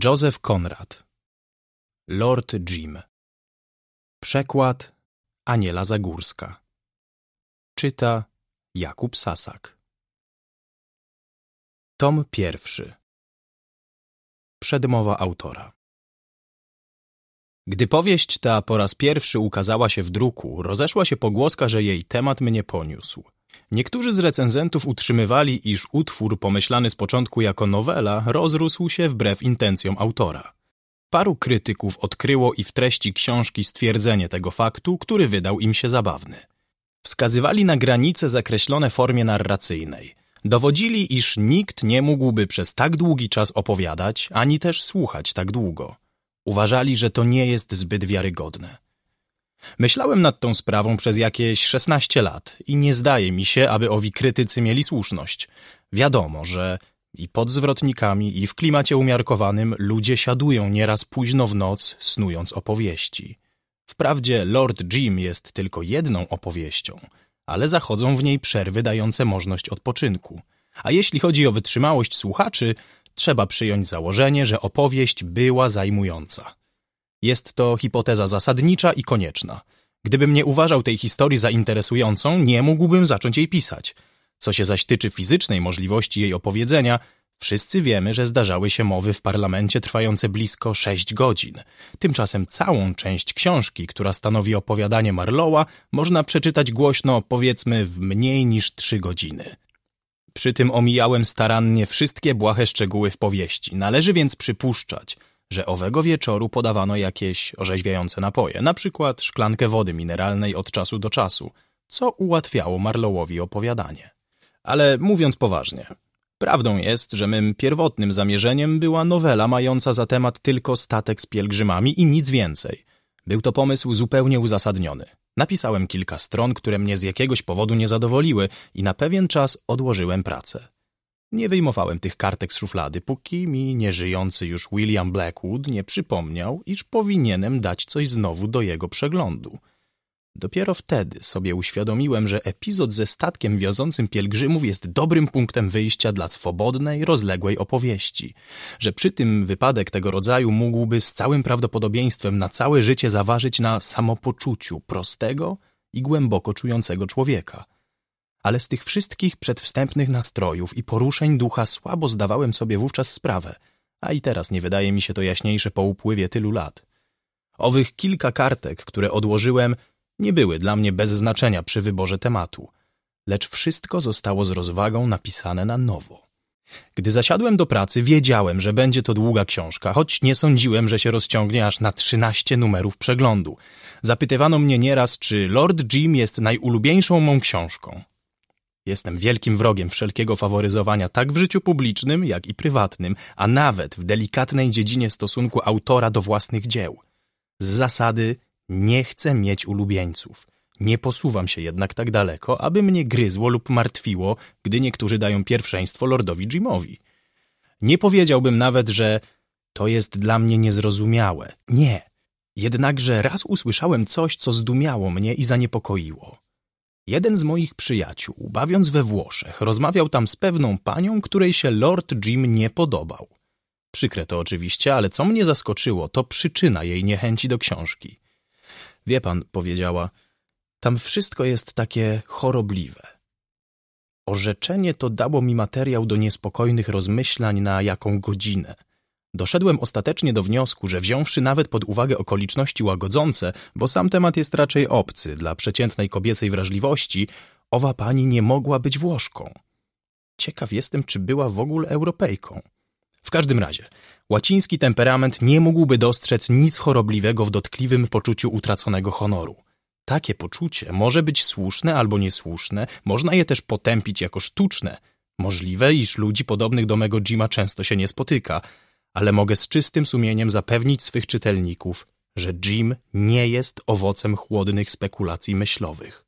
Joseph Konrad Lord Jim Przekład Aniela Zagórska Czyta Jakub Sasak Tom pierwszy Przedmowa autora Gdy powieść ta po raz pierwszy ukazała się w druku, rozeszła się pogłoska, że jej temat mnie poniósł. Niektórzy z recenzentów utrzymywali, iż utwór pomyślany z początku jako nowela rozrósł się wbrew intencjom autora. Paru krytyków odkryło i w treści książki stwierdzenie tego faktu, który wydał im się zabawny. Wskazywali na granice zakreślone formie narracyjnej. Dowodzili, iż nikt nie mógłby przez tak długi czas opowiadać, ani też słuchać tak długo. Uważali, że to nie jest zbyt wiarygodne. Myślałem nad tą sprawą przez jakieś 16 lat i nie zdaje mi się, aby owi krytycy mieli słuszność. Wiadomo, że i pod zwrotnikami, i w klimacie umiarkowanym ludzie siadują nieraz późno w noc, snując opowieści. Wprawdzie Lord Jim jest tylko jedną opowieścią, ale zachodzą w niej przerwy dające możliwość odpoczynku. A jeśli chodzi o wytrzymałość słuchaczy, trzeba przyjąć założenie, że opowieść była zajmująca. Jest to hipoteza zasadnicza i konieczna. Gdybym nie uważał tej historii za interesującą, nie mógłbym zacząć jej pisać. Co się zaś tyczy fizycznej możliwości jej opowiedzenia, wszyscy wiemy, że zdarzały się mowy w parlamencie trwające blisko sześć godzin. Tymczasem całą część książki, która stanowi opowiadanie Marlowa, można przeczytać głośno, powiedzmy, w mniej niż trzy godziny. Przy tym omijałem starannie wszystkie błahe szczegóły w powieści. Należy więc przypuszczać – że owego wieczoru podawano jakieś orzeźwiające napoje, na przykład szklankę wody mineralnej od czasu do czasu, co ułatwiało Marlowowi opowiadanie. Ale mówiąc poważnie, prawdą jest, że mym pierwotnym zamierzeniem była nowela mająca za temat tylko statek z pielgrzymami i nic więcej. Był to pomysł zupełnie uzasadniony. Napisałem kilka stron, które mnie z jakiegoś powodu nie zadowoliły i na pewien czas odłożyłem pracę. Nie wyjmowałem tych kartek z szuflady, póki mi nieżyjący już William Blackwood nie przypomniał, iż powinienem dać coś znowu do jego przeglądu. Dopiero wtedy sobie uświadomiłem, że epizod ze statkiem wiozącym pielgrzymów jest dobrym punktem wyjścia dla swobodnej, rozległej opowieści, że przy tym wypadek tego rodzaju mógłby z całym prawdopodobieństwem na całe życie zaważyć na samopoczuciu prostego i głęboko czującego człowieka – ale z tych wszystkich przedwstępnych nastrojów i poruszeń ducha słabo zdawałem sobie wówczas sprawę, a i teraz nie wydaje mi się to jaśniejsze po upływie tylu lat. Owych kilka kartek, które odłożyłem, nie były dla mnie bez znaczenia przy wyborze tematu, lecz wszystko zostało z rozwagą napisane na nowo. Gdy zasiadłem do pracy, wiedziałem, że będzie to długa książka, choć nie sądziłem, że się rozciągnie aż na trzynaście numerów przeglądu. Zapytywano mnie nieraz, czy Lord Jim jest najulubieńszą mą książką. Jestem wielkim wrogiem wszelkiego faworyzowania tak w życiu publicznym, jak i prywatnym, a nawet w delikatnej dziedzinie stosunku autora do własnych dzieł. Z zasady nie chcę mieć ulubieńców. Nie posuwam się jednak tak daleko, aby mnie gryzło lub martwiło, gdy niektórzy dają pierwszeństwo lordowi Jimowi. Nie powiedziałbym nawet, że to jest dla mnie niezrozumiałe. Nie. Jednakże raz usłyszałem coś, co zdumiało mnie i zaniepokoiło. Jeden z moich przyjaciół, bawiąc we Włoszech, rozmawiał tam z pewną panią, której się Lord Jim nie podobał. Przykre to oczywiście, ale co mnie zaskoczyło, to przyczyna jej niechęci do książki. Wie pan, powiedziała, tam wszystko jest takie chorobliwe. Orzeczenie to dało mi materiał do niespokojnych rozmyślań na jaką godzinę – Doszedłem ostatecznie do wniosku, że wziąwszy nawet pod uwagę okoliczności łagodzące, bo sam temat jest raczej obcy dla przeciętnej kobiecej wrażliwości, owa pani nie mogła być Włoszką. Ciekaw jestem, czy była w ogóle Europejką. W każdym razie, łaciński temperament nie mógłby dostrzec nic chorobliwego w dotkliwym poczuciu utraconego honoru. Takie poczucie może być słuszne albo niesłuszne, można je też potępić jako sztuczne. Możliwe, iż ludzi podobnych do mego Jima często się nie spotyka – ale mogę z czystym sumieniem zapewnić swych czytelników, że Jim nie jest owocem chłodnych spekulacji myślowych.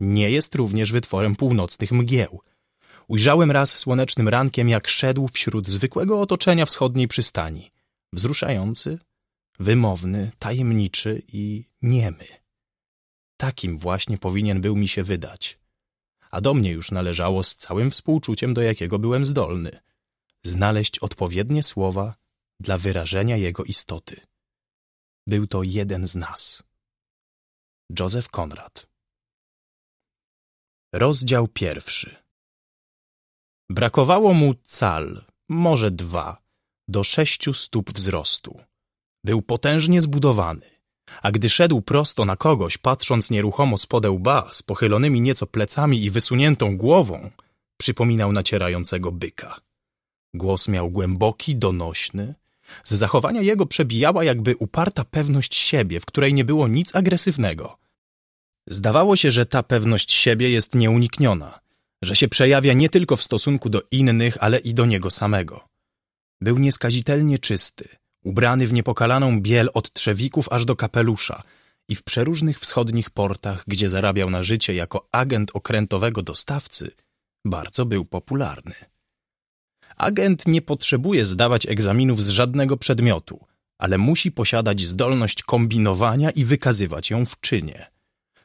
Nie jest również wytworem północnych mgieł. Ujrzałem raz słonecznym rankiem, jak szedł wśród zwykłego otoczenia wschodniej przystani. Wzruszający, wymowny, tajemniczy i niemy. Takim właśnie powinien był mi się wydać. A do mnie już należało z całym współczuciem, do jakiego byłem zdolny – znaleźć odpowiednie słowa dla wyrażenia jego istoty. Był to jeden z nas. Józef Konrad Rozdział pierwszy Brakowało mu cal, może dwa, do sześciu stóp wzrostu. Był potężnie zbudowany, a gdy szedł prosto na kogoś, patrząc nieruchomo spod łba, z pochylonymi nieco plecami i wysuniętą głową, przypominał nacierającego byka. Głos miał głęboki, donośny. Z zachowania jego przebijała jakby uparta pewność siebie, w której nie było nic agresywnego. Zdawało się, że ta pewność siebie jest nieunikniona, że się przejawia nie tylko w stosunku do innych, ale i do niego samego. Był nieskazitelnie czysty, ubrany w niepokalaną biel od trzewików aż do kapelusza i w przeróżnych wschodnich portach, gdzie zarabiał na życie jako agent okrętowego dostawcy, bardzo był popularny. Agent nie potrzebuje zdawać egzaminów z żadnego przedmiotu, ale musi posiadać zdolność kombinowania i wykazywać ją w czynie.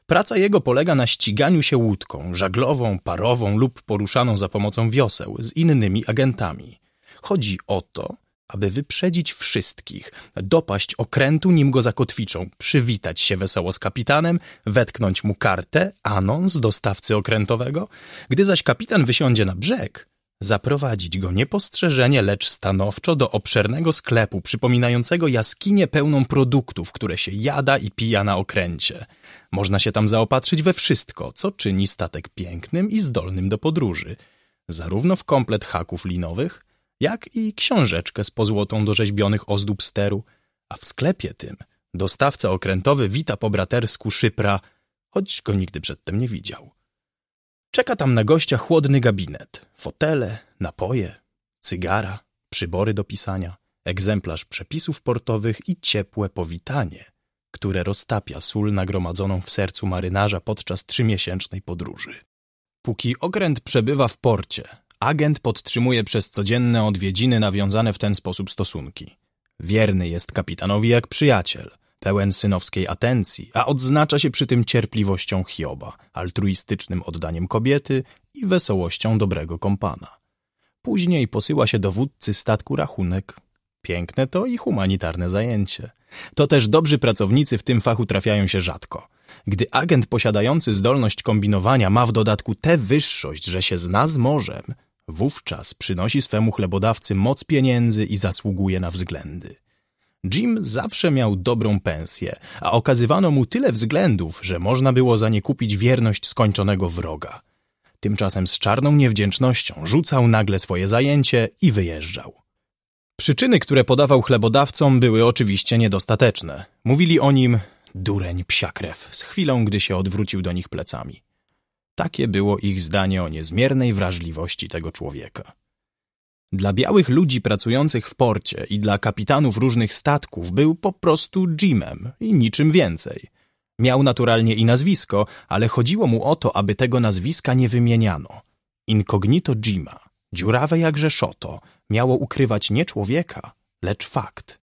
Praca jego polega na ściganiu się łódką, żaglową, parową lub poruszaną za pomocą wioseł z innymi agentami. Chodzi o to, aby wyprzedzić wszystkich, dopaść okrętu, nim go zakotwiczą, przywitać się wesoło z kapitanem, wetknąć mu kartę, anons dostawcy okrętowego. Gdy zaś kapitan wysiądzie na brzeg, Zaprowadzić go niepostrzeżenie, lecz stanowczo do obszernego sklepu przypominającego jaskinię pełną produktów, które się jada i pija na okręcie. Można się tam zaopatrzyć we wszystko, co czyni statek pięknym i zdolnym do podróży. Zarówno w komplet haków linowych, jak i książeczkę z pozłotą do rzeźbionych ozdób steru. A w sklepie tym dostawca okrętowy wita po bratersku szypra, choć go nigdy przedtem nie widział. Czeka tam na gościa chłodny gabinet, fotele, napoje, cygara, przybory do pisania, egzemplarz przepisów portowych i ciepłe powitanie, które roztapia sól nagromadzoną w sercu marynarza podczas trzymiesięcznej podróży. Póki okręt przebywa w porcie, agent podtrzymuje przez codzienne odwiedziny nawiązane w ten sposób stosunki. Wierny jest kapitanowi jak przyjaciel – pełen synowskiej atencji, a odznacza się przy tym cierpliwością Hioba, altruistycznym oddaniem kobiety i wesołością dobrego kompana. Później posyła się dowódcy statku rachunek. Piękne to i humanitarne zajęcie. To też dobrzy pracownicy w tym fachu trafiają się rzadko. Gdy agent posiadający zdolność kombinowania ma w dodatku tę wyższość, że się zna z morzem, wówczas przynosi swemu chlebodawcy moc pieniędzy i zasługuje na względy. Jim zawsze miał dobrą pensję, a okazywano mu tyle względów, że można było za nie kupić wierność skończonego wroga. Tymczasem z czarną niewdzięcznością rzucał nagle swoje zajęcie i wyjeżdżał. Przyczyny, które podawał chlebodawcom, były oczywiście niedostateczne. Mówili o nim dureń psiakrew, z chwilą, gdy się odwrócił do nich plecami. Takie było ich zdanie o niezmiernej wrażliwości tego człowieka. Dla białych ludzi pracujących w porcie i dla kapitanów różnych statków był po prostu Jimem i niczym więcej. Miał naturalnie i nazwisko, ale chodziło mu o to, aby tego nazwiska nie wymieniano. Inkognito Jima, dziurawe jak rzeszoto, miało ukrywać nie człowieka, lecz fakt.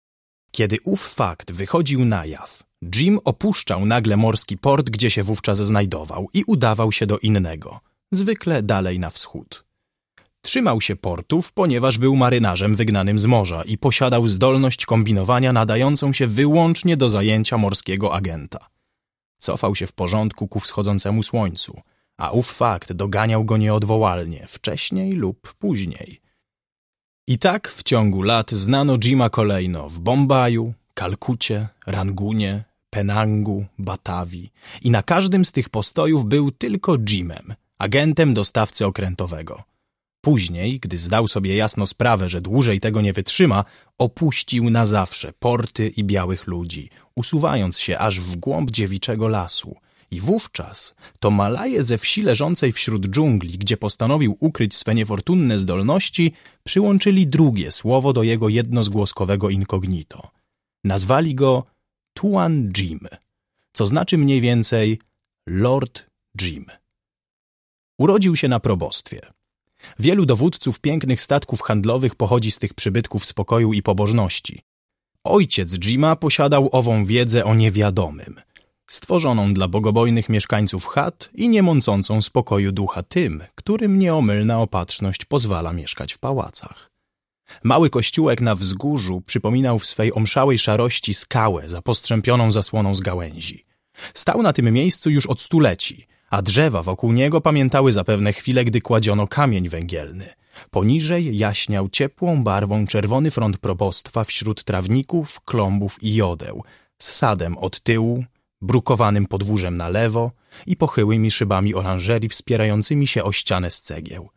Kiedy ów fakt wychodził na jaw, Jim opuszczał nagle morski port, gdzie się wówczas znajdował i udawał się do innego, zwykle dalej na wschód. Trzymał się portów, ponieważ był marynarzem wygnanym z morza i posiadał zdolność kombinowania nadającą się wyłącznie do zajęcia morskiego agenta. Cofał się w porządku ku wschodzącemu słońcu, a ów fakt doganiał go nieodwołalnie, wcześniej lub później. I tak w ciągu lat znano Jima kolejno w Bombaju, Kalkucie, Rangunie, Penangu, Batawi i na każdym z tych postojów był tylko Jimem, agentem dostawcy okrętowego – Później, gdy zdał sobie jasno sprawę, że dłużej tego nie wytrzyma, opuścił na zawsze porty i białych ludzi, usuwając się aż w głąb dziewiczego lasu. I wówczas to Malaje ze wsi leżącej wśród dżungli, gdzie postanowił ukryć swe niefortunne zdolności, przyłączyli drugie słowo do jego jednozgłoskowego incognito. Nazwali go Tuan Jim, co znaczy mniej więcej Lord Jim. Urodził się na probostwie. Wielu dowódców pięknych statków handlowych pochodzi z tych przybytków spokoju i pobożności. Ojciec Jima posiadał ową wiedzę o niewiadomym, stworzoną dla bogobojnych mieszkańców chat i niemącącą spokoju ducha tym, którym nieomylna opatrzność pozwala mieszkać w pałacach. Mały kościółek na wzgórzu przypominał w swej omszałej szarości skałę zapostrzępioną zasłoną z gałęzi. Stał na tym miejscu już od stuleci – a drzewa wokół niego pamiętały zapewne chwile, gdy kładziono kamień węgielny. Poniżej jaśniał ciepłą barwą czerwony front probostwa wśród trawników, klombów i jodeł, z sadem od tyłu, brukowanym podwórzem na lewo i pochyłymi szybami oranżerii wspierającymi się o ścianę z cegieł.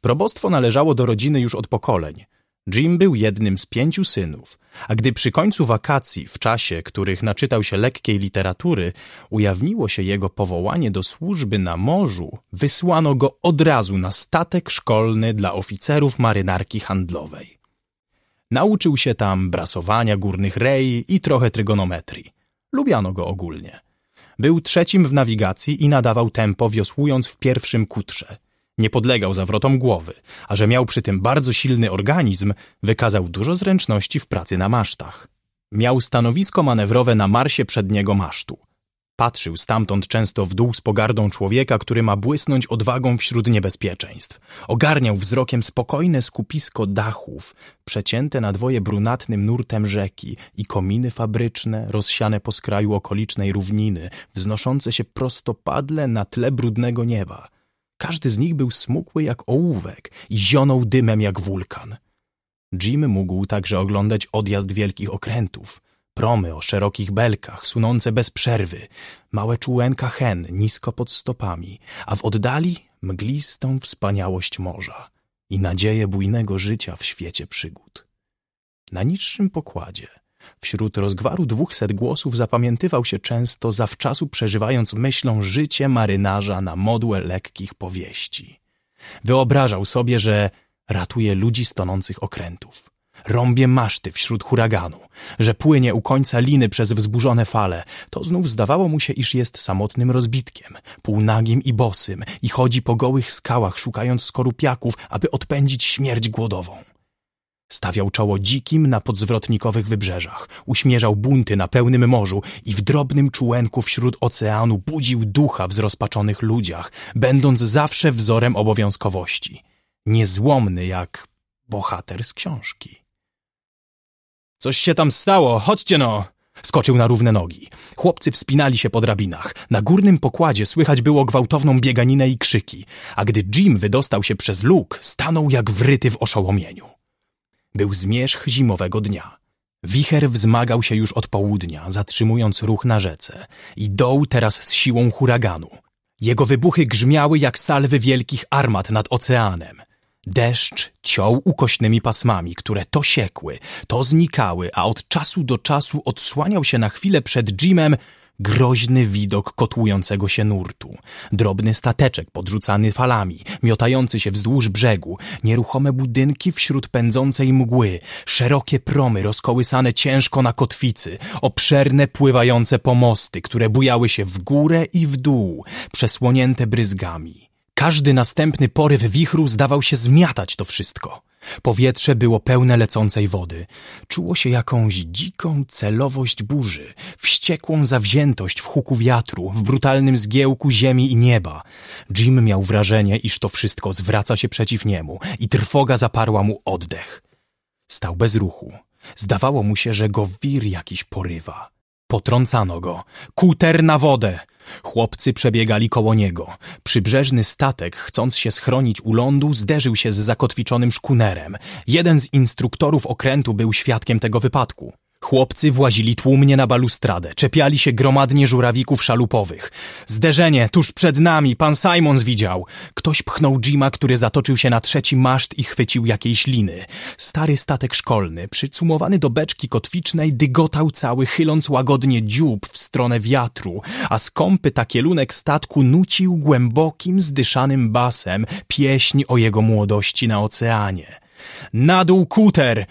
Probostwo należało do rodziny już od pokoleń, Jim był jednym z pięciu synów, a gdy przy końcu wakacji, w czasie których naczytał się lekkiej literatury, ujawniło się jego powołanie do służby na morzu, wysłano go od razu na statek szkolny dla oficerów marynarki handlowej. Nauczył się tam brasowania górnych rej i trochę trygonometrii. Lubiano go ogólnie. Był trzecim w nawigacji i nadawał tempo wiosłując w pierwszym kutrze – nie podlegał zawrotom głowy, a że miał przy tym bardzo silny organizm, wykazał dużo zręczności w pracy na masztach. Miał stanowisko manewrowe na marsie przedniego masztu. Patrzył stamtąd często w dół z pogardą człowieka, który ma błysnąć odwagą wśród niebezpieczeństw. Ogarniał wzrokiem spokojne skupisko dachów, przecięte na dwoje brunatnym nurtem rzeki i kominy fabryczne rozsiane po skraju okolicznej równiny, wznoszące się prostopadle na tle brudnego nieba. Każdy z nich był smukły jak ołówek i zionął dymem jak wulkan. Jim mógł także oglądać odjazd wielkich okrętów, promy o szerokich belkach, sunące bez przerwy, małe czółenka hen nisko pod stopami, a w oddali mglistą wspaniałość morza i nadzieję bujnego życia w świecie przygód. Na niższym pokładzie – Wśród rozgwaru dwóchset głosów zapamiętywał się często, zawczasu przeżywając myślą życie marynarza na modłę lekkich powieści. Wyobrażał sobie, że ratuje ludzi z tonących okrętów. Rąbie maszty wśród huraganu, że płynie u końca liny przez wzburzone fale, to znów zdawało mu się, iż jest samotnym rozbitkiem, półnagim i bosym i chodzi po gołych skałach szukając skorupiaków, aby odpędzić śmierć głodową. Stawiał czoło dzikim na podzwrotnikowych wybrzeżach, uśmierzał bunty na pełnym morzu i w drobnym czółenku wśród oceanu budził ducha w zrozpaczonych ludziach, będąc zawsze wzorem obowiązkowości. Niezłomny jak bohater z książki. Coś się tam stało, chodźcie no! Skoczył na równe nogi. Chłopcy wspinali się po drabinach. Na górnym pokładzie słychać było gwałtowną bieganinę i krzyki, a gdy Jim wydostał się przez luk, stanął jak wryty w oszołomieniu. Był zmierzch zimowego dnia. Wicher wzmagał się już od południa, zatrzymując ruch na rzece i doł teraz z siłą huraganu. Jego wybuchy grzmiały jak salwy wielkich armat nad oceanem. Deszcz ciął ukośnymi pasmami, które to siekły, to znikały, a od czasu do czasu odsłaniał się na chwilę przed Jimem, Groźny widok kotłującego się nurtu, drobny stateczek podrzucany falami, miotający się wzdłuż brzegu, nieruchome budynki wśród pędzącej mgły, szerokie promy rozkołysane ciężko na kotwicy, obszerne pływające pomosty, które bujały się w górę i w dół, przesłonięte bryzgami. Każdy następny poryw wichru zdawał się zmiatać to wszystko. Powietrze było pełne lecącej wody. Czuło się jakąś dziką celowość burzy, wściekłą zawziętość w huku wiatru, w brutalnym zgiełku ziemi i nieba. Jim miał wrażenie, iż to wszystko zwraca się przeciw niemu i trwoga zaparła mu oddech. Stał bez ruchu. Zdawało mu się, że go wir jakiś porywa. Potrącano go. Kuter na wodę! Chłopcy przebiegali koło niego. Przybrzeżny statek, chcąc się schronić u lądu, zderzył się z zakotwiczonym szkunerem. Jeden z instruktorów okrętu był świadkiem tego wypadku. Chłopcy włazili tłumnie na balustradę, czepiali się gromadnie żurawików szalupowych. Zderzenie tuż przed nami, pan Simons widział. Ktoś pchnął Jima, który zatoczył się na trzeci maszt i chwycił jakiejś liny. Stary statek szkolny, przycumowany do beczki kotwicznej, dygotał cały, chyląc łagodnie dziób w stronę wiatru, a skąpy takielunek statku nucił głębokim, zdyszanym basem pieśń o jego młodości na oceanie. Na dół kuter!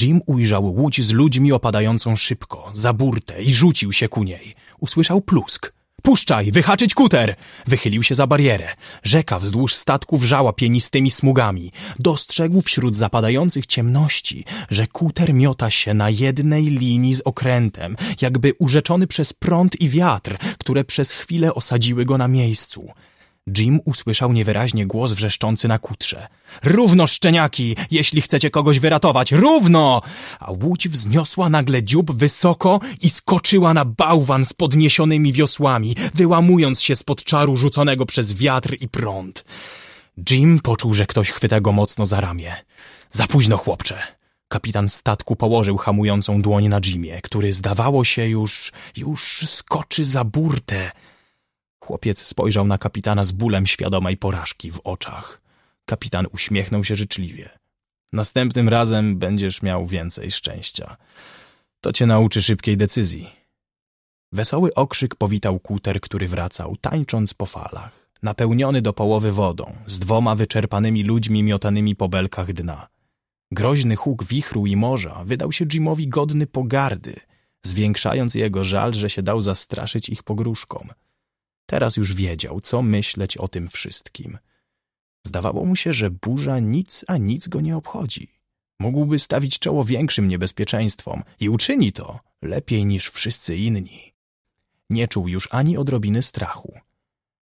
Jim ujrzał łódź z ludźmi opadającą szybko, za burtę i rzucił się ku niej. Usłyszał plusk. Puszczaj, wyhaczyć kuter! Wychylił się za barierę. Rzeka wzdłuż statku wrzała pienistymi smugami. Dostrzegł wśród zapadających ciemności, że kuter miota się na jednej linii z okrętem, jakby urzeczony przez prąd i wiatr, które przez chwilę osadziły go na miejscu. Jim usłyszał niewyraźnie głos wrzeszczący na kutrze. Równo, szczeniaki, jeśli chcecie kogoś wyratować, równo! A łódź wzniosła nagle dziób wysoko i skoczyła na bałwan z podniesionymi wiosłami, wyłamując się spod czaru rzuconego przez wiatr i prąd. Jim poczuł, że ktoś chwyta go mocno za ramię. Za późno, chłopcze! Kapitan statku położył hamującą dłoń na Jimie, który zdawało się już, już skoczy za burtę. Chłopiec spojrzał na kapitana z bólem świadomej porażki w oczach. Kapitan uśmiechnął się życzliwie. Następnym razem będziesz miał więcej szczęścia. To cię nauczy szybkiej decyzji. Wesoły okrzyk powitał kuter, który wracał, tańcząc po falach, napełniony do połowy wodą, z dwoma wyczerpanymi ludźmi miotanymi po belkach dna. Groźny huk wichru i morza wydał się Jimowi godny pogardy, zwiększając jego żal, że się dał zastraszyć ich pogróżkom – Teraz już wiedział, co myśleć o tym wszystkim. Zdawało mu się, że burza nic a nic go nie obchodzi. Mógłby stawić czoło większym niebezpieczeństwom i uczyni to lepiej niż wszyscy inni. Nie czuł już ani odrobiny strachu.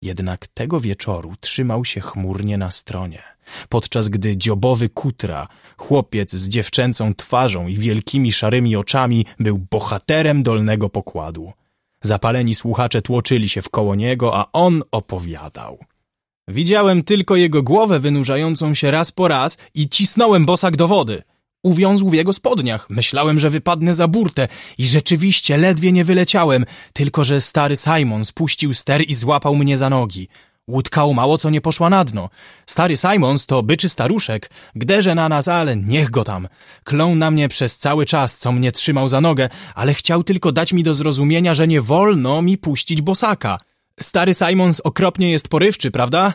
Jednak tego wieczoru trzymał się chmurnie na stronie, podczas gdy dziobowy kutra, chłopiec z dziewczęcą twarzą i wielkimi szarymi oczami, był bohaterem dolnego pokładu. Zapaleni słuchacze tłoczyli się wkoło niego, a on opowiadał. Widziałem tylko jego głowę wynurzającą się raz po raz i cisnąłem bosak do wody. Uwiązł w jego spodniach. Myślałem, że wypadnę za burtę i rzeczywiście ledwie nie wyleciałem, tylko że stary Simon spuścił ster i złapał mnie za nogi. Łódka o mało co nie poszła na dno. Stary Simons to byczy staruszek. Gderze na nas, ale niech go tam. Klął na mnie przez cały czas, co mnie trzymał za nogę, ale chciał tylko dać mi do zrozumienia, że nie wolno mi puścić bosaka. Stary Simons okropnie jest porywczy, prawda?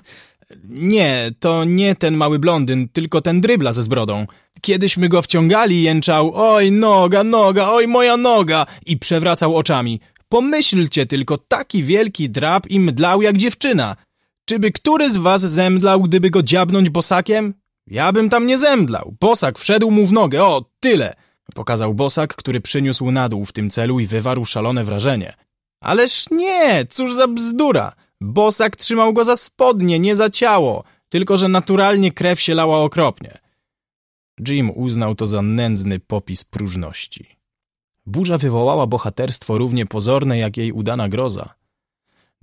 Nie, to nie ten mały blondyn, tylko ten drybla ze zbrodą. Kiedyśmy go wciągali jęczał, oj noga, noga, oj moja noga i przewracał oczami. Pomyślcie tylko, taki wielki drab i mdlał jak dziewczyna. Czyby który z was zemdlał, gdyby go dziabnąć bosakiem? Ja bym tam nie zemdlał. Bosak wszedł mu w nogę. O, tyle! Pokazał bosak, który przyniósł na dół w tym celu i wywarł szalone wrażenie. Ależ nie! Cóż za bzdura! Bosak trzymał go za spodnie, nie za ciało, tylko że naturalnie krew się lała okropnie. Jim uznał to za nędzny popis próżności. Burza wywołała bohaterstwo równie pozorne, jak jej udana groza.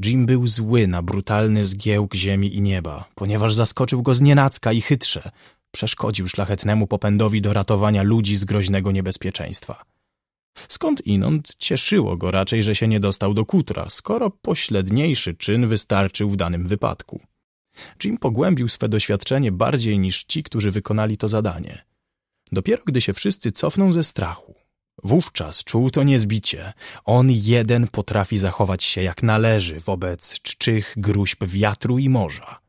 Jim był zły na brutalny zgiełk ziemi i nieba, ponieważ zaskoczył go znienacka i chytrze, przeszkodził szlachetnemu popędowi do ratowania ludzi z groźnego niebezpieczeństwa. Skąd inąd cieszyło go raczej, że się nie dostał do kutra, skoro pośledniejszy czyn wystarczył w danym wypadku. Jim pogłębił swe doświadczenie bardziej niż ci, którzy wykonali to zadanie. Dopiero gdy się wszyscy cofną ze strachu, Wówczas czuł to niezbicie. On jeden potrafi zachować się jak należy wobec czczych gruźb wiatru i morza.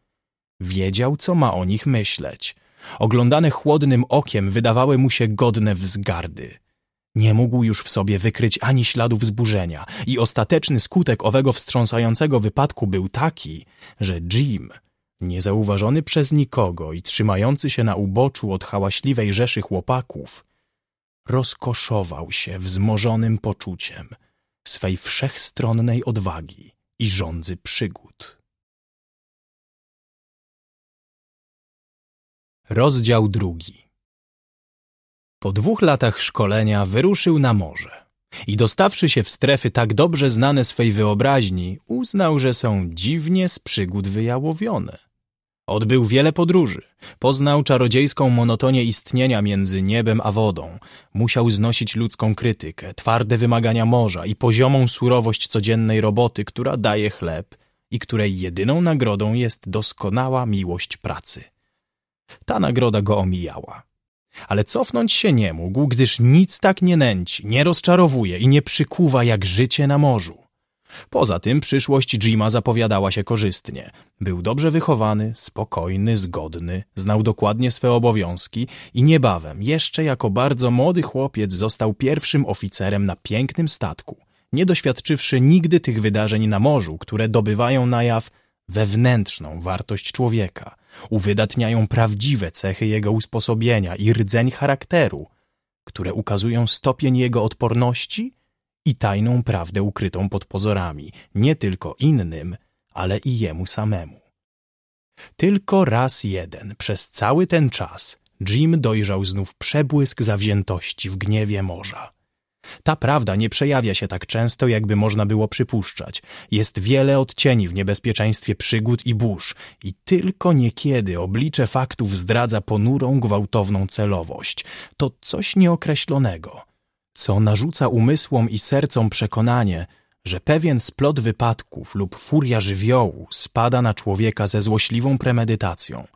Wiedział, co ma o nich myśleć. Oglądane chłodnym okiem wydawały mu się godne wzgardy. Nie mógł już w sobie wykryć ani śladu wzburzenia i ostateczny skutek owego wstrząsającego wypadku był taki, że Jim, niezauważony przez nikogo i trzymający się na uboczu od hałaśliwej rzeszy chłopaków, rozkoszował się wzmożonym poczuciem swej wszechstronnej odwagi i żądzy przygód. Rozdział drugi Po dwóch latach szkolenia wyruszył na morze i dostawszy się w strefy tak dobrze znane swej wyobraźni, uznał, że są dziwnie z przygód wyjałowione – Odbył wiele podróży. Poznał czarodziejską monotonię istnienia między niebem a wodą. Musiał znosić ludzką krytykę, twarde wymagania morza i poziomą surowość codziennej roboty, która daje chleb i której jedyną nagrodą jest doskonała miłość pracy. Ta nagroda go omijała. Ale cofnąć się nie mógł, gdyż nic tak nie nęci, nie rozczarowuje i nie przykuwa jak życie na morzu. Poza tym przyszłość Jima zapowiadała się korzystnie. Był dobrze wychowany, spokojny, zgodny, znał dokładnie swe obowiązki i niebawem, jeszcze jako bardzo młody chłopiec, został pierwszym oficerem na pięknym statku, nie doświadczywszy nigdy tych wydarzeń na morzu, które dobywają na jaw wewnętrzną wartość człowieka, uwydatniają prawdziwe cechy jego usposobienia i rdzeń charakteru, które ukazują stopień jego odporności – i tajną prawdę ukrytą pod pozorami, nie tylko innym, ale i jemu samemu. Tylko raz jeden, przez cały ten czas, Jim dojrzał znów przebłysk zawziętości w gniewie morza. Ta prawda nie przejawia się tak często, jakby można było przypuszczać. Jest wiele odcieni w niebezpieczeństwie przygód i burz i tylko niekiedy oblicze faktów zdradza ponurą, gwałtowną celowość. To coś nieokreślonego, co narzuca umysłom i sercom przekonanie, że pewien splot wypadków lub furia żywiołu spada na człowieka ze złośliwą premedytacją,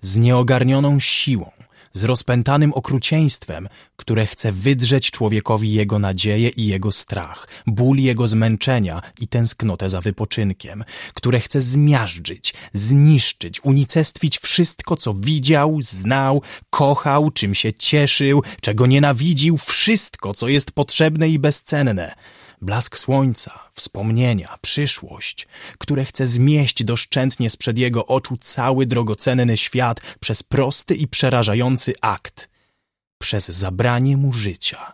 z nieogarnioną siłą, z rozpętanym okrucieństwem, które chce wydrzeć człowiekowi jego nadzieję i jego strach, ból jego zmęczenia i tęsknotę za wypoczynkiem, które chce zmiażdżyć, zniszczyć, unicestwić wszystko, co widział, znał, kochał, czym się cieszył, czego nienawidził, wszystko, co jest potrzebne i bezcenne – blask słońca, wspomnienia, przyszłość, które chce zmieść doszczętnie sprzed jego oczu cały drogocenny świat przez prosty i przerażający akt, przez zabranie mu życia.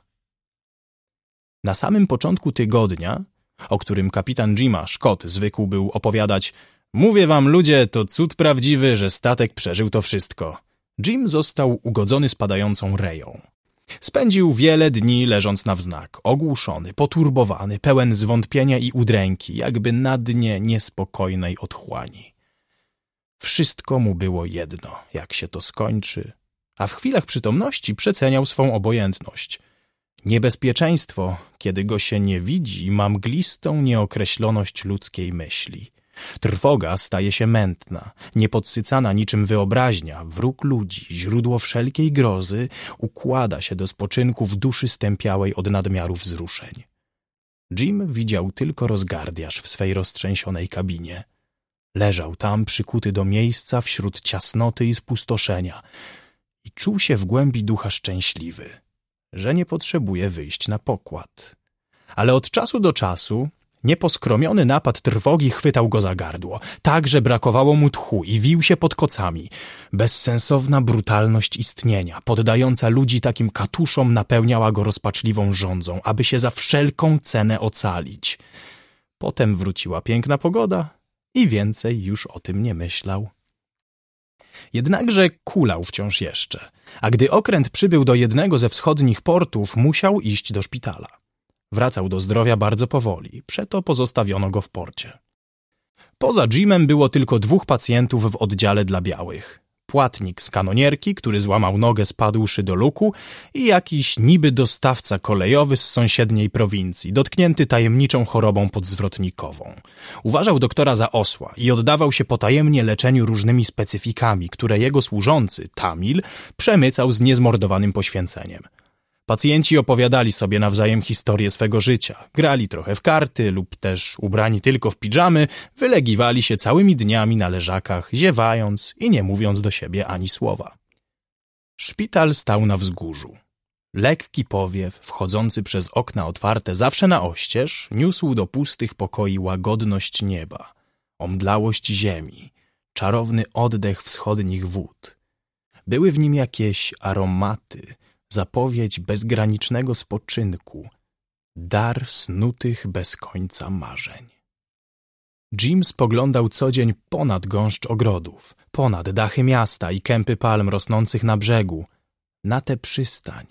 Na samym początku tygodnia, o którym kapitan Jima Scott zwykł był opowiadać Mówię wam, ludzie, to cud prawdziwy, że statek przeżył to wszystko. Jim został ugodzony spadającą reją. Spędził wiele dni leżąc na wznak, ogłuszony, poturbowany, pełen zwątpienia i udręki, jakby na dnie niespokojnej otchłani. Wszystko mu było jedno, jak się to skończy, a w chwilach przytomności przeceniał swą obojętność. Niebezpieczeństwo, kiedy go się nie widzi, ma mglistą nieokreśloność ludzkiej myśli – Trwoga staje się mętna, niepodsycana niczym wyobraźnia, wróg ludzi, źródło wszelkiej grozy, układa się do spoczynku w duszy stępiałej od nadmiaru wzruszeń. Jim widział tylko rozgardiasz w swej roztrzęsionej kabinie. Leżał tam przykuty do miejsca wśród ciasnoty i spustoszenia i czuł się w głębi ducha szczęśliwy, że nie potrzebuje wyjść na pokład. Ale od czasu do czasu Nieposkromiony napad trwogi chwytał go za gardło, tak, że brakowało mu tchu i wił się pod kocami. Bezsensowna brutalność istnienia, poddająca ludzi takim katuszom, napełniała go rozpaczliwą żądzą, aby się za wszelką cenę ocalić. Potem wróciła piękna pogoda i więcej już o tym nie myślał. Jednakże kulał wciąż jeszcze, a gdy okręt przybył do jednego ze wschodnich portów, musiał iść do szpitala. Wracał do zdrowia bardzo powoli, przeto pozostawiono go w porcie. Poza Jimem było tylko dwóch pacjentów w oddziale dla białych. Płatnik z kanonierki, który złamał nogę spadłszy do luku i jakiś niby dostawca kolejowy z sąsiedniej prowincji, dotknięty tajemniczą chorobą podzwrotnikową. Uważał doktora za osła i oddawał się potajemnie leczeniu różnymi specyfikami, które jego służący, Tamil, przemycał z niezmordowanym poświęceniem – Pacjenci opowiadali sobie nawzajem historię swego życia, grali trochę w karty lub też ubrani tylko w pidżamy, wylegiwali się całymi dniami na leżakach, ziewając i nie mówiąc do siebie ani słowa. Szpital stał na wzgórzu. Lekki powiew, wchodzący przez okna otwarte zawsze na oścież, niósł do pustych pokoi łagodność nieba, omdlałość ziemi, czarowny oddech wschodnich wód. Były w nim jakieś aromaty – zapowiedź bezgranicznego spoczynku, dar snutych bez końca marzeń. Jim spoglądał codzień ponad gąszcz ogrodów, ponad dachy miasta i kępy palm rosnących na brzegu, na tę przystań,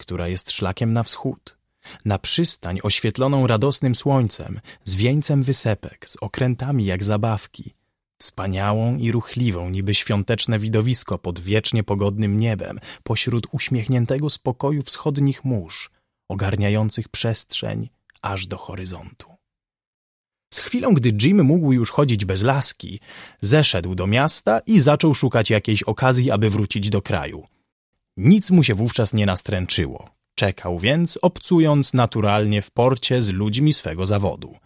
która jest szlakiem na wschód, na przystań oświetloną radosnym słońcem, z wieńcem wysepek, z okrętami jak zabawki, Wspaniałą i ruchliwą, niby świąteczne widowisko pod wiecznie pogodnym niebem, pośród uśmiechniętego spokoju wschodnich mórz, ogarniających przestrzeń aż do horyzontu. Z chwilą, gdy Jim mógł już chodzić bez laski, zeszedł do miasta i zaczął szukać jakiejś okazji, aby wrócić do kraju. Nic mu się wówczas nie nastręczyło. Czekał więc, obcując naturalnie w porcie z ludźmi swego zawodu.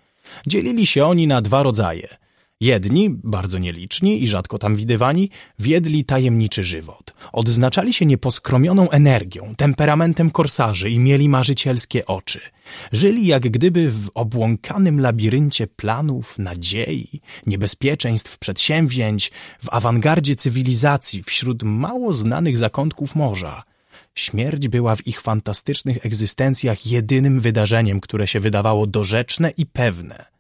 Dzielili się oni na dwa rodzaje – Jedni, bardzo nieliczni i rzadko tam widywani, wiedli tajemniczy żywot. Odznaczali się nieposkromioną energią, temperamentem korsarzy i mieli marzycielskie oczy. Żyli jak gdyby w obłąkanym labiryncie planów, nadziei, niebezpieczeństw, przedsięwzięć, w awangardzie cywilizacji, wśród mało znanych zakątków morza. Śmierć była w ich fantastycznych egzystencjach jedynym wydarzeniem, które się wydawało dorzeczne i pewne –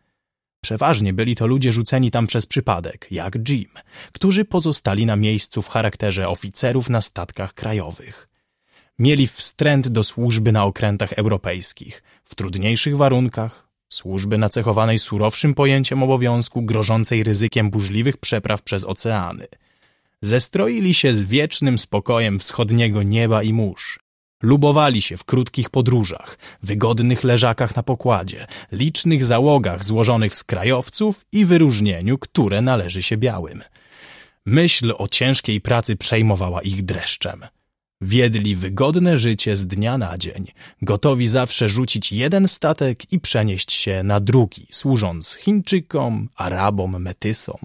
Przeważnie byli to ludzie rzuceni tam przez przypadek, jak Jim, którzy pozostali na miejscu w charakterze oficerów na statkach krajowych. Mieli wstręt do służby na okrętach europejskich, w trudniejszych warunkach, służby nacechowanej surowszym pojęciem obowiązku grożącej ryzykiem burzliwych przepraw przez oceany. Zestroili się z wiecznym spokojem wschodniego nieba i mórz, Lubowali się w krótkich podróżach, wygodnych leżakach na pokładzie, licznych załogach złożonych z krajowców i wyróżnieniu, które należy się białym. Myśl o ciężkiej pracy przejmowała ich dreszczem. Wiedli wygodne życie z dnia na dzień, gotowi zawsze rzucić jeden statek i przenieść się na drugi, służąc Chińczykom, Arabom, Metysom.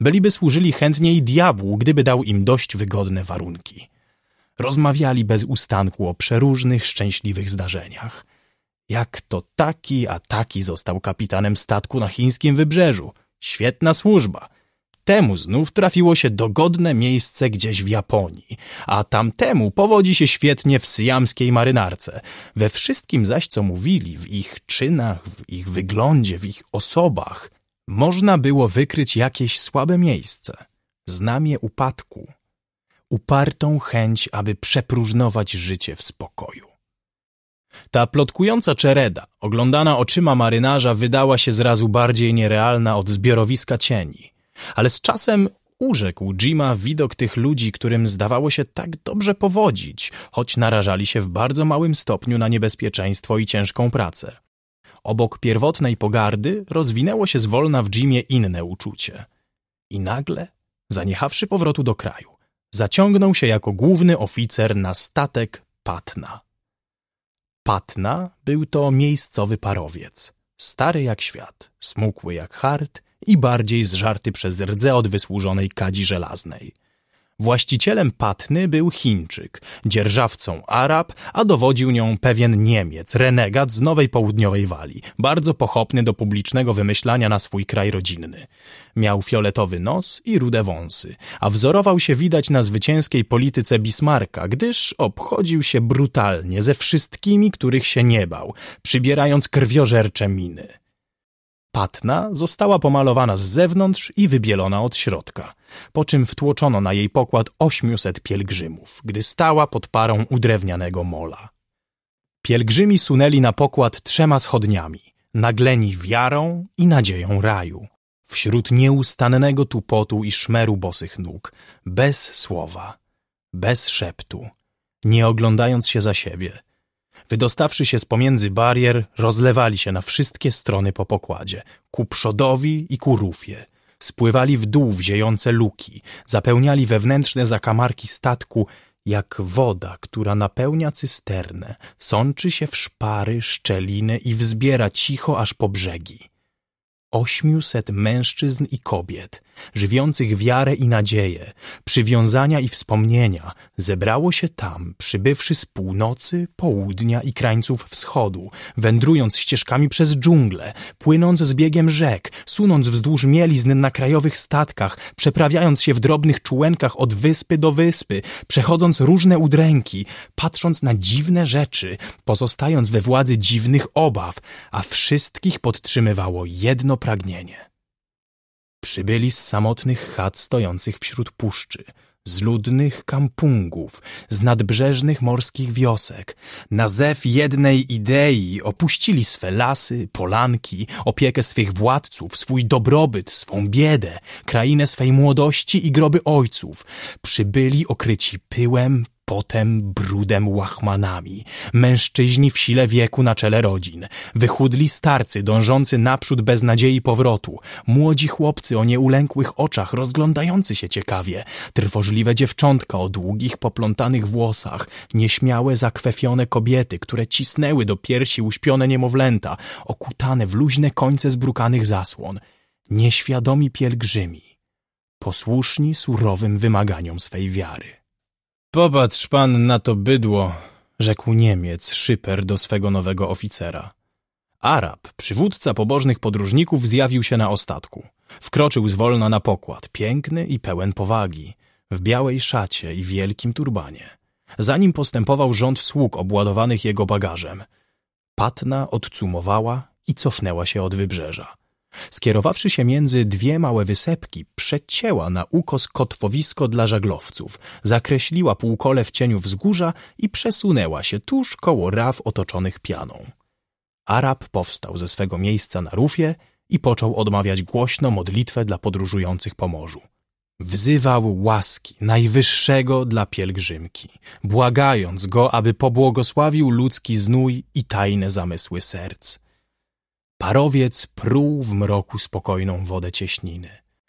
Byliby służyli chętniej diabłu, gdyby dał im dość wygodne warunki. Rozmawiali bez ustanku o przeróżnych, szczęśliwych zdarzeniach. Jak to taki, a taki został kapitanem statku na chińskim wybrzeżu. Świetna służba. Temu znów trafiło się dogodne miejsce gdzieś w Japonii, a tamtemu powodzi się świetnie w syjamskiej marynarce. We wszystkim zaś, co mówili, w ich czynach, w ich wyglądzie, w ich osobach, można było wykryć jakieś słabe miejsce, znamie upadku, upartą chęć, aby przepróżnować życie w spokoju. Ta plotkująca czereda, oglądana oczyma marynarza, wydała się zrazu bardziej nierealna od zbiorowiska cieni. Ale z czasem urzekł Jima widok tych ludzi, którym zdawało się tak dobrze powodzić, choć narażali się w bardzo małym stopniu na niebezpieczeństwo i ciężką pracę. Obok pierwotnej pogardy rozwinęło się zwolna w Jimie inne uczucie. I nagle zaniechawszy powrotu do kraju zaciągnął się jako główny oficer na statek Patna. Patna był to miejscowy parowiec, stary jak świat, smukły jak hart i bardziej zżarty przez rdze od wysłużonej kadzi żelaznej – Właścicielem Patny był Chińczyk, dzierżawcą Arab, a dowodził nią pewien Niemiec, renegat z Nowej Południowej Walii, bardzo pochopny do publicznego wymyślania na swój kraj rodzinny. Miał fioletowy nos i rude wąsy, a wzorował się widać na zwycięskiej polityce Bismarka, gdyż obchodził się brutalnie ze wszystkimi, których się nie bał, przybierając krwiożercze miny. Patna została pomalowana z zewnątrz i wybielona od środka, po czym wtłoczono na jej pokład 800 pielgrzymów, gdy stała pod parą u drewnianego mola. Pielgrzymi sunęli na pokład trzema schodniami, nagleni wiarą i nadzieją raju, wśród nieustannego tupotu i szmeru bosych nóg, bez słowa, bez szeptu, nie oglądając się za siebie – Wydostawszy się z pomiędzy barier, rozlewali się na wszystkie strony po pokładzie, ku przodowi i ku rufie. Spływali w dół w ziejące luki, zapełniali wewnętrzne zakamarki statku, jak woda, która napełnia cysternę, sączy się w szpary, szczeliny i wzbiera cicho aż po brzegi. Ośmiuset mężczyzn i kobiet, żywiących wiarę i nadzieję, przywiązania i wspomnienia, zebrało się tam, przybywszy z północy, południa i krańców wschodu, wędrując ścieżkami przez dżunglę, płynąc z biegiem rzek, sunąc wzdłuż mielizn na krajowych statkach, przeprawiając się w drobnych czółenkach od wyspy do wyspy, przechodząc różne udręki, patrząc na dziwne rzeczy, pozostając we władzy dziwnych obaw, a wszystkich podtrzymywało jedno pragnienie – Przybyli z samotnych chat stojących wśród puszczy, z ludnych kampungów, z nadbrzeżnych morskich wiosek. Na zew jednej idei opuścili swe lasy, polanki, opiekę swych władców, swój dobrobyt, swą biedę, krainę swej młodości i groby ojców. Przybyli okryci pyłem, potem brudem łachmanami, mężczyźni w sile wieku na czele rodzin, wychudli starcy dążący naprzód bez nadziei powrotu, młodzi chłopcy o nieulękłych oczach rozglądający się ciekawie, trwożliwe dziewczątka o długich poplątanych włosach, nieśmiałe zakwefione kobiety, które cisnęły do piersi uśpione niemowlęta, okutane w luźne końce zbrukanych zasłon, nieświadomi pielgrzymi, posłuszni surowym wymaganiom swej wiary. Popatrz pan na to bydło, rzekł Niemiec, szyper do swego nowego oficera. Arab, przywódca pobożnych podróżników, zjawił się na ostatku. Wkroczył zwolna na pokład, piękny i pełen powagi, w białej szacie i wielkim turbanie. Za nim postępował rząd sług obładowanych jego bagażem. Patna odcumowała i cofnęła się od wybrzeża. Skierowawszy się między dwie małe wysepki, przecięła na ukos kotwowisko dla żaglowców, zakreśliła półkole w cieniu wzgórza i przesunęła się tuż koło raf otoczonych pianą. Arab powstał ze swego miejsca na rufie i począł odmawiać głośno modlitwę dla podróżujących po morzu. Wzywał łaski najwyższego dla pielgrzymki, błagając go, aby pobłogosławił ludzki znój i tajne zamysły serc – Parowiec pruł w mroku spokojną wodę cieśniny,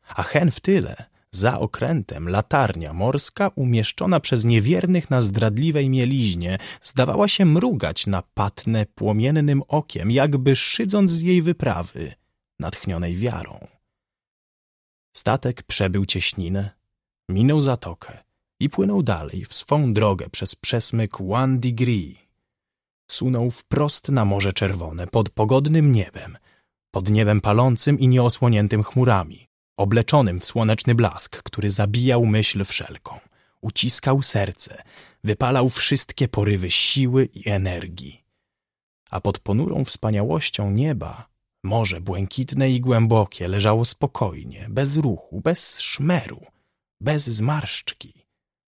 a hen w tyle, za okrętem, latarnia morska umieszczona przez niewiernych na zdradliwej mieliźnie zdawała się mrugać na patne płomiennym okiem, jakby szydząc z jej wyprawy, natchnionej wiarą. Statek przebył cieśninę, minął zatokę i płynął dalej w swą drogę przez przesmyk One Degree, sunął wprost na Morze Czerwone, pod pogodnym niebem, pod niebem palącym i nieosłoniętym chmurami, obleczonym w słoneczny blask, który zabijał myśl wszelką, uciskał serce, wypalał wszystkie porywy siły i energii. A pod ponurą wspaniałością nieba morze błękitne i głębokie leżało spokojnie, bez ruchu, bez szmeru, bez zmarszczki,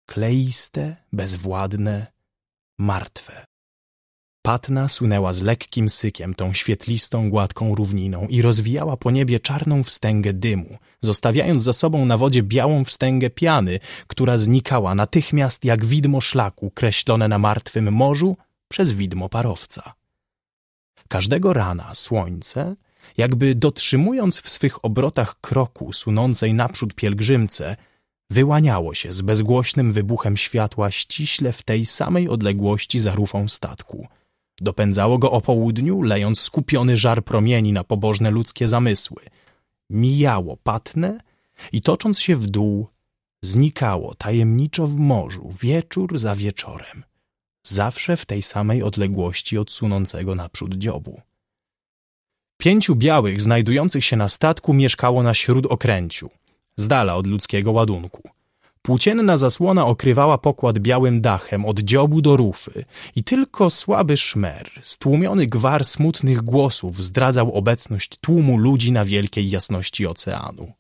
kleiste, bezwładne, martwe. Patna sunęła z lekkim sykiem tą świetlistą, gładką równiną i rozwijała po niebie czarną wstęgę dymu, zostawiając za sobą na wodzie białą wstęgę piany, która znikała natychmiast jak widmo szlaku kreślone na martwym morzu przez widmo parowca. Każdego rana słońce, jakby dotrzymując w swych obrotach kroku sunącej naprzód pielgrzymce, wyłaniało się z bezgłośnym wybuchem światła ściśle w tej samej odległości za rufą statku – Dopędzało go o południu, lejąc skupiony żar promieni na pobożne ludzkie zamysły. Mijało patne i tocząc się w dół, znikało tajemniczo w morzu, wieczór za wieczorem, zawsze w tej samej odległości od sunącego naprzód dziobu. Pięciu białych znajdujących się na statku mieszkało na śródokręciu, z dala od ludzkiego ładunku. Płócienna zasłona okrywała pokład białym dachem od dziobu do rufy i tylko słaby szmer, stłumiony gwar smutnych głosów zdradzał obecność tłumu ludzi na wielkiej jasności oceanu.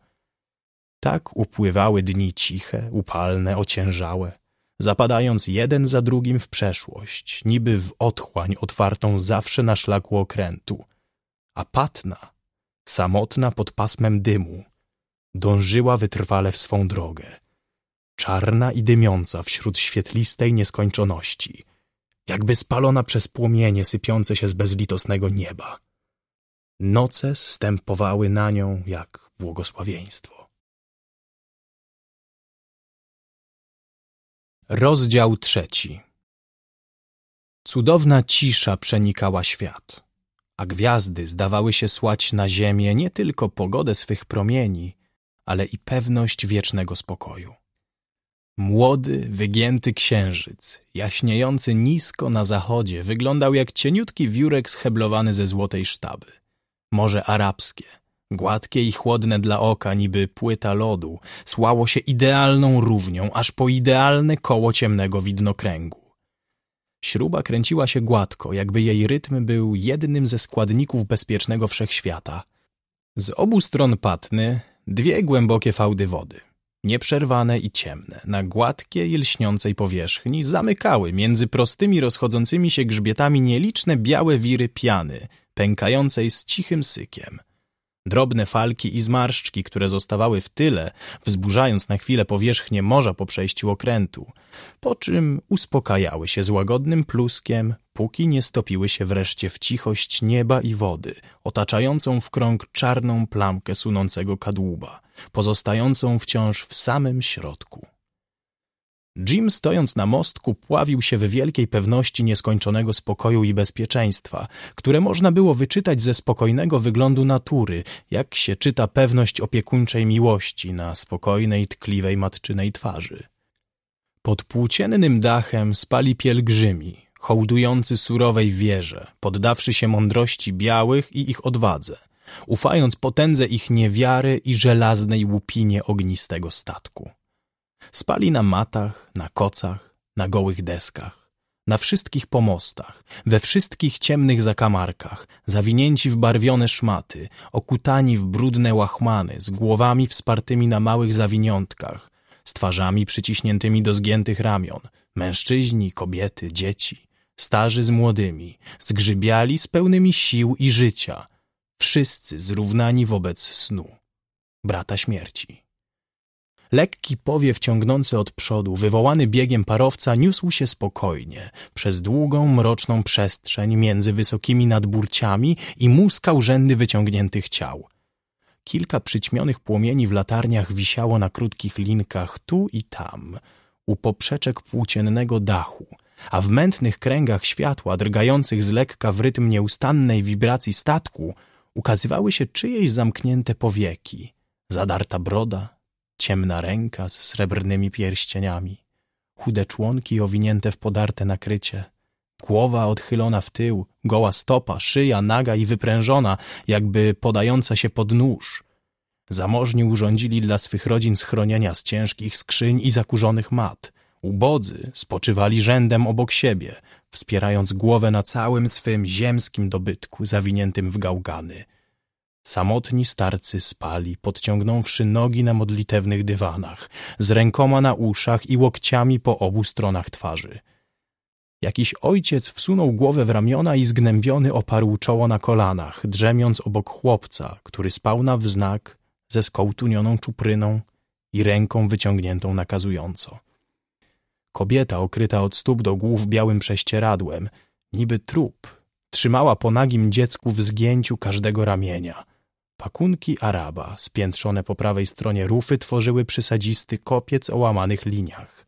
Tak upływały dni ciche, upalne, ociężałe, zapadając jeden za drugim w przeszłość, niby w otchłań otwartą zawsze na szlaku okrętu. A Patna, samotna pod pasmem dymu, dążyła wytrwale w swą drogę – czarna i dymiąca wśród świetlistej nieskończoności, jakby spalona przez płomienie sypiące się z bezlitosnego nieba. Noce stępowały na nią jak błogosławieństwo. Rozdział trzeci Cudowna cisza przenikała świat, a gwiazdy zdawały się słać na ziemię nie tylko pogodę swych promieni, ale i pewność wiecznego spokoju. Młody, wygięty księżyc, jaśniejący nisko na zachodzie, wyglądał jak cieniutki wiórek scheblowany ze złotej sztaby. Morze arabskie, gładkie i chłodne dla oka, niby płyta lodu, słało się idealną równią, aż po idealne koło ciemnego widnokręgu. Śruba kręciła się gładko, jakby jej rytm był jednym ze składników bezpiecznego wszechświata. Z obu stron patny dwie głębokie fałdy wody nieprzerwane i ciemne, na gładkiej, lśniącej powierzchni, zamykały między prostymi, rozchodzącymi się grzbietami nieliczne białe wiry piany, pękającej z cichym sykiem. Drobne falki i zmarszczki, które zostawały w tyle, wzburzając na chwilę powierzchnię morza po przejściu okrętu, po czym uspokajały się z łagodnym pluskiem, dopóki nie stopiły się wreszcie w cichość nieba i wody, otaczającą w krąg czarną plamkę sunącego kadłuba, pozostającą wciąż w samym środku. Jim stojąc na mostku pławił się w wielkiej pewności nieskończonego spokoju i bezpieczeństwa, które można było wyczytać ze spokojnego wyglądu natury, jak się czyta pewność opiekuńczej miłości na spokojnej, tkliwej matczynej twarzy. Pod płóciennym dachem spali pielgrzymi, hołdujący surowej wierze, poddawszy się mądrości białych i ich odwadze, ufając potędze ich niewiary i żelaznej łupinie ognistego statku. Spali na matach, na kocach, na gołych deskach, na wszystkich pomostach, we wszystkich ciemnych zakamarkach, zawinięci w barwione szmaty, okutani w brudne łachmany, z głowami wspartymi na małych zawiniątkach, z twarzami przyciśniętymi do zgiętych ramion, mężczyźni, kobiety, dzieci, starzy z młodymi, zgrzybiali z pełnymi sił i życia, wszyscy zrównani wobec snu, brata śmierci. Lekki powiew ciągnący od przodu, wywołany biegiem parowca, niósł się spokojnie przez długą, mroczną przestrzeń między wysokimi nadburciami i muskał rzędy wyciągniętych ciał. Kilka przyćmionych płomieni w latarniach wisiało na krótkich linkach tu i tam, u poprzeczek płóciennego dachu – a w mętnych kręgach światła, drgających z lekka w rytm nieustannej wibracji statku, ukazywały się czyjeś zamknięte powieki, zadarta broda, ciemna ręka z srebrnymi pierścieniami, chude członki owinięte w podarte nakrycie, głowa odchylona w tył, goła stopa, szyja naga i wyprężona, jakby podająca się pod nóż. Zamożni urządzili dla swych rodzin schronienia z ciężkich skrzyń i zakurzonych mat – Ubodzy spoczywali rzędem obok siebie, wspierając głowę na całym swym ziemskim dobytku zawiniętym w gałgany. Samotni starcy spali, podciągnąwszy nogi na modlitewnych dywanach, z rękoma na uszach i łokciami po obu stronach twarzy. Jakiś ojciec wsunął głowę w ramiona i zgnębiony oparł czoło na kolanach, drzemiąc obok chłopca, który spał na wznak ze skołtunioną czupryną i ręką wyciągniętą nakazująco. Kobieta okryta od stóp do głów białym prześcieradłem, niby trup, trzymała po nagim dziecku w zgięciu każdego ramienia. Pakunki Araba, spiętrzone po prawej stronie rufy, tworzyły przysadzisty kopiec o łamanych liniach.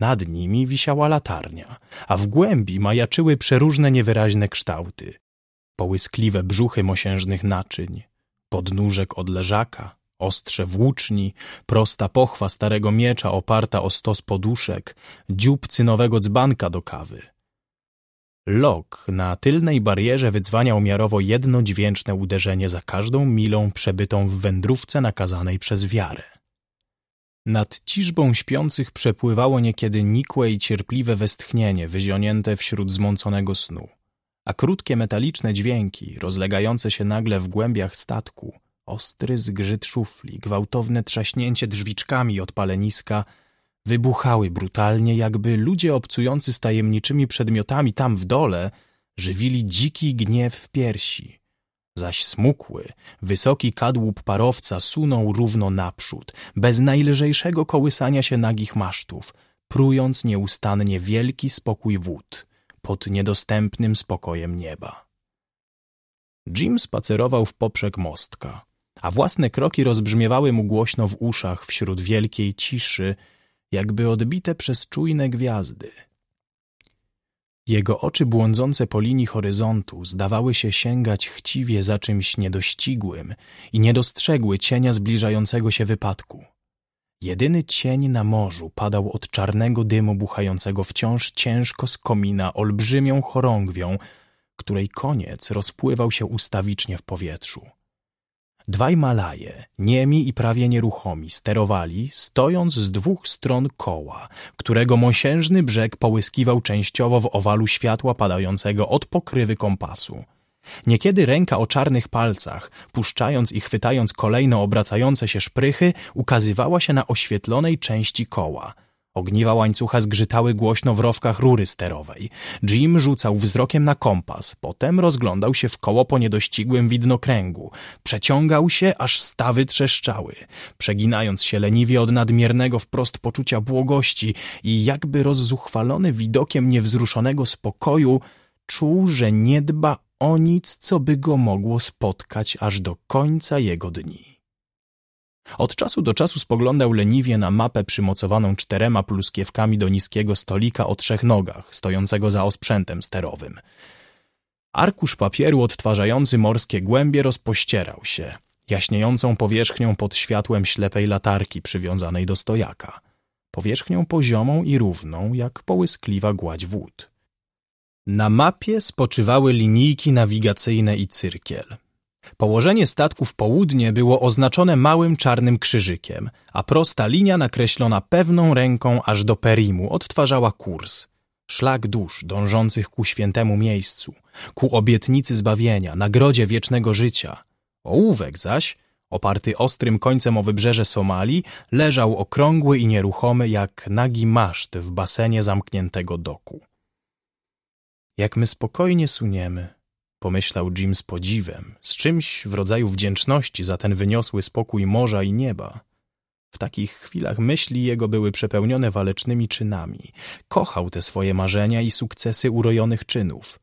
Nad nimi wisiała latarnia, a w głębi majaczyły przeróżne niewyraźne kształty. Połyskliwe brzuchy mosiężnych naczyń, podnóżek od leżaka, ostrze włóczni, prosta pochwa starego miecza oparta o stos poduszek, dziób cynowego dzbanka do kawy. Lok na tylnej barierze wydzwaniał miarowo jedno dźwięczne uderzenie za każdą milą przebytą w wędrówce nakazanej przez wiarę. Nad ciżbą śpiących przepływało niekiedy nikłe i cierpliwe westchnienie wyzionięte wśród zmąconego snu, a krótkie metaliczne dźwięki, rozlegające się nagle w głębiach statku, Ostry zgrzyt szufli, gwałtowne trzaśnięcie drzwiczkami od paleniska wybuchały brutalnie, jakby ludzie obcujący z tajemniczymi przedmiotami tam w dole żywili dziki gniew w piersi. Zaś smukły, wysoki kadłub parowca sunął równo naprzód, bez najlżejszego kołysania się nagich masztów, prując nieustannie wielki spokój wód pod niedostępnym spokojem nieba. Jim spacerował w poprzek mostka a własne kroki rozbrzmiewały mu głośno w uszach wśród wielkiej ciszy, jakby odbite przez czujne gwiazdy. Jego oczy błądzące po linii horyzontu zdawały się sięgać chciwie za czymś niedościgłym i nie dostrzegły cienia zbliżającego się wypadku. Jedyny cień na morzu padał od czarnego dymu buchającego wciąż ciężko z komina olbrzymią chorągwią, której koniec rozpływał się ustawicznie w powietrzu. Dwaj malaje, niemi i prawie nieruchomi, sterowali, stojąc z dwóch stron koła, którego mosiężny brzeg połyskiwał częściowo w owalu światła padającego od pokrywy kompasu. Niekiedy ręka o czarnych palcach, puszczając i chwytając kolejno obracające się szprychy, ukazywała się na oświetlonej części koła – Ogniwa łańcucha zgrzytały głośno w rowkach rury sterowej. Jim rzucał wzrokiem na kompas, potem rozglądał się w koło po niedościgłym widnokręgu. Przeciągał się, aż stawy trzeszczały, przeginając się leniwie od nadmiernego wprost poczucia błogości i jakby rozzuchwalony widokiem niewzruszonego spokoju, czuł, że nie dba o nic, co by go mogło spotkać aż do końca jego dni. Od czasu do czasu spoglądał leniwie na mapę przymocowaną czterema pluskiewkami do niskiego stolika o trzech nogach, stojącego za osprzętem sterowym. Arkusz papieru odtwarzający morskie głębie rozpościerał się, jaśniejącą powierzchnią pod światłem ślepej latarki przywiązanej do stojaka. Powierzchnią poziomą i równą, jak połyskliwa gładź wód. Na mapie spoczywały linijki nawigacyjne i cyrkiel. Położenie statku w południe było oznaczone małym czarnym krzyżykiem, a prosta linia nakreślona pewną ręką aż do Perimu odtwarzała kurs. Szlak dusz dążących ku świętemu miejscu, ku obietnicy zbawienia, nagrodzie wiecznego życia. Ołówek zaś, oparty ostrym końcem o wybrzeże Somalii, leżał okrągły i nieruchomy jak nagi maszt w basenie zamkniętego doku. Jak my spokojnie suniemy – pomyślał Jim z podziwem, z czymś w rodzaju wdzięczności za ten wyniosły spokój morza i nieba. W takich chwilach myśli jego były przepełnione walecznymi czynami. Kochał te swoje marzenia i sukcesy urojonych czynów.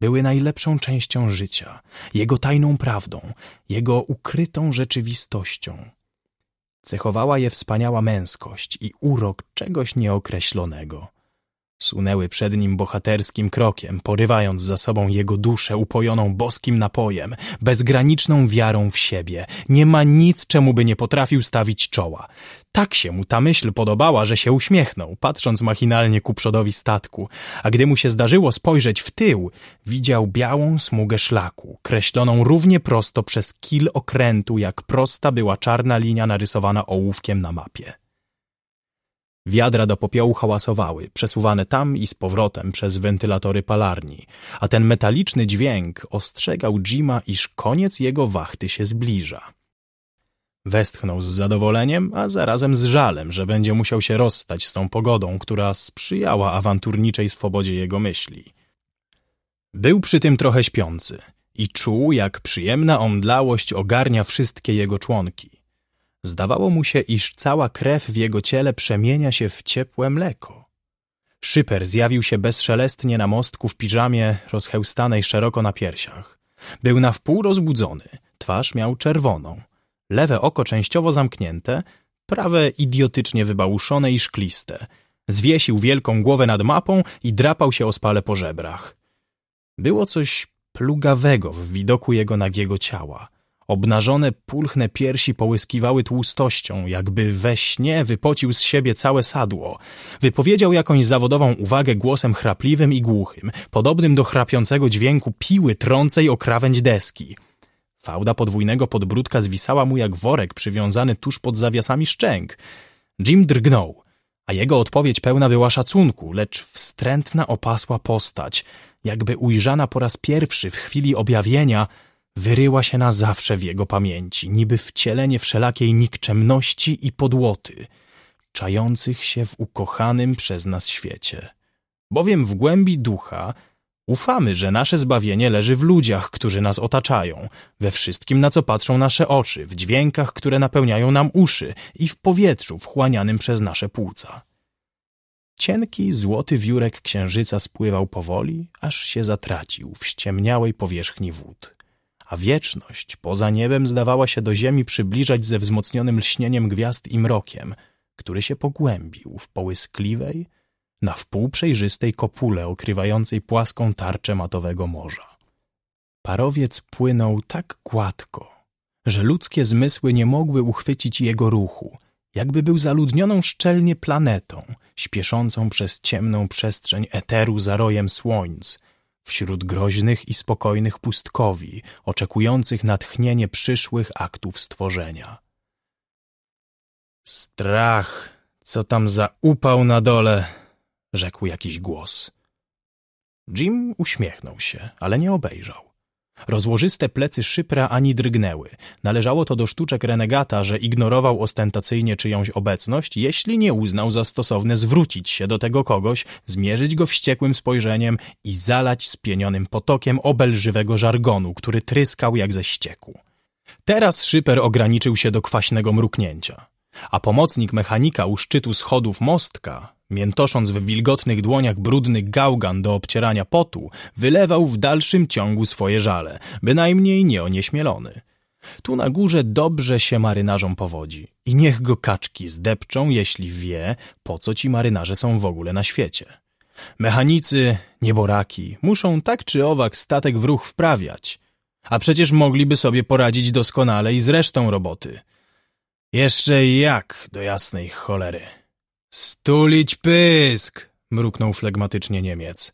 Były najlepszą częścią życia, jego tajną prawdą, jego ukrytą rzeczywistością. Cechowała je wspaniała męskość i urok czegoś nieokreślonego – Sunęły przed nim bohaterskim krokiem, porywając za sobą jego duszę upojoną boskim napojem, bezgraniczną wiarą w siebie. Nie ma nic, czemu by nie potrafił stawić czoła. Tak się mu ta myśl podobała, że się uśmiechnął, patrząc machinalnie ku przodowi statku, a gdy mu się zdarzyło spojrzeć w tył, widział białą smugę szlaku, kreśloną równie prosto przez kil okrętu, jak prosta była czarna linia narysowana ołówkiem na mapie. Wiadra do popiołu hałasowały, przesuwane tam i z powrotem przez wentylatory palarni, a ten metaliczny dźwięk ostrzegał Jima, iż koniec jego wachty się zbliża. Westchnął z zadowoleniem, a zarazem z żalem, że będzie musiał się rozstać z tą pogodą, która sprzyjała awanturniczej swobodzie jego myśli. Był przy tym trochę śpiący i czuł, jak przyjemna omdlałość ogarnia wszystkie jego członki. Zdawało mu się, iż cała krew w jego ciele przemienia się w ciepłe mleko. Szyper zjawił się bezszelestnie na mostku w piżamie rozhełstanej szeroko na piersiach. Był na wpół rozbudzony, twarz miał czerwoną, lewe oko częściowo zamknięte, prawe idiotycznie wybałuszone i szkliste. Zwiesił wielką głowę nad mapą i drapał się o spale po żebrach. Było coś plugawego w widoku jego nagiego ciała – Obnażone, pulchne piersi połyskiwały tłustością, jakby we śnie wypocił z siebie całe sadło. Wypowiedział jakąś zawodową uwagę głosem chrapliwym i głuchym, podobnym do chrapiącego dźwięku piły trącej o krawędź deski. Fałda podwójnego podbródka zwisała mu jak worek przywiązany tuż pod zawiasami szczęk. Jim drgnął, a jego odpowiedź pełna była szacunku, lecz wstrętna opasła postać, jakby ujrzana po raz pierwszy w chwili objawienia – wyryła się na zawsze w jego pamięci, niby wcielenie wszelakiej nikczemności i podłoty, czających się w ukochanym przez nas świecie. Bowiem w głębi ducha ufamy, że nasze zbawienie leży w ludziach, którzy nas otaczają, we wszystkim, na co patrzą nasze oczy, w dźwiękach, które napełniają nam uszy i w powietrzu wchłanianym przez nasze płuca. Cienki, złoty wiórek księżyca spływał powoli, aż się zatracił w ściemniałej powierzchni wód a wieczność poza niebem zdawała się do ziemi przybliżać ze wzmocnionym lśnieniem gwiazd i mrokiem, który się pogłębił w połyskliwej, na wpół przejrzystej kopule okrywającej płaską tarczę matowego morza. Parowiec płynął tak gładko, że ludzkie zmysły nie mogły uchwycić jego ruchu, jakby był zaludnioną szczelnie planetą, śpieszącą przez ciemną przestrzeń eteru za rojem słońc – wśród groźnych i spokojnych pustkowi, oczekujących natchnienie przyszłych aktów stworzenia. Strach, co tam za upał na dole, rzekł jakiś głos. Jim uśmiechnął się, ale nie obejrzał. Rozłożyste plecy Szypra ani drgnęły. Należało to do sztuczek renegata, że ignorował ostentacyjnie czyjąś obecność, jeśli nie uznał za stosowne zwrócić się do tego kogoś, zmierzyć go wściekłym spojrzeniem i zalać spienionym potokiem obelżywego żargonu, który tryskał jak ze ścieku. Teraz Szyper ograniczył się do kwaśnego mruknięcia a pomocnik mechanika u szczytu schodów mostka, miętosząc w wilgotnych dłoniach brudny gałgan do obcierania potu, wylewał w dalszym ciągu swoje żale, bynajmniej onieśmielony. Tu na górze dobrze się marynarzom powodzi i niech go kaczki zdepczą, jeśli wie, po co ci marynarze są w ogóle na świecie. Mechanicy, nieboraki, muszą tak czy owak statek w ruch wprawiać, a przecież mogliby sobie poradzić doskonale i z resztą roboty – jeszcze jak, do jasnej cholery. Stulić pysk, mruknął flegmatycznie Niemiec.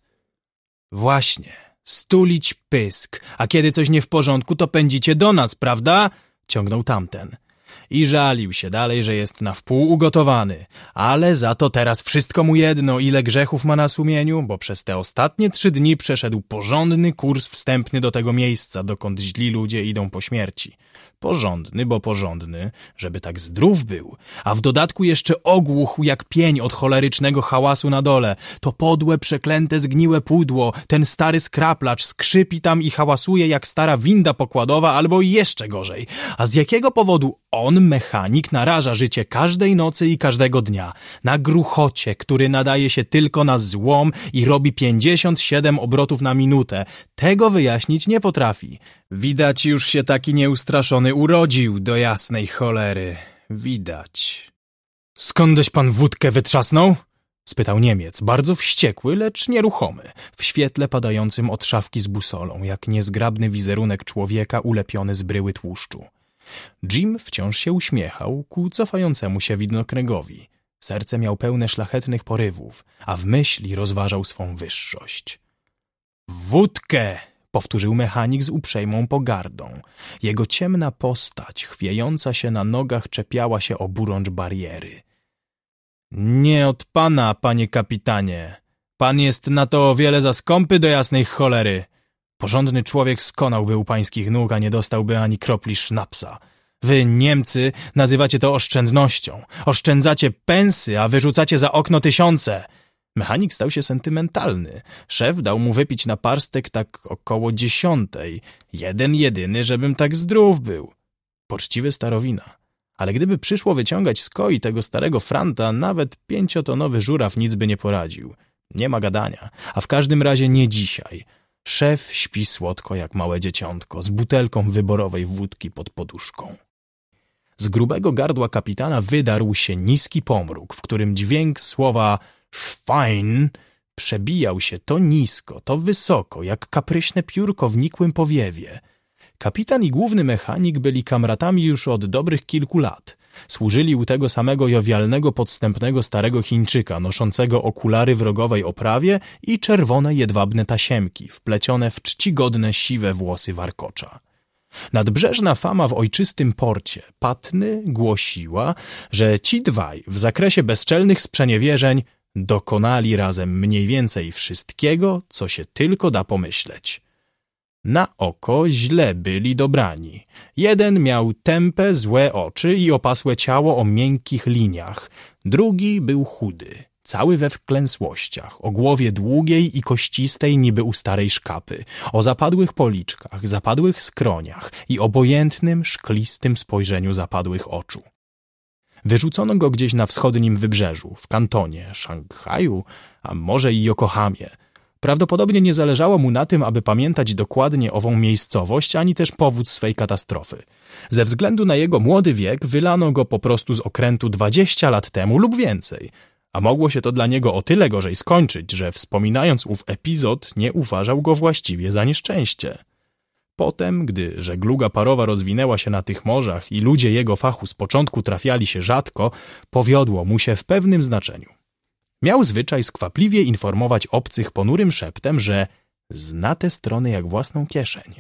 Właśnie, stulić pysk, a kiedy coś nie w porządku, to pędzicie do nas, prawda? Ciągnął tamten. I żalił się dalej, że jest na wpół ugotowany, ale za to teraz wszystko mu jedno, ile grzechów ma na sumieniu, bo przez te ostatnie trzy dni przeszedł porządny kurs wstępny do tego miejsca, dokąd źli ludzie idą po śmierci. Porządny, bo porządny, żeby tak zdrów był, a w dodatku jeszcze ogłuchł jak pień od cholerycznego hałasu na dole. To podłe, przeklęte, zgniłe pudło, ten stary skraplacz skrzypi tam i hałasuje jak stara winda pokładowa albo jeszcze gorzej. A z jakiego powodu on, mechanik, naraża życie każdej nocy i każdego dnia na gruchocie, który nadaje się tylko na złom i robi 57 obrotów na minutę? Tego wyjaśnić nie potrafi. Widać już się taki nieustraszony urodził do jasnej cholery, widać. Skądeś pan wódkę wytrzasnął? spytał Niemiec, bardzo wściekły, lecz nieruchomy, w świetle padającym od szafki z busolą, jak niezgrabny wizerunek człowieka ulepiony z bryły tłuszczu. Jim wciąż się uśmiechał ku cofającemu się widnokręgowi. Serce miał pełne szlachetnych porywów, a w myśli rozważał swą wyższość. Wódkę! powtórzył mechanik z uprzejmą pogardą. Jego ciemna postać, chwiejąca się na nogach, czepiała się o burącz bariery. Nie od pana, panie kapitanie. Pan jest na to o wiele za skąpy do jasnej cholery. Porządny człowiek skonałby u pańskich nóg, a nie dostałby ani kropli sznapsa. Wy, Niemcy, nazywacie to oszczędnością. Oszczędzacie pensy, a wyrzucacie za okno tysiące. Mechanik stał się sentymentalny. Szef dał mu wypić na parstek tak około dziesiątej. Jeden jedyny, żebym tak zdrów był. Poczciwy starowina. Ale gdyby przyszło wyciągać z koi tego starego franta, nawet pięciotonowy żuraw nic by nie poradził. Nie ma gadania, a w każdym razie nie dzisiaj. Szef śpi słodko jak małe dzieciątko, z butelką wyborowej wódki pod poduszką. Z grubego gardła kapitana wydarł się niski pomruk, w którym dźwięk słowa Schwein przebijał się to nisko, to wysoko, jak kapryśne piórko w nikłym powiewie. Kapitan i główny mechanik byli kamratami już od dobrych kilku lat. Służyli u tego samego jowialnego, podstępnego starego Chińczyka, noszącego okulary w rogowej oprawie i czerwone jedwabne tasiemki, wplecione w czcigodne siwe włosy warkocza. Nadbrzeżna fama w ojczystym porcie Patny głosiła, że ci dwaj w zakresie bezczelnych sprzeniewierzeń Dokonali razem mniej więcej wszystkiego, co się tylko da pomyśleć. Na oko źle byli dobrani. Jeden miał tępe, złe oczy i opasłe ciało o miękkich liniach. Drugi był chudy, cały we wklęsłościach, o głowie długiej i kościstej niby u starej szkapy, o zapadłych policzkach, zapadłych skroniach i obojętnym, szklistym spojrzeniu zapadłych oczu. Wyrzucono go gdzieś na wschodnim wybrzeżu, w kantonie, Szanghaju, a może i Yokohamie. Prawdopodobnie nie zależało mu na tym, aby pamiętać dokładnie ową miejscowość, ani też powód swej katastrofy. Ze względu na jego młody wiek wylano go po prostu z okrętu 20 lat temu lub więcej. A mogło się to dla niego o tyle gorzej skończyć, że wspominając ów epizod nie uważał go właściwie za nieszczęście. Potem, gdy żegluga parowa rozwinęła się na tych morzach i ludzie jego fachu z początku trafiali się rzadko, powiodło mu się w pewnym znaczeniu. Miał zwyczaj skwapliwie informować obcych ponurym szeptem, że zna te strony jak własną kieszeń.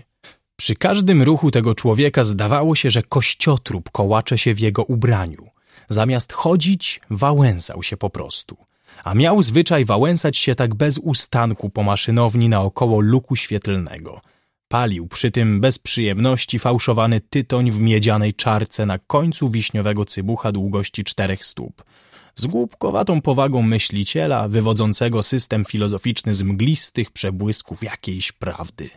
Przy każdym ruchu tego człowieka zdawało się, że kościotrup kołacze się w jego ubraniu. Zamiast chodzić, wałęsał się po prostu. A miał zwyczaj wałęsać się tak bez ustanku po maszynowni naokoło luku świetlnego – Palił przy tym bez przyjemności fałszowany tytoń w miedzianej czarce na końcu wiśniowego cybucha długości czterech stóp. Z głupkowatą powagą myśliciela, wywodzącego system filozoficzny z mglistych przebłysków jakiejś prawdy.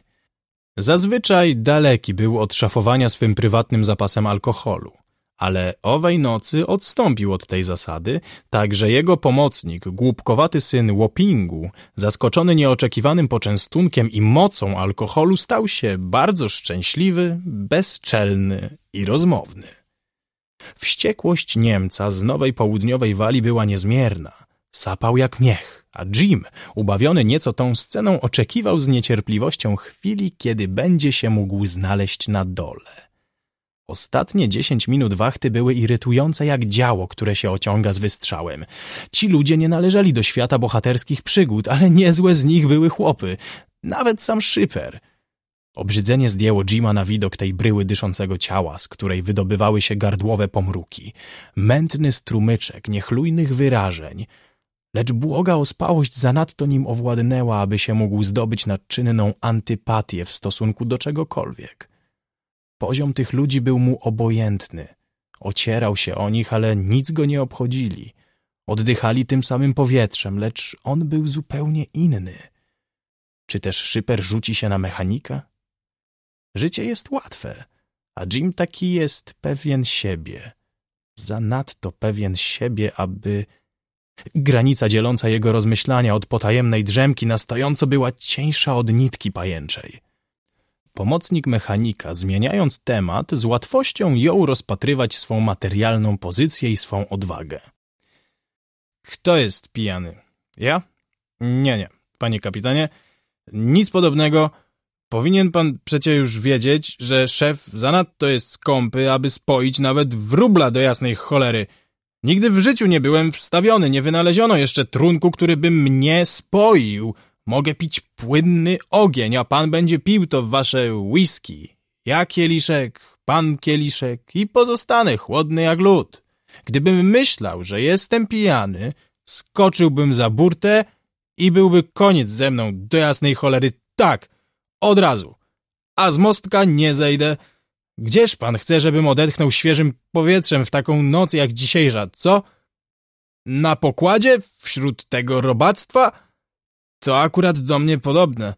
Zazwyczaj daleki był od szafowania swym prywatnym zapasem alkoholu ale owej nocy odstąpił od tej zasady, tak że jego pomocnik, głupkowaty syn Łopingu, zaskoczony nieoczekiwanym poczęstunkiem i mocą alkoholu, stał się bardzo szczęśliwy, bezczelny i rozmowny. Wściekłość Niemca z nowej południowej wali była niezmierna. Sapał jak miech, a Jim, ubawiony nieco tą sceną, oczekiwał z niecierpliwością chwili, kiedy będzie się mógł znaleźć na dole. Ostatnie dziesięć minut wachty były irytujące jak działo, które się ociąga z wystrzałem. Ci ludzie nie należeli do świata bohaterskich przygód, ale niezłe z nich były chłopy. Nawet sam szyper. Obrzydzenie zdjęło Jima na widok tej bryły dyszącego ciała, z której wydobywały się gardłowe pomruki. Mętny strumyczek niechlujnych wyrażeń. Lecz błoga ospałość zanadto nim owładnęła, aby się mógł zdobyć na czynną antypatię w stosunku do czegokolwiek. Poziom tych ludzi był mu obojętny. Ocierał się o nich, ale nic go nie obchodzili. Oddychali tym samym powietrzem, lecz on był zupełnie inny. Czy też szyper rzuci się na mechanika? Życie jest łatwe, a Jim taki jest pewien siebie. Zanadto pewien siebie, aby... Granica dzieląca jego rozmyślania od potajemnej drzemki na stojąco była cieńsza od nitki pajęczej. Pomocnik mechanika, zmieniając temat, z łatwością jął rozpatrywać swą materialną pozycję i swą odwagę. Kto jest pijany? Ja? Nie, nie, panie kapitanie. Nic podobnego. Powinien pan przecie już wiedzieć, że szef zanadto jest skąpy, aby spoić nawet wróbla do jasnej cholery. Nigdy w życiu nie byłem wstawiony, nie wynaleziono jeszcze trunku, który by mnie spoił – Mogę pić płynny ogień, a pan będzie pił to wasze whisky. Ja kieliszek, pan kieliszek i pozostanę chłodny jak lód. Gdybym myślał, że jestem pijany, skoczyłbym za burtę i byłby koniec ze mną do jasnej cholery tak, od razu. A z mostka nie zejdę. Gdzież pan chce, żebym odetchnął świeżym powietrzem w taką noc jak dzisiejsza, co? Na pokładzie? Wśród tego robactwa? To akurat do mnie podobne.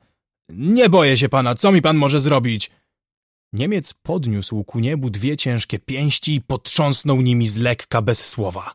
Nie boję się pana, co mi pan może zrobić? Niemiec podniósł ku niebu dwie ciężkie pięści i potrząsnął nimi z lekka bez słowa.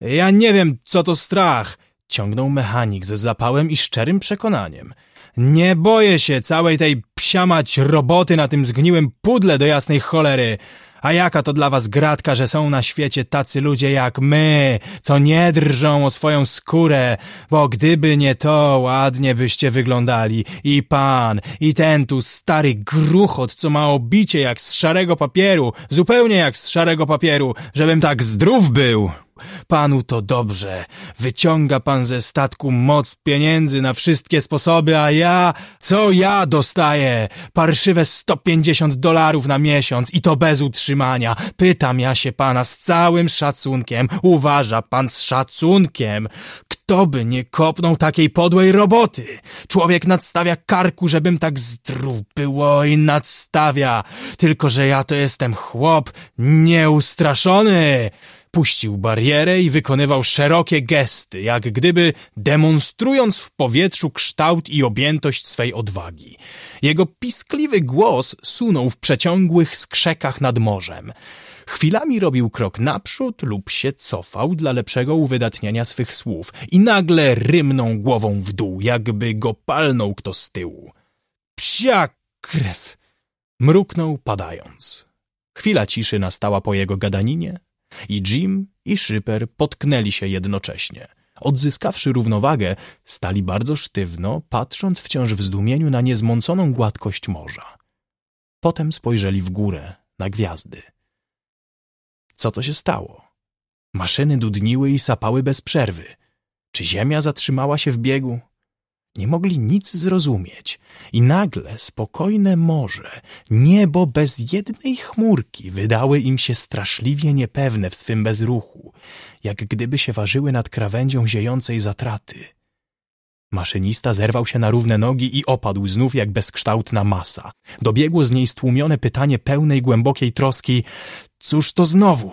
Ja nie wiem, co to strach, ciągnął mechanik ze zapałem i szczerym przekonaniem. Nie boję się całej tej psiamać roboty na tym zgniłym pudle do jasnej cholery. A jaka to dla was gratka, że są na świecie tacy ludzie jak my, co nie drżą o swoją skórę, bo gdyby nie to, ładnie byście wyglądali. I pan, i ten tu stary gruchot, co ma obicie jak z szarego papieru, zupełnie jak z szarego papieru, żebym tak zdrów był. Panu to dobrze. Wyciąga pan ze statku moc pieniędzy na wszystkie sposoby, a ja... Co ja dostaję? Parszywe 150 dolarów na miesiąc i to bez utrzymania. Pytam ja się pana z całym szacunkiem. Uważa pan z szacunkiem. Kto by nie kopnął takiej podłej roboty? Człowiek nadstawia karku, żebym tak zdrów było i nadstawia. Tylko, że ja to jestem chłop nieustraszony. Puścił barierę i wykonywał szerokie gesty, jak gdyby demonstrując w powietrzu kształt i objętość swej odwagi. Jego piskliwy głos sunął w przeciągłych skrzekach nad morzem. Chwilami robił krok naprzód lub się cofał dla lepszego uwydatniania swych słów i nagle rymnął głową w dół, jakby go palnął kto z tyłu. Psia krew! Mruknął padając. Chwila ciszy nastała po jego gadaninie, i Jim i Szyper potknęli się jednocześnie. Odzyskawszy równowagę, stali bardzo sztywno, patrząc wciąż w zdumieniu na niezmąconą gładkość morza. Potem spojrzeli w górę, na gwiazdy. Co to się stało? Maszyny dudniły i sapały bez przerwy. Czy ziemia zatrzymała się w biegu? nie mogli nic zrozumieć i nagle spokojne morze, niebo bez jednej chmurki wydały im się straszliwie niepewne w swym bezruchu, jak gdyby się ważyły nad krawędzią ziejącej zatraty. Maszynista zerwał się na równe nogi i opadł znów jak bezkształtna masa. Dobiegło z niej stłumione pytanie pełnej głębokiej troski – cóż to znowu?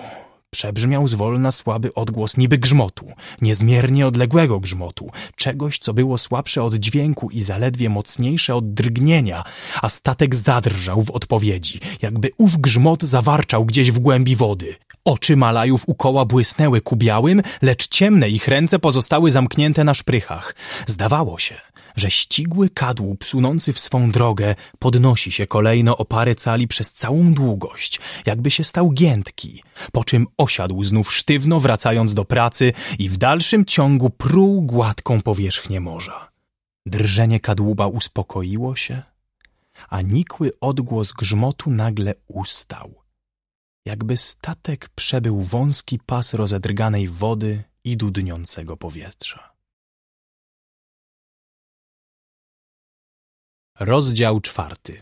Przebrzmiał zwolna słaby odgłos niby grzmotu, niezmiernie odległego grzmotu, czegoś, co było słabsze od dźwięku i zaledwie mocniejsze od drgnienia, a statek zadrżał w odpowiedzi, jakby ów grzmot zawarczał gdzieś w głębi wody. Oczy malajów u koła błysnęły ku białym, lecz ciemne ich ręce pozostały zamknięte na szprychach. Zdawało się, że ścigły kadłub sunący w swą drogę podnosi się kolejno o parę cali przez całą długość, jakby się stał giętki, po czym osiadł znów sztywno, wracając do pracy i w dalszym ciągu pruł gładką powierzchnię morza. Drżenie kadłuba uspokoiło się, a nikły odgłos grzmotu nagle ustał. Jakby statek przebył wąski pas rozedrganej wody i dudniącego powietrza. Rozdział czwarty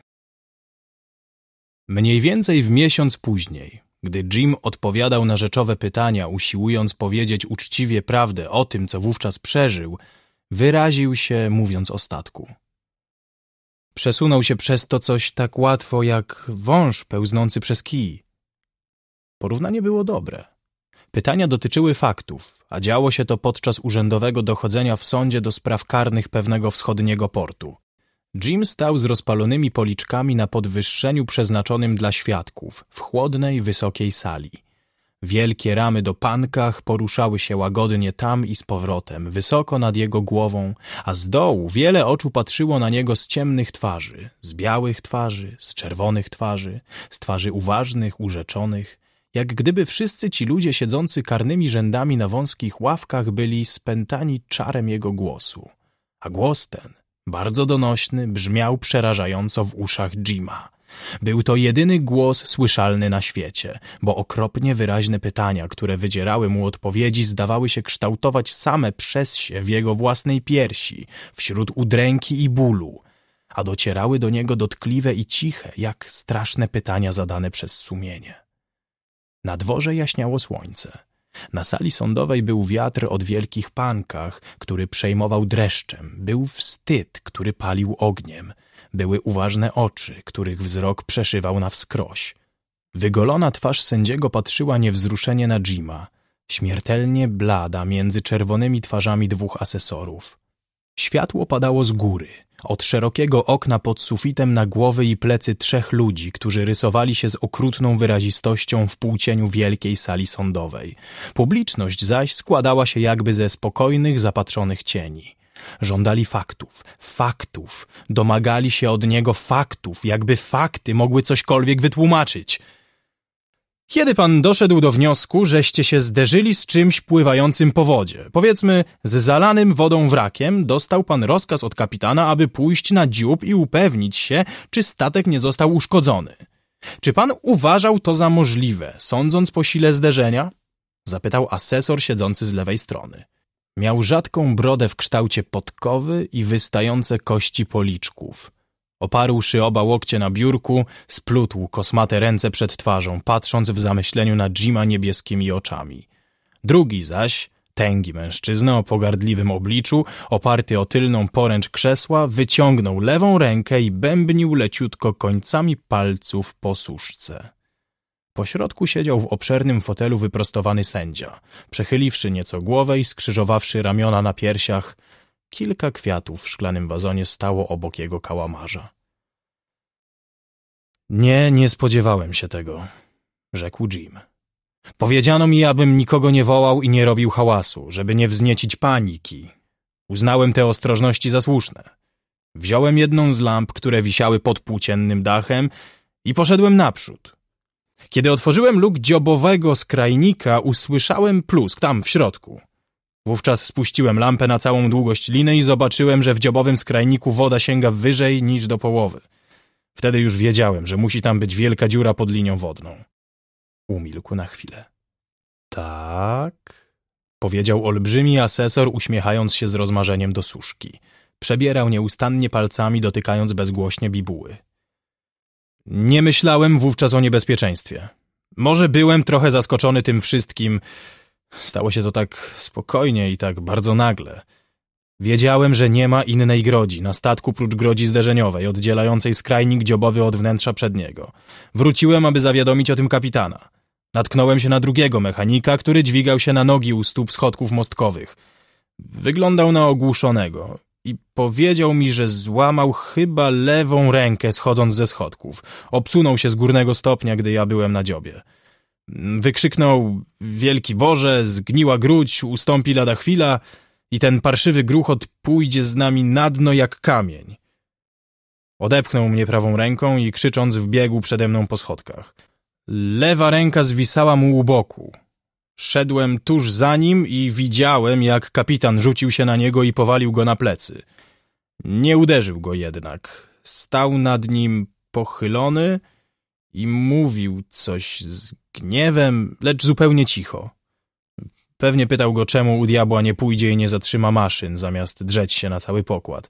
Mniej więcej w miesiąc później, gdy Jim odpowiadał na rzeczowe pytania, usiłując powiedzieć uczciwie prawdę o tym, co wówczas przeżył, wyraził się, mówiąc o statku. Przesunął się przez to coś tak łatwo, jak wąż pełznący przez kij. Porównanie było dobre. Pytania dotyczyły faktów, a działo się to podczas urzędowego dochodzenia w sądzie do spraw karnych pewnego wschodniego portu. Jim stał z rozpalonymi policzkami na podwyższeniu przeznaczonym dla świadków, w chłodnej, wysokiej sali. Wielkie ramy do pankach poruszały się łagodnie tam i z powrotem, wysoko nad jego głową, a z dołu wiele oczu patrzyło na niego z ciemnych twarzy, z białych twarzy, z czerwonych twarzy, z twarzy uważnych, urzeczonych, jak gdyby wszyscy ci ludzie siedzący karnymi rzędami na wąskich ławkach byli spętani czarem jego głosu. A głos ten bardzo donośny, brzmiał przerażająco w uszach Jima. Był to jedyny głos słyszalny na świecie, bo okropnie wyraźne pytania, które wydzierały mu odpowiedzi, zdawały się kształtować same przez się w jego własnej piersi, wśród udręki i bólu, a docierały do niego dotkliwe i ciche, jak straszne pytania zadane przez sumienie. Na dworze jaśniało słońce. Na sali sądowej był wiatr od wielkich pankach, który przejmował dreszczem, był wstyd, który palił ogniem, były uważne oczy, których wzrok przeszywał na wskroś. Wygolona twarz sędziego patrzyła niewzruszenie na Jima, śmiertelnie blada między czerwonymi twarzami dwóch asesorów. Światło padało z góry, od szerokiego okna pod sufitem na głowy i plecy trzech ludzi, którzy rysowali się z okrutną wyrazistością w półcieniu wielkiej sali sądowej. Publiczność zaś składała się jakby ze spokojnych, zapatrzonych cieni. Żądali faktów, faktów, domagali się od niego faktów, jakby fakty mogły cośkolwiek wytłumaczyć – kiedy pan doszedł do wniosku, żeście się zderzyli z czymś pływającym po wodzie? Powiedzmy, z zalanym wodą wrakiem dostał pan rozkaz od kapitana, aby pójść na dziób i upewnić się, czy statek nie został uszkodzony. Czy pan uważał to za możliwe, sądząc po sile zderzenia? Zapytał asesor siedzący z lewej strony. Miał rzadką brodę w kształcie podkowy i wystające kości policzków. Oparłszy oba łokcie na biurku, splótł kosmate ręce przed twarzą, patrząc w zamyśleniu na Jima niebieskimi oczami. Drugi zaś, tęgi mężczyzna o pogardliwym obliczu, oparty o tylną poręcz krzesła, wyciągnął lewą rękę i bębnił leciutko końcami palców po suszce. Po środku siedział w obszernym fotelu wyprostowany sędzia, przechyliwszy nieco głowę i skrzyżowawszy ramiona na piersiach – Kilka kwiatów w szklanym wazonie stało obok jego kałamarza. Nie, nie spodziewałem się tego, rzekł Jim. Powiedziano mi, abym nikogo nie wołał i nie robił hałasu, żeby nie wzniecić paniki. Uznałem te ostrożności za słuszne. Wziąłem jedną z lamp, które wisiały pod płóciennym dachem i poszedłem naprzód. Kiedy otworzyłem luk dziobowego skrajnika, usłyszałem plusk tam w środku – Wówczas spuściłem lampę na całą długość liny i zobaczyłem, że w dziobowym skrajniku woda sięga wyżej niż do połowy. Wtedy już wiedziałem, że musi tam być wielka dziura pod linią wodną. Umilkł na chwilę. Tak, powiedział olbrzymi asesor, uśmiechając się z rozmarzeniem do suszki. Przebierał nieustannie palcami, dotykając bezgłośnie bibuły. Nie myślałem wówczas o niebezpieczeństwie. Może byłem trochę zaskoczony tym wszystkim, Stało się to tak spokojnie i tak bardzo nagle. Wiedziałem, że nie ma innej grodzi na statku prócz grodzi zderzeniowej, oddzielającej skrajnik dziobowy od wnętrza przedniego. Wróciłem, aby zawiadomić o tym kapitana. Natknąłem się na drugiego mechanika, który dźwigał się na nogi u stóp schodków mostkowych. Wyglądał na ogłuszonego i powiedział mi, że złamał chyba lewą rękę schodząc ze schodków. Obsunął się z górnego stopnia, gdy ja byłem na dziobie. Wykrzyknął Wielki Boże, zgniła gruć, ustąpi lada chwila i ten parszywy gruchot pójdzie z nami na dno jak kamień. Odepchnął mnie prawą ręką i krzycząc wbiegł przede mną po schodkach. Lewa ręka zwisała mu u boku. Szedłem tuż za nim i widziałem, jak kapitan rzucił się na niego i powalił go na plecy. Nie uderzył go jednak. Stał nad nim pochylony i mówił coś z gniewem, lecz zupełnie cicho. Pewnie pytał go, czemu u diabła nie pójdzie i nie zatrzyma maszyn, zamiast drzeć się na cały pokład.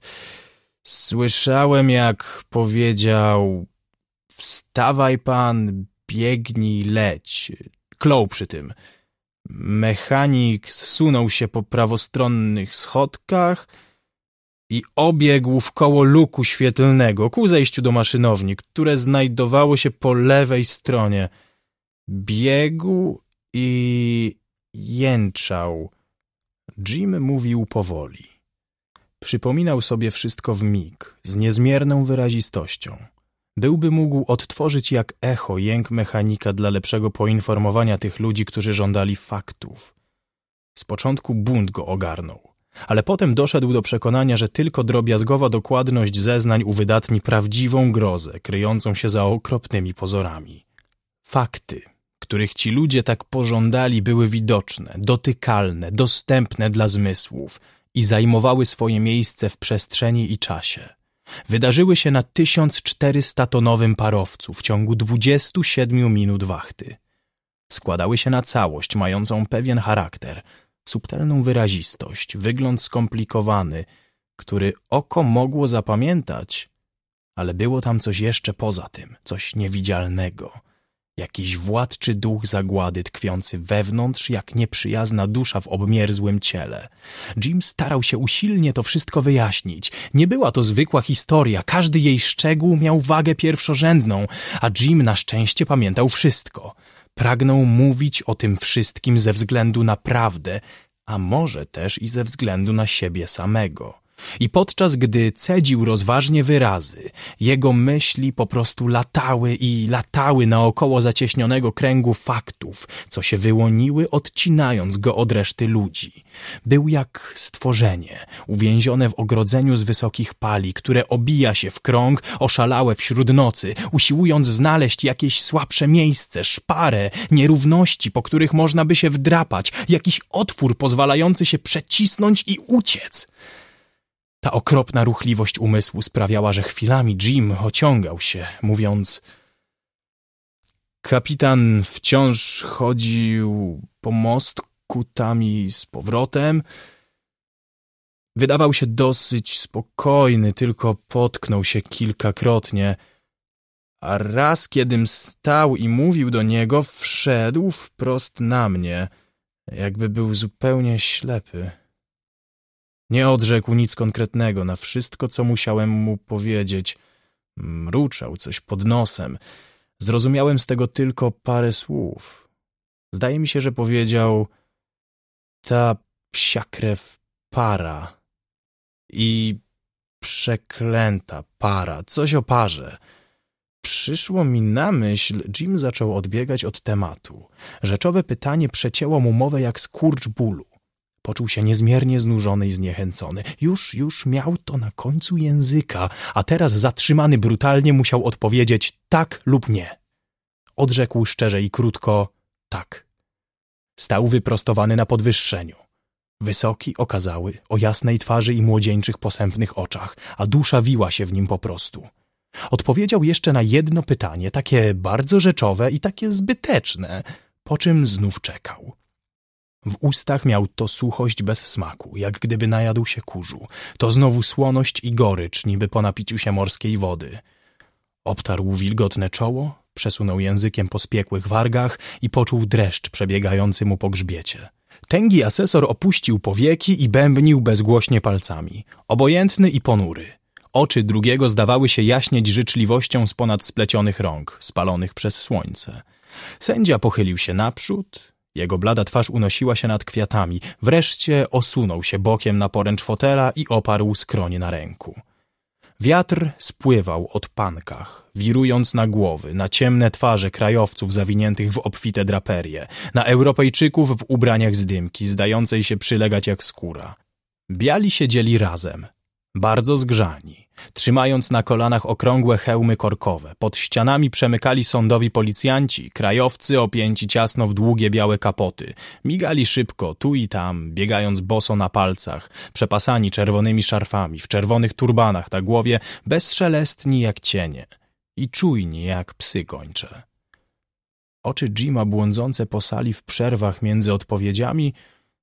Słyszałem, jak powiedział... Wstawaj pan, biegnij, leć. Klął przy tym. Mechanik zsunął się po prawostronnych schodkach i obiegł w koło luku świetlnego ku zejściu do maszynowni, które znajdowało się po lewej stronie – Biegł i jęczał. Jim mówił powoli. Przypominał sobie wszystko w mig, z niezmierną wyrazistością. Byłby mógł odtworzyć jak echo jęk mechanika dla lepszego poinformowania tych ludzi, którzy żądali faktów. Z początku bunt go ogarnął, ale potem doszedł do przekonania, że tylko drobiazgowa dokładność zeznań uwydatni prawdziwą grozę kryjącą się za okropnymi pozorami. Fakty których ci ludzie tak pożądali, były widoczne, dotykalne, dostępne dla zmysłów i zajmowały swoje miejsce w przestrzeni i czasie. Wydarzyły się na 1400-tonowym parowcu w ciągu 27 minut wachty. Składały się na całość mającą pewien charakter, subtelną wyrazistość, wygląd skomplikowany, który oko mogło zapamiętać, ale było tam coś jeszcze poza tym, coś niewidzialnego – Jakiś władczy duch zagłady tkwiący wewnątrz, jak nieprzyjazna dusza w obmierzłym ciele. Jim starał się usilnie to wszystko wyjaśnić. Nie była to zwykła historia, każdy jej szczegół miał wagę pierwszorzędną, a Jim na szczęście pamiętał wszystko. Pragnął mówić o tym wszystkim ze względu na prawdę, a może też i ze względu na siebie samego. I podczas gdy cedził rozważnie wyrazy, jego myśli po prostu latały i latały naokoło zacieśnionego kręgu faktów, co się wyłoniły, odcinając go od reszty ludzi. Był jak stworzenie, uwięzione w ogrodzeniu z wysokich pali, które obija się w krąg, oszalałe wśród nocy, usiłując znaleźć jakieś słabsze miejsce, szparę, nierówności, po których można by się wdrapać, jakiś otwór pozwalający się przecisnąć i uciec. Ta okropna ruchliwość umysłu sprawiała, że chwilami Jim ociągał się, mówiąc Kapitan wciąż chodził po mostku tam i z powrotem. Wydawał się dosyć spokojny, tylko potknął się kilkakrotnie. A raz, kiedym stał i mówił do niego, wszedł wprost na mnie, jakby był zupełnie ślepy. Nie odrzekł nic konkretnego na wszystko, co musiałem mu powiedzieć. Mruczał coś pod nosem. Zrozumiałem z tego tylko parę słów. Zdaje mi się, że powiedział ta psia krew para i przeklęta para, coś o parze. Przyszło mi na myśl, Jim zaczął odbiegać od tematu. Rzeczowe pytanie przecięło mu mowę jak skurcz bólu. Poczuł się niezmiernie znużony i zniechęcony. Już, już miał to na końcu języka, a teraz zatrzymany brutalnie musiał odpowiedzieć tak lub nie. Odrzekł szczerze i krótko tak. Stał wyprostowany na podwyższeniu. Wysoki, okazały, o jasnej twarzy i młodzieńczych posępnych oczach, a dusza wiła się w nim po prostu. Odpowiedział jeszcze na jedno pytanie, takie bardzo rzeczowe i takie zbyteczne, po czym znów czekał. W ustach miał to suchość bez smaku, jak gdyby najadł się kurzu, to znowu słoność i gorycz, niby po napiciu się morskiej wody. Obtarł wilgotne czoło, przesunął językiem po spiekłych wargach i poczuł dreszcz przebiegający mu po grzbiecie. Tęgi asesor opuścił powieki i bębnił bezgłośnie palcami, obojętny i ponury. Oczy drugiego zdawały się jaśnieć życzliwością z ponad splecionych rąk, spalonych przez słońce. Sędzia pochylił się naprzód, jego blada twarz unosiła się nad kwiatami. Wreszcie osunął się bokiem na poręcz fotela i oparł skronie na ręku. Wiatr spływał od pankach, wirując na głowy, na ciemne twarze krajowców zawiniętych w obfite draperie, na Europejczyków w ubraniach z dymki, zdającej się przylegać jak skóra. Biali siedzieli razem, bardzo zgrzani. Trzymając na kolanach okrągłe hełmy korkowe, pod ścianami przemykali sądowi policjanci, krajowcy opięci ciasno w długie białe kapoty. Migali szybko, tu i tam, biegając boso na palcach, przepasani czerwonymi szarfami, w czerwonych turbanach na głowie, bezszelestni jak cienie i czujni jak psy gończe. Oczy Jima błądzące po sali w przerwach między odpowiedziami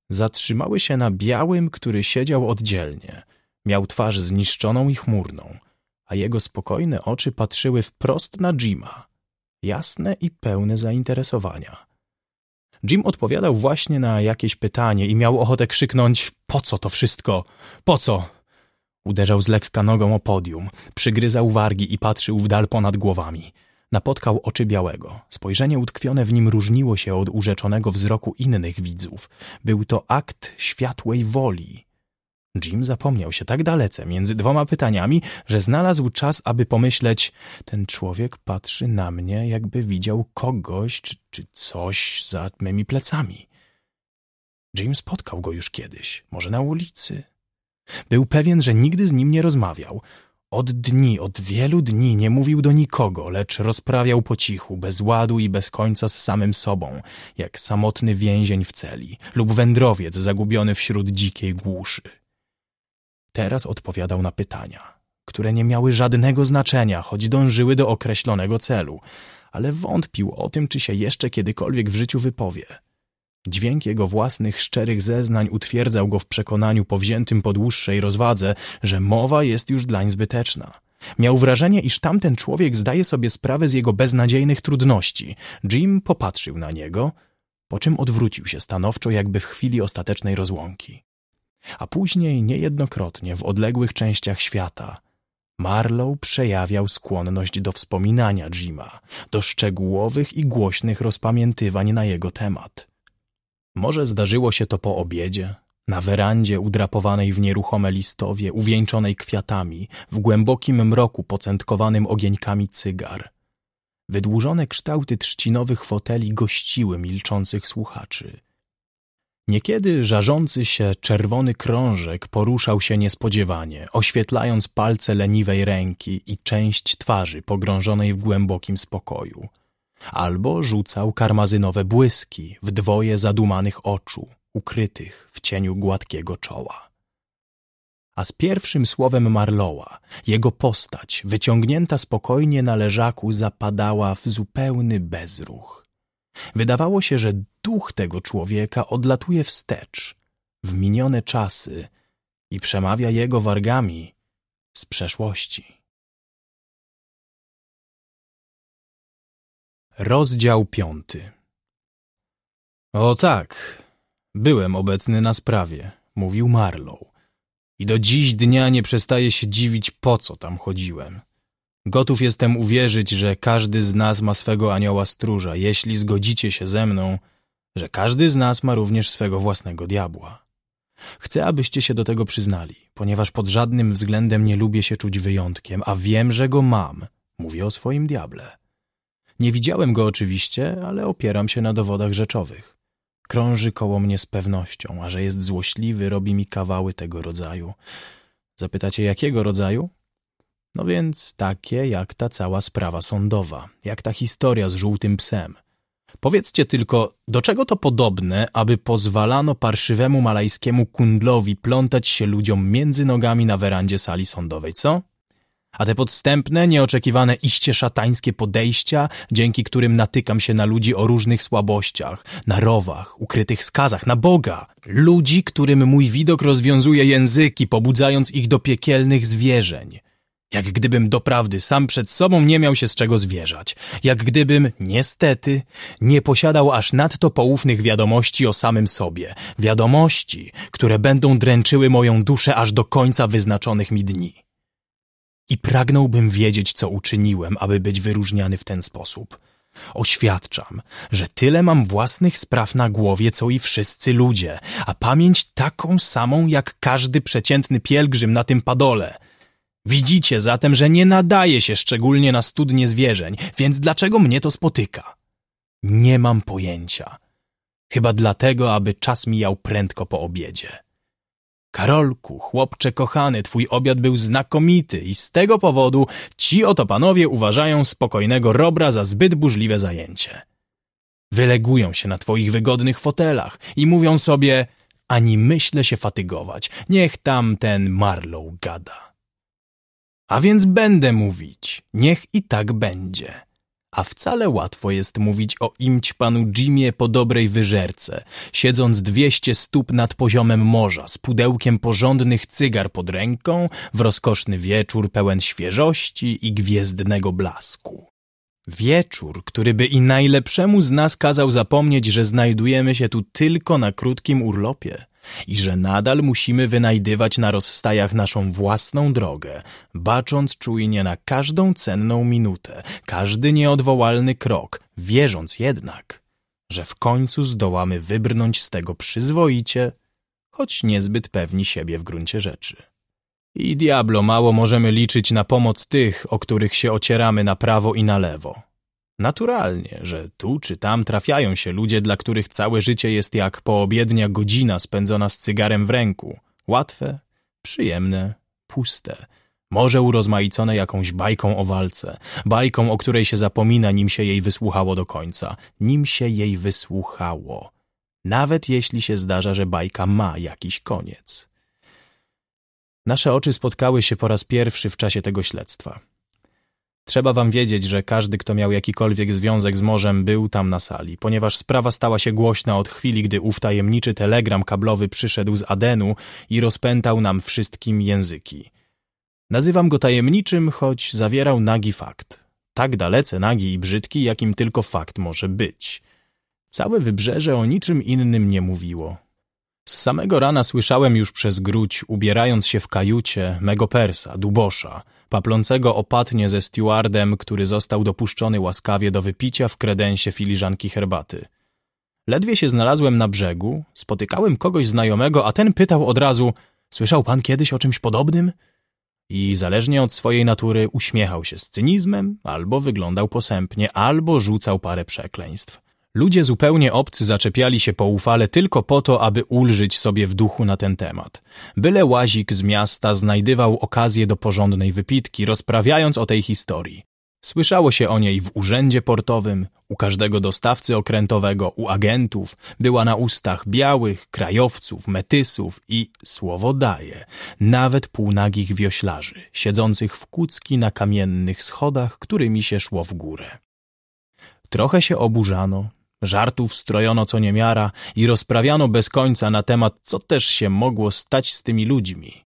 zatrzymały się na białym, który siedział oddzielnie – Miał twarz zniszczoną i chmurną, a jego spokojne oczy patrzyły wprost na Jima, jasne i pełne zainteresowania. Jim odpowiadał właśnie na jakieś pytanie i miał ochotę krzyknąć: Po co to wszystko? Po co? Uderzał z lekka nogą o podium, przygryzał wargi i patrzył w dal ponad głowami. Napotkał oczy białego. Spojrzenie utkwione w nim różniło się od urzeczonego wzroku innych widzów. Był to akt światłej woli, Jim zapomniał się tak dalece między dwoma pytaniami, że znalazł czas, aby pomyśleć: Ten człowiek patrzy na mnie, jakby widział kogoś czy, czy coś za mymi plecami. Jim spotkał go już kiedyś, może na ulicy. Był pewien, że nigdy z nim nie rozmawiał. Od dni, od wielu dni nie mówił do nikogo, lecz rozprawiał po cichu, bez ładu i bez końca z samym sobą, jak samotny więzień w celi lub wędrowiec zagubiony wśród dzikiej głuszy. Teraz odpowiadał na pytania, które nie miały żadnego znaczenia, choć dążyły do określonego celu, ale wątpił o tym, czy się jeszcze kiedykolwiek w życiu wypowie. Dźwięk jego własnych szczerych zeznań utwierdzał go w przekonaniu powziętym po dłuższej rozwadze, że mowa jest już dlań zbyteczna. Miał wrażenie, iż tamten człowiek zdaje sobie sprawę z jego beznadziejnych trudności. Jim popatrzył na niego, po czym odwrócił się stanowczo, jakby w chwili ostatecznej rozłąki a później niejednokrotnie w odległych częściach świata. Marlow przejawiał skłonność do wspominania Jima, do szczegółowych i głośnych rozpamiętywań na jego temat. Może zdarzyło się to po obiedzie, na werandzie udrapowanej w nieruchome listowie, uwieńczonej kwiatami, w głębokim mroku pocętkowanym ogieńkami cygar. Wydłużone kształty trzcinowych foteli gościły milczących słuchaczy – Niekiedy żarzący się czerwony krążek poruszał się niespodziewanie, oświetlając palce leniwej ręki i część twarzy pogrążonej w głębokim spokoju. Albo rzucał karmazynowe błyski w dwoje zadumanych oczu, ukrytych w cieniu gładkiego czoła. A z pierwszym słowem Marlowa jego postać, wyciągnięta spokojnie na leżaku, zapadała w zupełny bezruch. Wydawało się, że duch tego człowieka odlatuje wstecz, w minione czasy i przemawia jego wargami z przeszłości. Rozdział piąty O tak, byłem obecny na sprawie, mówił Marlow. I do dziś dnia nie przestaje się dziwić, po co tam chodziłem. Gotów jestem uwierzyć, że każdy z nas ma swego anioła stróża, jeśli zgodzicie się ze mną, że każdy z nas ma również swego własnego diabła. Chcę, abyście się do tego przyznali, ponieważ pod żadnym względem nie lubię się czuć wyjątkiem, a wiem, że go mam. Mówię o swoim diable. Nie widziałem go oczywiście, ale opieram się na dowodach rzeczowych. Krąży koło mnie z pewnością, a że jest złośliwy, robi mi kawały tego rodzaju. Zapytacie, jakiego rodzaju? No więc takie jak ta cała sprawa sądowa, jak ta historia z żółtym psem. Powiedzcie tylko, do czego to podobne, aby pozwalano parszywemu malajskiemu kundlowi plątać się ludziom między nogami na werandzie sali sądowej, co? A te podstępne, nieoczekiwane iście szatańskie podejścia, dzięki którym natykam się na ludzi o różnych słabościach, na rowach, ukrytych skazach, na Boga. Ludzi, którym mój widok rozwiązuje języki, pobudzając ich do piekielnych zwierzeń. Jak gdybym doprawdy sam przed sobą nie miał się z czego zwierzać. Jak gdybym, niestety, nie posiadał aż nadto poufnych wiadomości o samym sobie. Wiadomości, które będą dręczyły moją duszę aż do końca wyznaczonych mi dni. I pragnąłbym wiedzieć, co uczyniłem, aby być wyróżniany w ten sposób. Oświadczam, że tyle mam własnych spraw na głowie, co i wszyscy ludzie, a pamięć taką samą jak każdy przeciętny pielgrzym na tym padole – Widzicie zatem, że nie nadaje się szczególnie na studnie zwierzeń, więc dlaczego mnie to spotyka? Nie mam pojęcia. Chyba dlatego, aby czas mijał prędko po obiedzie. Karolku, chłopcze kochany, twój obiad był znakomity i z tego powodu ci oto panowie uważają spokojnego Robra za zbyt burzliwe zajęcie. Wylegują się na twoich wygodnych fotelach i mówią sobie, ani myślę się fatygować, niech tam ten Marlow gada. A więc będę mówić, niech i tak będzie. A wcale łatwo jest mówić o imć panu Jimie po dobrej wyżerce, siedząc dwieście stóp nad poziomem morza, z pudełkiem porządnych cygar pod ręką, w rozkoszny wieczór pełen świeżości i gwiezdnego blasku. Wieczór, który by i najlepszemu z nas kazał zapomnieć, że znajdujemy się tu tylko na krótkim urlopie i że nadal musimy wynajdywać na rozstajach naszą własną drogę, bacząc czujnie na każdą cenną minutę, każdy nieodwołalny krok, wierząc jednak, że w końcu zdołamy wybrnąć z tego przyzwoicie, choć niezbyt pewni siebie w gruncie rzeczy. I diablo mało możemy liczyć na pomoc tych, o których się ocieramy na prawo i na lewo. Naturalnie, że tu czy tam trafiają się ludzie, dla których całe życie jest jak poobiednia godzina spędzona z cygarem w ręku. Łatwe, przyjemne, puste. Może urozmaicone jakąś bajką o walce. Bajką, o której się zapomina, nim się jej wysłuchało do końca. Nim się jej wysłuchało. Nawet jeśli się zdarza, że bajka ma jakiś koniec. Nasze oczy spotkały się po raz pierwszy w czasie tego śledztwa. Trzeba wam wiedzieć, że każdy, kto miał jakikolwiek związek z morzem, był tam na sali, ponieważ sprawa stała się głośna od chwili, gdy ów tajemniczy telegram kablowy przyszedł z Adenu i rozpętał nam wszystkim języki. Nazywam go tajemniczym, choć zawierał nagi fakt. Tak dalece nagi i brzydki, jakim tylko fakt może być. Całe wybrzeże o niczym innym nie mówiło. Z samego rana słyszałem już przez gruć, ubierając się w kajucie, mego Persa, Dubosza, paplącego opatnie ze stewardem, który został dopuszczony łaskawie do wypicia w kredensie filiżanki herbaty. Ledwie się znalazłem na brzegu, spotykałem kogoś znajomego, a ten pytał od razu – słyszał pan kiedyś o czymś podobnym? I zależnie od swojej natury uśmiechał się z cynizmem, albo wyglądał posępnie, albo rzucał parę przekleństw – Ludzie zupełnie obcy zaczepiali się po ufale tylko po to, aby ulżyć sobie w duchu na ten temat. Byle łazik z miasta znajdywał okazję do porządnej wypitki, rozprawiając o tej historii. Słyszało się o niej w urzędzie portowym, u każdego dostawcy okrętowego, u agentów, była na ustach białych, krajowców, metysów i, słowo daje, nawet półnagich wioślarzy, siedzących w kucki na kamiennych schodach, którymi się szło w górę. Trochę się oburzano, Żartów strojono co niemiara i rozprawiano bez końca na temat, co też się mogło stać z tymi ludźmi.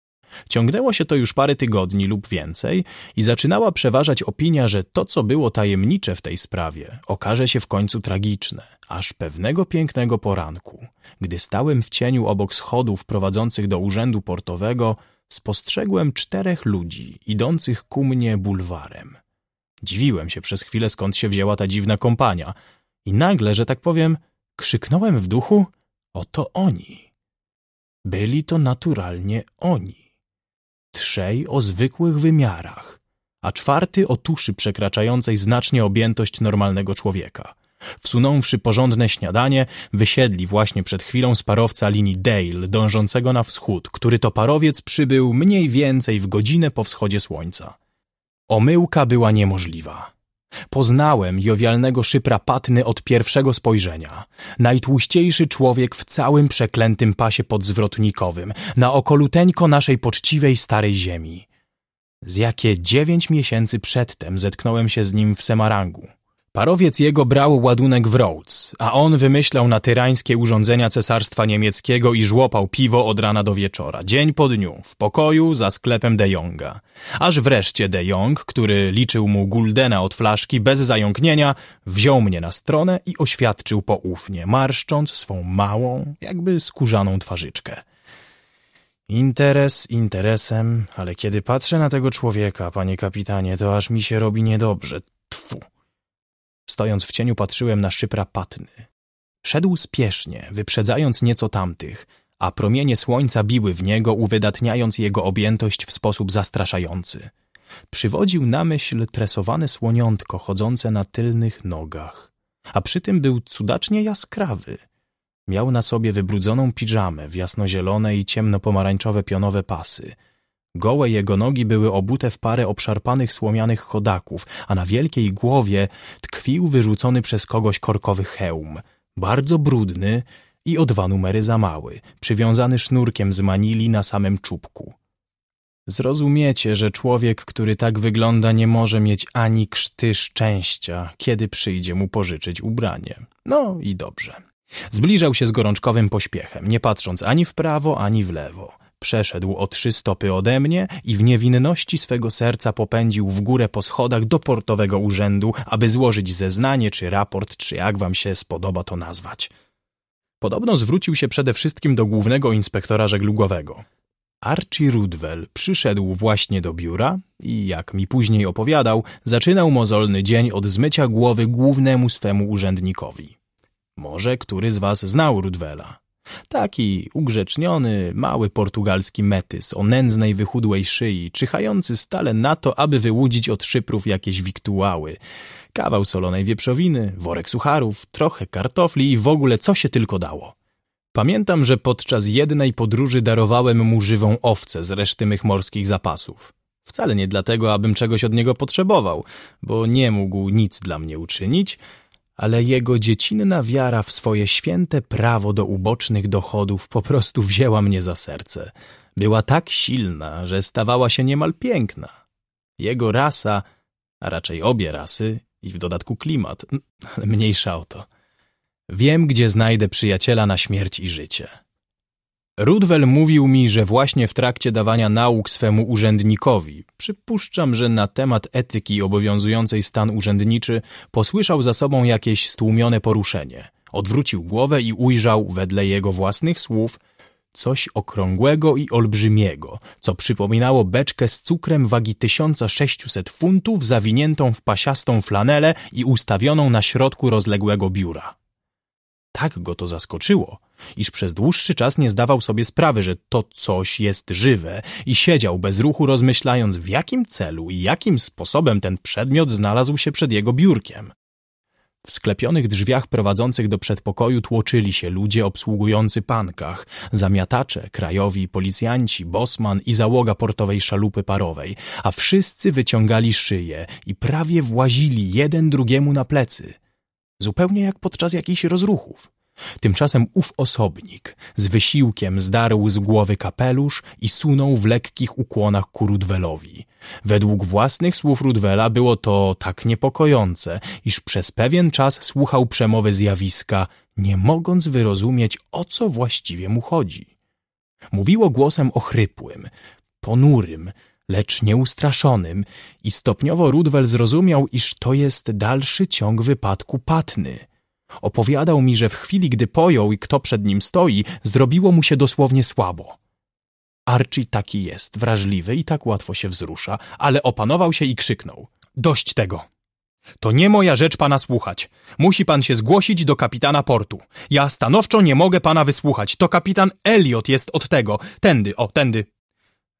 Ciągnęło się to już parę tygodni lub więcej i zaczynała przeważać opinia, że to, co było tajemnicze w tej sprawie, okaże się w końcu tragiczne, aż pewnego pięknego poranku, gdy stałem w cieniu obok schodów prowadzących do urzędu portowego, spostrzegłem czterech ludzi idących ku mnie bulwarem. Dziwiłem się przez chwilę, skąd się wzięła ta dziwna kompania – i nagle, że tak powiem, krzyknąłem w duchu: Oto oni. Byli to naturalnie oni. Trzej o zwykłych wymiarach, a czwarty o tuszy przekraczającej znacznie objętość normalnego człowieka. Wsunąwszy porządne śniadanie, wysiedli właśnie przed chwilą z parowca linii Dale, dążącego na wschód, który to parowiec przybył mniej więcej w godzinę po wschodzie słońca. Omyłka była niemożliwa. Poznałem jowialnego szypra patny od pierwszego spojrzenia. Najtłuściejszy człowiek w całym przeklętym pasie podzwrotnikowym, na okoluteńko naszej poczciwej starej ziemi. Z jakie dziewięć miesięcy przedtem zetknąłem się z nim w Semarangu. Parowiec jego brał ładunek w Rhodes, a on wymyślał na tyrańskie urządzenia cesarstwa niemieckiego i żłopał piwo od rana do wieczora, dzień po dniu, w pokoju za sklepem de Jonga. Aż wreszcie de Jong, który liczył mu guldena od flaszki bez zająknienia, wziął mnie na stronę i oświadczył poufnie, marszcząc swą małą, jakby skórzaną twarzyczkę. Interes interesem, ale kiedy patrzę na tego człowieka, panie kapitanie, to aż mi się robi niedobrze. Stojąc w cieniu patrzyłem na Szypra Patny. Szedł spiesznie, wyprzedzając nieco tamtych, a promienie słońca biły w niego, uwydatniając jego objętość w sposób zastraszający. Przywodził na myśl tresowane słoniątko chodzące na tylnych nogach, a przy tym był cudacznie jaskrawy. Miał na sobie wybrudzoną piżamę w jasnozielone i ciemnopomarańczowe pionowe pasy – Gołe jego nogi były obute w parę obszarpanych słomianych chodaków, a na wielkiej głowie tkwił wyrzucony przez kogoś korkowy hełm, bardzo brudny i o dwa numery za mały, przywiązany sznurkiem z manili na samym czubku. Zrozumiecie, że człowiek, który tak wygląda, nie może mieć ani krzty szczęścia, kiedy przyjdzie mu pożyczyć ubranie. No i dobrze. Zbliżał się z gorączkowym pośpiechem, nie patrząc ani w prawo, ani w lewo. Przeszedł o trzy stopy ode mnie i w niewinności swego serca popędził w górę po schodach do portowego urzędu, aby złożyć zeznanie czy raport, czy jak wam się spodoba to nazwać. Podobno zwrócił się przede wszystkim do głównego inspektora żeglugowego. Archie Rudwell przyszedł właśnie do biura i, jak mi później opowiadał, zaczynał mozolny dzień od zmycia głowy głównemu swemu urzędnikowi. Może który z was znał Rudwella? Taki ugrzeczniony, mały portugalski metys o nędznej, wychudłej szyi, czyhający stale na to, aby wyłudzić od szyprów jakieś wiktuały. Kawał solonej wieprzowiny, worek sucharów, trochę kartofli i w ogóle co się tylko dało. Pamiętam, że podczas jednej podróży darowałem mu żywą owcę z reszty mych morskich zapasów. Wcale nie dlatego, abym czegoś od niego potrzebował, bo nie mógł nic dla mnie uczynić – ale jego dziecinna wiara w swoje święte prawo do ubocznych dochodów po prostu wzięła mnie za serce. Była tak silna, że stawała się niemal piękna. Jego rasa, a raczej obie rasy i w dodatku klimat, ale mniejsza o to. Wiem, gdzie znajdę przyjaciela na śmierć i życie. Rudwell mówił mi, że właśnie w trakcie dawania nauk swemu urzędnikowi, przypuszczam, że na temat etyki obowiązującej stan urzędniczy, posłyszał za sobą jakieś stłumione poruszenie. Odwrócił głowę i ujrzał, wedle jego własnych słów, coś okrągłego i olbrzymiego, co przypominało beczkę z cukrem wagi 1600 funtów zawiniętą w pasiastą flanelę i ustawioną na środku rozległego biura. Tak go to zaskoczyło, iż przez dłuższy czas nie zdawał sobie sprawy, że to coś jest żywe i siedział bez ruchu rozmyślając w jakim celu i jakim sposobem ten przedmiot znalazł się przed jego biurkiem. W sklepionych drzwiach prowadzących do przedpokoju tłoczyli się ludzie obsługujący pankach, zamiatacze, krajowi, policjanci, bosman i załoga portowej szalupy parowej, a wszyscy wyciągali szyje i prawie włazili jeden drugiemu na plecy, zupełnie jak podczas jakichś rozruchów. Tymczasem ów osobnik z wysiłkiem zdarł z głowy kapelusz i sunął w lekkich ukłonach ku Rudwelowi. Według własnych słów Rudwela było to tak niepokojące, iż przez pewien czas słuchał przemowy zjawiska, nie mogąc wyrozumieć, o co właściwie mu chodzi. Mówiło głosem ochrypłym, ponurym, lecz nieustraszonym i stopniowo Rudwel zrozumiał, iż to jest dalszy ciąg wypadku Patny – Opowiadał mi, że w chwili, gdy pojął i kto przed nim stoi, zrobiło mu się dosłownie słabo. Archie taki jest, wrażliwy i tak łatwo się wzrusza, ale opanował się i krzyknął. Dość tego. To nie moja rzecz pana słuchać. Musi pan się zgłosić do kapitana portu. Ja stanowczo nie mogę pana wysłuchać. To kapitan Elliot jest od tego. Tędy, o, tędy.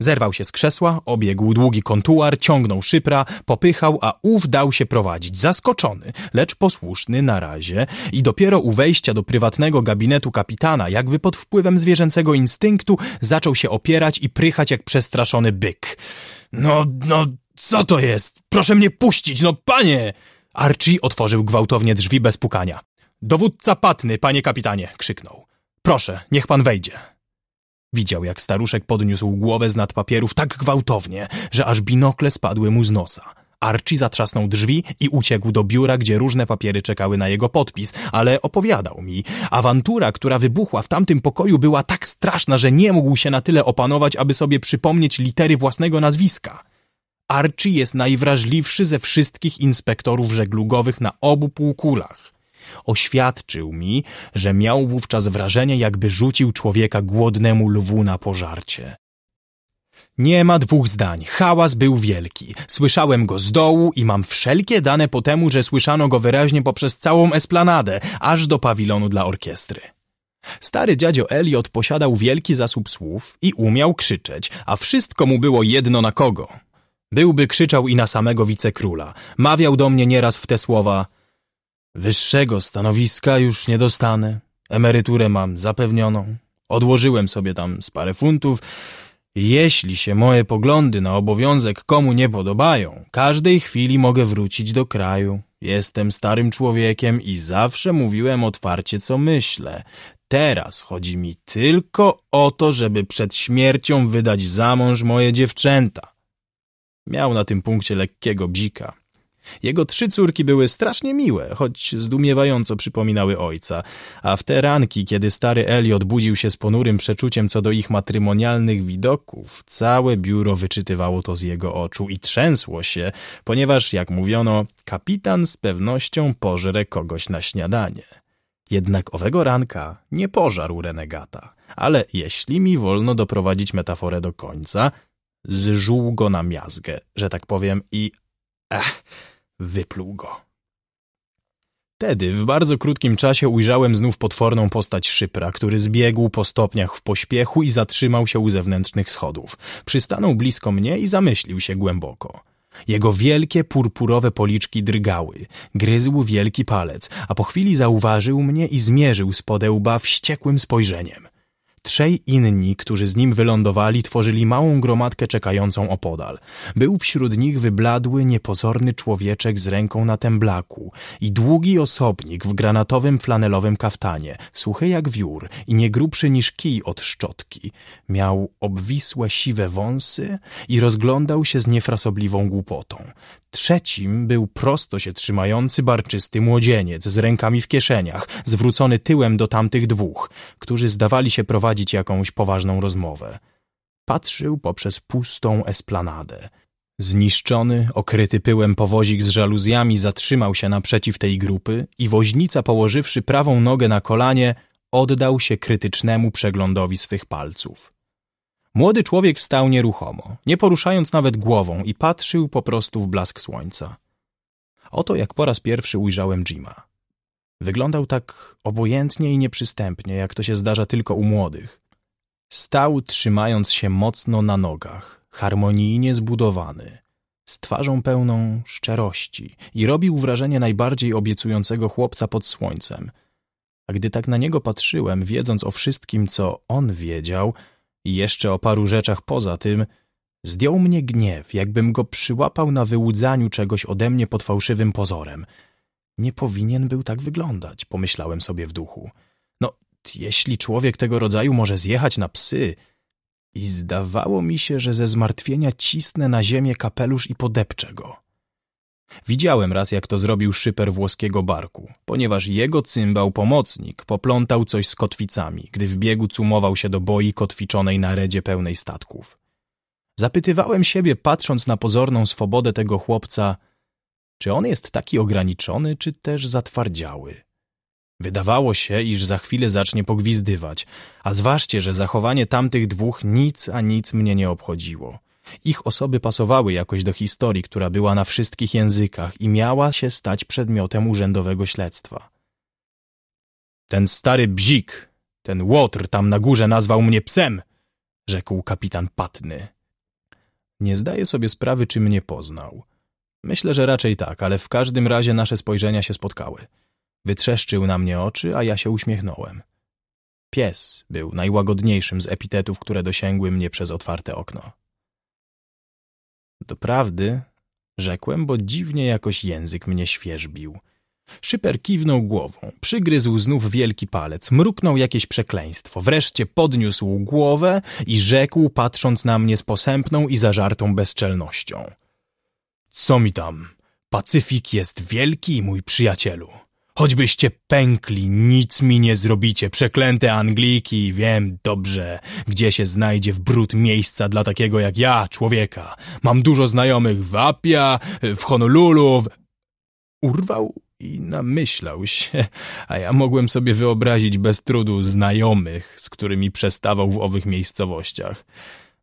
Zerwał się z krzesła, obiegł długi kontuar, ciągnął szypra, popychał, a ów dał się prowadzić, zaskoczony, lecz posłuszny na razie i dopiero u wejścia do prywatnego gabinetu kapitana, jakby pod wpływem zwierzęcego instynktu, zaczął się opierać i prychać jak przestraszony byk. No, no, co to jest? Proszę mnie puścić, no panie! Archie otworzył gwałtownie drzwi bez pukania. Dowódca patny, panie kapitanie, krzyknął. Proszę, niech pan wejdzie. Widział, jak staruszek podniósł głowę z nad papierów tak gwałtownie, że aż binokle spadły mu z nosa. Archie zatrzasnął drzwi i uciekł do biura, gdzie różne papiery czekały na jego podpis, ale opowiadał mi. Awantura, która wybuchła w tamtym pokoju była tak straszna, że nie mógł się na tyle opanować, aby sobie przypomnieć litery własnego nazwiska. Archie jest najwrażliwszy ze wszystkich inspektorów żeglugowych na obu półkulach. Oświadczył mi, że miał wówczas wrażenie, jakby rzucił człowieka głodnemu lwu na pożarcie. Nie ma dwóch zdań. Hałas był wielki. Słyszałem go z dołu i mam wszelkie dane po temu, że słyszano go wyraźnie poprzez całą esplanadę, aż do pawilonu dla orkiestry. Stary dziadzio Elliot posiadał wielki zasób słów i umiał krzyczeć, a wszystko mu było jedno na kogo. Byłby krzyczał i na samego wicekróla. Mawiał do mnie nieraz w te słowa – Wyższego stanowiska już nie dostanę. Emeryturę mam zapewnioną. Odłożyłem sobie tam z parę funtów. Jeśli się moje poglądy na obowiązek komu nie podobają, każdej chwili mogę wrócić do kraju. Jestem starym człowiekiem i zawsze mówiłem otwarcie, co myślę. Teraz chodzi mi tylko o to, żeby przed śmiercią wydać za mąż moje dziewczęta. Miał na tym punkcie lekkiego bzika. Jego trzy córki były strasznie miłe, choć zdumiewająco przypominały ojca, a w te ranki, kiedy stary Elliot budził się z ponurym przeczuciem co do ich matrymonialnych widoków, całe biuro wyczytywało to z jego oczu i trzęsło się, ponieważ, jak mówiono, kapitan z pewnością pożre kogoś na śniadanie. Jednak owego ranka nie pożarł renegata, ale jeśli mi wolno doprowadzić metaforę do końca, zżół go na miazgę, że tak powiem i... Ech, wypluł go. Wtedy, w bardzo krótkim czasie, ujrzałem znów potworną postać szypra, który zbiegł po stopniach w pośpiechu i zatrzymał się u zewnętrznych schodów. Przystanął blisko mnie i zamyślił się głęboko. Jego wielkie, purpurowe policzki drgały, gryzł wielki palec, a po chwili zauważył mnie i zmierzył spodełba wściekłym spojrzeniem. Trzej inni, którzy z nim wylądowali, tworzyli małą gromadkę czekającą opodal. Był wśród nich wybladły, niepozorny człowieczek z ręką na temblaku i długi osobnik w granatowym flanelowym kaftanie, suchy jak wiór i nie grubszy niż kij od szczotki. Miał obwisłe siwe wąsy i rozglądał się z niefrasobliwą głupotą. Trzecim był prosto się trzymający barczysty młodzieniec z rękami w kieszeniach, zwrócony tyłem do tamtych dwóch, którzy zdawali się prowadzić prowadzić jakąś poważną rozmowę. Patrzył poprzez pustą esplanadę. Zniszczony, okryty pyłem powozik z żaluzjami zatrzymał się naprzeciw tej grupy i woźnica, położywszy prawą nogę na kolanie, oddał się krytycznemu przeglądowi swych palców. Młody człowiek stał nieruchomo, nie poruszając nawet głową i patrzył po prostu w blask słońca. Oto jak po raz pierwszy ujrzałem Jima. Wyglądał tak obojętnie i nieprzystępnie, jak to się zdarza tylko u młodych. Stał, trzymając się mocno na nogach, harmonijnie zbudowany, z twarzą pełną szczerości i robił wrażenie najbardziej obiecującego chłopca pod słońcem. A gdy tak na niego patrzyłem, wiedząc o wszystkim, co on wiedział i jeszcze o paru rzeczach poza tym, zdjął mnie gniew, jakbym go przyłapał na wyłudzaniu czegoś ode mnie pod fałszywym pozorem – nie powinien był tak wyglądać, pomyślałem sobie w duchu. No, jeśli człowiek tego rodzaju może zjechać na psy... I zdawało mi się, że ze zmartwienia cisnę na ziemię kapelusz i podepczę go. Widziałem raz, jak to zrobił szyper włoskiego barku, ponieważ jego cymbał pomocnik poplątał coś z kotwicami, gdy w biegu cumował się do boi kotwiczonej na redzie pełnej statków. Zapytywałem siebie, patrząc na pozorną swobodę tego chłopca, czy on jest taki ograniczony, czy też zatwardziały? Wydawało się, iż za chwilę zacznie pogwizdywać, a zważcie, że zachowanie tamtych dwóch nic a nic mnie nie obchodziło. Ich osoby pasowały jakoś do historii, która była na wszystkich językach i miała się stać przedmiotem urzędowego śledztwa. Ten stary bzik, ten łotr tam na górze nazwał mnie psem, rzekł kapitan Patny. Nie zdaję sobie sprawy, czy mnie poznał. Myślę, że raczej tak, ale w każdym razie nasze spojrzenia się spotkały. Wytrzeszczył na mnie oczy, a ja się uśmiechnąłem. Pies był najłagodniejszym z epitetów, które dosięgły mnie przez otwarte okno. Doprawdy, rzekłem, bo dziwnie jakoś język mnie świeżbił. Szyper kiwnął głową, przygryzł znów wielki palec, mruknął jakieś przekleństwo, wreszcie podniósł głowę i rzekł, patrząc na mnie z posępną i zażartą bezczelnością. Co mi tam? Pacyfik jest wielki, mój przyjacielu. Choćbyście pękli, nic mi nie zrobicie, przeklęte Angliki, wiem dobrze, gdzie się znajdzie w brud miejsca dla takiego jak ja, człowieka. Mam dużo znajomych w Apia, w Honolulu, w... Urwał i namyślał się, a ja mogłem sobie wyobrazić bez trudu znajomych, z którymi przestawał w owych miejscowościach.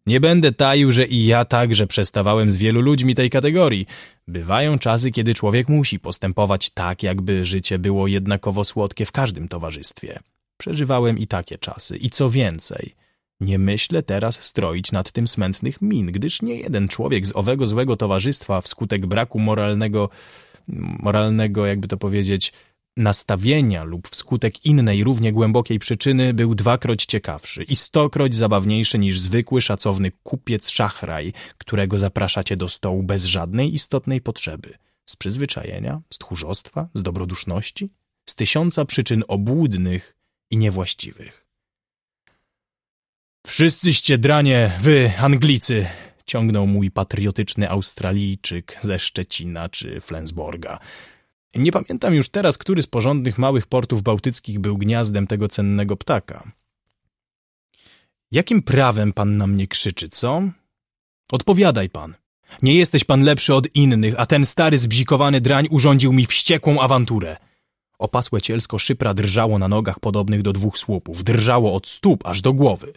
Nie będę taił, że i ja także przestawałem z wielu ludźmi tej kategorii. Bywają czasy, kiedy człowiek musi postępować tak, jakby życie było jednakowo słodkie w każdym towarzystwie. Przeżywałem i takie czasy, i co więcej. Nie myślę teraz stroić nad tym smętnych min, gdyż nie jeden człowiek z owego złego towarzystwa wskutek braku moralnego, moralnego, jakby to powiedzieć, nastawienia lub wskutek innej równie głębokiej przyczyny był dwakroć ciekawszy i stokroć zabawniejszy niż zwykły szacowny kupiec szachraj, którego zapraszacie do stołu bez żadnej istotnej potrzeby. Z przyzwyczajenia, z tchórzostwa, z dobroduszności, z tysiąca przyczyn obłudnych i niewłaściwych. Wszyscyście dranie, wy, Anglicy, ciągnął mój patriotyczny Australijczyk ze Szczecina czy Flensborga. Nie pamiętam już teraz, który z porządnych małych portów bałtyckich był gniazdem tego cennego ptaka. Jakim prawem pan na mnie krzyczy, co? Odpowiadaj pan. Nie jesteś pan lepszy od innych, a ten stary zbzikowany drań urządził mi wściekłą awanturę. Opasłe cielsko szypra drżało na nogach podobnych do dwóch słupów, drżało od stóp aż do głowy.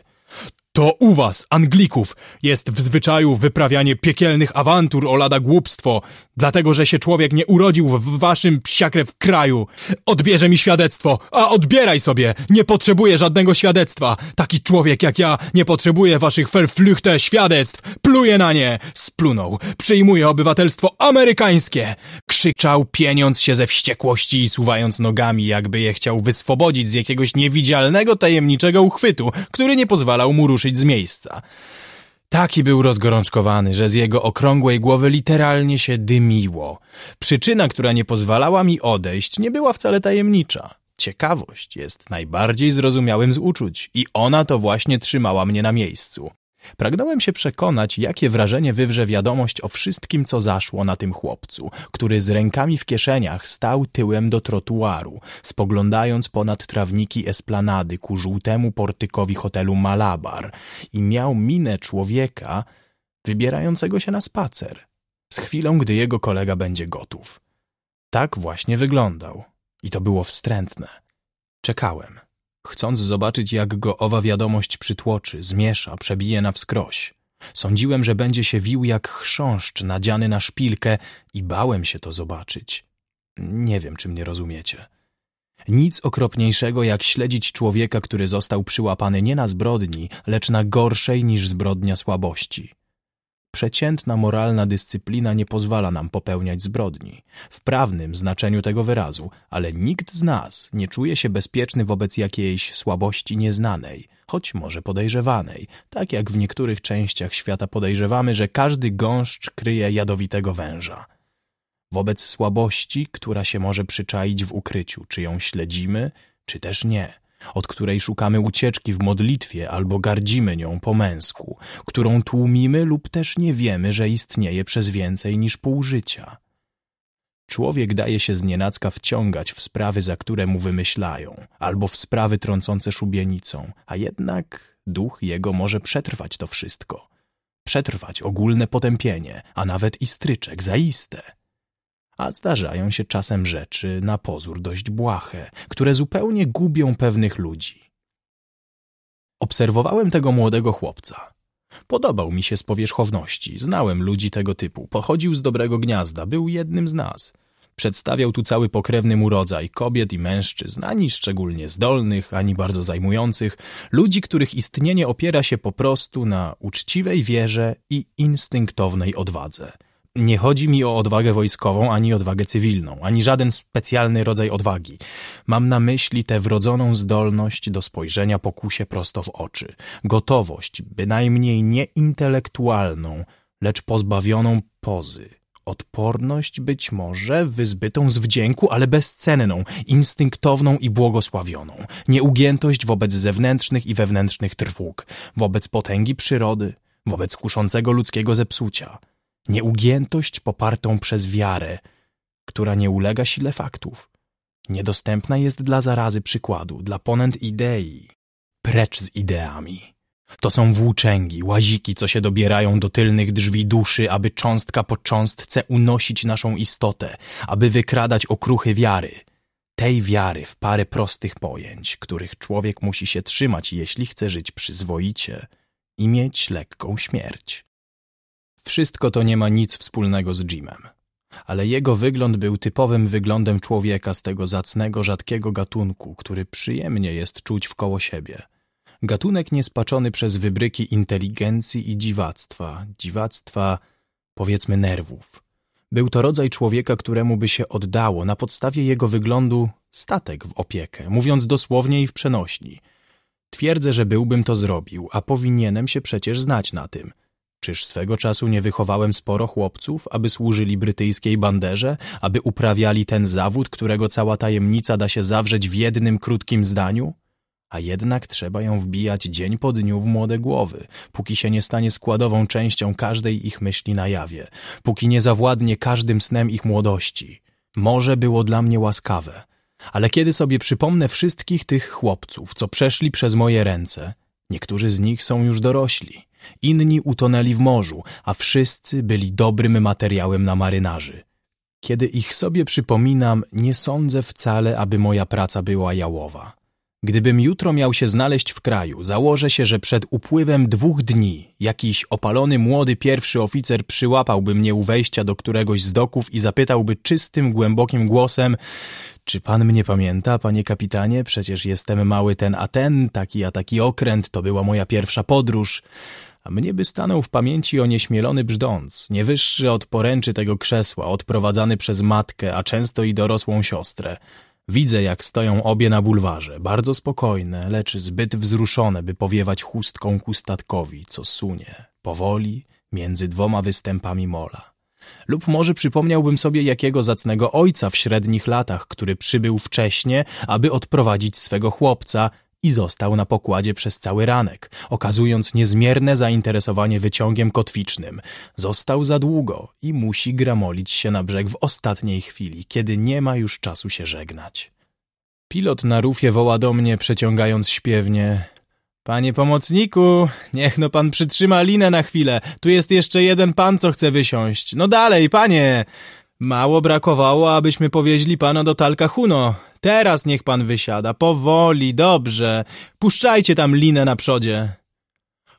To u was, Anglików, jest w zwyczaju wyprawianie piekielnych awantur o lada głupstwo, dlatego że się człowiek nie urodził w waszym psiakrew kraju. Odbierze mi świadectwo, a odbieraj sobie! Nie potrzebuję żadnego świadectwa. Taki człowiek jak ja nie potrzebuje waszych verflüchte świadectw. Pluję na nie! Splunął. Przyjmuje obywatelstwo amerykańskie! Krzyczał, pieniąc się ze wściekłości i suwając nogami, jakby je chciał wyswobodzić z jakiegoś niewidzialnego, tajemniczego uchwytu, który nie pozwalał mu ruszyć ruszyć z miejsca. Taki był rozgorączkowany, że z jego okrągłej głowy literalnie się dymiło. Przyczyna, która nie pozwalała mi odejść, nie była wcale tajemnicza. Ciekawość jest najbardziej zrozumiałym z uczuć i ona to właśnie trzymała mnie na miejscu. Pragnąłem się przekonać, jakie wrażenie wywrze wiadomość o wszystkim, co zaszło na tym chłopcu, który z rękami w kieszeniach stał tyłem do trotuaru, spoglądając ponad trawniki esplanady ku żółtemu portykowi hotelu Malabar i miał minę człowieka wybierającego się na spacer, z chwilą, gdy jego kolega będzie gotów. Tak właśnie wyglądał. I to było wstrętne. Czekałem chcąc zobaczyć, jak go owa wiadomość przytłoczy, zmiesza, przebije na wskroś. Sądziłem, że będzie się wił jak chrząszcz nadziany na szpilkę i bałem się to zobaczyć. Nie wiem, czy mnie rozumiecie. Nic okropniejszego, jak śledzić człowieka, który został przyłapany nie na zbrodni, lecz na gorszej niż zbrodnia słabości. Przeciętna moralna dyscyplina nie pozwala nam popełniać zbrodni, w prawnym znaczeniu tego wyrazu, ale nikt z nas nie czuje się bezpieczny wobec jakiejś słabości nieznanej, choć może podejrzewanej, tak jak w niektórych częściach świata podejrzewamy, że każdy gąszcz kryje jadowitego węża. Wobec słabości, która się może przyczaić w ukryciu, czy ją śledzimy, czy też nie – od której szukamy ucieczki w modlitwie albo gardzimy nią po męsku, którą tłumimy lub też nie wiemy, że istnieje przez więcej niż pół życia. Człowiek daje się znienacka wciągać w sprawy, za które mu wymyślają, albo w sprawy trącące szubienicą, a jednak duch jego może przetrwać to wszystko. Przetrwać ogólne potępienie, a nawet i stryczek, zaiste. A zdarzają się czasem rzeczy na pozór dość błahe, które zupełnie gubią pewnych ludzi. Obserwowałem tego młodego chłopca. Podobał mi się z powierzchowności, znałem ludzi tego typu, pochodził z dobrego gniazda, był jednym z nas. Przedstawiał tu cały pokrewny mu rodzaj kobiet i mężczyzn, ani szczególnie zdolnych, ani bardzo zajmujących, ludzi, których istnienie opiera się po prostu na uczciwej wierze i instynktownej odwadze. Nie chodzi mi o odwagę wojskową ani odwagę cywilną, ani żaden specjalny rodzaj odwagi. Mam na myśli tę wrodzoną zdolność do spojrzenia pokusie prosto w oczy, gotowość, bynajmniej nieintelektualną, lecz pozbawioną pozy. Odporność być może wyzbytą z wdzięku, ale bezcenną, instynktowną i błogosławioną. Nieugiętość wobec zewnętrznych i wewnętrznych trwóg, wobec potęgi przyrody, wobec kuszącego ludzkiego zepsucia – Nieugiętość popartą przez wiarę, która nie ulega sile faktów. Niedostępna jest dla zarazy przykładu, dla ponęt idei. Precz z ideami. To są włóczęgi, łaziki, co się dobierają do tylnych drzwi duszy, aby cząstka po cząstce unosić naszą istotę, aby wykradać okruchy wiary. Tej wiary w parę prostych pojęć, których człowiek musi się trzymać, jeśli chce żyć przyzwoicie i mieć lekką śmierć. Wszystko to nie ma nic wspólnego z Jimem. Ale jego wygląd był typowym wyglądem człowieka z tego zacnego, rzadkiego gatunku, który przyjemnie jest czuć wkoło siebie. Gatunek niespaczony przez wybryki inteligencji i dziwactwa, dziwactwa, powiedzmy, nerwów. Był to rodzaj człowieka, któremu by się oddało na podstawie jego wyglądu statek w opiekę, mówiąc dosłownie i w przenośni. Twierdzę, że byłbym to zrobił, a powinienem się przecież znać na tym – Czyż swego czasu nie wychowałem sporo chłopców, aby służyli brytyjskiej banderze, aby uprawiali ten zawód, którego cała tajemnica da się zawrzeć w jednym krótkim zdaniu? A jednak trzeba ją wbijać dzień po dniu w młode głowy, póki się nie stanie składową częścią każdej ich myśli na jawie, póki nie zawładnie każdym snem ich młodości. Może było dla mnie łaskawe, ale kiedy sobie przypomnę wszystkich tych chłopców, co przeszli przez moje ręce, niektórzy z nich są już dorośli. Inni utonęli w morzu, a wszyscy byli dobrym materiałem na marynarzy. Kiedy ich sobie przypominam, nie sądzę wcale, aby moja praca była jałowa. Gdybym jutro miał się znaleźć w kraju, założę się, że przed upływem dwóch dni jakiś opalony młody pierwszy oficer przyłapałby mnie u wejścia do któregoś z doków i zapytałby czystym, głębokim głosem czy pan mnie pamięta, panie kapitanie? Przecież jestem mały ten a ten, taki a taki okręt, to była moja pierwsza podróż. A mnie by stanął w pamięci onieśmielony brzdąc, nie wyższy od poręczy tego krzesła, odprowadzany przez matkę, a często i dorosłą siostrę. Widzę, jak stoją obie na bulwarze, bardzo spokojne, lecz zbyt wzruszone, by powiewać chustką ku statkowi, co sunie, powoli, między dwoma występami mola. Lub może przypomniałbym sobie jakiego zacnego ojca w średnich latach, który przybył wcześnie, aby odprowadzić swego chłopca, i został na pokładzie przez cały ranek, okazując niezmierne zainteresowanie wyciągiem kotwicznym. Został za długo i musi gramolić się na brzeg w ostatniej chwili, kiedy nie ma już czasu się żegnać. Pilot na rufie woła do mnie, przeciągając śpiewnie. Panie pomocniku, niech no pan przytrzyma linę na chwilę. Tu jest jeszcze jeden pan, co chce wysiąść. No dalej, panie! Mało brakowało, abyśmy powieźli pana do talka, Talcahuno. Teraz niech pan wysiada, powoli, dobrze. Puszczajcie tam linę na przodzie.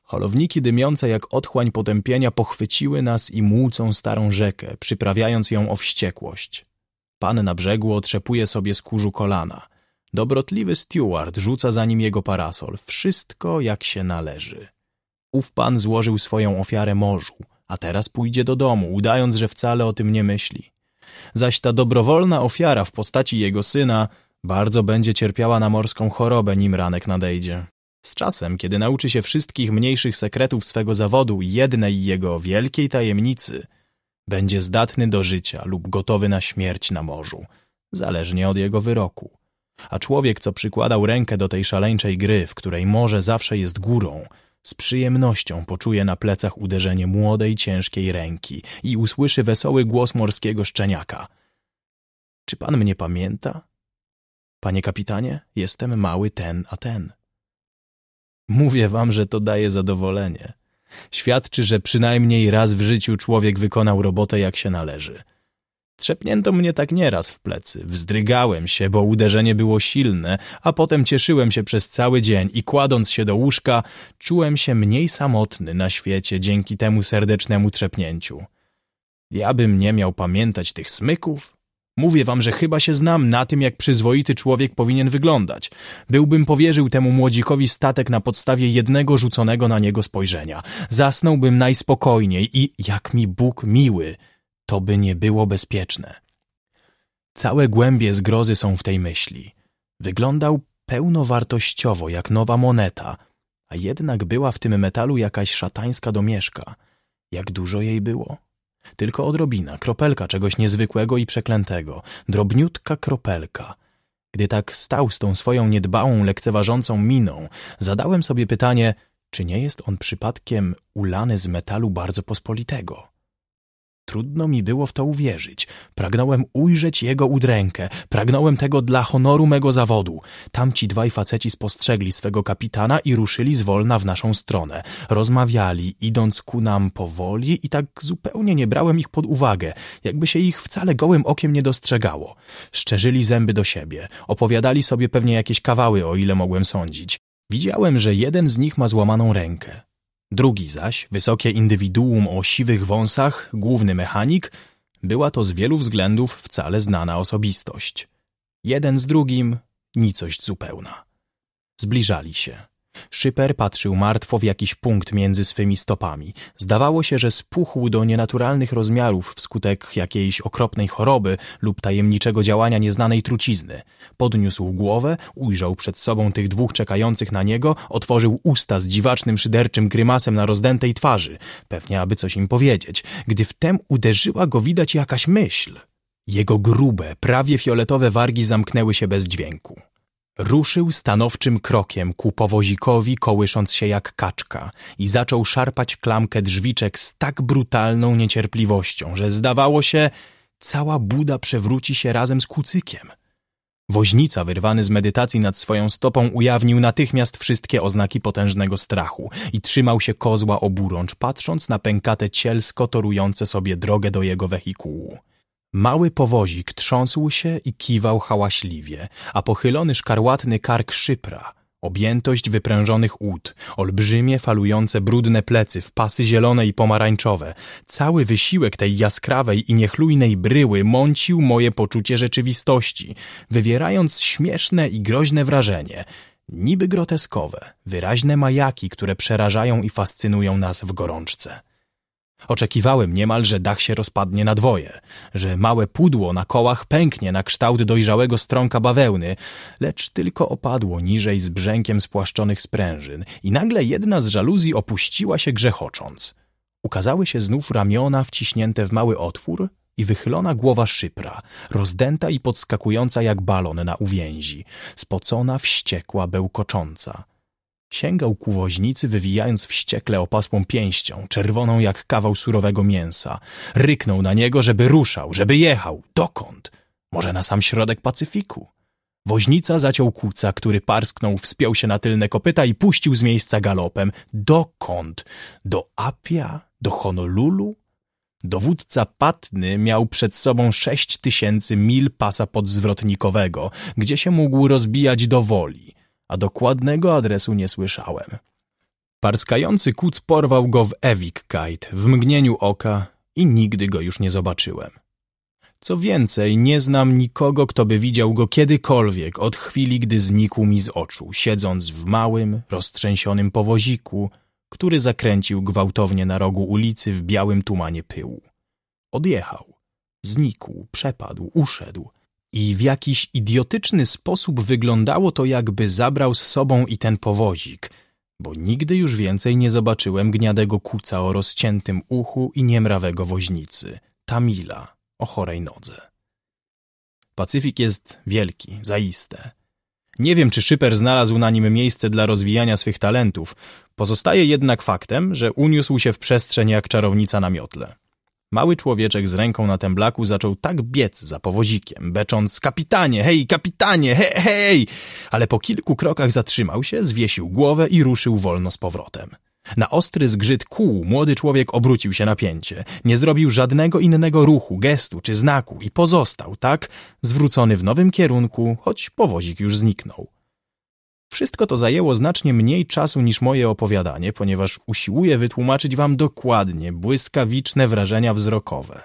Holowniki dymiące jak otchłań potępienia pochwyciły nas i młócą starą rzekę, przyprawiając ją o wściekłość. Pan na brzegu otrzepuje sobie z kurzu kolana. Dobrotliwy steward rzuca za nim jego parasol. Wszystko jak się należy. Ów pan złożył swoją ofiarę morzu, a teraz pójdzie do domu, udając, że wcale o tym nie myśli zaś ta dobrowolna ofiara w postaci jego syna bardzo będzie cierpiała na morską chorobę, nim ranek nadejdzie. Z czasem, kiedy nauczy się wszystkich mniejszych sekretów swego zawodu i jednej jego wielkiej tajemnicy, będzie zdatny do życia lub gotowy na śmierć na morzu, zależnie od jego wyroku. A człowiek, co przykładał rękę do tej szaleńczej gry, w której morze zawsze jest górą, z przyjemnością poczuje na plecach uderzenie młodej, ciężkiej ręki i usłyszy wesoły głos morskiego szczeniaka. Czy pan mnie pamięta? Panie kapitanie, jestem mały ten a ten. Mówię wam, że to daje zadowolenie. Świadczy, że przynajmniej raz w życiu człowiek wykonał robotę jak się należy. Trzepnięto mnie tak nieraz w plecy. Wzdrygałem się, bo uderzenie było silne, a potem cieszyłem się przez cały dzień i kładąc się do łóżka, czułem się mniej samotny na świecie dzięki temu serdecznemu trzepnięciu. Ja bym nie miał pamiętać tych smyków? Mówię wam, że chyba się znam na tym, jak przyzwoity człowiek powinien wyglądać. Byłbym powierzył temu młodzikowi statek na podstawie jednego rzuconego na niego spojrzenia. Zasnąłbym najspokojniej i, jak mi Bóg miły, to by nie było bezpieczne. Całe głębie zgrozy są w tej myśli. Wyglądał pełnowartościowo jak nowa moneta, a jednak była w tym metalu jakaś szatańska domieszka. Jak dużo jej było? Tylko odrobina, kropelka czegoś niezwykłego i przeklętego, drobniutka kropelka. Gdy tak stał z tą swoją niedbałą, lekceważącą miną, zadałem sobie pytanie, czy nie jest on przypadkiem ulany z metalu bardzo pospolitego. Trudno mi było w to uwierzyć. Pragnąłem ujrzeć jego udrękę, pragnąłem tego dla honoru mego zawodu. Tamci dwaj faceci spostrzegli swego kapitana i ruszyli zwolna w naszą stronę. Rozmawiali, idąc ku nam powoli i tak zupełnie nie brałem ich pod uwagę, jakby się ich wcale gołym okiem nie dostrzegało. Szczerzyli zęby do siebie, opowiadali sobie pewnie jakieś kawały, o ile mogłem sądzić. Widziałem, że jeden z nich ma złamaną rękę. Drugi zaś, wysokie indywiduum o siwych wąsach, główny mechanik, była to z wielu względów wcale znana osobistość. Jeden z drugim nicość zupełna. Zbliżali się. Szyper patrzył martwo w jakiś punkt między swymi stopami. Zdawało się, że spuchł do nienaturalnych rozmiarów wskutek jakiejś okropnej choroby lub tajemniczego działania nieznanej trucizny. Podniósł głowę, ujrzał przed sobą tych dwóch czekających na niego, otworzył usta z dziwacznym, szyderczym grymasem na rozdętej twarzy, pewnie aby coś im powiedzieć, gdy wtem uderzyła go widać jakaś myśl. Jego grube, prawie fioletowe wargi zamknęły się bez dźwięku. Ruszył stanowczym krokiem ku powozikowi, kołysząc się jak kaczka i zaczął szarpać klamkę drzwiczek z tak brutalną niecierpliwością, że zdawało się, cała buda przewróci się razem z kucykiem. Woźnica, wyrwany z medytacji nad swoją stopą, ujawnił natychmiast wszystkie oznaki potężnego strachu i trzymał się kozła oburącz, patrząc na pękate cielsko torujące sobie drogę do jego wehikułu. Mały powozik trząsł się i kiwał hałaśliwie, a pochylony szkarłatny kark szypra, objętość wyprężonych łód, olbrzymie falujące brudne plecy w pasy zielone i pomarańczowe, cały wysiłek tej jaskrawej i niechlujnej bryły mącił moje poczucie rzeczywistości, wywierając śmieszne i groźne wrażenie – niby groteskowe, wyraźne majaki, które przerażają i fascynują nas w gorączce. Oczekiwałem niemal, że dach się rozpadnie na dwoje, że małe pudło na kołach pęknie na kształt dojrzałego strąka bawełny, lecz tylko opadło niżej z brzękiem spłaszczonych sprężyn i nagle jedna z żaluzji opuściła się grzechocząc. Ukazały się znów ramiona wciśnięte w mały otwór i wychylona głowa szypra, rozdęta i podskakująca jak balon na uwięzi, spocona, wściekła, bełkocząca. Sięgał ku woźnicy, wywijając wściekle opasłą pięścią, czerwoną jak kawał surowego mięsa. Ryknął na niego, żeby ruszał, żeby jechał. Dokąd? Może na sam środek Pacyfiku? Woźnica zaciął kuca, który parsknął, wspiął się na tylne kopyta i puścił z miejsca galopem. Dokąd? Do Apia? Do Honolulu? Dowódca Patny miał przed sobą sześć tysięcy mil pasa podzwrotnikowego, gdzie się mógł rozbijać do woli a dokładnego adresu nie słyszałem. Parskający kuc porwał go w Ewik Kite w mgnieniu oka i nigdy go już nie zobaczyłem. Co więcej, nie znam nikogo, kto by widział go kiedykolwiek od chwili, gdy znikł mi z oczu, siedząc w małym, roztrzęsionym powoziku, który zakręcił gwałtownie na rogu ulicy w białym tumanie pyłu. Odjechał, znikł, przepadł, uszedł – i w jakiś idiotyczny sposób wyglądało to, jakby zabrał z sobą i ten powozik, bo nigdy już więcej nie zobaczyłem gniadego kuca o rozciętym uchu i niemrawego woźnicy, Tamila, o chorej nodze. Pacyfik jest wielki, zaiste. Nie wiem, czy Szyper znalazł na nim miejsce dla rozwijania swych talentów, pozostaje jednak faktem, że uniósł się w przestrzeń jak czarownica na miotle. Mały człowieczek z ręką na temblaku zaczął tak biec za powozikiem, becząc kapitanie, hej, kapitanie, hej, hej! Ale po kilku krokach zatrzymał się, zwiesił głowę i ruszył wolno z powrotem. Na ostry zgrzyt kół młody człowiek obrócił się na pięcie. Nie zrobił żadnego innego ruchu, gestu czy znaku i pozostał, tak, zwrócony w nowym kierunku, choć powozik już zniknął. Wszystko to zajęło znacznie mniej czasu niż moje opowiadanie, ponieważ usiłuję wytłumaczyć wam dokładnie błyskawiczne wrażenia wzrokowe.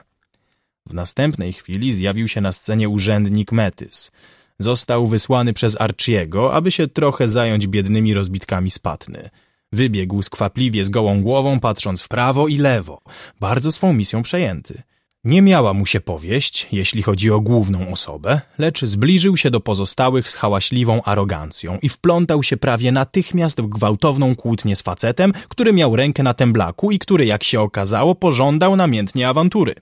W następnej chwili zjawił się na scenie urzędnik Metys. Został wysłany przez Archiego, aby się trochę zająć biednymi rozbitkami spatny. Wybiegł skwapliwie z gołą głową, patrząc w prawo i lewo, bardzo swą misją przejęty. Nie miała mu się powieść, jeśli chodzi o główną osobę, lecz zbliżył się do pozostałych z hałaśliwą arogancją i wplątał się prawie natychmiast w gwałtowną kłótnię z facetem, który miał rękę na temblaku i który, jak się okazało, pożądał namiętnie awantury.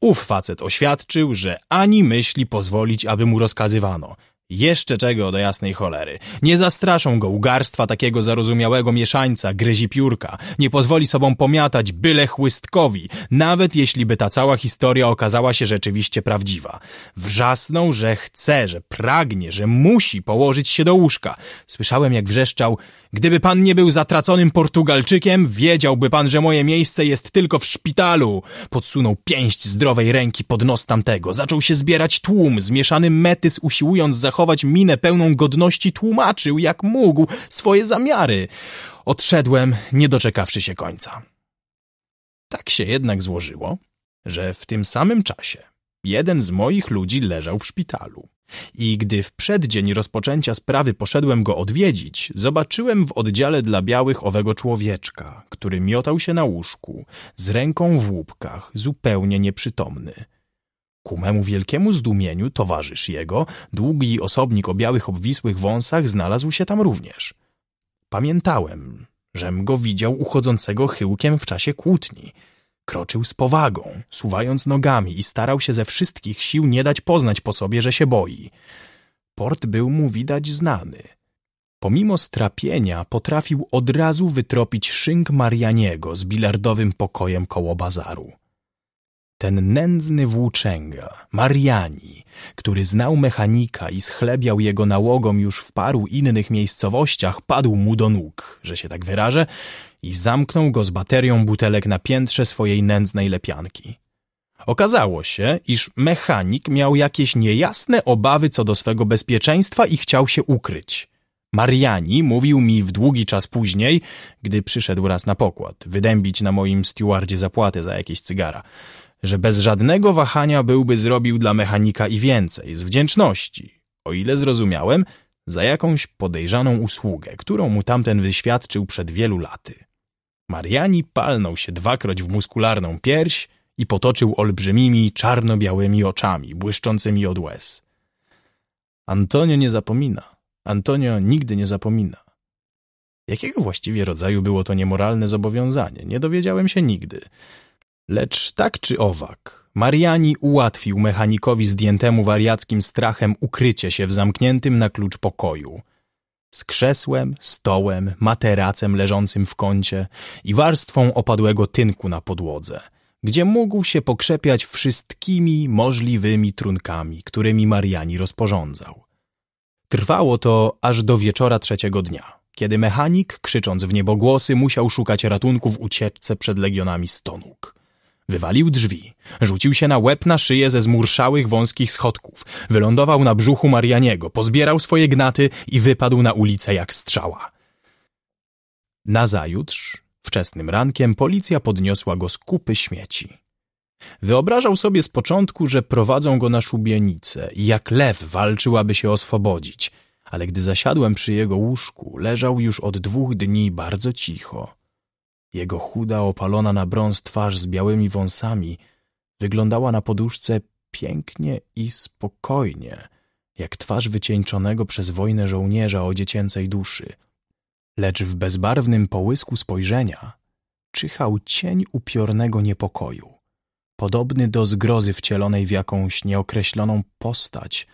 Ów facet oświadczył, że ani myśli pozwolić, aby mu rozkazywano. Jeszcze czego do jasnej cholery. Nie zastraszą go ugarstwa takiego zarozumiałego mieszańca, gryzi piórka. Nie pozwoli sobą pomiatać byle chłystkowi, nawet jeśli by ta cała historia okazała się rzeczywiście prawdziwa. Wrzasnął, że chce, że pragnie, że musi położyć się do łóżka. Słyszałem, jak wrzeszczał, gdyby pan nie był zatraconym Portugalczykiem, wiedziałby pan, że moje miejsce jest tylko w szpitalu. Podsunął pięść zdrowej ręki pod nos tamtego. Zaczął się zbierać tłum, zmieszany metys usiłując zachować zachować minę pełną godności, tłumaczył, jak mógł, swoje zamiary. Odszedłem, nie doczekawszy się końca. Tak się jednak złożyło, że w tym samym czasie jeden z moich ludzi leżał w szpitalu. I gdy w przeddzień rozpoczęcia sprawy poszedłem go odwiedzić, zobaczyłem w oddziale dla białych owego człowieczka, który miotał się na łóżku, z ręką w łupkach, zupełnie nieprzytomny. Ku memu wielkiemu zdumieniu towarzysz jego, długi osobnik o białych obwisłych wąsach, znalazł się tam również. Pamiętałem, żem go widział uchodzącego chyłkiem w czasie kłótni. Kroczył z powagą, suwając nogami i starał się ze wszystkich sił nie dać poznać po sobie, że się boi. Port był mu widać znany. Pomimo strapienia potrafił od razu wytropić szynk Marianiego z bilardowym pokojem koło bazaru. Ten nędzny włóczęga, Mariani, który znał mechanika i schlebiał jego nałogom już w paru innych miejscowościach, padł mu do nóg, że się tak wyrażę, i zamknął go z baterią butelek na piętrze swojej nędznej lepianki. Okazało się, iż mechanik miał jakieś niejasne obawy co do swego bezpieczeństwa i chciał się ukryć. Mariani mówił mi w długi czas później, gdy przyszedł raz na pokład, wydębić na moim stewardzie zapłatę za jakieś cygara – że bez żadnego wahania byłby zrobił dla mechanika i więcej, z wdzięczności, o ile zrozumiałem, za jakąś podejrzaną usługę, którą mu tamten wyświadczył przed wielu laty. Mariani palnął się dwakroć w muskularną pierś i potoczył olbrzymimi, czarno-białymi oczami, błyszczącymi od łez. Antonio nie zapomina. Antonio nigdy nie zapomina. Jakiego właściwie rodzaju było to niemoralne zobowiązanie, nie dowiedziałem się nigdy. Lecz tak czy owak, Mariani ułatwił mechanikowi zdjętemu wariackim strachem ukrycie się w zamkniętym na klucz pokoju. Z krzesłem, stołem, materacem leżącym w kącie i warstwą opadłego tynku na podłodze, gdzie mógł się pokrzepiać wszystkimi możliwymi trunkami, którymi Mariani rozporządzał. Trwało to aż do wieczora trzeciego dnia, kiedy mechanik, krzycząc w niebogłosy, musiał szukać ratunku w ucieczce przed legionami stonuk. Wywalił drzwi, rzucił się na łeb na szyję ze zmurszałych wąskich schodków, wylądował na brzuchu Marianiego, pozbierał swoje gnaty i wypadł na ulicę jak strzała. Nazajutrz, wczesnym rankiem, policja podniosła go z kupy śmieci. Wyobrażał sobie z początku, że prowadzą go na szubienicę i jak lew walczyłaby się oswobodzić, ale gdy zasiadłem przy jego łóżku, leżał już od dwóch dni bardzo cicho jego chuda, opalona na brąz twarz z białymi wąsami wyglądała na poduszce pięknie i spokojnie, jak twarz wycieńczonego przez wojnę żołnierza o dziecięcej duszy. Lecz w bezbarwnym połysku spojrzenia czyhał cień upiornego niepokoju, podobny do zgrozy wcielonej w jakąś nieokreśloną postać,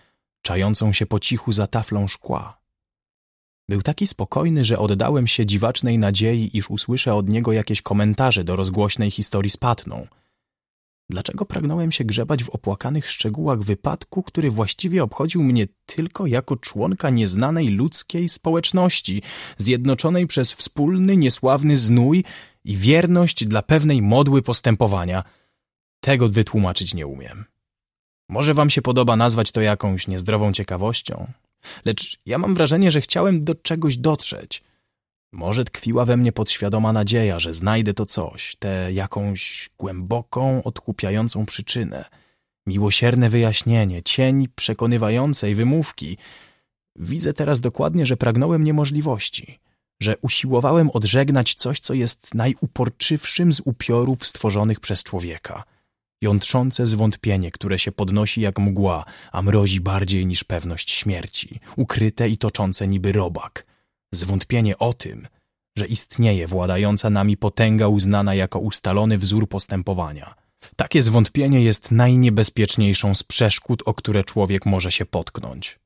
czającą się po cichu za taflą szkła. Był taki spokojny, że oddałem się dziwacznej nadziei, iż usłyszę od niego jakieś komentarze do rozgłośnej historii z Patną. Dlaczego pragnąłem się grzebać w opłakanych szczegółach wypadku, który właściwie obchodził mnie tylko jako członka nieznanej ludzkiej społeczności, zjednoczonej przez wspólny, niesławny znój i wierność dla pewnej modły postępowania? Tego wytłumaczyć nie umiem. Może wam się podoba nazwać to jakąś niezdrową ciekawością, Lecz ja mam wrażenie, że chciałem do czegoś dotrzeć. Może tkwiła we mnie podświadoma nadzieja, że znajdę to coś, tę jakąś głęboką, odkupiającą przyczynę. Miłosierne wyjaśnienie, cień przekonywającej wymówki. Widzę teraz dokładnie, że pragnąłem niemożliwości, że usiłowałem odżegnać coś, co jest najuporczywszym z upiorów stworzonych przez człowieka jątrzące zwątpienie, które się podnosi jak mgła, a mrozi bardziej niż pewność śmierci, ukryte i toczące niby robak. Zwątpienie o tym, że istnieje władająca nami potęga uznana jako ustalony wzór postępowania. Takie zwątpienie jest najniebezpieczniejszą z przeszkód, o które człowiek może się potknąć.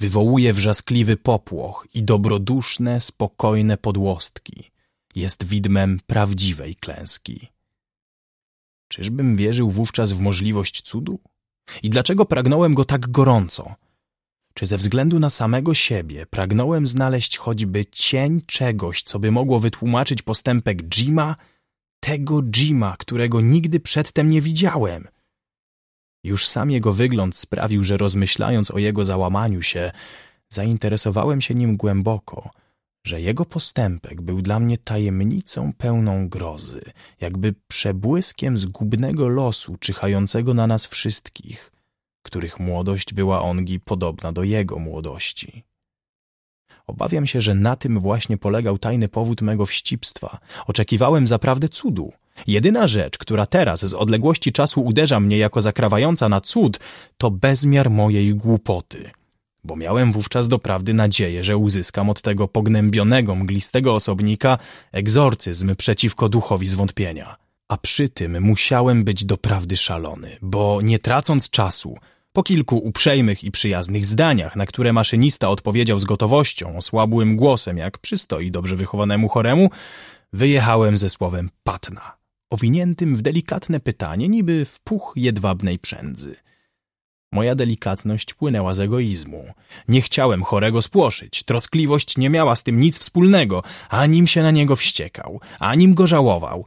Wywołuje wrzaskliwy popłoch i dobroduszne, spokojne podłostki. Jest widmem prawdziwej klęski. Czyżbym wierzył wówczas w możliwość cudu? I dlaczego pragnąłem go tak gorąco? Czy ze względu na samego siebie pragnąłem znaleźć choćby cień czegoś, co by mogło wytłumaczyć postępek Jima, tego Jima, którego nigdy przedtem nie widziałem? Już sam jego wygląd sprawił, że rozmyślając o jego załamaniu się, zainteresowałem się nim głęboko – że jego postępek był dla mnie tajemnicą pełną grozy, jakby przebłyskiem zgubnego losu czyhającego na nas wszystkich, których młodość była ongi podobna do jego młodości. Obawiam się, że na tym właśnie polegał tajny powód mego wścibstwa. Oczekiwałem zaprawdę cudu. Jedyna rzecz, która teraz z odległości czasu uderza mnie jako zakrawająca na cud, to bezmiar mojej głupoty – bo miałem wówczas doprawdy nadzieję, że uzyskam od tego pognębionego, mglistego osobnika egzorcyzm przeciwko duchowi zwątpienia. A przy tym musiałem być doprawdy szalony, bo nie tracąc czasu, po kilku uprzejmych i przyjaznych zdaniach, na które maszynista odpowiedział z gotowością, osłabłym głosem, jak przystoi dobrze wychowanemu choremu, wyjechałem ze słowem patna, owiniętym w delikatne pytanie, niby w puch jedwabnej przędzy – Moja delikatność płynęła z egoizmu. Nie chciałem chorego spłoszyć, troskliwość nie miała z tym nic wspólnego, anim się na niego wściekał, anim go żałował.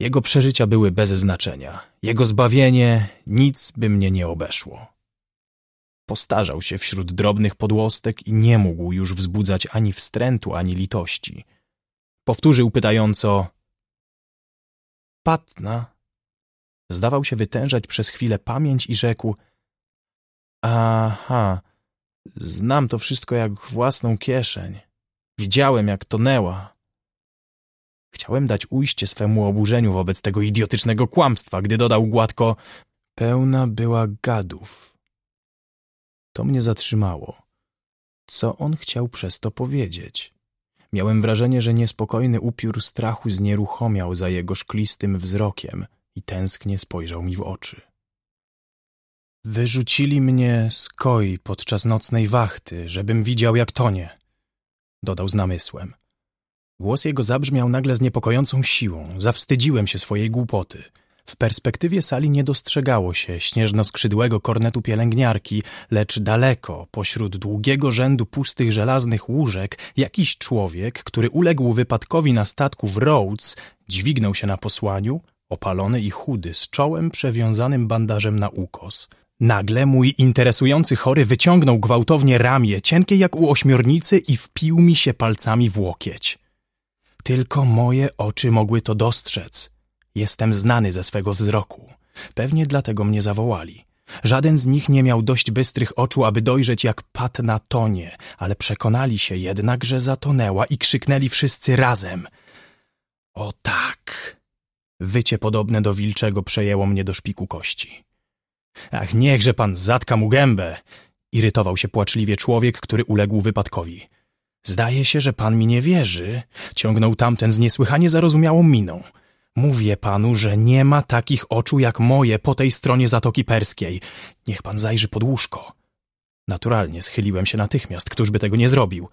Jego przeżycia były bez znaczenia. Jego zbawienie nic by mnie nie obeszło. Postarzał się wśród drobnych podłostek i nie mógł już wzbudzać ani wstrętu, ani litości. Powtórzył pytająco — Patna. Zdawał się wytężać przez chwilę pamięć i rzekł – Aha, znam to wszystko jak własną kieszeń. Widziałem, jak tonęła. Chciałem dać ujście swemu oburzeniu wobec tego idiotycznego kłamstwa, gdy dodał gładko pełna była gadów. To mnie zatrzymało. Co on chciał przez to powiedzieć? Miałem wrażenie, że niespokojny upiór strachu znieruchomiał za jego szklistym wzrokiem i tęsknie spojrzał mi w oczy. Wyrzucili mnie z koi podczas nocnej wachty, żebym widział jak tonie, dodał z namysłem. Głos jego zabrzmiał nagle z niepokojącą siłą. Zawstydziłem się swojej głupoty. W perspektywie sali nie dostrzegało się śnieżno-skrzydłego kornetu pielęgniarki, lecz daleko, pośród długiego rzędu pustych żelaznych łóżek, jakiś człowiek, który uległ wypadkowi na statku w Rhodes, dźwignął się na posłaniu, opalony i chudy, z czołem przewiązanym bandażem na ukos – Nagle mój interesujący chory wyciągnął gwałtownie ramię, cienkie jak u ośmiornicy i wpił mi się palcami w łokieć. Tylko moje oczy mogły to dostrzec. Jestem znany ze swego wzroku. Pewnie dlatego mnie zawołali. Żaden z nich nie miał dość bystrych oczu, aby dojrzeć jak na tonie, ale przekonali się jednak, że zatonęła i krzyknęli wszyscy razem. O tak! Wycie podobne do wilczego przejęło mnie do szpiku kości. Ach, niechże pan zatka mu gębę! Irytował się płaczliwie człowiek, który uległ wypadkowi. Zdaje się, że pan mi nie wierzy, ciągnął tamten z niesłychanie zarozumiałą miną. Mówię panu, że nie ma takich oczu jak moje po tej stronie Zatoki Perskiej. Niech pan zajrzy pod łóżko. Naturalnie schyliłem się natychmiast, któż by tego nie zrobił.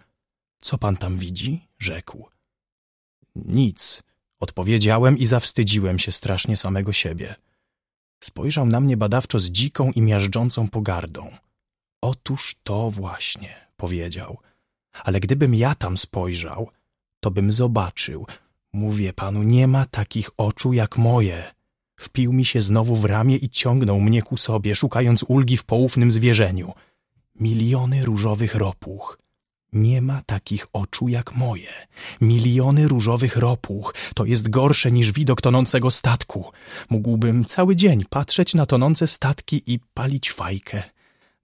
Co pan tam widzi? rzekł. Nic, odpowiedziałem i zawstydziłem się strasznie samego siebie. Spojrzał na mnie badawczo z dziką i miażdżącą pogardą. Otóż to właśnie, powiedział. Ale gdybym ja tam spojrzał, to bym zobaczył. Mówię panu, nie ma takich oczu jak moje. Wpił mi się znowu w ramię i ciągnął mnie ku sobie, szukając ulgi w poufnym zwierzeniu. Miliony różowych ropuch. Nie ma takich oczu jak moje. Miliony różowych ropuch. To jest gorsze niż widok tonącego statku. Mógłbym cały dzień patrzeć na tonące statki i palić fajkę.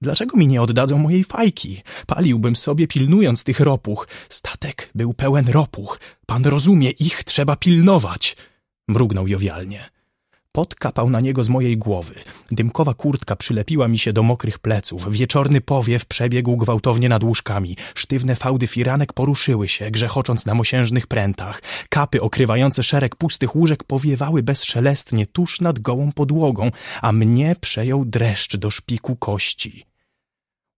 Dlaczego mi nie oddadzą mojej fajki? Paliłbym sobie pilnując tych ropuch. Statek był pełen ropuch. Pan rozumie, ich trzeba pilnować. Mrugnął jowialnie. Pot kapał na niego z mojej głowy. Dymkowa kurtka przylepiła mi się do mokrych pleców. Wieczorny powiew przebiegł gwałtownie nad łóżkami. Sztywne fałdy firanek poruszyły się, grzechocząc na mosiężnych prętach. Kapy okrywające szereg pustych łóżek powiewały bezszelestnie tuż nad gołą podłogą, a mnie przejął dreszcz do szpiku kości.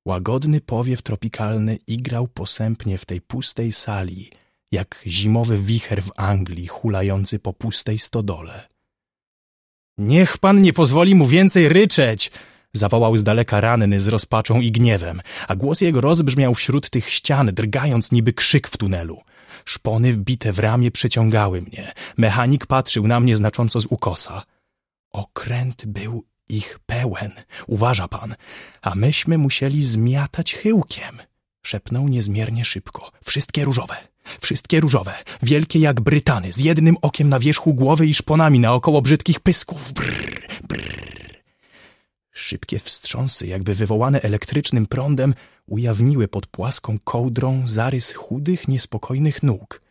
Łagodny powiew tropikalny igrał posępnie w tej pustej sali, jak zimowy wicher w Anglii hulający po pustej stodole. Niech pan nie pozwoli mu więcej ryczeć! Zawołał z daleka ranny z rozpaczą i gniewem, a głos jego rozbrzmiał wśród tych ścian, drgając niby krzyk w tunelu. Szpony wbite w ramię przeciągały mnie. Mechanik patrzył na mnie znacząco z ukosa. Okręt był ich pełen, uważa pan, a myśmy musieli zmiatać chyłkiem. Szepnął niezmiernie szybko. Wszystkie różowe. Wszystkie różowe. Wielkie jak brytany, z jednym okiem na wierzchu głowy i szponami naokoło brzydkich pysków. Brrr, brrr. Szybkie wstrząsy, jakby wywołane elektrycznym prądem, ujawniły pod płaską kołdrą zarys chudych, niespokojnych nóg.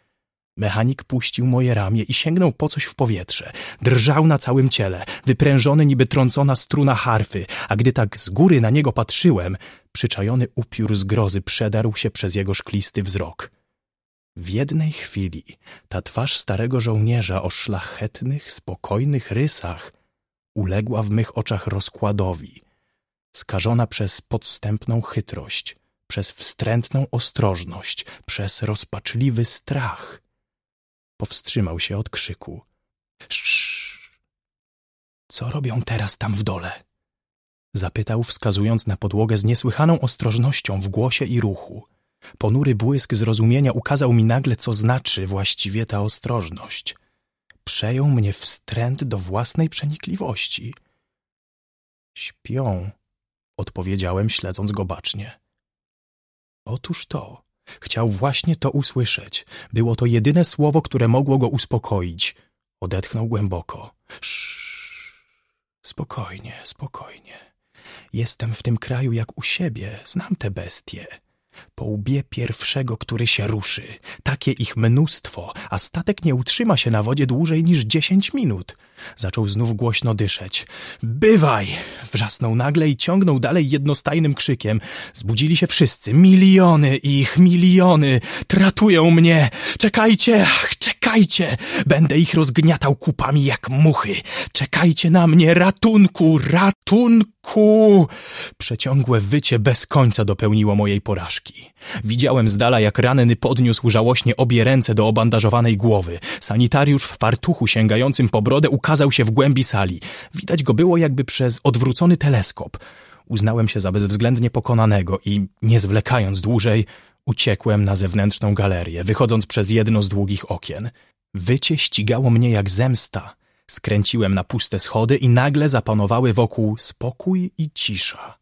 Mechanik puścił moje ramię i sięgnął po coś w powietrze. Drżał na całym ciele, wyprężony niby trącona struna harfy, a gdy tak z góry na niego patrzyłem, przyczajony upiór zgrozy przedarł się przez jego szklisty wzrok. W jednej chwili ta twarz starego żołnierza o szlachetnych, spokojnych rysach uległa w mych oczach rozkładowi, skażona przez podstępną chytrość, przez wstrętną ostrożność, przez rozpaczliwy strach. Powstrzymał się od krzyku. Sz! Co robią teraz tam w dole? Zapytał, wskazując na podłogę z niesłychaną ostrożnością w głosie i ruchu. Ponury błysk zrozumienia ukazał mi nagle, co znaczy właściwie ta ostrożność. Przejął mnie wstręt do własnej przenikliwości. Śpią, odpowiedziałem, śledząc go bacznie. Otóż to. Chciał właśnie to usłyszeć. Było to jedyne słowo, które mogło go uspokoić. Odetchnął głęboko. Sz. Spokojnie, spokojnie. Jestem w tym kraju jak u siebie, znam te bestie. Po łbie pierwszego, który się ruszy. Takie ich mnóstwo, a statek nie utrzyma się na wodzie dłużej niż dziesięć minut – Zaczął znów głośno dyszeć. Bywaj! Wrzasnął nagle i ciągnął dalej jednostajnym krzykiem. Zbudzili się wszyscy. Miliony ich, miliony! Tratują mnie! Czekajcie! Ach, czekajcie! Będę ich rozgniatał kupami jak muchy! Czekajcie na mnie! Ratunku! Ratunku! Przeciągłe wycie bez końca dopełniło mojej porażki. Widziałem z dala, jak ranny podniósł żałośnie obie ręce do obandażowanej głowy. Sanitariusz w fartuchu sięgającym po brodę ukazał się w głębi sali. Widać go było jakby przez odwrócony teleskop. Uznałem się za bezwzględnie pokonanego i, nie zwlekając dłużej, uciekłem na zewnętrzną galerię, wychodząc przez jedno z długich okien. Wycie ścigało mnie jak zemsta. Skręciłem na puste schody i nagle zapanowały wokół spokój i cisza.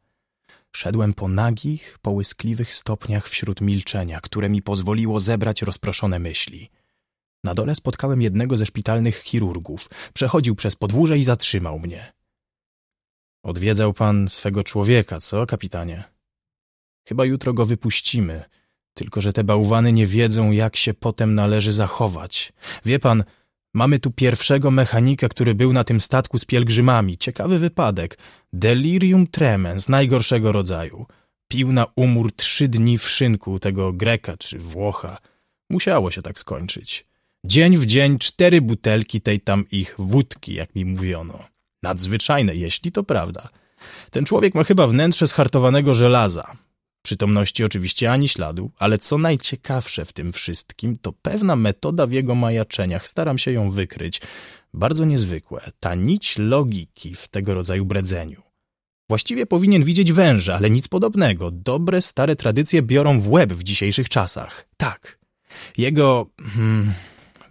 Szedłem po nagich, połyskliwych stopniach wśród milczenia, które mi pozwoliło zebrać rozproszone myśli. Na dole spotkałem jednego ze szpitalnych chirurgów. Przechodził przez podwórze i zatrzymał mnie. Odwiedzał pan swego człowieka, co, kapitanie? Chyba jutro go wypuścimy. Tylko, że te bałwany nie wiedzą, jak się potem należy zachować. Wie pan, mamy tu pierwszego mechanika, który był na tym statku z pielgrzymami. Ciekawy wypadek. Delirium tremens, najgorszego rodzaju. Pił na umór trzy dni w szynku tego Greka czy Włocha. Musiało się tak skończyć. Dzień w dzień cztery butelki tej tam ich wódki, jak mi mówiono. Nadzwyczajne, jeśli to prawda. Ten człowiek ma chyba wnętrze schartowanego żelaza. Przytomności oczywiście ani śladu, ale co najciekawsze w tym wszystkim, to pewna metoda w jego majaczeniach, staram się ją wykryć, bardzo niezwykłe, ta nić logiki w tego rodzaju bredzeniu. Właściwie powinien widzieć węża, ale nic podobnego. Dobre, stare tradycje biorą w łeb w dzisiejszych czasach. Tak. Jego... Hmm,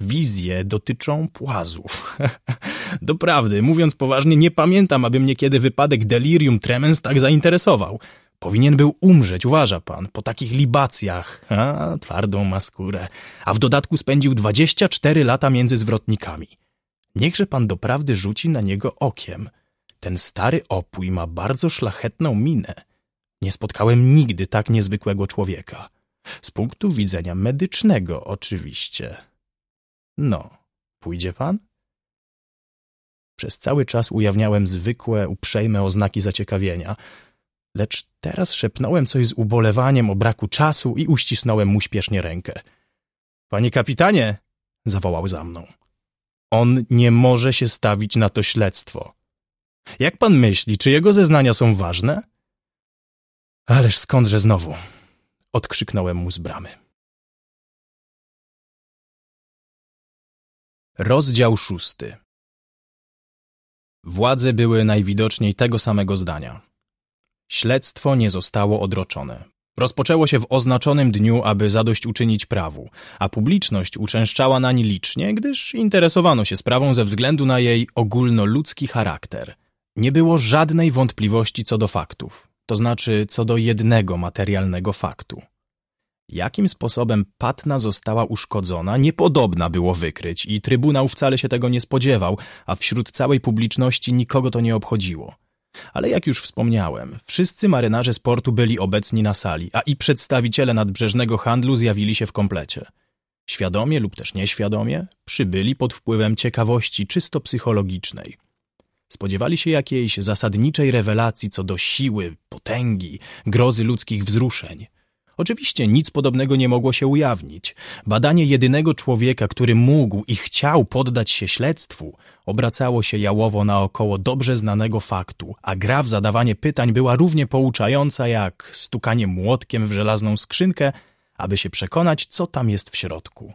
wizje dotyczą płazów. Doprawdy, mówiąc poważnie, nie pamiętam, aby mnie kiedy wypadek delirium tremens tak zainteresował. Powinien był umrzeć, uważa pan, po takich libacjach. A, twardą ma skórę. A w dodatku spędził 24 lata między zwrotnikami. Niechże pan doprawdy rzuci na niego okiem. Ten stary opój ma bardzo szlachetną minę. Nie spotkałem nigdy tak niezwykłego człowieka. Z punktu widzenia medycznego, oczywiście. No, pójdzie pan? Przez cały czas ujawniałem zwykłe, uprzejme oznaki zaciekawienia, lecz teraz szepnąłem coś z ubolewaniem o braku czasu i uścisnąłem mu śpiesznie rękę. Panie kapitanie! zawołał za mną. On nie może się stawić na to śledztwo. Jak pan myśli, czy jego zeznania są ważne? Ależ skądże znowu? odkrzyknąłem mu z bramy. Rozdział szósty Władze były najwidoczniej tego samego zdania. Śledztwo nie zostało odroczone. Rozpoczęło się w oznaczonym dniu, aby zadośćuczynić prawu, a publiczność uczęszczała nań licznie, gdyż interesowano się sprawą ze względu na jej ogólnoludzki charakter. Nie było żadnej wątpliwości co do faktów, to znaczy co do jednego materialnego faktu. Jakim sposobem Patna została uszkodzona, niepodobna było wykryć i Trybunał wcale się tego nie spodziewał, a wśród całej publiczności nikogo to nie obchodziło. Ale jak już wspomniałem, wszyscy marynarze z portu byli obecni na sali, a i przedstawiciele nadbrzeżnego handlu zjawili się w komplecie. Świadomie lub też nieświadomie przybyli pod wpływem ciekawości czysto psychologicznej. Spodziewali się jakiejś zasadniczej rewelacji co do siły, potęgi, grozy ludzkich wzruszeń – Oczywiście nic podobnego nie mogło się ujawnić. Badanie jedynego człowieka, który mógł i chciał poddać się śledztwu, obracało się jałowo naokoło dobrze znanego faktu, a gra w zadawanie pytań była równie pouczająca jak stukanie młotkiem w żelazną skrzynkę, aby się przekonać, co tam jest w środku.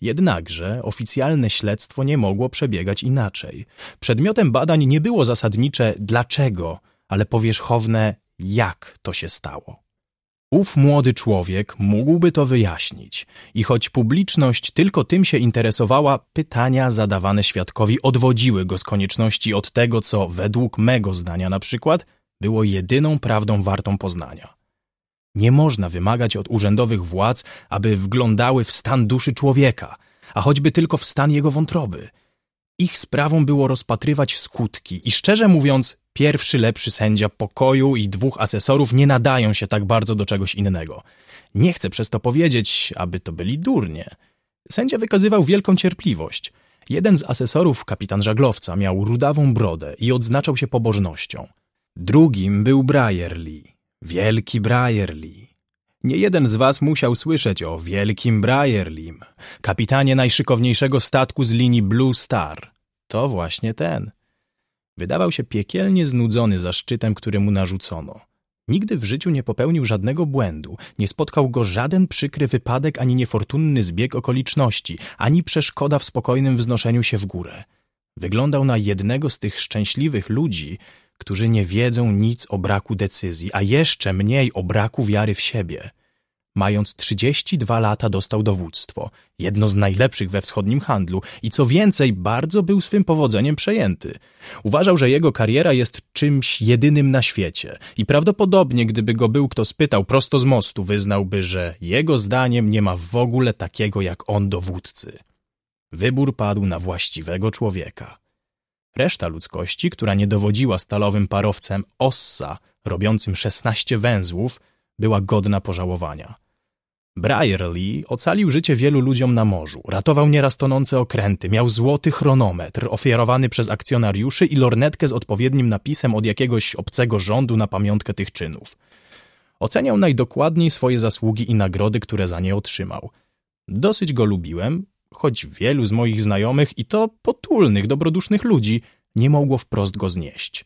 Jednakże oficjalne śledztwo nie mogło przebiegać inaczej. Przedmiotem badań nie było zasadnicze dlaczego, ale powierzchowne jak to się stało. Ów młody człowiek mógłby to wyjaśnić i choć publiczność tylko tym się interesowała, pytania zadawane świadkowi odwodziły go z konieczności od tego, co według mego zdania na przykład było jedyną prawdą wartą poznania. Nie można wymagać od urzędowych władz, aby wglądały w stan duszy człowieka, a choćby tylko w stan jego wątroby – ich sprawą było rozpatrywać skutki i szczerze mówiąc, pierwszy lepszy sędzia pokoju i dwóch asesorów nie nadają się tak bardzo do czegoś innego. Nie chcę przez to powiedzieć, aby to byli durnie. Sędzia wykazywał wielką cierpliwość. Jeden z asesorów, kapitan żaglowca, miał rudawą brodę i odznaczał się pobożnością. Drugim był Brierly, wielki Brierly, nie jeden z was musiał słyszeć o wielkim Brierlim, kapitanie najszykowniejszego statku z linii Blue Star. To właśnie ten. Wydawał się piekielnie znudzony zaszczytem, który mu narzucono. Nigdy w życiu nie popełnił żadnego błędu, nie spotkał go żaden przykry wypadek ani niefortunny zbieg okoliczności, ani przeszkoda w spokojnym wznoszeniu się w górę. Wyglądał na jednego z tych szczęśliwych ludzi, którzy nie wiedzą nic o braku decyzji, a jeszcze mniej o braku wiary w siebie. Mając 32 lata dostał dowództwo, jedno z najlepszych we wschodnim handlu i co więcej, bardzo był swym powodzeniem przejęty. Uważał, że jego kariera jest czymś jedynym na świecie i prawdopodobnie, gdyby go był kto spytał prosto z mostu, wyznałby, że jego zdaniem nie ma w ogóle takiego jak on dowódcy. Wybór padł na właściwego człowieka. Reszta ludzkości, która nie dowodziła stalowym parowcem Ossa, robiącym 16 węzłów, była godna pożałowania. Brierly ocalił życie wielu ludziom na morzu, ratował nieraz tonące okręty, miał złoty chronometr ofiarowany przez akcjonariuszy i lornetkę z odpowiednim napisem od jakiegoś obcego rządu na pamiątkę tych czynów. Oceniał najdokładniej swoje zasługi i nagrody, które za nie otrzymał. Dosyć go lubiłem choć wielu z moich znajomych i to potulnych, dobrodusznych ludzi nie mogło wprost go znieść.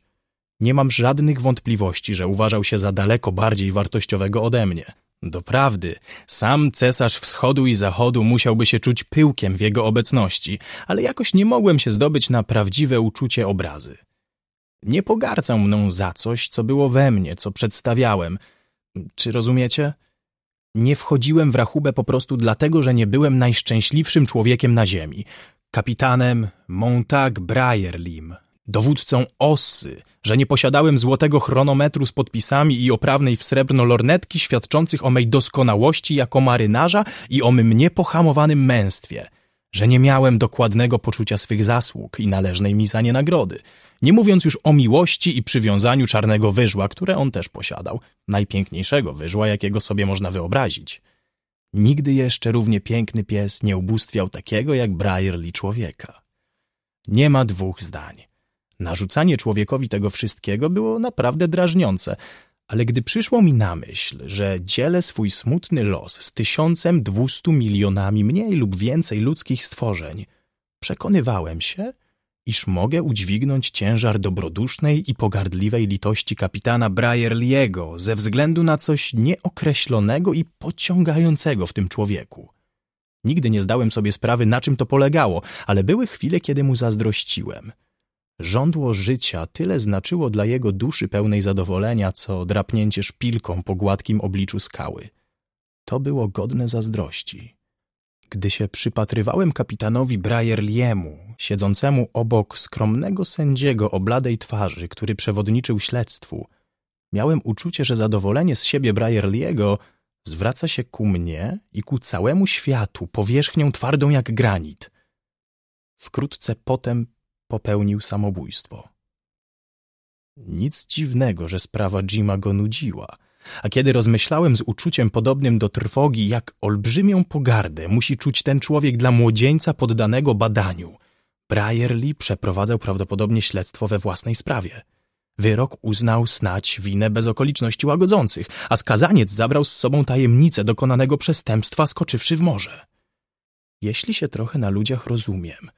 Nie mam żadnych wątpliwości, że uważał się za daleko bardziej wartościowego ode mnie. Doprawdy, sam cesarz wschodu i zachodu musiałby się czuć pyłkiem w jego obecności, ale jakoś nie mogłem się zdobyć na prawdziwe uczucie obrazy. Nie pogardzał mną za coś, co było we mnie, co przedstawiałem. Czy rozumiecie? Nie wchodziłem w rachubę po prostu dlatego, że nie byłem najszczęśliwszym człowiekiem na ziemi. Kapitanem Montag Brierlim, dowódcą osy, że nie posiadałem złotego chronometru z podpisami i oprawnej w srebrno lornetki świadczących o mej doskonałości jako marynarza i o mym niepohamowanym męstwie, że nie miałem dokładnego poczucia swych zasług i należnej mi za nie nagrody – nie mówiąc już o miłości i przywiązaniu czarnego wyżła, które on też posiadał, najpiękniejszego wyżła, jakiego sobie można wyobrazić. Nigdy jeszcze równie piękny pies nie ubóstwiał takiego jak Brierli człowieka. Nie ma dwóch zdań. Narzucanie człowiekowi tego wszystkiego było naprawdę drażniące, ale gdy przyszło mi na myśl, że dzielę swój smutny los z tysiącem dwustu milionami mniej lub więcej ludzkich stworzeń, przekonywałem się, iż mogę udźwignąć ciężar dobrodusznej i pogardliwej litości kapitana Brierliego ze względu na coś nieokreślonego i pociągającego w tym człowieku. Nigdy nie zdałem sobie sprawy, na czym to polegało, ale były chwile, kiedy mu zazdrościłem. Żądło życia tyle znaczyło dla jego duszy pełnej zadowolenia, co drapnięcie szpilką po gładkim obliczu skały. To było godne zazdrości. Gdy się przypatrywałem kapitanowi Brierliemu, siedzącemu obok skromnego sędziego o bladej twarzy, który przewodniczył śledztwu, miałem uczucie, że zadowolenie z siebie Brierliego zwraca się ku mnie i ku całemu światu powierzchnią twardą jak granit. Wkrótce potem popełnił samobójstwo. Nic dziwnego, że sprawa Jima go nudziła – a kiedy rozmyślałem z uczuciem podobnym do trwogi, jak olbrzymią pogardę musi czuć ten człowiek dla młodzieńca poddanego badaniu, Brierly przeprowadzał prawdopodobnie śledztwo we własnej sprawie. Wyrok uznał snać winę bez okoliczności łagodzących, a skazaniec zabrał z sobą tajemnicę dokonanego przestępstwa, skoczywszy w morze. Jeśli się trochę na ludziach rozumiem –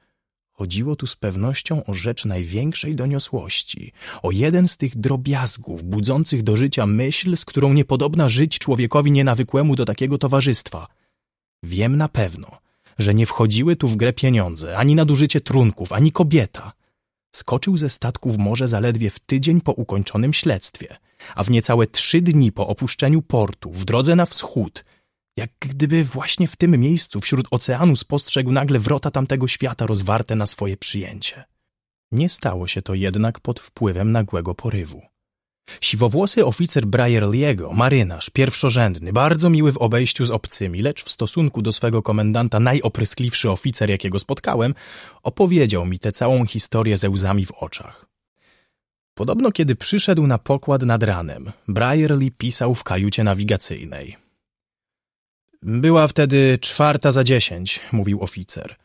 Chodziło tu z pewnością o rzecz największej doniosłości, o jeden z tych drobiazgów budzących do życia myśl, z którą niepodobna żyć człowiekowi nienawykłemu do takiego towarzystwa. Wiem na pewno, że nie wchodziły tu w grę pieniądze, ani nadużycie trunków, ani kobieta. Skoczył ze statku w morze zaledwie w tydzień po ukończonym śledztwie, a w niecałe trzy dni po opuszczeniu portu, w drodze na wschód, jak gdyby właśnie w tym miejscu, wśród oceanu, spostrzegł nagle wrota tamtego świata rozwarte na swoje przyjęcie. Nie stało się to jednak pod wpływem nagłego porywu. Siwowłosy oficer Brierliego, marynarz, pierwszorzędny, bardzo miły w obejściu z obcymi, lecz w stosunku do swego komendanta najopryskliwszy oficer, jakiego spotkałem, opowiedział mi tę całą historię ze łzami w oczach. Podobno kiedy przyszedł na pokład nad ranem, Brierly pisał w kajucie nawigacyjnej. Była wtedy czwarta za dziesięć, mówił oficer.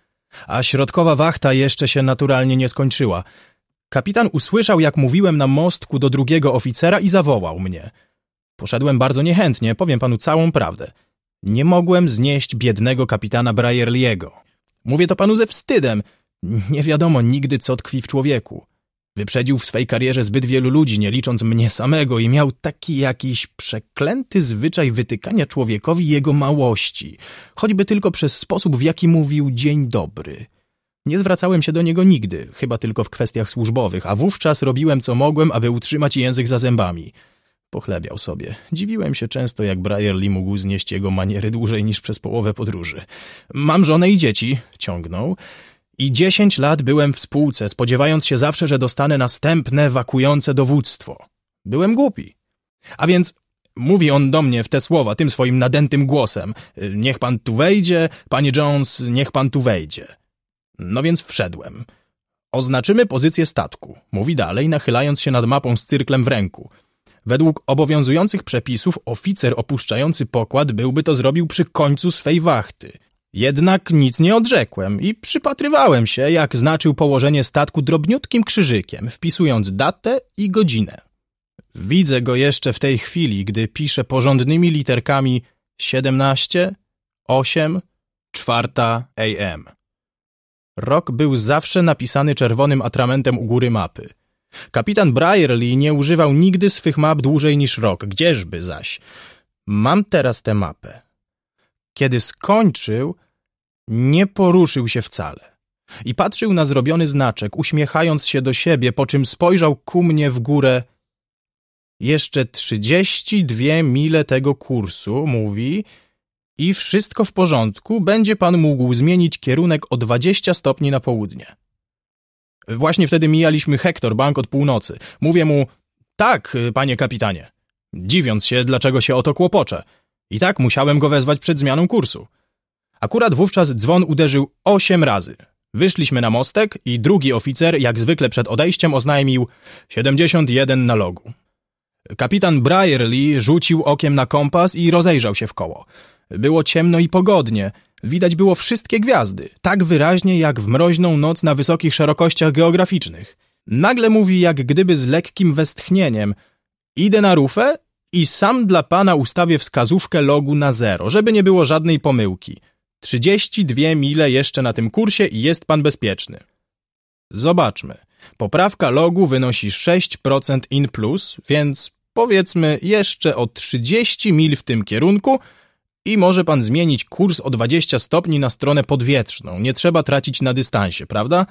A środkowa wachta jeszcze się naturalnie nie skończyła. Kapitan usłyszał, jak mówiłem na mostku do drugiego oficera i zawołał mnie. Poszedłem bardzo niechętnie, powiem panu całą prawdę. Nie mogłem znieść biednego kapitana Brierliego. Mówię to panu ze wstydem. Nie wiadomo nigdy, co tkwi w człowieku. Wyprzedził w swej karierze zbyt wielu ludzi, nie licząc mnie samego i miał taki jakiś przeklęty zwyczaj wytykania człowiekowi jego małości, choćby tylko przez sposób, w jaki mówił dzień dobry. Nie zwracałem się do niego nigdy, chyba tylko w kwestiach służbowych, a wówczas robiłem co mogłem, aby utrzymać język za zębami. Pochlebiał sobie. Dziwiłem się często, jak Brierly mógł znieść jego maniery dłużej niż przez połowę podróży. Mam żonę i dzieci, ciągnął, i dziesięć lat byłem w spółce, spodziewając się zawsze, że dostanę następne wakujące dowództwo. Byłem głupi. A więc mówi on do mnie w te słowa, tym swoim nadętym głosem. Y, niech pan tu wejdzie, panie Jones, niech pan tu wejdzie. No więc wszedłem. Oznaczymy pozycję statku, mówi dalej, nachylając się nad mapą z cyrklem w ręku. Według obowiązujących przepisów oficer opuszczający pokład byłby to zrobił przy końcu swej wachty – jednak nic nie odrzekłem i przypatrywałem się, jak znaczył położenie statku drobniutkim krzyżykiem, wpisując datę i godzinę. Widzę go jeszcze w tej chwili, gdy pisze porządnymi literkami 17, 8, 4 AM. Rok był zawsze napisany czerwonym atramentem u góry mapy. Kapitan Brierly nie używał nigdy swych map dłużej niż rok, gdzieżby zaś. Mam teraz tę mapę. Kiedy skończył, nie poruszył się wcale. I patrzył na zrobiony znaczek, uśmiechając się do siebie, po czym spojrzał ku mnie w górę. Jeszcze trzydzieści dwie mile tego kursu, mówi, i wszystko w porządku, będzie pan mógł zmienić kierunek o 20 stopni na południe. Właśnie wtedy mijaliśmy Hektor Bank od północy. Mówię mu, tak, panie kapitanie, dziwiąc się, dlaczego się o to kłopoczę. I tak musiałem go wezwać przed zmianą kursu. Akurat wówczas dzwon uderzył osiem razy. Wyszliśmy na mostek i drugi oficer, jak zwykle przed odejściem, oznajmił 71 na logu. Kapitan Brierly rzucił okiem na kompas i rozejrzał się w koło. Było ciemno i pogodnie. Widać było wszystkie gwiazdy, tak wyraźnie jak w mroźną noc na wysokich szerokościach geograficznych. Nagle mówi jak gdyby z lekkim westchnieniem Idę na rufę i sam dla pana ustawię wskazówkę logu na zero, żeby nie było żadnej pomyłki – 32 mile jeszcze na tym kursie i jest pan bezpieczny. Zobaczmy. Poprawka logu wynosi 6% in plus, więc powiedzmy jeszcze o 30 mil w tym kierunku i może pan zmienić kurs o 20 stopni na stronę podwietrzną. Nie trzeba tracić na dystansie, prawda?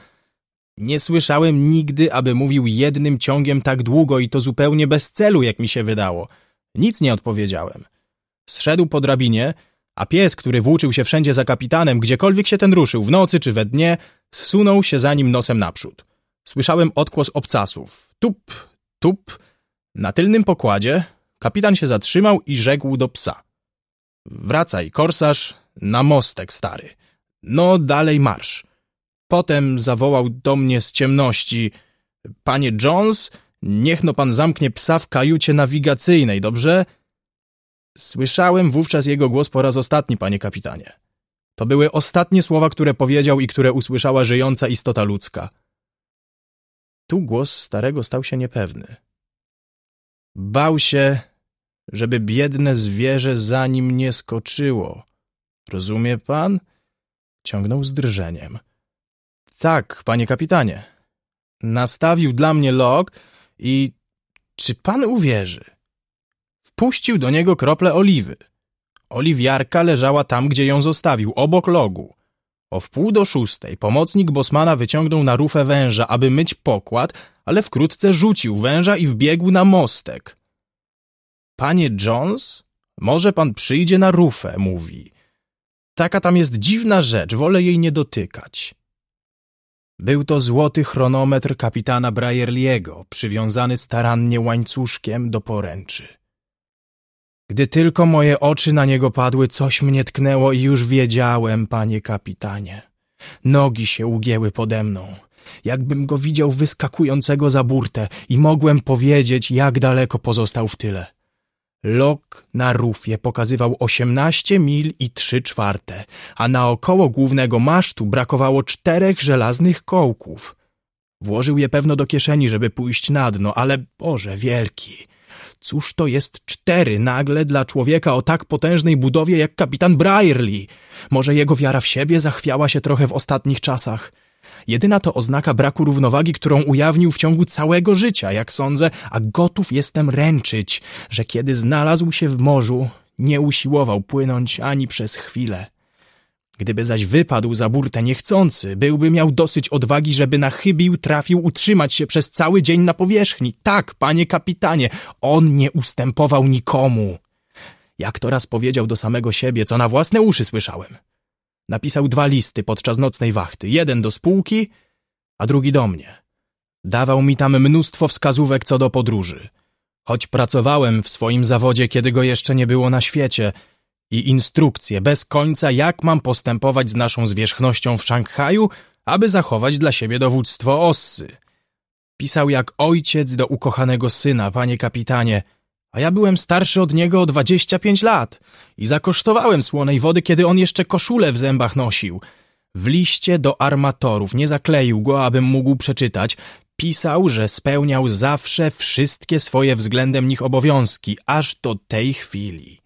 Nie słyszałem nigdy, aby mówił jednym ciągiem tak długo i to zupełnie bez celu, jak mi się wydało. Nic nie odpowiedziałem. Zszedł po drabinie, a pies, który włóczył się wszędzie za kapitanem, gdziekolwiek się ten ruszył, w nocy czy we dnie, zsunął się za nim nosem naprzód. Słyszałem odgłos obcasów. Tup, tup. Na tylnym pokładzie kapitan się zatrzymał i rzekł do psa. Wracaj, korsarz, na mostek, stary. No, dalej marsz. Potem zawołał do mnie z ciemności. Panie Jones, niech no pan zamknie psa w kajucie nawigacyjnej, dobrze? Słyszałem wówczas jego głos po raz ostatni, panie kapitanie. To były ostatnie słowa, które powiedział i które usłyszała żyjąca istota ludzka. Tu głos starego stał się niepewny. Bał się, żeby biedne zwierzę za nim nie skoczyło. Rozumie pan? Ciągnął z drżeniem. Tak, panie kapitanie. Nastawił dla mnie log i... Czy pan uwierzy? Puścił do niego krople oliwy. Oliwiarka leżała tam, gdzie ją zostawił, obok logu. O wpół do szóstej pomocnik Bosmana wyciągnął na rufę węża, aby myć pokład, ale wkrótce rzucił węża i wbiegł na mostek. Panie Jones, może pan przyjdzie na rufę, mówi. Taka tam jest dziwna rzecz, wolę jej nie dotykać. Był to złoty chronometr kapitana Brajerliego, przywiązany starannie łańcuszkiem do poręczy. Gdy tylko moje oczy na niego padły, coś mnie tknęło i już wiedziałem, panie kapitanie. Nogi się ugięły pode mną, jakbym go widział wyskakującego za burtę i mogłem powiedzieć, jak daleko pozostał w tyle. Lok na rufie pokazywał osiemnaście mil i trzy czwarte, a naokoło głównego masztu brakowało czterech żelaznych kołków. Włożył je pewno do kieszeni, żeby pójść na dno, ale Boże wielki! Cóż to jest cztery nagle dla człowieka o tak potężnej budowie jak kapitan Brierly? Może jego wiara w siebie zachwiała się trochę w ostatnich czasach. Jedyna to oznaka braku równowagi, którą ujawnił w ciągu całego życia, jak sądzę, a gotów jestem ręczyć, że kiedy znalazł się w morzu, nie usiłował płynąć ani przez chwilę. Gdyby zaś wypadł za burtę niechcący, byłby miał dosyć odwagi, żeby na chybił trafił utrzymać się przez cały dzień na powierzchni. Tak, panie kapitanie, on nie ustępował nikomu. Jak to raz powiedział do samego siebie, co na własne uszy słyszałem. Napisał dwa listy podczas nocnej wachty, jeden do spółki, a drugi do mnie. Dawał mi tam mnóstwo wskazówek co do podróży. Choć pracowałem w swoim zawodzie, kiedy go jeszcze nie było na świecie – i instrukcje bez końca, jak mam postępować z naszą zwierzchnością w Szanghaju, aby zachować dla siebie dowództwo Ossy. Pisał jak ojciec do ukochanego syna, panie kapitanie, a ja byłem starszy od niego o 25 lat i zakosztowałem słonej wody, kiedy on jeszcze koszulę w zębach nosił. W liście do armatorów, nie zakleił go, abym mógł przeczytać, pisał, że spełniał zawsze wszystkie swoje względem nich obowiązki, aż do tej chwili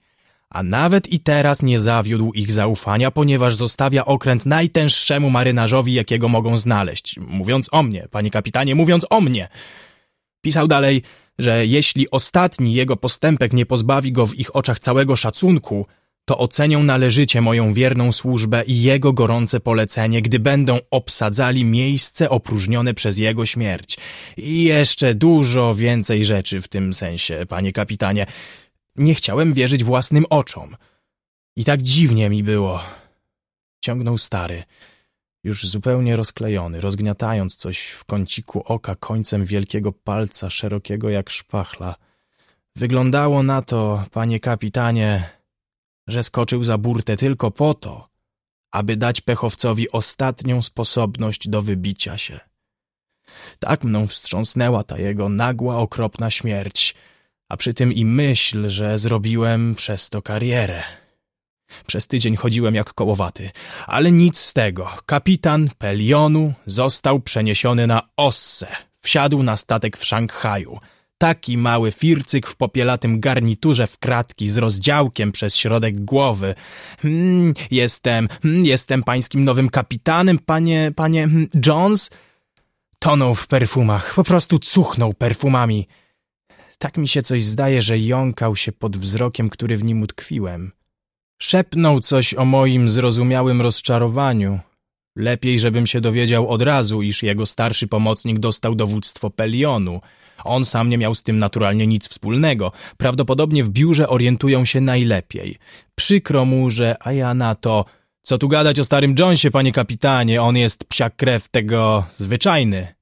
a nawet i teraz nie zawiódł ich zaufania, ponieważ zostawia okręt najtęższemu marynarzowi, jakiego mogą znaleźć. Mówiąc o mnie, panie kapitanie, mówiąc o mnie. Pisał dalej, że jeśli ostatni jego postępek nie pozbawi go w ich oczach całego szacunku, to ocenią należycie moją wierną służbę i jego gorące polecenie, gdy będą obsadzali miejsce opróżnione przez jego śmierć. I jeszcze dużo więcej rzeczy w tym sensie, panie kapitanie. Nie chciałem wierzyć własnym oczom. I tak dziwnie mi było. Ciągnął stary, już zupełnie rozklejony, rozgniatając coś w kąciku oka końcem wielkiego palca, szerokiego jak szpachla. Wyglądało na to, panie kapitanie, że skoczył za burtę tylko po to, aby dać pechowcowi ostatnią sposobność do wybicia się. Tak mną wstrząsnęła ta jego nagła, okropna śmierć – a przy tym i myśl, że zrobiłem przez to karierę. Przez tydzień chodziłem jak kołowaty, ale nic z tego. Kapitan Pelionu został przeniesiony na osse. Wsiadł na statek w Szanghaju. Taki mały fircyk w popielatym garniturze w kratki z rozdziałkiem przez środek głowy. Hmm, jestem, hmm, jestem pańskim nowym kapitanem, panie, panie hmm, Jones? Tonął w perfumach, po prostu cuchnął perfumami. Tak mi się coś zdaje, że jąkał się pod wzrokiem, który w nim utkwiłem. Szepnął coś o moim zrozumiałym rozczarowaniu. Lepiej, żebym się dowiedział od razu, iż jego starszy pomocnik dostał dowództwo Pelionu. On sam nie miał z tym naturalnie nic wspólnego. Prawdopodobnie w biurze orientują się najlepiej. Przykro mu, że a ja na to... Co tu gadać o starym Jonesie, panie kapitanie? On jest psiak krew tego... zwyczajny.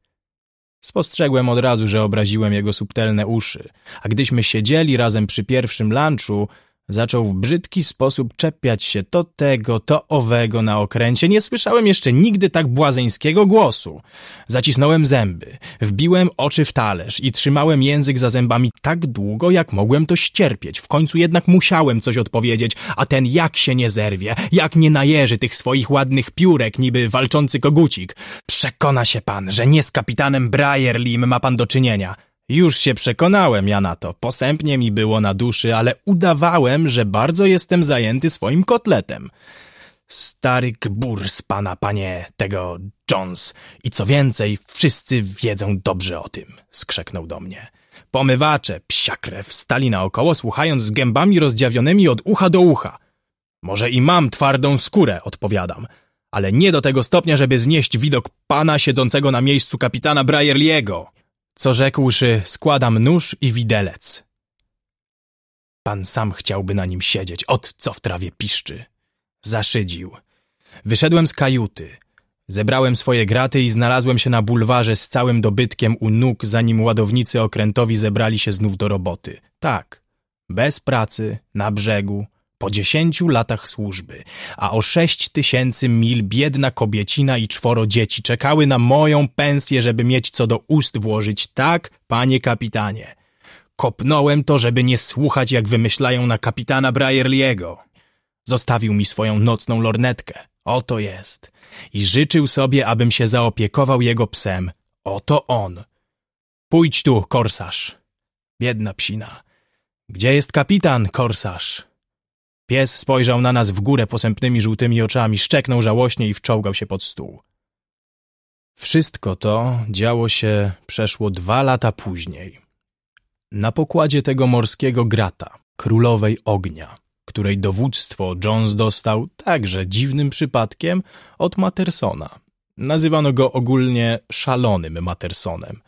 Spostrzegłem od razu, że obraziłem jego subtelne uszy, a gdyśmy siedzieli razem przy pierwszym lunchu, Zaczął w brzydki sposób czepiać się to tego, to owego na okręcie. Nie słyszałem jeszcze nigdy tak błazeńskiego głosu. Zacisnąłem zęby, wbiłem oczy w talerz i trzymałem język za zębami tak długo, jak mogłem to ścierpieć. W końcu jednak musiałem coś odpowiedzieć, a ten jak się nie zerwie, jak nie najeży tych swoich ładnych piórek, niby walczący kogucik. Przekona się pan, że nie z kapitanem Brierlim ma pan do czynienia. Już się przekonałem ja na to, posępnie mi było na duszy, ale udawałem, że bardzo jestem zajęty swoim kotletem. Stary gbur z pana, panie, tego Jones. I co więcej, wszyscy wiedzą dobrze o tym, skrzeknął do mnie. Pomywacze, psiakrew, stali naokoło, słuchając z gębami rozdziawionymi od ucha do ucha. Może i mam twardą skórę, odpowiadam, ale nie do tego stopnia, żeby znieść widok pana siedzącego na miejscu kapitana Brierliego. Co rzekłszy, składam nóż i widelec. Pan sam chciałby na nim siedzieć, od co w trawie piszczy. Zaszydził. Wyszedłem z kajuty. Zebrałem swoje graty i znalazłem się na bulwarze z całym dobytkiem u nóg, zanim ładownicy okrętowi zebrali się znów do roboty. Tak, bez pracy, na brzegu, po dziesięciu latach służby, a o sześć tysięcy mil biedna kobiecina i czworo dzieci czekały na moją pensję, żeby mieć co do ust włożyć. Tak, panie kapitanie. Kopnąłem to, żeby nie słuchać, jak wymyślają na kapitana Brierliego. Zostawił mi swoją nocną lornetkę. Oto jest. I życzył sobie, abym się zaopiekował jego psem. Oto on. Pójdź tu, korsarz. Biedna psina. Gdzie jest kapitan, korsarz? Pies spojrzał na nas w górę posępnymi żółtymi oczami, szczeknął żałośnie i wczołgał się pod stół. Wszystko to działo się przeszło dwa lata później. Na pokładzie tego morskiego grata, królowej ognia, której dowództwo Jones dostał także dziwnym przypadkiem od Mattersona. Nazywano go ogólnie szalonym Mattersonem.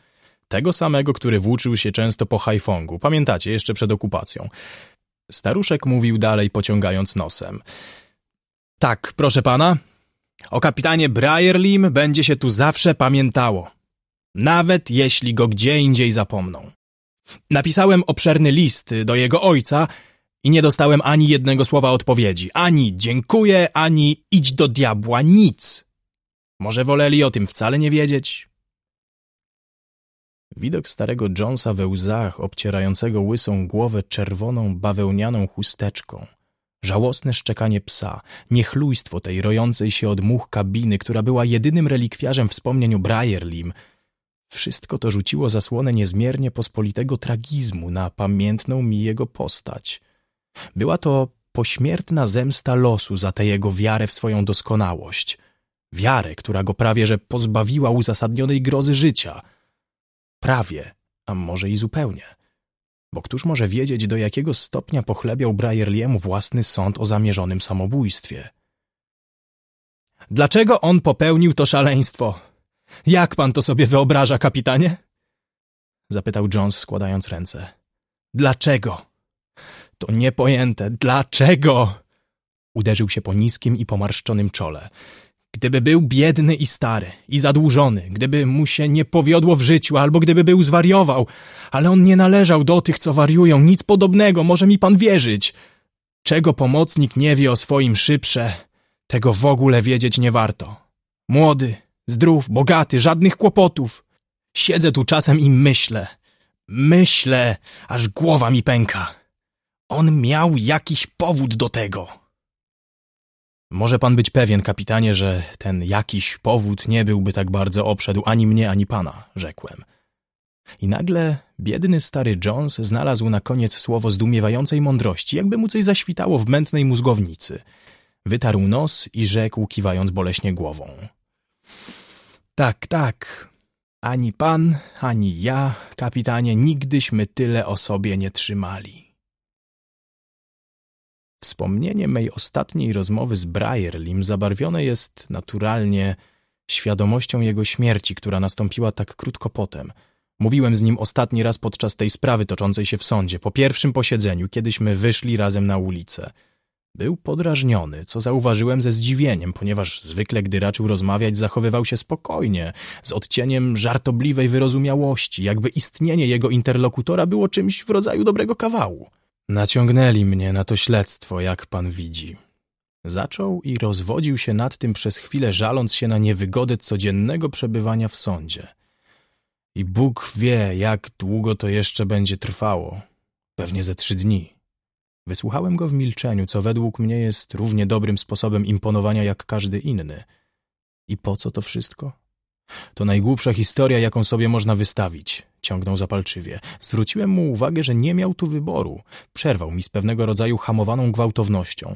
Tego samego, który włóczył się często po Haifongu, pamiętacie, jeszcze przed okupacją. Staruszek mówił dalej, pociągając nosem. Tak, proszę pana, o kapitanie Brierlim będzie się tu zawsze pamiętało. Nawet jeśli go gdzie indziej zapomną. Napisałem obszerny list do jego ojca i nie dostałem ani jednego słowa odpowiedzi. Ani dziękuję, ani idź do diabła, nic. Może woleli o tym wcale nie wiedzieć? Widok starego Jonesa we łzach, obcierającego łysą głowę czerwoną bawełnianą chusteczką. Żałosne szczekanie psa, niechlujstwo tej rojącej się od much kabiny, która była jedynym relikwiarzem wspomnień o Brierlim. Wszystko to rzuciło zasłonę niezmiernie pospolitego tragizmu na pamiętną mi jego postać. Była to pośmiertna zemsta losu za tę jego wiarę w swoją doskonałość. Wiarę, która go prawie że pozbawiła uzasadnionej grozy życia – Prawie, a może i zupełnie. Bo któż może wiedzieć, do jakiego stopnia pochlebiał Brierliemu własny sąd o zamierzonym samobójstwie? Dlaczego on popełnił to szaleństwo? Jak pan to sobie wyobraża, kapitanie? Zapytał Jones, składając ręce. Dlaczego? To niepojęte. Dlaczego? Uderzył się po niskim i pomarszczonym czole. Gdyby był biedny i stary, i zadłużony, gdyby mu się nie powiodło w życiu, albo gdyby był zwariował, ale on nie należał do tych, co wariują, nic podobnego, może mi pan wierzyć. Czego pomocnik nie wie o swoim szybsze, tego w ogóle wiedzieć nie warto. Młody, zdrów, bogaty, żadnych kłopotów. Siedzę tu czasem i myślę, myślę, aż głowa mi pęka. On miał jakiś powód do tego. Może pan być pewien, kapitanie, że ten jakiś powód nie byłby tak bardzo obszedł ani mnie, ani pana, rzekłem. I nagle biedny stary Jones znalazł na koniec słowo zdumiewającej mądrości, jakby mu coś zaświtało w mętnej mózgownicy. Wytarł nos i rzekł, kiwając boleśnie głową. Tak, tak, ani pan, ani ja, kapitanie, nigdyśmy tyle o sobie nie trzymali. Wspomnienie mej ostatniej rozmowy z Brierlim zabarwione jest naturalnie świadomością jego śmierci, która nastąpiła tak krótko potem. Mówiłem z nim ostatni raz podczas tej sprawy toczącej się w sądzie, po pierwszym posiedzeniu, kiedyśmy wyszli razem na ulicę. Był podrażniony, co zauważyłem ze zdziwieniem, ponieważ zwykle, gdy raczył rozmawiać, zachowywał się spokojnie, z odcieniem żartobliwej wyrozumiałości, jakby istnienie jego interlokutora było czymś w rodzaju dobrego kawału. Naciągnęli mnie na to śledztwo, jak pan widzi. Zaczął i rozwodził się nad tym przez chwilę, żaląc się na niewygodę codziennego przebywania w sądzie. I Bóg wie, jak długo to jeszcze będzie trwało. Pewnie ze trzy dni. Wysłuchałem go w milczeniu, co według mnie jest równie dobrym sposobem imponowania jak każdy inny. I po co to wszystko? To najgłupsza historia, jaką sobie można wystawić ciągnął zapalczywie. Zwróciłem mu uwagę, że nie miał tu wyboru. Przerwał mi z pewnego rodzaju hamowaną gwałtownością.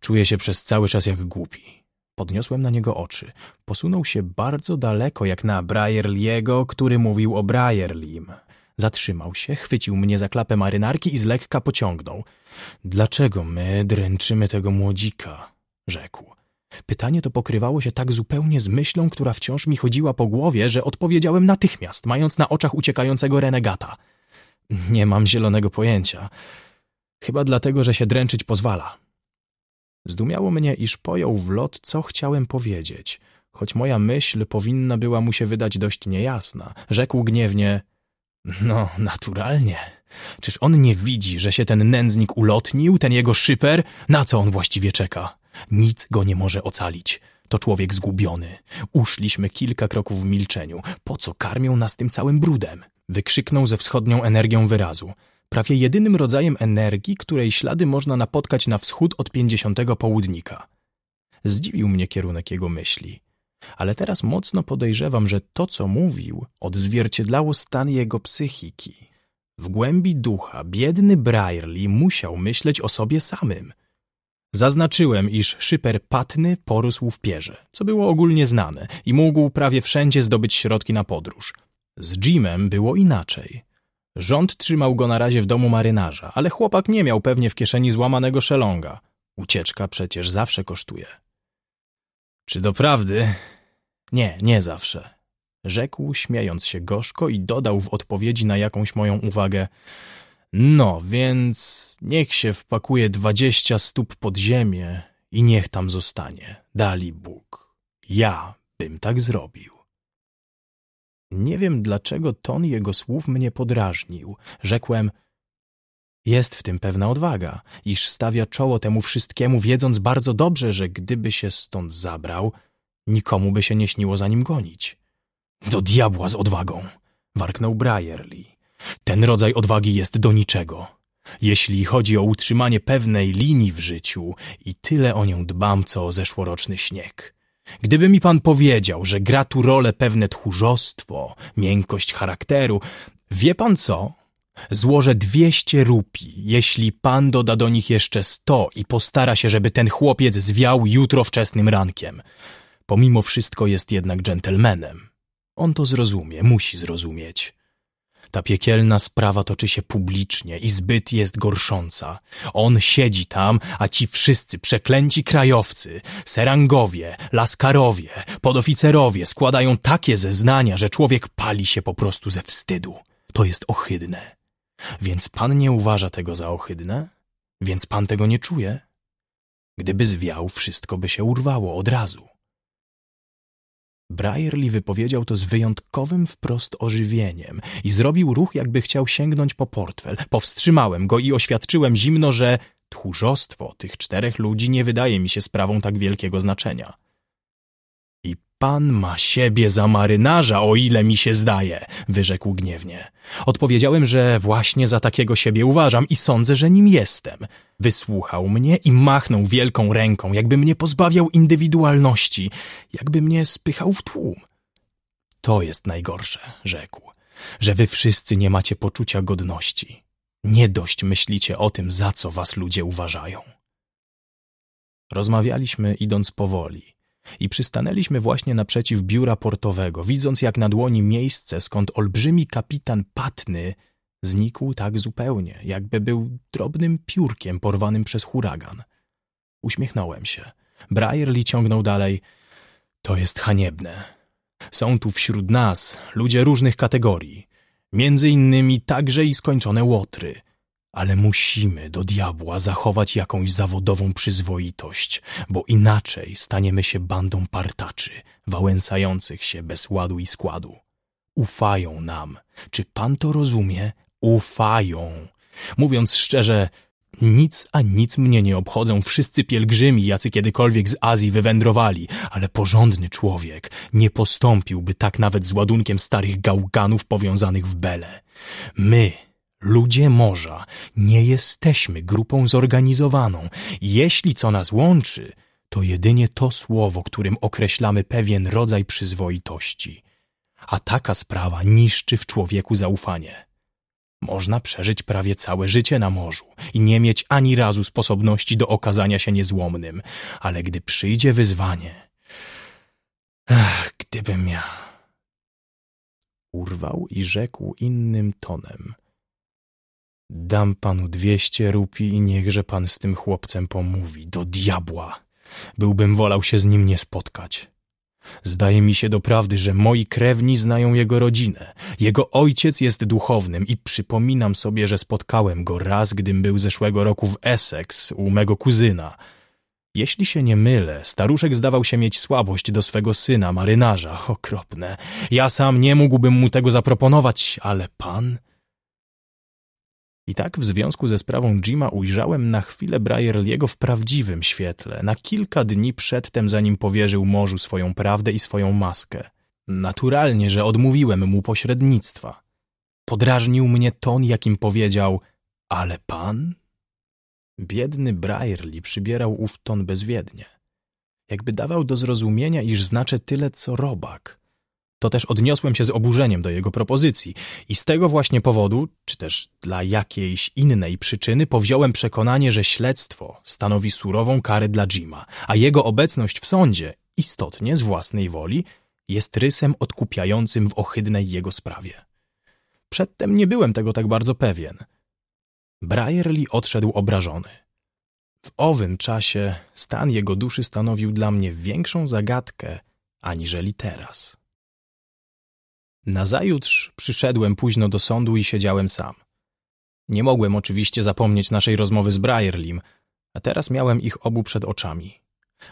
Czuję się przez cały czas jak głupi. Podniosłem na niego oczy. Posunął się bardzo daleko, jak na Brierliego, który mówił o Brierlim. Zatrzymał się, chwycił mnie za klapę marynarki i z lekka pociągnął. Dlaczego my dręczymy tego młodzika? rzekł. Pytanie to pokrywało się tak zupełnie z myślą, która wciąż mi chodziła po głowie, że odpowiedziałem natychmiast, mając na oczach uciekającego renegata. Nie mam zielonego pojęcia. Chyba dlatego, że się dręczyć pozwala. Zdumiało mnie, iż pojął w lot, co chciałem powiedzieć, choć moja myśl powinna była mu się wydać dość niejasna. Rzekł gniewnie, no, naturalnie. Czyż on nie widzi, że się ten nędznik ulotnił, ten jego szyper? Na co on właściwie czeka? Nic go nie może ocalić. To człowiek zgubiony. Uszliśmy kilka kroków w milczeniu. Po co karmią nas tym całym brudem? Wykrzyknął ze wschodnią energią wyrazu. Prawie jedynym rodzajem energii, której ślady można napotkać na wschód od pięćdziesiątego południka. Zdziwił mnie kierunek jego myśli. Ale teraz mocno podejrzewam, że to, co mówił, odzwierciedlało stan jego psychiki. W głębi ducha biedny Brierly musiał myśleć o sobie samym. Zaznaczyłem, iż szyper patny porósł w pierze, co było ogólnie znane i mógł prawie wszędzie zdobyć środki na podróż. Z Jimem było inaczej. Rząd trzymał go na razie w domu marynarza, ale chłopak nie miał pewnie w kieszeni złamanego szelonga. Ucieczka przecież zawsze kosztuje. Czy doprawdy? Nie, nie zawsze. Rzekł, śmiejąc się gorzko i dodał w odpowiedzi na jakąś moją uwagę – no, więc niech się wpakuje dwadzieścia stóp pod ziemię i niech tam zostanie. Dali Bóg. Ja bym tak zrobił. Nie wiem, dlaczego ton jego słów mnie podrażnił. Rzekłem, jest w tym pewna odwaga, iż stawia czoło temu wszystkiemu, wiedząc bardzo dobrze, że gdyby się stąd zabrał, nikomu by się nie śniło za nim gonić. Do diabła z odwagą! warknął Brierly. Ten rodzaj odwagi jest do niczego. Jeśli chodzi o utrzymanie pewnej linii w życiu i tyle o nią dbam, co o zeszłoroczny śnieg. Gdyby mi pan powiedział, że gra tu rolę pewne tchórzostwo, miękkość charakteru, wie pan co? Złożę dwieście rupi, jeśli pan doda do nich jeszcze sto i postara się, żeby ten chłopiec zwiał jutro wczesnym rankiem. Pomimo wszystko jest jednak dżentelmenem. On to zrozumie, musi zrozumieć. Ta piekielna sprawa toczy się publicznie i zbyt jest gorsząca. On siedzi tam, a ci wszyscy przeklęci krajowcy, serangowie, laskarowie, podoficerowie składają takie zeznania, że człowiek pali się po prostu ze wstydu. To jest ohydne. Więc pan nie uważa tego za ohydne? Więc pan tego nie czuje? Gdyby zwiał, wszystko by się urwało od razu. Brierly wypowiedział to z wyjątkowym wprost ożywieniem i zrobił ruch, jakby chciał sięgnąć po portfel. Powstrzymałem go i oświadczyłem zimno, że tchórzostwo tych czterech ludzi nie wydaje mi się sprawą tak wielkiego znaczenia. Pan ma siebie za marynarza, o ile mi się zdaje, wyrzekł gniewnie. Odpowiedziałem, że właśnie za takiego siebie uważam i sądzę, że nim jestem. Wysłuchał mnie i machnął wielką ręką, jakby mnie pozbawiał indywidualności, jakby mnie spychał w tłum. To jest najgorsze, rzekł, że wy wszyscy nie macie poczucia godności. Nie dość myślicie o tym, za co was ludzie uważają. Rozmawialiśmy idąc powoli i przystanęliśmy właśnie naprzeciw biura portowego, widząc jak na dłoni miejsce, skąd olbrzymi kapitan Patny znikł tak zupełnie, jakby był drobnym piórkiem porwanym przez huragan. Uśmiechnąłem się. Brierly ciągnął dalej. To jest haniebne. Są tu wśród nas ludzie różnych kategorii. Między innymi także i skończone łotry. Ale musimy do diabła zachować jakąś zawodową przyzwoitość, bo inaczej staniemy się bandą partaczy, wałęsających się bez ładu i składu. Ufają nam. Czy pan to rozumie? Ufają. Mówiąc szczerze, nic a nic mnie nie obchodzą wszyscy pielgrzymi, jacy kiedykolwiek z Azji wywędrowali, ale porządny człowiek nie postąpiłby tak nawet z ładunkiem starych gałganów powiązanych w bele. My, Ludzie morza nie jesteśmy grupą zorganizowaną. Jeśli co nas łączy, to jedynie to słowo, którym określamy pewien rodzaj przyzwoitości. A taka sprawa niszczy w człowieku zaufanie. Można przeżyć prawie całe życie na morzu i nie mieć ani razu sposobności do okazania się niezłomnym, ale gdy przyjdzie wyzwanie. Ach, gdybym ja. Urwał i rzekł innym tonem. Dam panu dwieście rupi i niechże pan z tym chłopcem pomówi. Do diabła! Byłbym wolał się z nim nie spotkać. Zdaje mi się doprawdy, że moi krewni znają jego rodzinę. Jego ojciec jest duchownym i przypominam sobie, że spotkałem go raz, gdym był zeszłego roku w Essex u mego kuzyna. Jeśli się nie mylę, staruszek zdawał się mieć słabość do swego syna, marynarza. Okropne. Ja sam nie mógłbym mu tego zaproponować, ale pan... I tak w związku ze sprawą Jima ujrzałem na chwilę Brierliego w prawdziwym świetle, na kilka dni przedtem, zanim powierzył morzu swoją prawdę i swoją maskę. Naturalnie, że odmówiłem mu pośrednictwa. Podrażnił mnie ton, jakim powiedział — ale pan? Biedny Brierli przybierał ów ton bezwiednie. Jakby dawał do zrozumienia, iż znaczy tyle, co robak to też odniosłem się z oburzeniem do jego propozycji i z tego właśnie powodu, czy też dla jakiejś innej przyczyny, powziąłem przekonanie, że śledztwo stanowi surową karę dla Jima, a jego obecność w sądzie, istotnie z własnej woli, jest rysem odkupiającym w ohydnej jego sprawie. Przedtem nie byłem tego tak bardzo pewien. Brierly odszedł obrażony. W owym czasie stan jego duszy stanowił dla mnie większą zagadkę aniżeli teraz. Nazajutrz przyszedłem późno do sądu i siedziałem sam. Nie mogłem oczywiście zapomnieć naszej rozmowy z Brierlim, a teraz miałem ich obu przed oczami.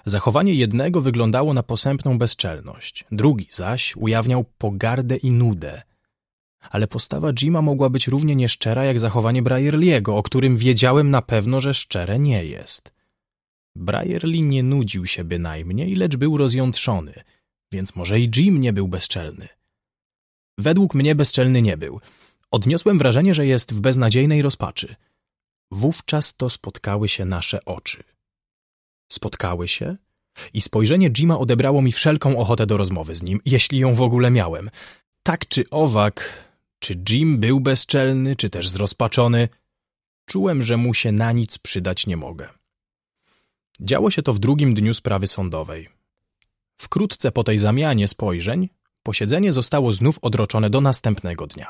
Zachowanie jednego wyglądało na posępną bezczelność, drugi zaś ujawniał pogardę i nudę. Ale postawa Jima mogła być równie nieszczera jak zachowanie Brierliego, o którym wiedziałem na pewno, że szczere nie jest. Brierli nie nudził się bynajmniej, lecz był rozjątrzony, więc może i Jim nie był bezczelny. Według mnie bezczelny nie był. Odniosłem wrażenie, że jest w beznadziejnej rozpaczy. Wówczas to spotkały się nasze oczy. Spotkały się? I spojrzenie Jima odebrało mi wszelką ochotę do rozmowy z nim, jeśli ją w ogóle miałem. Tak czy owak, czy Jim był bezczelny, czy też zrozpaczony, czułem, że mu się na nic przydać nie mogę. Działo się to w drugim dniu sprawy sądowej. Wkrótce po tej zamianie spojrzeń Posiedzenie zostało znów odroczone do następnego dnia.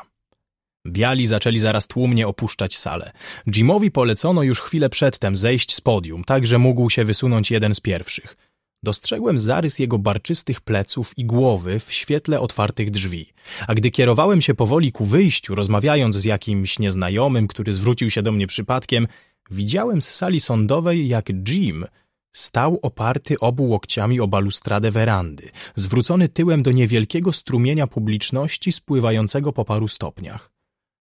Biali zaczęli zaraz tłumnie opuszczać salę. Jimowi polecono już chwilę przedtem zejść z podium, tak że mógł się wysunąć jeden z pierwszych. Dostrzegłem zarys jego barczystych pleców i głowy w świetle otwartych drzwi, a gdy kierowałem się powoli ku wyjściu, rozmawiając z jakimś nieznajomym, który zwrócił się do mnie przypadkiem, widziałem z sali sądowej, jak Jim Stał oparty obu łokciami o balustradę werandy, zwrócony tyłem do niewielkiego strumienia publiczności spływającego po paru stopniach.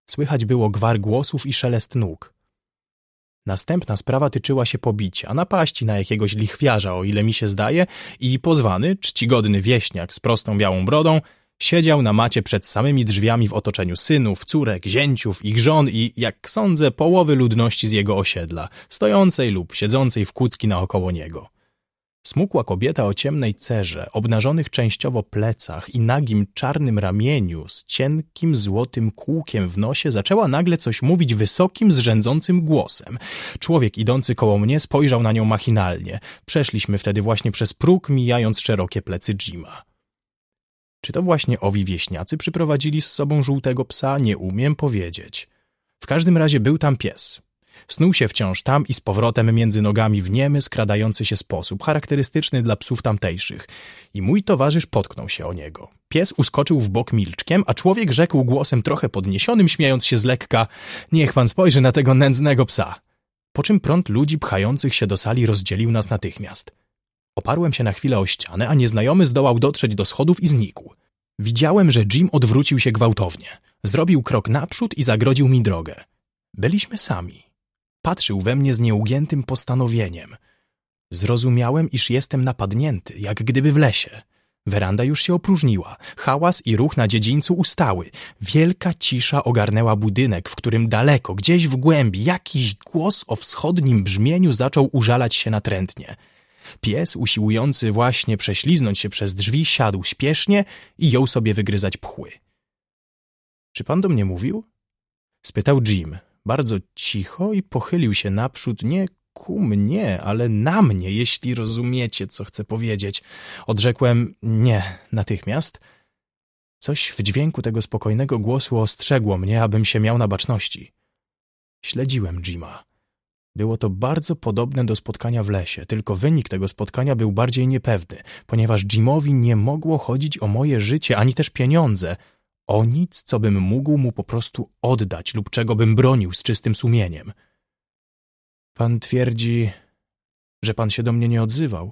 Słychać było gwar głosów i szelest nóg. Następna sprawa tyczyła się pobicia, napaści na jakiegoś lichwiarza, o ile mi się zdaje, i pozwany, czcigodny wieśniak z prostą białą brodą, Siedział na macie przed samymi drzwiami w otoczeniu synów, córek, zięciów, ich żon i, jak sądzę, połowy ludności z jego osiedla, stojącej lub siedzącej w kucki naokoło niego. Smukła kobieta o ciemnej cerze, obnażonych częściowo plecach i nagim czarnym ramieniu z cienkim złotym kółkiem w nosie zaczęła nagle coś mówić wysokim, zrzędzącym głosem. Człowiek idący koło mnie spojrzał na nią machinalnie. Przeszliśmy wtedy właśnie przez próg, mijając szerokie plecy Jima. Czy to właśnie owi wieśniacy przyprowadzili z sobą żółtego psa, nie umiem powiedzieć. W każdym razie był tam pies. Snuł się wciąż tam i z powrotem między nogami w niemy, skradający się sposób, charakterystyczny dla psów tamtejszych. I mój towarzysz potknął się o niego. Pies uskoczył w bok milczkiem, a człowiek rzekł głosem trochę podniesionym, śmiejąc się z lekka – niech pan spojrzy na tego nędznego psa. Po czym prąd ludzi pchających się do sali rozdzielił nas natychmiast – Oparłem się na chwilę o ścianę, a nieznajomy zdołał dotrzeć do schodów i znikł. Widziałem, że Jim odwrócił się gwałtownie. Zrobił krok naprzód i zagrodził mi drogę. Byliśmy sami. Patrzył we mnie z nieugiętym postanowieniem. Zrozumiałem, iż jestem napadnięty, jak gdyby w lesie. Weranda już się opróżniła, hałas i ruch na dziedzińcu ustały. Wielka cisza ogarnęła budynek, w którym daleko, gdzieś w głębi, jakiś głos o wschodnim brzmieniu zaczął użalać się natrętnie. Pies, usiłujący właśnie prześliznąć się przez drzwi, siadł śpiesznie i jął sobie wygryzać pchły. Czy pan do mnie mówił? Spytał Jim, bardzo cicho i pochylił się naprzód, nie ku mnie, ale na mnie, jeśli rozumiecie, co chcę powiedzieć. Odrzekłem nie natychmiast. Coś w dźwięku tego spokojnego głosu ostrzegło mnie, abym się miał na baczności. Śledziłem Jima. Było to bardzo podobne do spotkania w lesie, tylko wynik tego spotkania był bardziej niepewny, ponieważ Jimowi nie mogło chodzić o moje życie ani też pieniądze, o nic, co bym mógł mu po prostu oddać lub czego bym bronił z czystym sumieniem. Pan twierdzi, że pan się do mnie nie odzywał,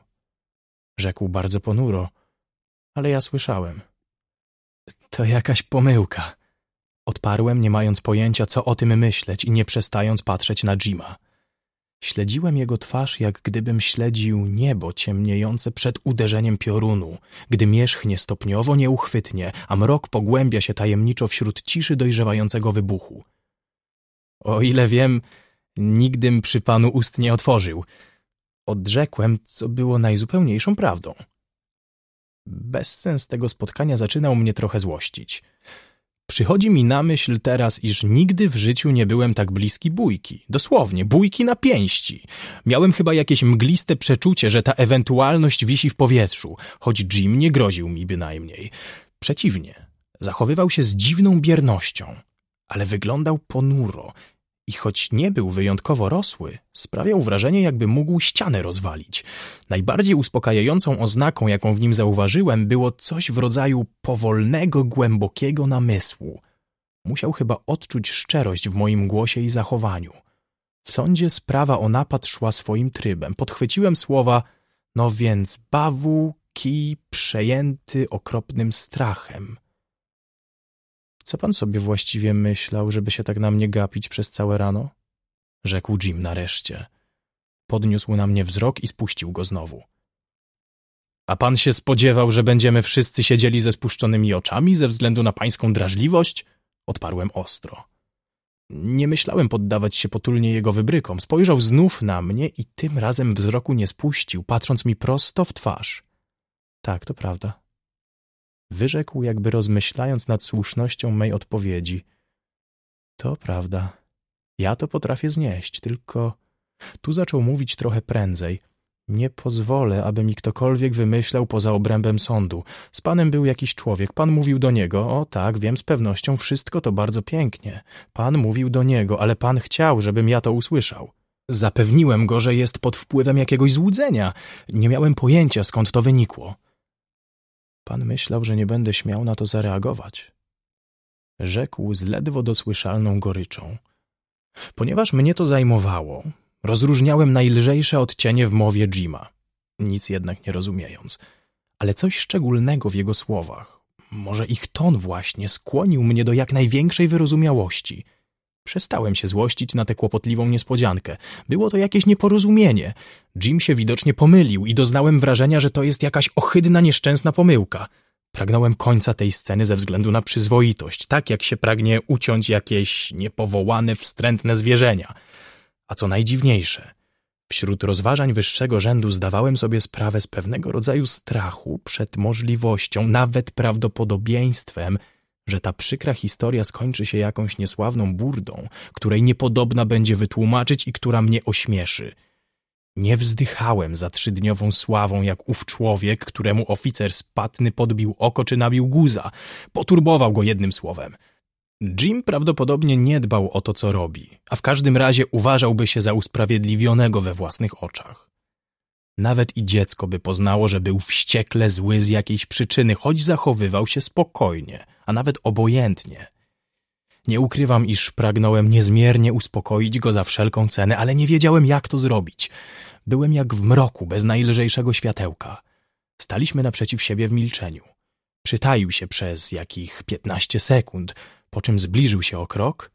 rzekł bardzo ponuro, ale ja słyszałem. To jakaś pomyłka, odparłem, nie mając pojęcia, co o tym myśleć i nie przestając patrzeć na Jima. Śledziłem jego twarz, jak gdybym śledził niebo ciemniejące przed uderzeniem piorunu, gdy mierzchnie stopniowo nieuchwytnie, a mrok pogłębia się tajemniczo wśród ciszy dojrzewającego wybuchu. O ile wiem, nigdym przy panu ust nie otworzył. Odrzekłem, co było najzupełniejszą prawdą. Bezsens tego spotkania zaczynał mnie trochę złościć. Przychodzi mi na myśl teraz, iż nigdy w życiu nie byłem tak bliski bójki. Dosłownie, bójki na pięści. Miałem chyba jakieś mgliste przeczucie, że ta ewentualność wisi w powietrzu, choć Jim nie groził mi bynajmniej. Przeciwnie, zachowywał się z dziwną biernością, ale wyglądał ponuro, i choć nie był wyjątkowo rosły, sprawiał wrażenie, jakby mógł ścianę rozwalić. Najbardziej uspokajającą oznaką, jaką w nim zauważyłem, było coś w rodzaju powolnego, głębokiego namysłu. Musiał chyba odczuć szczerość w moim głosie i zachowaniu. W sądzie sprawa o napad szła swoim trybem. Podchwyciłem słowa, no więc bawu, kij, przejęty okropnym strachem. Co pan sobie właściwie myślał, żeby się tak na mnie gapić przez całe rano? Rzekł Jim nareszcie. Podniósł na mnie wzrok i spuścił go znowu. A pan się spodziewał, że będziemy wszyscy siedzieli ze spuszczonymi oczami ze względu na pańską drażliwość? Odparłem ostro. Nie myślałem poddawać się potulnie jego wybrykom. Spojrzał znów na mnie i tym razem wzroku nie spuścił, patrząc mi prosto w twarz. Tak, to prawda, Wyrzekł, jakby rozmyślając nad słusznością mej odpowiedzi. To prawda. Ja to potrafię znieść, tylko... Tu zaczął mówić trochę prędzej. Nie pozwolę, aby mi ktokolwiek wymyślał poza obrębem sądu. Z panem był jakiś człowiek. Pan mówił do niego, o tak, wiem z pewnością, wszystko to bardzo pięknie. Pan mówił do niego, ale pan chciał, żebym ja to usłyszał. Zapewniłem go, że jest pod wpływem jakiegoś złudzenia. Nie miałem pojęcia, skąd to wynikło. Pan myślał, że nie będę śmiał na to zareagować. Rzekł z ledwo dosłyszalną goryczą. Ponieważ mnie to zajmowało, rozróżniałem najlżejsze odcienie w mowie Jima, nic jednak nie rozumiejąc. Ale coś szczególnego w jego słowach, może ich ton właśnie skłonił mnie do jak największej wyrozumiałości – Przestałem się złościć na tę kłopotliwą niespodziankę. Było to jakieś nieporozumienie. Jim się widocznie pomylił i doznałem wrażenia, że to jest jakaś ohydna, nieszczęsna pomyłka. Pragnąłem końca tej sceny ze względu na przyzwoitość, tak jak się pragnie uciąć jakieś niepowołane, wstrętne zwierzenia. A co najdziwniejsze, wśród rozważań wyższego rzędu zdawałem sobie sprawę z pewnego rodzaju strachu przed możliwością, nawet prawdopodobieństwem, że ta przykra historia skończy się jakąś niesławną burdą, której niepodobna będzie wytłumaczyć i która mnie ośmieszy. Nie wzdychałem za trzydniową sławą jak ów człowiek, któremu oficer spatny podbił oko czy nabił guza. Poturbował go jednym słowem. Jim prawdopodobnie nie dbał o to, co robi, a w każdym razie uważałby się za usprawiedliwionego we własnych oczach. Nawet i dziecko by poznało, że był wściekle zły z jakiejś przyczyny, choć zachowywał się spokojnie – a nawet obojętnie. Nie ukrywam, iż pragnąłem niezmiernie uspokoić go za wszelką cenę, ale nie wiedziałem, jak to zrobić. Byłem jak w mroku, bez najlżejszego światełka. Staliśmy naprzeciw siebie w milczeniu. Przytaił się przez jakich piętnaście sekund, po czym zbliżył się o krok,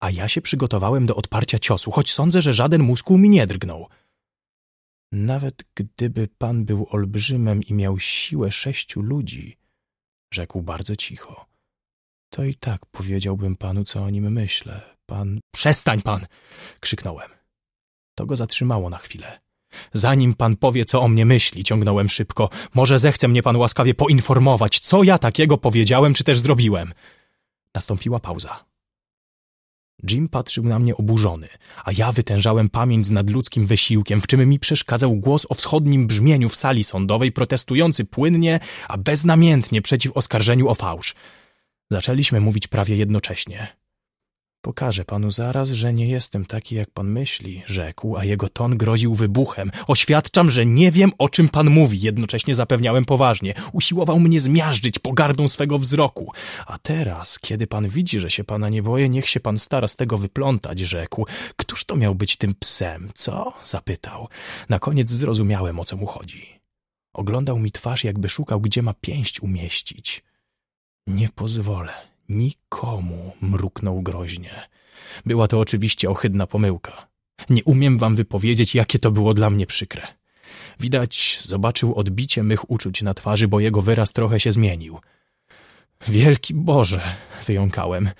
a ja się przygotowałem do odparcia ciosu, choć sądzę, że żaden muskuł mi nie drgnął. Nawet gdyby pan był olbrzymem i miał siłę sześciu ludzi, rzekł bardzo cicho, to i tak powiedziałbym panu, co o nim myślę. Pan... Przestań pan! krzyknąłem. To go zatrzymało na chwilę. Zanim pan powie, co o mnie myśli, ciągnąłem szybko. Może zechce mnie pan łaskawie poinformować, co ja takiego powiedziałem, czy też zrobiłem. Nastąpiła pauza. Jim patrzył na mnie oburzony, a ja wytężałem pamięć z nadludzkim wysiłkiem, w czym mi przeszkadzał głos o wschodnim brzmieniu w sali sądowej, protestujący płynnie, a beznamiętnie przeciw oskarżeniu o fałsz. Zaczęliśmy mówić prawie jednocześnie. Pokażę panu zaraz, że nie jestem taki, jak pan myśli, rzekł, a jego ton groził wybuchem. Oświadczam, że nie wiem, o czym pan mówi, jednocześnie zapewniałem poważnie. Usiłował mnie zmiażdżyć pogardą swego wzroku. A teraz, kiedy pan widzi, że się pana nie boję, niech się pan stara z tego wyplątać, rzekł. Któż to miał być tym psem, co? zapytał. Na koniec zrozumiałem, o co mu chodzi. Oglądał mi twarz, jakby szukał, gdzie ma pięść umieścić. Nie pozwolę. Nikomu, mruknął groźnie. Była to oczywiście ohydna pomyłka. Nie umiem wam wypowiedzieć, jakie to było dla mnie przykre. Widać, zobaczył odbicie mych uczuć na twarzy, bo jego wyraz trochę się zmienił. Wielki Boże, wyjąkałem.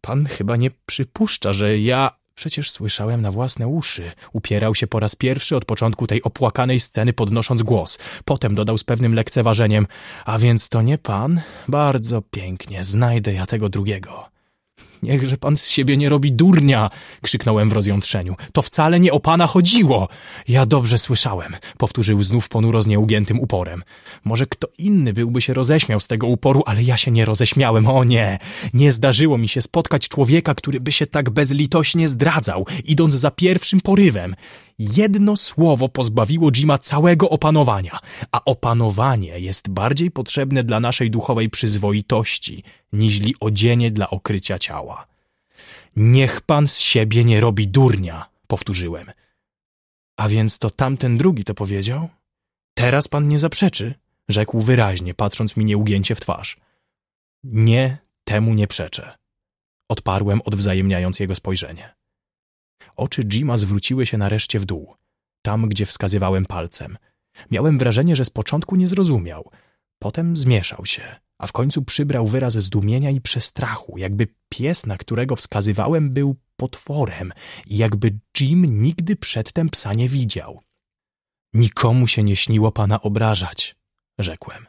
Pan chyba nie przypuszcza, że ja Przecież słyszałem na własne uszy. Upierał się po raz pierwszy od początku tej opłakanej sceny, podnosząc głos. Potem dodał z pewnym lekceważeniem: A więc to nie pan? Bardzo pięknie, znajdę ja tego drugiego. Niechże pan z siebie nie robi durnia! krzyknąłem w rozjątrzeniu. To wcale nie o pana chodziło! Ja dobrze słyszałem, powtórzył znów ponuro z nieugiętym uporem. Może kto inny byłby się roześmiał z tego uporu, ale ja się nie roześmiałem, o nie! Nie zdarzyło mi się spotkać człowieka, który by się tak bezlitośnie zdradzał, idąc za pierwszym porywem. Jedno słowo pozbawiło Jima całego opanowania, a opanowanie jest bardziej potrzebne dla naszej duchowej przyzwoitości, niźli odzienie dla okrycia ciała. Niech pan z siebie nie robi durnia, powtórzyłem. A więc to tamten drugi to powiedział? Teraz pan nie zaprzeczy, rzekł wyraźnie, patrząc mi nieugięcie w twarz. Nie, temu nie przeczę. Odparłem, odwzajemniając jego spojrzenie. Oczy Jima zwróciły się nareszcie w dół, tam gdzie wskazywałem palcem. Miałem wrażenie, że z początku nie zrozumiał. Potem zmieszał się, a w końcu przybrał wyraz zdumienia i przestrachu, jakby pies, na którego wskazywałem, był potworem i jakby Jim nigdy przedtem psa nie widział. Nikomu się nie śniło pana obrażać, rzekłem.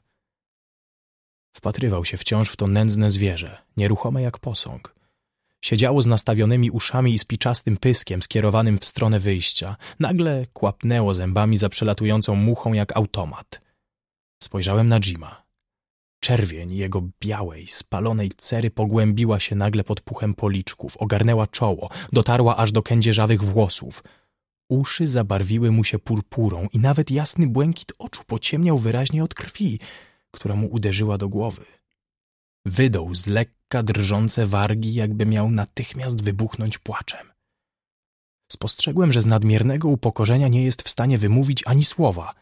Wpatrywał się wciąż w to nędzne zwierzę, nieruchome jak posąg. Siedziało z nastawionymi uszami i spiczastym pyskiem skierowanym w stronę wyjścia. Nagle kłapnęło zębami za przelatującą muchą jak automat. Spojrzałem na Jima. Czerwień jego białej, spalonej cery pogłębiła się nagle pod puchem policzków, ogarnęła czoło, dotarła aż do kędzierzawych włosów. Uszy zabarwiły mu się purpurą i nawet jasny błękit oczu pociemniał wyraźnie od krwi, która mu uderzyła do głowy. Wydął z lekka drżące wargi, jakby miał natychmiast wybuchnąć płaczem. Spostrzegłem, że z nadmiernego upokorzenia nie jest w stanie wymówić ani słowa.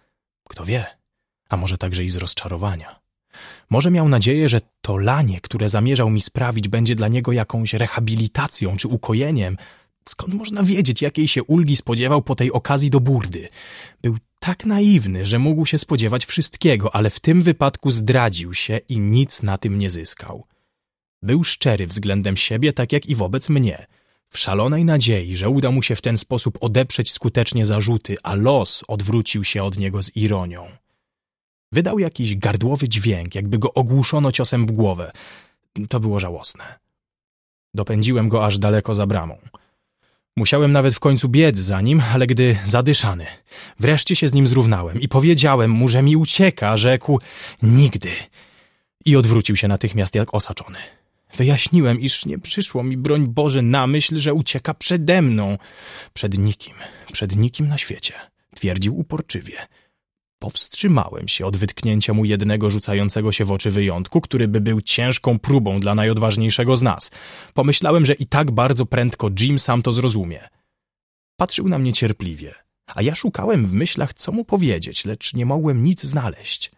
Kto wie, a może także i z rozczarowania. Może miał nadzieję, że to lanie, które zamierzał mi sprawić, będzie dla niego jakąś rehabilitacją czy ukojeniem, Skąd można wiedzieć, jakiej się ulgi spodziewał po tej okazji do burdy? Był tak naiwny, że mógł się spodziewać wszystkiego, ale w tym wypadku zdradził się i nic na tym nie zyskał. Był szczery względem siebie, tak jak i wobec mnie. W szalonej nadziei, że uda mu się w ten sposób odeprzeć skutecznie zarzuty, a los odwrócił się od niego z ironią. Wydał jakiś gardłowy dźwięk, jakby go ogłuszono ciosem w głowę. To było żałosne. Dopędziłem go aż daleko za bramą. Musiałem nawet w końcu biec za nim, ale gdy zadyszany, wreszcie się z nim zrównałem i powiedziałem mu, że mi ucieka, rzekł nigdy. I odwrócił się natychmiast jak osaczony. Wyjaśniłem, iż nie przyszło mi, broń Boże, na myśl, że ucieka przede mną. Przed nikim, przed nikim na świecie, twierdził uporczywie. Powstrzymałem się od wytknięcia mu jednego rzucającego się w oczy wyjątku, który by był ciężką próbą dla najodważniejszego z nas. Pomyślałem, że i tak bardzo prędko Jim sam to zrozumie. Patrzył na mnie cierpliwie, a ja szukałem w myślach, co mu powiedzieć, lecz nie mogłem nic znaleźć.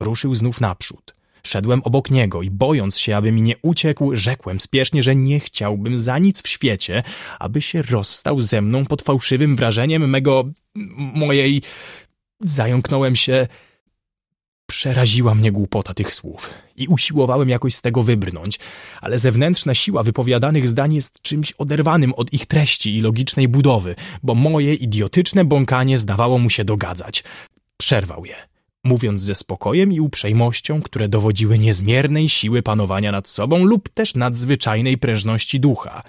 Ruszył znów naprzód. Szedłem obok niego i bojąc się, aby mi nie uciekł, rzekłem spiesznie, że nie chciałbym za nic w świecie, aby się rozstał ze mną pod fałszywym wrażeniem mego... mojej Zająknąłem się. Przeraziła mnie głupota tych słów i usiłowałem jakoś z tego wybrnąć, ale zewnętrzna siła wypowiadanych zdań jest czymś oderwanym od ich treści i logicznej budowy, bo moje idiotyczne bąkanie zdawało mu się dogadzać. Przerwał je, mówiąc ze spokojem i uprzejmością, które dowodziły niezmiernej siły panowania nad sobą lub też nadzwyczajnej prężności ducha.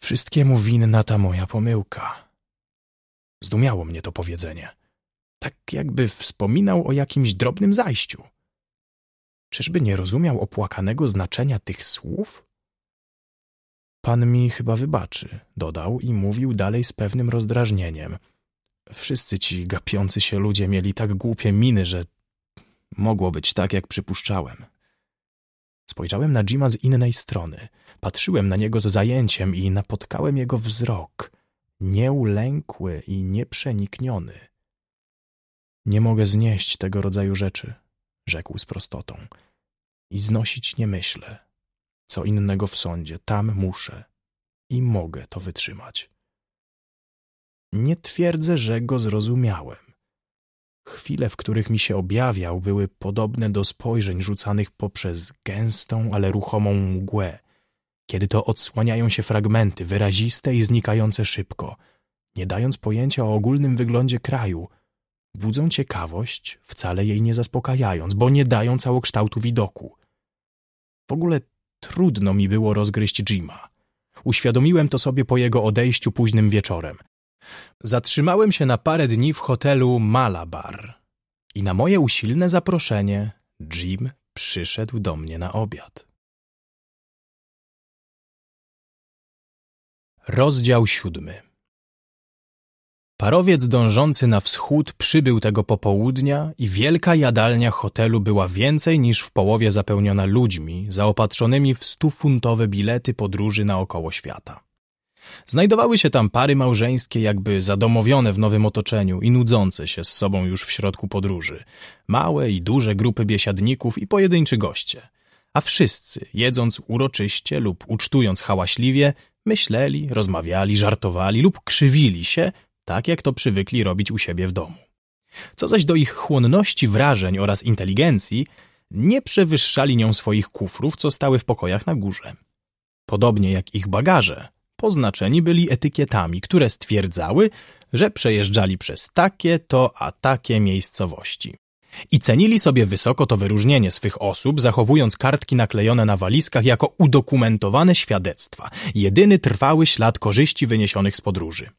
Wszystkiemu winna ta moja pomyłka. Zdumiało mnie to powiedzenie tak jakby wspominał o jakimś drobnym zajściu. Czyżby nie rozumiał opłakanego znaczenia tych słów? Pan mi chyba wybaczy, dodał i mówił dalej z pewnym rozdrażnieniem. Wszyscy ci gapiący się ludzie mieli tak głupie miny, że mogło być tak, jak przypuszczałem. Spojrzałem na Jima z innej strony. Patrzyłem na niego z zajęciem i napotkałem jego wzrok, nieulękły i nieprzenikniony. Nie mogę znieść tego rodzaju rzeczy, rzekł z prostotą. I znosić nie myślę. Co innego w sądzie, tam muszę. I mogę to wytrzymać. Nie twierdzę, że go zrozumiałem. Chwile, w których mi się objawiał, były podobne do spojrzeń rzucanych poprzez gęstą, ale ruchomą mgłę, kiedy to odsłaniają się fragmenty, wyraziste i znikające szybko, nie dając pojęcia o ogólnym wyglądzie kraju, budzą ciekawość, wcale jej nie zaspokajając, bo nie dają całokształtu widoku. W ogóle trudno mi było rozgryźć Jima. Uświadomiłem to sobie po jego odejściu późnym wieczorem. Zatrzymałem się na parę dni w hotelu Malabar i na moje usilne zaproszenie Jim przyszedł do mnie na obiad. Rozdział siódmy Parowiec dążący na wschód przybył tego popołudnia i wielka jadalnia hotelu była więcej niż w połowie zapełniona ludźmi zaopatrzonymi w stufuntowe bilety podróży naokoło świata. Znajdowały się tam pary małżeńskie jakby zadomowione w nowym otoczeniu i nudzące się z sobą już w środku podróży, małe i duże grupy biesiadników i pojedynczy goście. A wszyscy, jedząc uroczyście lub ucztując hałaśliwie, myśleli, rozmawiali, żartowali lub krzywili się – tak jak to przywykli robić u siebie w domu. Co zaś do ich chłonności wrażeń oraz inteligencji, nie przewyższali nią swoich kufrów, co stały w pokojach na górze. Podobnie jak ich bagaże, poznaczeni byli etykietami, które stwierdzały, że przejeżdżali przez takie to a takie miejscowości. I cenili sobie wysoko to wyróżnienie swych osób, zachowując kartki naklejone na walizkach jako udokumentowane świadectwa, jedyny trwały ślad korzyści wyniesionych z podróży.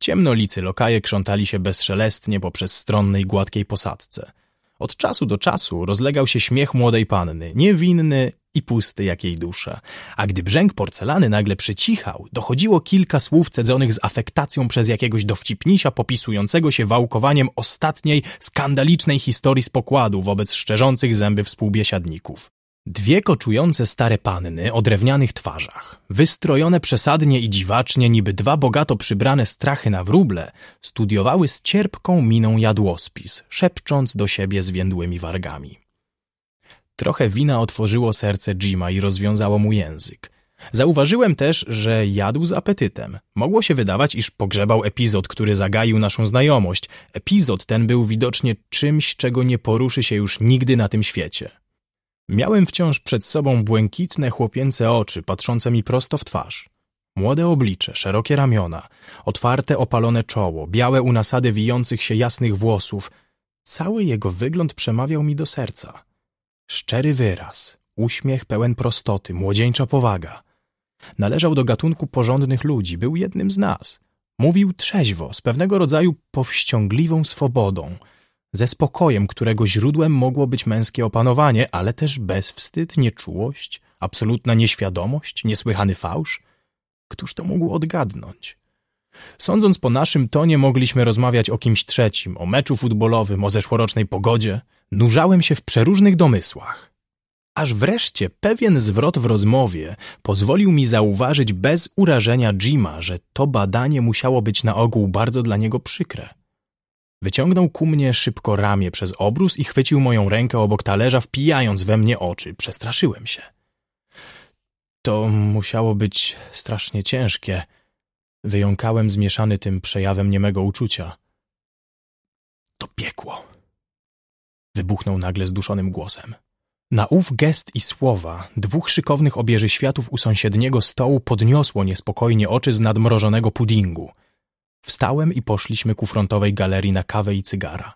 Ciemnolicy lokaje krzątali się bezszelestnie poprzez stronnej, gładkiej posadzce. Od czasu do czasu rozlegał się śmiech młodej panny, niewinny i pusty jak jej dusza. A gdy brzęk porcelany nagle przycichał, dochodziło kilka słów cedzonych z afektacją przez jakiegoś dowcipnisia popisującego się wałkowaniem ostatniej, skandalicznej historii z pokładu wobec szczerzących zęby współbiesiadników. Dwie koczujące stare panny o drewnianych twarzach, wystrojone przesadnie i dziwacznie, niby dwa bogato przybrane strachy na wróble, studiowały z cierpką miną jadłospis, szepcząc do siebie zwiędłymi wargami. Trochę wina otworzyło serce Jima i rozwiązało mu język. Zauważyłem też, że jadł z apetytem. Mogło się wydawać, iż pogrzebał epizod, który zagaił naszą znajomość. Epizod ten był widocznie czymś, czego nie poruszy się już nigdy na tym świecie. Miałem wciąż przed sobą błękitne chłopięce oczy patrzące mi prosto w twarz. Młode oblicze, szerokie ramiona, otwarte opalone czoło, białe u nasady wijących się jasnych włosów. Cały jego wygląd przemawiał mi do serca. Szczery wyraz, uśmiech pełen prostoty, młodzieńcza powaga. Należał do gatunku porządnych ludzi, był jednym z nas. Mówił trzeźwo, z pewnego rodzaju powściągliwą swobodą – ze spokojem, którego źródłem mogło być męskie opanowanie, ale też bezwstyd, nieczułość, absolutna nieświadomość, niesłychany fałsz? Któż to mógł odgadnąć? Sądząc po naszym tonie, mogliśmy rozmawiać o kimś trzecim, o meczu futbolowym, o zeszłorocznej pogodzie. Nurzałem się w przeróżnych domysłach. Aż wreszcie pewien zwrot w rozmowie pozwolił mi zauważyć bez urażenia Jima, że to badanie musiało być na ogół bardzo dla niego przykre. Wyciągnął ku mnie szybko ramię przez obrus i chwycił moją rękę obok talerza, wpijając we mnie oczy. Przestraszyłem się. To musiało być strasznie ciężkie. Wyjąkałem zmieszany tym przejawem niemego uczucia. To piekło. Wybuchnął nagle zduszonym głosem. Na ów gest i słowa dwóch szykownych obieży światów u sąsiedniego stołu podniosło niespokojnie oczy z nadmrożonego puddingu – Wstałem i poszliśmy ku frontowej galerii na kawę i cygara.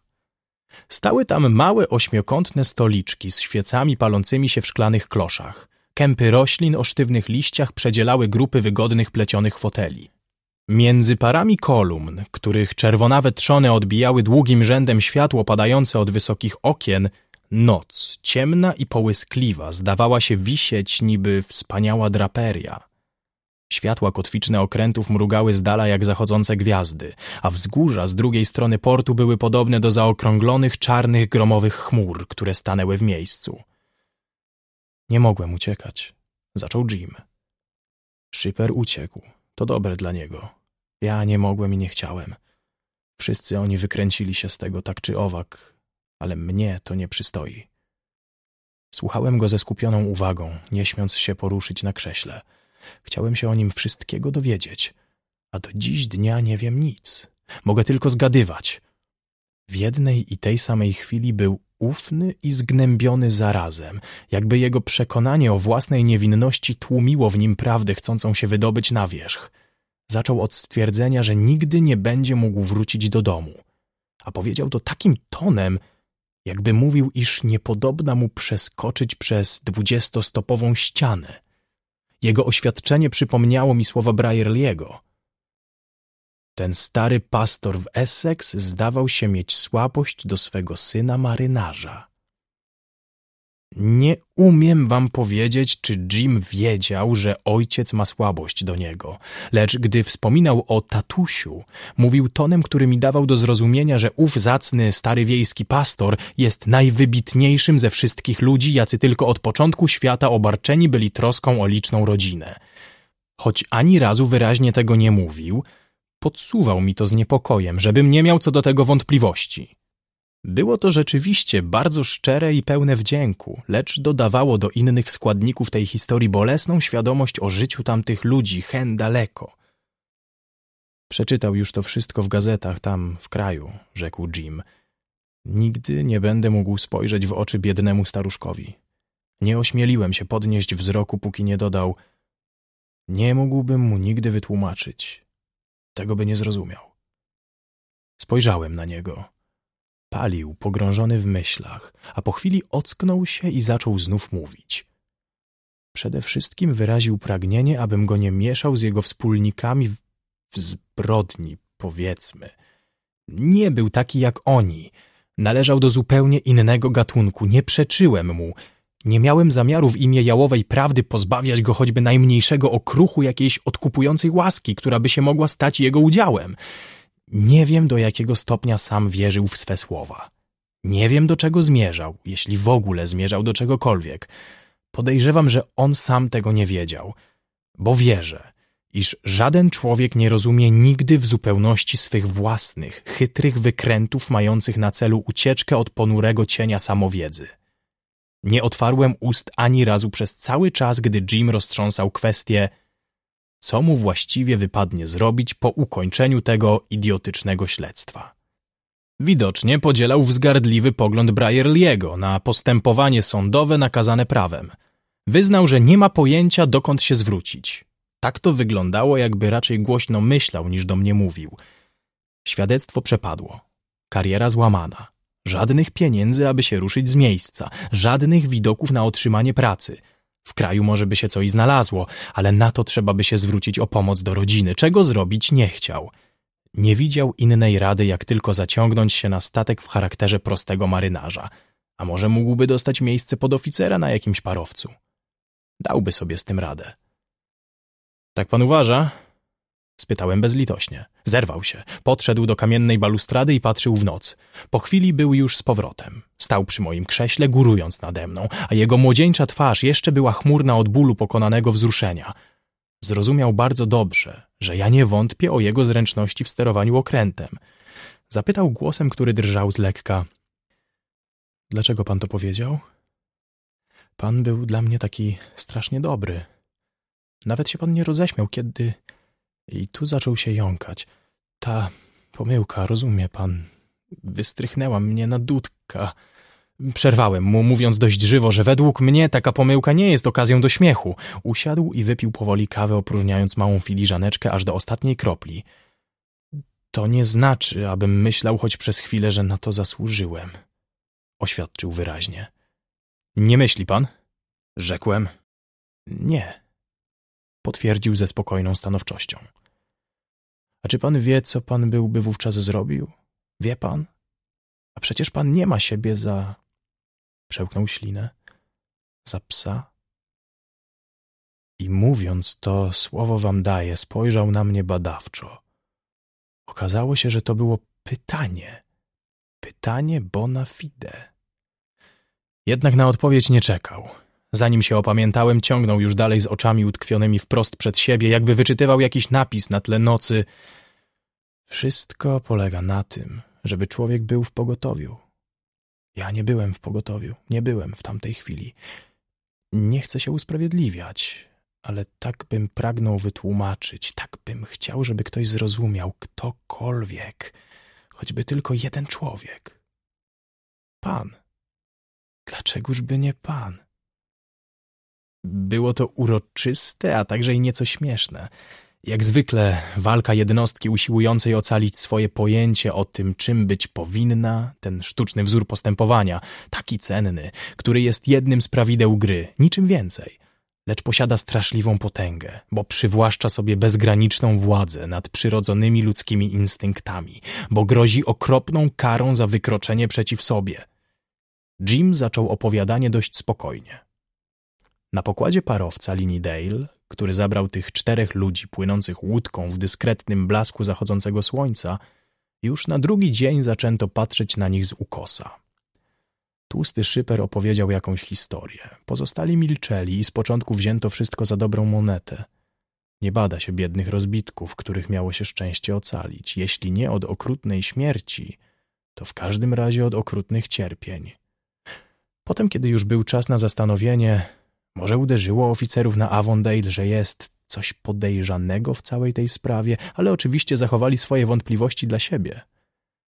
Stały tam małe ośmiokątne stoliczki z świecami palącymi się w szklanych kloszach. Kępy roślin o sztywnych liściach przedzielały grupy wygodnych plecionych foteli. Między parami kolumn, których czerwonawe trzony odbijały długim rzędem światło padające od wysokich okien, noc, ciemna i połyskliwa, zdawała się wisieć niby wspaniała draperia. Światła kotwiczne okrętów mrugały z dala jak zachodzące gwiazdy, a wzgórza z drugiej strony portu były podobne do zaokrąglonych, czarnych, gromowych chmur, które stanęły w miejscu. Nie mogłem uciekać. Zaczął Jim. Szyper uciekł. To dobre dla niego. Ja nie mogłem i nie chciałem. Wszyscy oni wykręcili się z tego tak czy owak, ale mnie to nie przystoi. Słuchałem go ze skupioną uwagą, nie śmiąc się poruszyć na krześle – Chciałem się o nim wszystkiego dowiedzieć, a do dziś dnia nie wiem nic. Mogę tylko zgadywać. W jednej i tej samej chwili był ufny i zgnębiony zarazem, jakby jego przekonanie o własnej niewinności tłumiło w nim prawdę chcącą się wydobyć na wierzch. Zaczął od stwierdzenia, że nigdy nie będzie mógł wrócić do domu, a powiedział to takim tonem, jakby mówił, iż niepodobna mu przeskoczyć przez dwudziestostopową ścianę. Jego oświadczenie przypomniało mi słowa Brierliego. Ten stary pastor w Essex zdawał się mieć słabość do swego syna marynarza. Nie umiem wam powiedzieć, czy Jim wiedział, że ojciec ma słabość do niego, lecz gdy wspominał o tatusiu, mówił tonem, który mi dawał do zrozumienia, że ów zacny, stary wiejski pastor jest najwybitniejszym ze wszystkich ludzi, jacy tylko od początku świata obarczeni byli troską o liczną rodzinę. Choć ani razu wyraźnie tego nie mówił, podsuwał mi to z niepokojem, żebym nie miał co do tego wątpliwości. Było to rzeczywiście bardzo szczere i pełne wdzięku, lecz dodawało do innych składników tej historii bolesną świadomość o życiu tamtych ludzi hen daleko. Przeczytał już to wszystko w gazetach tam, w kraju, rzekł Jim. Nigdy nie będę mógł spojrzeć w oczy biednemu staruszkowi. Nie ośmieliłem się podnieść wzroku, póki nie dodał. Nie mógłbym mu nigdy wytłumaczyć. Tego by nie zrozumiał. Spojrzałem na niego Palił, pogrążony w myślach, a po chwili ocknął się i zaczął znów mówić. Przede wszystkim wyraził pragnienie, abym go nie mieszał z jego wspólnikami w, zbrodni, powiedzmy. Nie był taki jak oni. Należał do zupełnie innego gatunku. Nie przeczyłem mu. Nie miałem zamiaru w imię jałowej prawdy pozbawiać go choćby najmniejszego okruchu jakiejś odkupującej łaski, która by się mogła stać jego udziałem. Nie wiem, do jakiego stopnia sam wierzył w swe słowa. Nie wiem, do czego zmierzał, jeśli w ogóle zmierzał do czegokolwiek. Podejrzewam, że on sam tego nie wiedział, bo wierzę, iż żaden człowiek nie rozumie nigdy w zupełności swych własnych, chytrych wykrętów mających na celu ucieczkę od ponurego cienia samowiedzy. Nie otwarłem ust ani razu przez cały czas, gdy Jim roztrząsał kwestię co mu właściwie wypadnie zrobić po ukończeniu tego idiotycznego śledztwa. Widocznie podzielał wzgardliwy pogląd Brierliego na postępowanie sądowe nakazane prawem. Wyznał, że nie ma pojęcia, dokąd się zwrócić. Tak to wyglądało, jakby raczej głośno myślał niż do mnie mówił. Świadectwo przepadło. Kariera złamana. Żadnych pieniędzy, aby się ruszyć z miejsca. Żadnych widoków na otrzymanie pracy – w kraju może by się coś znalazło, ale na to trzeba by się zwrócić o pomoc do rodziny, czego zrobić nie chciał. Nie widział innej rady, jak tylko zaciągnąć się na statek w charakterze prostego marynarza. A może mógłby dostać miejsce podoficera na jakimś parowcu? Dałby sobie z tym radę. Tak pan uważa? spytałem bezlitośnie. Zerwał się, podszedł do kamiennej balustrady i patrzył w noc. Po chwili był już z powrotem. Stał przy moim krześle, górując nade mną, a jego młodzieńcza twarz jeszcze była chmurna od bólu pokonanego wzruszenia. Zrozumiał bardzo dobrze, że ja nie wątpię o jego zręczności w sterowaniu okrętem. Zapytał głosem, który drżał z lekka. Dlaczego pan to powiedział? Pan był dla mnie taki strasznie dobry. Nawet się pan nie roześmiał, kiedy i tu zaczął się jąkać. Ta pomyłka, rozumie pan. Wystrychnęła mnie na dudka. Przerwałem mu, mówiąc dość żywo, że według mnie taka pomyłka nie jest okazją do śmiechu. Usiadł i wypił powoli kawę, opróżniając małą filiżaneczkę aż do ostatniej kropli. To nie znaczy, abym myślał choć przez chwilę, że na to zasłużyłem. Oświadczył wyraźnie. Nie myśli pan? Rzekłem. Nie. Potwierdził ze spokojną stanowczością. A czy pan wie, co pan byłby wówczas zrobił? Wie pan? A przecież pan nie ma siebie za. Przełknął ślinę. Za psa. I mówiąc to, słowo wam daję, spojrzał na mnie badawczo. Okazało się, że to było pytanie. Pytanie bona fide. Jednak na odpowiedź nie czekał. Zanim się opamiętałem, ciągnął już dalej z oczami utkwionymi wprost przed siebie, jakby wyczytywał jakiś napis na tle nocy. Wszystko polega na tym, żeby człowiek był w pogotowiu. Ja nie byłem w pogotowiu, nie byłem w tamtej chwili. Nie chcę się usprawiedliwiać, ale tak bym pragnął wytłumaczyć, tak bym chciał, żeby ktoś zrozumiał, ktokolwiek, choćby tylko jeden człowiek. Pan. by nie pan? Było to uroczyste, a także i nieco śmieszne. Jak zwykle walka jednostki usiłującej ocalić swoje pojęcie o tym, czym być powinna, ten sztuczny wzór postępowania, taki cenny, który jest jednym z prawideł gry, niczym więcej, lecz posiada straszliwą potęgę, bo przywłaszcza sobie bezgraniczną władzę nad przyrodzonymi ludzkimi instynktami, bo grozi okropną karą za wykroczenie przeciw sobie. Jim zaczął opowiadanie dość spokojnie. Na pokładzie parowca linii Dale, który zabrał tych czterech ludzi płynących łódką w dyskretnym blasku zachodzącego słońca, już na drugi dzień zaczęto patrzeć na nich z ukosa. Tłusty szyper opowiedział jakąś historię. Pozostali milczeli i z początku wzięto wszystko za dobrą monetę. Nie bada się biednych rozbitków, których miało się szczęście ocalić, jeśli nie od okrutnej śmierci, to w każdym razie od okrutnych cierpień. Potem, kiedy już był czas na zastanowienie, może uderzyło oficerów na Avondale, że jest coś podejrzanego w całej tej sprawie, ale oczywiście zachowali swoje wątpliwości dla siebie.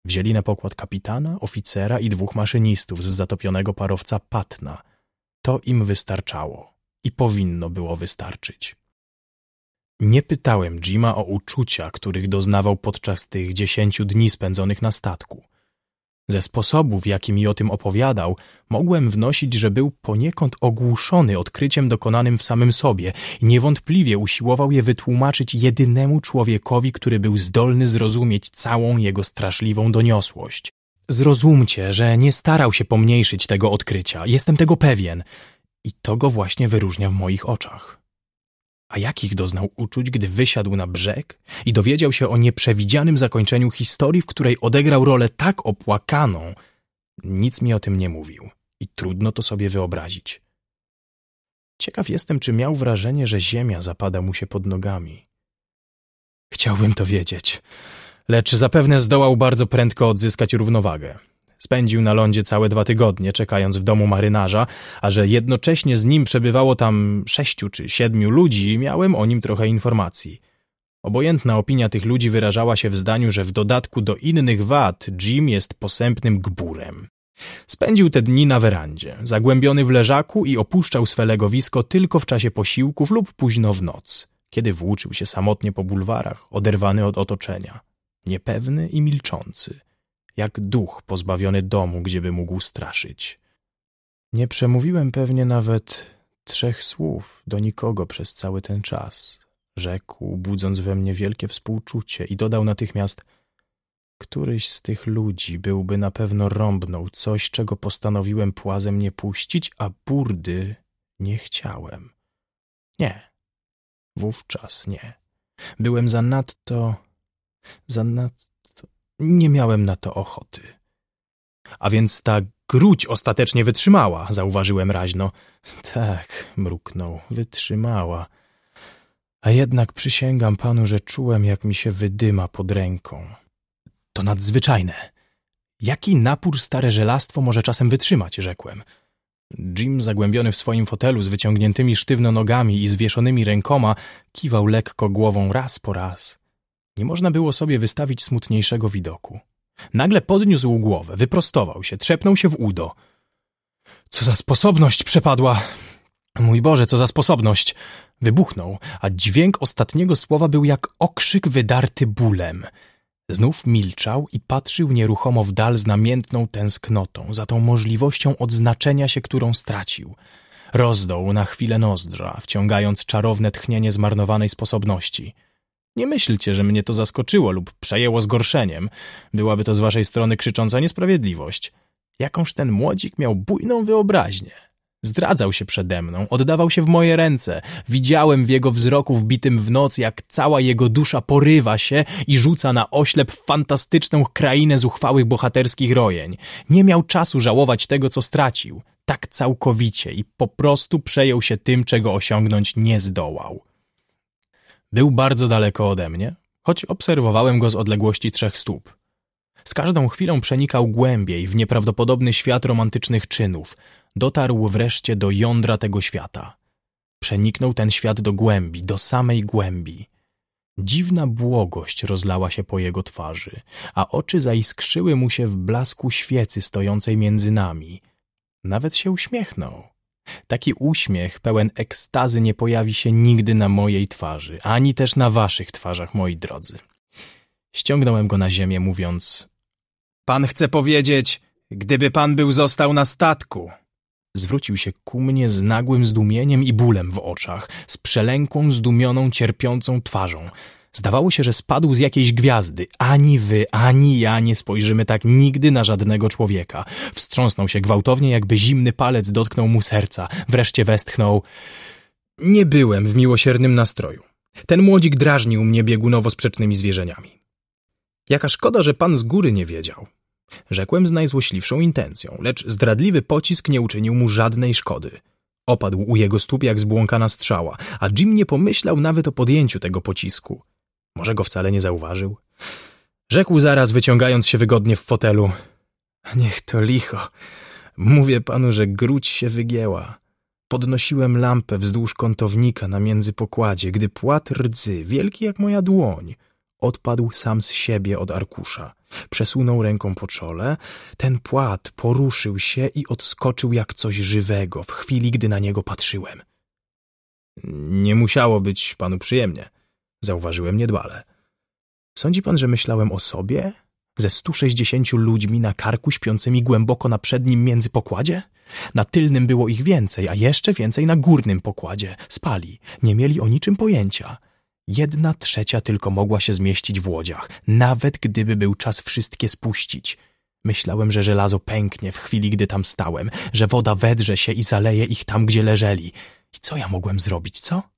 Wzięli na pokład kapitana, oficera i dwóch maszynistów z zatopionego parowca Patna. To im wystarczało i powinno było wystarczyć. Nie pytałem Jima o uczucia, których doznawał podczas tych dziesięciu dni spędzonych na statku. Ze sposobu, w jaki mi o tym opowiadał, mogłem wnosić, że był poniekąd ogłuszony odkryciem dokonanym w samym sobie i niewątpliwie usiłował je wytłumaczyć jedynemu człowiekowi, który był zdolny zrozumieć całą jego straszliwą doniosłość. Zrozumcie, że nie starał się pomniejszyć tego odkrycia, jestem tego pewien. I to go właśnie wyróżnia w moich oczach. A jakich doznał uczuć, gdy wysiadł na brzeg i dowiedział się o nieprzewidzianym zakończeniu historii, w której odegrał rolę tak opłakaną? Nic mi o tym nie mówił i trudno to sobie wyobrazić. Ciekaw jestem, czy miał wrażenie, że ziemia zapada mu się pod nogami. Chciałbym to wiedzieć, lecz zapewne zdołał bardzo prędko odzyskać równowagę. Spędził na lądzie całe dwa tygodnie, czekając w domu marynarza, a że jednocześnie z nim przebywało tam sześciu czy siedmiu ludzi, miałem o nim trochę informacji. Obojętna opinia tych ludzi wyrażała się w zdaniu, że w dodatku do innych wad Jim jest posępnym gburem. Spędził te dni na werandzie, zagłębiony w leżaku i opuszczał swe legowisko tylko w czasie posiłków lub późno w noc, kiedy włóczył się samotnie po bulwarach, oderwany od otoczenia, niepewny i milczący – jak duch pozbawiony domu, gdzieby mógł straszyć. Nie przemówiłem pewnie nawet trzech słów do nikogo przez cały ten czas, rzekł, budząc we mnie wielkie współczucie i dodał natychmiast Któryś z tych ludzi byłby na pewno rąbnął coś, czego postanowiłem płazem nie puścić, a burdy nie chciałem. Nie, wówczas nie. Byłem zanadto, zanadto nie miałem na to ochoty. A więc ta gruć ostatecznie wytrzymała, zauważyłem raźno. Tak, mruknął, wytrzymała. A jednak przysięgam panu, że czułem, jak mi się wydyma pod ręką. To nadzwyczajne. Jaki napór stare żelastwo może czasem wytrzymać, rzekłem. Jim, zagłębiony w swoim fotelu z wyciągniętymi sztywno nogami i zwieszonymi rękoma, kiwał lekko głową raz po raz. Nie można było sobie wystawić smutniejszego widoku. Nagle podniósł głowę, wyprostował się, trzepnął się w udo. Co za sposobność przepadła! Mój Boże, co za sposobność! Wybuchnął, a dźwięk ostatniego słowa był jak okrzyk wydarty bólem. Znów milczał i patrzył nieruchomo w dal z namiętną tęsknotą, za tą możliwością odznaczenia się, którą stracił. Rozdął na chwilę nozdrza, wciągając czarowne tchnienie zmarnowanej sposobności – nie myślcie, że mnie to zaskoczyło lub przejęło zgorszeniem. Byłaby to z waszej strony krzycząca niesprawiedliwość. Jakąż ten młodzik miał bujną wyobraźnię. Zdradzał się przede mną, oddawał się w moje ręce. Widziałem w jego wzroku wbitym w noc, jak cała jego dusza porywa się i rzuca na oślep fantastyczną krainę zuchwałych bohaterskich rojeń. Nie miał czasu żałować tego, co stracił. Tak całkowicie i po prostu przejął się tym, czego osiągnąć nie zdołał. Był bardzo daleko ode mnie, choć obserwowałem go z odległości trzech stóp. Z każdą chwilą przenikał głębiej w nieprawdopodobny świat romantycznych czynów. Dotarł wreszcie do jądra tego świata. Przeniknął ten świat do głębi, do samej głębi. Dziwna błogość rozlała się po jego twarzy, a oczy zaiskrzyły mu się w blasku świecy stojącej między nami. Nawet się uśmiechnął. Taki uśmiech pełen ekstazy nie pojawi się nigdy na mojej twarzy, ani też na waszych twarzach, moi drodzy. Ściągnąłem go na ziemię, mówiąc Pan chce powiedzieć, gdyby pan był został na statku. Zwrócił się ku mnie z nagłym zdumieniem i bólem w oczach, z przelękłą, zdumioną, cierpiącą twarzą – Zdawało się, że spadł z jakiejś gwiazdy. Ani wy, ani ja nie spojrzymy tak nigdy na żadnego człowieka. Wstrząsnął się gwałtownie, jakby zimny palec dotknął mu serca. Wreszcie westchnął. Nie byłem w miłosiernym nastroju. Ten młodzik drażnił mnie biegunowo sprzecznymi zwierzeniami. Jaka szkoda, że pan z góry nie wiedział. Rzekłem z najzłośliwszą intencją, lecz zdradliwy pocisk nie uczynił mu żadnej szkody. Opadł u jego stóp jak zbłąkana strzała, a Jim nie pomyślał nawet o podjęciu tego pocisku. Może go wcale nie zauważył? Rzekł zaraz, wyciągając się wygodnie w fotelu. Niech to licho. Mówię panu, że gruć się wygięła. Podnosiłem lampę wzdłuż kątownika na międzypokładzie, gdy płat rdzy, wielki jak moja dłoń, odpadł sam z siebie od arkusza. Przesunął ręką po czole, ten płat poruszył się i odskoczył jak coś żywego w chwili, gdy na niego patrzyłem. Nie musiało być panu przyjemnie. Zauważyłem niedbale. Sądzi pan, że myślałem o sobie? Ze 160 ludźmi na karku śpiącymi głęboko na przednim międzypokładzie? Na tylnym było ich więcej, a jeszcze więcej na górnym pokładzie. Spali, nie mieli o niczym pojęcia. Jedna trzecia tylko mogła się zmieścić w łodziach, nawet gdyby był czas wszystkie spuścić. Myślałem, że żelazo pęknie w chwili, gdy tam stałem, że woda wedrze się i zaleje ich tam, gdzie leżeli. I co ja mogłem zrobić, co?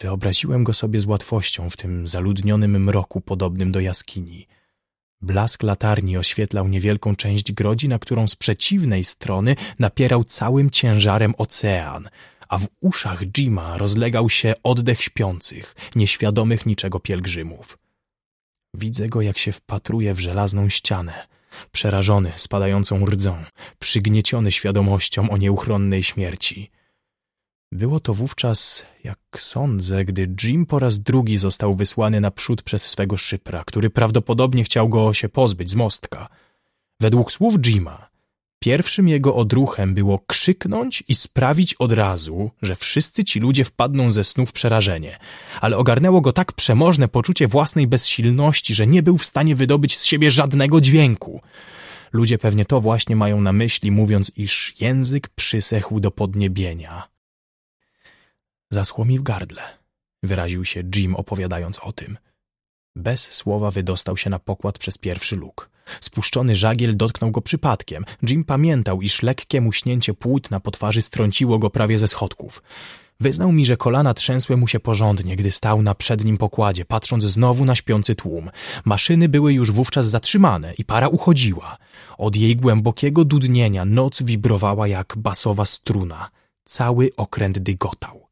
Wyobraziłem go sobie z łatwością w tym zaludnionym mroku podobnym do jaskini. Blask latarni oświetlał niewielką część grodzi, na którą z przeciwnej strony napierał całym ciężarem ocean, a w uszach Jima rozlegał się oddech śpiących, nieświadomych niczego pielgrzymów. Widzę go, jak się wpatruje w żelazną ścianę, przerażony spadającą rdzą, przygnieciony świadomością o nieuchronnej śmierci – było to wówczas, jak sądzę, gdy Jim po raz drugi został wysłany naprzód przez swego szypra, który prawdopodobnie chciał go się pozbyć z mostka. Według słów Jima, pierwszym jego odruchem było krzyknąć i sprawić od razu, że wszyscy ci ludzie wpadną ze snu w przerażenie, ale ogarnęło go tak przemożne poczucie własnej bezsilności, że nie był w stanie wydobyć z siebie żadnego dźwięku. Ludzie pewnie to właśnie mają na myśli, mówiąc, iż język przysechł do podniebienia Zaschło mi w gardle, wyraził się Jim opowiadając o tym. Bez słowa wydostał się na pokład przez pierwszy luk. Spuszczony żagiel dotknął go przypadkiem. Jim pamiętał, iż lekkie muśnięcie płótna po twarzy strąciło go prawie ze schodków. Wyznał mi, że kolana trzęsły mu się porządnie, gdy stał na przednim pokładzie, patrząc znowu na śpiący tłum. Maszyny były już wówczas zatrzymane i para uchodziła. Od jej głębokiego dudnienia noc wibrowała jak basowa struna. Cały okręt dygotał.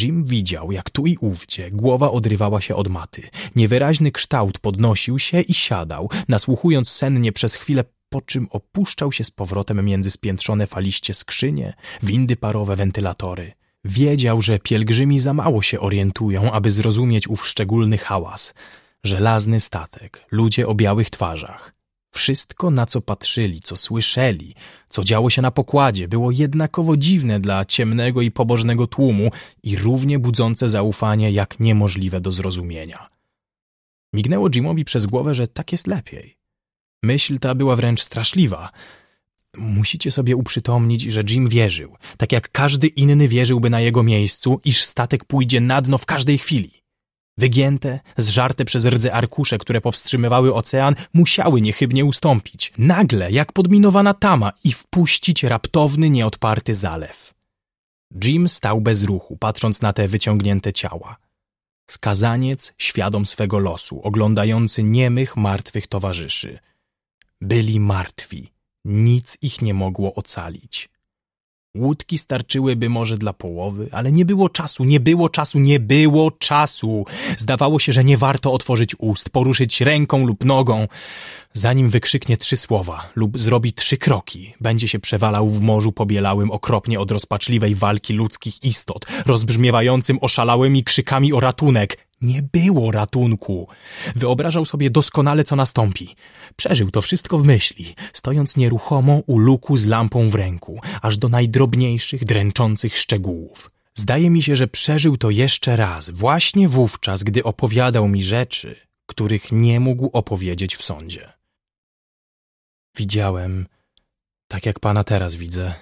Jim widział, jak tu i ówdzie głowa odrywała się od maty. Niewyraźny kształt podnosił się i siadał, nasłuchując sennie przez chwilę, po czym opuszczał się z powrotem między spiętrzone faliście skrzynie, windy parowe, wentylatory. Wiedział, że pielgrzymi za mało się orientują, aby zrozumieć ów szczególny hałas. Żelazny statek, ludzie o białych twarzach, wszystko, na co patrzyli, co słyszeli, co działo się na pokładzie, było jednakowo dziwne dla ciemnego i pobożnego tłumu i równie budzące zaufanie, jak niemożliwe do zrozumienia. Mignęło Jimowi przez głowę, że tak jest lepiej. Myśl ta była wręcz straszliwa. Musicie sobie uprzytomnić, że Jim wierzył, tak jak każdy inny wierzyłby na jego miejscu, iż statek pójdzie na dno w każdej chwili. Wygięte, zżarte przez rdze arkusze, które powstrzymywały ocean, musiały niechybnie ustąpić. Nagle, jak podminowana tama, i wpuścić raptowny, nieodparty zalew. Jim stał bez ruchu, patrząc na te wyciągnięte ciała. Skazaniec, świadom swego losu, oglądający niemych, martwych towarzyszy. Byli martwi. Nic ich nie mogło ocalić. Łódki starczyłyby może dla połowy, ale nie było czasu, nie było czasu, nie było czasu. Zdawało się, że nie warto otworzyć ust, poruszyć ręką lub nogą. Zanim wykrzyknie trzy słowa lub zrobi trzy kroki, będzie się przewalał w morzu pobielałym okropnie od rozpaczliwej walki ludzkich istot, rozbrzmiewającym oszalałymi krzykami o ratunek. Nie było ratunku. Wyobrażał sobie doskonale, co nastąpi. Przeżył to wszystko w myśli, stojąc nieruchomo u luku z lampą w ręku, aż do najdrobniejszych, dręczących szczegółów. Zdaje mi się, że przeżył to jeszcze raz, właśnie wówczas, gdy opowiadał mi rzeczy, których nie mógł opowiedzieć w sądzie. Widziałem, tak jak pana teraz widzę,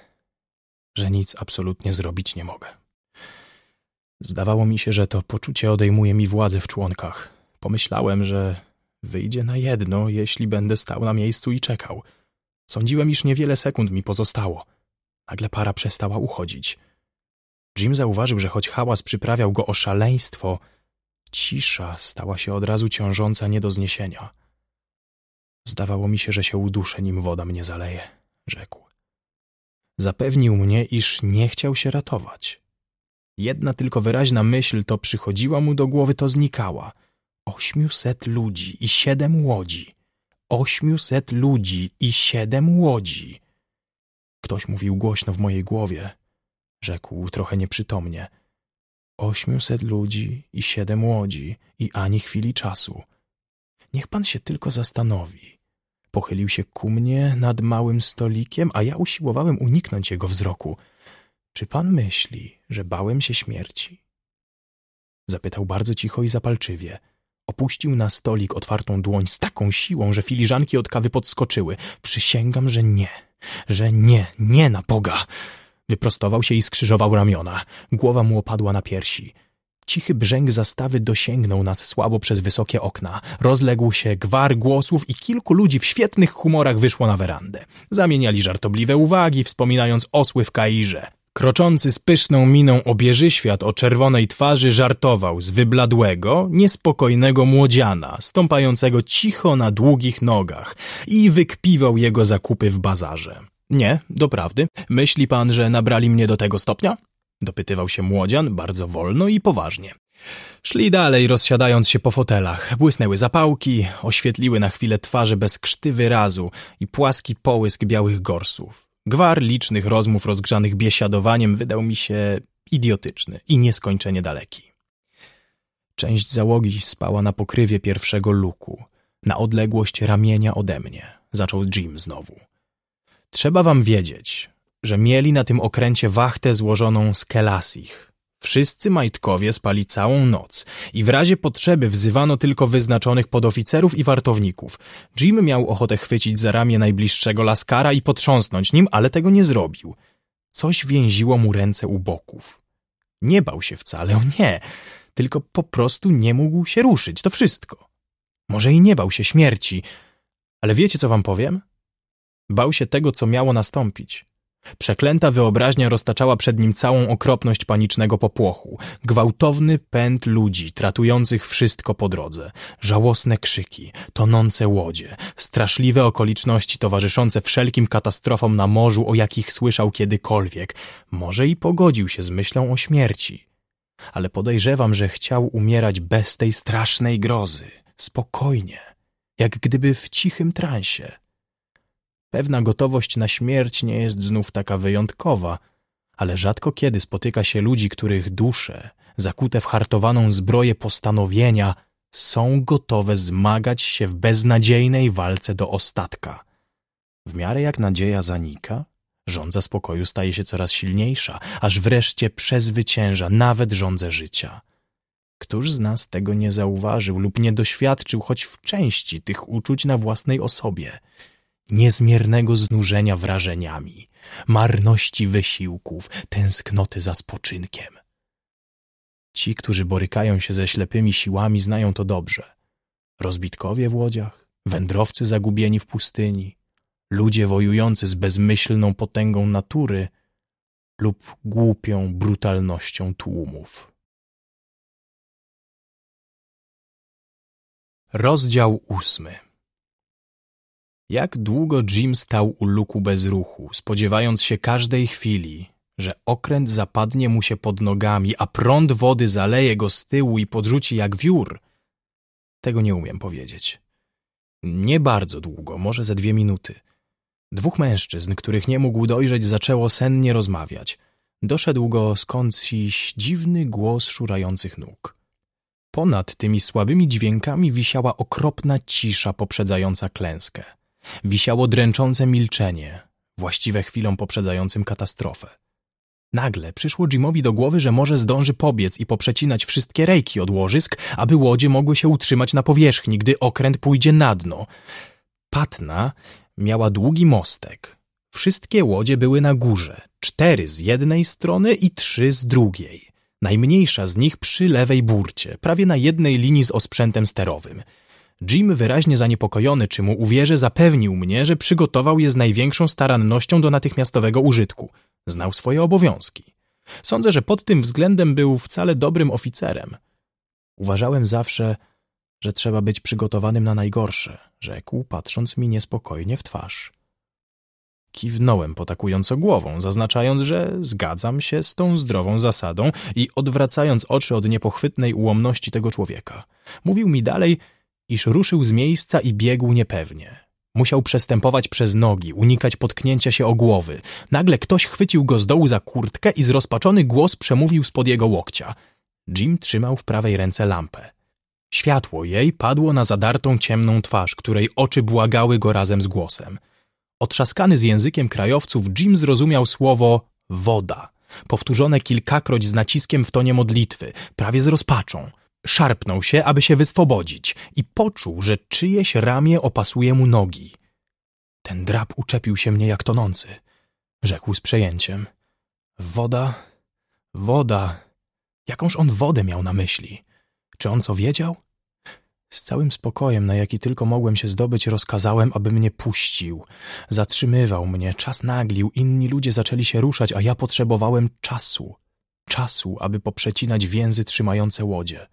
że nic absolutnie zrobić nie mogę. Zdawało mi się, że to poczucie odejmuje mi władzę w członkach. Pomyślałem, że wyjdzie na jedno, jeśli będę stał na miejscu i czekał. Sądziłem, iż niewiele sekund mi pozostało. Nagle para przestała uchodzić. Jim zauważył, że choć hałas przyprawiał go o szaleństwo, cisza stała się od razu ciążąca nie do zniesienia. Zdawało mi się, że się uduszę, nim woda mnie zaleje, rzekł. Zapewnił mnie, iż nie chciał się ratować. Jedna tylko wyraźna myśl to przychodziła mu do głowy, to znikała. Ośmiuset ludzi i siedem łodzi. Ośmiuset ludzi i siedem łodzi. Ktoś mówił głośno w mojej głowie. Rzekł trochę nieprzytomnie. Ośmiuset ludzi i siedem łodzi i ani chwili czasu. Niech pan się tylko zastanowi pochylił się ku mnie nad małym stolikiem, a ja usiłowałem uniknąć jego wzroku. Czy pan myśli, że bałem się śmierci? Zapytał bardzo cicho i zapalczywie. Opuścił na stolik otwartą dłoń z taką siłą, że filiżanki od kawy podskoczyły. Przysięgam, że nie, że nie, nie na Boga! Wyprostował się i skrzyżował ramiona. Głowa mu opadła na piersi. Cichy brzęk zastawy dosięgnął nas słabo przez wysokie okna. Rozległ się gwar głosów i kilku ludzi w świetnych humorach wyszło na werandę. Zamieniali żartobliwe uwagi, wspominając osły w Kairze. Kroczący z pyszną miną obieży świat o czerwonej twarzy żartował z wybladłego, niespokojnego młodziana, stąpającego cicho na długich nogach i wykpiwał jego zakupy w bazarze. Nie, doprawdy. Myśli pan, że nabrali mnie do tego stopnia? Dopytywał się młodzian bardzo wolno i poważnie. Szli dalej, rozsiadając się po fotelach. Błysnęły zapałki, oświetliły na chwilę twarze bez krzty wyrazu i płaski połysk białych gorsów. Gwar licznych rozmów rozgrzanych biesiadowaniem wydał mi się idiotyczny i nieskończenie daleki. Część załogi spała na pokrywie pierwszego luku, na odległość ramienia ode mnie, zaczął Jim znowu. Trzeba wam wiedzieć, że mieli na tym okręcie wachtę złożoną z Kelasich. Wszyscy majtkowie spali całą noc i w razie potrzeby wzywano tylko wyznaczonych podoficerów i wartowników. Jim miał ochotę chwycić za ramię najbliższego laskara i potrząsnąć nim, ale tego nie zrobił. Coś więziło mu ręce u boków. Nie bał się wcale, o nie, tylko po prostu nie mógł się ruszyć, to wszystko. Może i nie bał się śmierci, ale wiecie co wam powiem? Bał się tego, co miało nastąpić. Przeklęta wyobraźnia roztaczała przed nim całą okropność panicznego popłochu, gwałtowny pęd ludzi tratujących wszystko po drodze, żałosne krzyki, tonące łodzie, straszliwe okoliczności towarzyszące wszelkim katastrofom na morzu, o jakich słyszał kiedykolwiek, może i pogodził się z myślą o śmierci. Ale podejrzewam, że chciał umierać bez tej strasznej grozy, spokojnie, jak gdyby w cichym transie. Pewna gotowość na śmierć nie jest znów taka wyjątkowa, ale rzadko kiedy spotyka się ludzi, których dusze, zakute w hartowaną zbroję postanowienia, są gotowe zmagać się w beznadziejnej walce do ostatka. W miarę jak nadzieja zanika, rządza spokoju staje się coraz silniejsza, aż wreszcie przezwycięża nawet rządzę życia. Któż z nas tego nie zauważył lub nie doświadczył choć w części tych uczuć na własnej osobie – niezmiernego znużenia wrażeniami, marności wysiłków, tęsknoty za spoczynkiem. Ci, którzy borykają się ze ślepymi siłami, znają to dobrze. Rozbitkowie w łodziach, wędrowcy zagubieni w pustyni, ludzie wojujący z bezmyślną potęgą natury lub głupią brutalnością tłumów. Rozdział ósmy jak długo Jim stał u luku bez ruchu, spodziewając się każdej chwili, że okręt zapadnie mu się pod nogami, a prąd wody zaleje go z tyłu i podrzuci jak wiór? Tego nie umiem powiedzieć. Nie bardzo długo, może ze dwie minuty. Dwóch mężczyzn, których nie mógł dojrzeć, zaczęło sennie rozmawiać. Doszedł go skądś dziwny głos szurających nóg. Ponad tymi słabymi dźwiękami wisiała okropna cisza poprzedzająca klęskę. Wisiało dręczące milczenie, właściwe chwilą poprzedzającym katastrofę. Nagle przyszło Jimowi do głowy, że może zdąży pobiec i poprzecinać wszystkie rejki od łożysk, aby łodzie mogły się utrzymać na powierzchni, gdy okręt pójdzie na dno. Patna miała długi mostek. Wszystkie łodzie były na górze, cztery z jednej strony i trzy z drugiej. Najmniejsza z nich przy lewej burcie, prawie na jednej linii z osprzętem sterowym. Jim, wyraźnie zaniepokojony, czy mu uwierzę, zapewnił mnie, że przygotował je z największą starannością do natychmiastowego użytku. Znał swoje obowiązki. Sądzę, że pod tym względem był wcale dobrym oficerem. Uważałem zawsze, że trzeba być przygotowanym na najgorsze, rzekł, patrząc mi niespokojnie w twarz. Kiwnąłem potakująco głową, zaznaczając, że zgadzam się z tą zdrową zasadą i odwracając oczy od niepochwytnej ułomności tego człowieka. Mówił mi dalej, iż ruszył z miejsca i biegł niepewnie. Musiał przestępować przez nogi, unikać potknięcia się o głowy. Nagle ktoś chwycił go z dołu za kurtkę i zrozpaczony głos przemówił spod jego łokcia. Jim trzymał w prawej ręce lampę. Światło jej padło na zadartą ciemną twarz, której oczy błagały go razem z głosem. Otrzaskany z językiem krajowców, Jim zrozumiał słowo woda, powtórzone kilkakroć z naciskiem w tonie modlitwy, prawie z rozpaczą. Szarpnął się, aby się wyswobodzić i poczuł, że czyjeś ramię opasuje mu nogi. Ten drap uczepił się mnie jak tonący. Rzekł z przejęciem. Woda, woda. Jakąż on wodę miał na myśli? Czy on co wiedział? Z całym spokojem, na jaki tylko mogłem się zdobyć, rozkazałem, aby mnie puścił. Zatrzymywał mnie, czas naglił, inni ludzie zaczęli się ruszać, a ja potrzebowałem czasu. Czasu, aby poprzecinać więzy trzymające łodzie.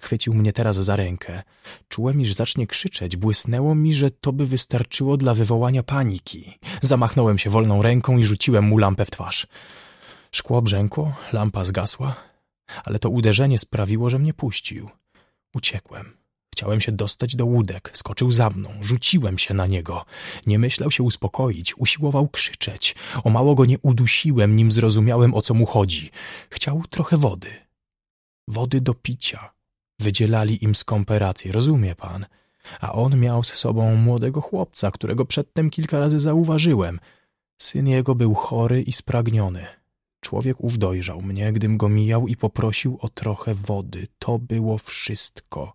Chwycił mnie teraz za rękę. Czułem, iż zacznie krzyczeć. Błysnęło mi, że to by wystarczyło dla wywołania paniki. Zamachnąłem się wolną ręką i rzuciłem mu lampę w twarz. Szkło brzękło, lampa zgasła, ale to uderzenie sprawiło, że mnie puścił. Uciekłem. Chciałem się dostać do łódek. Skoczył za mną. Rzuciłem się na niego. Nie myślał się uspokoić. Usiłował krzyczeć. O mało go nie udusiłem, nim zrozumiałem, o co mu chodzi. Chciał trochę wody. Wody do picia. Wydzielali im skąpe racje, rozumie pan? A on miał z sobą młodego chłopca, którego przedtem kilka razy zauważyłem. Syn jego był chory i spragniony. Człowiek ów dojrzał mnie, gdym go mijał i poprosił o trochę wody. To było wszystko.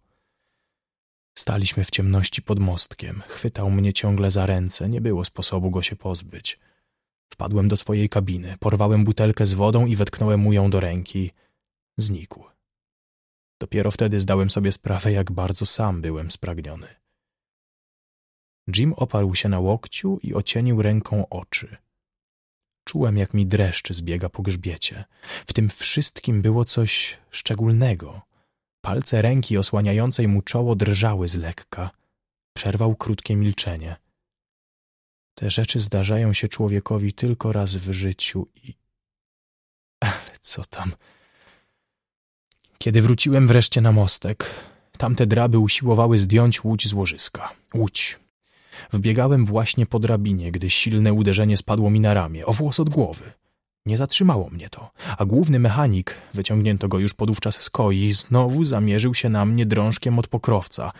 Staliśmy w ciemności pod mostkiem. Chwytał mnie ciągle za ręce, nie było sposobu go się pozbyć. Wpadłem do swojej kabiny, porwałem butelkę z wodą i wetknąłem mu ją do ręki. Znikł. Dopiero wtedy zdałem sobie sprawę, jak bardzo sam byłem spragniony. Jim oparł się na łokciu i ocienił ręką oczy. Czułem, jak mi dreszcz zbiega po grzbiecie. W tym wszystkim było coś szczególnego. Palce ręki osłaniającej mu czoło drżały z lekka. Przerwał krótkie milczenie. Te rzeczy zdarzają się człowiekowi tylko raz w życiu i... Ale co tam... Kiedy wróciłem wreszcie na mostek, tamte draby usiłowały zdjąć łódź z łożyska. Łódź. Wbiegałem właśnie po drabinie, gdy silne uderzenie spadło mi na ramię, o włos od głowy. Nie zatrzymało mnie to, a główny mechanik, wyciągnięto go już podówczas z koi, znowu zamierzył się na mnie drążkiem od pokrowca.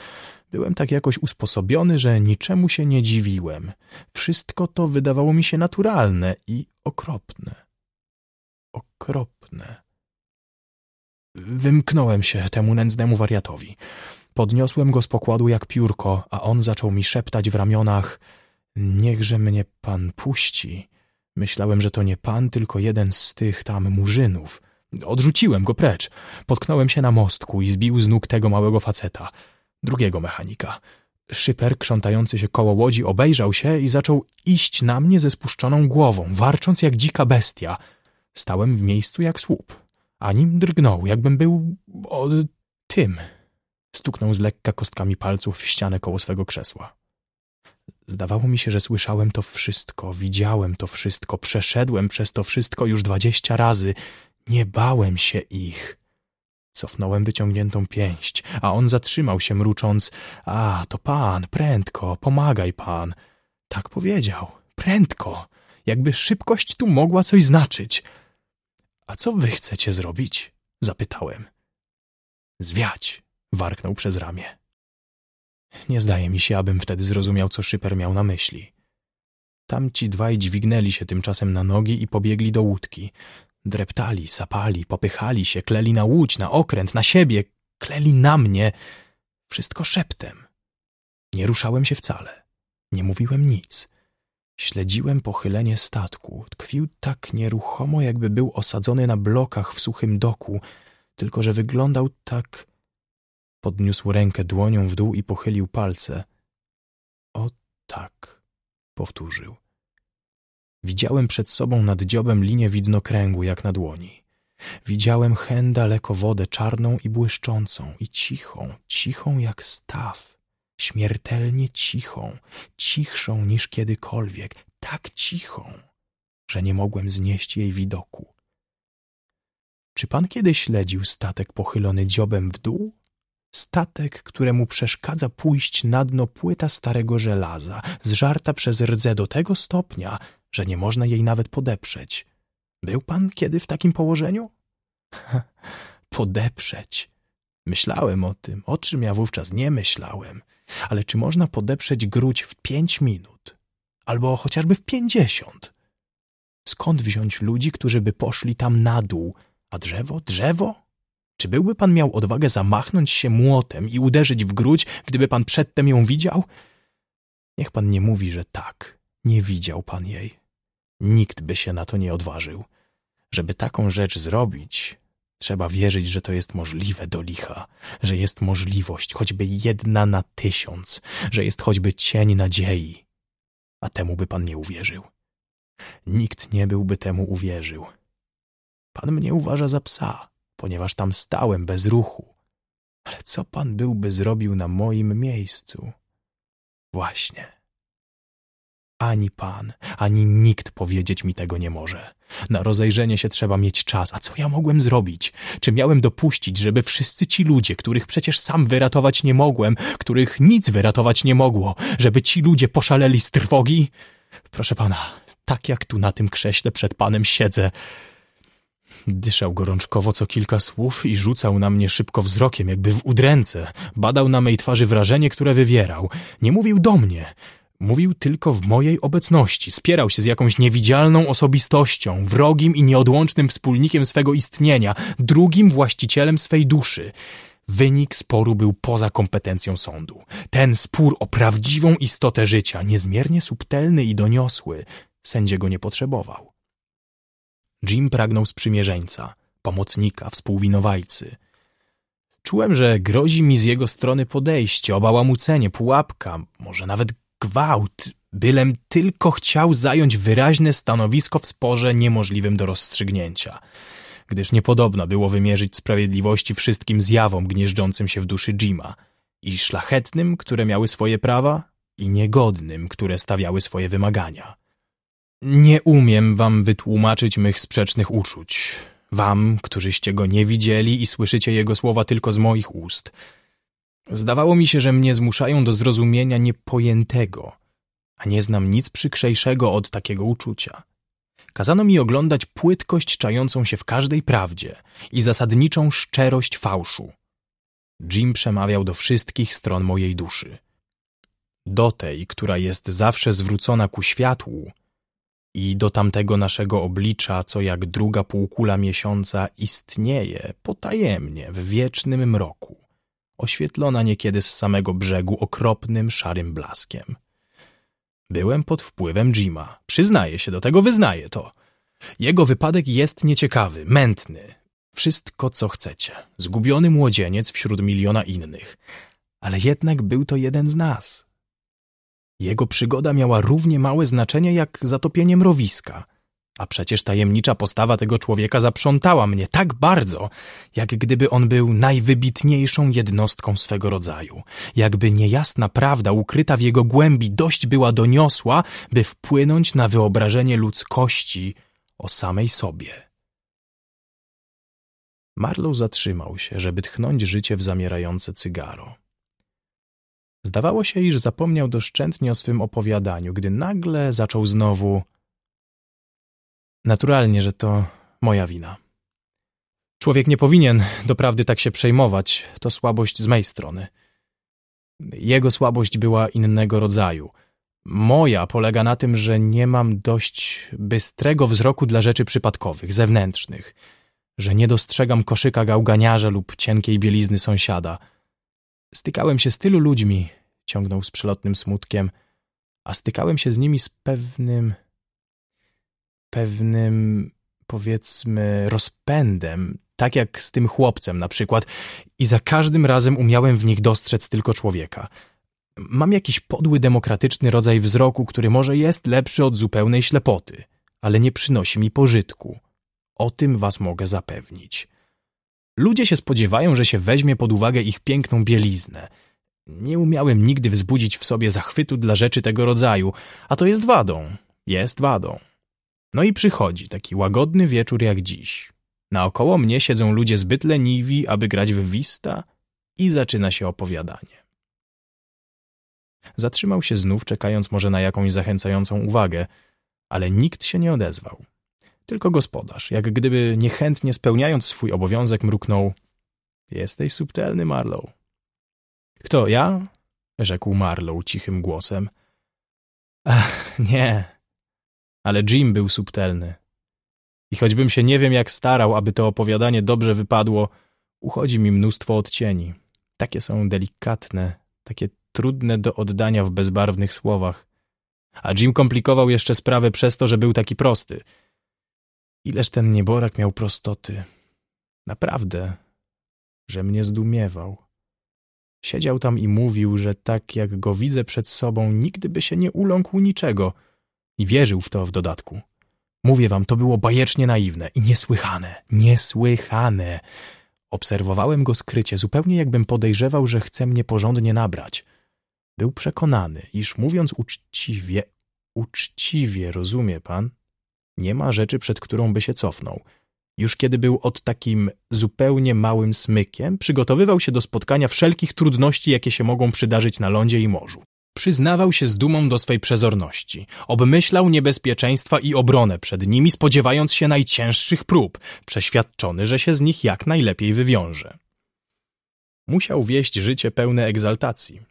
Byłem tak jakoś usposobiony, że niczemu się nie dziwiłem. Wszystko to wydawało mi się naturalne i okropne. Okropne. Wymknąłem się temu nędznemu wariatowi. Podniosłem go z pokładu jak piórko, a on zaczął mi szeptać w ramionach Niechże mnie pan puści. Myślałem, że to nie pan, tylko jeden z tych tam murzynów. Odrzuciłem go precz. Potknąłem się na mostku i zbił z nóg tego małego faceta, drugiego mechanika. Szyper, krzątający się koło łodzi, obejrzał się i zaczął iść na mnie ze spuszczoną głową, warcząc jak dzika bestia. Stałem w miejscu jak słup. Ani drgnął, jakbym był... O, tym. Stuknął z lekka kostkami palców w ścianę koło swego krzesła. Zdawało mi się, że słyszałem to wszystko, widziałem to wszystko, przeszedłem przez to wszystko już dwadzieścia razy. Nie bałem się ich. Cofnąłem wyciągniętą pięść, a on zatrzymał się mrucząc. A, to pan, prędko, pomagaj pan. Tak powiedział, prędko, jakby szybkość tu mogła coś znaczyć. A co wy chcecie zrobić? Zapytałem. Zwiać, warknął przez ramię. Nie zdaje mi się, abym wtedy zrozumiał, co szyper miał na myśli. Tamci dwaj dźwignęli się tymczasem na nogi i pobiegli do łódki. Dreptali, sapali, popychali się, kleli na łódź, na okręt, na siebie, kleli na mnie. Wszystko szeptem. Nie ruszałem się wcale. Nie mówiłem nic. Śledziłem pochylenie statku. Tkwił tak nieruchomo, jakby był osadzony na blokach w suchym doku, tylko że wyglądał tak... Podniósł rękę dłonią w dół i pochylił palce. O tak, powtórzył. Widziałem przed sobą nad dziobem linię widnokręgu, jak na dłoni. Widziałem hen daleko wodę czarną i błyszczącą i cichą, cichą jak staw śmiertelnie cichą, cichszą niż kiedykolwiek, tak cichą, że nie mogłem znieść jej widoku. Czy pan kiedyś śledził statek pochylony dziobem w dół? Statek, któremu przeszkadza pójść na dno płyta starego żelaza, zżarta przez rdze do tego stopnia, że nie można jej nawet podeprzeć. Był pan kiedy w takim położeniu? podeprzeć. Myślałem o tym, o czym ja wówczas nie myślałem. Ale czy można podeprzeć gruć w pięć minut? Albo chociażby w pięćdziesiąt? Skąd wziąć ludzi, którzy by poszli tam na dół? A drzewo? Drzewo? Czy byłby pan miał odwagę zamachnąć się młotem i uderzyć w gruć, gdyby pan przedtem ją widział? Niech pan nie mówi, że tak. Nie widział pan jej. Nikt by się na to nie odważył. Żeby taką rzecz zrobić, Trzeba wierzyć, że to jest możliwe do licha, że jest możliwość, choćby jedna na tysiąc, że jest choćby cień nadziei. A temu by pan nie uwierzył. Nikt nie byłby temu uwierzył. Pan mnie uważa za psa, ponieważ tam stałem bez ruchu. Ale co pan byłby zrobił na moim miejscu? Właśnie. Ani pan, ani nikt powiedzieć mi tego nie może. Na rozejrzenie się trzeba mieć czas, a co ja mogłem zrobić? Czy miałem dopuścić, żeby wszyscy ci ludzie, których przecież sam wyratować nie mogłem, których nic wyratować nie mogło, żeby ci ludzie poszaleli z trwogi? Proszę pana, tak jak tu na tym krześle przed panem siedzę. Dyszał gorączkowo co kilka słów i rzucał na mnie szybko wzrokiem, jakby w udręce. Badał na mej twarzy wrażenie, które wywierał. Nie mówił do mnie. Mówił tylko w mojej obecności, spierał się z jakąś niewidzialną osobistością, wrogim i nieodłącznym wspólnikiem swego istnienia, drugim właścicielem swej duszy. Wynik sporu był poza kompetencją sądu. Ten spór o prawdziwą istotę życia, niezmiernie subtelny i doniosły, sędziego nie potrzebował. Jim pragnął sprzymierzeńca, pomocnika, współwinowajcy. Czułem, że grozi mi z jego strony podejście, obałamucenie, pułapka, może nawet gwałt, bylem tylko chciał zająć wyraźne stanowisko w sporze niemożliwym do rozstrzygnięcia, gdyż niepodobna było wymierzyć sprawiedliwości wszystkim zjawom gnieżdżącym się w duszy Jima i szlachetnym, które miały swoje prawa, i niegodnym, które stawiały swoje wymagania. Nie umiem wam wytłumaczyć mych sprzecznych uczuć, wam, którzyście go nie widzieli i słyszycie jego słowa tylko z moich ust – Zdawało mi się, że mnie zmuszają do zrozumienia niepojętego, a nie znam nic przykrzejszego od takiego uczucia. Kazano mi oglądać płytkość czającą się w każdej prawdzie i zasadniczą szczerość fałszu. Jim przemawiał do wszystkich stron mojej duszy. Do tej, która jest zawsze zwrócona ku światłu, i do tamtego naszego oblicza, co jak druga półkula miesiąca istnieje potajemnie w wiecznym mroku oświetlona niekiedy z samego brzegu okropnym, szarym blaskiem. Byłem pod wpływem Jima. Przyznaję się do tego, wyznaję to. Jego wypadek jest nieciekawy, mętny. Wszystko, co chcecie. Zgubiony młodzieniec wśród miliona innych. Ale jednak był to jeden z nas. Jego przygoda miała równie małe znaczenie jak zatopienie mrowiska – a przecież tajemnicza postawa tego człowieka zaprzątała mnie tak bardzo, jak gdyby on był najwybitniejszą jednostką swego rodzaju, jakby niejasna prawda ukryta w jego głębi dość była doniosła, by wpłynąć na wyobrażenie ludzkości o samej sobie. Marlow zatrzymał się, żeby tchnąć życie w zamierające cygaro. Zdawało się, iż zapomniał doszczętnie o swym opowiadaniu, gdy nagle zaczął znowu Naturalnie, że to moja wina. Człowiek nie powinien doprawdy tak się przejmować, to słabość z mojej strony. Jego słabość była innego rodzaju. Moja polega na tym, że nie mam dość bystrego wzroku dla rzeczy przypadkowych, zewnętrznych, że nie dostrzegam koszyka gałganiarza lub cienkiej bielizny sąsiada. Stykałem się z tylu ludźmi, ciągnął z przelotnym smutkiem, a stykałem się z nimi z pewnym pewnym, powiedzmy, rozpędem, tak jak z tym chłopcem na przykład, i za każdym razem umiałem w nich dostrzec tylko człowieka. Mam jakiś podły demokratyczny rodzaj wzroku, który może jest lepszy od zupełnej ślepoty, ale nie przynosi mi pożytku. O tym was mogę zapewnić. Ludzie się spodziewają, że się weźmie pod uwagę ich piękną bieliznę. Nie umiałem nigdy wzbudzić w sobie zachwytu dla rzeczy tego rodzaju, a to jest wadą. Jest wadą. No i przychodzi taki łagodny wieczór jak dziś. Naokoło mnie siedzą ludzie zbyt leniwi, aby grać w wista i zaczyna się opowiadanie. Zatrzymał się znów, czekając może na jakąś zachęcającą uwagę, ale nikt się nie odezwał. Tylko gospodarz, jak gdyby niechętnie spełniając swój obowiązek, mruknął Jesteś subtelny, Marlow. Kto, ja? rzekł Marlow cichym głosem. Ach, nie, ale Jim był subtelny. I choćbym się nie wiem jak starał, aby to opowiadanie dobrze wypadło, uchodzi mi mnóstwo odcieni. Takie są delikatne, takie trudne do oddania w bezbarwnych słowach. A Jim komplikował jeszcze sprawę przez to, że był taki prosty. Ileż ten nieborak miał prostoty. Naprawdę, że mnie zdumiewał. Siedział tam i mówił, że tak jak go widzę przed sobą, nigdy by się nie uląkł niczego – i wierzył w to w dodatku. Mówię wam, to było bajecznie naiwne i niesłychane, niesłychane. Obserwowałem go skrycie, zupełnie jakbym podejrzewał, że chce mnie porządnie nabrać. Był przekonany, iż mówiąc uczciwie, uczciwie, rozumie pan, nie ma rzeczy, przed którą by się cofnął. Już kiedy był od takim zupełnie małym smykiem, przygotowywał się do spotkania wszelkich trudności, jakie się mogą przydarzyć na lądzie i morzu. Przyznawał się z dumą do swej przezorności. Obmyślał niebezpieczeństwa i obronę przed nimi, spodziewając się najcięższych prób, przeświadczony, że się z nich jak najlepiej wywiąże. Musiał wieść życie pełne egzaltacji.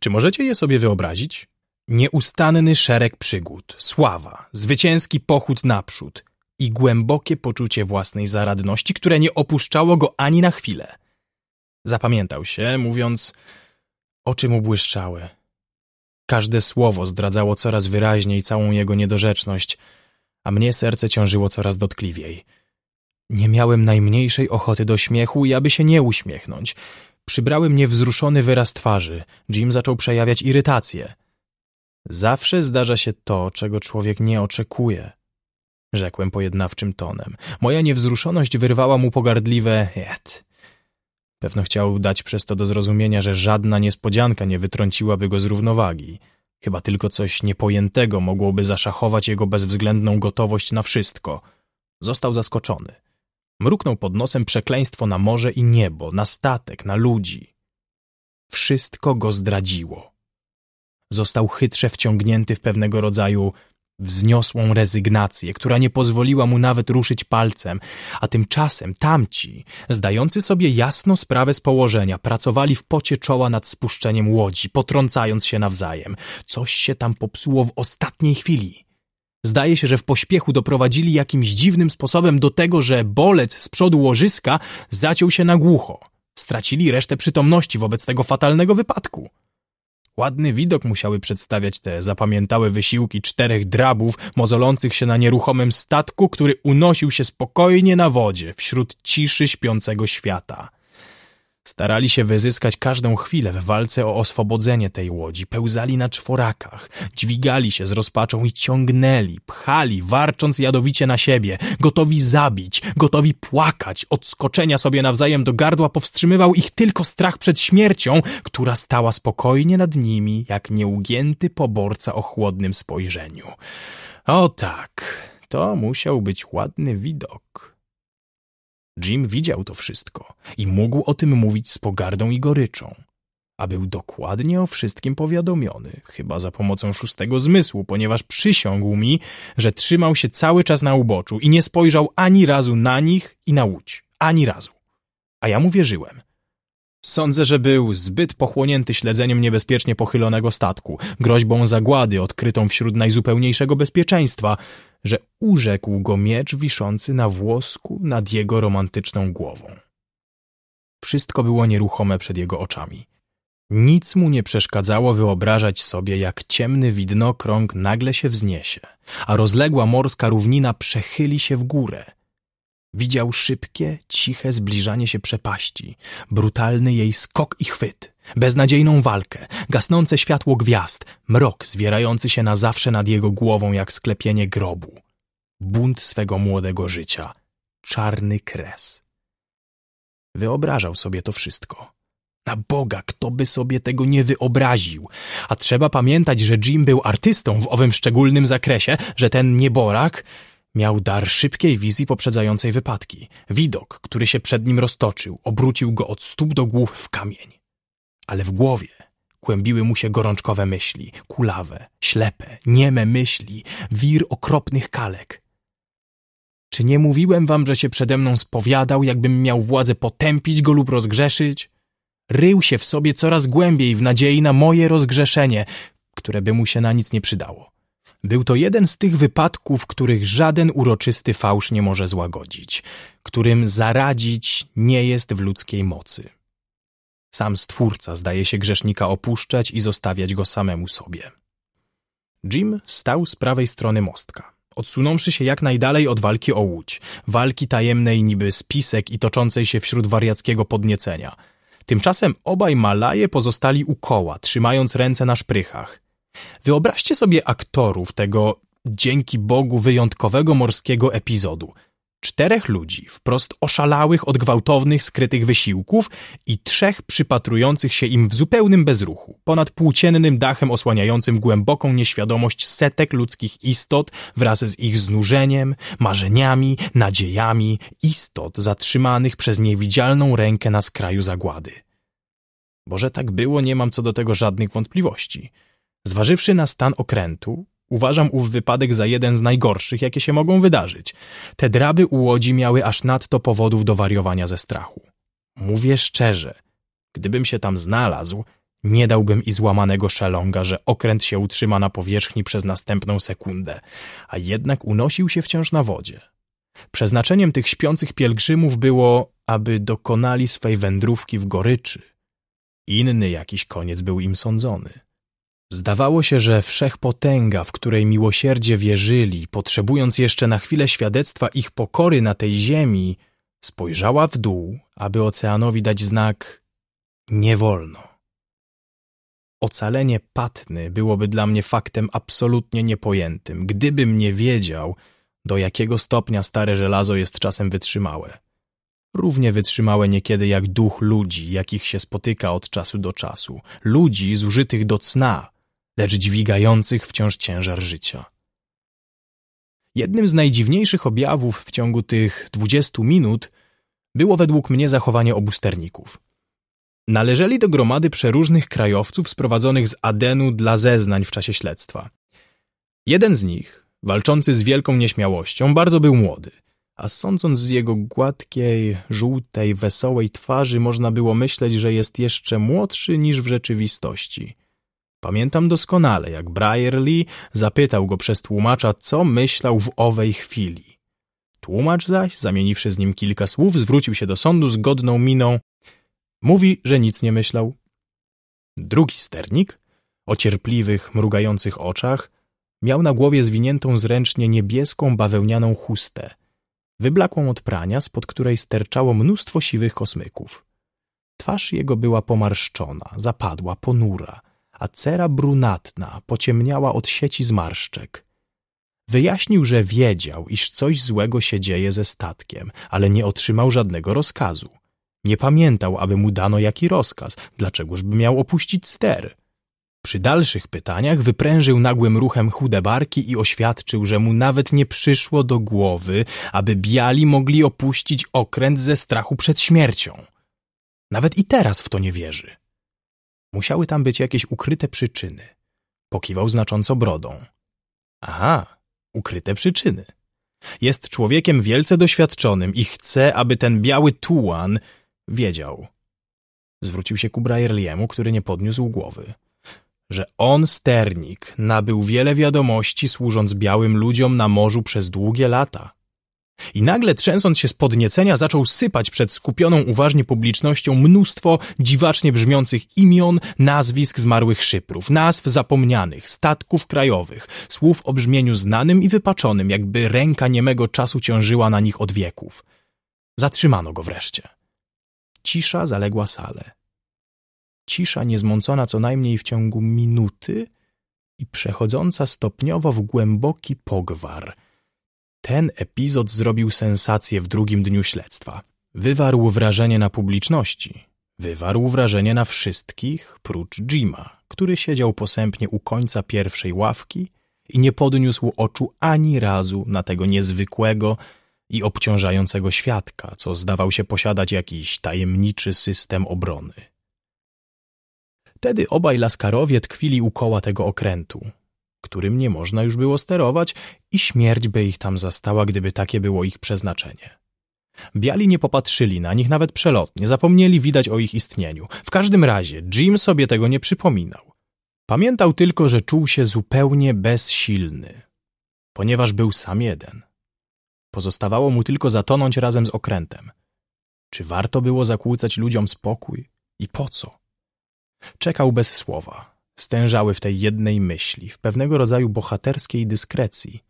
Czy możecie je sobie wyobrazić? Nieustanny szereg przygód, sława, zwycięski pochód naprzód i głębokie poczucie własnej zaradności, które nie opuszczało go ani na chwilę. Zapamiętał się, mówiąc, oczy mu błyszczały. Każde słowo zdradzało coraz wyraźniej całą jego niedorzeczność, a mnie serce ciążyło coraz dotkliwiej. Nie miałem najmniejszej ochoty do śmiechu i aby się nie uśmiechnąć. Przybrały mnie wzruszony wyraz twarzy. Jim zaczął przejawiać irytację. Zawsze zdarza się to, czego człowiek nie oczekuje, rzekłem pojednawczym tonem. Moja niewzruszoność wyrwała mu pogardliwe jet. Pewno chciał dać przez to do zrozumienia, że żadna niespodzianka nie wytrąciłaby go z równowagi. Chyba tylko coś niepojętego mogłoby zaszachować jego bezwzględną gotowość na wszystko. Został zaskoczony. Mruknął pod nosem przekleństwo na morze i niebo, na statek, na ludzi. Wszystko go zdradziło. Został chytrze wciągnięty w pewnego rodzaju wzniosłą rezygnację, która nie pozwoliła mu nawet ruszyć palcem, a tymczasem tamci, zdający sobie jasno sprawę z położenia, pracowali w pocie czoła nad spuszczeniem łodzi, potrącając się nawzajem. Coś się tam popsuło w ostatniej chwili. Zdaje się, że w pośpiechu doprowadzili jakimś dziwnym sposobem do tego, że bolec z przodu łożyska zaciął się na głucho. Stracili resztę przytomności wobec tego fatalnego wypadku. Ładny widok musiały przedstawiać te zapamiętałe wysiłki czterech drabów mozolących się na nieruchomym statku, który unosił się spokojnie na wodzie wśród ciszy śpiącego świata. Starali się wyzyskać każdą chwilę w walce o oswobodzenie tej łodzi, pełzali na czworakach, dźwigali się z rozpaczą i ciągnęli, pchali, warcząc jadowicie na siebie, gotowi zabić, gotowi płakać, odskoczenia sobie nawzajem do gardła powstrzymywał ich tylko strach przed śmiercią, która stała spokojnie nad nimi, jak nieugięty poborca o chłodnym spojrzeniu. O tak, to musiał być ładny widok. Jim widział to wszystko i mógł o tym mówić z pogardą i goryczą. A był dokładnie o wszystkim powiadomiony, chyba za pomocą szóstego zmysłu, ponieważ przysiągł mi, że trzymał się cały czas na uboczu i nie spojrzał ani razu na nich i na łódź. Ani razu. A ja mu wierzyłem. Sądzę, że był zbyt pochłonięty śledzeniem niebezpiecznie pochylonego statku, groźbą zagłady odkrytą wśród najzupełniejszego bezpieczeństwa, że urzekł go miecz wiszący na włosku nad jego romantyczną głową. Wszystko było nieruchome przed jego oczami. Nic mu nie przeszkadzało wyobrażać sobie, jak ciemny widnokrąg nagle się wzniesie, a rozległa morska równina przechyli się w górę, Widział szybkie, ciche zbliżanie się przepaści, brutalny jej skok i chwyt, beznadziejną walkę, gasnące światło gwiazd, mrok zwierający się na zawsze nad jego głową jak sklepienie grobu. Bunt swego młodego życia, czarny kres. Wyobrażał sobie to wszystko. Na Boga, kto by sobie tego nie wyobraził? A trzeba pamiętać, że Jim był artystą w owym szczególnym zakresie, że ten nieborak Miał dar szybkiej wizji poprzedzającej wypadki. Widok, który się przed nim roztoczył, obrócił go od stóp do głów w kamień. Ale w głowie kłębiły mu się gorączkowe myśli, kulawe, ślepe, nieme myśli, wir okropnych kalek. Czy nie mówiłem wam, że się przede mną spowiadał, jakbym miał władzę potępić go lub rozgrzeszyć? Rył się w sobie coraz głębiej w nadziei na moje rozgrzeszenie, które by mu się na nic nie przydało. Był to jeden z tych wypadków, których żaden uroczysty fałsz nie może złagodzić, którym zaradzić nie jest w ludzkiej mocy. Sam Stwórca zdaje się grzesznika opuszczać i zostawiać go samemu sobie. Jim stał z prawej strony mostka, odsunąwszy się jak najdalej od walki o łódź, walki tajemnej niby spisek i toczącej się wśród wariackiego podniecenia. Tymczasem obaj malaje pozostali u koła, trzymając ręce na szprychach – Wyobraźcie sobie aktorów tego dzięki Bogu wyjątkowego morskiego epizodu. Czterech ludzi, wprost oszalałych od gwałtownych, skrytych wysiłków i trzech przypatrujących się im w zupełnym bezruchu, ponad płóciennym dachem osłaniającym głęboką nieświadomość setek ludzkich istot wraz z ich znużeniem, marzeniami, nadziejami, istot zatrzymanych przez niewidzialną rękę na skraju zagłady. Bo że tak było, nie mam co do tego żadnych wątpliwości – Zważywszy na stan okrętu, uważam ów wypadek za jeden z najgorszych, jakie się mogą wydarzyć. Te draby u łodzi miały aż nadto powodów do wariowania ze strachu. Mówię szczerze, gdybym się tam znalazł, nie dałbym i złamanego szalonga, że okręt się utrzyma na powierzchni przez następną sekundę, a jednak unosił się wciąż na wodzie. Przeznaczeniem tych śpiących pielgrzymów było, aby dokonali swej wędrówki w goryczy. Inny jakiś koniec był im sądzony. Zdawało się, że wszechpotęga, w której miłosierdzie wierzyli, potrzebując jeszcze na chwilę świadectwa ich pokory na tej ziemi, spojrzała w dół, aby oceanowi dać znak nie wolno. Ocalenie Patny byłoby dla mnie faktem absolutnie niepojętym, gdybym nie wiedział, do jakiego stopnia stare żelazo jest czasem wytrzymałe. Równie wytrzymałe niekiedy jak duch ludzi, jakich się spotyka od czasu do czasu, ludzi zużytych do cna, lecz dźwigających wciąż ciężar życia. Jednym z najdziwniejszych objawów w ciągu tych 20 minut było według mnie zachowanie obu sterników. Należeli do gromady przeróżnych krajowców sprowadzonych z Adenu dla zeznań w czasie śledztwa. Jeden z nich, walczący z wielką nieśmiałością, bardzo był młody, a sądząc z jego gładkiej, żółtej, wesołej twarzy można było myśleć, że jest jeszcze młodszy niż w rzeczywistości – Pamiętam doskonale, jak Brierly zapytał go przez tłumacza, co myślał w owej chwili. Tłumacz zaś, zamieniwszy z nim kilka słów, zwrócił się do sądu z godną miną. Mówi, że nic nie myślał. Drugi sternik, o cierpliwych, mrugających oczach, miał na głowie zwiniętą zręcznie niebieską, bawełnianą chustę, wyblakłą od prania, spod której sterczało mnóstwo siwych kosmyków. Twarz jego była pomarszczona, zapadła, ponura – a cera brunatna pociemniała od sieci zmarszczek. Wyjaśnił, że wiedział, iż coś złego się dzieje ze statkiem, ale nie otrzymał żadnego rozkazu. Nie pamiętał, aby mu dano jaki rozkaz, dlaczegożby miał opuścić ster. Przy dalszych pytaniach wyprężył nagłym ruchem chude barki i oświadczył, że mu nawet nie przyszło do głowy, aby biali mogli opuścić okręt ze strachu przed śmiercią. Nawet i teraz w to nie wierzy. Musiały tam być jakieś ukryte przyczyny. Pokiwał znacząco brodą. Aha, ukryte przyczyny. Jest człowiekiem wielce doświadczonym i chce, aby ten biały tułan wiedział. Zwrócił się ku Brajerliemu, który nie podniósł głowy. Że on, sternik, nabył wiele wiadomości, służąc białym ludziom na morzu przez długie lata. I nagle, trzęsąc się z podniecenia, zaczął sypać przed skupioną uważnie publicznością mnóstwo dziwacznie brzmiących imion, nazwisk zmarłych Szyprów, nazw zapomnianych, statków krajowych, słów o brzmieniu znanym i wypaczonym, jakby ręka niemego czasu ciążyła na nich od wieków. Zatrzymano go wreszcie. Cisza zaległa salę. Cisza niezmącona co najmniej w ciągu minuty i przechodząca stopniowo w głęboki pogwar – ten epizod zrobił sensację w drugim dniu śledztwa. Wywarł wrażenie na publiczności. Wywarł wrażenie na wszystkich, prócz Jima, który siedział posępnie u końca pierwszej ławki i nie podniósł oczu ani razu na tego niezwykłego i obciążającego świadka, co zdawał się posiadać jakiś tajemniczy system obrony. Tedy obaj laskarowie tkwili u koła tego okrętu, którym nie można już było sterować i śmierć by ich tam zastała, gdyby takie było ich przeznaczenie. Biali nie popatrzyli na nich nawet przelotnie, zapomnieli widać o ich istnieniu. W każdym razie Jim sobie tego nie przypominał. Pamiętał tylko, że czuł się zupełnie bezsilny, ponieważ był sam jeden. Pozostawało mu tylko zatonąć razem z okrętem. Czy warto było zakłócać ludziom spokój? I po co? Czekał bez słowa. Stężały w tej jednej myśli, w pewnego rodzaju bohaterskiej dyskrecji.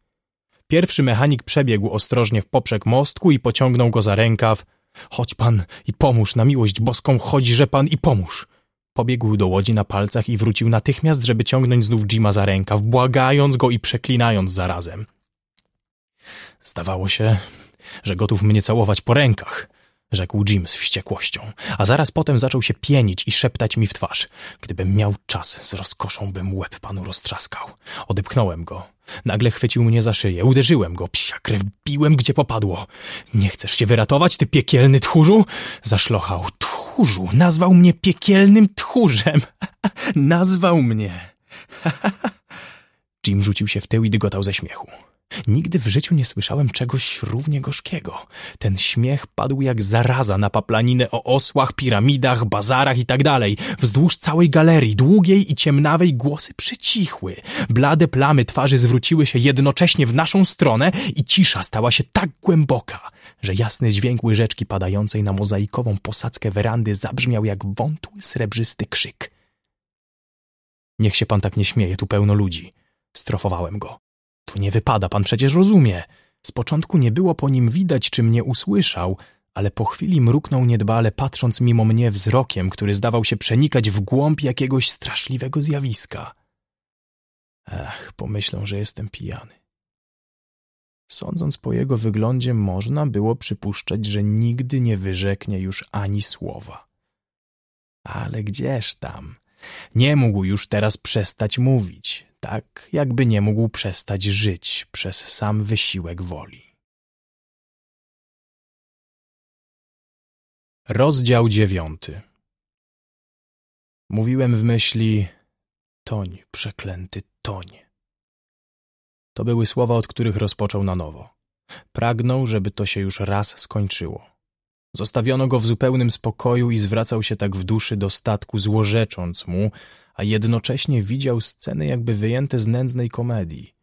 Pierwszy mechanik przebiegł ostrożnie w poprzek mostku i pociągnął go za rękaw. Chodź pan i pomóż, na miłość boską, chodźże pan i pomóż. Pobiegł do łodzi na palcach i wrócił natychmiast, żeby ciągnąć znów Jima za rękaw, błagając go i przeklinając zarazem. Zdawało się, że gotów mnie całować po rękach rzekł Jim z wściekłością, a zaraz potem zaczął się pienić i szeptać mi w twarz. Gdybym miał czas, z rozkoszą bym łeb panu roztrzaskał. Odepchnąłem go. Nagle chwycił mnie za szyję, uderzyłem go, psia krew biłem gdzie popadło. Nie chcesz się wyratować, ty piekielny tchórzu? Zaszlochał. Tchórzu, nazwał mnie piekielnym tchórzem. nazwał mnie. Jim rzucił się w tył i dygotał ze śmiechu. Nigdy w życiu nie słyszałem czegoś równie gorzkiego. Ten śmiech padł jak zaraza na paplaninę o osłach, piramidach, bazarach i tak dalej. Wzdłuż całej galerii, długiej i ciemnawej, głosy przycichły. Blade plamy twarzy zwróciły się jednocześnie w naszą stronę i cisza stała się tak głęboka, że jasny dźwięk łyżeczki padającej na mozaikową posadzkę werandy zabrzmiał jak wątły, srebrzysty krzyk. Niech się pan tak nie śmieje, tu pełno ludzi. Strofowałem go. Tu nie wypada, pan przecież rozumie. Z początku nie było po nim widać, czy mnie usłyszał, ale po chwili mruknął niedbale, patrząc mimo mnie wzrokiem, który zdawał się przenikać w głąb jakiegoś straszliwego zjawiska. Ach, pomyślą, że jestem pijany. Sądząc po jego wyglądzie, można było przypuszczać, że nigdy nie wyrzeknie już ani słowa. Ale gdzież tam? Nie mógł już teraz przestać mówić tak jakby nie mógł przestać żyć przez sam wysiłek woli. Rozdział dziewiąty Mówiłem w myśli, toń, przeklęty toń. To były słowa, od których rozpoczął na nowo. Pragnął, żeby to się już raz skończyło. Zostawiono go w zupełnym spokoju i zwracał się tak w duszy do statku, złorzecząc mu, a jednocześnie widział sceny jakby wyjęte z nędznej komedii.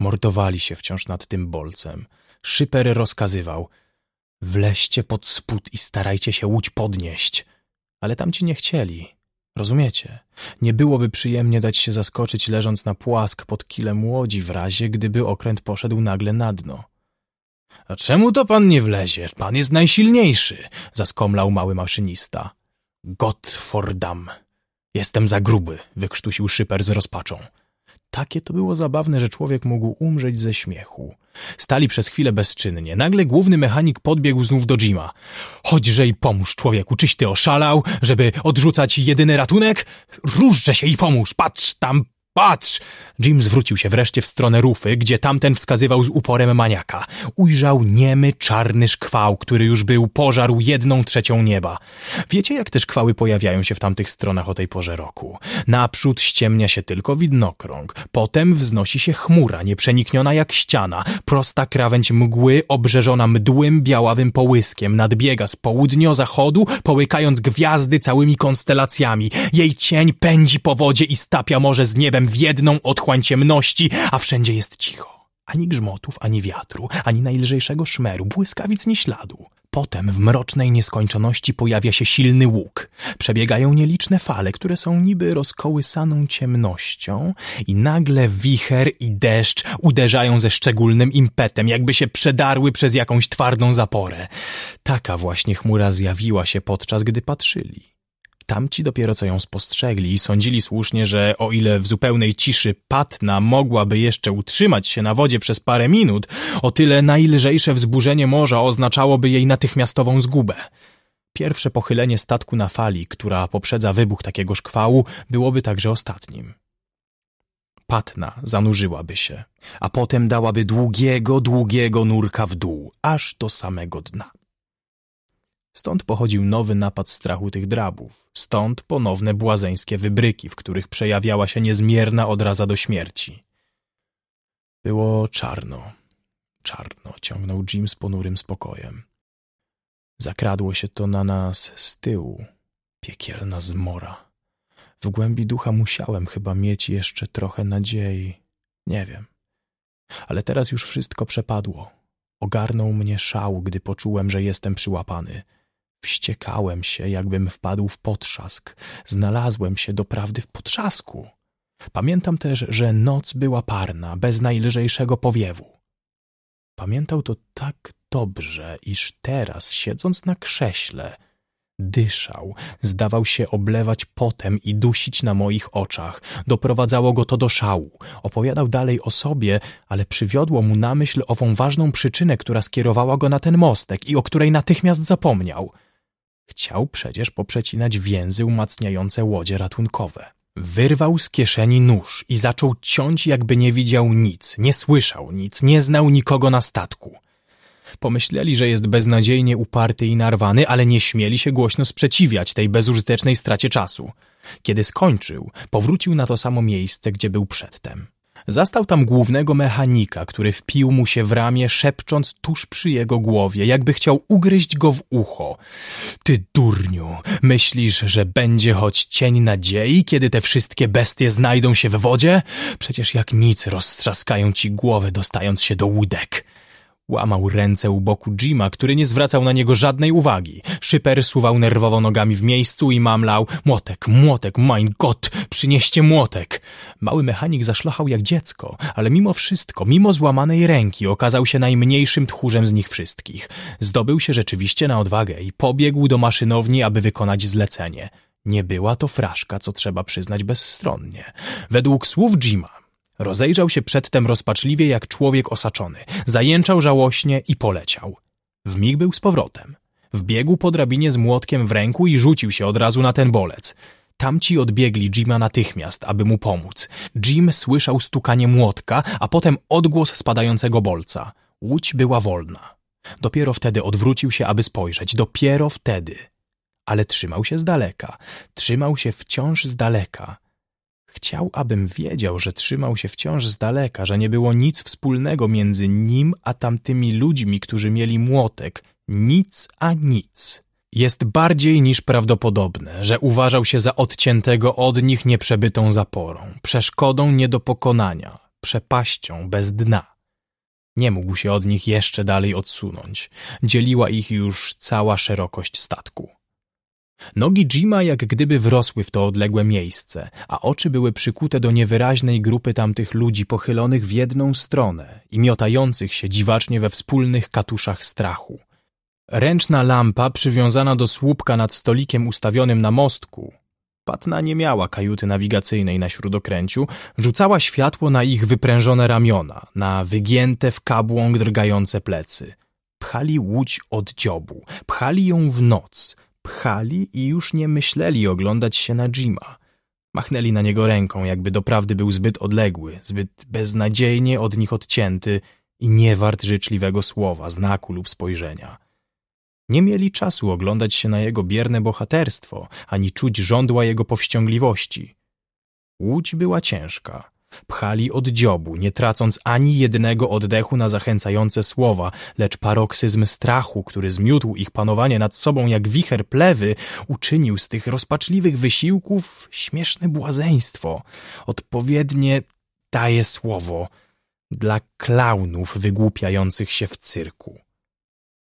Mordowali się wciąż nad tym bolcem. Szyper rozkazywał — wleźcie pod spód i starajcie się łódź podnieść. Ale tamci nie chcieli. Rozumiecie? Nie byłoby przyjemnie dać się zaskoczyć leżąc na płask pod kilem łodzi w razie, gdyby okręt poszedł nagle na dno. — A czemu to pan nie wlezie? Pan jest najsilniejszy! — zaskomlał mały maszynista. — Gottfordam! Jestem za gruby, wykrztusił szyper z rozpaczą. Takie to było zabawne, że człowiek mógł umrzeć ze śmiechu. Stali przez chwilę bezczynnie. Nagle główny mechanik podbiegł znów do Jima. Chodźże i pomóż człowieku, czyś ty oszalał, żeby odrzucać jedyny ratunek? Różże się i pomóż, patrz, tam Patrz! Jim zwrócił się wreszcie w stronę rufy, gdzie tamten wskazywał z uporem maniaka. Ujrzał niemy, czarny szkwał, który już był, pożarł jedną trzecią nieba. Wiecie, jak te szkwały pojawiają się w tamtych stronach o tej porze roku? Naprzód ściemnia się tylko widnokrąg, potem wznosi się chmura, nieprzenikniona jak ściana, prosta krawędź mgły, obrzeżona mdłym, białawym połyskiem, nadbiega z południo-zachodu, połykając gwiazdy całymi konstelacjami. Jej cień pędzi po wodzie i stapia morze z niebem wpadłem w jedną otchłań ciemności, a wszędzie jest cicho. Ani grzmotów, ani wiatru, ani najlżejszego szmeru, błyskawic nie śladu. Potem w mrocznej nieskończoności pojawia się silny łuk. Przebiegają nieliczne fale, które są niby rozkołysaną ciemnością i nagle wicher i deszcz uderzają ze szczególnym impetem, jakby się przedarły przez jakąś twardą zaporę. Taka właśnie chmura zjawiła się podczas gdy patrzyli. Tamci dopiero co ją spostrzegli i sądzili słusznie, że o ile w zupełnej ciszy patna mogłaby jeszcze utrzymać się na wodzie przez parę minut, o tyle najlżejsze wzburzenie morza oznaczałoby jej natychmiastową zgubę. Pierwsze pochylenie statku na fali, która poprzedza wybuch takiego szkwału, byłoby także ostatnim. Patna zanurzyłaby się, a potem dałaby długiego, długiego nurka w dół, aż do samego dna. Stąd pochodził nowy napad strachu tych drabów, stąd ponowne błazeńskie wybryki, w których przejawiała się niezmierna odraza do śmierci. Było czarno. Czarno, ciągnął Jim z ponurym spokojem. Zakradło się to na nas z tyłu. Piekielna zmora. W głębi ducha musiałem chyba mieć jeszcze trochę nadziei. Nie wiem. Ale teraz już wszystko przepadło. Ogarnął mnie szał, gdy poczułem, że jestem przyłapany – Wściekałem się, jakbym wpadł w potrzask. Znalazłem się doprawdy w potrzasku. Pamiętam też, że noc była parna, bez najlżejszego powiewu. Pamiętał to tak dobrze, iż teraz, siedząc na krześle, dyszał, zdawał się oblewać potem i dusić na moich oczach. Doprowadzało go to do szału. Opowiadał dalej o sobie, ale przywiodło mu na myśl ową ważną przyczynę, która skierowała go na ten mostek i o której natychmiast zapomniał – Chciał przecież poprzecinać więzy umacniające łodzie ratunkowe. Wyrwał z kieszeni nóż i zaczął ciąć, jakby nie widział nic, nie słyszał nic, nie znał nikogo na statku. Pomyśleli, że jest beznadziejnie uparty i narwany, ale nie śmieli się głośno sprzeciwiać tej bezużytecznej stracie czasu. Kiedy skończył, powrócił na to samo miejsce, gdzie był przedtem. Zastał tam głównego mechanika, który wpił mu się w ramię, szepcząc tuż przy jego głowie, jakby chciał ugryźć go w ucho. Ty durniu, myślisz, że będzie choć cień nadziei, kiedy te wszystkie bestie znajdą się w wodzie? Przecież jak nic roztrzaskają ci głowę, dostając się do łódek. Łamał ręce u boku Jima, który nie zwracał na niego żadnej uwagi. Szyper suwał nerwowo nogami w miejscu i mamlał Młotek, młotek, mein Gott, przynieście młotek! Mały mechanik zaszlochał jak dziecko, ale mimo wszystko, mimo złamanej ręki, okazał się najmniejszym tchórzem z nich wszystkich. Zdobył się rzeczywiście na odwagę i pobiegł do maszynowni, aby wykonać zlecenie. Nie była to fraszka, co trzeba przyznać bezstronnie. Według słów Jima, Rozejrzał się przedtem rozpaczliwie jak człowiek osaczony, zajęczał żałośnie i poleciał. W mig był z powrotem. Wbiegł po drabinie z młotkiem w ręku i rzucił się od razu na ten bolec. Tamci odbiegli Jima natychmiast, aby mu pomóc. Jim słyszał stukanie młotka, a potem odgłos spadającego bolca. Łódź była wolna. Dopiero wtedy odwrócił się, aby spojrzeć. Dopiero wtedy. Ale trzymał się z daleka. Trzymał się wciąż z daleka. Chciał, abym wiedział, że trzymał się wciąż z daleka, że nie było nic wspólnego między nim a tamtymi ludźmi, którzy mieli młotek. Nic a nic. Jest bardziej niż prawdopodobne, że uważał się za odciętego od nich nieprzebytą zaporą, przeszkodą nie do pokonania, przepaścią bez dna. Nie mógł się od nich jeszcze dalej odsunąć. Dzieliła ich już cała szerokość statku. Nogi Jima jak gdyby wrosły w to odległe miejsce, a oczy były przykute do niewyraźnej grupy tamtych ludzi pochylonych w jedną stronę i miotających się dziwacznie we wspólnych katuszach strachu. Ręczna lampa przywiązana do słupka nad stolikiem ustawionym na mostku Patna nie miała kajuty nawigacyjnej na śródokręciu, rzucała światło na ich wyprężone ramiona, na wygięte w kabłąk drgające plecy. Pchali łódź od dziobu, pchali ją w noc, pchali i już nie myśleli oglądać się na Jima. Machnęli na niego ręką, jakby doprawdy był zbyt odległy, zbyt beznadziejnie od nich odcięty i nie wart życzliwego słowa, znaku lub spojrzenia. Nie mieli czasu oglądać się na jego bierne bohaterstwo, ani czuć żądła jego powściągliwości. Łódź była ciężka. Pchali od dziobu, nie tracąc ani jednego oddechu na zachęcające słowa, lecz paroksyzm strachu, który zmiótł ich panowanie nad sobą jak wicher plewy, uczynił z tych rozpaczliwych wysiłków śmieszne błazeństwo. Odpowiednie daje słowo dla klaunów wygłupiających się w cyrku.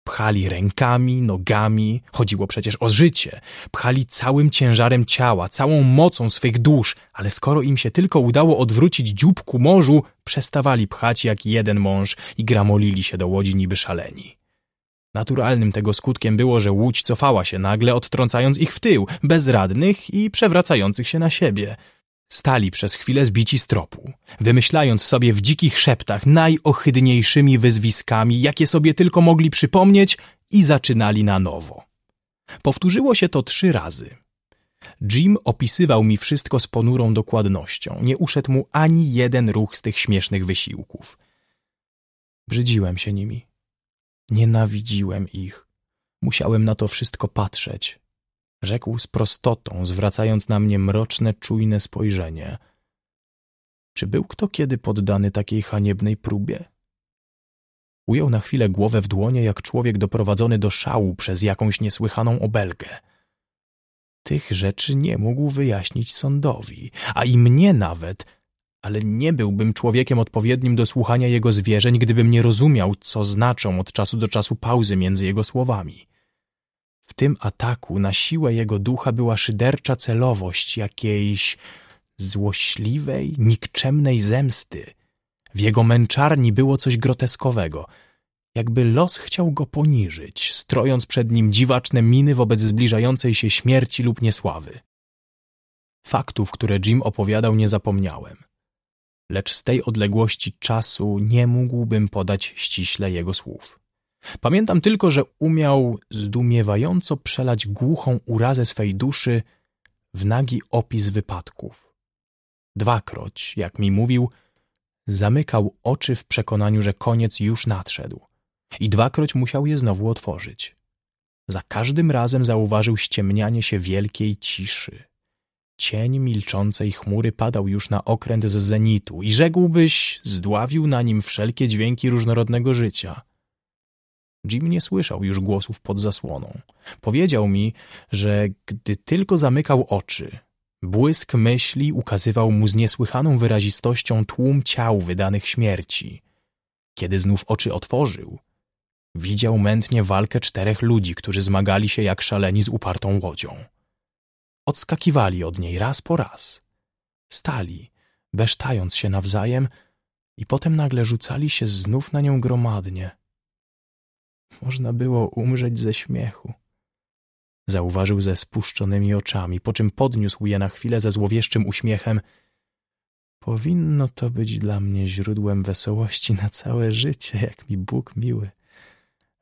Pchali rękami, nogami, chodziło przecież o życie. Pchali całym ciężarem ciała, całą mocą swych dusz, ale skoro im się tylko udało odwrócić dziób ku morzu, przestawali pchać jak jeden mąż i gramolili się do łodzi niby szaleni. Naturalnym tego skutkiem było, że łódź cofała się nagle, odtrącając ich w tył, bezradnych i przewracających się na siebie – Stali przez chwilę zbici z tropu, wymyślając sobie w dzikich szeptach najohydniejszymi wyzwiskami, jakie sobie tylko mogli przypomnieć i zaczynali na nowo. Powtórzyło się to trzy razy. Jim opisywał mi wszystko z ponurą dokładnością. Nie uszedł mu ani jeden ruch z tych śmiesznych wysiłków. Brzydziłem się nimi. Nienawidziłem ich. Musiałem na to wszystko patrzeć, rzekł z prostotą, zwracając na mnie mroczne, czujne spojrzenie. Czy był kto kiedy poddany takiej haniebnej próbie? Ujął na chwilę głowę w dłonie, jak człowiek doprowadzony do szału przez jakąś niesłychaną obelgę. Tych rzeczy nie mógł wyjaśnić sądowi, a i mnie nawet, ale nie byłbym człowiekiem odpowiednim do słuchania jego zwierzeń, gdybym nie rozumiał, co znaczą od czasu do czasu pauzy między jego słowami. W tym ataku na siłę jego ducha była szydercza celowość jakiejś złośliwej, nikczemnej zemsty. W jego męczarni było coś groteskowego. Jakby los chciał go poniżyć, strojąc przed nim dziwaczne miny wobec zbliżającej się śmierci lub niesławy. Faktów, które Jim opowiadał, nie zapomniałem. Lecz z tej odległości czasu nie mógłbym podać ściśle jego słów. Pamiętam tylko, że umiał zdumiewająco przelać głuchą urazę swej duszy w nagi opis wypadków. Dwakroć, jak mi mówił, zamykał oczy w przekonaniu, że koniec już nadszedł i dwakroć musiał je znowu otworzyć. Za każdym razem zauważył ściemnianie się wielkiej ciszy. Cień milczącej chmury padał już na okręt z zenitu i rzekłbyś, zdławił na nim wszelkie dźwięki różnorodnego życia – Jim nie słyszał już głosów pod zasłoną. Powiedział mi, że gdy tylko zamykał oczy, błysk myśli ukazywał mu z niesłychaną wyrazistością tłum ciał wydanych śmierci. Kiedy znów oczy otworzył, widział mętnie walkę czterech ludzi, którzy zmagali się jak szaleni z upartą łodzią. Odskakiwali od niej raz po raz. Stali, besztając się nawzajem i potem nagle rzucali się znów na nią gromadnie – można było umrzeć ze śmiechu. Zauważył ze spuszczonymi oczami, po czym podniósł je na chwilę ze złowieszczym uśmiechem. Powinno to być dla mnie źródłem wesołości na całe życie, jak mi Bóg miły,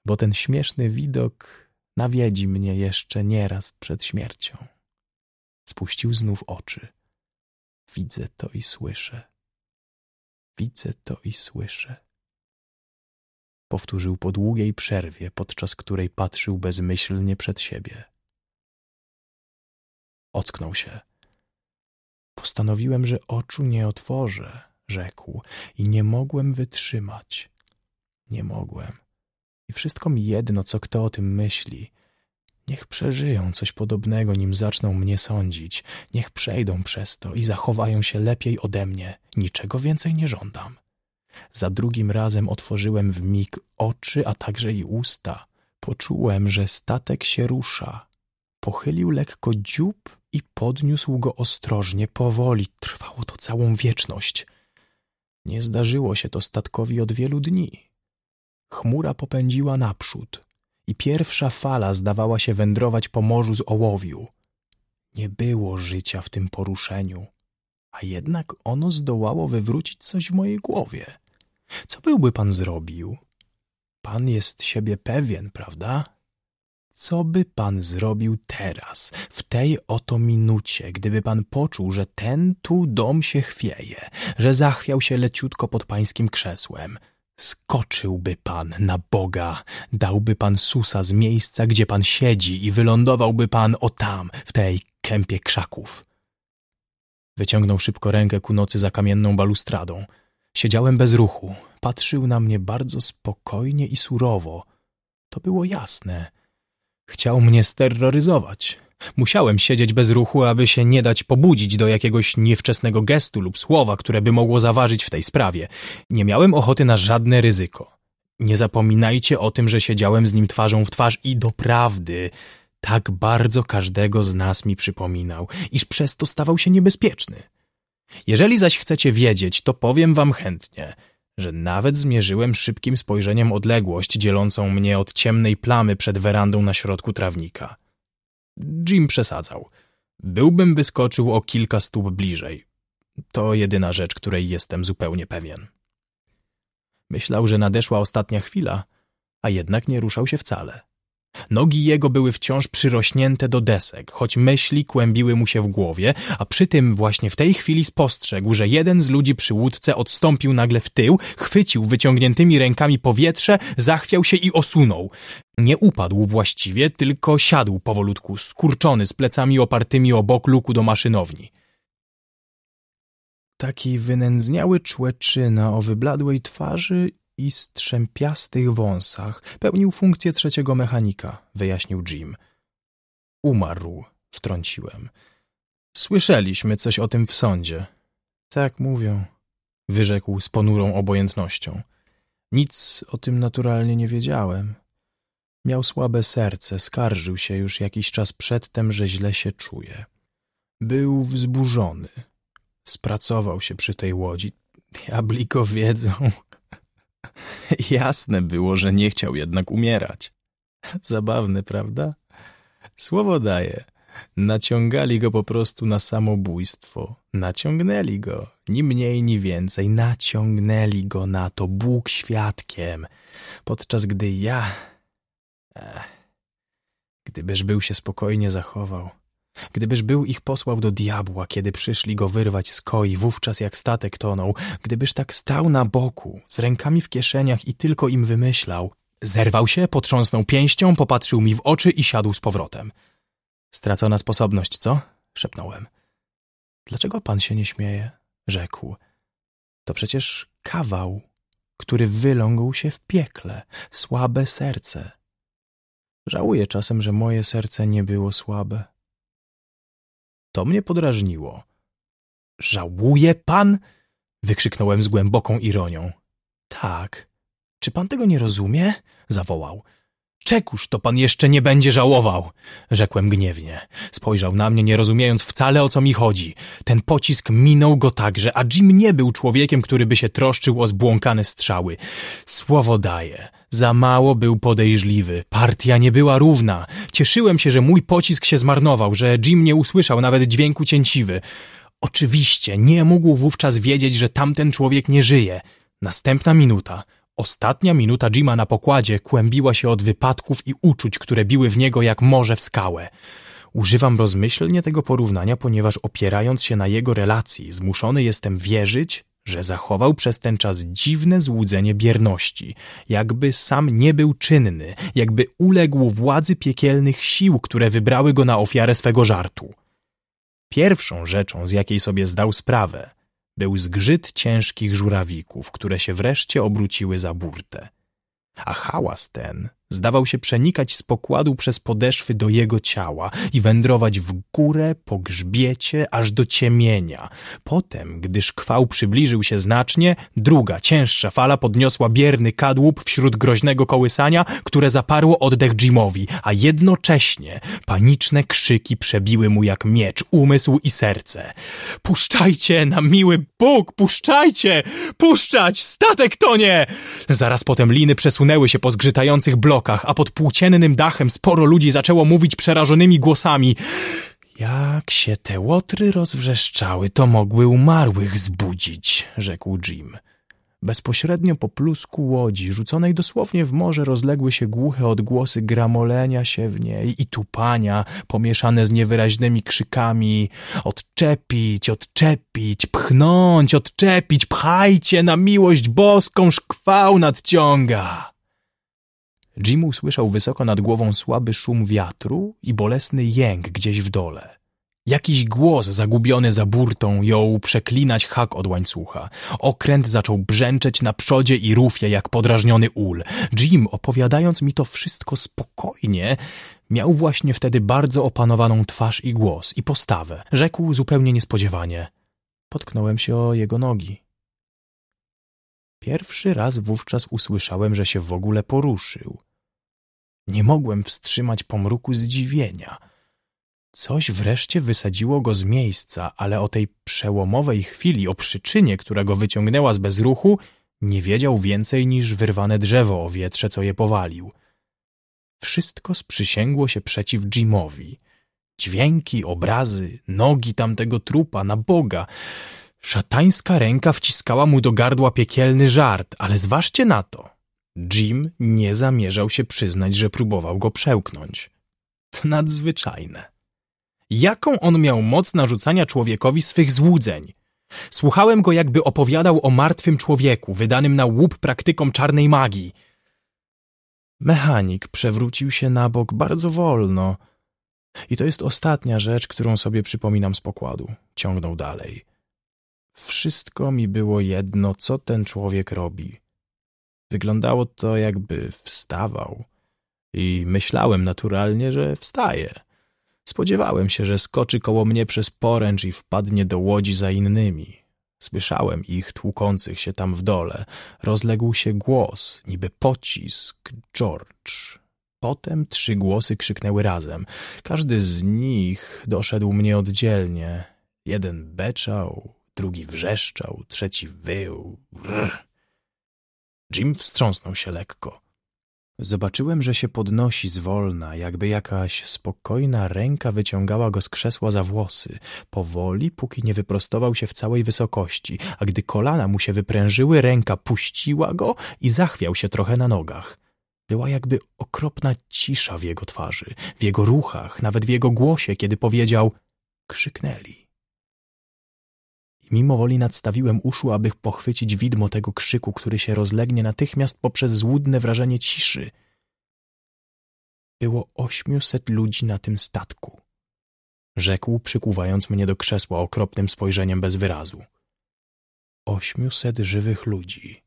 bo ten śmieszny widok nawiedzi mnie jeszcze nieraz przed śmiercią. Spuścił znów oczy. Widzę to i słyszę. Widzę to i słyszę powtórzył po długiej przerwie, podczas której patrzył bezmyślnie przed siebie. Ocknął się. Postanowiłem, że oczu nie otworzę, rzekł, i nie mogłem wytrzymać. Nie mogłem. I wszystko mi jedno, co kto o tym myśli. Niech przeżyją coś podobnego, nim zaczną mnie sądzić. Niech przejdą przez to i zachowają się lepiej ode mnie. Niczego więcej nie żądam. Za drugim razem otworzyłem w mig oczy, a także i usta. Poczułem, że statek się rusza. Pochylił lekko dziób i podniósł go ostrożnie, powoli. Trwało to całą wieczność. Nie zdarzyło się to statkowi od wielu dni. Chmura popędziła naprzód i pierwsza fala zdawała się wędrować po morzu z ołowiu. Nie było życia w tym poruszeniu, a jednak ono zdołało wywrócić coś w mojej głowie. Co byłby pan zrobił? Pan jest siebie pewien, prawda? Co by pan zrobił teraz, w tej oto minucie, gdyby pan poczuł, że ten tu dom się chwieje, że zachwiał się leciutko pod pańskim krzesłem? Skoczyłby pan na Boga, dałby pan susa z miejsca, gdzie pan siedzi i wylądowałby pan o tam, w tej kępie krzaków. Wyciągnął szybko rękę ku nocy za kamienną balustradą – Siedziałem bez ruchu. Patrzył na mnie bardzo spokojnie i surowo. To było jasne. Chciał mnie sterroryzować. Musiałem siedzieć bez ruchu, aby się nie dać pobudzić do jakiegoś niewczesnego gestu lub słowa, które by mogło zaważyć w tej sprawie. Nie miałem ochoty na żadne ryzyko. Nie zapominajcie o tym, że siedziałem z nim twarzą w twarz i doprawdy tak bardzo każdego z nas mi przypominał, iż przez to stawał się niebezpieczny. Jeżeli zaś chcecie wiedzieć, to powiem wam chętnie, że nawet zmierzyłem szybkim spojrzeniem odległość dzielącą mnie od ciemnej plamy przed werandą na środku trawnika. Jim przesadzał. Byłbym wyskoczył o kilka stóp bliżej. To jedyna rzecz, której jestem zupełnie pewien. Myślał, że nadeszła ostatnia chwila, a jednak nie ruszał się wcale. Nogi jego były wciąż przyrośnięte do desek, choć myśli kłębiły mu się w głowie, a przy tym właśnie w tej chwili spostrzegł, że jeden z ludzi przy łódce odstąpił nagle w tył, chwycił wyciągniętymi rękami powietrze, zachwiał się i osunął. Nie upadł właściwie, tylko siadł powolutku, skurczony, z plecami opartymi o bok luku do maszynowni. Taki wynędzniały człeczyna o wybladłej twarzy i strzępiastych wąsach pełnił funkcję trzeciego mechanika, wyjaśnił Jim. Umarł, wtrąciłem. Słyszeliśmy coś o tym w sądzie. Tak mówią, wyrzekł z ponurą obojętnością. Nic o tym naturalnie nie wiedziałem. Miał słabe serce, skarżył się już jakiś czas przedtem, że źle się czuje. Był wzburzony. Spracował się przy tej łodzi. Diabliko wiedzą. Jasne było, że nie chciał jednak umierać. Zabawne, prawda? Słowo daję. Naciągali go po prostu na samobójstwo. Naciągnęli go, ni mniej, ni więcej. Naciągnęli go na to, Bóg świadkiem. Podczas gdy ja... Ech, gdybyż był się spokojnie zachował, Gdybyż był ich posłał do diabła, kiedy przyszli go wyrwać z koi, wówczas jak statek tonął, gdybyż tak stał na boku, z rękami w kieszeniach i tylko im wymyślał, zerwał się, potrząsnął pięścią, popatrzył mi w oczy i siadł z powrotem. Stracona sposobność, co? szepnąłem. Dlaczego pan się nie śmieje? rzekł. To przecież kawał, który wyląkł się w piekle, słabe serce. Żałuję czasem, że moje serce nie było słabe. To mnie podrażniło. Żałuje pan? wykrzyknąłem z głęboką ironią. Tak. Czy pan tego nie rozumie? zawołał. Czekuż to pan jeszcze nie będzie żałował, rzekłem gniewnie. Spojrzał na mnie, nie rozumiejąc wcale o co mi chodzi. Ten pocisk minął go także, a Jim nie był człowiekiem, który by się troszczył o zbłąkane strzały. Słowo daję. Za mało był podejrzliwy, partia nie była równa. Cieszyłem się, że mój pocisk się zmarnował, że Jim nie usłyszał nawet dźwięku cięciwy. Oczywiście nie mógł wówczas wiedzieć, że tamten człowiek nie żyje. Następna minuta. Ostatnia minuta Jima na pokładzie kłębiła się od wypadków i uczuć, które biły w niego jak morze w skałę. Używam rozmyślnie tego porównania, ponieważ opierając się na jego relacji, zmuszony jestem wierzyć, że zachował przez ten czas dziwne złudzenie bierności, jakby sam nie był czynny, jakby uległ władzy piekielnych sił, które wybrały go na ofiarę swego żartu. Pierwszą rzeczą, z jakiej sobie zdał sprawę, był zgrzyt ciężkich żurawików, które się wreszcie obróciły za burtę. A hałas ten Zdawał się przenikać z pokładu przez podeszwy do jego ciała i wędrować w górę, po grzbiecie, aż do ciemienia. Potem, gdy szkwał przybliżył się znacznie, druga, cięższa fala podniosła bierny kadłub wśród groźnego kołysania, które zaparło oddech Jimowi, a jednocześnie paniczne krzyki przebiły mu jak miecz umysł i serce. Puszczajcie, na miły Bóg, puszczajcie! Puszczać! Statek tonie! Zaraz potem liny przesunęły się po zgrzytających blokach a pod płóciennym dachem sporo ludzi zaczęło mówić przerażonymi głosami. Jak się te łotry rozwrzeszczały, to mogły umarłych zbudzić, rzekł Jim. Bezpośrednio po plusku łodzi, rzuconej dosłownie w morze, rozległy się głuche odgłosy gramolenia się w niej i tupania, pomieszane z niewyraźnymi krzykami odczepić, odczepić, pchnąć, odczepić, pchajcie na miłość boską, szkwał nadciąga. Jim usłyszał wysoko nad głową słaby szum wiatru i bolesny jęk gdzieś w dole. Jakiś głos zagubiony za burtą jął przeklinać hak od łańcucha. Okręt zaczął brzęczeć na przodzie i rufie jak podrażniony ul. Jim, opowiadając mi to wszystko spokojnie, miał właśnie wtedy bardzo opanowaną twarz i głos i postawę. Rzekł zupełnie niespodziewanie. Potknąłem się o jego nogi. Pierwszy raz wówczas usłyszałem, że się w ogóle poruszył. Nie mogłem wstrzymać pomruku zdziwienia. Coś wreszcie wysadziło go z miejsca, ale o tej przełomowej chwili, o przyczynie, która go wyciągnęła z bezruchu, nie wiedział więcej niż wyrwane drzewo o wietrze, co je powalił. Wszystko sprzysięgło się przeciw Jimowi. Dźwięki, obrazy, nogi tamtego trupa na Boga. Szatańska ręka wciskała mu do gardła piekielny żart, ale zważcie na to. Jim nie zamierzał się przyznać, że próbował go przełknąć. To nadzwyczajne. Jaką on miał moc narzucania człowiekowi swych złudzeń? Słuchałem go, jakby opowiadał o martwym człowieku, wydanym na łup praktykom czarnej magii. Mechanik przewrócił się na bok bardzo wolno. I to jest ostatnia rzecz, którą sobie przypominam z pokładu. Ciągnął dalej. Wszystko mi było jedno, co ten człowiek robi. Wyglądało to, jakby wstawał. I myślałem naturalnie, że wstaje. Spodziewałem się, że skoczy koło mnie przez poręcz i wpadnie do łodzi za innymi. Słyszałem ich tłukących się tam w dole. Rozległ się głos, niby pocisk George. Potem trzy głosy krzyknęły razem. Każdy z nich doszedł mnie oddzielnie. Jeden beczał, drugi wrzeszczał, trzeci wył. Brr. Jim wstrząsnął się lekko. Zobaczyłem, że się podnosi zwolna, jakby jakaś spokojna ręka wyciągała go z krzesła za włosy, powoli, póki nie wyprostował się w całej wysokości, a gdy kolana mu się wyprężyły, ręka puściła go i zachwiał się trochę na nogach. Była jakby okropna cisza w jego twarzy, w jego ruchach, nawet w jego głosie, kiedy powiedział — krzyknęli. Mimo woli nadstawiłem uszu, aby pochwycić widmo tego krzyku, który się rozlegnie natychmiast poprzez złudne wrażenie ciszy. Było ośmiuset ludzi na tym statku. Rzekł, przykuwając mnie do krzesła okropnym spojrzeniem bez wyrazu. Ośmiuset żywych ludzi,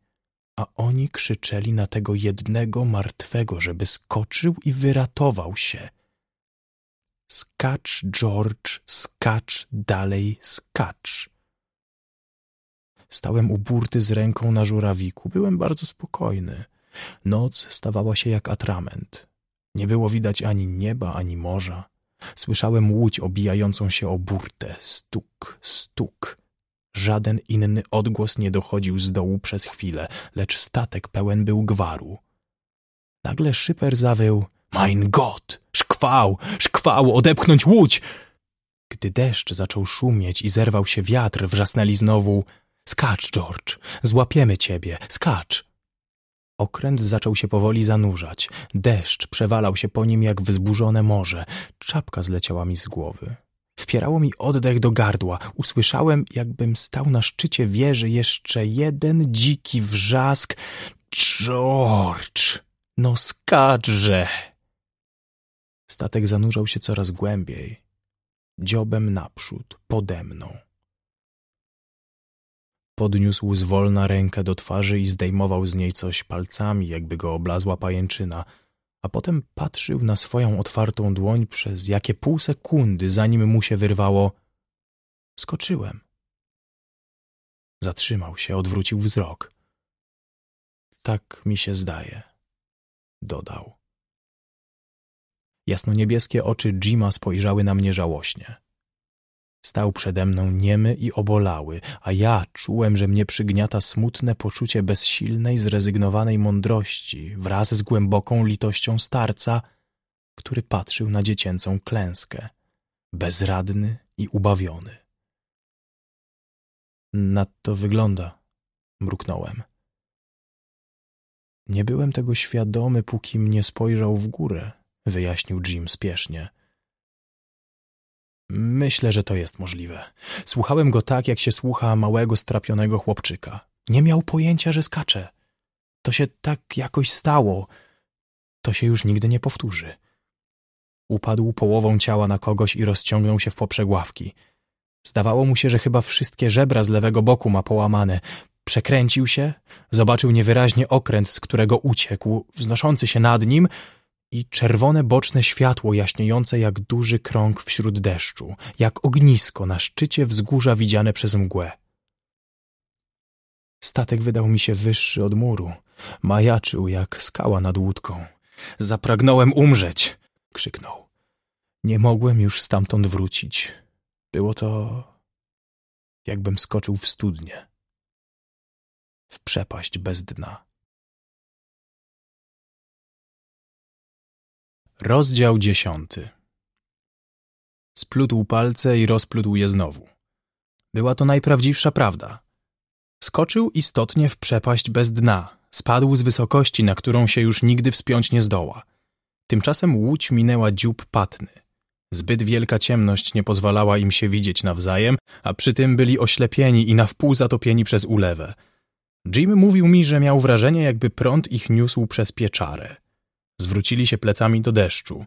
a oni krzyczeli na tego jednego martwego, żeby skoczył i wyratował się. Skacz, George, skacz, dalej skacz. Stałem u burty z ręką na żurawiku. Byłem bardzo spokojny. Noc stawała się jak atrament. Nie było widać ani nieba, ani morza. Słyszałem łódź obijającą się o burtę. Stuk, stuk. Żaden inny odgłos nie dochodził z dołu przez chwilę, lecz statek pełen był gwaru. Nagle szyper zawył Mein Gott! Szkwał! Szkwał! Odepchnąć łódź! Gdy deszcz zaczął szumieć i zerwał się wiatr, wrzasnęli znowu Skacz, George, złapiemy ciebie, skacz! Okręt zaczął się powoli zanurzać. Deszcz przewalał się po nim jak wzburzone morze. Czapka zleciała mi z głowy. Wpierało mi oddech do gardła. Usłyszałem, jakbym stał na szczycie wieży, jeszcze jeden dziki wrzask. George! No skacże! Statek zanurzał się coraz głębiej. Dziobem naprzód, pode mną. Podniósł zwolna rękę do twarzy i zdejmował z niej coś palcami, jakby go oblazła pajęczyna, a potem patrzył na swoją otwartą dłoń przez jakie pół sekundy, zanim mu się wyrwało. Skoczyłem. Zatrzymał się, odwrócił wzrok. Tak mi się zdaje, dodał. Jasnoniebieskie oczy Jima spojrzały na mnie żałośnie. Stał przede mną niemy i obolały, a ja czułem, że mnie przygniata smutne poczucie bezsilnej, zrezygnowanej mądrości wraz z głęboką litością starca, który patrzył na dziecięcą klęskę, bezradny i ubawiony. Na to wygląda, mruknąłem. Nie byłem tego świadomy, póki mnie spojrzał w górę, wyjaśnił Jim spiesznie. Myślę, że to jest możliwe. Słuchałem go tak, jak się słucha małego, strapionego chłopczyka. Nie miał pojęcia, że skacze. To się tak jakoś stało. To się już nigdy nie powtórzy. Upadł połową ciała na kogoś i rozciągnął się w poprzek ławki. Zdawało mu się, że chyba wszystkie żebra z lewego boku ma połamane. Przekręcił się, zobaczył niewyraźnie okręt, z którego uciekł, wznoszący się nad nim i czerwone boczne światło jaśniejące jak duży krąg wśród deszczu, jak ognisko na szczycie wzgórza widziane przez mgłę. Statek wydał mi się wyższy od muru, majaczył jak skała nad łódką. Zapragnąłem umrzeć! krzyknął. Nie mogłem już stamtąd wrócić. Było to jakbym skoczył w studnię. W przepaść bez dna. Rozdział dziesiąty. Splutł palce i rozplutł je znowu. Była to najprawdziwsza prawda. Skoczył istotnie w przepaść bez dna, spadł z wysokości, na którą się już nigdy wspiąć nie zdoła. Tymczasem łódź minęła dziób patny. Zbyt wielka ciemność nie pozwalała im się widzieć nawzajem, a przy tym byli oślepieni i na wpół zatopieni przez ulewę. Jim mówił mi, że miał wrażenie, jakby prąd ich niósł przez pieczarę. Zwrócili się plecami do deszczu.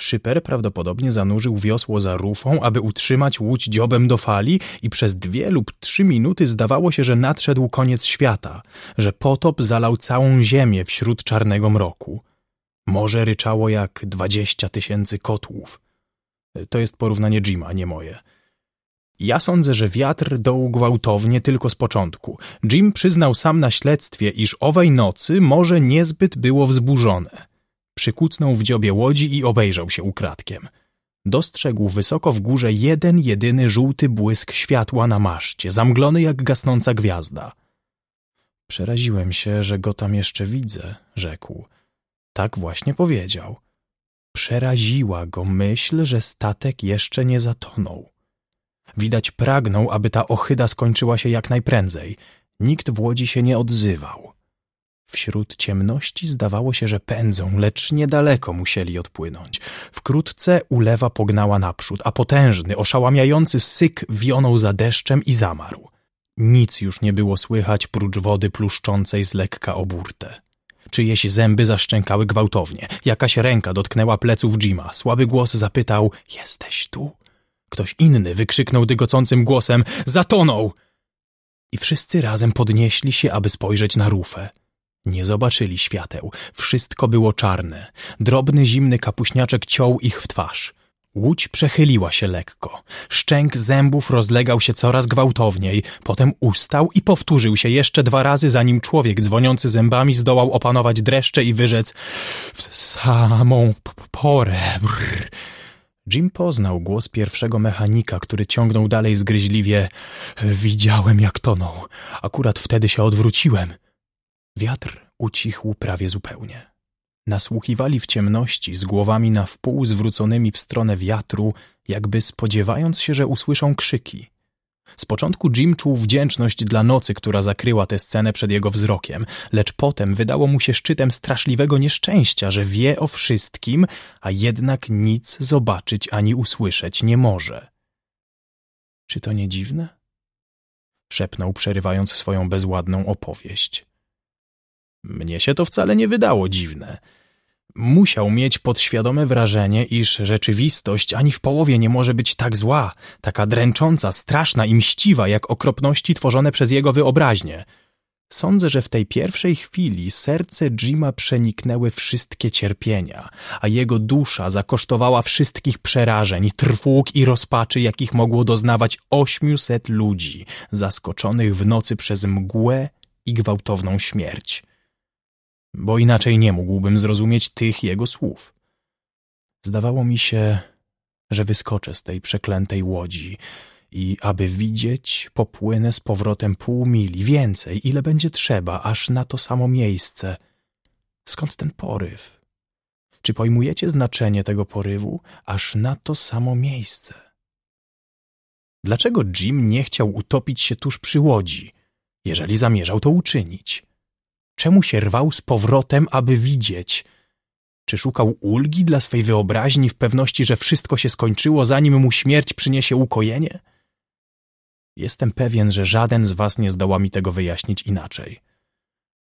Szyper prawdopodobnie zanurzył wiosło za rufą, aby utrzymać łódź dziobem do fali i przez dwie lub trzy minuty zdawało się, że nadszedł koniec świata, że potop zalał całą ziemię wśród czarnego mroku. Morze ryczało jak dwadzieścia tysięcy kotłów. To jest porównanie Jima, nie moje. Ja sądzę, że wiatr dął gwałtownie tylko z początku. Jim przyznał sam na śledztwie, iż owej nocy morze niezbyt było wzburzone przykucnął w dziobie łodzi i obejrzał się ukradkiem. Dostrzegł wysoko w górze jeden jedyny żółty błysk światła na maszcie, zamglony jak gasnąca gwiazda. Przeraziłem się, że go tam jeszcze widzę, rzekł. Tak właśnie powiedział. Przeraziła go myśl, że statek jeszcze nie zatonął. Widać pragnął, aby ta ochyda skończyła się jak najprędzej. Nikt w łodzi się nie odzywał. Wśród ciemności zdawało się, że pędzą, lecz niedaleko musieli odpłynąć. Wkrótce ulewa pognała naprzód, a potężny, oszałamiający syk wionął za deszczem i zamarł. Nic już nie było słychać prócz wody pluszczącej z lekka oburtę. Czyjeś zęby zaszczękały gwałtownie. Jakaś ręka dotknęła pleców Jima. Słaby głos zapytał – jesteś tu? Ktoś inny wykrzyknął dygocącym głosem – zatonął! I wszyscy razem podnieśli się, aby spojrzeć na rufę. Nie zobaczyli świateł, wszystko było czarne. Drobny, zimny kapuśniaczek ciął ich w twarz. Łódź przechyliła się lekko. Szczęk zębów rozlegał się coraz gwałtowniej, potem ustał i powtórzył się jeszcze dwa razy, zanim człowiek dzwoniący zębami zdołał opanować dreszcze i wyrzec w samą porę. Brr. Jim poznał głos pierwszego mechanika, który ciągnął dalej zgryźliwie. Widziałem, jak tonął. Akurat wtedy się odwróciłem. Wiatr ucichł prawie zupełnie. Nasłuchiwali w ciemności z głowami na wpół zwróconymi w stronę wiatru, jakby spodziewając się, że usłyszą krzyki. Z początku Jim czuł wdzięczność dla nocy, która zakryła tę scenę przed jego wzrokiem, lecz potem wydało mu się szczytem straszliwego nieszczęścia, że wie o wszystkim, a jednak nic zobaczyć ani usłyszeć nie może. Czy to nie dziwne? szepnął, przerywając swoją bezładną opowieść. Mnie się to wcale nie wydało dziwne. Musiał mieć podświadome wrażenie, iż rzeczywistość ani w połowie nie może być tak zła, taka dręcząca, straszna i mściwa, jak okropności tworzone przez jego wyobraźnię. Sądzę, że w tej pierwszej chwili serce Jima przeniknęły wszystkie cierpienia, a jego dusza zakosztowała wszystkich przerażeń, trwóg i rozpaczy, jakich mogło doznawać ośmiuset ludzi, zaskoczonych w nocy przez mgłę i gwałtowną śmierć bo inaczej nie mógłbym zrozumieć tych jego słów. Zdawało mi się, że wyskoczę z tej przeklętej łodzi i aby widzieć, popłynę z powrotem pół mili, więcej, ile będzie trzeba, aż na to samo miejsce. Skąd ten poryw? Czy pojmujecie znaczenie tego porywu aż na to samo miejsce? Dlaczego Jim nie chciał utopić się tuż przy łodzi, jeżeli zamierzał to uczynić? Czemu się rwał z powrotem, aby widzieć? Czy szukał ulgi dla swej wyobraźni w pewności, że wszystko się skończyło, zanim mu śmierć przyniesie ukojenie? Jestem pewien, że żaden z was nie zdoła mi tego wyjaśnić inaczej.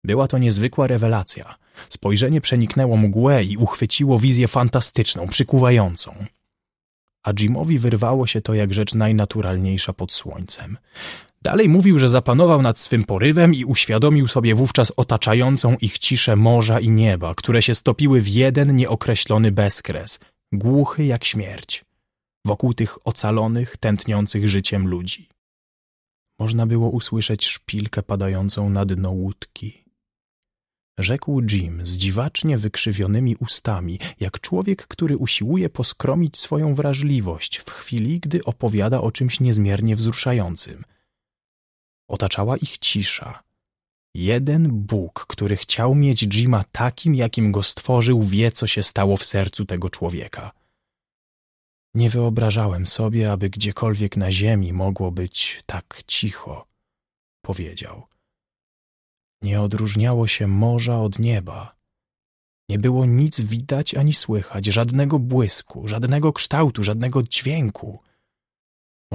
Była to niezwykła rewelacja. Spojrzenie przeniknęło mgłę i uchwyciło wizję fantastyczną, przykuwającą. A Jimowi wyrwało się to jak rzecz najnaturalniejsza pod słońcem. Dalej mówił, że zapanował nad swym porywem i uświadomił sobie wówczas otaczającą ich ciszę morza i nieba, które się stopiły w jeden nieokreślony bezkres, głuchy jak śmierć, wokół tych ocalonych, tętniących życiem ludzi. Można było usłyszeć szpilkę padającą na dno łódki. Rzekł Jim z dziwacznie wykrzywionymi ustami, jak człowiek, który usiłuje poskromić swoją wrażliwość w chwili, gdy opowiada o czymś niezmiernie wzruszającym – Otaczała ich cisza. Jeden Bóg, który chciał mieć Jima takim, jakim go stworzył, wie, co się stało w sercu tego człowieka. Nie wyobrażałem sobie, aby gdziekolwiek na ziemi mogło być tak cicho, powiedział. Nie odróżniało się morza od nieba. Nie było nic widać ani słychać, żadnego błysku, żadnego kształtu, żadnego dźwięku –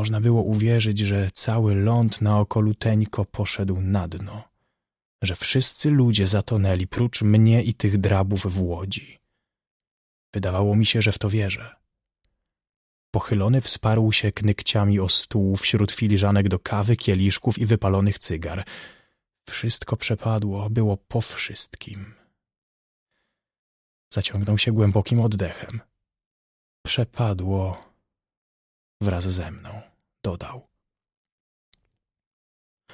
można było uwierzyć, że cały ląd naokoluteńko poszedł na dno, że wszyscy ludzie zatonęli, prócz mnie i tych drabów w łodzi. Wydawało mi się, że w to wierzę. Pochylony wsparł się knykciami o stół wśród filiżanek do kawy, kieliszków i wypalonych cygar. Wszystko przepadło, było po wszystkim. Zaciągnął się głębokim oddechem. Przepadło wraz ze mną dodał.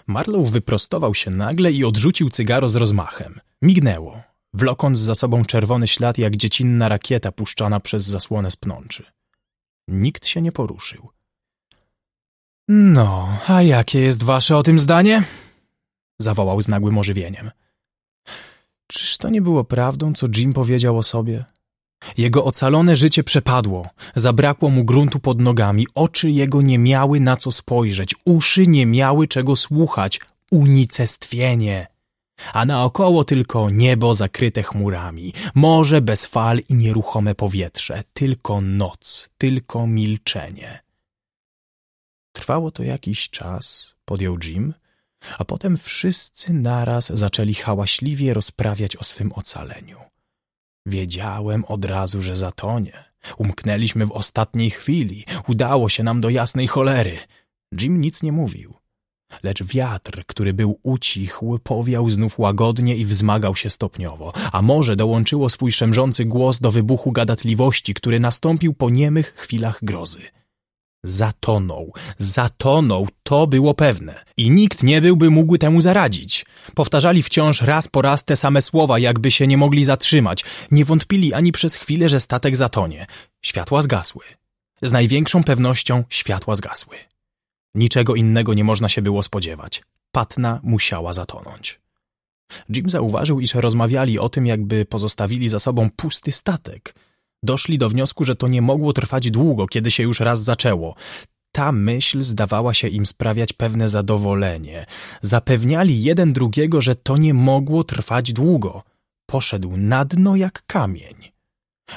Marlow wyprostował się nagle i odrzucił cygaro z rozmachem. Mignęło, wlokąc za sobą czerwony ślad jak dziecinna rakieta puszczana przez zasłonę z pnączy. Nikt się nie poruszył. No, a jakie jest wasze o tym zdanie? zawołał z nagłym ożywieniem. Czyż to nie było prawdą, co Jim powiedział o sobie? Jego ocalone życie przepadło, zabrakło mu gruntu pod nogami, oczy jego nie miały na co spojrzeć, uszy nie miały czego słuchać, unicestwienie. A naokoło tylko niebo zakryte chmurami, morze bez fal i nieruchome powietrze, tylko noc, tylko milczenie. Trwało to jakiś czas, podjął Jim, a potem wszyscy naraz zaczęli hałaśliwie rozprawiać o swym ocaleniu. Wiedziałem od razu, że zatonie. Umknęliśmy w ostatniej chwili. Udało się nam do jasnej cholery. Jim nic nie mówił. Lecz wiatr, który był ucichł, powiał znów łagodnie i wzmagał się stopniowo, a może dołączyło swój szemrzący głos do wybuchu gadatliwości, który nastąpił po niemych chwilach grozy. Zatonął. Zatonął, to było pewne. I nikt nie byłby mógł temu zaradzić. Powtarzali wciąż raz po raz te same słowa, jakby się nie mogli zatrzymać. Nie wątpili ani przez chwilę, że statek zatonie. Światła zgasły. Z największą pewnością światła zgasły. Niczego innego nie można się było spodziewać. Patna musiała zatonąć. Jim zauważył, iż rozmawiali o tym, jakby pozostawili za sobą pusty statek – doszli do wniosku, że to nie mogło trwać długo, kiedy się już raz zaczęło. Ta myśl zdawała się im sprawiać pewne zadowolenie. Zapewniali jeden drugiego, że to nie mogło trwać długo. Poszedł na dno jak kamień.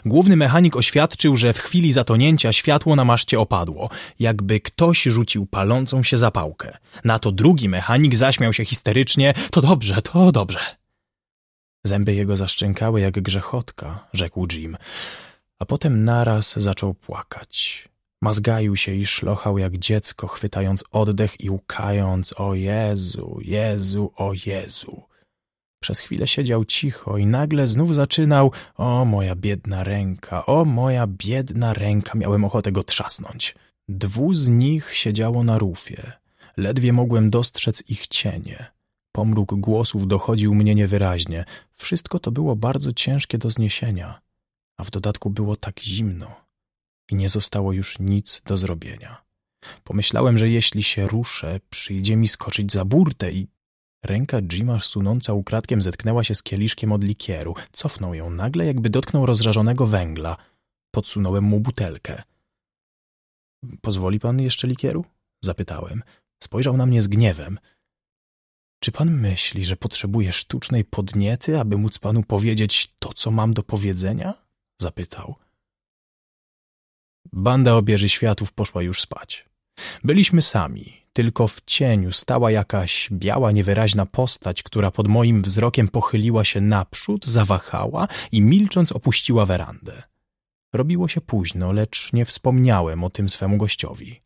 Główny mechanik oświadczył, że w chwili zatonięcia światło na maszcie opadło, jakby ktoś rzucił palącą się zapałkę. Na to drugi mechanik zaśmiał się histerycznie: To dobrze, to dobrze. Zęby jego zaszczękały jak grzechotka, rzekł Jim a potem naraz zaczął płakać. Mazgaił się i szlochał jak dziecko, chwytając oddech i łkając o Jezu, Jezu, o Jezu. Przez chwilę siedział cicho i nagle znów zaczynał o moja biedna ręka, o moja biedna ręka, miałem ochotę go trzasnąć. Dwu z nich siedziało na rufie. Ledwie mogłem dostrzec ich cienie. Pomruk głosów dochodził mnie niewyraźnie. Wszystko to było bardzo ciężkie do zniesienia a w dodatku było tak zimno i nie zostało już nic do zrobienia. Pomyślałem, że jeśli się ruszę, przyjdzie mi skoczyć za burtę i... Ręka Jima sunąca ukradkiem zetknęła się z kieliszkiem od likieru. Cofnął ją nagle, jakby dotknął rozrażonego węgla. Podsunąłem mu butelkę. Pozwoli pan jeszcze likieru? Zapytałem. Spojrzał na mnie z gniewem. Czy pan myśli, że potrzebuje sztucznej podniety, aby móc panu powiedzieć to, co mam do powiedzenia? zapytał. Banda obieży światów poszła już spać. Byliśmy sami, tylko w cieniu stała jakaś biała, niewyraźna postać, która pod moim wzrokiem pochyliła się naprzód, zawahała i milcząc opuściła werandę. Robiło się późno, lecz nie wspomniałem o tym swemu gościowi.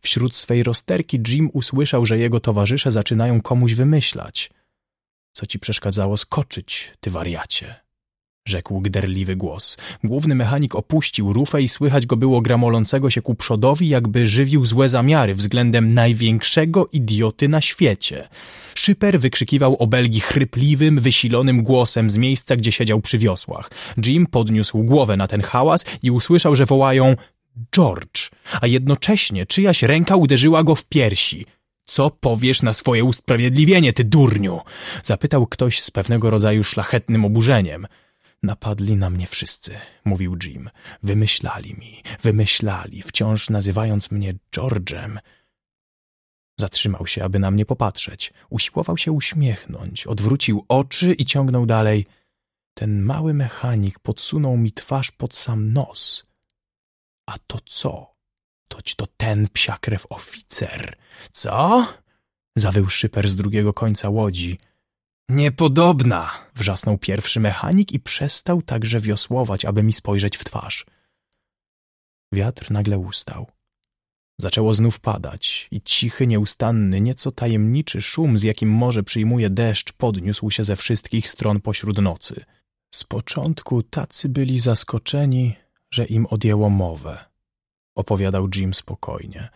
Wśród swej rozterki Jim usłyszał, że jego towarzysze zaczynają komuś wymyślać. Co ci przeszkadzało skoczyć, ty wariacie? rzekł gderliwy głos. Główny mechanik opuścił rufę i słychać go było gramolącego się ku przodowi, jakby żywił złe zamiary względem największego idioty na świecie. Szyper wykrzykiwał obelgi chrypliwym, wysilonym głosem z miejsca, gdzie siedział przy wiosłach. Jim podniósł głowę na ten hałas i usłyszał, że wołają George, a jednocześnie czyjaś ręka uderzyła go w piersi. Co powiesz na swoje usprawiedliwienie, ty durniu? Zapytał ktoś z pewnego rodzaju szlachetnym oburzeniem. Napadli na mnie wszyscy, mówił Jim. Wymyślali mi, wymyślali, wciąż nazywając mnie George'em. Zatrzymał się, aby na mnie popatrzeć. Usiłował się uśmiechnąć, odwrócił oczy i ciągnął dalej. Ten mały mechanik podsunął mi twarz pod sam nos. A to co? Toć to ten psiakrew oficer. Co? Zawył szyper z drugiego końca łodzi. Niepodobna! Wrzasnął pierwszy mechanik i przestał także wiosłować, aby mi spojrzeć w twarz. Wiatr nagle ustał. Zaczęło znów padać i cichy, nieustanny, nieco tajemniczy szum, z jakim morze przyjmuje deszcz, podniósł się ze wszystkich stron pośród nocy. Z początku tacy byli zaskoczeni, że im odjęło mowę, opowiadał Jim spokojnie.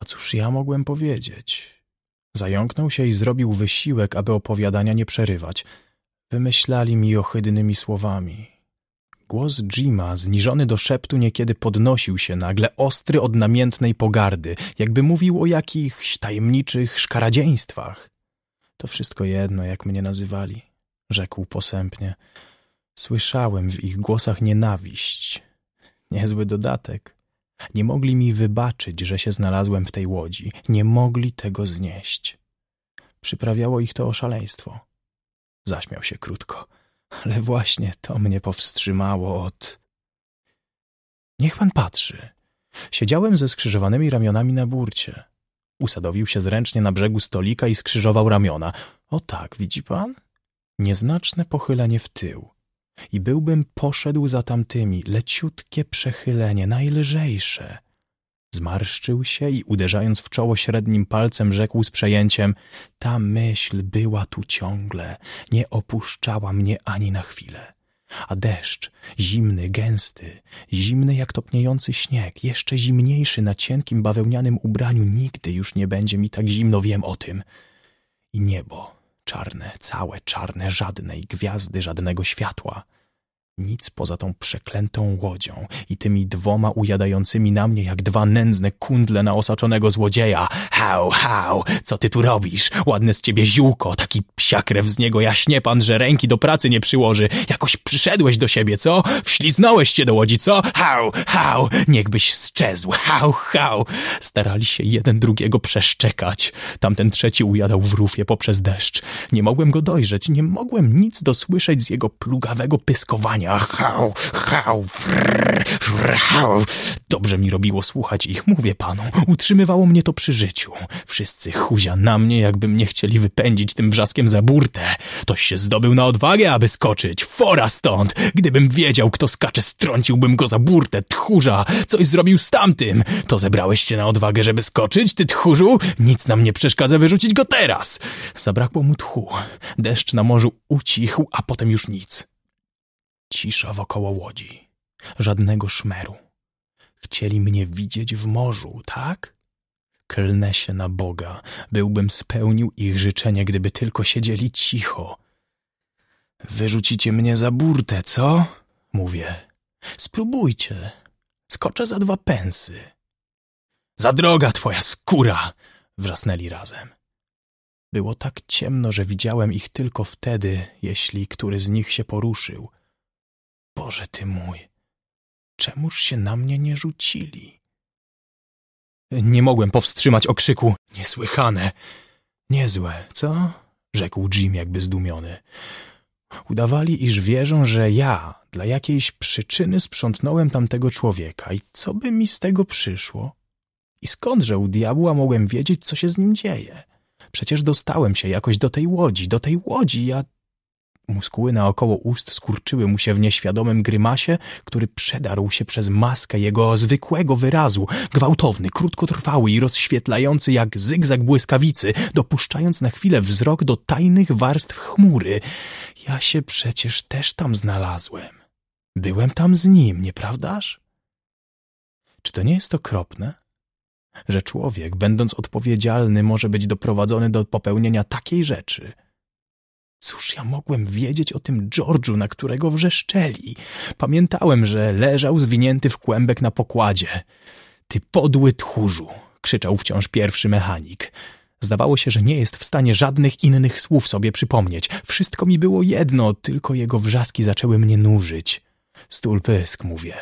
A cóż ja mogłem powiedzieć? Zająknął się i zrobił wysiłek, aby opowiadania nie przerywać. Wymyślali mi ohydnymi słowami. Głos Jima, zniżony do szeptu, niekiedy podnosił się nagle, ostry od namiętnej pogardy, jakby mówił o jakichś tajemniczych szkaradzieństwach. To wszystko jedno, jak mnie nazywali, rzekł posępnie. Słyszałem w ich głosach nienawiść. Niezły dodatek. Nie mogli mi wybaczyć, że się znalazłem w tej łodzi. Nie mogli tego znieść. Przyprawiało ich to o szaleństwo. Zaśmiał się krótko. Ale właśnie to mnie powstrzymało od... Niech pan patrzy. Siedziałem ze skrzyżowanymi ramionami na burcie. Usadowił się zręcznie na brzegu stolika i skrzyżował ramiona. O tak, widzi pan? Nieznaczne pochylenie w tył i byłbym poszedł za tamtymi, leciutkie przechylenie, najlżejsze. Zmarszczył się i uderzając w czoło średnim palcem rzekł z przejęciem — ta myśl była tu ciągle, nie opuszczała mnie ani na chwilę. A deszcz, zimny, gęsty, zimny jak topniejący śnieg, jeszcze zimniejszy na cienkim bawełnianym ubraniu, nigdy już nie będzie mi tak zimno, wiem o tym. I niebo Czarne, całe czarne, żadnej gwiazdy, żadnego światła. Nic poza tą przeklętą łodzią i tymi dwoma ujadającymi na mnie jak dwa nędzne kundle na osaczonego złodzieja. Hał, hał, co ty tu robisz? Ładne z ciebie ziółko, taki psiakrew z niego jaśnie pan, że ręki do pracy nie przyłoży. Jakoś przyszedłeś do siebie, co? Wśliznąłeś się do łodzi, co? Hał, hał, niechbyś sczezł, hał, hał. Starali się jeden drugiego przeszczekać. Tamten trzeci ujadał w rufie poprzez deszcz. Nie mogłem go dojrzeć, nie mogłem nic dosłyszeć z jego plugawego pyskowania szczekania. Hał, hał, frrr, frr, hał. Dobrze mi robiło słuchać ich, mówię panu. Utrzymywało mnie to przy życiu. Wszyscy chuzia na mnie, jakby mnie chcieli wypędzić tym wrzaskiem za burtę. Toś się zdobył na odwagę, aby skoczyć. Fora stąd! Gdybym wiedział, kto skacze, strąciłbym go za burtę. Tchórza, coś zrobił z tamtym. To zebrałeś się na odwagę, żeby skoczyć, ty tchórzu? Nic nam nie przeszkadza wyrzucić go teraz. Zabrakło mu tchu. Deszcz na morzu ucichł, a potem już nic. Cisza wokoło łodzi. Żadnego szmeru. Chcieli mnie widzieć w morzu, tak? Klnę się na Boga, byłbym spełnił ich życzenie, gdyby tylko siedzieli cicho. Wyrzucicie mnie za burtę, co? Mówię. Spróbujcie. Skoczę za dwa pensy. Za droga twoja skóra! Wrzasnęli razem. Było tak ciemno, że widziałem ich tylko wtedy, jeśli który z nich się poruszył – Boże ty mój, czemuż się na mnie nie rzucili? Nie mogłem powstrzymać okrzyku. Niesłychane. Niezłe, co? Rzekł Jim jakby zdumiony. Udawali, iż wierzą, że ja dla jakiejś przyczyny sprzątnąłem tamtego człowieka i co by mi z tego przyszło? I skądże u diabła mogłem wiedzieć, co się z nim dzieje? Przecież dostałem się jakoś do tej łodzi, do tej łodzi, a Muskuły naokoło ust skurczyły mu się w nieświadomym grymasie, który przedarł się przez maskę jego zwykłego wyrazu, gwałtowny, krótkotrwały i rozświetlający jak zygzak błyskawicy, dopuszczając na chwilę wzrok do tajnych warstw chmury. Ja się przecież też tam znalazłem. Byłem tam z nim, nieprawdaż? Czy to nie jest okropne? Że człowiek, będąc odpowiedzialny, może być doprowadzony do popełnienia takiej rzeczy – Cóż ja mogłem wiedzieć o tym George'u, na którego wrzeszczeli? Pamiętałem, że leżał zwinięty w kłębek na pokładzie. Ty podły tchórzu! krzyczał wciąż pierwszy mechanik. Zdawało się, że nie jest w stanie żadnych innych słów sobie przypomnieć. Wszystko mi było jedno, tylko jego wrzaski zaczęły mnie nużyć. Stulpysk, mówię.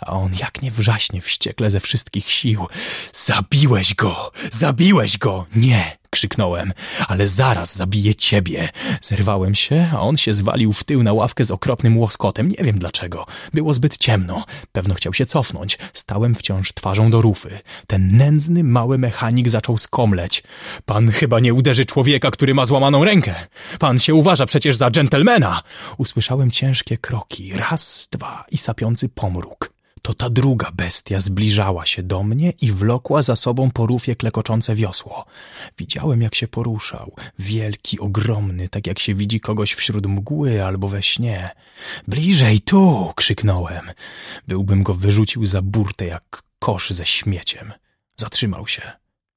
A on jak nie wrzaśnie wściekle ze wszystkich sił. Zabiłeś go! Zabiłeś go! Nie! krzyknąłem. Ale zaraz zabiję ciebie. Zerwałem się, a on się zwalił w tył na ławkę z okropnym łoskotem. Nie wiem dlaczego. Było zbyt ciemno. Pewno chciał się cofnąć. Stałem wciąż twarzą do rufy. Ten nędzny, mały mechanik zaczął skomleć. Pan chyba nie uderzy człowieka, który ma złamaną rękę. Pan się uważa przecież za dżentelmena. Usłyszałem ciężkie kroki. Raz, dwa i sapiący pomruk to ta druga bestia zbliżała się do mnie i wlokła za sobą porówie klekoczące wiosło. Widziałem, jak się poruszał, wielki, ogromny, tak jak się widzi kogoś wśród mgły albo we śnie. Bliżej tu! krzyknąłem. Byłbym go wyrzucił za burtę jak kosz ze śmieciem. Zatrzymał się.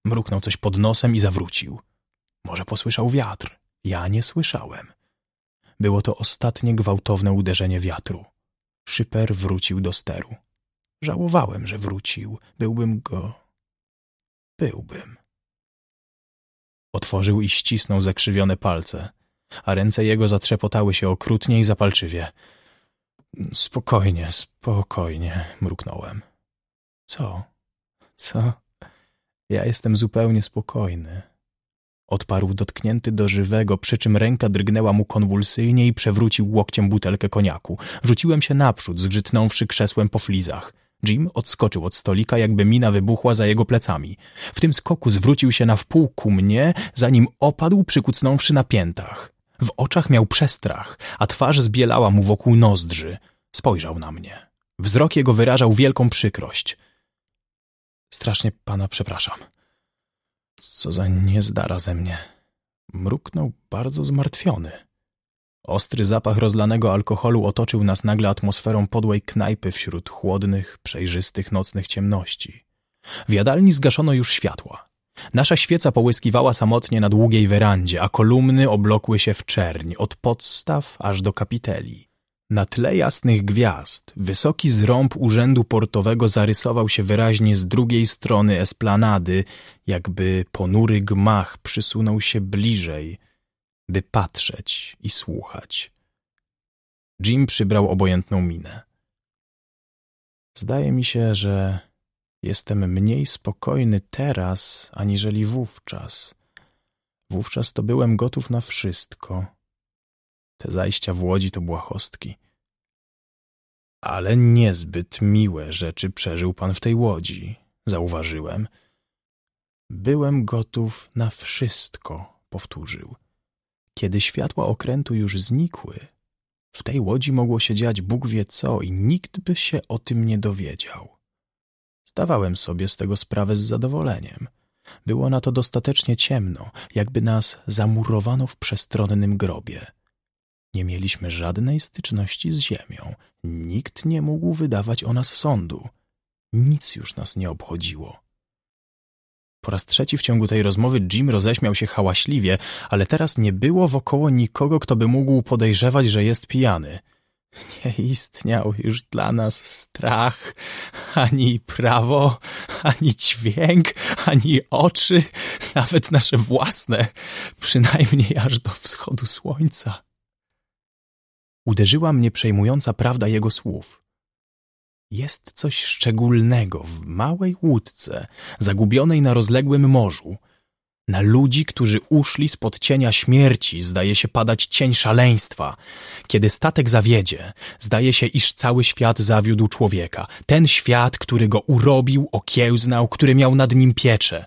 Mruknął coś pod nosem i zawrócił. Może posłyszał wiatr. Ja nie słyszałem. Było to ostatnie gwałtowne uderzenie wiatru. Szyper wrócił do steru. Żałowałem, że wrócił. Byłbym go... Byłbym. Otworzył i ścisnął zakrzywione palce, a ręce jego zatrzepotały się okrutnie i zapalczywie. Spokojnie, spokojnie, mruknąłem. Co? Co? Ja jestem zupełnie spokojny. Odparł dotknięty do żywego, przy czym ręka drgnęła mu konwulsyjnie i przewrócił łokciem butelkę koniaku. Rzuciłem się naprzód, zgrzytnąwszy krzesłem po flizach. Jim odskoczył od stolika, jakby mina wybuchła za jego plecami. W tym skoku zwrócił się na wpół ku mnie, zanim opadł, przykucnąwszy na piętach. W oczach miał przestrach, a twarz zbielała mu wokół nozdrzy. Spojrzał na mnie. Wzrok jego wyrażał wielką przykrość. Strasznie pana przepraszam. Co za niezdara ze mnie. Mruknął bardzo zmartwiony. Ostry zapach rozlanego alkoholu otoczył nas nagle atmosferą podłej knajpy wśród chłodnych, przejrzystych nocnych ciemności. W jadalni zgaszono już światła. Nasza świeca połyskiwała samotnie na długiej werandzie, a kolumny oblokły się w czerni, od podstaw aż do kapiteli. Na tle jasnych gwiazd wysoki zrąb urzędu portowego zarysował się wyraźnie z drugiej strony esplanady, jakby ponury gmach przysunął się bliżej – by patrzeć i słuchać. Jim przybrał obojętną minę. Zdaje mi się, że jestem mniej spokojny teraz, aniżeli wówczas. Wówczas to byłem gotów na wszystko. Te zajścia w Łodzi to błahostki. Ale niezbyt miłe rzeczy przeżył pan w tej Łodzi, zauważyłem. Byłem gotów na wszystko, powtórzył. Kiedy światła okrętu już znikły, w tej łodzi mogło się dziać Bóg wie co i nikt by się o tym nie dowiedział. Zdawałem sobie z tego sprawę z zadowoleniem. Było na to dostatecznie ciemno, jakby nas zamurowano w przestronnym grobie. Nie mieliśmy żadnej styczności z ziemią. Nikt nie mógł wydawać o nas sądu. Nic już nas nie obchodziło. Po raz trzeci w ciągu tej rozmowy Jim roześmiał się hałaśliwie, ale teraz nie było wokoło nikogo, kto by mógł podejrzewać, że jest pijany. Nie istniał już dla nas strach, ani prawo, ani dźwięk, ani oczy, nawet nasze własne, przynajmniej aż do wschodu słońca. Uderzyła mnie przejmująca prawda jego słów. Jest coś szczególnego w małej łódce, zagubionej na rozległym morzu – na ludzi, którzy uszli spod cienia śmierci, zdaje się padać cień szaleństwa. Kiedy statek zawiedzie, zdaje się, iż cały świat zawiódł człowieka. Ten świat, który go urobił, okiełznał, który miał nad nim pieczę.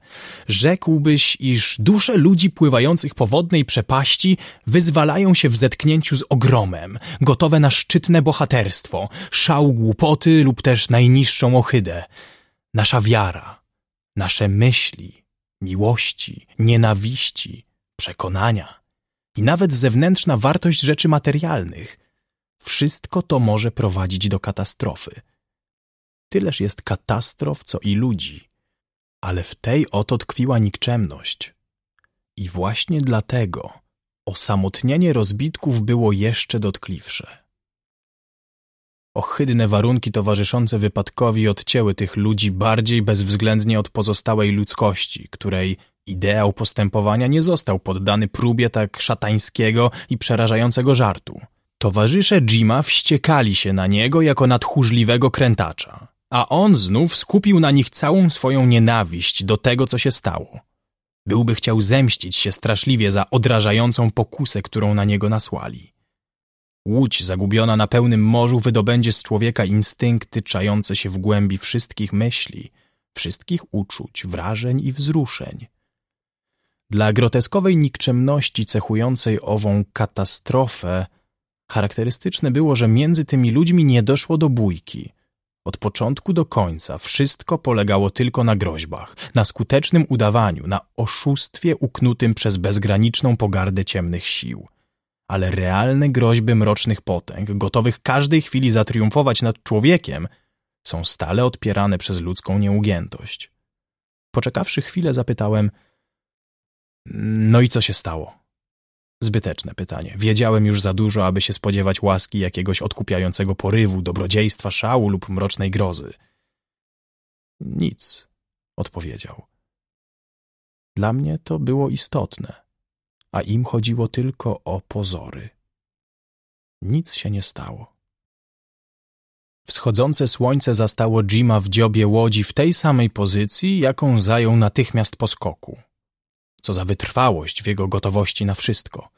Rzekłbyś, iż dusze ludzi pływających po wodnej przepaści wyzwalają się w zetknięciu z ogromem, gotowe na szczytne bohaterstwo, szał głupoty lub też najniższą ohydę. Nasza wiara, nasze myśli, miłości, nienawiści, przekonania i nawet zewnętrzna wartość rzeczy materialnych. Wszystko to może prowadzić do katastrofy. Tyleż jest katastrof, co i ludzi. Ale w tej oto tkwiła nikczemność. I właśnie dlatego osamotnienie rozbitków było jeszcze dotkliwsze. Ohydne warunki towarzyszące wypadkowi odcięły tych ludzi bardziej bezwzględnie od pozostałej ludzkości, której ideał postępowania nie został poddany próbie tak szatańskiego i przerażającego żartu. Towarzysze Jima wściekali się na niego jako nadchórzliwego krętacza, a on znów skupił na nich całą swoją nienawiść do tego, co się stało. Byłby chciał zemścić się straszliwie za odrażającą pokusę, którą na niego nasłali. Łódź zagubiona na pełnym morzu wydobędzie z człowieka instynkty czające się w głębi wszystkich myśli, wszystkich uczuć, wrażeń i wzruszeń. Dla groteskowej nikczemności cechującej ową katastrofę charakterystyczne było, że między tymi ludźmi nie doszło do bójki. Od początku do końca wszystko polegało tylko na groźbach, na skutecznym udawaniu, na oszustwie uknutym przez bezgraniczną pogardę ciemnych sił – ale realne groźby mrocznych potęg, gotowych każdej chwili zatriumfować nad człowiekiem, są stale odpierane przez ludzką nieugiętość. Poczekawszy chwilę, zapytałem: No i co się stało? Zbyteczne pytanie. Wiedziałem już za dużo, aby się spodziewać łaski jakiegoś odkupiającego porywu, dobrodziejstwa, szału lub mrocznej grozy. Nic, odpowiedział. Dla mnie to było istotne a im chodziło tylko o pozory. Nic się nie stało. Wschodzące słońce zastało Jima w dziobie łodzi w tej samej pozycji, jaką zajął natychmiast po skoku. Co za wytrwałość w jego gotowości na wszystko.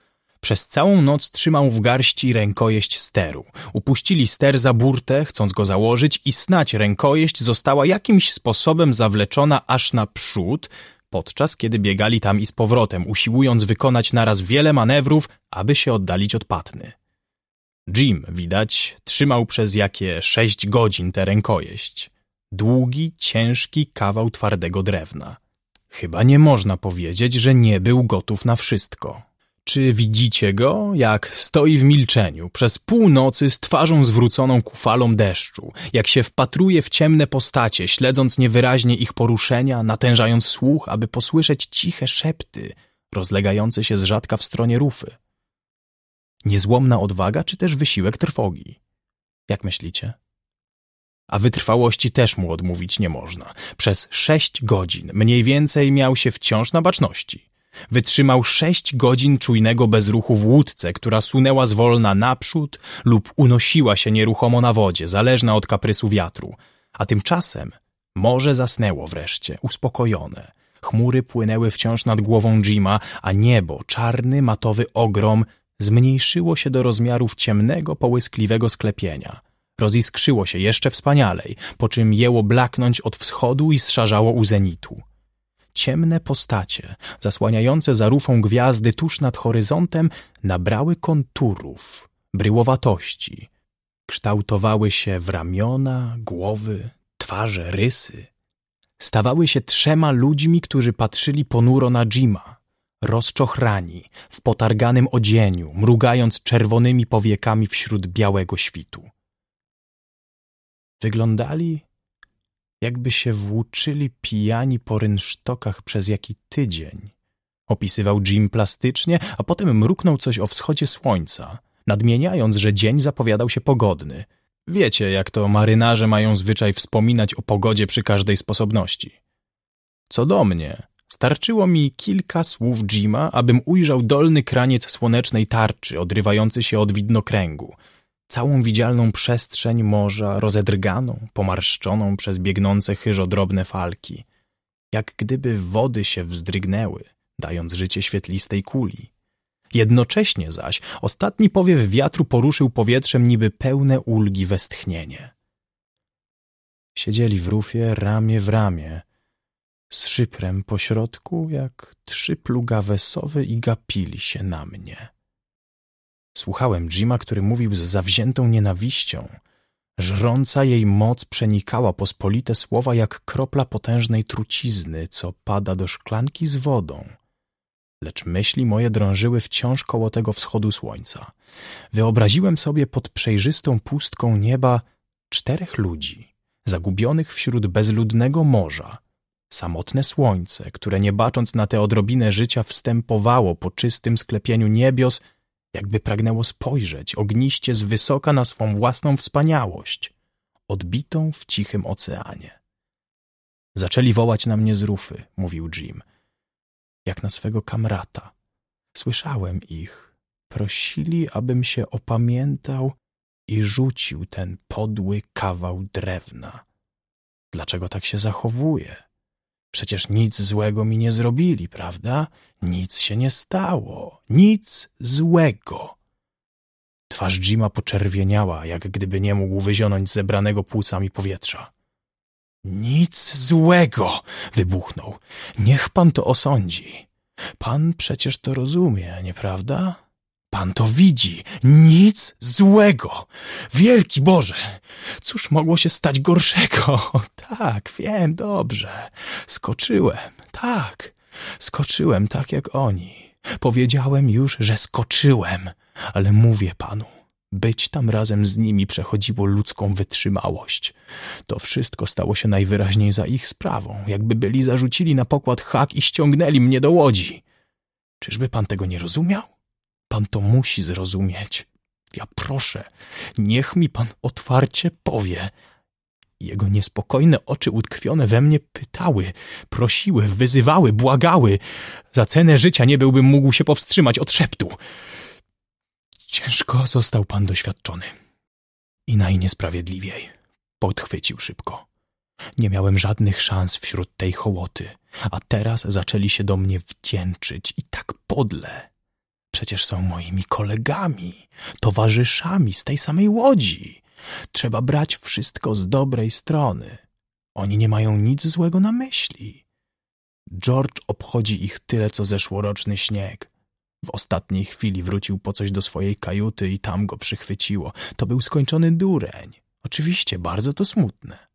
Przez całą noc trzymał w garści rękojeść steru. Upuścili ster za burtę, chcąc go założyć i snać rękojeść została jakimś sposobem zawleczona aż na przód, podczas kiedy biegali tam i z powrotem, usiłując wykonać naraz wiele manewrów, aby się oddalić od patny. Jim, widać, trzymał przez jakie sześć godzin tę rękojeść. Długi, ciężki kawał twardego drewna. Chyba nie można powiedzieć, że nie był gotów na wszystko. Czy widzicie go, jak stoi w milczeniu, przez północy z twarzą zwróconą ku falom deszczu, jak się wpatruje w ciemne postacie, śledząc niewyraźnie ich poruszenia, natężając słuch, aby posłyszeć ciche szepty, rozlegające się z rzadka w stronie rufy? Niezłomna odwaga, czy też wysiłek trwogi? Jak myślicie? A wytrwałości też mu odmówić nie można. Przez sześć godzin mniej więcej miał się wciąż na baczności. Wytrzymał sześć godzin czujnego bezruchu w łódce, która sunęła zwolna naprzód lub unosiła się nieruchomo na wodzie, zależna od kaprysu wiatru. A tymczasem morze zasnęło wreszcie, uspokojone. Chmury płynęły wciąż nad głową Jima, a niebo, czarny, matowy ogrom, zmniejszyło się do rozmiarów ciemnego, połyskliwego sklepienia. Roziskrzyło się jeszcze wspanialej, po czym jęło blaknąć od wschodu i zszarzało u zenitu ciemne postacie, zasłaniające zarufą gwiazdy tuż nad horyzontem, nabrały konturów, bryłowatości. Kształtowały się w ramiona, głowy, twarze, rysy. Stawały się trzema ludźmi, którzy patrzyli ponuro na Jima, rozczochrani, w potarganym odzieniu, mrugając czerwonymi powiekami wśród białego świtu. Wyglądali jakby się włóczyli pijani po rynsztokach przez jaki tydzień. Opisywał Jim plastycznie, a potem mruknął coś o wschodzie słońca, nadmieniając, że dzień zapowiadał się pogodny. Wiecie, jak to marynarze mają zwyczaj wspominać o pogodzie przy każdej sposobności. Co do mnie, starczyło mi kilka słów Jima, abym ujrzał dolny kraniec słonecznej tarczy odrywający się od widnokręgu – Całą widzialną przestrzeń morza rozedrganą, pomarszczoną przez biegnące chyżo drobne falki, jak gdyby wody się wzdrygnęły, dając życie świetlistej kuli. Jednocześnie zaś ostatni powiew wiatru poruszył powietrzem niby pełne ulgi westchnienie. Siedzieli w rufie ramię w ramię, z szyprem pośrodku, jak trzy plugawe sowy i gapili się na mnie. Słuchałem Jima, który mówił z zawziętą nienawiścią. Żrąca jej moc przenikała pospolite słowa jak kropla potężnej trucizny, co pada do szklanki z wodą. Lecz myśli moje drążyły wciąż koło tego wschodu słońca. Wyobraziłem sobie pod przejrzystą pustką nieba czterech ludzi, zagubionych wśród bezludnego morza. Samotne słońce, które nie bacząc na tę odrobinę życia wstępowało po czystym sklepieniu niebios – jakby pragnęło spojrzeć ogniście z wysoka na swą własną wspaniałość, odbitą w cichym oceanie. Zaczęli wołać na mnie z rufy, mówił Jim, jak na swego kamrata. Słyszałem ich. Prosili, abym się opamiętał i rzucił ten podły kawał drewna. Dlaczego tak się zachowuje? Przecież nic złego mi nie zrobili, prawda? Nic się nie stało. Nic złego. Twarz Jima poczerwieniała, jak gdyby nie mógł wyzionąć zebranego płucami powietrza. Nic złego! wybuchnął. Niech pan to osądzi. Pan przecież to rozumie, nieprawda? Pan to widzi. Nic złego. Wielki Boże, cóż mogło się stać gorszego? Tak, wiem dobrze. Skoczyłem, tak. Skoczyłem tak jak oni. Powiedziałem już, że skoczyłem, ale mówię panu. Być tam razem z nimi przechodziło ludzką wytrzymałość. To wszystko stało się najwyraźniej za ich sprawą, jakby byli zarzucili na pokład hak i ściągnęli mnie do łodzi. Czyżby pan tego nie rozumiał? Pan to musi zrozumieć. Ja proszę, niech mi pan otwarcie powie. Jego niespokojne oczy utkwione we mnie pytały, prosiły, wyzywały, błagały. Za cenę życia nie byłbym mógł się powstrzymać od szeptu. Ciężko został pan doświadczony. I najniesprawiedliwiej. Podchwycił szybko. Nie miałem żadnych szans wśród tej hołoty, a teraz zaczęli się do mnie wdzięczyć i tak podle. Przecież są moimi kolegami, towarzyszami z tej samej łodzi. Trzeba brać wszystko z dobrej strony. Oni nie mają nic złego na myśli. George obchodzi ich tyle, co zeszłoroczny śnieg. W ostatniej chwili wrócił po coś do swojej kajuty i tam go przychwyciło. To był skończony dureń. Oczywiście, bardzo to smutne.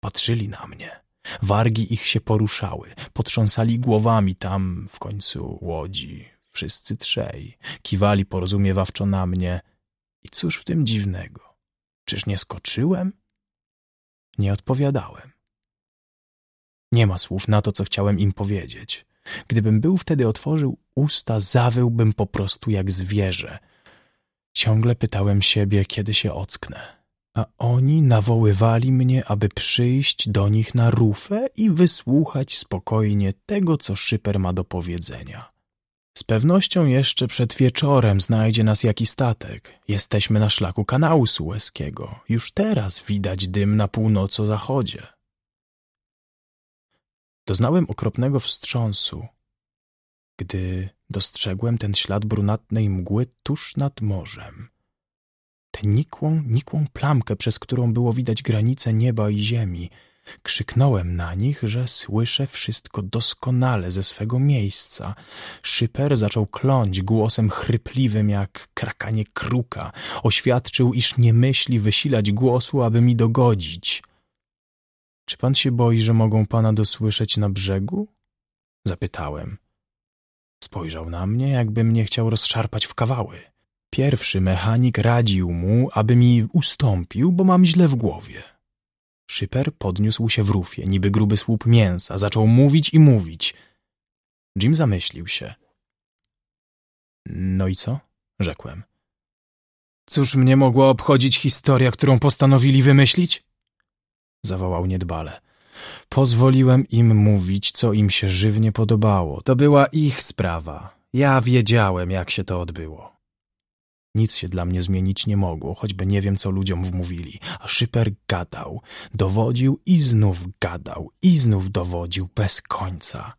Patrzyli na mnie. Wargi ich się poruszały, potrząsali głowami tam w końcu łodzi. Wszyscy trzej kiwali porozumiewawczo na mnie. I cóż w tym dziwnego? Czyż nie skoczyłem? Nie odpowiadałem. Nie ma słów na to, co chciałem im powiedzieć. Gdybym był wtedy otworzył usta, zawyłbym po prostu jak zwierzę. Ciągle pytałem siebie, kiedy się ocknę. A oni nawoływali mnie, aby przyjść do nich na rufę i wysłuchać spokojnie tego, co szyper ma do powiedzenia. Z pewnością jeszcze przed wieczorem znajdzie nas jaki statek. Jesteśmy na szlaku kanału sueskiego. Już teraz widać dym na północo-zachodzie. Doznałem okropnego wstrząsu, gdy dostrzegłem ten ślad brunatnej mgły tuż nad morzem. Tę nikłą, nikłą plamkę, przez którą było widać granice nieba i ziemi – Krzyknąłem na nich, że słyszę wszystko doskonale ze swego miejsca. Szyper zaczął kląć głosem chrypliwym jak krakanie kruka. Oświadczył, iż nie myśli wysilać głosu, aby mi dogodzić. Czy pan się boi, że mogą pana dosłyszeć na brzegu? Zapytałem. Spojrzał na mnie, jakby mnie chciał rozszarpać w kawały. Pierwszy mechanik radził mu, aby mi ustąpił, bo mam źle w głowie. Szyper podniósł się w rufie, niby gruby słup mięsa, zaczął mówić i mówić. Jim zamyślił się. No i co? rzekłem. Cóż mnie mogła obchodzić historia, którą postanowili wymyślić? zawołał niedbale. Pozwoliłem im mówić, co im się żywnie podobało. To była ich sprawa. Ja wiedziałem, jak się to odbyło. Nic się dla mnie zmienić nie mogło, choćby nie wiem, co ludziom wmówili. A szyper gadał, dowodził i znów gadał, i znów dowodził, bez końca.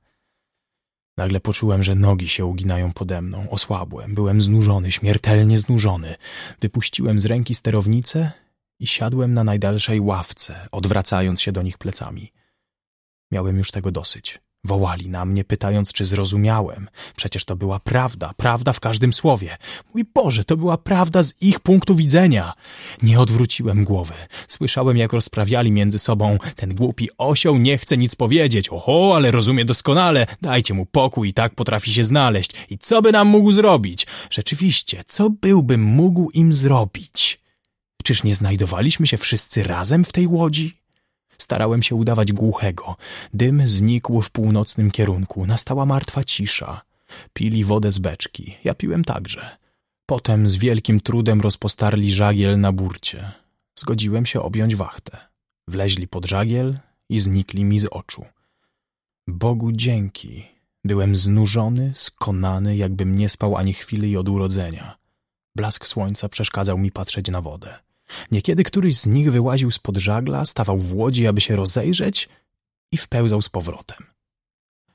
Nagle poczułem, że nogi się uginają pode mną. Osłabłem, byłem znużony, śmiertelnie znużony. Wypuściłem z ręki sterownicę i siadłem na najdalszej ławce, odwracając się do nich plecami. Miałem już tego dosyć. Wołali na mnie, pytając, czy zrozumiałem. Przecież to była prawda, prawda w każdym słowie. Mój Boże, to była prawda z ich punktu widzenia. Nie odwróciłem głowy. Słyszałem, jak rozprawiali między sobą. Ten głupi osioł nie chce nic powiedzieć. Oho, ale rozumie doskonale. Dajcie mu pokój i tak potrafi się znaleźć. I co by nam mógł zrobić? Rzeczywiście, co byłbym mógł im zrobić? Czyż nie znajdowaliśmy się wszyscy razem w tej łodzi? Starałem się udawać głuchego. Dym znikł w północnym kierunku. Nastała martwa cisza. Pili wodę z beczki. Ja piłem także. Potem z wielkim trudem rozpostarli żagiel na burcie. Zgodziłem się objąć wachtę. Wleźli pod żagiel i znikli mi z oczu. Bogu dzięki. Byłem znużony, skonany, jakbym nie spał ani chwili od urodzenia. Blask słońca przeszkadzał mi patrzeć na wodę. Niekiedy któryś z nich wyłaził spod żagla, stawał w łodzi, aby się rozejrzeć i wpełzał z powrotem.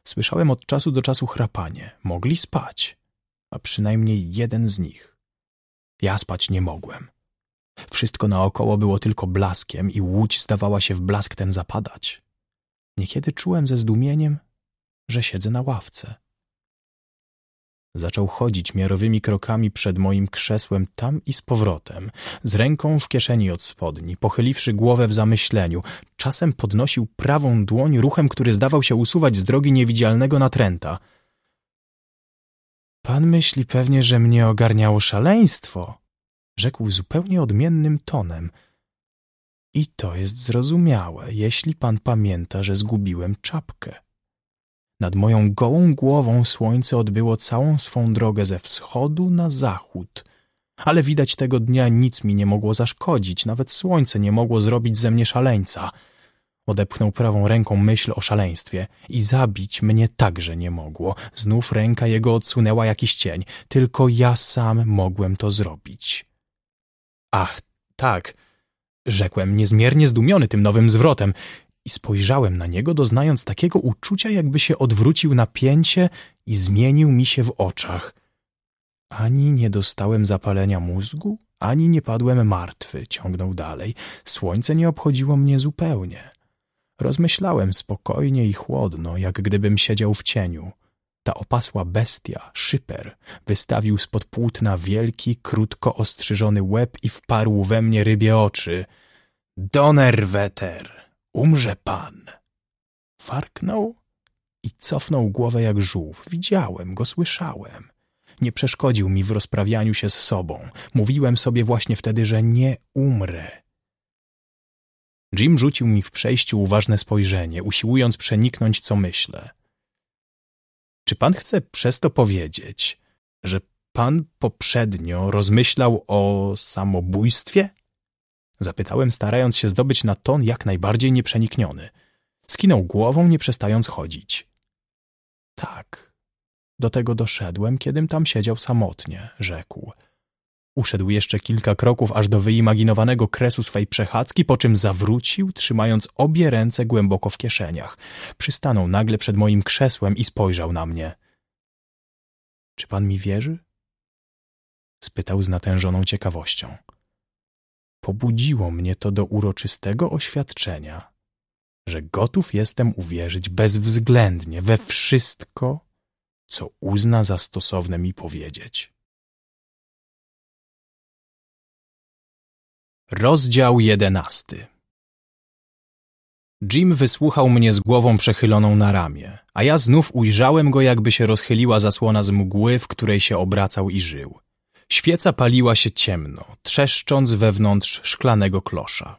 Słyszałem od czasu do czasu chrapanie. Mogli spać, a przynajmniej jeden z nich. Ja spać nie mogłem. Wszystko naokoło było tylko blaskiem i łódź zdawała się w blask ten zapadać. Niekiedy czułem ze zdumieniem, że siedzę na ławce. Zaczął chodzić miarowymi krokami przed moim krzesłem tam i z powrotem, z ręką w kieszeni od spodni, pochyliwszy głowę w zamyśleniu. Czasem podnosił prawą dłoń ruchem, który zdawał się usuwać z drogi niewidzialnego natręta. Pan myśli pewnie, że mnie ogarniało szaleństwo, rzekł zupełnie odmiennym tonem. I to jest zrozumiałe, jeśli pan pamięta, że zgubiłem czapkę. Nad moją gołą głową słońce odbyło całą swą drogę ze wschodu na zachód. Ale widać tego dnia nic mi nie mogło zaszkodzić, nawet słońce nie mogło zrobić ze mnie szaleńca. Odepchnął prawą ręką myśl o szaleństwie i zabić mnie także nie mogło. Znów ręka jego odsunęła jakiś cień. Tylko ja sam mogłem to zrobić. Ach, tak, rzekłem, niezmiernie zdumiony tym nowym zwrotem i spojrzałem na niego, doznając takiego uczucia, jakby się odwrócił napięcie i zmienił mi się w oczach. Ani nie dostałem zapalenia mózgu, ani nie padłem martwy, ciągnął dalej. Słońce nie obchodziło mnie zupełnie. Rozmyślałem spokojnie i chłodno, jak gdybym siedział w cieniu. Ta opasła bestia, szyper, wystawił spod płótna wielki, krótko ostrzyżony łeb i wparł we mnie rybie oczy. donerweter Umrze pan! Farknął i cofnął głowę jak żółw. Widziałem go, słyszałem. Nie przeszkodził mi w rozprawianiu się z sobą. Mówiłem sobie właśnie wtedy, że nie umrę. Jim rzucił mi w przejściu uważne spojrzenie, usiłując przeniknąć, co myślę. Czy pan chce przez to powiedzieć, że pan poprzednio rozmyślał o samobójstwie? Zapytałem, starając się zdobyć na ton jak najbardziej nieprzenikniony. Skinął głową, nie przestając chodzić. Tak. Do tego doszedłem, kiedym tam siedział samotnie, rzekł. Uszedł jeszcze kilka kroków aż do wyimaginowanego kresu swej przechadzki, po czym zawrócił, trzymając obie ręce głęboko w kieszeniach. Przystanął nagle przed moim krzesłem i spojrzał na mnie. Czy pan mi wierzy? spytał z natężoną ciekawością pobudziło mnie to do uroczystego oświadczenia, że gotów jestem uwierzyć bezwzględnie we wszystko, co uzna za stosowne mi powiedzieć. Rozdział jedenasty Jim wysłuchał mnie z głową przechyloną na ramię, a ja znów ujrzałem go, jakby się rozchyliła zasłona z mgły, w której się obracał i żył. Świeca paliła się ciemno, trzeszcząc wewnątrz szklanego klosza.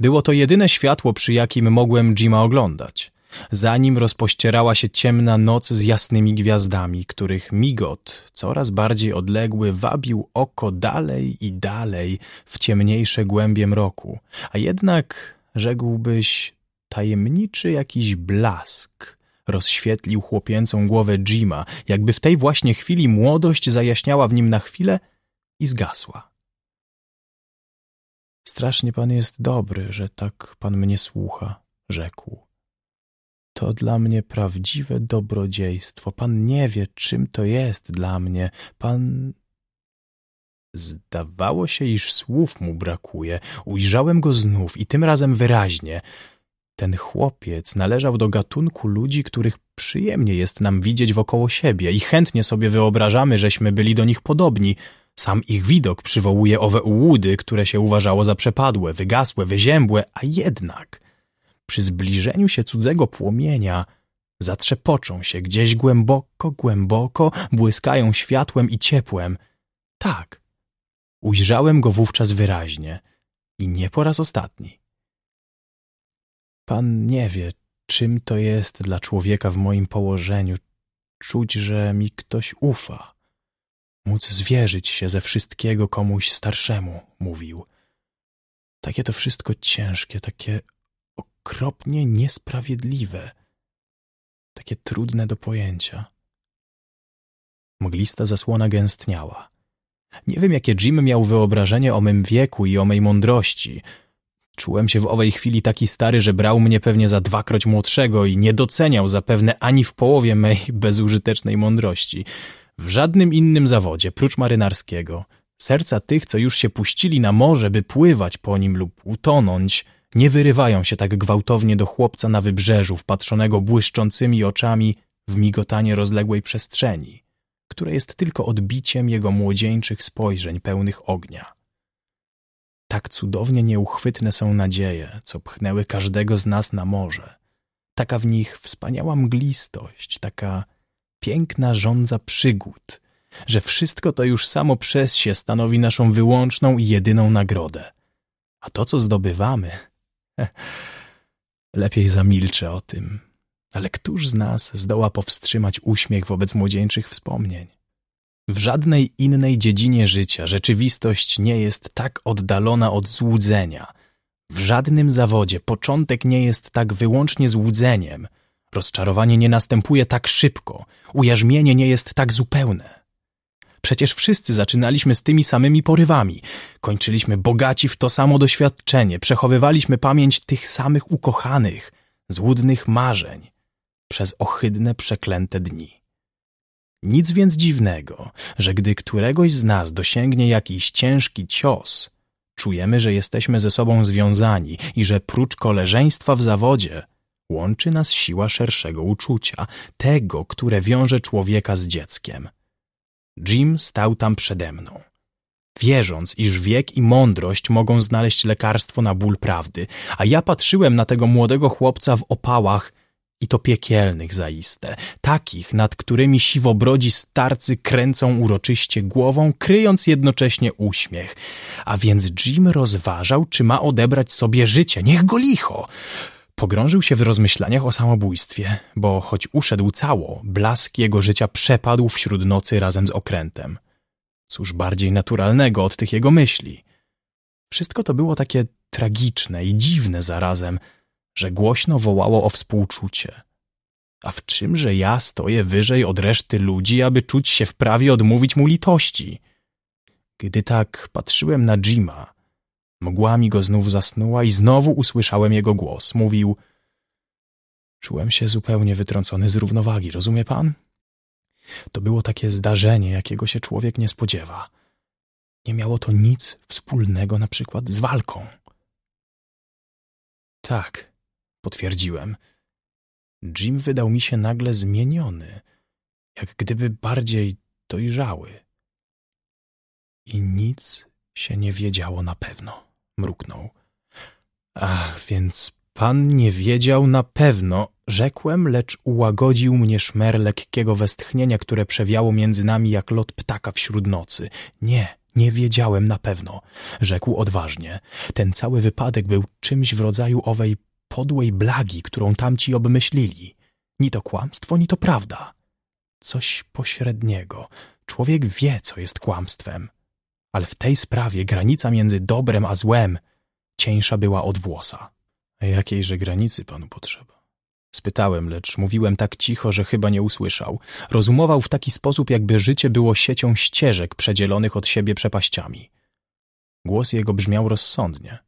Było to jedyne światło, przy jakim mogłem Jima oglądać. Za nim rozpościerała się ciemna noc z jasnymi gwiazdami, których migot, coraz bardziej odległy, wabił oko dalej i dalej w ciemniejsze głębie mroku, a jednak, rzekłbyś, tajemniczy jakiś blask Rozświetlił chłopięcą głowę Jima, jakby w tej właśnie chwili młodość zajaśniała w nim na chwilę i zgasła. Strasznie pan jest dobry, że tak pan mnie słucha, rzekł. To dla mnie prawdziwe dobrodziejstwo. Pan nie wie, czym to jest dla mnie. Pan Zdawało się, iż słów mu brakuje. Ujrzałem go znów i tym razem wyraźnie. Ten chłopiec należał do gatunku ludzi, których przyjemnie jest nam widzieć wokoło siebie i chętnie sobie wyobrażamy, żeśmy byli do nich podobni. Sam ich widok przywołuje owe ułudy, które się uważało za przepadłe, wygasłe, wyziębłe, a jednak przy zbliżeniu się cudzego płomienia zatrzepoczą się gdzieś głęboko, głęboko, błyskają światłem i ciepłem. Tak, ujrzałem go wówczas wyraźnie i nie po raz ostatni. Pan nie wie, czym to jest dla człowieka w moim położeniu czuć, że mi ktoś ufa. Móc zwierzyć się ze wszystkiego komuś starszemu, mówił. Takie to wszystko ciężkie, takie okropnie niesprawiedliwe, takie trudne do pojęcia. Mglista zasłona gęstniała. Nie wiem, jakie Jim miał wyobrażenie o mym wieku i o mej mądrości – Czułem się w owej chwili taki stary, że brał mnie pewnie za dwakroć młodszego i nie doceniał zapewne ani w połowie mej bezużytecznej mądrości. W żadnym innym zawodzie, prócz marynarskiego, serca tych, co już się puścili na morze, by pływać po nim lub utonąć, nie wyrywają się tak gwałtownie do chłopca na wybrzeżu, wpatrzonego błyszczącymi oczami w migotanie rozległej przestrzeni, które jest tylko odbiciem jego młodzieńczych spojrzeń pełnych ognia. Tak cudownie nieuchwytne są nadzieje, co pchnęły każdego z nas na morze. Taka w nich wspaniała mglistość, taka piękna żądza przygód, że wszystko to już samo przez się stanowi naszą wyłączną i jedyną nagrodę. A to, co zdobywamy... Lepiej zamilczę o tym. Ale któż z nas zdoła powstrzymać uśmiech wobec młodzieńczych wspomnień? W żadnej innej dziedzinie życia rzeczywistość nie jest tak oddalona od złudzenia. W żadnym zawodzie początek nie jest tak wyłącznie złudzeniem. Rozczarowanie nie następuje tak szybko, ujarzmienie nie jest tak zupełne. Przecież wszyscy zaczynaliśmy z tymi samymi porywami. Kończyliśmy bogaci w to samo doświadczenie, przechowywaliśmy pamięć tych samych ukochanych, złudnych marzeń przez ohydne, przeklęte dni. Nic więc dziwnego, że gdy któregoś z nas dosięgnie jakiś ciężki cios, czujemy, że jesteśmy ze sobą związani i że prócz koleżeństwa w zawodzie łączy nas siła szerszego uczucia, tego, które wiąże człowieka z dzieckiem. Jim stał tam przede mną. Wierząc, iż wiek i mądrość mogą znaleźć lekarstwo na ból prawdy, a ja patrzyłem na tego młodego chłopca w opałach i to piekielnych zaiste, takich, nad którymi siwobrodzi starcy kręcą uroczyście głową, kryjąc jednocześnie uśmiech. A więc Jim rozważał, czy ma odebrać sobie życie, niech go licho! Pogrążył się w rozmyślaniach o samobójstwie, bo choć uszedł cało, blask jego życia przepadł wśród nocy razem z okrętem. Cóż bardziej naturalnego od tych jego myśli. Wszystko to było takie tragiczne i dziwne zarazem – że głośno wołało o współczucie. A w czymże ja stoję wyżej od reszty ludzi, aby czuć się w prawie odmówić mu litości? Gdy tak patrzyłem na Jima, mgła mi go znów zasnuła i znowu usłyszałem jego głos. Mówił – Czułem się zupełnie wytrącony z równowagi, rozumie pan? To było takie zdarzenie, jakiego się człowiek nie spodziewa. Nie miało to nic wspólnego na przykład z walką. Tak, potwierdziłem. Jim wydał mi się nagle zmieniony, jak gdyby bardziej dojrzały. I nic się nie wiedziało na pewno, mruknął. Ach, więc pan nie wiedział na pewno, rzekłem, lecz ułagodził mnie szmer lekkiego westchnienia, które przewiało między nami jak lot ptaka wśród nocy. Nie, nie wiedziałem na pewno, rzekł odważnie. Ten cały wypadek był czymś w rodzaju owej podłej blagi, którą tamci obmyślili. Ni to kłamstwo, ni to prawda. Coś pośredniego. Człowiek wie, co jest kłamstwem. Ale w tej sprawie granica między dobrem a złem cieńsza była od włosa. Jakiejże granicy panu potrzeba? Spytałem, lecz mówiłem tak cicho, że chyba nie usłyszał. Rozumował w taki sposób, jakby życie było siecią ścieżek przedzielonych od siebie przepaściami. Głos jego brzmiał rozsądnie.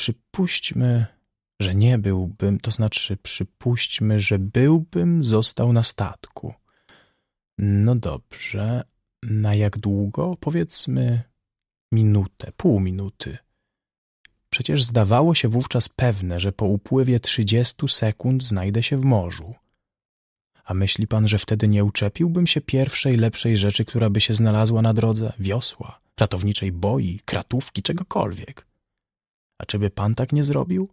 Przypuśćmy, że nie byłbym, to znaczy przypuśćmy, że byłbym został na statku. No dobrze, na jak długo? Powiedzmy minutę, pół minuty. Przecież zdawało się wówczas pewne, że po upływie 30 sekund znajdę się w morzu. A myśli pan, że wtedy nie uczepiłbym się pierwszej lepszej rzeczy, która by się znalazła na drodze? Wiosła, ratowniczej boi, kratówki, czegokolwiek. A czyby pan tak nie zrobił?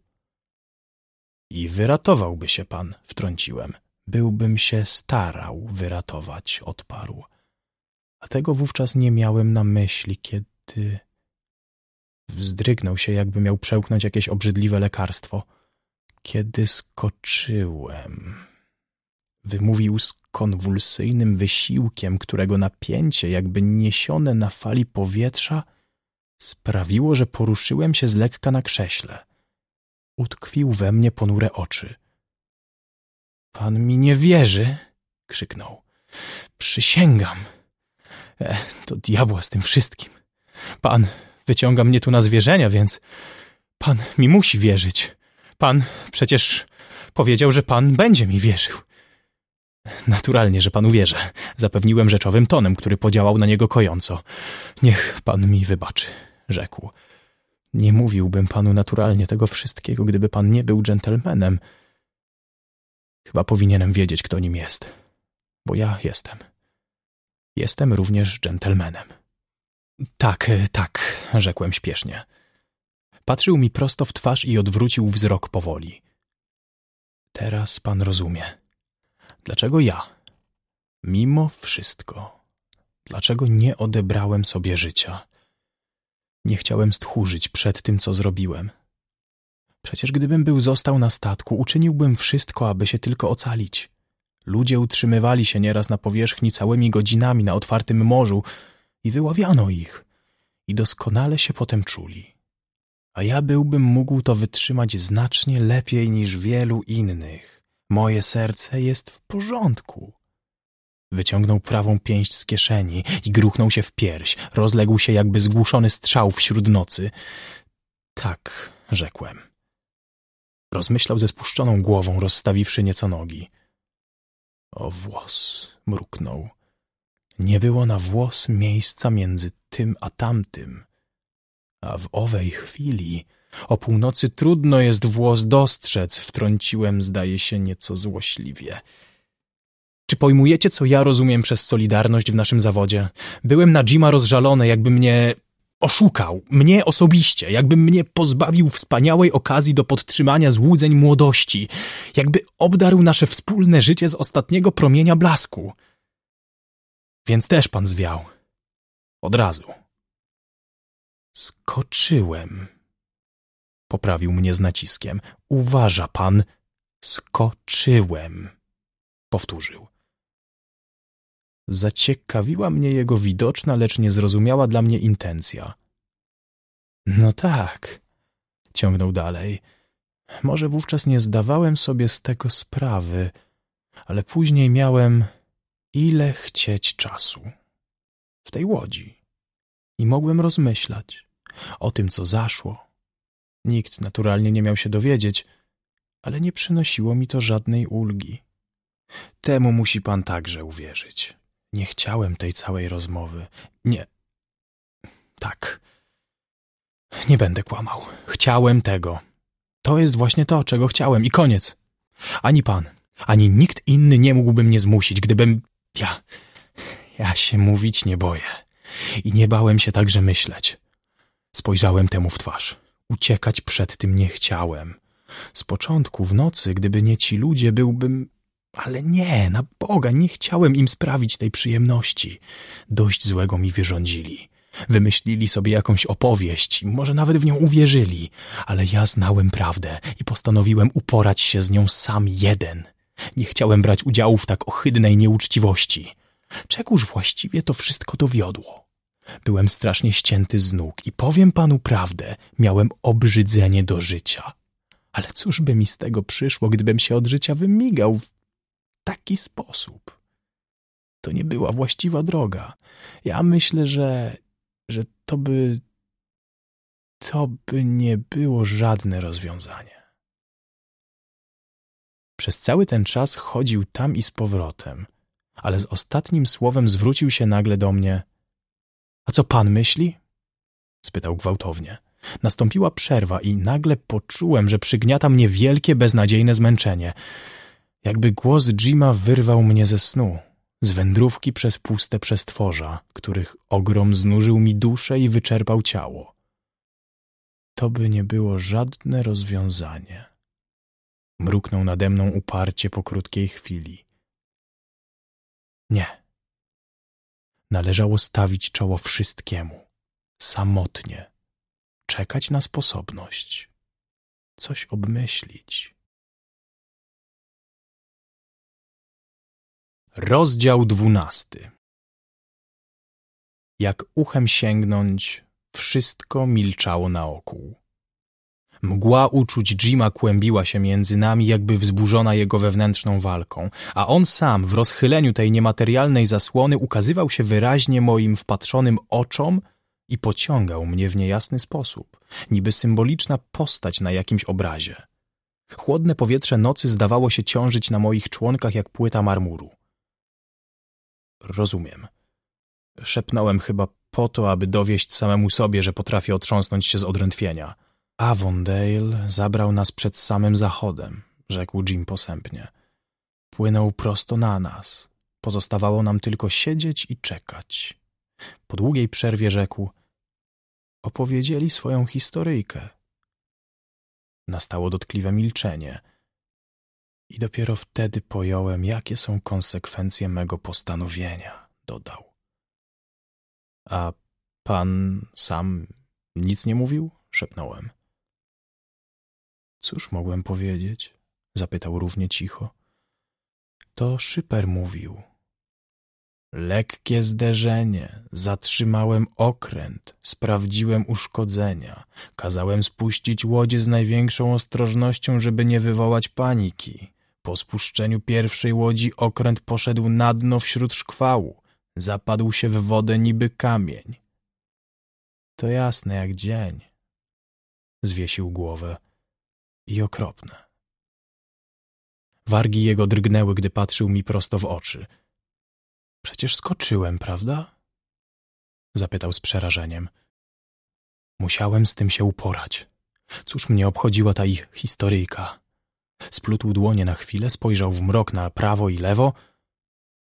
I wyratowałby się pan, wtrąciłem. Byłbym się starał wyratować, odparł. A tego wówczas nie miałem na myśli, kiedy... Wzdrygnął się, jakby miał przełknąć jakieś obrzydliwe lekarstwo. Kiedy skoczyłem... Wymówił z konwulsyjnym wysiłkiem, którego napięcie, jakby niesione na fali powietrza, sprawiło, że poruszyłem się z lekka na krześle. Utkwił we mnie ponure oczy. Pan mi nie wierzy, krzyknął. Przysięgam. E, to diabła z tym wszystkim. Pan wyciąga mnie tu na zwierzenia, więc pan mi musi wierzyć. Pan przecież powiedział, że pan będzie mi wierzył. Naturalnie, że pan uwierzy. Zapewniłem rzeczowym tonem, który podziałał na niego kojąco. Niech pan mi wybaczy, rzekł. Nie mówiłbym panu naturalnie tego wszystkiego, gdyby pan nie był dżentelmenem. Chyba powinienem wiedzieć, kto nim jest. Bo ja jestem. Jestem również dżentelmenem. Tak, tak, rzekłem śpiesznie. Patrzył mi prosto w twarz i odwrócił wzrok powoli. Teraz pan rozumie Dlaczego ja? Mimo wszystko. Dlaczego nie odebrałem sobie życia? Nie chciałem stchórzyć przed tym, co zrobiłem. Przecież gdybym był został na statku, uczyniłbym wszystko, aby się tylko ocalić. Ludzie utrzymywali się nieraz na powierzchni całymi godzinami na otwartym morzu i wyławiano ich. I doskonale się potem czuli. A ja byłbym mógł to wytrzymać znacznie lepiej niż wielu innych. Moje serce jest w porządku. Wyciągnął prawą pięść z kieszeni i gruchnął się w pierś. Rozległ się jakby zgłuszony strzał wśród nocy. Tak, rzekłem. Rozmyślał ze spuszczoną głową, rozstawiwszy nieco nogi. O włos, mruknął. Nie było na włos miejsca między tym a tamtym. A w owej chwili o północy trudno jest włos dostrzec, wtrąciłem, zdaje się, nieco złośliwie. Czy pojmujecie, co ja rozumiem przez solidarność w naszym zawodzie? Byłem na Jima rozżalony, jakby mnie oszukał, mnie osobiście, jakby mnie pozbawił wspaniałej okazji do podtrzymania złudzeń młodości, jakby obdarł nasze wspólne życie z ostatniego promienia blasku. Więc też pan zwiał. Od razu. Skoczyłem. Poprawił mnie z naciskiem. Uważa pan. Skoczyłem. Powtórzył. Zaciekawiła mnie jego widoczna, lecz niezrozumiała dla mnie intencja. No tak, ciągnął dalej. Może wówczas nie zdawałem sobie z tego sprawy, ale później miałem ile chcieć czasu w tej łodzi i mogłem rozmyślać o tym, co zaszło, Nikt naturalnie nie miał się dowiedzieć, ale nie przynosiło mi to żadnej ulgi. Temu musi pan także uwierzyć. Nie chciałem tej całej rozmowy. Nie. Tak. Nie będę kłamał. Chciałem tego. To jest właśnie to, czego chciałem i koniec. Ani pan, ani nikt inny nie mógłby mnie zmusić, gdybym... Ja... Ja się mówić nie boję. I nie bałem się także myśleć. Spojrzałem temu w twarz. Uciekać przed tym nie chciałem. Z początku, w nocy, gdyby nie ci ludzie, byłbym... Ale nie, na Boga, nie chciałem im sprawić tej przyjemności. Dość złego mi wyrządzili. Wymyślili sobie jakąś opowieść, może nawet w nią uwierzyli, ale ja znałem prawdę i postanowiłem uporać się z nią sam jeden. Nie chciałem brać udziału w tak ohydnej nieuczciwości. Czegóż właściwie to wszystko dowiodło? Byłem strasznie ścięty z nóg i powiem panu prawdę, miałem obrzydzenie do życia. Ale cóż by mi z tego przyszło, gdybym się od życia wymigał w taki sposób? To nie była właściwa droga. Ja myślę, że, że to by... to by nie było żadne rozwiązanie. Przez cały ten czas chodził tam i z powrotem, ale z ostatnim słowem zwrócił się nagle do mnie – a co pan myśli? spytał gwałtownie. Nastąpiła przerwa i nagle poczułem, że przygniata mnie wielkie, beznadziejne zmęczenie. Jakby głos Jima wyrwał mnie ze snu, z wędrówki przez puste przestworza, których ogrom znużył mi duszę i wyczerpał ciało. To by nie było żadne rozwiązanie. Mruknął nade mną uparcie po krótkiej chwili. Nie Należało stawić czoło wszystkiemu, samotnie, czekać na sposobność, coś obmyślić. Rozdział dwunasty Jak uchem sięgnąć, wszystko milczało naokół. Mgła uczuć Jima kłębiła się między nami, jakby wzburzona jego wewnętrzną walką, a on sam w rozchyleniu tej niematerialnej zasłony ukazywał się wyraźnie moim wpatrzonym oczom i pociągał mnie w niejasny sposób, niby symboliczna postać na jakimś obrazie. Chłodne powietrze nocy zdawało się ciążyć na moich członkach jak płyta marmuru. Rozumiem. Szepnąłem chyba po to, aby dowieść samemu sobie, że potrafię otrząsnąć się z odrętwienia – Avondale zabrał nas przed samym zachodem, rzekł Jim posępnie. Płynął prosto na nas. Pozostawało nam tylko siedzieć i czekać. Po długiej przerwie rzekł Opowiedzieli swoją historyjkę. Nastało dotkliwe milczenie i dopiero wtedy pojąłem, jakie są konsekwencje mego postanowienia, dodał. A pan sam nic nie mówił? szepnąłem. Cóż mogłem powiedzieć? Zapytał równie cicho. To szyper mówił. Lekkie zderzenie, zatrzymałem okręt, sprawdziłem uszkodzenia, kazałem spuścić łodzie z największą ostrożnością, żeby nie wywołać paniki. Po spuszczeniu pierwszej łodzi okręt poszedł na dno wśród szkwału, zapadł się w wodę niby kamień. To jasne jak dzień. Zwiesił głowę i okropne. Wargi jego drgnęły, gdy patrzył mi prosto w oczy. Przecież skoczyłem, prawda? Zapytał z przerażeniem. Musiałem z tym się uporać. Cóż mnie obchodziła ta ich historyjka? Splutł dłonie na chwilę, spojrzał w mrok na prawo i lewo.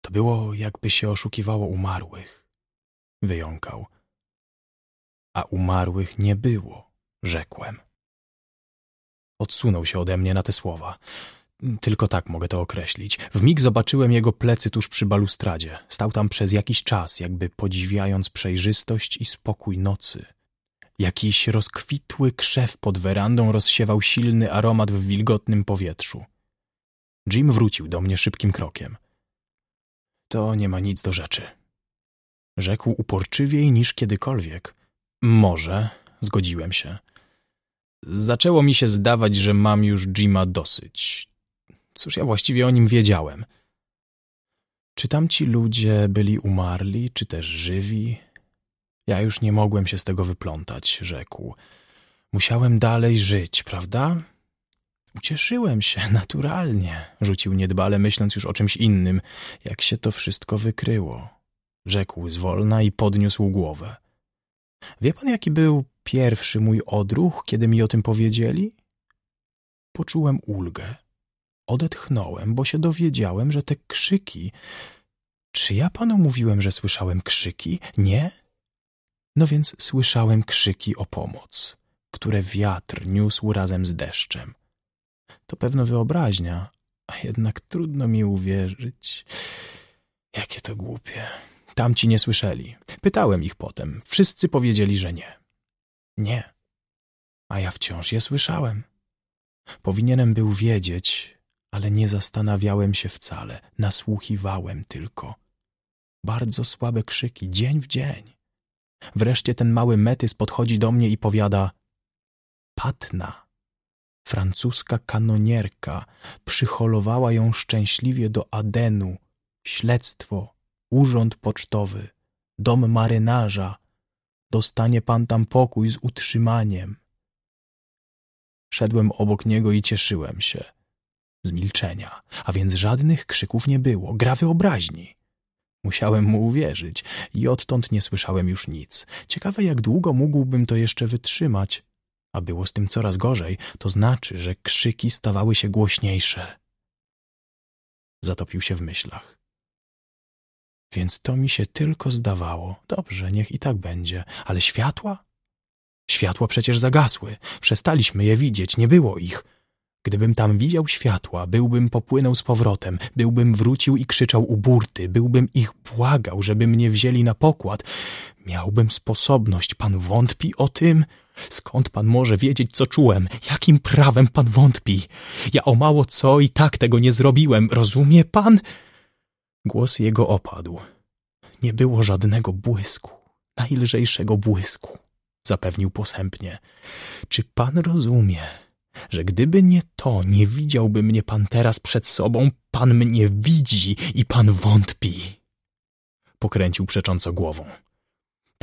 To było, jakby się oszukiwało umarłych. Wyjąkał. A umarłych nie było, rzekłem. Odsunął się ode mnie na te słowa. Tylko tak mogę to określić. W mig zobaczyłem jego plecy tuż przy balustradzie. Stał tam przez jakiś czas, jakby podziwiając przejrzystość i spokój nocy. Jakiś rozkwitły krzew pod werandą rozsiewał silny aromat w wilgotnym powietrzu. Jim wrócił do mnie szybkim krokiem. To nie ma nic do rzeczy. Rzekł uporczywiej niż kiedykolwiek. Może, zgodziłem się. Zaczęło mi się zdawać, że mam już Jima dosyć. Cóż ja właściwie o nim wiedziałem. Czy tamci ludzie byli umarli, czy też żywi? Ja już nie mogłem się z tego wyplątać, rzekł. Musiałem dalej żyć, prawda? Ucieszyłem się, naturalnie, rzucił niedbale, myśląc już o czymś innym, jak się to wszystko wykryło. Rzekł zwolna i podniósł głowę. Wie pan, jaki był Pierwszy mój odruch, kiedy mi o tym powiedzieli? Poczułem ulgę. Odetchnąłem, bo się dowiedziałem, że te krzyki. Czy ja panu mówiłem, że słyszałem krzyki? Nie? No więc słyszałem krzyki o pomoc, które wiatr niósł razem z deszczem. To pewno wyobraźnia, a jednak trudno mi uwierzyć. Jakie to głupie. Tamci nie słyszeli. Pytałem ich potem. Wszyscy powiedzieli, że nie. Nie. A ja wciąż je słyszałem. Powinienem był wiedzieć, ale nie zastanawiałem się wcale, nasłuchiwałem tylko. Bardzo słabe krzyki, dzień w dzień. Wreszcie ten mały metys podchodzi do mnie i powiada Patna, francuska kanonierka, przyholowała ją szczęśliwie do Adenu, śledztwo, urząd pocztowy, dom marynarza, dostanie pan tam pokój z utrzymaniem. Szedłem obok niego i cieszyłem się. Z milczenia, a więc żadnych krzyków nie było, gra wyobraźni. Musiałem mu uwierzyć i odtąd nie słyszałem już nic. Ciekawe, jak długo mógłbym to jeszcze wytrzymać. A było z tym coraz gorzej, to znaczy, że krzyki stawały się głośniejsze. Zatopił się w myślach. Więc to mi się tylko zdawało. Dobrze, niech i tak będzie. Ale światła? Światła przecież zagasły. Przestaliśmy je widzieć, nie było ich. Gdybym tam widział światła, byłbym popłynął z powrotem, byłbym wrócił i krzyczał u burty, byłbym ich błagał, żeby mnie wzięli na pokład. Miałbym sposobność. Pan wątpi o tym? Skąd pan może wiedzieć, co czułem? Jakim prawem pan wątpi? Ja o mało co i tak tego nie zrobiłem, rozumie pan? Głos jego opadł. Nie było żadnego błysku, najlżejszego błysku, zapewnił posępnie. Czy pan rozumie, że gdyby nie to, nie widziałby mnie pan teraz przed sobą, pan mnie widzi i pan wątpi? Pokręcił przecząco głową.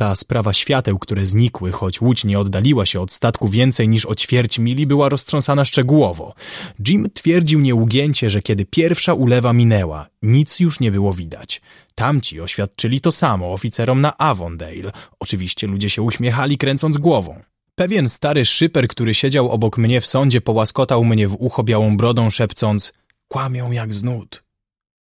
Ta sprawa świateł, które znikły, choć łódź nie oddaliła się od statku więcej niż o ćwierć mili, była roztrząsana szczegółowo. Jim twierdził nieugięcie, że kiedy pierwsza ulewa minęła, nic już nie było widać. Tamci oświadczyli to samo oficerom na Avondale. Oczywiście ludzie się uśmiechali, kręcąc głową. Pewien stary szyper, który siedział obok mnie w sądzie, połaskotał mnie w ucho białą brodą, szepcąc – kłamią jak znud.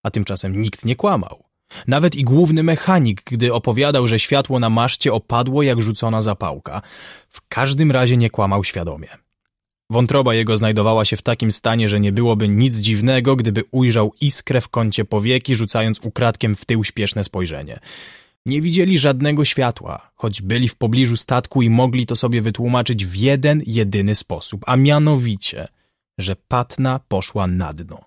A tymczasem nikt nie kłamał. Nawet i główny mechanik, gdy opowiadał, że światło na maszcie opadło jak rzucona zapałka. W każdym razie nie kłamał świadomie. Wątroba jego znajdowała się w takim stanie, że nie byłoby nic dziwnego, gdyby ujrzał iskrę w kącie powieki, rzucając ukradkiem w tył śpieszne spojrzenie. Nie widzieli żadnego światła, choć byli w pobliżu statku i mogli to sobie wytłumaczyć w jeden jedyny sposób, a mianowicie, że Patna poszła na dno.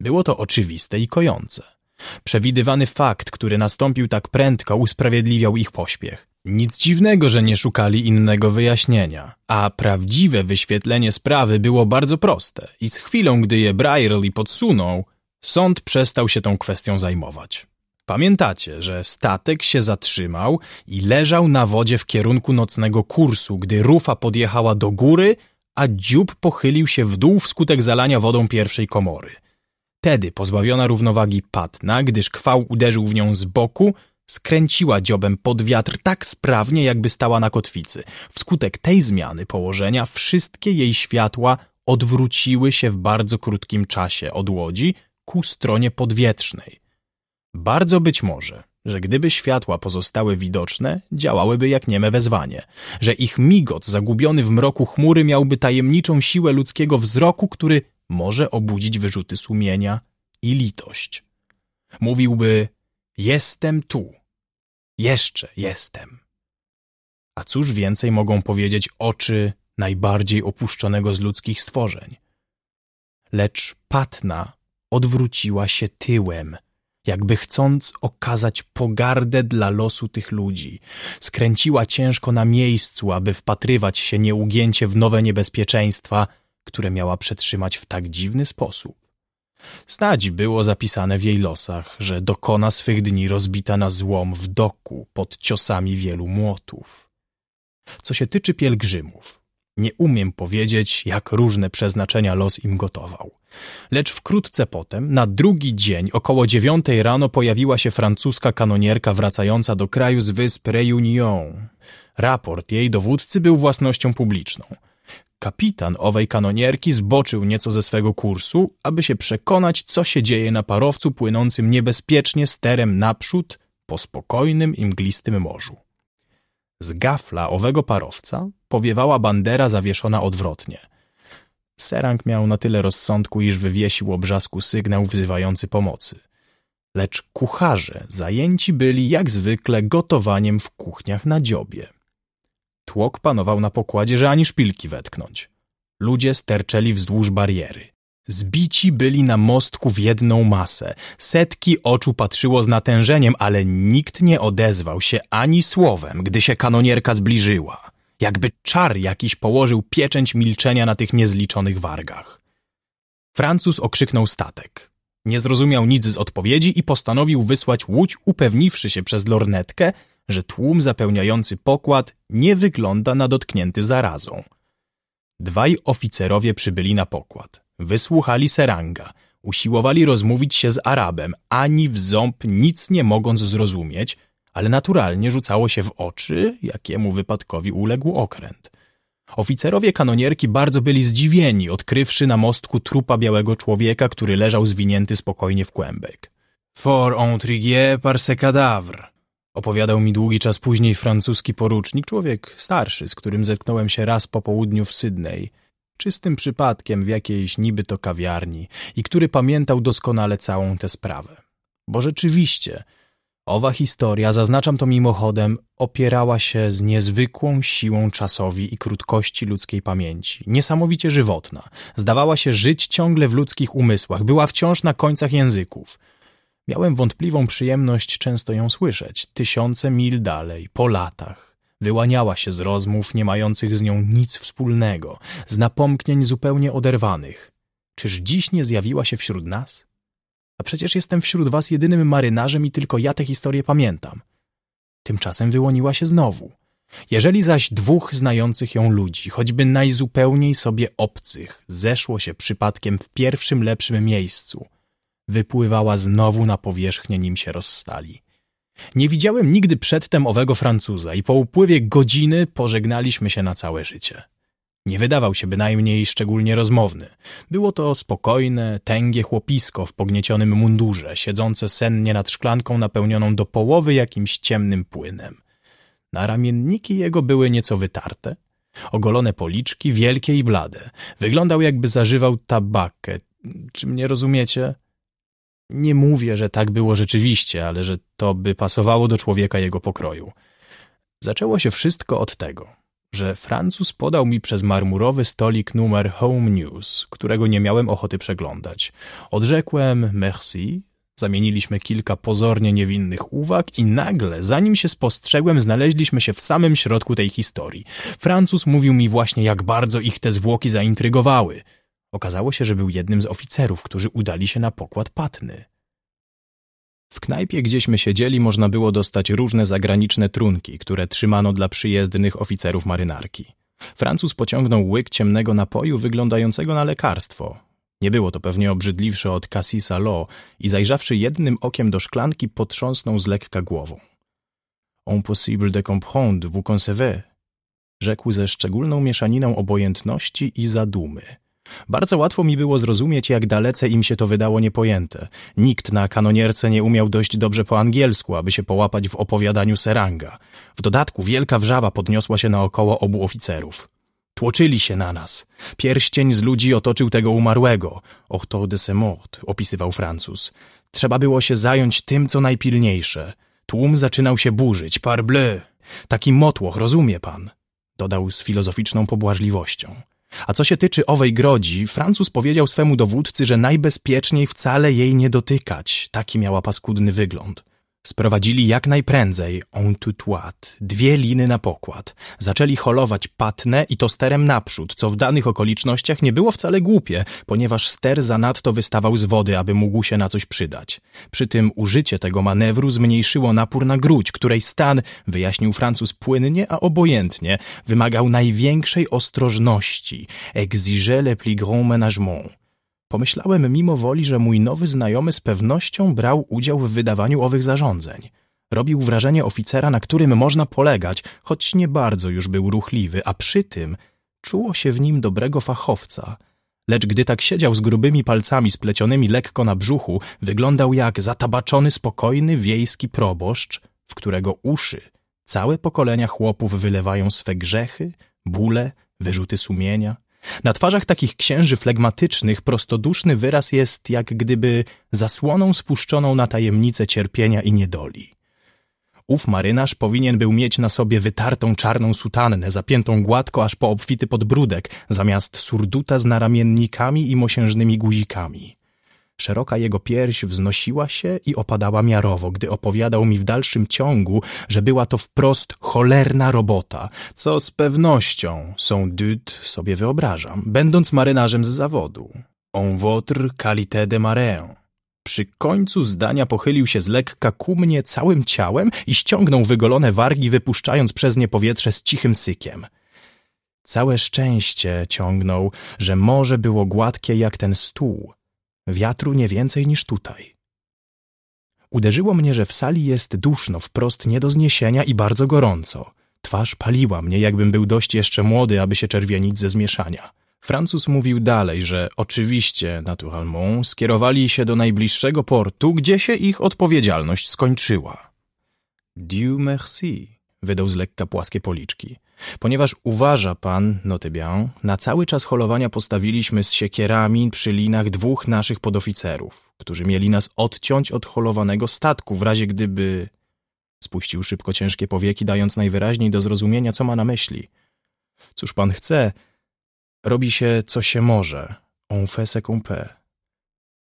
Było to oczywiste i kojące. Przewidywany fakt, który nastąpił tak prędko, usprawiedliwiał ich pośpiech. Nic dziwnego, że nie szukali innego wyjaśnienia, a prawdziwe wyświetlenie sprawy było bardzo proste i z chwilą, gdy je Brierly podsunął, sąd przestał się tą kwestią zajmować. Pamiętacie, że statek się zatrzymał i leżał na wodzie w kierunku nocnego kursu, gdy rufa podjechała do góry, a dziób pochylił się w dół wskutek zalania wodą pierwszej komory – Tedy pozbawiona równowagi padna, gdyż kwał uderzył w nią z boku, skręciła dziobem pod wiatr tak sprawnie, jakby stała na kotwicy. Wskutek tej zmiany położenia wszystkie jej światła odwróciły się w bardzo krótkim czasie od łodzi ku stronie podwietrznej. Bardzo być może, że gdyby światła pozostały widoczne, działałyby jak nieme wezwanie, że ich migot zagubiony w mroku chmury miałby tajemniczą siłę ludzkiego wzroku, który może obudzić wyrzuty sumienia i litość. Mówiłby: Jestem tu. Jeszcze jestem. A cóż więcej mogą powiedzieć oczy najbardziej opuszczonego z ludzkich stworzeń? Lecz Patna odwróciła się tyłem, jakby chcąc okazać pogardę dla losu tych ludzi. Skręciła ciężko na miejscu, aby wpatrywać się nieugięcie w nowe niebezpieczeństwa – które miała przetrzymać w tak dziwny sposób. Znać było zapisane w jej losach, że dokona swych dni rozbita na złom w doku pod ciosami wielu młotów. Co się tyczy pielgrzymów, nie umiem powiedzieć, jak różne przeznaczenia los im gotował. Lecz wkrótce potem, na drugi dzień, około dziewiątej rano, pojawiła się francuska kanonierka wracająca do kraju z wysp Reunion. Raport jej dowódcy był własnością publiczną. Kapitan owej kanonierki zboczył nieco ze swego kursu, aby się przekonać, co się dzieje na parowcu płynącym niebezpiecznie sterem naprzód po spokojnym i mglistym morzu. Z gafla owego parowca powiewała bandera zawieszona odwrotnie. Serang miał na tyle rozsądku, iż wywiesił obrzasku sygnał wzywający pomocy. Lecz kucharze zajęci byli jak zwykle gotowaniem w kuchniach na dziobie. Tłok panował na pokładzie, że ani szpilki wetknąć. Ludzie sterczeli wzdłuż bariery. Zbici byli na mostku w jedną masę. Setki oczu patrzyło z natężeniem, ale nikt nie odezwał się ani słowem, gdy się kanonierka zbliżyła. Jakby czar jakiś położył pieczęć milczenia na tych niezliczonych wargach. Francuz okrzyknął statek. Nie zrozumiał nic z odpowiedzi i postanowił wysłać łódź, upewniwszy się przez lornetkę, że tłum zapełniający pokład nie wygląda na dotknięty zarazą. Dwaj oficerowie przybyli na pokład. Wysłuchali seranga. Usiłowali rozmówić się z Arabem, ani w ząb nic nie mogąc zrozumieć, ale naturalnie rzucało się w oczy, jakiemu wypadkowi uległ okręt. Oficerowie kanonierki bardzo byli zdziwieni, odkrywszy na mostku trupa białego człowieka, który leżał zwinięty spokojnie w kłębek. For on par se cadavre, Opowiadał mi długi czas później francuski porucznik, człowiek starszy, z którym zetknąłem się raz po południu w Sydney, czystym przypadkiem w jakiejś niby to kawiarni i który pamiętał doskonale całą tę sprawę. Bo rzeczywiście, owa historia, zaznaczam to mimochodem, opierała się z niezwykłą siłą czasowi i krótkości ludzkiej pamięci. Niesamowicie żywotna. Zdawała się żyć ciągle w ludzkich umysłach, była wciąż na końcach języków – Miałem wątpliwą przyjemność często ją słyszeć, tysiące mil dalej, po latach. Wyłaniała się z rozmów nie mających z nią nic wspólnego, z napomknień zupełnie oderwanych. Czyż dziś nie zjawiła się wśród nas? A przecież jestem wśród was jedynym marynarzem i tylko ja tę historię pamiętam. Tymczasem wyłoniła się znowu. Jeżeli zaś dwóch znających ją ludzi, choćby najzupełniej sobie obcych, zeszło się przypadkiem w pierwszym lepszym miejscu – wypływała znowu na powierzchnię, nim się rozstali. Nie widziałem nigdy przedtem owego Francuza i po upływie godziny pożegnaliśmy się na całe życie. Nie wydawał się bynajmniej szczególnie rozmowny. Było to spokojne, tęgie chłopisko w pogniecionym mundurze, siedzące sennie nad szklanką napełnioną do połowy jakimś ciemnym płynem. Na ramienniki jego były nieco wytarte, ogolone policzki, wielkie i blade. Wyglądał jakby zażywał tabakę. Czy mnie rozumiecie? Nie mówię, że tak było rzeczywiście, ale że to by pasowało do człowieka jego pokroju. Zaczęło się wszystko od tego, że Francuz podał mi przez marmurowy stolik numer Home News, którego nie miałem ochoty przeglądać. Odrzekłem merci, zamieniliśmy kilka pozornie niewinnych uwag i nagle, zanim się spostrzegłem, znaleźliśmy się w samym środku tej historii. Francuz mówił mi właśnie, jak bardzo ich te zwłoki zaintrygowały – Okazało się, że był jednym z oficerów, którzy udali się na pokład Patny. W knajpie, gdzieśmy siedzieli, można było dostać różne zagraniczne trunki, które trzymano dla przyjezdnych oficerów marynarki. Francuz pociągnął łyk ciemnego napoju wyglądającego na lekarstwo. Nie było to pewnie obrzydliwsze od Cassisa Lo i zajrzawszy jednym okiem do szklanki, potrząsnął z lekka głową. On possible de comprendre, vous concevez, rzekł ze szczególną mieszaniną obojętności i zadumy. Bardzo łatwo mi było zrozumieć, jak dalece im się to wydało niepojęte. Nikt na kanonierce nie umiał dość dobrze po angielsku, aby się połapać w opowiadaniu seranga. W dodatku wielka wrzawa podniosła się naokoło obu oficerów. Tłoczyli się na nas. Pierścień z ludzi otoczył tego umarłego. Orto de mort, opisywał Francuz. Trzeba było się zająć tym, co najpilniejsze. Tłum zaczynał się burzyć. Parbleu! Taki motłoch, rozumie pan? Dodał z filozoficzną pobłażliwością. A co się tyczy owej grodzi, Francuz powiedział swemu dowódcy, że najbezpieczniej wcale jej nie dotykać. Taki miała paskudny wygląd. Sprowadzili jak najprędzej ontutuat, dwie liny na pokład. Zaczęli holować patne i to sterem naprzód, co w danych okolicznościach nie było wcale głupie, ponieważ ster zanadto wystawał z wody, aby mógł się na coś przydać. Przy tym użycie tego manewru zmniejszyło napór na grudź, której stan, wyjaśnił Francuz płynnie, a obojętnie, wymagał największej ostrożności. Exigez le plus grand ménagement. Pomyślałem mimo woli, że mój nowy znajomy z pewnością brał udział w wydawaniu owych zarządzeń. Robił wrażenie oficera, na którym można polegać, choć nie bardzo już był ruchliwy, a przy tym czuło się w nim dobrego fachowca. Lecz gdy tak siedział z grubymi palcami splecionymi lekko na brzuchu, wyglądał jak zatabaczony, spokojny wiejski proboszcz, w którego uszy całe pokolenia chłopów wylewają swe grzechy, bóle, wyrzuty sumienia, na twarzach takich księży flegmatycznych prostoduszny wyraz jest jak gdyby zasłoną spuszczoną na tajemnicę cierpienia i niedoli. Ów marynarz powinien był mieć na sobie wytartą czarną sutannę, zapiętą gładko aż po obfity podbródek, zamiast surduta z naramiennikami i mosiężnymi guzikami. Szeroka jego pierś wznosiła się i opadała miarowo, gdy opowiadał mi w dalszym ciągu, że była to wprost cholerna robota, co z pewnością są dud sobie wyobrażam, będąc marynarzem z zawodu. On votre qualité de marin. Przy końcu zdania pochylił się z lekka ku mnie całym ciałem i ściągnął wygolone wargi, wypuszczając przez nie powietrze z cichym sykiem. Całe szczęście ciągnął, że morze było gładkie jak ten stół, wiatru nie więcej niż tutaj. Uderzyło mnie, że w sali jest duszno, wprost nie do zniesienia i bardzo gorąco. Twarz paliła mnie, jakbym był dość jeszcze młody, aby się czerwienić ze zmieszania. Francuz mówił dalej, że oczywiście, naturalment, skierowali się do najbliższego portu, gdzie się ich odpowiedzialność skończyła. Dieu merci, wydał z lekka płaskie policzki. Ponieważ uważa pan, noty na cały czas holowania postawiliśmy z siekierami przy linach dwóch naszych podoficerów, którzy mieli nas odciąć od holowanego statku, w razie gdyby... Spuścił szybko ciężkie powieki, dając najwyraźniej do zrozumienia, co ma na myśli. Cóż pan chce? Robi się, co się może. On fait ce qu'on peut.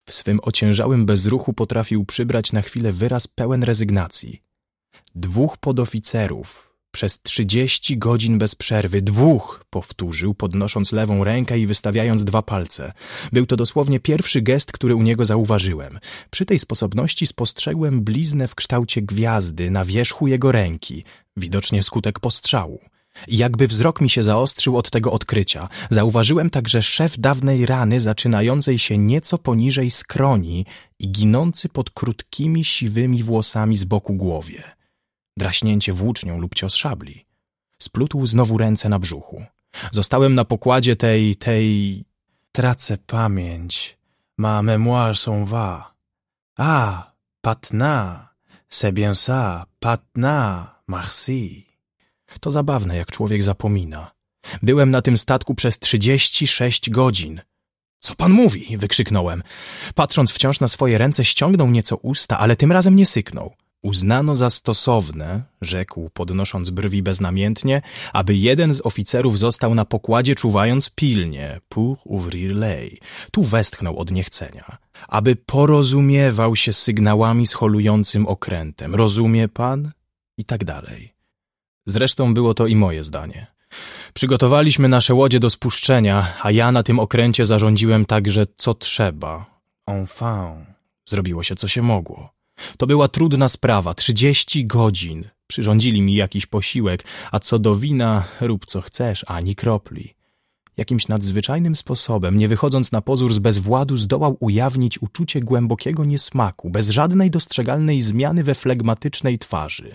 W swym ociężałym bezruchu potrafił przybrać na chwilę wyraz pełen rezygnacji. Dwóch podoficerów, przez trzydzieści godzin bez przerwy, dwóch, powtórzył, podnosząc lewą rękę i wystawiając dwa palce. Był to dosłownie pierwszy gest, który u niego zauważyłem. Przy tej sposobności spostrzegłem bliznę w kształcie gwiazdy na wierzchu jego ręki, widocznie skutek postrzału. Jakby wzrok mi się zaostrzył od tego odkrycia, zauważyłem także szef dawnej rany zaczynającej się nieco poniżej skroni i ginący pod krótkimi, siwymi włosami z boku głowie draśnięcie włócznią lub cios szabli. Splutł znowu ręce na brzuchu. Zostałem na pokładzie tej, tej... Tracę pamięć. Ma mémoire son va. A, ah, patna. C'est bien ça. Patna. Merci. To zabawne, jak człowiek zapomina. Byłem na tym statku przez trzydzieści sześć godzin. Co pan mówi? wykrzyknąłem. Patrząc wciąż na swoje ręce, ściągnął nieco usta, ale tym razem nie syknął. Uznano za stosowne, rzekł, podnosząc brwi beznamiętnie, aby jeden z oficerów został na pokładzie czuwając pilnie, pour ouvrir lej. Tu westchnął od niechcenia. Aby porozumiewał się sygnałami z holującym okrętem. Rozumie pan? I tak dalej. Zresztą było to i moje zdanie. Przygotowaliśmy nasze łodzie do spuszczenia, a ja na tym okręcie zarządziłem także co trzeba. Enfin, zrobiło się co się mogło. To była trudna sprawa, trzydzieści godzin. Przyrządzili mi jakiś posiłek, a co do wina, rób co chcesz, ani kropli. Jakimś nadzwyczajnym sposobem, nie wychodząc na pozór z bezwładu, zdołał ujawnić uczucie głębokiego niesmaku, bez żadnej dostrzegalnej zmiany we flegmatycznej twarzy.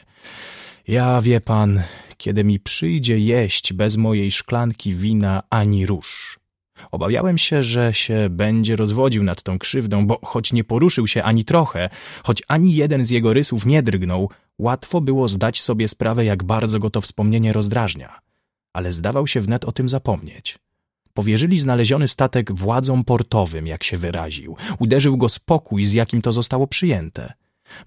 Ja, wie pan, kiedy mi przyjdzie jeść bez mojej szklanki wina ani róż. Obawiałem się, że się będzie rozwodził nad tą krzywdą, bo choć nie poruszył się ani trochę, choć ani jeden z jego rysów nie drgnął, łatwo było zdać sobie sprawę, jak bardzo go to wspomnienie rozdrażnia. Ale zdawał się wnet o tym zapomnieć. Powierzyli znaleziony statek władzom portowym, jak się wyraził. Uderzył go spokój, z jakim to zostało przyjęte.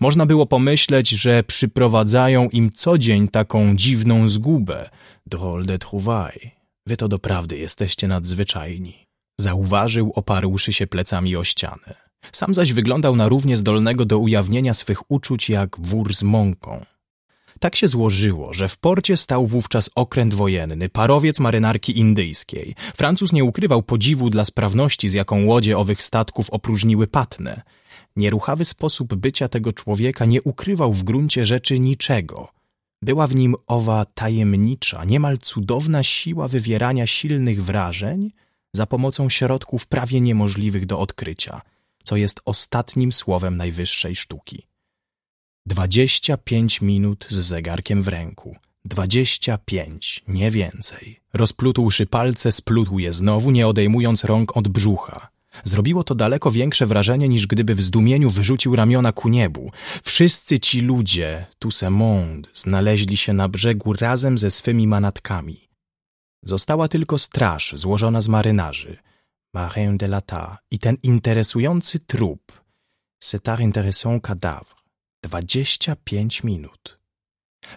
Można było pomyśleć, że przyprowadzają im co dzień taką dziwną zgubę. Drôle de trouvaille. Wy to doprawdy jesteście nadzwyczajni. Zauważył, oparłszy się plecami o ścianę. Sam zaś wyglądał na równie zdolnego do ujawnienia swych uczuć jak wór z mąką. Tak się złożyło, że w porcie stał wówczas okręt wojenny, parowiec marynarki indyjskiej. Francuz nie ukrywał podziwu dla sprawności, z jaką łodzie owych statków opróżniły patne. Nieruchawy sposób bycia tego człowieka nie ukrywał w gruncie rzeczy niczego – była w nim owa tajemnicza, niemal cudowna siła wywierania silnych wrażeń za pomocą środków prawie niemożliwych do odkrycia, co jest ostatnim słowem najwyższej sztuki. Dwadzieścia pięć minut z zegarkiem w ręku. dwadzieścia pięć, nie więcej. Rozplutłszy palce, splutł je znowu, nie odejmując rąk od brzucha. Zrobiło to daleko większe wrażenie, niż gdyby w zdumieniu wyrzucił ramiona ku niebu. Wszyscy ci ludzie, tout ce monde, znaleźli się na brzegu razem ze swymi manatkami. Została tylko straż złożona z marynarzy, marin de lata i ten interesujący trup, cet intéressant cadavre, dwadzieścia pięć minut.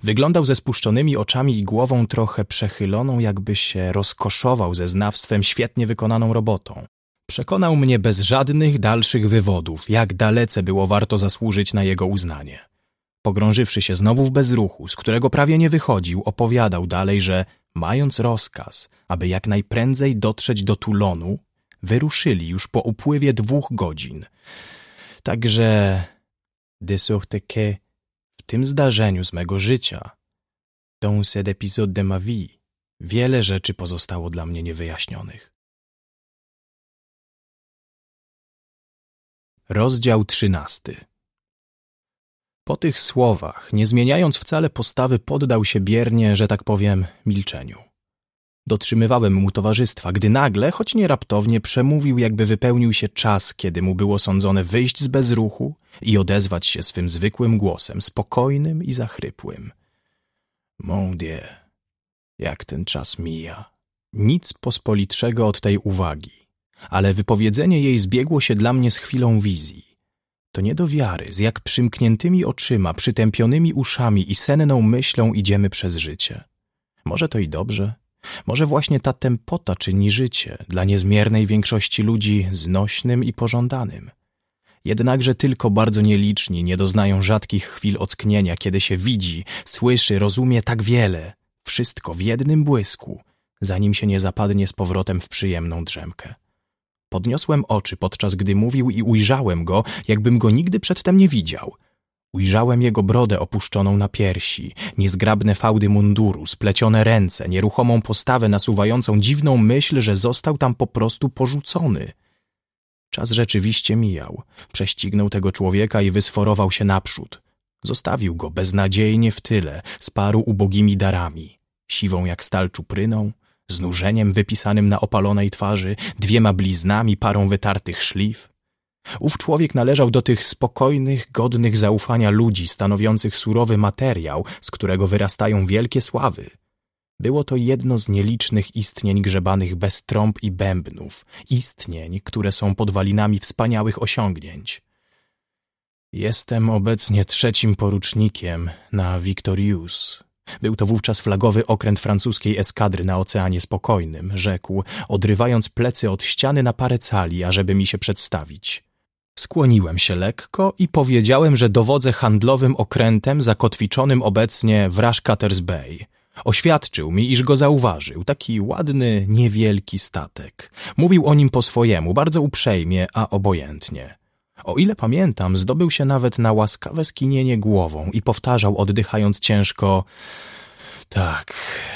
Wyglądał ze spuszczonymi oczami i głową trochę przechyloną, jakby się rozkoszował ze znawstwem świetnie wykonaną robotą. Przekonał mnie bez żadnych dalszych wywodów, jak dalece było warto zasłużyć na jego uznanie. Pogrążywszy się znowu w bezruchu, z którego prawie nie wychodził, opowiadał dalej, że mając rozkaz, aby jak najprędzej dotrzeć do Tulonu, wyruszyli już po upływie dwóch godzin. Także de sorte que w tym zdarzeniu z mego życia, dans cet épisode de ma vie, wiele rzeczy pozostało dla mnie niewyjaśnionych. Rozdział XIII. Po tych słowach, nie zmieniając wcale postawy, poddał się biernie, że tak powiem, milczeniu. Dotrzymywałem mu towarzystwa, gdy nagle, choć nie raptownie, przemówił, jakby wypełnił się czas, kiedy mu było sądzone wyjść z bezruchu i odezwać się swym zwykłym głosem, spokojnym i zachrypłym. Mon Dieu, jak ten czas mija. Nic pospolitszego od tej uwagi ale wypowiedzenie jej zbiegło się dla mnie z chwilą wizji. To nie do wiary, z jak przymkniętymi oczyma, przytępionymi uszami i senną myślą idziemy przez życie. Może to i dobrze. Może właśnie ta tempota czyni życie dla niezmiernej większości ludzi znośnym i pożądanym. Jednakże tylko bardzo nieliczni nie doznają rzadkich chwil ocknienia, kiedy się widzi, słyszy, rozumie tak wiele, wszystko w jednym błysku, zanim się nie zapadnie z powrotem w przyjemną drzemkę. Podniosłem oczy, podczas gdy mówił i ujrzałem go, jakbym go nigdy przedtem nie widział. Ujrzałem jego brodę opuszczoną na piersi, niezgrabne fałdy munduru, splecione ręce, nieruchomą postawę nasuwającą dziwną myśl, że został tam po prostu porzucony. Czas rzeczywiście mijał. Prześcignął tego człowieka i wysforował się naprzód. Zostawił go beznadziejnie w tyle, z paru ubogimi darami. Siwą jak stal czupryną, znużeniem wypisanym na opalonej twarzy, dwiema bliznami, parą wytartych szlif. Ów człowiek należał do tych spokojnych, godnych zaufania ludzi, stanowiących surowy materiał, z którego wyrastają wielkie sławy. Było to jedno z nielicznych istnień grzebanych bez trąb i bębnów, istnień, które są podwalinami wspaniałych osiągnięć. Jestem obecnie trzecim porucznikiem na Victorius, był to wówczas flagowy okręt francuskiej eskadry na Oceanie Spokojnym, rzekł, odrywając plecy od ściany na parę cali, ażeby mi się przedstawić. Skłoniłem się lekko i powiedziałem, że dowodzę handlowym okrętem zakotwiczonym obecnie w Rashcutters Bay. Oświadczył mi, iż go zauważył, taki ładny, niewielki statek. Mówił o nim po swojemu, bardzo uprzejmie, a obojętnie. O ile pamiętam, zdobył się nawet na łaskawe skinienie głową i powtarzał, oddychając ciężko: Tak,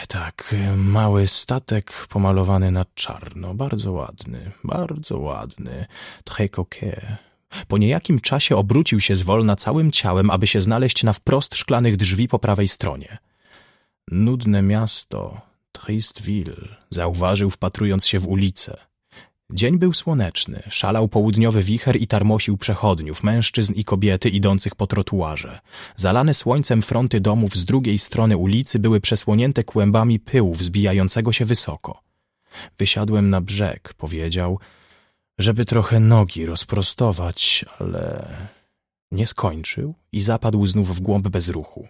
tak, mały statek pomalowany na czarno, bardzo ładny, bardzo ładny, très coquet. Po niejakim czasie obrócił się zwolna całym ciałem, aby się znaleźć na wprost szklanych drzwi po prawej stronie. Nudne miasto, Tristville, zauważył, wpatrując się w ulicę. Dzień był słoneczny, szalał południowy wicher i tarmosił przechodniów, mężczyzn i kobiety idących po trotuarze. Zalane słońcem fronty domów z drugiej strony ulicy były przesłonięte kłębami pyłu wzbijającego się wysoko. Wysiadłem na brzeg, powiedział, żeby trochę nogi rozprostować, ale... Nie skończył i zapadł znów w głąb bez ruchu.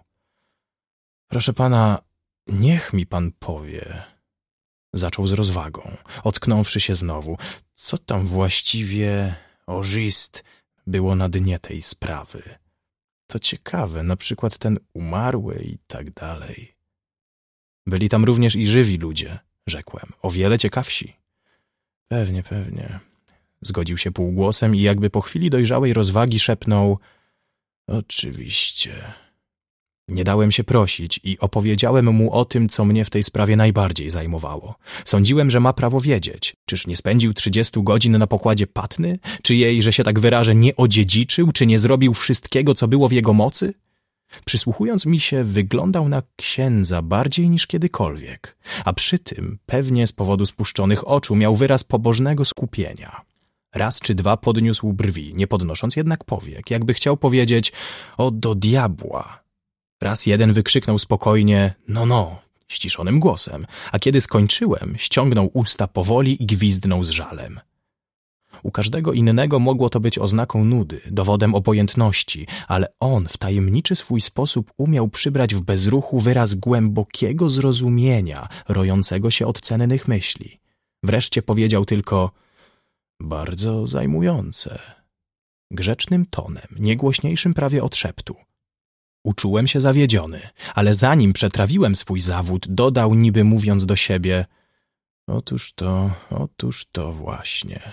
Proszę pana, niech mi pan powie... Zaczął z rozwagą, ocknąwszy się znowu. Co tam właściwie ożyst było na dnie tej sprawy? To ciekawe, na przykład ten umarły i tak dalej. Byli tam również i żywi ludzie, rzekłem, o wiele ciekawsi. Pewnie, pewnie. Zgodził się półgłosem i jakby po chwili dojrzałej rozwagi szepnął Oczywiście. Nie dałem się prosić i opowiedziałem mu o tym, co mnie w tej sprawie najbardziej zajmowało. Sądziłem, że ma prawo wiedzieć. Czyż nie spędził 30 godzin na pokładzie patny? Czy jej, że się tak wyrażę, nie odziedziczył? Czy nie zrobił wszystkiego, co było w jego mocy? Przysłuchując mi się, wyglądał na księdza bardziej niż kiedykolwiek, a przy tym, pewnie z powodu spuszczonych oczu, miał wyraz pobożnego skupienia. Raz czy dwa podniósł brwi, nie podnosząc jednak powiek, jakby chciał powiedzieć – o do diabła! Raz jeden wykrzyknął spokojnie: No, no, ściszonym głosem, a kiedy skończyłem, ściągnął usta powoli i gwizdnął z żalem. U każdego innego mogło to być oznaką nudy, dowodem obojętności, ale on w tajemniczy swój sposób umiał przybrać w bezruchu wyraz głębokiego zrozumienia, rojącego się od cennych myśli. Wreszcie powiedział tylko bardzo zajmujące. Grzecznym tonem, niegłośniejszym prawie od szeptu. Uczułem się zawiedziony, ale zanim przetrawiłem swój zawód, dodał niby mówiąc do siebie Otóż to, otóż to właśnie.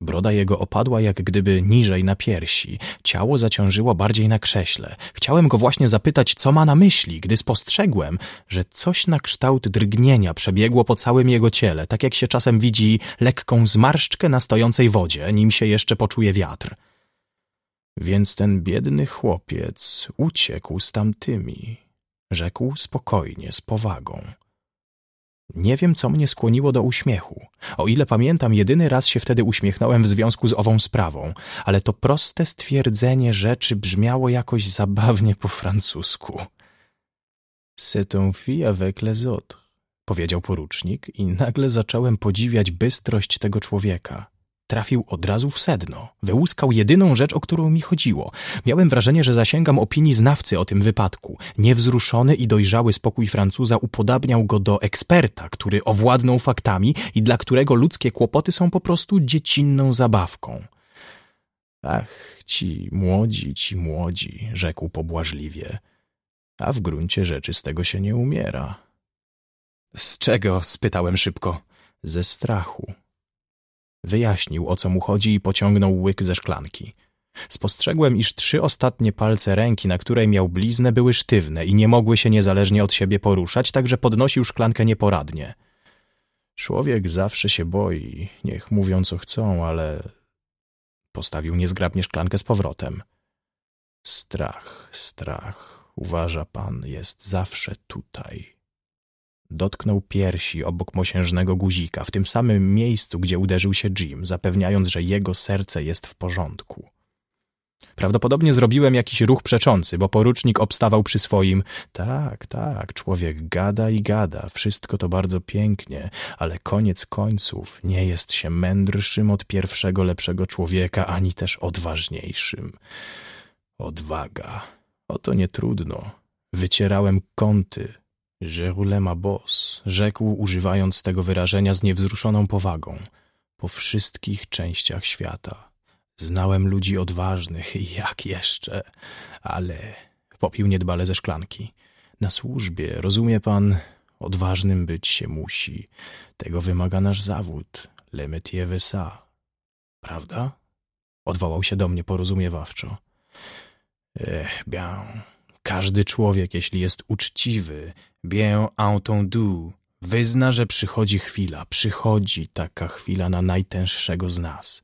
Broda jego opadła jak gdyby niżej na piersi, ciało zaciążyło bardziej na krześle. Chciałem go właśnie zapytać, co ma na myśli, gdy spostrzegłem, że coś na kształt drgnienia przebiegło po całym jego ciele, tak jak się czasem widzi lekką zmarszczkę na stojącej wodzie, nim się jeszcze poczuje wiatr. Więc ten biedny chłopiec uciekł z tamtymi, rzekł spokojnie, z powagą. Nie wiem, co mnie skłoniło do uśmiechu. O ile pamiętam, jedyny raz się wtedy uśmiechnąłem w związku z ową sprawą, ale to proste stwierdzenie rzeczy brzmiało jakoś zabawnie po francusku. C'est un fille avec les autres, powiedział porucznik i nagle zacząłem podziwiać bystrość tego człowieka. Trafił od razu w sedno. Wyłuskał jedyną rzecz, o którą mi chodziło. Miałem wrażenie, że zasięgam opinii znawcy o tym wypadku. Niewzruszony i dojrzały spokój Francuza upodabniał go do eksperta, który owładnął faktami i dla którego ludzkie kłopoty są po prostu dziecinną zabawką. Ach, ci młodzi, ci młodzi, rzekł pobłażliwie. A w gruncie rzeczy z tego się nie umiera. Z czego? spytałem szybko. Ze strachu. Wyjaśnił, o co mu chodzi i pociągnął łyk ze szklanki. Spostrzegłem, iż trzy ostatnie palce ręki, na której miał bliznę, były sztywne i nie mogły się niezależnie od siebie poruszać, także podnosił szklankę nieporadnie. Człowiek zawsze się boi, niech mówią co chcą, ale... Postawił niezgrabnie szklankę z powrotem. Strach, strach, uważa pan, jest zawsze tutaj. Dotknął piersi obok mosiężnego guzika, w tym samym miejscu, gdzie uderzył się Jim, zapewniając, że jego serce jest w porządku. Prawdopodobnie zrobiłem jakiś ruch przeczący, bo porucznik obstawał przy swoim tak, tak, człowiek gada i gada, wszystko to bardzo pięknie, ale koniec końców nie jest się mędrszym od pierwszego lepszego człowieka, ani też odważniejszym. Odwaga. Oto nie trudno. Wycierałem kąty, Jerulema Boss rzekł, używając tego wyrażenia z niewzruszoną powagą, po wszystkich częściach świata. Znałem ludzi odważnych, jak jeszcze, ale... Popił niedbale ze szklanki. Na służbie, rozumie pan, odważnym być się musi. Tego wymaga nasz zawód, le métier vesa. Prawda? Odwołał się do mnie porozumiewawczo. Eh, bien... Każdy człowiek, jeśli jest uczciwy, bien entendu, wyzna, że przychodzi chwila, przychodzi taka chwila na najtęższego z nas.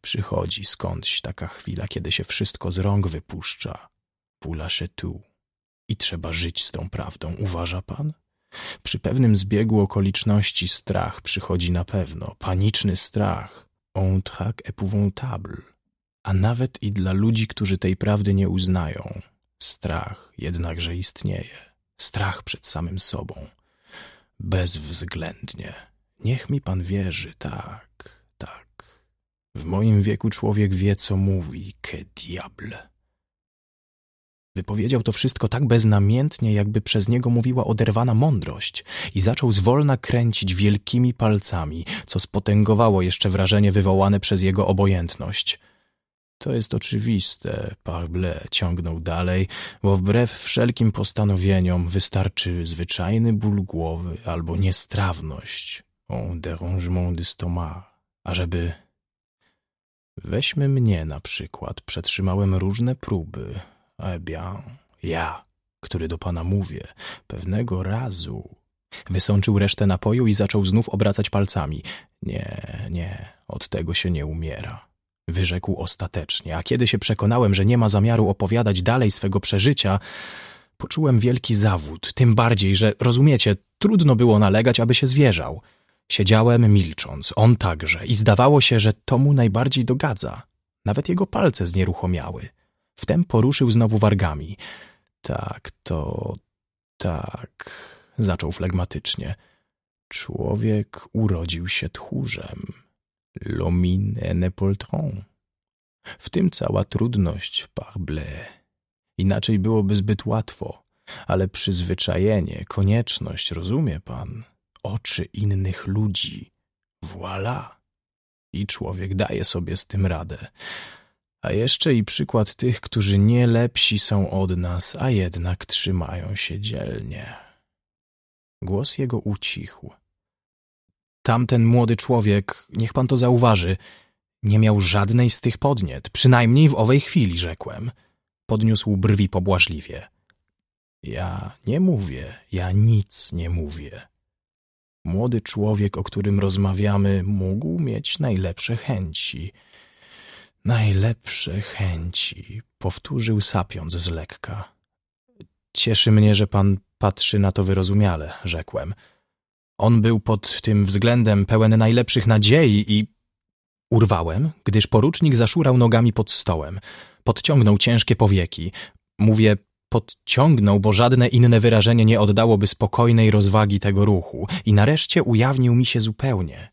Przychodzi skądś taka chwila, kiedy się wszystko z rąk wypuszcza. Pula się tu. I trzeba żyć z tą prawdą, uważa pan? Przy pewnym zbiegu okoliczności strach przychodzi na pewno, paniczny strach, un trac épouvantable, a nawet i dla ludzi, którzy tej prawdy nie uznają. Strach jednakże istnieje, strach przed samym sobą. Bezwzględnie. Niech mi pan wierzy, tak, tak. W moim wieku człowiek wie, co mówi, que diable. Wypowiedział to wszystko tak beznamiętnie, jakby przez niego mówiła oderwana mądrość i zaczął zwolna kręcić wielkimi palcami, co spotęgowało jeszcze wrażenie wywołane przez jego obojętność – to jest oczywiste, Parble ciągnął dalej, bo wbrew wszelkim postanowieniom wystarczy zwyczajny ból głowy albo niestrawność, on dérangement de stomac, ażeby... Weźmy mnie na przykład, przetrzymałem różne próby. Eh bien, ja, który do pana mówię, pewnego razu... Wysączył resztę napoju i zaczął znów obracać palcami. Nie, nie, od tego się nie umiera wyrzekł ostatecznie, a kiedy się przekonałem, że nie ma zamiaru opowiadać dalej swego przeżycia, poczułem wielki zawód, tym bardziej, że, rozumiecie, trudno było nalegać, aby się zwierzał. Siedziałem milcząc, on także, i zdawało się, że to mu najbardziej dogadza. Nawet jego palce znieruchomiały. Wtem poruszył znowu wargami. Tak, to... tak... zaczął flegmatycznie. Człowiek urodził się tchórzem. Lomine poltron. W tym cała trudność, parble. Inaczej byłoby zbyt łatwo, ale przyzwyczajenie, konieczność, rozumie pan? Oczy innych ludzi. Voilà. I człowiek daje sobie z tym radę. A jeszcze i przykład tych, którzy nie lepsi są od nas, a jednak trzymają się dzielnie. Głos jego ucichł. Tamten młody człowiek, niech pan to zauważy, nie miał żadnej z tych podniet, przynajmniej w owej chwili, rzekłem. Podniósł brwi pobłażliwie. Ja nie mówię, ja nic nie mówię. Młody człowiek, o którym rozmawiamy, mógł mieć najlepsze chęci. Najlepsze chęci, powtórzył sapiąc z lekka. Cieszy mnie, że pan patrzy na to wyrozumiale, rzekłem. On był pod tym względem pełen najlepszych nadziei i... Urwałem, gdyż porucznik zaszurał nogami pod stołem. Podciągnął ciężkie powieki. Mówię podciągnął, bo żadne inne wyrażenie nie oddałoby spokojnej rozwagi tego ruchu i nareszcie ujawnił mi się zupełnie.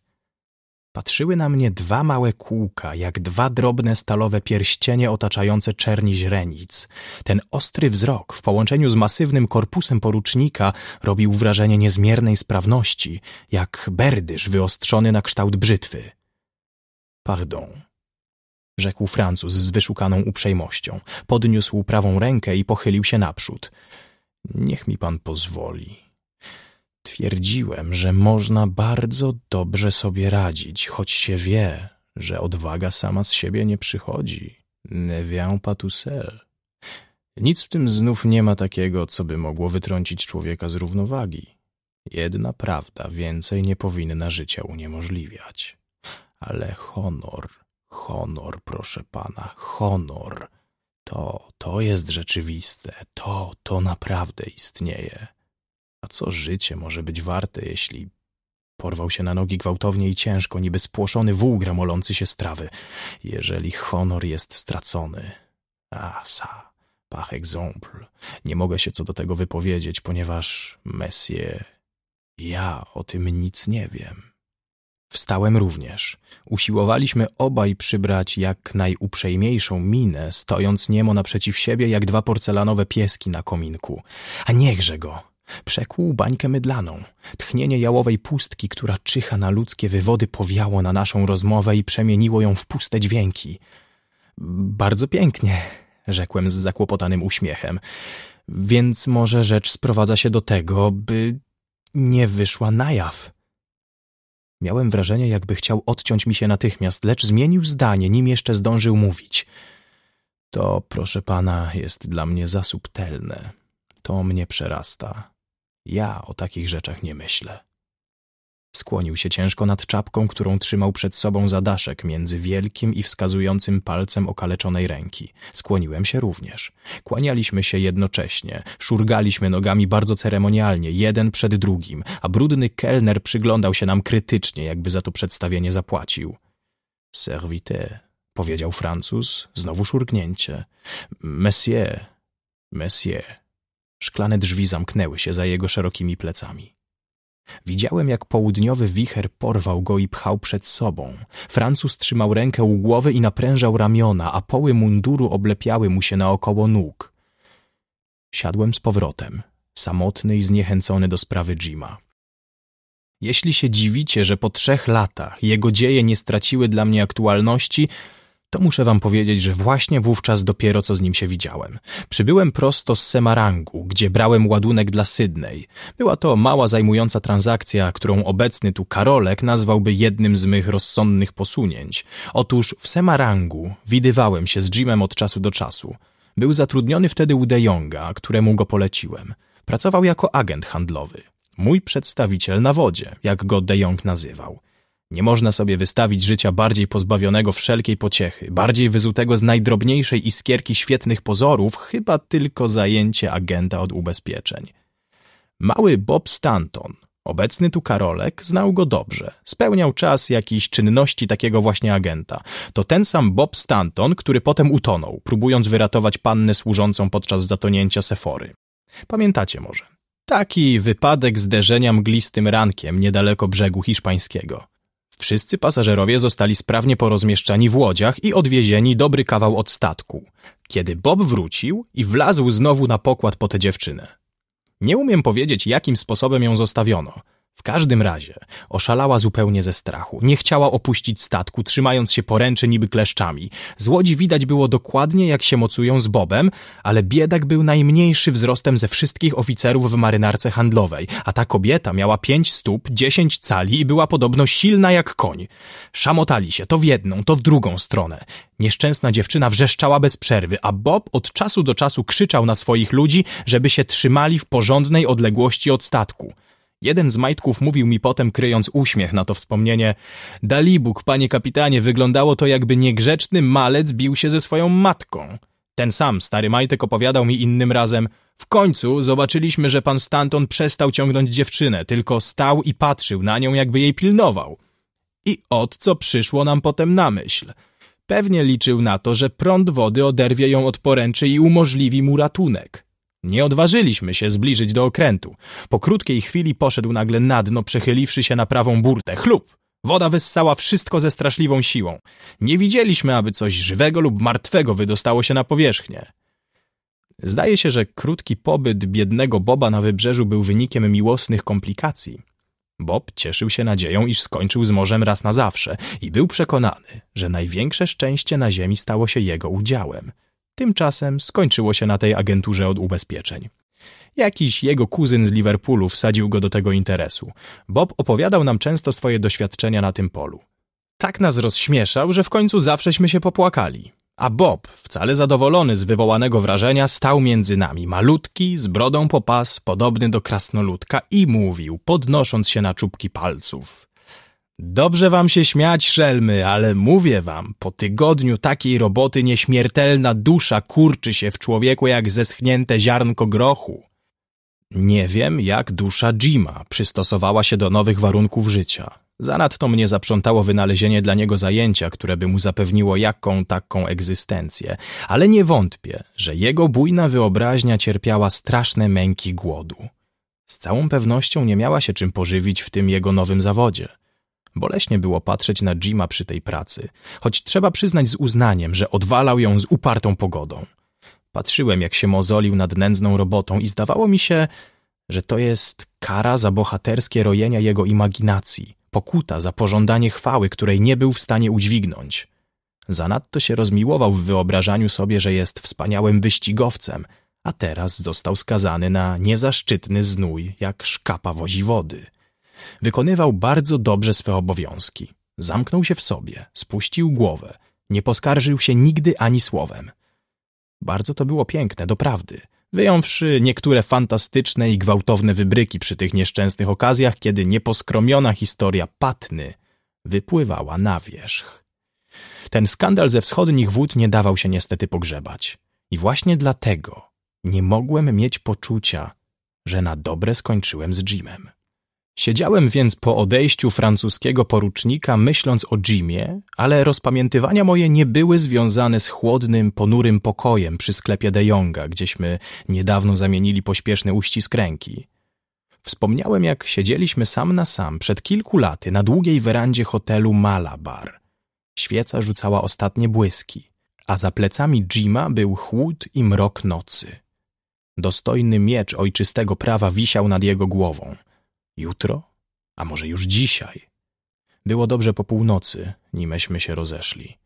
Patrzyły na mnie dwa małe kółka, jak dwa drobne stalowe pierścienie otaczające czerni źrenic. Ten ostry wzrok w połączeniu z masywnym korpusem porucznika robił wrażenie niezmiernej sprawności, jak berdysz wyostrzony na kształt brzytwy. Pardon rzekł Francuz z wyszukaną uprzejmością. Podniósł prawą rękę i pochylił się naprzód. Niech mi pan pozwoli. Twierdziłem, że można bardzo dobrze sobie radzić, choć się wie, że odwaga sama z siebie nie przychodzi. Ne viens pas tout seul. Nic w tym znów nie ma takiego, co by mogło wytrącić człowieka z równowagi. Jedna prawda więcej nie powinna życia uniemożliwiać. Ale honor, honor, proszę pana, honor. To, to jest rzeczywiste, to, to naprawdę istnieje. A co życie może być warte, jeśli... Porwał się na nogi gwałtownie i ciężko, niby spłoszony wół gramolący się strawy, Jeżeli honor jest stracony... Ah, ça, par exemple. Nie mogę się co do tego wypowiedzieć, ponieważ, Messie, ja o tym nic nie wiem. Wstałem również. Usiłowaliśmy obaj przybrać jak najuprzejmiejszą minę, stojąc niemo naprzeciw siebie jak dwa porcelanowe pieski na kominku. A niechże go! Przekłuł bańkę mydlaną. Tchnienie jałowej pustki, która czyha na ludzkie wywody, powiało na naszą rozmowę i przemieniło ją w puste dźwięki. Bardzo pięknie, rzekłem z zakłopotanym uśmiechem. Więc może rzecz sprowadza się do tego, by nie wyszła na jaw. Miałem wrażenie, jakby chciał odciąć mi się natychmiast, lecz zmienił zdanie, nim jeszcze zdążył mówić. To, proszę pana, jest dla mnie za subtelne. To mnie przerasta. Ja o takich rzeczach nie myślę. Skłonił się ciężko nad czapką, którą trzymał przed sobą za daszek między wielkim i wskazującym palcem okaleczonej ręki. Skłoniłem się również. Kłanialiśmy się jednocześnie, szurgaliśmy nogami bardzo ceremonialnie, jeden przed drugim, a brudny kelner przyglądał się nam krytycznie, jakby za to przedstawienie zapłacił. Servite, powiedział Francuz, znowu szurgnięcie. Messier, messier. Szklane drzwi zamknęły się za jego szerokimi plecami. Widziałem, jak południowy wicher porwał go i pchał przed sobą. Francuz trzymał rękę u głowy i naprężał ramiona, a poły munduru oblepiały mu się naokoło nóg. Siadłem z powrotem, samotny i zniechęcony do sprawy Jima. Jeśli się dziwicie, że po trzech latach jego dzieje nie straciły dla mnie aktualności, to muszę wam powiedzieć, że właśnie wówczas dopiero co z nim się widziałem. Przybyłem prosto z Semarangu, gdzie brałem ładunek dla Sydney. Była to mała zajmująca transakcja, którą obecny tu Karolek nazwałby jednym z mych rozsądnych posunięć. Otóż w Semarangu widywałem się z Jimem od czasu do czasu. Był zatrudniony wtedy u De Jonga, któremu go poleciłem. Pracował jako agent handlowy. Mój przedstawiciel na wodzie, jak go De Jong nazywał. Nie można sobie wystawić życia bardziej pozbawionego wszelkiej pociechy, bardziej wyzutego z najdrobniejszej iskierki świetnych pozorów, chyba tylko zajęcie agenta od ubezpieczeń. Mały Bob Stanton, obecny tu Karolek, znał go dobrze. Spełniał czas jakiejś czynności takiego właśnie agenta. To ten sam Bob Stanton, który potem utonął, próbując wyratować pannę służącą podczas zatonięcia Sefory. Pamiętacie może. Taki wypadek zderzenia mglistym rankiem niedaleko brzegu hiszpańskiego. Wszyscy pasażerowie zostali sprawnie porozmieszczani w łodziach i odwiezieni dobry kawał od statku, kiedy Bob wrócił i wlazł znowu na pokład po tę dziewczynę. Nie umiem powiedzieć, jakim sposobem ją zostawiono – w każdym razie oszalała zupełnie ze strachu. Nie chciała opuścić statku, trzymając się poręczy niby kleszczami. Z łodzi widać było dokładnie, jak się mocują z Bobem, ale biedak był najmniejszy wzrostem ze wszystkich oficerów w marynarce handlowej, a ta kobieta miała pięć stóp, dziesięć cali i była podobno silna jak koń. Szamotali się to w jedną, to w drugą stronę. Nieszczęsna dziewczyna wrzeszczała bez przerwy, a Bob od czasu do czasu krzyczał na swoich ludzi, żeby się trzymali w porządnej odległości od statku. Jeden z majtków mówił mi potem, kryjąc uśmiech na to wspomnienie, Dalibóg, panie kapitanie, wyglądało to jakby niegrzeczny malec bił się ze swoją matką. Ten sam stary majtek opowiadał mi innym razem, w końcu zobaczyliśmy, że pan Stanton przestał ciągnąć dziewczynę, tylko stał i patrzył na nią, jakby jej pilnował. I od co przyszło nam potem na myśl? Pewnie liczył na to, że prąd wody oderwie ją od poręczy i umożliwi mu ratunek. Nie odważyliśmy się zbliżyć do okrętu. Po krótkiej chwili poszedł nagle na dno, przechyliwszy się na prawą burtę. Chlup! Woda wyssała wszystko ze straszliwą siłą. Nie widzieliśmy, aby coś żywego lub martwego wydostało się na powierzchnię. Zdaje się, że krótki pobyt biednego Boba na wybrzeżu był wynikiem miłosnych komplikacji. Bob cieszył się nadzieją, iż skończył z morzem raz na zawsze i był przekonany, że największe szczęście na ziemi stało się jego udziałem – Tymczasem skończyło się na tej agenturze od ubezpieczeń. Jakiś jego kuzyn z Liverpoolu wsadził go do tego interesu. Bob opowiadał nam często swoje doświadczenia na tym polu. Tak nas rozśmieszał, że w końcu zawsześmy się popłakali. A Bob, wcale zadowolony z wywołanego wrażenia, stał między nami, malutki, z brodą po pas, podobny do krasnoludka i mówił, podnosząc się na czubki palców. Dobrze wam się śmiać, szelmy, ale mówię wam, po tygodniu takiej roboty nieśmiertelna dusza kurczy się w człowieku jak zeschnięte ziarnko grochu. Nie wiem, jak dusza Jima przystosowała się do nowych warunków życia. Zanadto mnie zaprzątało wynalezienie dla niego zajęcia, które by mu zapewniło jaką taką egzystencję, ale nie wątpię, że jego bujna wyobraźnia cierpiała straszne męki głodu. Z całą pewnością nie miała się czym pożywić w tym jego nowym zawodzie. Boleśnie było patrzeć na Jima przy tej pracy, choć trzeba przyznać z uznaniem, że odwalał ją z upartą pogodą. Patrzyłem, jak się mozolił nad nędzną robotą i zdawało mi się, że to jest kara za bohaterskie rojenia jego imaginacji, pokuta za pożądanie chwały, której nie był w stanie udźwignąć. Zanadto się rozmiłował w wyobrażaniu sobie, że jest wspaniałym wyścigowcem, a teraz został skazany na niezaszczytny znój, jak szkapa wozi wody. Wykonywał bardzo dobrze swe obowiązki. Zamknął się w sobie, spuścił głowę, nie poskarżył się nigdy ani słowem. Bardzo to było piękne, doprawdy, wyjąwszy niektóre fantastyczne i gwałtowne wybryki przy tych nieszczęsnych okazjach, kiedy nieposkromiona historia Patny wypływała na wierzch. Ten skandal ze wschodnich wód nie dawał się niestety pogrzebać. I właśnie dlatego nie mogłem mieć poczucia, że na dobre skończyłem z Jimem. Siedziałem więc po odejściu francuskiego porucznika myśląc o Jimie, ale rozpamiętywania moje nie były związane z chłodnym, ponurym pokojem przy sklepie De Jonga, gdzieśmy niedawno zamienili pośpieszny uścisk ręki. Wspomniałem, jak siedzieliśmy sam na sam przed kilku laty na długiej werandzie hotelu Malabar. Świeca rzucała ostatnie błyski, a za plecami Jima był chłód i mrok nocy. Dostojny miecz ojczystego prawa wisiał nad jego głową – jutro, a może już dzisiaj. Było dobrze po północy, nimeśmy się rozeszli.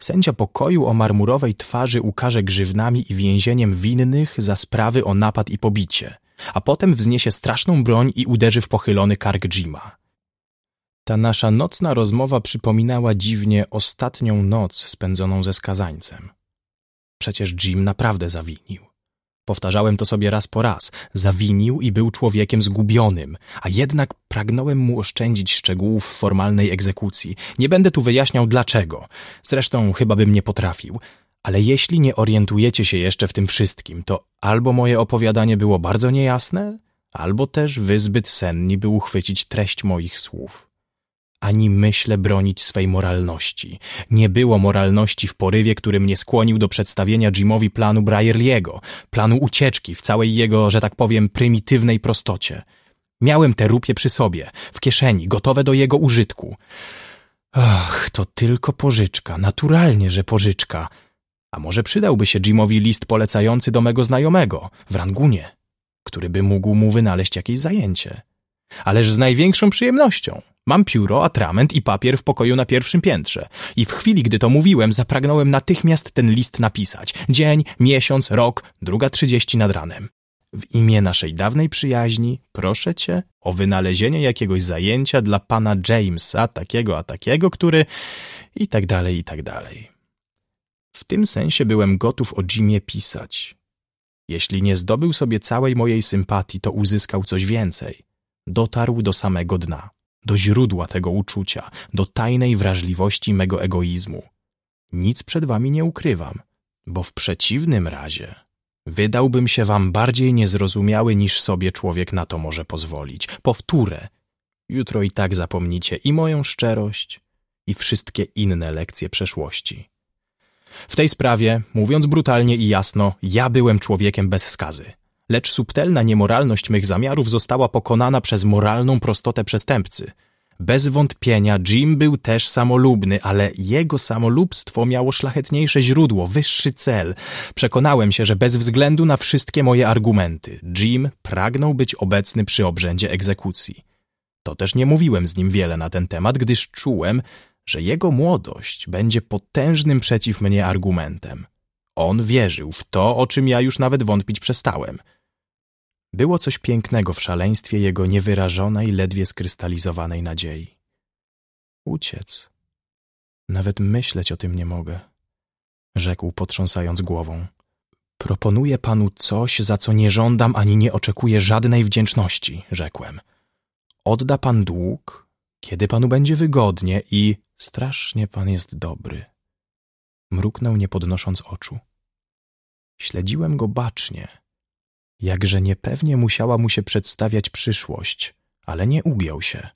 Sędzia pokoju o marmurowej twarzy ukarze grzywnami i więzieniem winnych za sprawy o napad i pobicie, a potem wzniesie straszną broń i uderzy w pochylony kark Jima. Ta nasza nocna rozmowa przypominała dziwnie ostatnią noc spędzoną ze skazańcem. Przecież Jim naprawdę zawinił. Powtarzałem to sobie raz po raz. Zawinił i był człowiekiem zgubionym, a jednak pragnąłem mu oszczędzić szczegółów formalnej egzekucji. Nie będę tu wyjaśniał dlaczego. Zresztą chyba bym nie potrafił. Ale jeśli nie orientujecie się jeszcze w tym wszystkim, to albo moje opowiadanie było bardzo niejasne, albo też wy zbyt senni, by uchwycić treść moich słów ani myślę bronić swej moralności. Nie było moralności w porywie, który mnie skłonił do przedstawienia Jimowi planu Brierliego, planu ucieczki w całej jego, że tak powiem, prymitywnej prostocie. Miałem te rupie przy sobie, w kieszeni, gotowe do jego użytku. Ach, to tylko pożyczka, naturalnie, że pożyczka. A może przydałby się Jimowi list polecający do mego znajomego w Rangunie, który by mógł mu wynaleźć jakieś zajęcie. Ależ z największą przyjemnością. Mam pióro, atrament i papier w pokoju na pierwszym piętrze. I w chwili, gdy to mówiłem, zapragnąłem natychmiast ten list napisać. Dzień, miesiąc, rok, druga trzydzieści nad ranem. W imię naszej dawnej przyjaźni proszę cię o wynalezienie jakiegoś zajęcia dla pana Jamesa, takiego a takiego, który... i tak dalej, i tak dalej. W tym sensie byłem gotów o Jimie pisać. Jeśli nie zdobył sobie całej mojej sympatii, to uzyskał coś więcej – dotarł do samego dna, do źródła tego uczucia, do tajnej wrażliwości mego egoizmu. Nic przed wami nie ukrywam, bo w przeciwnym razie wydałbym się wam bardziej niezrozumiały niż sobie człowiek na to może pozwolić. Powtórę, jutro i tak zapomnicie i moją szczerość, i wszystkie inne lekcje przeszłości. W tej sprawie, mówiąc brutalnie i jasno, ja byłem człowiekiem bez skazy lecz subtelna niemoralność mych zamiarów została pokonana przez moralną prostotę przestępcy. Bez wątpienia Jim był też samolubny, ale jego samolubstwo miało szlachetniejsze źródło, wyższy cel. Przekonałem się, że bez względu na wszystkie moje argumenty, Jim pragnął być obecny przy obrzędzie egzekucji. To też nie mówiłem z nim wiele na ten temat, gdyż czułem, że jego młodość będzie potężnym przeciw mnie argumentem. On wierzył w to, o czym ja już nawet wątpić przestałem – było coś pięknego w szaleństwie jego niewyrażonej, ledwie skrystalizowanej nadziei. Uciec. Nawet myśleć o tym nie mogę, rzekł potrząsając głową. Proponuję panu coś, za co nie żądam ani nie oczekuję żadnej wdzięczności, rzekłem. Odda pan dług, kiedy panu będzie wygodnie i strasznie pan jest dobry. Mruknął nie podnosząc oczu. Śledziłem go bacznie Jakże niepewnie musiała mu się przedstawiać przyszłość, ale nie ugiął się.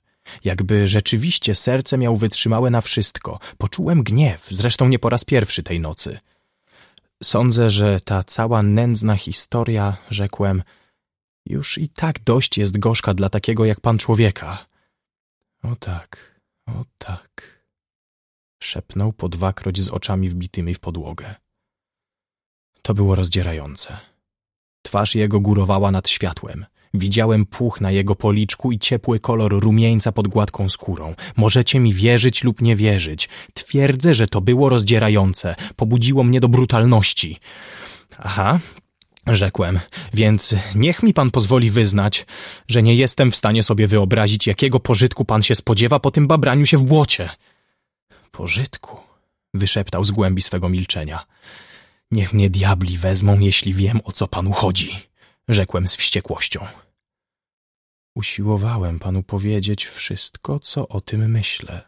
Jakby rzeczywiście serce miał wytrzymałe na wszystko, poczułem gniew, zresztą nie po raz pierwszy tej nocy. Sądzę, że ta cała nędzna historia, rzekłem, już i tak dość jest gorzka dla takiego jak pan człowieka. O tak, o tak, szepnął po dwakroć z oczami wbitymi w podłogę. To było rozdzierające. Twarz jego górowała nad światłem. Widziałem puch na jego policzku i ciepły kolor rumieńca pod gładką skórą. Możecie mi wierzyć lub nie wierzyć. Twierdzę, że to było rozdzierające. Pobudziło mnie do brutalności. Aha, rzekłem, więc niech mi pan pozwoli wyznać, że nie jestem w stanie sobie wyobrazić, jakiego pożytku pan się spodziewa po tym babraniu się w błocie. Pożytku, wyszeptał z głębi swego milczenia. Niech mnie diabli wezmą, jeśli wiem, o co panu chodzi, rzekłem z wściekłością. Usiłowałem panu powiedzieć wszystko, co o tym myślę,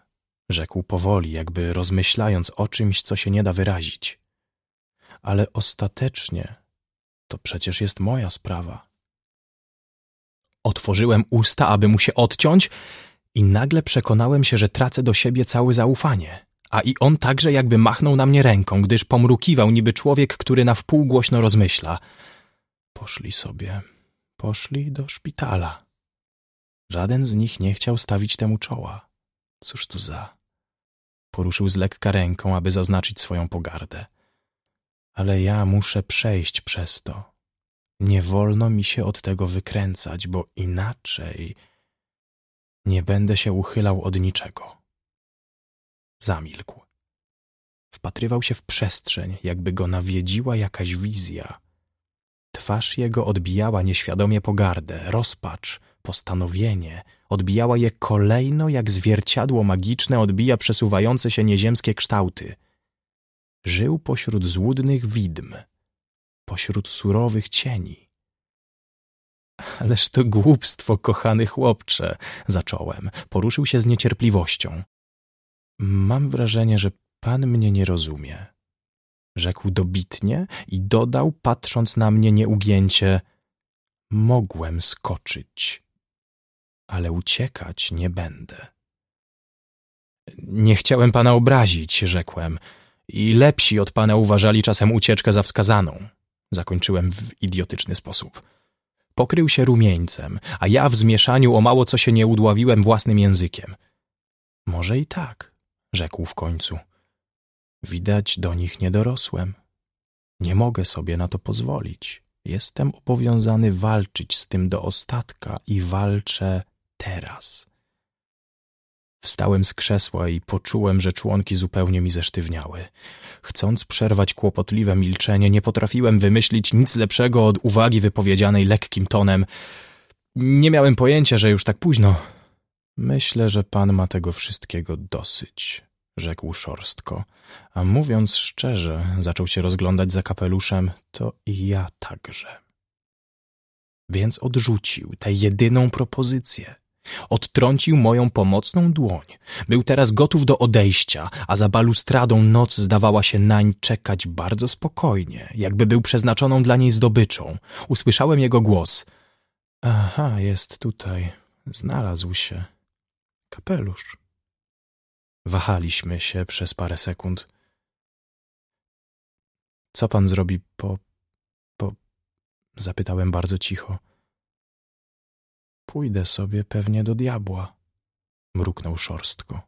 rzekł powoli, jakby rozmyślając o czymś, co się nie da wyrazić. Ale ostatecznie to przecież jest moja sprawa. Otworzyłem usta, aby mu się odciąć i nagle przekonałem się, że tracę do siebie całe zaufanie a i on także jakby machnął na mnie ręką, gdyż pomrukiwał niby człowiek, który na wpół głośno rozmyśla. Poszli sobie, poszli do szpitala. Żaden z nich nie chciał stawić temu czoła. Cóż to za... Poruszył z lekka ręką, aby zaznaczyć swoją pogardę. Ale ja muszę przejść przez to. Nie wolno mi się od tego wykręcać, bo inaczej nie będę się uchylał od niczego. Zamilkł. Wpatrywał się w przestrzeń, jakby go nawiedziła jakaś wizja. Twarz jego odbijała nieświadomie pogardę, rozpacz, postanowienie. Odbijała je kolejno, jak zwierciadło magiczne odbija przesuwające się nieziemskie kształty. Żył pośród złudnych widm, pośród surowych cieni. Ależ to głupstwo, kochany chłopcze, zacząłem. Poruszył się z niecierpliwością. Mam wrażenie, że pan mnie nie rozumie. Rzekł dobitnie i dodał, patrząc na mnie nieugięcie: Mogłem skoczyć, ale uciekać nie będę. Nie chciałem pana obrazić, rzekłem, i lepsi od pana uważali czasem ucieczkę za wskazaną. Zakończyłem w idiotyczny sposób. Pokrył się rumieńcem, a ja w zmieszaniu o mało co się nie udławiłem własnym językiem. Może i tak, rzekł w końcu. Widać, do nich nie dorosłem. Nie mogę sobie na to pozwolić. Jestem obowiązany walczyć z tym do ostatka i walczę teraz. Wstałem z krzesła i poczułem, że członki zupełnie mi zesztywniały. Chcąc przerwać kłopotliwe milczenie, nie potrafiłem wymyślić nic lepszego od uwagi wypowiedzianej lekkim tonem. Nie miałem pojęcia, że już tak późno. Myślę, że pan ma tego wszystkiego dosyć, rzekł szorstko, a mówiąc szczerze, zaczął się rozglądać za kapeluszem, to i ja także. Więc odrzucił tę jedyną propozycję. Odtrącił moją pomocną dłoń. Był teraz gotów do odejścia, a za balustradą noc zdawała się nań czekać bardzo spokojnie, jakby był przeznaczoną dla niej zdobyczą. Usłyszałem jego głos. Aha, jest tutaj. Znalazł się. Kapelusz. Wahaliśmy się przez parę sekund. Co pan zrobi po... po... Zapytałem bardzo cicho. Pójdę sobie pewnie do diabła, mruknął szorstko.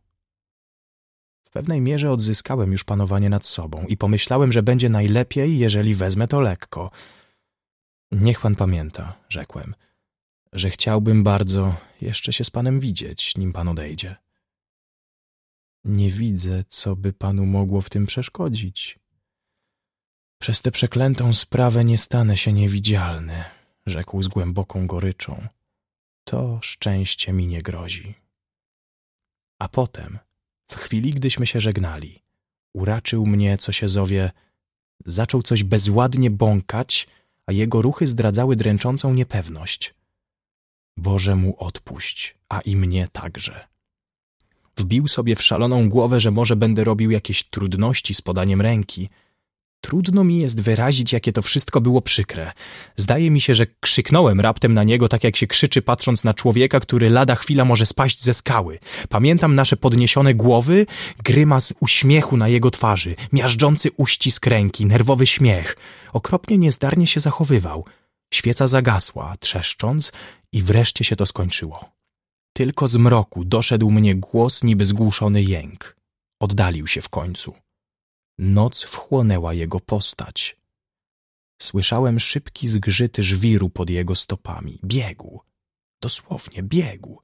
W pewnej mierze odzyskałem już panowanie nad sobą i pomyślałem, że będzie najlepiej, jeżeli wezmę to lekko. Niech pan pamięta, rzekłem, że chciałbym bardzo jeszcze się z panem widzieć, nim pan odejdzie. Nie widzę, co by panu mogło w tym przeszkodzić. Przez tę przeklętą sprawę nie stanę się niewidzialny, rzekł z głęboką goryczą. To szczęście mi nie grozi. A potem, w chwili gdyśmy się żegnali, uraczył mnie, co się zowie, zaczął coś bezładnie bąkać, a jego ruchy zdradzały dręczącą niepewność. Boże mu odpuść, a i mnie także. Wbił sobie w szaloną głowę, że może będę robił jakieś trudności z podaniem ręki. Trudno mi jest wyrazić, jakie to wszystko było przykre. Zdaje mi się, że krzyknąłem raptem na niego, tak jak się krzyczy, patrząc na człowieka, który lada chwila może spaść ze skały. Pamiętam nasze podniesione głowy, grymas uśmiechu na jego twarzy, miażdżący uścisk ręki, nerwowy śmiech. Okropnie niezdarnie się zachowywał. Świeca zagasła, trzeszcząc, i wreszcie się to skończyło. Tylko z mroku doszedł mnie głos niby zgłuszony jęk. Oddalił się w końcu. Noc wchłonęła jego postać. Słyszałem szybki zgrzyty żwiru pod jego stopami. Biegł. Dosłownie biegł.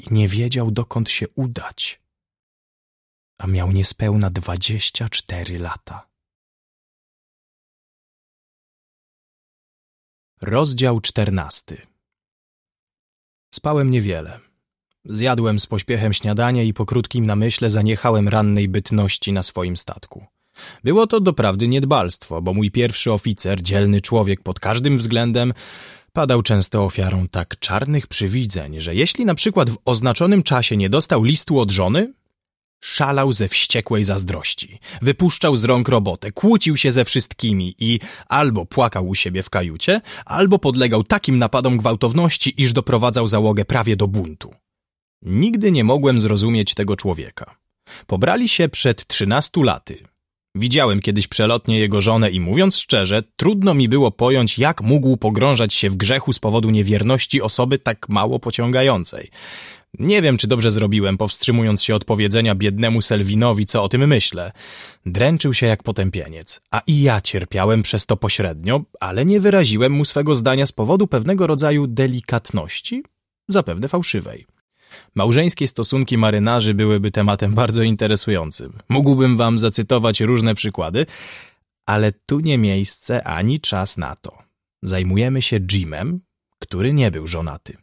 I nie wiedział, dokąd się udać. A miał niespełna dwadzieścia cztery lata. Rozdział czternasty Spałem niewiele. Zjadłem z pośpiechem śniadanie i po krótkim namyśle zaniechałem rannej bytności na swoim statku. Było to doprawdy niedbalstwo, bo mój pierwszy oficer, dzielny człowiek pod każdym względem, padał często ofiarą tak czarnych przywidzeń, że jeśli na przykład w oznaczonym czasie nie dostał listu od żony, Szalał ze wściekłej zazdrości, wypuszczał z rąk robotę, kłócił się ze wszystkimi i albo płakał u siebie w kajucie, albo podlegał takim napadom gwałtowności, iż doprowadzał załogę prawie do buntu. Nigdy nie mogłem zrozumieć tego człowieka. Pobrali się przed trzynastu laty. Widziałem kiedyś przelotnie jego żonę i mówiąc szczerze, trudno mi było pojąć, jak mógł pogrążać się w grzechu z powodu niewierności osoby tak mało pociągającej. Nie wiem, czy dobrze zrobiłem, powstrzymując się od powiedzenia biednemu Selwinowi, co o tym myślę. Dręczył się jak potępieniec, a i ja cierpiałem przez to pośrednio, ale nie wyraziłem mu swego zdania z powodu pewnego rodzaju delikatności, zapewne fałszywej. Małżeńskie stosunki marynarzy byłyby tematem bardzo interesującym. Mógłbym wam zacytować różne przykłady, ale tu nie miejsce ani czas na to. Zajmujemy się Jimem, który nie był żonaty.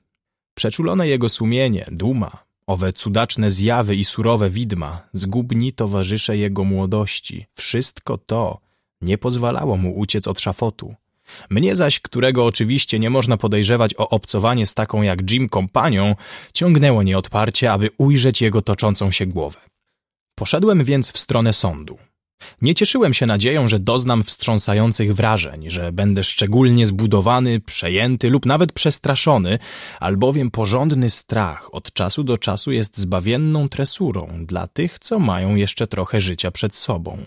Przeczulone jego sumienie, duma, owe cudaczne zjawy i surowe widma, zgubni towarzysze jego młodości, wszystko to nie pozwalało mu uciec od szafotu. Mnie zaś, którego oczywiście nie można podejrzewać o obcowanie z taką jak Jim kompanią, ciągnęło nieodparcie, aby ujrzeć jego toczącą się głowę. Poszedłem więc w stronę sądu. Nie cieszyłem się nadzieją, że doznam wstrząsających wrażeń, że będę szczególnie zbudowany, przejęty lub nawet przestraszony, albowiem porządny strach od czasu do czasu jest zbawienną tresurą dla tych, co mają jeszcze trochę życia przed sobą.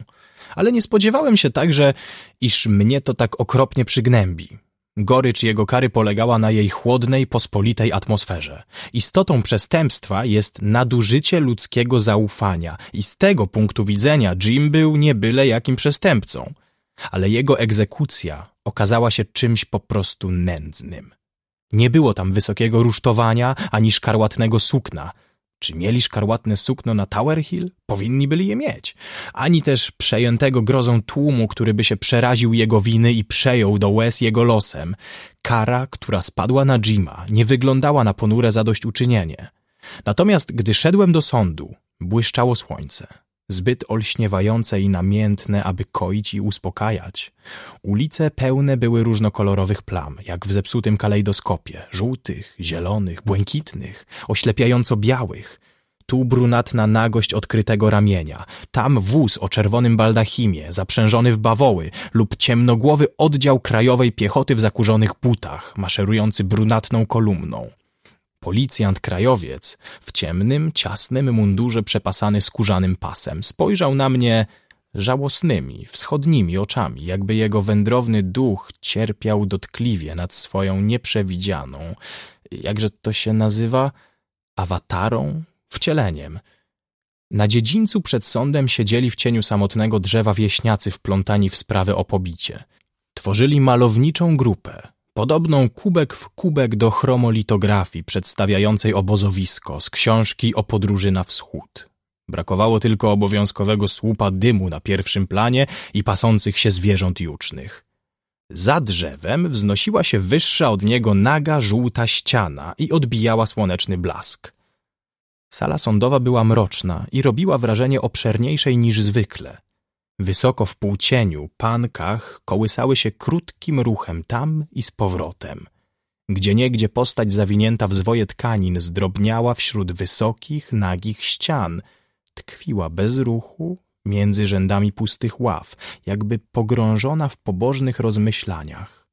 Ale nie spodziewałem się także, iż mnie to tak okropnie przygnębi. Gorycz jego kary polegała na jej chłodnej, pospolitej atmosferze. Istotą przestępstwa jest nadużycie ludzkiego zaufania i z tego punktu widzenia Jim był nie byle jakim przestępcą. Ale jego egzekucja okazała się czymś po prostu nędznym. Nie było tam wysokiego rusztowania ani szkarłatnego sukna – czy mieli szkarłatne sukno na Tower Hill? Powinni byli je mieć. Ani też przejętego grozą tłumu, który by się przeraził jego winy i przejął do łez jego losem. Kara, która spadła na Jima, nie wyglądała na ponure zadośćuczynienie. Natomiast gdy szedłem do sądu, błyszczało słońce zbyt olśniewające i namiętne, aby koić i uspokajać. Ulice pełne były różnokolorowych plam, jak w zepsutym kalejdoskopie, żółtych, zielonych, błękitnych, oślepiająco białych. Tu brunatna nagość odkrytego ramienia, tam wóz o czerwonym baldachimie, zaprzężony w bawoły lub ciemnogłowy oddział krajowej piechoty w zakurzonych butach, maszerujący brunatną kolumną policjant krajowiec w ciemnym, ciasnym mundurze przepasany skórzanym pasem spojrzał na mnie żałosnymi, wschodnimi oczami, jakby jego wędrowny duch cierpiał dotkliwie nad swoją nieprzewidzianą, jakże to się nazywa, awatarą, wcieleniem. Na dziedzińcu przed sądem siedzieli w cieniu samotnego drzewa wieśniacy wplątani w sprawę o pobicie. Tworzyli malowniczą grupę, podobną kubek w kubek do chromolitografii przedstawiającej obozowisko z książki o podróży na wschód. Brakowało tylko obowiązkowego słupa dymu na pierwszym planie i pasących się zwierząt jucznych. Za drzewem wznosiła się wyższa od niego naga żółta ściana i odbijała słoneczny blask. Sala sądowa była mroczna i robiła wrażenie obszerniejszej niż zwykle. Wysoko w półcieniu pankach kołysały się krótkim ruchem tam i z powrotem. Gdzieniegdzie postać zawinięta w zwoje tkanin zdrobniała wśród wysokich, nagich ścian. Tkwiła bez ruchu między rzędami pustych ław, jakby pogrążona w pobożnych rozmyślaniach.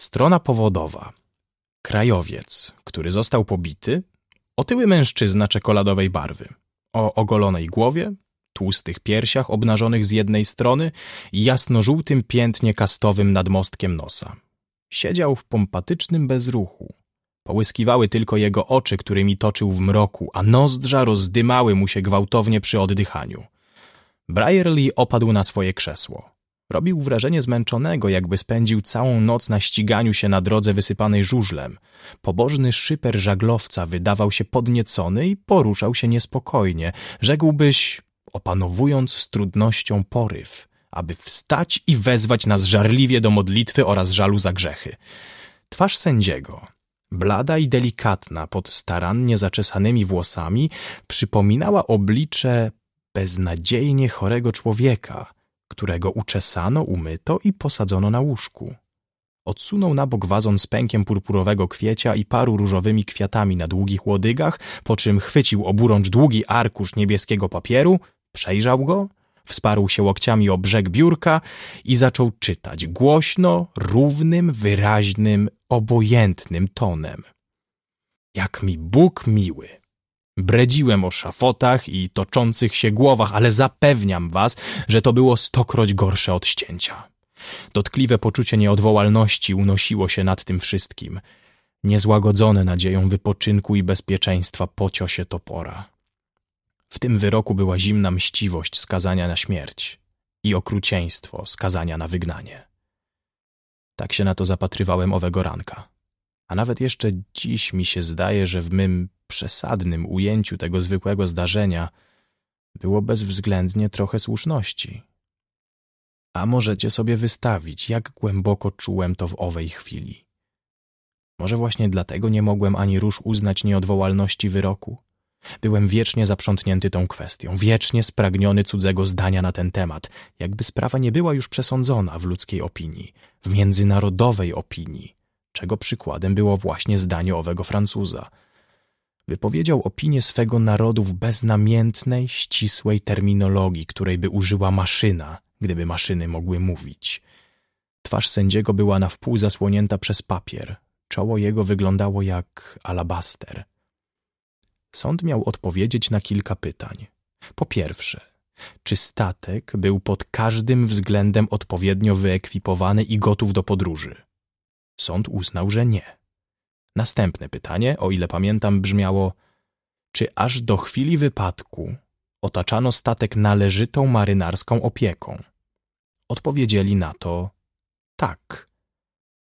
Strona powodowa. Krajowiec, który został pobity, otyły mężczyzna czekoladowej barwy, o ogolonej głowie, tłustych piersiach obnażonych z jednej strony i jasnożółtym piętnie kastowym nad mostkiem nosa. Siedział w pompatycznym bezruchu. Połyskiwały tylko jego oczy, którymi toczył w mroku, a nozdrza rozdymały mu się gwałtownie przy oddychaniu. Brierly opadł na swoje krzesło. Robił wrażenie zmęczonego, jakby spędził całą noc na ściganiu się na drodze wysypanej żużlem. Pobożny szyper żaglowca wydawał się podniecony i poruszał się niespokojnie. Rzekłbyś, opanowując z trudnością poryw, aby wstać i wezwać nas żarliwie do modlitwy oraz żalu za grzechy. Twarz sędziego, blada i delikatna pod starannie zaczesanymi włosami, przypominała oblicze beznadziejnie chorego człowieka, którego uczesano, umyto i posadzono na łóżku. Odsunął na bok wazon z pękiem purpurowego kwiecia i paru różowymi kwiatami na długich łodygach, po czym chwycił oburącz długi arkusz niebieskiego papieru, Przejrzał go, wsparł się łokciami o brzeg biurka i zaczął czytać głośno, równym, wyraźnym, obojętnym tonem. Jak mi Bóg miły. Bredziłem o szafotach i toczących się głowach, ale zapewniam was, że to było stokroć gorsze od ścięcia. Dotkliwe poczucie nieodwołalności unosiło się nad tym wszystkim, niezłagodzone nadzieją wypoczynku i bezpieczeństwa po ciosie topora. W tym wyroku była zimna mściwość skazania na śmierć i okrucieństwo skazania na wygnanie. Tak się na to zapatrywałem owego ranka. A nawet jeszcze dziś mi się zdaje, że w mym przesadnym ujęciu tego zwykłego zdarzenia było bezwzględnie trochę słuszności. A możecie sobie wystawić, jak głęboko czułem to w owej chwili. Może właśnie dlatego nie mogłem ani rusz uznać nieodwołalności wyroku? Byłem wiecznie zaprzątnięty tą kwestią, wiecznie spragniony cudzego zdania na ten temat, jakby sprawa nie była już przesądzona w ludzkiej opinii, w międzynarodowej opinii, czego przykładem było właśnie zdanie owego Francuza. Wypowiedział opinię swego narodu w beznamiętnej, ścisłej terminologii, której by użyła maszyna, gdyby maszyny mogły mówić. Twarz sędziego była na wpół zasłonięta przez papier, czoło jego wyglądało jak alabaster – Sąd miał odpowiedzieć na kilka pytań. Po pierwsze, czy statek był pod każdym względem odpowiednio wyekwipowany i gotów do podróży? Sąd uznał, że nie. Następne pytanie, o ile pamiętam, brzmiało: Czy aż do chwili wypadku otaczano statek należytą marynarską opieką? Odpowiedzieli na to: tak.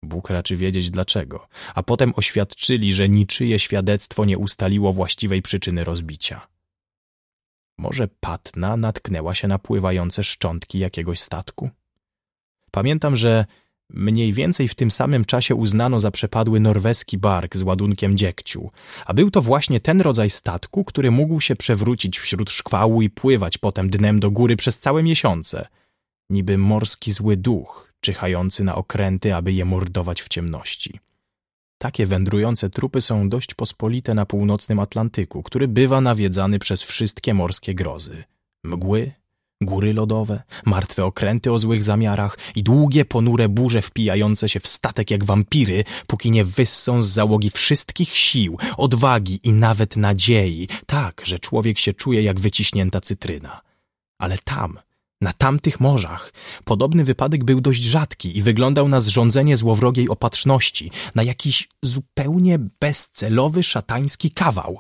Bóg raczy wiedzieć dlaczego, a potem oświadczyli, że niczyje świadectwo nie ustaliło właściwej przyczyny rozbicia. Może Patna natknęła się na pływające szczątki jakiegoś statku? Pamiętam, że mniej więcej w tym samym czasie uznano za przepadły norweski bark z ładunkiem dziegciu, a był to właśnie ten rodzaj statku, który mógł się przewrócić wśród szkwału i pływać potem dnem do góry przez całe miesiące. Niby morski zły duch, czyhający na okręty, aby je mordować w ciemności. Takie wędrujące trupy są dość pospolite na północnym Atlantyku, który bywa nawiedzany przez wszystkie morskie grozy. Mgły, góry lodowe, martwe okręty o złych zamiarach i długie, ponure burze wpijające się w statek jak wampiry, póki nie wyssą z załogi wszystkich sił, odwagi i nawet nadziei, tak, że człowiek się czuje jak wyciśnięta cytryna. Ale tam, na tamtych morzach podobny wypadek był dość rzadki i wyglądał na zrządzenie złowrogiej opatrzności, na jakiś zupełnie bezcelowy szatański kawał.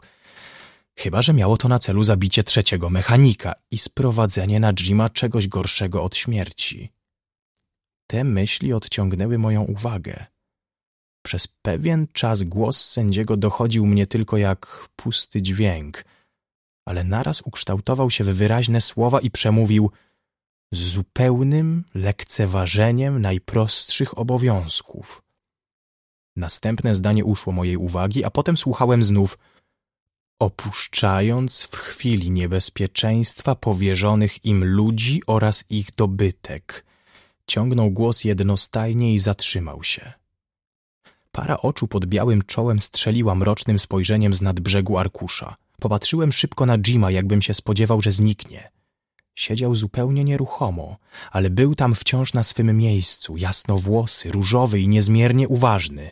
Chyba, że miało to na celu zabicie trzeciego mechanika i sprowadzenie na Jima czegoś gorszego od śmierci. Te myśli odciągnęły moją uwagę. Przez pewien czas głos sędziego dochodził mnie tylko jak pusty dźwięk, ale naraz ukształtował się w wyraźne słowa i przemówił – z zupełnym lekceważeniem najprostszych obowiązków. Następne zdanie uszło mojej uwagi, a potem słuchałem znów, opuszczając w chwili niebezpieczeństwa powierzonych im ludzi oraz ich dobytek. Ciągnął głos jednostajnie i zatrzymał się. Para oczu pod białym czołem strzeliła mrocznym spojrzeniem z nad brzegu arkusza. Popatrzyłem szybko na Jima, jakbym się spodziewał, że zniknie. Siedział zupełnie nieruchomo, ale był tam wciąż na swym miejscu, jasnowłosy, różowy i niezmiernie uważny.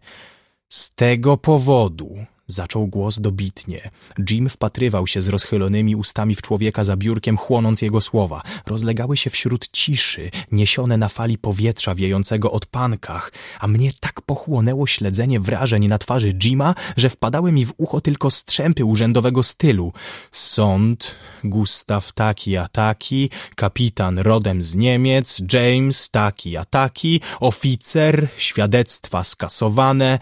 Z tego powodu zaczął głos dobitnie. Jim wpatrywał się z rozchylonymi ustami w człowieka za biurkiem, chłonąc jego słowa. Rozlegały się wśród ciszy, niesione na fali powietrza wiejącego od pankach, a mnie tak pochłonęło śledzenie wrażeń na twarzy Jima, że wpadały mi w ucho tylko strzępy urzędowego stylu. Sąd, Gustaw taki a taki, kapitan rodem z Niemiec, James taki a taki, oficer, świadectwa skasowane.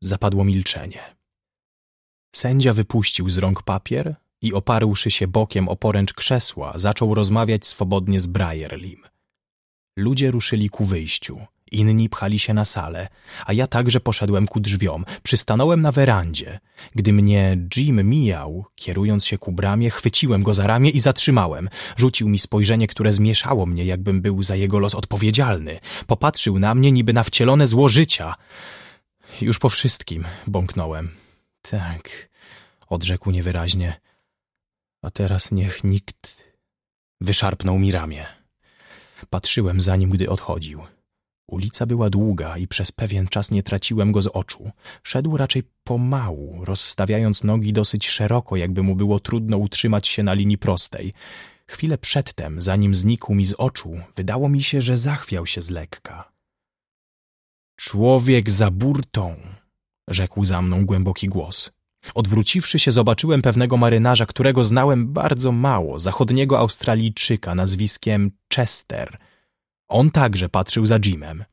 Zapadło milczenie. Sędzia wypuścił z rąk papier i oparłszy się bokiem o poręcz krzesła, zaczął rozmawiać swobodnie z Brierlim. Ludzie ruszyli ku wyjściu, inni pchali się na salę, a ja także poszedłem ku drzwiom. Przystanąłem na werandzie. Gdy mnie Jim mijał, kierując się ku bramie, chwyciłem go za ramię i zatrzymałem. Rzucił mi spojrzenie, które zmieszało mnie, jakbym był za jego los odpowiedzialny. Popatrzył na mnie niby na wcielone zło życia. Już po wszystkim, bąknąłem. Tak, odrzekł niewyraźnie. A teraz niech nikt... Wyszarpnął mi ramię. Patrzyłem za nim, gdy odchodził. Ulica była długa i przez pewien czas nie traciłem go z oczu. Szedł raczej pomału, rozstawiając nogi dosyć szeroko, jakby mu było trudno utrzymać się na linii prostej. Chwilę przedtem, zanim znikł mi z oczu, wydało mi się, że zachwiał się z lekka. Człowiek za burtą, rzekł za mną głęboki głos. Odwróciwszy się, zobaczyłem pewnego marynarza, którego znałem bardzo mało, zachodniego Australijczyka nazwiskiem Chester. On także patrzył za Jimem.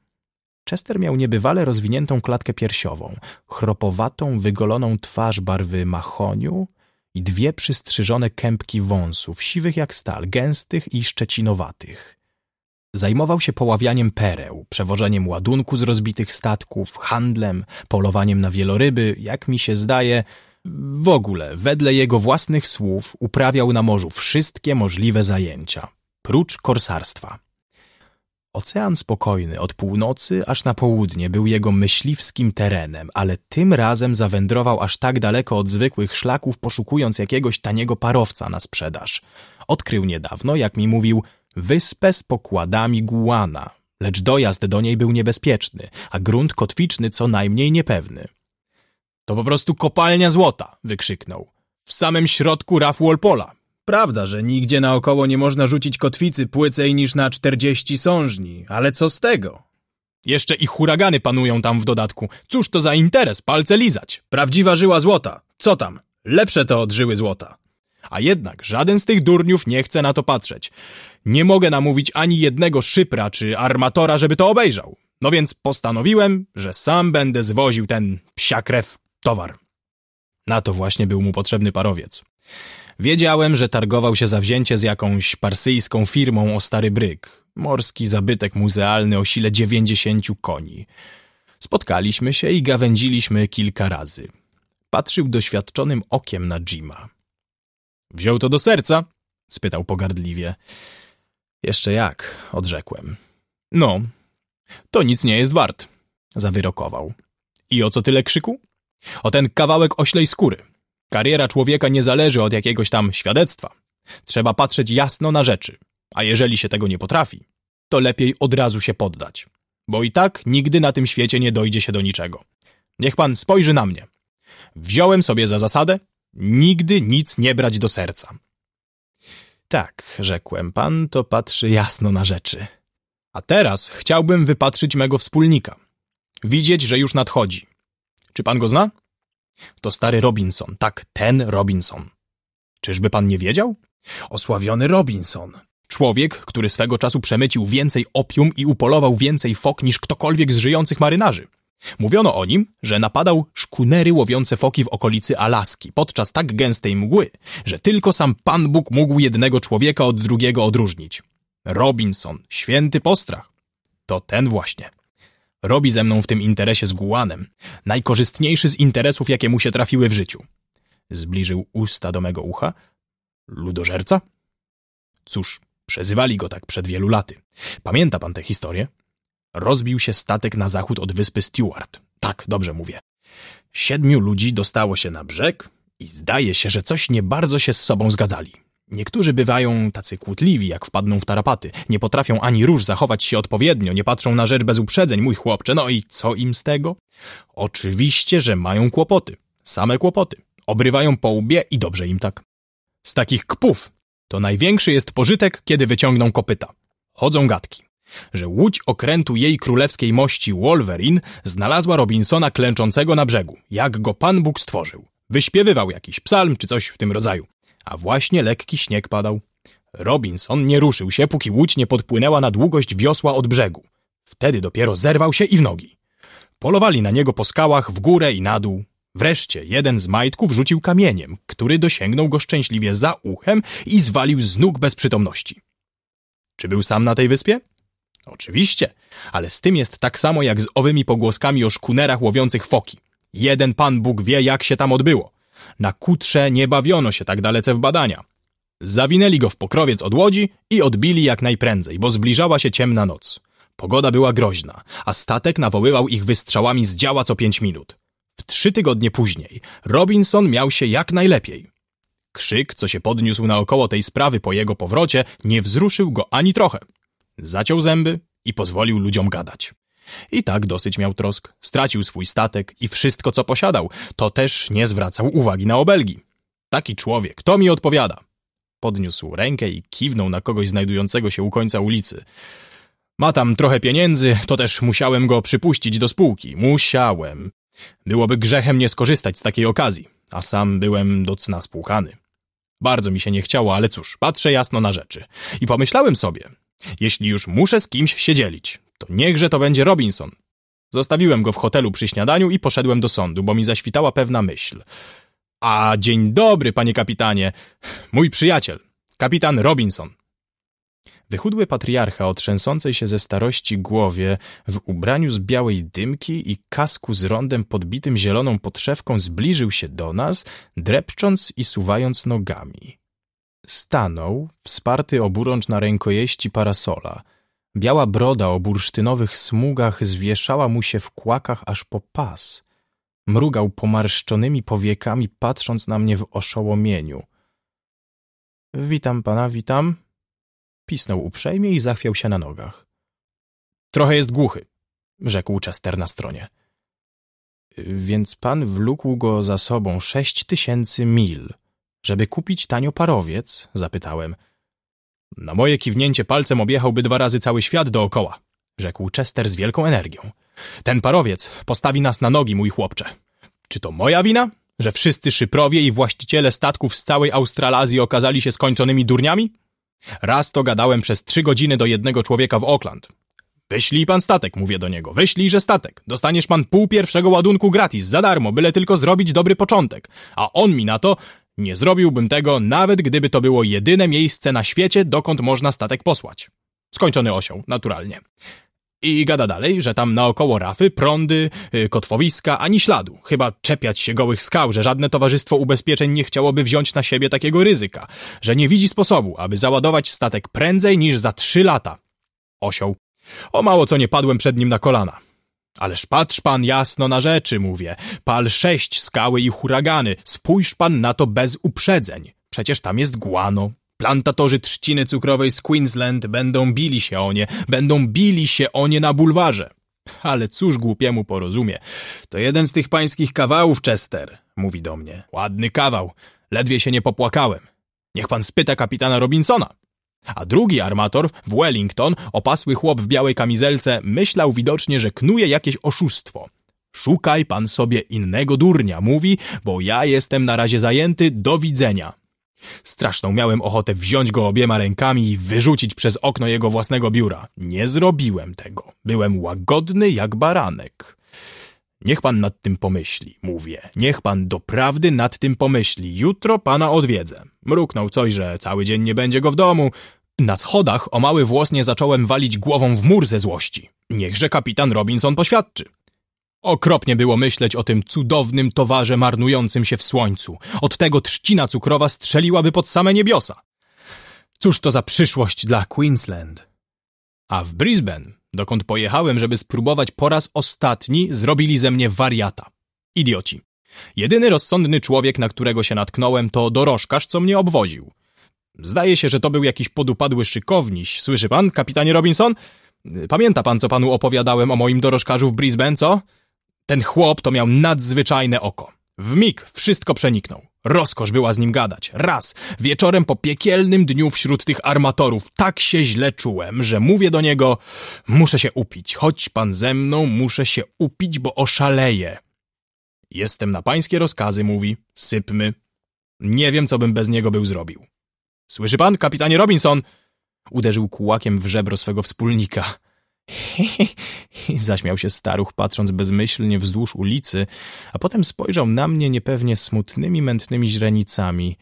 Chester miał niebywale rozwiniętą klatkę piersiową, chropowatą, wygoloną twarz barwy mahoniu i dwie przystrzyżone kępki wąsów, siwych jak stal, gęstych i szczecinowatych. Zajmował się poławianiem pereł, przewożeniem ładunku z rozbitych statków, handlem, polowaniem na wieloryby, jak mi się zdaje. W ogóle, wedle jego własnych słów, uprawiał na morzu wszystkie możliwe zajęcia, prócz korsarstwa. Ocean spokojny od północy aż na południe był jego myśliwskim terenem, ale tym razem zawędrował aż tak daleko od zwykłych szlaków, poszukując jakiegoś taniego parowca na sprzedaż. Odkrył niedawno, jak mi mówił, wyspę z pokładami Guana, lecz dojazd do niej był niebezpieczny, a grunt kotwiczny co najmniej niepewny. To po prostu kopalnia złota, wykrzyknął. W samym środku raf Walpola. Prawda, że nigdzie naokoło nie można rzucić kotwicy płycej niż na czterdzieści sążni, ale co z tego? Jeszcze i huragany panują tam w dodatku. Cóż to za interes, palce lizać. Prawdziwa żyła złota. Co tam? Lepsze to od żyły złota. A jednak żaden z tych durniów nie chce na to patrzeć nie mogę namówić ani jednego szypra czy armatora, żeby to obejrzał. No więc postanowiłem, że sam będę zwoził ten psiakrew towar. Na to właśnie był mu potrzebny parowiec. Wiedziałem, że targował się zawzięcie z jakąś parsyjską firmą o stary bryk, morski zabytek muzealny o sile dziewięćdziesięciu koni. Spotkaliśmy się i gawędziliśmy kilka razy. Patrzył doświadczonym okiem na Jima. Wziął to do serca? spytał pogardliwie. Jeszcze jak, odrzekłem. No, to nic nie jest wart, zawyrokował. I o co tyle krzyku? O ten kawałek oślej skóry. Kariera człowieka nie zależy od jakiegoś tam świadectwa. Trzeba patrzeć jasno na rzeczy, a jeżeli się tego nie potrafi, to lepiej od razu się poddać. Bo i tak nigdy na tym świecie nie dojdzie się do niczego. Niech pan spojrzy na mnie. Wziąłem sobie za zasadę nigdy nic nie brać do serca tak, rzekłem, pan to patrzy jasno na rzeczy. A teraz chciałbym wypatrzyć mego wspólnika. Widzieć, że już nadchodzi. Czy pan go zna? To stary Robinson, tak, ten Robinson. Czyżby pan nie wiedział? Osławiony Robinson. Człowiek, który swego czasu przemycił więcej opium i upolował więcej fok niż ktokolwiek z żyjących marynarzy. Mówiono o nim, że napadał szkunery łowiące foki w okolicy Alaski podczas tak gęstej mgły, że tylko sam Pan Bóg mógł jednego człowieka od drugiego odróżnić. Robinson, święty postrach. To ten właśnie. Robi ze mną w tym interesie z Guanem, Najkorzystniejszy z interesów, jakie mu się trafiły w życiu. Zbliżył usta do mego ucha. Ludożerca? Cóż, przezywali go tak przed wielu laty. Pamięta pan tę historię? Rozbił się statek na zachód od wyspy Stewart. Tak, dobrze mówię. Siedmiu ludzi dostało się na brzeg i zdaje się, że coś nie bardzo się z sobą zgadzali. Niektórzy bywają tacy kłótliwi, jak wpadną w tarapaty. Nie potrafią ani róż zachować się odpowiednio, nie patrzą na rzecz bez uprzedzeń, mój chłopcze. No i co im z tego? Oczywiście, że mają kłopoty. Same kłopoty. Obrywają po łbie i dobrze im tak. Z takich kpów to największy jest pożytek, kiedy wyciągną kopyta. Chodzą gadki że łódź okrętu jej królewskiej mości Wolverine znalazła Robinsona klęczącego na brzegu, jak go Pan Bóg stworzył. Wyśpiewywał jakiś psalm czy coś w tym rodzaju. A właśnie lekki śnieg padał. Robinson nie ruszył się, póki łódź nie podpłynęła na długość wiosła od brzegu. Wtedy dopiero zerwał się i w nogi. Polowali na niego po skałach w górę i na dół. Wreszcie jeden z majtków rzucił kamieniem, który dosięgnął go szczęśliwie za uchem i zwalił z nóg bez przytomności. Czy był sam na tej wyspie? Oczywiście, ale z tym jest tak samo jak z owymi pogłoskami o szkunerach łowiących foki. Jeden Pan Bóg wie, jak się tam odbyło. Na kutrze nie bawiono się tak dalece w badania. Zawinęli go w pokrowiec od łodzi i odbili jak najprędzej, bo zbliżała się ciemna noc. Pogoda była groźna, a statek nawoływał ich wystrzałami z działa co pięć minut. W trzy tygodnie później Robinson miał się jak najlepiej. Krzyk, co się podniósł naokoło tej sprawy po jego powrocie, nie wzruszył go ani trochę. Zaciął zęby i pozwolił ludziom gadać. I tak dosyć miał trosk. Stracił swój statek i wszystko, co posiadał. To też nie zwracał uwagi na obelgi. Taki człowiek, to mi odpowiada. Podniósł rękę i kiwnął na kogoś znajdującego się u końca ulicy. Ma tam trochę pieniędzy, to też musiałem go przypuścić do spółki. Musiałem. Byłoby grzechem nie skorzystać z takiej okazji, a sam byłem do cna Bardzo mi się nie chciało, ale cóż, patrzę jasno na rzeczy. I pomyślałem sobie, jeśli już muszę z kimś się dzielić, to niechże to będzie Robinson. Zostawiłem go w hotelu przy śniadaniu i poszedłem do sądu, bo mi zaświtała pewna myśl. A dzień dobry, panie kapitanie. Mój przyjaciel, kapitan Robinson. Wychudły patriarcha o trzęsącej się ze starości głowie, w ubraniu z białej dymki i kasku z rondem podbitym zieloną podszewką zbliżył się do nas, drepcząc i suwając nogami. Stanął, wsparty oburącz na rękojeści parasola. Biała broda o bursztynowych smugach zwieszała mu się w kłakach aż po pas. Mrugał pomarszczonymi powiekami, patrząc na mnie w oszołomieniu. Witam pana, witam. Pisnął uprzejmie i zachwiał się na nogach. Trochę jest głuchy, rzekł Chester na stronie. Więc pan wlókł go za sobą sześć tysięcy mil – żeby kupić tanio parowiec? Zapytałem. Na moje kiwnięcie palcem objechałby dwa razy cały świat dookoła, rzekł Chester z wielką energią. Ten parowiec postawi nas na nogi, mój chłopcze. Czy to moja wina, że wszyscy szyprowie i właściciele statków z całej Australazji okazali się skończonymi durniami? Raz to gadałem przez trzy godziny do jednego człowieka w Oakland. Wyślij pan statek, mówię do niego. Wyślijże że statek. Dostaniesz pan pół pierwszego ładunku gratis, za darmo, byle tylko zrobić dobry początek. A on mi na to, nie zrobiłbym tego, nawet gdyby to było jedyne miejsce na świecie, dokąd można statek posłać. Skończony osioł, naturalnie. I gada dalej, że tam naokoło rafy, prądy, y, kotwowiska, ani śladu. Chyba czepiać się gołych skał, że żadne towarzystwo ubezpieczeń nie chciałoby wziąć na siebie takiego ryzyka, że nie widzi sposobu, aby załadować statek prędzej niż za trzy lata. Osioł. O mało co nie padłem przed nim na kolana. Ależ patrz pan jasno na rzeczy, mówię. Pal sześć skały i huragany. Spójrz pan na to bez uprzedzeń. Przecież tam jest guano. Plantatorzy trzciny cukrowej z Queensland będą bili się o nie, będą bili się o nie na bulwarze. Ale cóż głupiemu porozumie. To jeden z tych pańskich kawałów, Chester, mówi do mnie. Ładny kawał. Ledwie się nie popłakałem. Niech pan spyta kapitana Robinsona. A drugi armator w Wellington, opasły chłop w białej kamizelce, myślał widocznie, że knuje jakieś oszustwo. Szukaj pan sobie innego durnia, mówi, bo ja jestem na razie zajęty, do widzenia. Straszną miałem ochotę wziąć go obiema rękami i wyrzucić przez okno jego własnego biura. Nie zrobiłem tego. Byłem łagodny jak baranek. Niech pan nad tym pomyśli, mówię. Niech pan doprawdy nad tym pomyśli. Jutro pana odwiedzę. Mruknął coś, że cały dzień nie będzie go w domu. Na schodach o mały włos nie zacząłem walić głową w mur ze złości. Niechże kapitan Robinson poświadczy. Okropnie było myśleć o tym cudownym towarze marnującym się w słońcu. Od tego trzcina cukrowa strzeliłaby pod same niebiosa. Cóż to za przyszłość dla Queensland? A w Brisbane Dokąd pojechałem, żeby spróbować po raz ostatni, zrobili ze mnie wariata. Idioci. Jedyny rozsądny człowiek, na którego się natknąłem, to dorożkarz, co mnie obwoził. Zdaje się, że to był jakiś podupadły szykowniś. Słyszy pan, kapitanie Robinson? Pamięta pan, co panu opowiadałem o moim dorożkarzu w Brisbane, co? Ten chłop to miał nadzwyczajne oko. W mig wszystko przeniknął. Rozkosz była z nim gadać. Raz, wieczorem po piekielnym dniu wśród tych armatorów, tak się źle czułem, że mówię do niego: Muszę się upić, chodź pan ze mną, muszę się upić, bo oszaleję. Jestem na pańskie rozkazy, mówi, sypmy. Nie wiem, co bym bez niego był zrobił. Słyszy pan, kapitanie Robinson? Uderzył kułakiem w żebro swego wspólnika. Zaśmiał się staruch, patrząc bezmyślnie wzdłuż ulicy, a potem spojrzał na mnie niepewnie smutnymi, mętnymi źrenicami.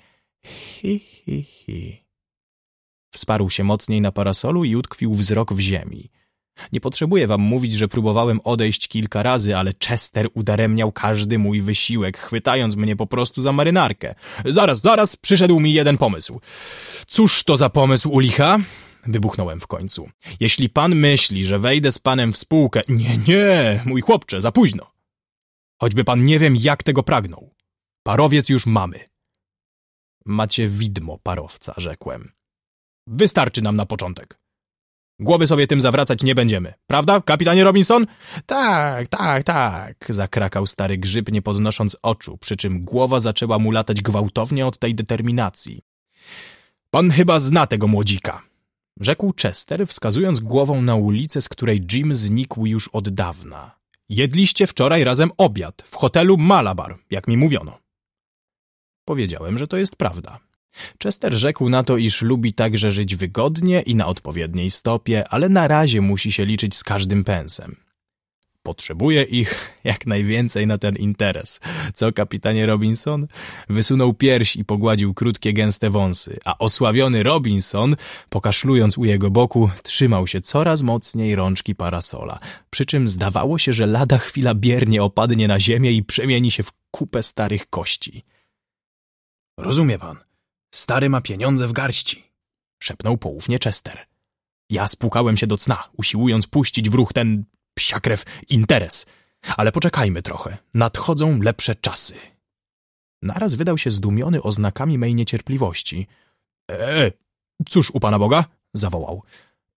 Hi, hi, hi. Wsparł się mocniej na parasolu i utkwił wzrok w ziemi. Nie potrzebuję wam mówić, że próbowałem odejść kilka razy, ale Chester udaremniał każdy mój wysiłek, chwytając mnie po prostu za marynarkę. Zaraz, zaraz, przyszedł mi jeden pomysł. Cóż to za pomysł, ulicha? wybuchnąłem w końcu. Jeśli pan myśli, że wejdę z panem w spółkę... Nie, nie, mój chłopcze, za późno. Choćby pan nie wiem, jak tego pragnął. Parowiec już mamy. Macie widmo parowca, rzekłem. Wystarczy nam na początek. Głowy sobie tym zawracać nie będziemy. Prawda, kapitanie Robinson? Tak, tak, tak, zakrakał stary grzyb, nie podnosząc oczu, przy czym głowa zaczęła mu latać gwałtownie od tej determinacji. Pan chyba zna tego młodzika rzekł Chester, wskazując głową na ulicę, z której Jim znikł już od dawna. Jedliście wczoraj razem obiad w hotelu Malabar, jak mi mówiono. Powiedziałem, że to jest prawda. Chester rzekł na to, iż lubi także żyć wygodnie i na odpowiedniej stopie, ale na razie musi się liczyć z każdym pensem. Potrzebuje ich jak najwięcej na ten interes. Co kapitanie Robinson? Wysunął pierś i pogładził krótkie, gęste wąsy, a osławiony Robinson, pokaszlując u jego boku, trzymał się coraz mocniej rączki parasola, przy czym zdawało się, że lada chwila biernie opadnie na ziemię i przemieni się w kupę starych kości. Rozumie pan, stary ma pieniądze w garści, szepnął poufnie Chester. Ja spłukałem się do cna, usiłując puścić w ruch ten psiakrew, interes. Ale poczekajmy trochę, nadchodzą lepsze czasy. Naraz wydał się zdumiony oznakami mej niecierpliwości. E, cóż u Pana Boga? zawołał.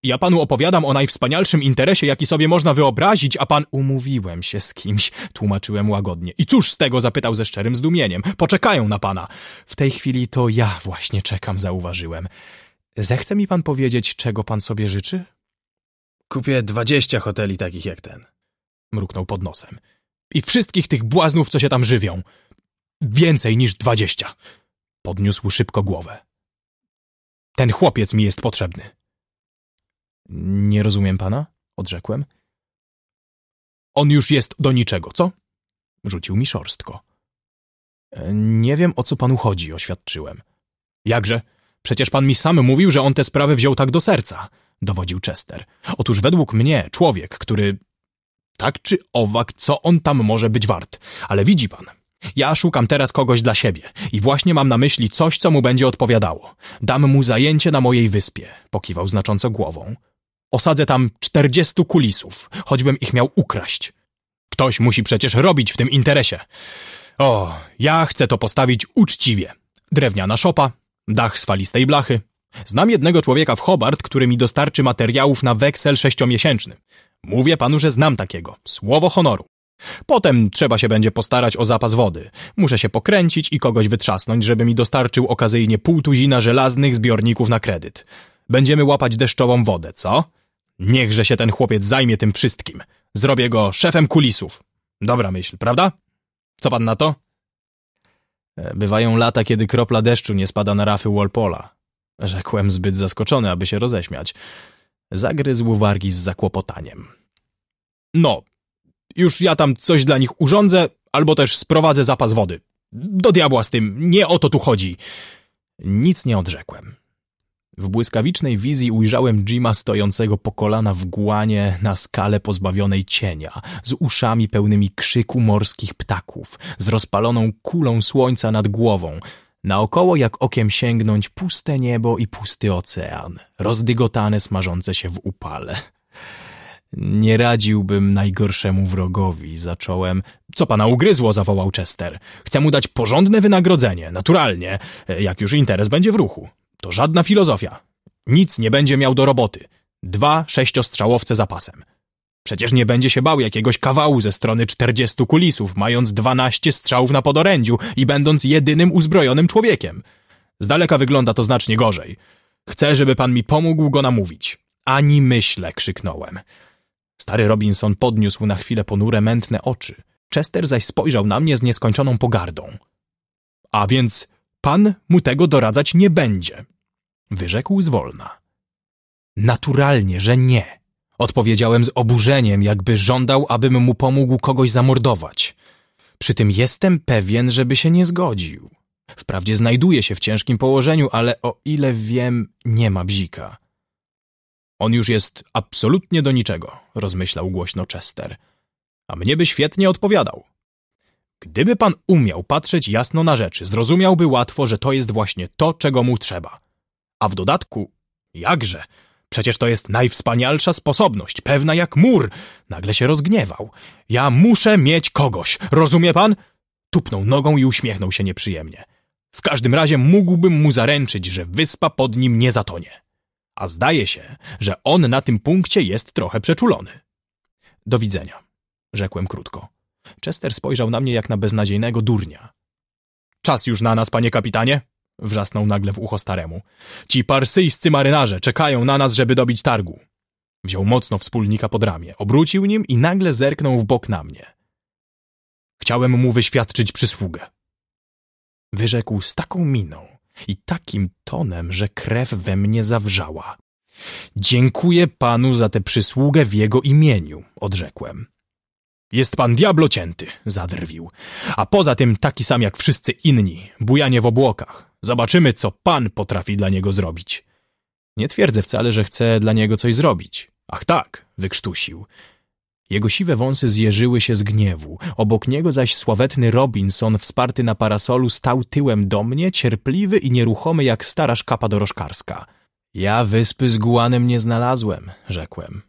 Ja panu opowiadam o najwspanialszym interesie, jaki sobie można wyobrazić, a pan... Umówiłem się z kimś, tłumaczyłem łagodnie. I cóż z tego, zapytał ze szczerym zdumieniem. Poczekają na pana. W tej chwili to ja właśnie czekam, zauważyłem. Zechce mi pan powiedzieć, czego pan sobie życzy? Kupię dwadzieścia hoteli takich jak ten. Mruknął pod nosem. I wszystkich tych błaznów, co się tam żywią. Więcej niż dwadzieścia. Podniósł szybko głowę. Ten chłopiec mi jest potrzebny. Nie rozumiem pana, odrzekłem. On już jest do niczego, co? Rzucił mi szorstko. Nie wiem, o co panu chodzi, oświadczyłem. Jakże? Przecież pan mi sam mówił, że on te sprawy wziął tak do serca dowodził Chester. Otóż według mnie człowiek, który... Tak czy owak, co on tam może być wart? Ale widzi pan, ja szukam teraz kogoś dla siebie i właśnie mam na myśli coś, co mu będzie odpowiadało. Dam mu zajęcie na mojej wyspie, pokiwał znacząco głową. Osadzę tam czterdziestu kulisów, choćbym ich miał ukraść. Ktoś musi przecież robić w tym interesie. O, ja chcę to postawić uczciwie. Drewniana szopa, dach z falistej blachy, Znam jednego człowieka w Hobart, który mi dostarczy materiałów na weksel sześciomiesięczny. Mówię panu, że znam takiego. Słowo honoru. Potem trzeba się będzie postarać o zapas wody. Muszę się pokręcić i kogoś wytrzasnąć, żeby mi dostarczył okazyjnie pół tuzina żelaznych zbiorników na kredyt. Będziemy łapać deszczową wodę, co? Niechże się ten chłopiec zajmie tym wszystkim. Zrobię go szefem kulisów. Dobra myśl, prawda? Co pan na to? E, bywają lata, kiedy kropla deszczu nie spada na rafy Walpola. Rzekłem zbyt zaskoczony, aby się roześmiać. Zagryzł wargi z zakłopotaniem. No, już ja tam coś dla nich urządzę, albo też sprowadzę zapas wody. Do diabła z tym, nie o to tu chodzi. Nic nie odrzekłem. W błyskawicznej wizji ujrzałem Jima stojącego po kolana w głanie na skale pozbawionej cienia, z uszami pełnymi krzyku morskich ptaków, z rozpaloną kulą słońca nad głową – Naokoło jak okiem sięgnąć puste niebo i pusty ocean, rozdygotane smażące się w upale. Nie radziłbym najgorszemu wrogowi, zacząłem. Co pana ugryzło? zawołał Chester. Chcę mu dać porządne wynagrodzenie, naturalnie, jak już interes będzie w ruchu. To żadna filozofia. Nic nie będzie miał do roboty. Dwa sześciostrzałowce za pasem. Przecież nie będzie się bał jakiegoś kawału ze strony czterdziestu kulisów, mając dwanaście strzałów na podorędziu i będąc jedynym uzbrojonym człowiekiem. Z daleka wygląda to znacznie gorzej. Chcę, żeby pan mi pomógł go namówić. Ani myślę, krzyknąłem. Stary Robinson podniósł na chwilę ponure, mętne oczy. Chester zaś spojrzał na mnie z nieskończoną pogardą. A więc pan mu tego doradzać nie będzie, wyrzekł zwolna. Naturalnie, że nie Odpowiedziałem z oburzeniem, jakby żądał, abym mu pomógł kogoś zamordować. Przy tym jestem pewien, żeby się nie zgodził. Wprawdzie znajduje się w ciężkim położeniu, ale o ile wiem, nie ma bzika. On już jest absolutnie do niczego, rozmyślał głośno Chester. A mnie by świetnie odpowiadał. Gdyby pan umiał patrzeć jasno na rzeczy, zrozumiałby łatwo, że to jest właśnie to, czego mu trzeba. A w dodatku, jakże, Przecież to jest najwspanialsza sposobność, pewna jak mur. Nagle się rozgniewał. Ja muszę mieć kogoś, rozumie pan? Tupnął nogą i uśmiechnął się nieprzyjemnie. W każdym razie mógłbym mu zaręczyć, że wyspa pod nim nie zatonie. A zdaje się, że on na tym punkcie jest trochę przeczulony. Do widzenia, rzekłem krótko. Chester spojrzał na mnie jak na beznadziejnego durnia. Czas już na nas, panie kapitanie, wrzasnął nagle w ucho staremu. Ci parsyjscy marynarze czekają na nas, żeby dobić targu. Wziął mocno wspólnika pod ramię, obrócił nim i nagle zerknął w bok na mnie. Chciałem mu wyświadczyć przysługę. Wyrzekł z taką miną i takim tonem, że krew we mnie zawrzała. Dziękuję panu za tę przysługę w jego imieniu, odrzekłem. Jest pan diablo cięty, zadrwił. A poza tym taki sam jak wszyscy inni, bujanie w obłokach. Zobaczymy, co pan potrafi dla niego zrobić. Nie twierdzę wcale, że chcę dla niego coś zrobić. Ach tak, wykrztusił. Jego siwe wąsy zjeżyły się z gniewu. Obok niego zaś sławetny Robinson, wsparty na parasolu, stał tyłem do mnie, cierpliwy i nieruchomy jak stara szkapa dorożkarska. Ja wyspy z Guanem nie znalazłem, rzekłem.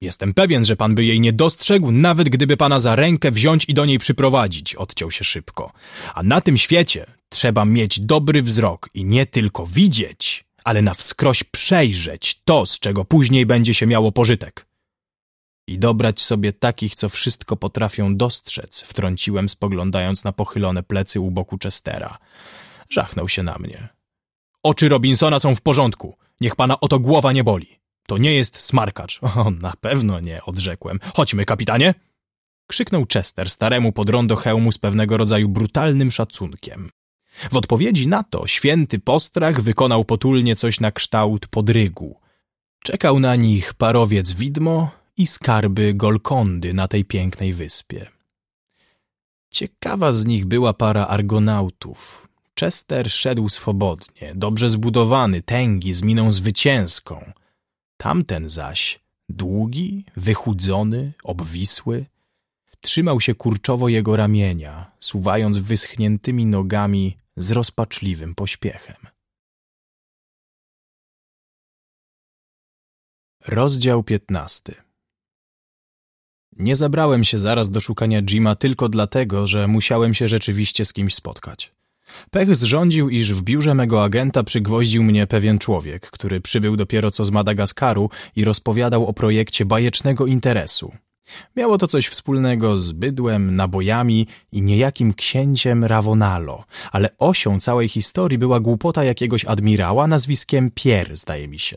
Jestem pewien, że pan by jej nie dostrzegł, nawet gdyby pana za rękę wziąć i do niej przyprowadzić, odciął się szybko. A na tym świecie Trzeba mieć dobry wzrok i nie tylko widzieć, ale na wskroś przejrzeć to, z czego później będzie się miało pożytek. I dobrać sobie takich, co wszystko potrafią dostrzec, wtrąciłem, spoglądając na pochylone plecy u boku Chestera. Żachnął się na mnie. Oczy Robinsona są w porządku. Niech pana o to głowa nie boli. To nie jest smarkacz. O, na pewno nie, odrzekłem. Chodźmy, kapitanie! Krzyknął Chester staremu rondo hełmu z pewnego rodzaju brutalnym szacunkiem. W odpowiedzi na to święty postrach wykonał potulnie coś na kształt podrygu. Czekał na nich parowiec widmo i skarby Golkondy na tej pięknej wyspie. Ciekawa z nich była para argonautów. Chester szedł swobodnie, dobrze zbudowany, tęgi, z miną zwycięską. Tamten zaś, długi, wychudzony, obwisły, trzymał się kurczowo jego ramienia, suwając wyschniętymi nogami z rozpaczliwym pośpiechem. Rozdział 15 Nie zabrałem się zaraz do szukania Jima tylko dlatego, że musiałem się rzeczywiście z kimś spotkać. Pech zrządził, iż w biurze mego agenta przygwoździł mnie pewien człowiek, który przybył dopiero co z Madagaskaru i rozpowiadał o projekcie bajecznego interesu, Miało to coś wspólnego z bydłem, nabojami i niejakim księciem Ravonalo, ale osią całej historii była głupota jakiegoś admirała nazwiskiem Pier, zdaje mi się.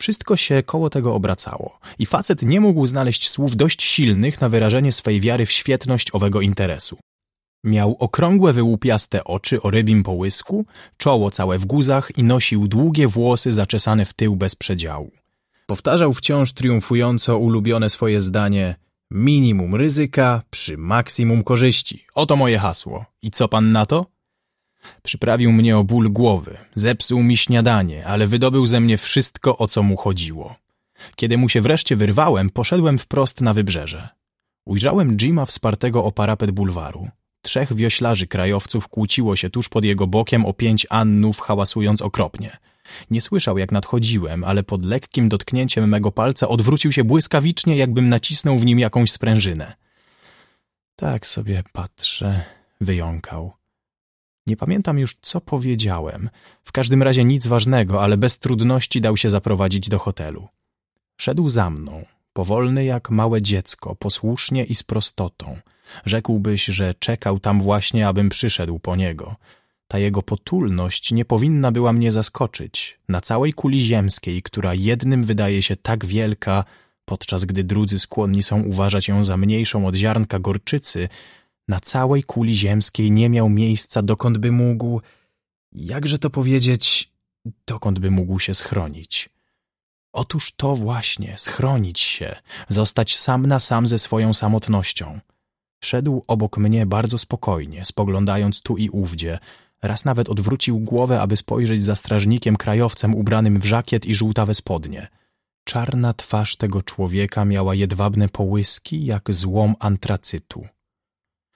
Wszystko się koło tego obracało i facet nie mógł znaleźć słów dość silnych na wyrażenie swej wiary w świetność owego interesu. Miał okrągłe, wyłupiaste oczy o rybim połysku, czoło całe w guzach i nosił długie włosy zaczesane w tył bez przedziału. Powtarzał wciąż triumfująco ulubione swoje zdanie minimum ryzyka przy maksimum korzyści. Oto moje hasło. I co pan na to? Przyprawił mnie o ból głowy, zepsuł mi śniadanie, ale wydobył ze mnie wszystko, o co mu chodziło. Kiedy mu się wreszcie wyrwałem, poszedłem wprost na wybrzeże. Ujrzałem Jima wspartego o parapet bulwaru. Trzech wioślarzy krajowców kłóciło się tuż pod jego bokiem o pięć Annów, hałasując okropnie – nie słyszał, jak nadchodziłem, ale pod lekkim dotknięciem mego palca odwrócił się błyskawicznie, jakbym nacisnął w nim jakąś sprężynę. Tak sobie patrzę, wyjąkał. Nie pamiętam już, co powiedziałem. W każdym razie nic ważnego, ale bez trudności dał się zaprowadzić do hotelu. Szedł za mną, powolny jak małe dziecko, posłusznie i z prostotą. Rzekłbyś, że czekał tam właśnie, abym przyszedł po niego. Ta jego potulność nie powinna była mnie zaskoczyć. Na całej kuli ziemskiej, która jednym wydaje się tak wielka, podczas gdy drudzy skłonni są uważać ją za mniejszą od ziarnka gorczycy, na całej kuli ziemskiej nie miał miejsca, dokąd by mógł, jakże to powiedzieć, dokąd by mógł się schronić. Otóż to właśnie, schronić się, zostać sam na sam ze swoją samotnością. Szedł obok mnie bardzo spokojnie, spoglądając tu i ówdzie, Raz nawet odwrócił głowę, aby spojrzeć za strażnikiem krajowcem ubranym w żakiet i żółtawe spodnie. Czarna twarz tego człowieka miała jedwabne połyski, jak złom antracytu.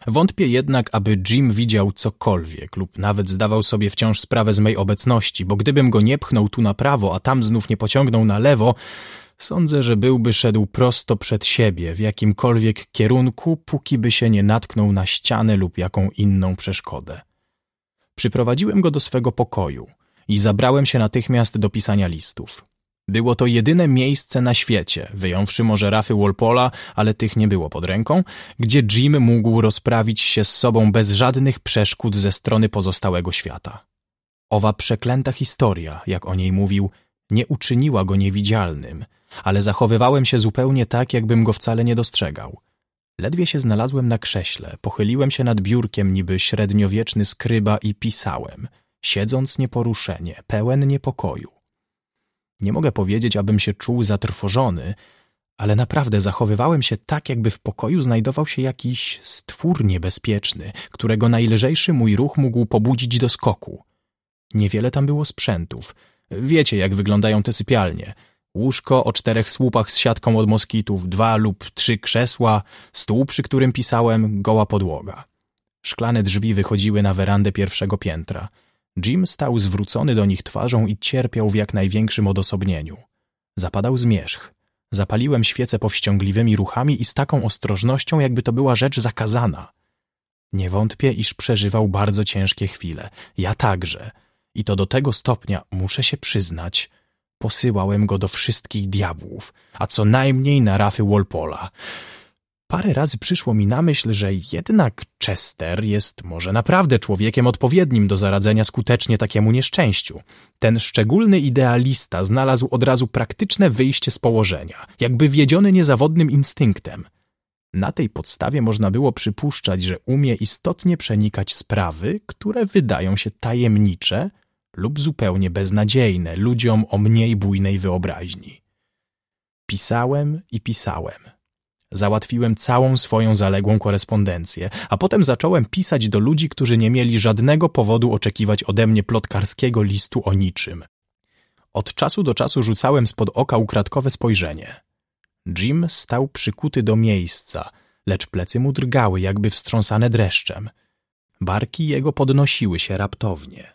Wątpię jednak, aby Jim widział cokolwiek lub nawet zdawał sobie wciąż sprawę z mej obecności, bo gdybym go nie pchnął tu na prawo, a tam znów nie pociągnął na lewo, sądzę, że byłby szedł prosto przed siebie w jakimkolwiek kierunku, póki by się nie natknął na ścianę lub jaką inną przeszkodę. Przyprowadziłem go do swego pokoju i zabrałem się natychmiast do pisania listów. Było to jedyne miejsce na świecie, wyjąwszy może rafy Walpola, ale tych nie było pod ręką, gdzie Jim mógł rozprawić się z sobą bez żadnych przeszkód ze strony pozostałego świata. Owa przeklęta historia, jak o niej mówił, nie uczyniła go niewidzialnym, ale zachowywałem się zupełnie tak, jakbym go wcale nie dostrzegał. Ledwie się znalazłem na krześle, pochyliłem się nad biurkiem niby średniowieczny skryba i pisałem, siedząc nieporuszenie, pełen niepokoju. Nie mogę powiedzieć, abym się czuł zatrwożony, ale naprawdę zachowywałem się tak, jakby w pokoju znajdował się jakiś stwór niebezpieczny, którego najlżejszy mój ruch mógł pobudzić do skoku. Niewiele tam było sprzętów. Wiecie, jak wyglądają te sypialnie – Łóżko o czterech słupach z siatką od moskitów, dwa lub trzy krzesła, stół, przy którym pisałem, goła podłoga. Szklane drzwi wychodziły na werandę pierwszego piętra. Jim stał zwrócony do nich twarzą i cierpiał w jak największym odosobnieniu. Zapadał zmierzch. Zapaliłem świecę powściągliwymi ruchami i z taką ostrożnością, jakby to była rzecz zakazana. Nie wątpię, iż przeżywał bardzo ciężkie chwile. Ja także. I to do tego stopnia, muszę się przyznać, posyłałem go do wszystkich diabłów, a co najmniej na rafy Walpola. Parę razy przyszło mi na myśl, że jednak Chester jest może naprawdę człowiekiem odpowiednim do zaradzenia skutecznie takiemu nieszczęściu. Ten szczególny idealista znalazł od razu praktyczne wyjście z położenia, jakby wiedziony niezawodnym instynktem. Na tej podstawie można było przypuszczać, że umie istotnie przenikać sprawy, które wydają się tajemnicze lub zupełnie beznadziejne ludziom o mniej bujnej wyobraźni. Pisałem i pisałem. Załatwiłem całą swoją zaległą korespondencję, a potem zacząłem pisać do ludzi, którzy nie mieli żadnego powodu oczekiwać ode mnie plotkarskiego listu o niczym. Od czasu do czasu rzucałem spod oka ukradkowe spojrzenie. Jim stał przykuty do miejsca, lecz plecy mu drgały, jakby wstrząsane dreszczem. Barki jego podnosiły się raptownie.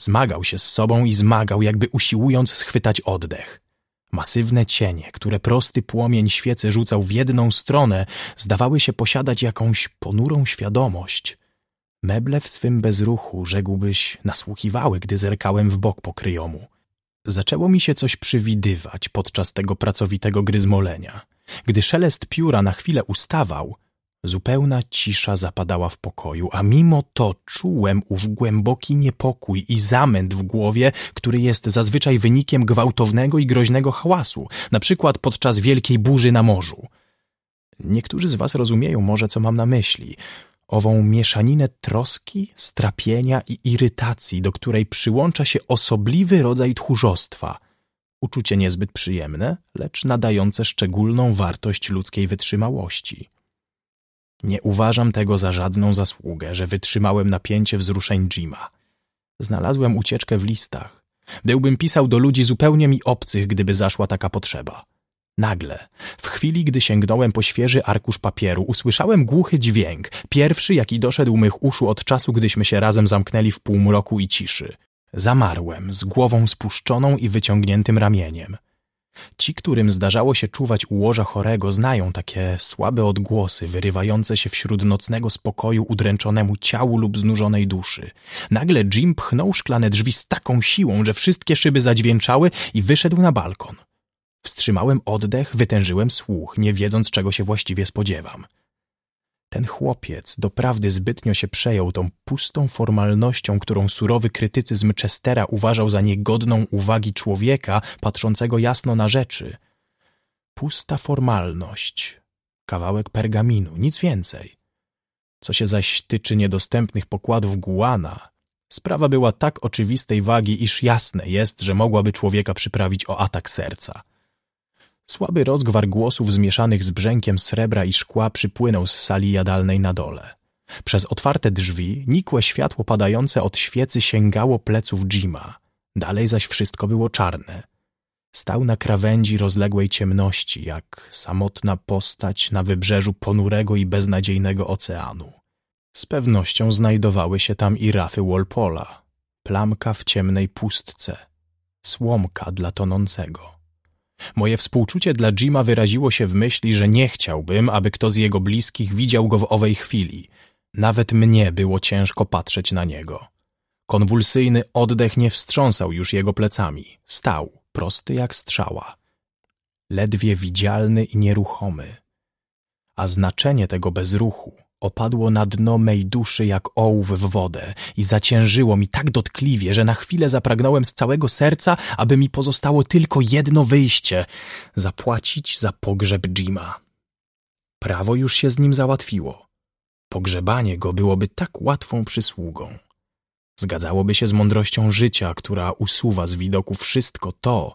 Zmagał się z sobą i zmagał, jakby usiłując schwytać oddech. Masywne cienie, które prosty płomień świece rzucał w jedną stronę, zdawały się posiadać jakąś ponurą świadomość. Meble w swym bezruchu, rzekłbyś, nasłuchiwały, gdy zerkałem w bok pokryjomu. Zaczęło mi się coś przywidywać podczas tego pracowitego gryzmolenia. Gdy szelest pióra na chwilę ustawał, Zupełna cisza zapadała w pokoju, a mimo to czułem ów głęboki niepokój i zamęt w głowie, który jest zazwyczaj wynikiem gwałtownego i groźnego hałasu, na przykład podczas wielkiej burzy na morzu. Niektórzy z was rozumieją może, co mam na myśli. Ową mieszaninę troski, strapienia i irytacji, do której przyłącza się osobliwy rodzaj tchórzostwa – uczucie niezbyt przyjemne, lecz nadające szczególną wartość ludzkiej wytrzymałości. Nie uważam tego za żadną zasługę, że wytrzymałem napięcie wzruszeń Jima. Znalazłem ucieczkę w listach. Byłbym pisał do ludzi zupełnie mi obcych, gdyby zaszła taka potrzeba. Nagle, w chwili, gdy sięgnąłem po świeży arkusz papieru, usłyszałem głuchy dźwięk, pierwszy, jaki doszedł mych uszu od czasu, gdyśmy się razem zamknęli w półmroku i ciszy. Zamarłem, z głową spuszczoną i wyciągniętym ramieniem. Ci, którym zdarzało się czuwać u łoża chorego, znają takie słabe odgłosy wyrywające się wśród nocnego spokoju udręczonemu ciału lub znużonej duszy. Nagle Jim pchnął szklane drzwi z taką siłą, że wszystkie szyby zadźwięczały i wyszedł na balkon. Wstrzymałem oddech, wytężyłem słuch, nie wiedząc czego się właściwie spodziewam. Ten chłopiec doprawdy zbytnio się przejął tą pustą formalnością, którą surowy krytycyzm Chestera uważał za niegodną uwagi człowieka patrzącego jasno na rzeczy. Pusta formalność. Kawałek pergaminu, nic więcej. Co się zaś tyczy niedostępnych pokładów Guana, sprawa była tak oczywistej wagi, iż jasne jest, że mogłaby człowieka przyprawić o atak serca – Słaby rozgwar głosów zmieszanych z brzękiem srebra i szkła przypłynął z sali jadalnej na dole. Przez otwarte drzwi nikłe światło padające od świecy sięgało pleców Jima. Dalej zaś wszystko było czarne. Stał na krawędzi rozległej ciemności, jak samotna postać na wybrzeżu ponurego i beznadziejnego oceanu. Z pewnością znajdowały się tam i rafy Walpola, plamka w ciemnej pustce, słomka dla tonącego. Moje współczucie dla Jima wyraziło się w myśli, że nie chciałbym, aby kto z jego bliskich widział go w owej chwili. Nawet mnie było ciężko patrzeć na niego. Konwulsyjny oddech nie wstrząsał już jego plecami. Stał, prosty jak strzała. Ledwie widzialny i nieruchomy. A znaczenie tego bezruchu, Opadło na dno mej duszy jak ołów w wodę i zaciężyło mi tak dotkliwie, że na chwilę zapragnąłem z całego serca, aby mi pozostało tylko jedno wyjście – zapłacić za pogrzeb Jima. Prawo już się z nim załatwiło. Pogrzebanie go byłoby tak łatwą przysługą. Zgadzałoby się z mądrością życia, która usuwa z widoku wszystko to,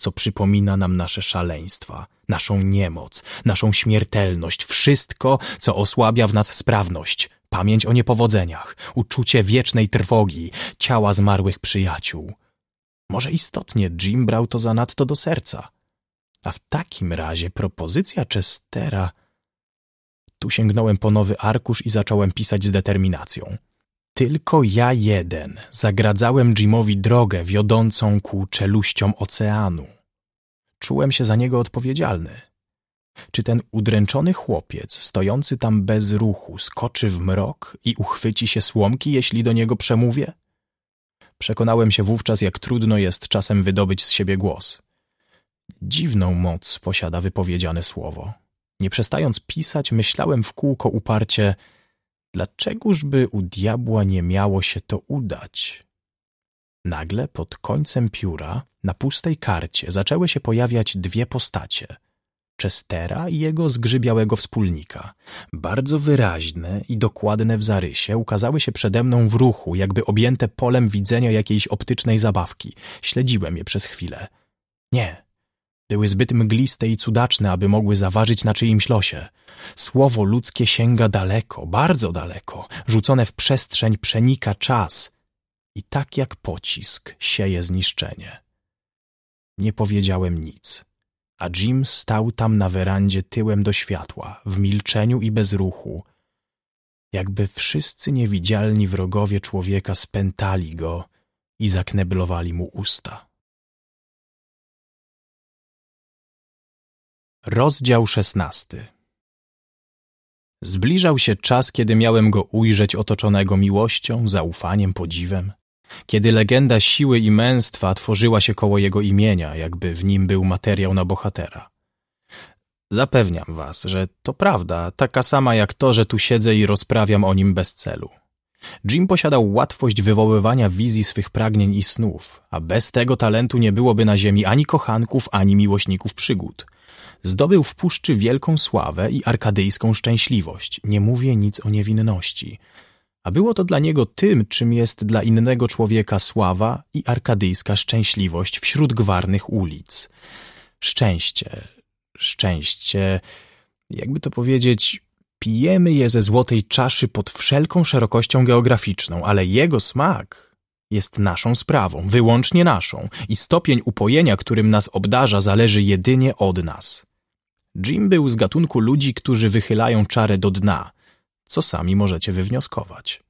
co przypomina nam nasze szaleństwa, naszą niemoc, naszą śmiertelność, wszystko, co osłabia w nas sprawność, pamięć o niepowodzeniach, uczucie wiecznej trwogi, ciała zmarłych przyjaciół. Może istotnie Jim brał to zanadto do serca. A w takim razie propozycja Chestera... Tu sięgnąłem po nowy arkusz i zacząłem pisać z determinacją. Tylko ja jeden zagradzałem Jimowi drogę wiodącą ku czeluściom oceanu. Czułem się za niego odpowiedzialny. Czy ten udręczony chłopiec, stojący tam bez ruchu, skoczy w mrok i uchwyci się słomki, jeśli do niego przemówię? Przekonałem się wówczas, jak trudno jest czasem wydobyć z siebie głos. Dziwną moc posiada wypowiedziane słowo. Nie przestając pisać, myślałem w kółko uparcie – Dlaczegożby u diabła nie miało się to udać? Nagle pod końcem pióra na pustej karcie zaczęły się pojawiać dwie postacie – Chestera i jego zgrzybiałego wspólnika. Bardzo wyraźne i dokładne w zarysie ukazały się przede mną w ruchu, jakby objęte polem widzenia jakiejś optycznej zabawki. Śledziłem je przez chwilę. Nie, były zbyt mgliste i cudaczne, aby mogły zaważyć na czyimś losie. Słowo ludzkie sięga daleko, bardzo daleko. Rzucone w przestrzeń przenika czas i tak jak pocisk sieje zniszczenie. Nie powiedziałem nic, a Jim stał tam na werandzie tyłem do światła, w milczeniu i bez ruchu, jakby wszyscy niewidzialni wrogowie człowieka spętali go i zakneblowali mu usta. Rozdział szesnasty Zbliżał się czas, kiedy miałem go ujrzeć otoczonego miłością, zaufaniem, podziwem. Kiedy legenda siły i męstwa tworzyła się koło jego imienia, jakby w nim był materiał na bohatera. Zapewniam was, że to prawda, taka sama jak to, że tu siedzę i rozprawiam o nim bez celu. Jim posiadał łatwość wywoływania wizji swych pragnień i snów, a bez tego talentu nie byłoby na ziemi ani kochanków, ani miłośników przygód – Zdobył w puszczy wielką sławę i arkadyjską szczęśliwość, nie mówię nic o niewinności. A było to dla niego tym, czym jest dla innego człowieka sława i arkadyjska szczęśliwość wśród gwarnych ulic. Szczęście, szczęście, jakby to powiedzieć, pijemy je ze złotej czaszy pod wszelką szerokością geograficzną, ale jego smak jest naszą sprawą, wyłącznie naszą i stopień upojenia, którym nas obdarza, zależy jedynie od nas. Jim był z gatunku ludzi, którzy wychylają czarę do dna, co sami możecie wywnioskować.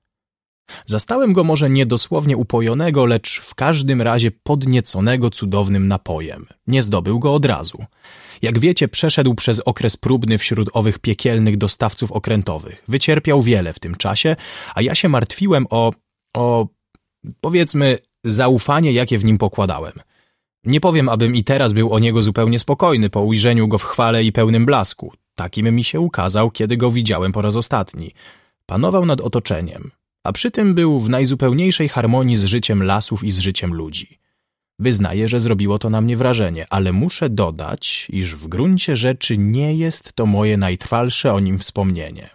Zastałem go może niedosłownie upojonego, lecz w każdym razie podnieconego cudownym napojem. Nie zdobył go od razu. Jak wiecie, przeszedł przez okres próbny wśród owych piekielnych dostawców okrętowych. Wycierpiał wiele w tym czasie, a ja się martwiłem o... o... powiedzmy, zaufanie, jakie w nim pokładałem. Nie powiem, abym i teraz był o niego zupełnie spokojny po ujrzeniu go w chwale i pełnym blasku. Takim mi się ukazał, kiedy go widziałem po raz ostatni. Panował nad otoczeniem, a przy tym był w najzupełniejszej harmonii z życiem lasów i z życiem ludzi. Wyznaję, że zrobiło to na mnie wrażenie, ale muszę dodać, iż w gruncie rzeczy nie jest to moje najtrwalsze o nim wspomnienie.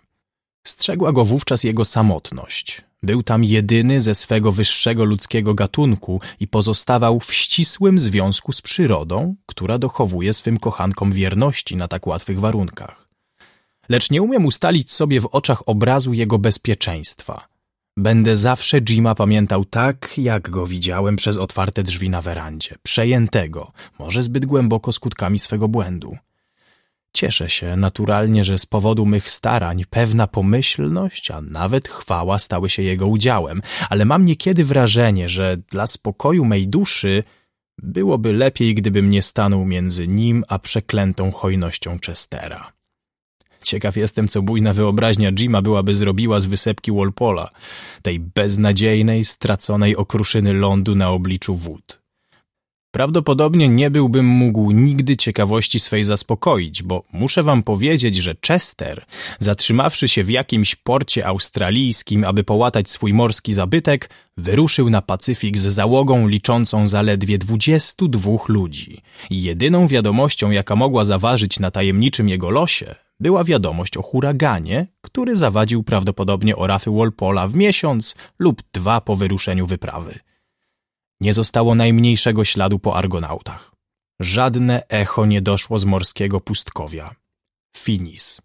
Strzegła go wówczas jego samotność. Był tam jedyny ze swego wyższego ludzkiego gatunku i pozostawał w ścisłym związku z przyrodą, która dochowuje swym kochankom wierności na tak łatwych warunkach. Lecz nie umiem ustalić sobie w oczach obrazu jego bezpieczeństwa. Będę zawsze Jima pamiętał tak, jak go widziałem przez otwarte drzwi na werandzie, przejętego, może zbyt głęboko skutkami swego błędu. Cieszę się naturalnie, że z powodu mych starań pewna pomyślność, a nawet chwała stały się jego udziałem, ale mam niekiedy wrażenie, że dla spokoju mej duszy byłoby lepiej, gdybym nie stanął między nim a przeklętą hojnością Chestera. Ciekaw jestem, co bujna wyobraźnia Jima byłaby zrobiła z wysepki Walpola, tej beznadziejnej, straconej okruszyny lądu na obliczu wód. Prawdopodobnie nie byłbym mógł nigdy ciekawości swej zaspokoić, bo muszę wam powiedzieć, że Chester, zatrzymawszy się w jakimś porcie australijskim, aby połatać swój morski zabytek, wyruszył na Pacyfik z załogą liczącą zaledwie 22 ludzi. I jedyną wiadomością, jaka mogła zaważyć na tajemniczym jego losie, była wiadomość o huraganie, który zawadził prawdopodobnie o rafy Walpola w miesiąc lub dwa po wyruszeniu wyprawy. Nie zostało najmniejszego śladu po argonautach. Żadne echo nie doszło z morskiego pustkowia. Finis.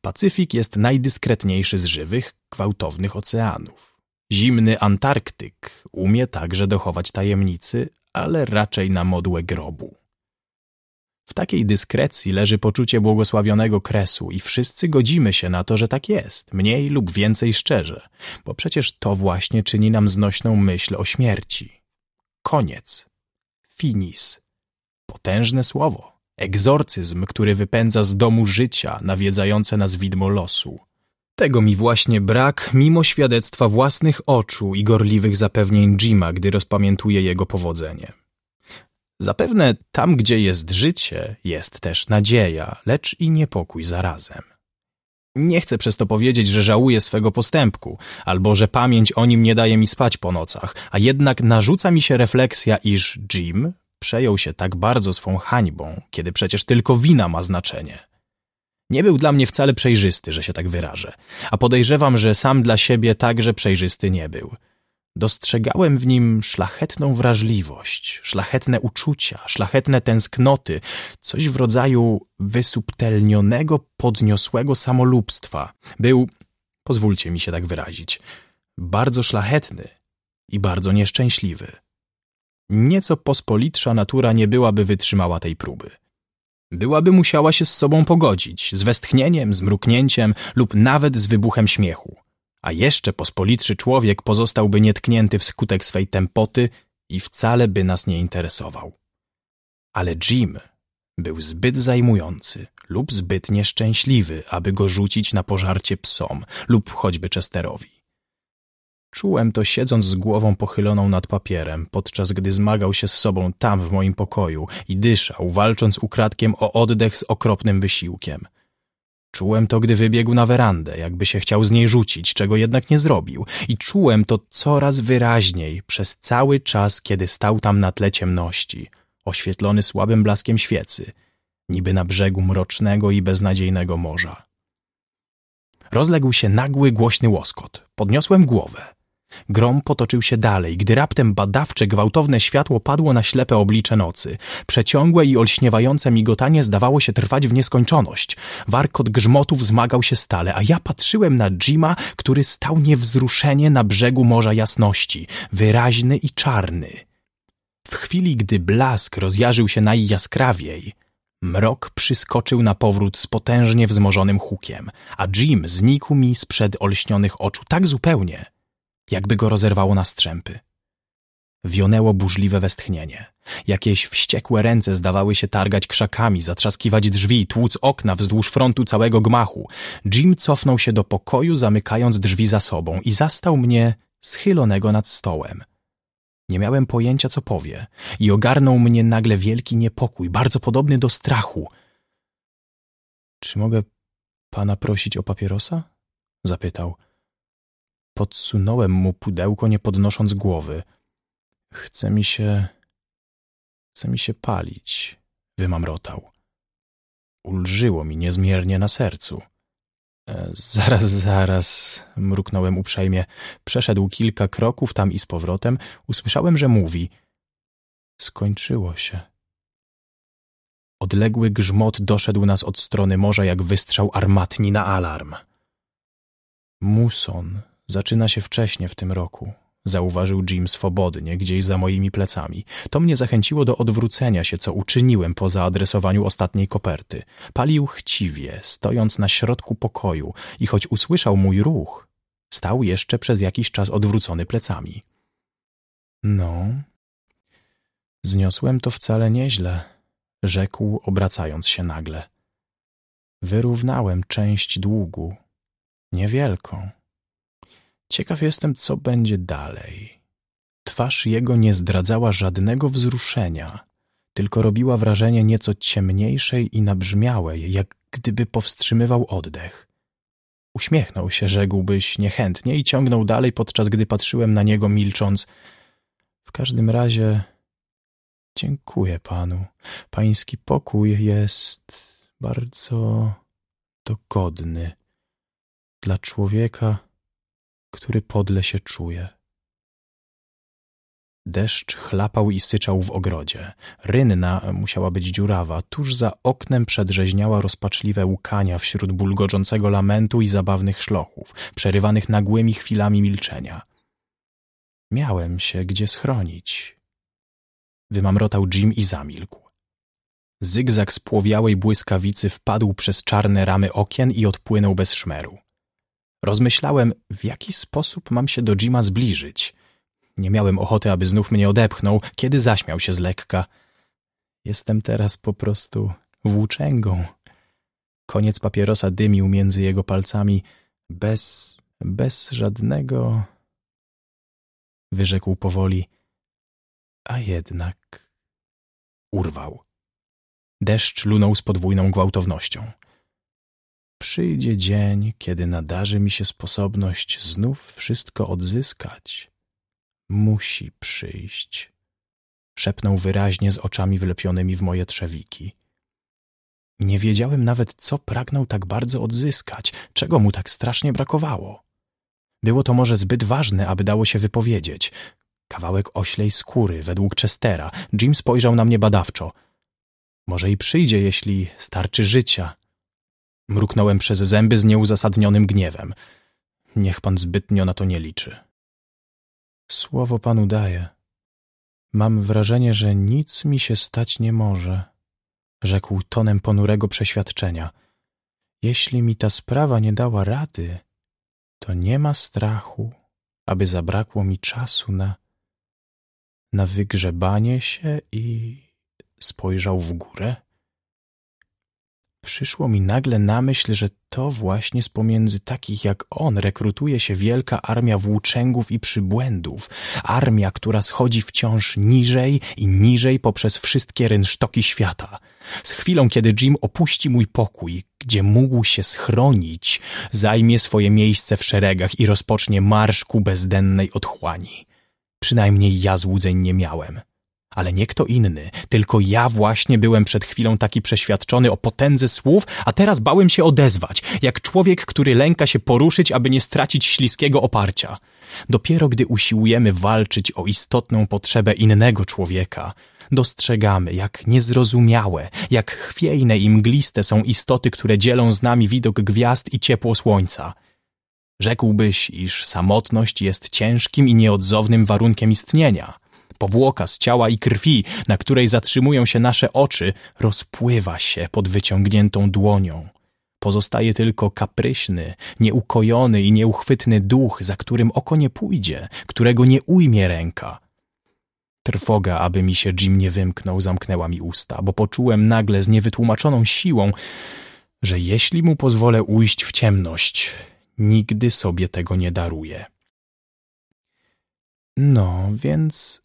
Pacyfik jest najdyskretniejszy z żywych, gwałtownych oceanów. Zimny Antarktyk umie także dochować tajemnicy, ale raczej na modłę grobu. W takiej dyskrecji leży poczucie błogosławionego kresu i wszyscy godzimy się na to, że tak jest, mniej lub więcej szczerze, bo przecież to właśnie czyni nam znośną myśl o śmierci. Koniec. Finis. Potężne słowo. Egzorcyzm, który wypędza z domu życia nawiedzające nas widmo losu. Tego mi właśnie brak, mimo świadectwa własnych oczu i gorliwych zapewnień Jima, gdy rozpamiętuje jego powodzenie. Zapewne tam, gdzie jest życie, jest też nadzieja, lecz i niepokój zarazem. Nie chcę przez to powiedzieć, że żałuję swego postępku, albo że pamięć o nim nie daje mi spać po nocach, a jednak narzuca mi się refleksja, iż Jim przejął się tak bardzo swą hańbą, kiedy przecież tylko wina ma znaczenie. Nie był dla mnie wcale przejrzysty, że się tak wyrażę, a podejrzewam, że sam dla siebie także przejrzysty nie był – Dostrzegałem w nim szlachetną wrażliwość, szlachetne uczucia, szlachetne tęsknoty, coś w rodzaju wysubtelnionego, podniosłego samolubstwa. Był, pozwólcie mi się tak wyrazić, bardzo szlachetny i bardzo nieszczęśliwy. Nieco pospolitsza natura nie byłaby wytrzymała tej próby. Byłaby musiała się z sobą pogodzić, z westchnieniem, z mruknięciem lub nawet z wybuchem śmiechu a jeszcze pospolitszy człowiek pozostałby nietknięty wskutek swej tempoty i wcale by nas nie interesował. Ale Jim był zbyt zajmujący lub zbyt nieszczęśliwy, aby go rzucić na pożarcie psom lub choćby Chesterowi. Czułem to siedząc z głową pochyloną nad papierem, podczas gdy zmagał się z sobą tam w moim pokoju i dyszał, walcząc ukradkiem o oddech z okropnym wysiłkiem – Czułem to, gdy wybiegł na werandę, jakby się chciał z niej rzucić, czego jednak nie zrobił. I czułem to coraz wyraźniej przez cały czas, kiedy stał tam na tle ciemności, oświetlony słabym blaskiem świecy, niby na brzegu mrocznego i beznadziejnego morza. Rozległ się nagły, głośny łoskot. Podniosłem głowę. Grom potoczył się dalej, gdy raptem badawcze, gwałtowne światło padło na ślepe oblicze nocy. Przeciągłe i olśniewające migotanie zdawało się trwać w nieskończoność. Warkot grzmotów zmagał się stale, a ja patrzyłem na Jima, który stał niewzruszenie na brzegu Morza Jasności, wyraźny i czarny. W chwili, gdy blask rozjarzył się najjaskrawiej, mrok przyskoczył na powrót z potężnie wzmożonym hukiem, a Jim znikł mi sprzed olśnionych oczu tak zupełnie – jakby go rozerwało na strzępy. Wionęło burzliwe westchnienie. Jakieś wściekłe ręce zdawały się targać krzakami, zatrzaskiwać drzwi, tłuc okna wzdłuż frontu całego gmachu. Jim cofnął się do pokoju, zamykając drzwi za sobą i zastał mnie schylonego nad stołem. Nie miałem pojęcia, co powie i ogarnął mnie nagle wielki niepokój, bardzo podobny do strachu. Czy mogę pana prosić o papierosa? Zapytał. Podsunąłem mu pudełko, nie podnosząc głowy. Chce mi się... Chce mi się palić, wymamrotał. Ulżyło mi niezmiernie na sercu. E, zaraz, zaraz, mruknąłem uprzejmie. Przeszedł kilka kroków tam i z powrotem. Usłyszałem, że mówi. Skończyło się. Odległy grzmot doszedł nas od strony morza jak wystrzał armatni na alarm. Muson Zaczyna się wcześnie w tym roku, zauważył Jim swobodnie, gdzieś za moimi plecami. To mnie zachęciło do odwrócenia się, co uczyniłem po zaadresowaniu ostatniej koperty. Palił chciwie, stojąc na środku pokoju i choć usłyszał mój ruch, stał jeszcze przez jakiś czas odwrócony plecami. No, zniosłem to wcale nieźle, rzekł, obracając się nagle. Wyrównałem część długu, niewielką. Ciekaw jestem, co będzie dalej. Twarz jego nie zdradzała żadnego wzruszenia, tylko robiła wrażenie nieco ciemniejszej i nabrzmiałej, jak gdyby powstrzymywał oddech. Uśmiechnął się, rzekłbyś, niechętnie i ciągnął dalej, podczas gdy patrzyłem na niego milcząc. W każdym razie... Dziękuję panu. Pański pokój jest bardzo dogodny. Dla człowieka który podle się czuje. Deszcz chlapał i syczał w ogrodzie. Rynna musiała być dziurawa. Tuż za oknem przedrzeźniała rozpaczliwe łkania wśród bulgoczącego lamentu i zabawnych szlochów, przerywanych nagłymi chwilami milczenia. Miałem się gdzie schronić. Wymamrotał Jim i zamilkł. Zygzak płowiałej błyskawicy wpadł przez czarne ramy okien i odpłynął bez szmeru. Rozmyślałem, w jaki sposób mam się do Jima zbliżyć. Nie miałem ochoty, aby znów mnie odepchnął, kiedy zaśmiał się z lekka. Jestem teraz po prostu włóczęgą. Koniec papierosa dymił między jego palcami bez... bez żadnego... Wyrzekł powoli, a jednak... Urwał. Deszcz lunął z podwójną gwałtownością. Przyjdzie dzień, kiedy nadarzy mi się sposobność znów wszystko odzyskać. Musi przyjść. Szepnął wyraźnie z oczami wlepionymi w moje trzewiki. Nie wiedziałem nawet, co pragnął tak bardzo odzyskać, czego mu tak strasznie brakowało. Było to może zbyt ważne, aby dało się wypowiedzieć. Kawałek oślej skóry, według Chestera. Jim spojrzał na mnie badawczo. Może i przyjdzie, jeśli starczy życia, Mruknąłem przez zęby z nieuzasadnionym gniewem. Niech pan zbytnio na to nie liczy. Słowo panu daję. Mam wrażenie, że nic mi się stać nie może, rzekł tonem ponurego przeświadczenia. Jeśli mi ta sprawa nie dała rady, to nie ma strachu, aby zabrakło mi czasu na na wygrzebanie się i spojrzał w górę. Przyszło mi nagle na myśl, że to właśnie z pomiędzy takich jak on rekrutuje się wielka armia włóczęgów i przybłędów. Armia, która schodzi wciąż niżej i niżej poprzez wszystkie rynsztoki świata. Z chwilą, kiedy Jim opuści mój pokój, gdzie mógł się schronić, zajmie swoje miejsce w szeregach i rozpocznie marsz ku bezdennej otchłani. Przynajmniej ja złudzeń nie miałem. Ale nie kto inny, tylko ja właśnie byłem przed chwilą taki przeświadczony o potędze słów, a teraz bałem się odezwać, jak człowiek, który lęka się poruszyć, aby nie stracić śliskiego oparcia. Dopiero gdy usiłujemy walczyć o istotną potrzebę innego człowieka, dostrzegamy, jak niezrozumiałe, jak chwiejne i mgliste są istoty, które dzielą z nami widok gwiazd i ciepło słońca. Rzekłbyś, iż samotność jest ciężkim i nieodzownym warunkiem istnienia – powłoka z ciała i krwi, na której zatrzymują się nasze oczy, rozpływa się pod wyciągniętą dłonią. Pozostaje tylko kapryśny, nieukojony i nieuchwytny duch, za którym oko nie pójdzie, którego nie ujmie ręka. Trwoga, aby mi się Jim nie wymknął, zamknęła mi usta, bo poczułem nagle z niewytłumaczoną siłą, że jeśli mu pozwolę ujść w ciemność, nigdy sobie tego nie daruję. No, więc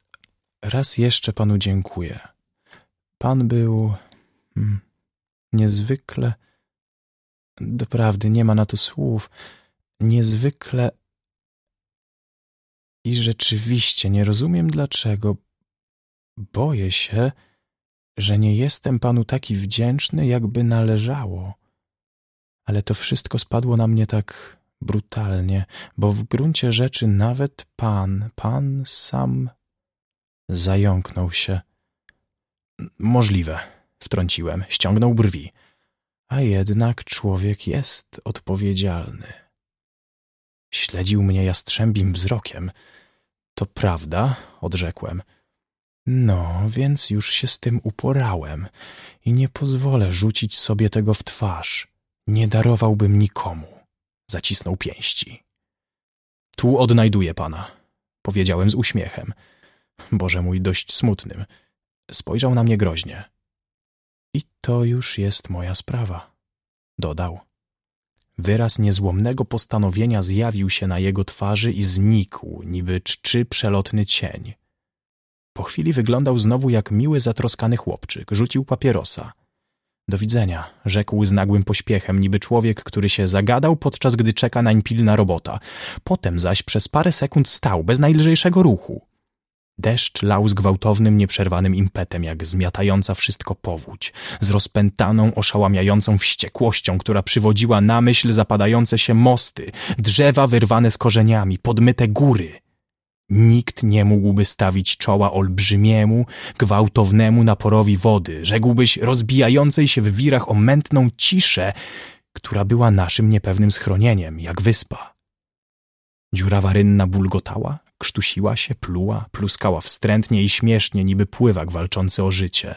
Raz jeszcze panu dziękuję. Pan był hmm, niezwykle, doprawdy nie ma na to słów, niezwykle i rzeczywiście nie rozumiem dlaczego. Boję się, że nie jestem panu taki wdzięczny, jakby należało. Ale to wszystko spadło na mnie tak brutalnie, bo w gruncie rzeczy nawet pan, pan sam Zająknął się. Możliwe, wtrąciłem, ściągnął brwi. A jednak człowiek jest odpowiedzialny. Śledził mnie jastrzębim wzrokiem. To prawda, odrzekłem. No, więc już się z tym uporałem i nie pozwolę rzucić sobie tego w twarz. Nie darowałbym nikomu. Zacisnął pięści. Tu odnajduję pana, powiedziałem z uśmiechem. Boże mój, dość smutnym. Spojrzał na mnie groźnie. I to już jest moja sprawa, dodał. Wyraz niezłomnego postanowienia zjawił się na jego twarzy i znikł, niby czczy przelotny cień. Po chwili wyglądał znowu jak miły, zatroskany chłopczyk. Rzucił papierosa. Do widzenia, rzekł z nagłym pośpiechem, niby człowiek, który się zagadał, podczas gdy czeka nań pilna robota. Potem zaś przez parę sekund stał, bez najlżejszego ruchu. Deszcz lał z gwałtownym, nieprzerwanym impetem, jak zmiatająca wszystko powódź, z rozpętaną, oszałamiającą wściekłością, która przywodziła na myśl zapadające się mosty, drzewa wyrwane z korzeniami, podmyte góry. Nikt nie mógłby stawić czoła olbrzymiemu, gwałtownemu naporowi wody, rzekłbyś rozbijającej się w wirach o mętną ciszę, która była naszym niepewnym schronieniem, jak wyspa. Dziura warynna bulgotała, Krztusiła się, pluła, pluskała wstrętnie i śmiesznie, niby pływak walczący o życie.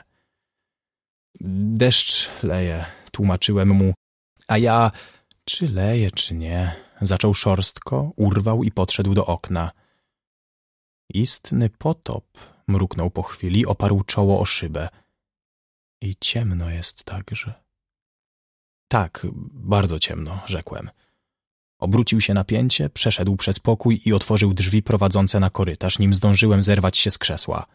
Deszcz leje, tłumaczyłem mu, a ja... Czy leje, czy nie? Zaczął szorstko, urwał i podszedł do okna. Istny potop, mruknął po chwili, oparł czoło o szybę. I ciemno jest także. Tak, bardzo ciemno, rzekłem. Obrócił się na pięcie, przeszedł przez pokój i otworzył drzwi prowadzące na korytarz, nim zdążyłem zerwać się z krzesła.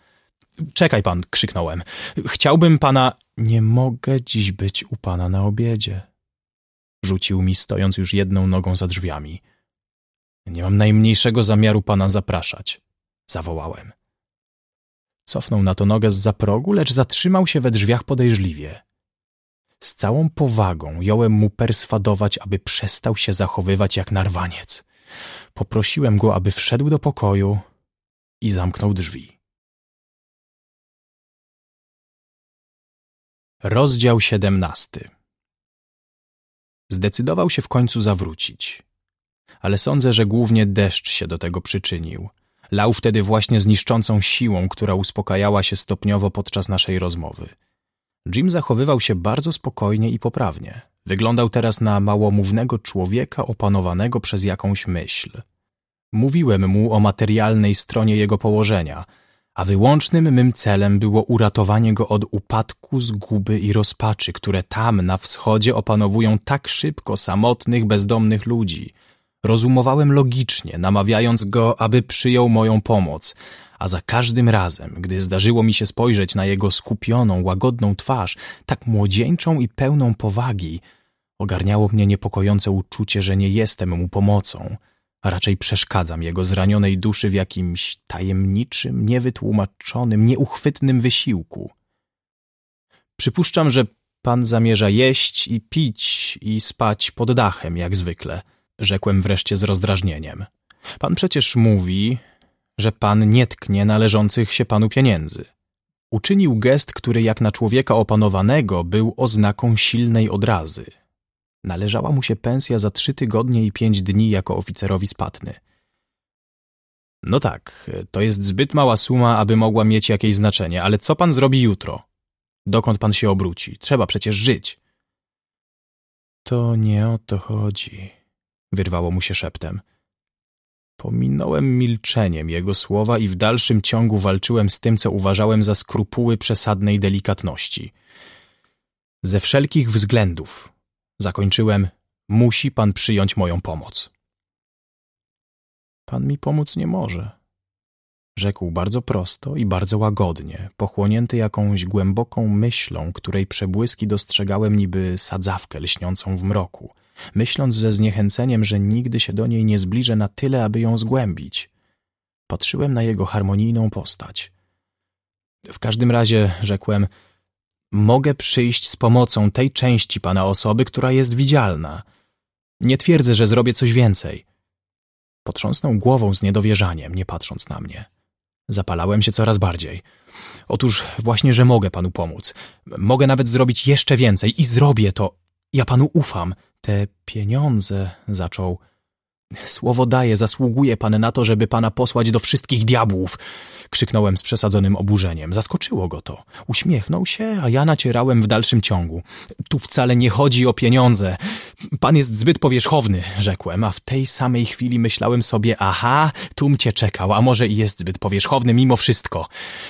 Czekaj pan, krzyknąłem. Chciałbym pana. Nie mogę dziś być u pana na obiedzie. Rzucił mi, stojąc już jedną nogą za drzwiami. Nie mam najmniejszego zamiaru pana zapraszać. Zawołałem. Cofnął na to nogę z za progu, lecz zatrzymał się we drzwiach podejrzliwie. Z całą powagą jąłem mu perswadować, aby przestał się zachowywać jak narwaniec. Poprosiłem go, aby wszedł do pokoju i zamknął drzwi. Rozdział 17 Zdecydował się w końcu zawrócić. Ale sądzę, że głównie deszcz się do tego przyczynił. Lał wtedy właśnie zniszczącą siłą, która uspokajała się stopniowo podczas naszej rozmowy. Jim zachowywał się bardzo spokojnie i poprawnie. Wyglądał teraz na małomównego człowieka opanowanego przez jakąś myśl. Mówiłem mu o materialnej stronie jego położenia, a wyłącznym mym celem było uratowanie go od upadku, zguby i rozpaczy, które tam, na wschodzie, opanowują tak szybko samotnych, bezdomnych ludzi. Rozumowałem logicznie, namawiając go, aby przyjął moją pomoc – a za każdym razem, gdy zdarzyło mi się spojrzeć na jego skupioną, łagodną twarz, tak młodzieńczą i pełną powagi, ogarniało mnie niepokojące uczucie, że nie jestem mu pomocą, a raczej przeszkadzam jego zranionej duszy w jakimś tajemniczym, niewytłumaczonym, nieuchwytnym wysiłku. Przypuszczam, że pan zamierza jeść i pić i spać pod dachem, jak zwykle, rzekłem wreszcie z rozdrażnieniem. Pan przecież mówi, że pan nie tknie należących się panu pieniędzy. Uczynił gest, który jak na człowieka opanowanego był oznaką silnej odrazy. Należała mu się pensja za trzy tygodnie i pięć dni jako oficerowi spatny. No tak, to jest zbyt mała suma, aby mogła mieć jakieś znaczenie, ale co pan zrobi jutro? Dokąd pan się obróci? Trzeba przecież żyć. To nie o to chodzi, wyrwało mu się szeptem. Pominąłem milczeniem jego słowa i w dalszym ciągu walczyłem z tym, co uważałem za skrupuły przesadnej delikatności. Ze wszelkich względów zakończyłem musi pan przyjąć moją pomoc. Pan mi pomóc nie może, rzekł bardzo prosto i bardzo łagodnie, pochłonięty jakąś głęboką myślą, której przebłyski dostrzegałem niby sadzawkę lśniącą w mroku – myśląc ze zniechęceniem, że nigdy się do niej nie zbliżę na tyle, aby ją zgłębić. Patrzyłem na jego harmonijną postać. W każdym razie, rzekłem, mogę przyjść z pomocą tej części pana osoby, która jest widzialna. Nie twierdzę, że zrobię coś więcej. Potrząsnął głową z niedowierzaniem, nie patrząc na mnie. Zapalałem się coraz bardziej. Otóż właśnie, że mogę panu pomóc. Mogę nawet zrobić jeszcze więcej i zrobię to ja panu ufam. Te pieniądze, zaczął. Słowo daję, zasługuje pan na to, żeby pana posłać do wszystkich diabłów! Krzyknąłem z przesadzonym oburzeniem. Zaskoczyło go to. Uśmiechnął się, a ja nacierałem w dalszym ciągu. Tu wcale nie chodzi o pieniądze. Pan jest zbyt powierzchowny, rzekłem, a w tej samej chwili myślałem sobie, aha, tum cię czekał, a może i jest zbyt powierzchowny mimo wszystko.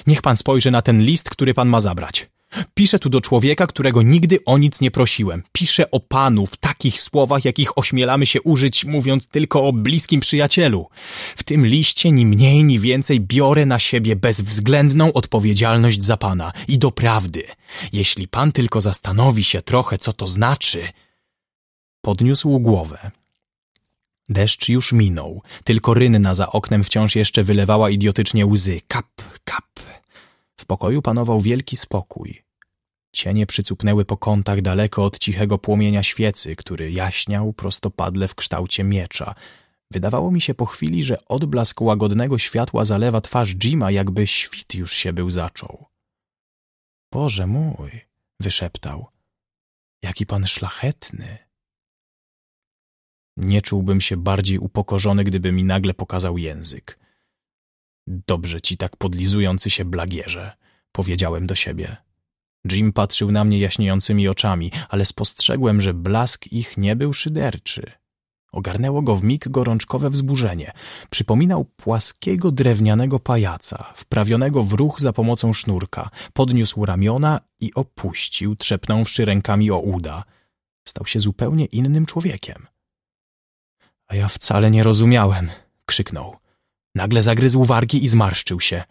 Niech pan spojrzy na ten list, który pan ma zabrać. Piszę tu do człowieka, którego nigdy o nic nie prosiłem. Piszę o panu w takich słowach, jakich ośmielamy się użyć, mówiąc tylko o bliskim przyjacielu. W tym liście ni mniej, ni więcej biorę na siebie bezwzględną odpowiedzialność za pana i do prawdy. Jeśli pan tylko zastanowi się trochę, co to znaczy. Podniósł głowę. Deszcz już minął, tylko rynna za oknem wciąż jeszcze wylewała idiotycznie łzy. Kap, kap, pokoju panował wielki spokój. Cienie przycupnęły po kątach daleko od cichego płomienia świecy, który jaśniał prostopadle w kształcie miecza. Wydawało mi się po chwili, że odblask łagodnego światła zalewa twarz Jima, jakby świt już się był zaczął. Boże mój, wyszeptał. Jaki pan szlachetny. Nie czułbym się bardziej upokorzony, gdyby mi nagle pokazał język. Dobrze ci tak podlizujący się blagierze, powiedziałem do siebie. Jim patrzył na mnie jaśniejącymi oczami, ale spostrzegłem, że blask ich nie był szyderczy. Ogarnęło go w mig gorączkowe wzburzenie. Przypominał płaskiego drewnianego pajaca, wprawionego w ruch za pomocą sznurka. Podniósł ramiona i opuścił, trzepnąwszy rękami o uda. Stał się zupełnie innym człowiekiem. A ja wcale nie rozumiałem, krzyknął. Nagle zagryzł wargi i zmarszczył się.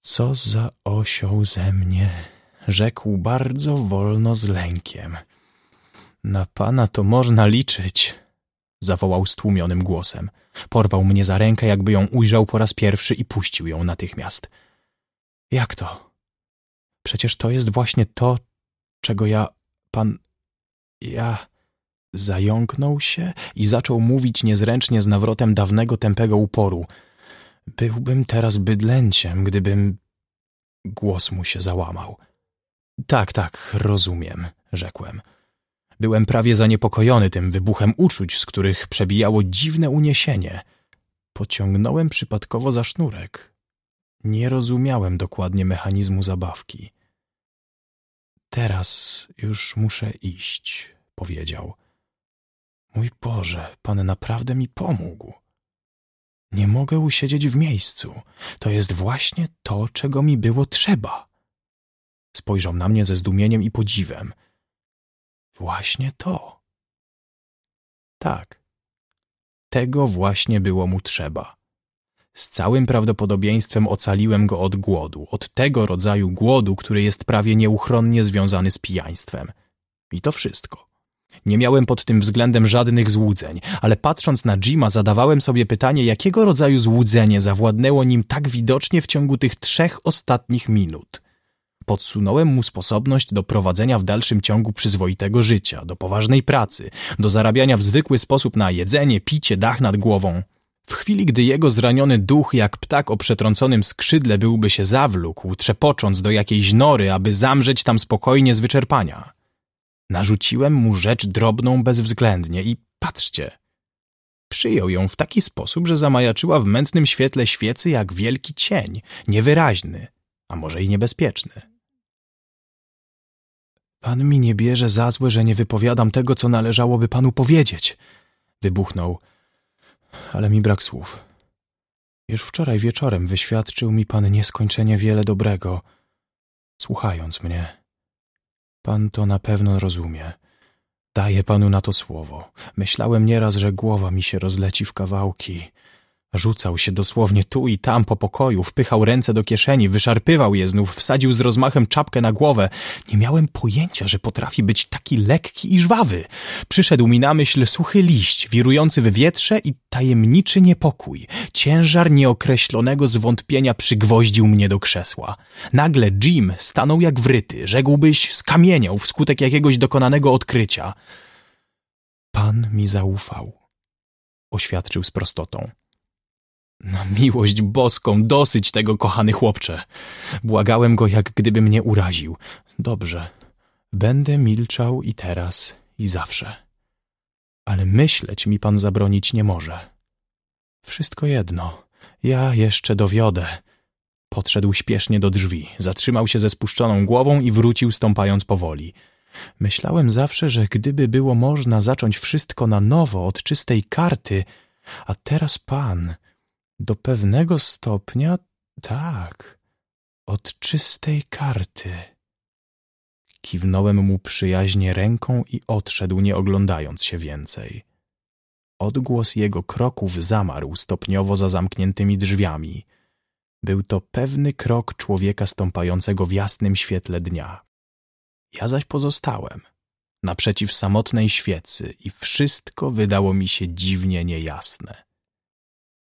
Co za osioł ze mnie, rzekł bardzo wolno z lękiem. Na pana to można liczyć, zawołał stłumionym głosem. Porwał mnie za rękę, jakby ją ujrzał po raz pierwszy i puścił ją natychmiast. Jak to? Przecież to jest właśnie to, czego ja, pan, ja... Zająknął się i zaczął mówić niezręcznie z nawrotem dawnego tępego uporu. Byłbym teraz bydlęciem, gdybym... Głos mu się załamał. Tak, tak, rozumiem, rzekłem. Byłem prawie zaniepokojony tym wybuchem uczuć, z których przebijało dziwne uniesienie. Pociągnąłem przypadkowo za sznurek. Nie rozumiałem dokładnie mechanizmu zabawki. Teraz już muszę iść, powiedział. Mój Boże, Pan naprawdę mi pomógł. Nie mogę usiedzieć w miejscu. To jest właśnie to, czego mi było trzeba. Spojrzał na mnie ze zdumieniem i podziwem. Właśnie to. Tak. Tego właśnie było mu trzeba. Z całym prawdopodobieństwem ocaliłem go od głodu, od tego rodzaju głodu, który jest prawie nieuchronnie związany z pijaństwem. I to wszystko. Nie miałem pod tym względem żadnych złudzeń, ale patrząc na Jima zadawałem sobie pytanie, jakiego rodzaju złudzenie zawładnęło nim tak widocznie w ciągu tych trzech ostatnich minut. Podsunąłem mu sposobność do prowadzenia w dalszym ciągu przyzwoitego życia, do poważnej pracy, do zarabiania w zwykły sposób na jedzenie, picie, dach nad głową. W chwili, gdy jego zraniony duch jak ptak o przetrąconym skrzydle byłby się zawlókł, trzepocząc do jakiejś nory, aby zamrzeć tam spokojnie z wyczerpania. Narzuciłem mu rzecz drobną bezwzględnie i patrzcie. Przyjął ją w taki sposób, że zamajaczyła w mętnym świetle świecy jak wielki cień, niewyraźny, a może i niebezpieczny. Pan mi nie bierze za złe, że nie wypowiadam tego, co należałoby panu powiedzieć, wybuchnął, ale mi brak słów. Już wczoraj wieczorem wyświadczył mi pan nieskończenie wiele dobrego, słuchając mnie. Pan to na pewno rozumie. Daję panu na to słowo. Myślałem nieraz, że głowa mi się rozleci w kawałki. Rzucał się dosłownie tu i tam po pokoju, wpychał ręce do kieszeni, wyszarpywał je znów, wsadził z rozmachem czapkę na głowę. Nie miałem pojęcia, że potrafi być taki lekki i żwawy. Przyszedł mi na myśl suchy liść, wirujący w wietrze i tajemniczy niepokój. Ciężar nieokreślonego zwątpienia przygwoździł mnie do krzesła. Nagle Jim stanął jak wryty, rzekłbyś skamieniał wskutek jakiegoś dokonanego odkrycia. Pan mi zaufał, oświadczył z prostotą. Na miłość boską, dosyć tego, kochany chłopcze. Błagałem go, jak gdyby mnie uraził. Dobrze, będę milczał i teraz, i zawsze. Ale myśleć mi pan zabronić nie może. Wszystko jedno, ja jeszcze dowiodę. Podszedł śpiesznie do drzwi, zatrzymał się ze spuszczoną głową i wrócił stąpając powoli. Myślałem zawsze, że gdyby było można zacząć wszystko na nowo od czystej karty, a teraz pan do pewnego stopnia tak, od czystej karty. Kiwnąłem mu przyjaźnie ręką i odszedł, nie oglądając się więcej. Odgłos jego kroków zamarł stopniowo za zamkniętymi drzwiami. Był to pewny krok człowieka stąpającego w jasnym świetle dnia. Ja zaś pozostałem, naprzeciw samotnej świecy i wszystko wydało mi się dziwnie niejasne.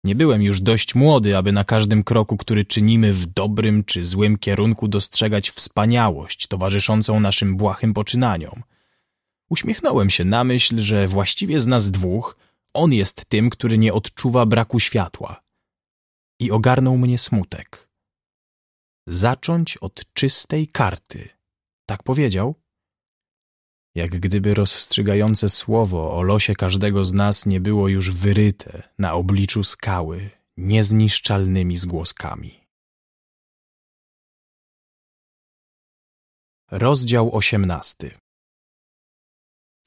Nie byłem już dość młody, aby na każdym kroku, który czynimy w dobrym czy złym kierunku, dostrzegać wspaniałość towarzyszącą naszym błahym poczynaniom. Uśmiechnąłem się na myśl, że właściwie z nas dwóch on jest tym, który nie odczuwa braku światła. I ogarnął mnie smutek. Zacząć od czystej karty. Tak powiedział? jak gdyby rozstrzygające słowo o losie każdego z nas nie było już wyryte na obliczu skały niezniszczalnymi zgłoskami. Rozdział 18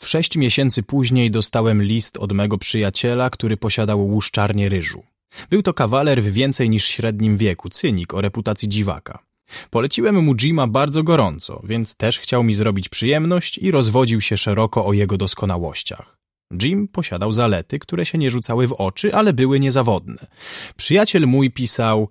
W sześć miesięcy później dostałem list od mego przyjaciela, który posiadał łuszczarnię ryżu. Był to kawaler w więcej niż średnim wieku, cynik o reputacji dziwaka. Poleciłem mu Jima bardzo gorąco, więc też chciał mi zrobić przyjemność i rozwodził się szeroko o jego doskonałościach. Jim posiadał zalety, które się nie rzucały w oczy, ale były niezawodne. Przyjaciel mój pisał...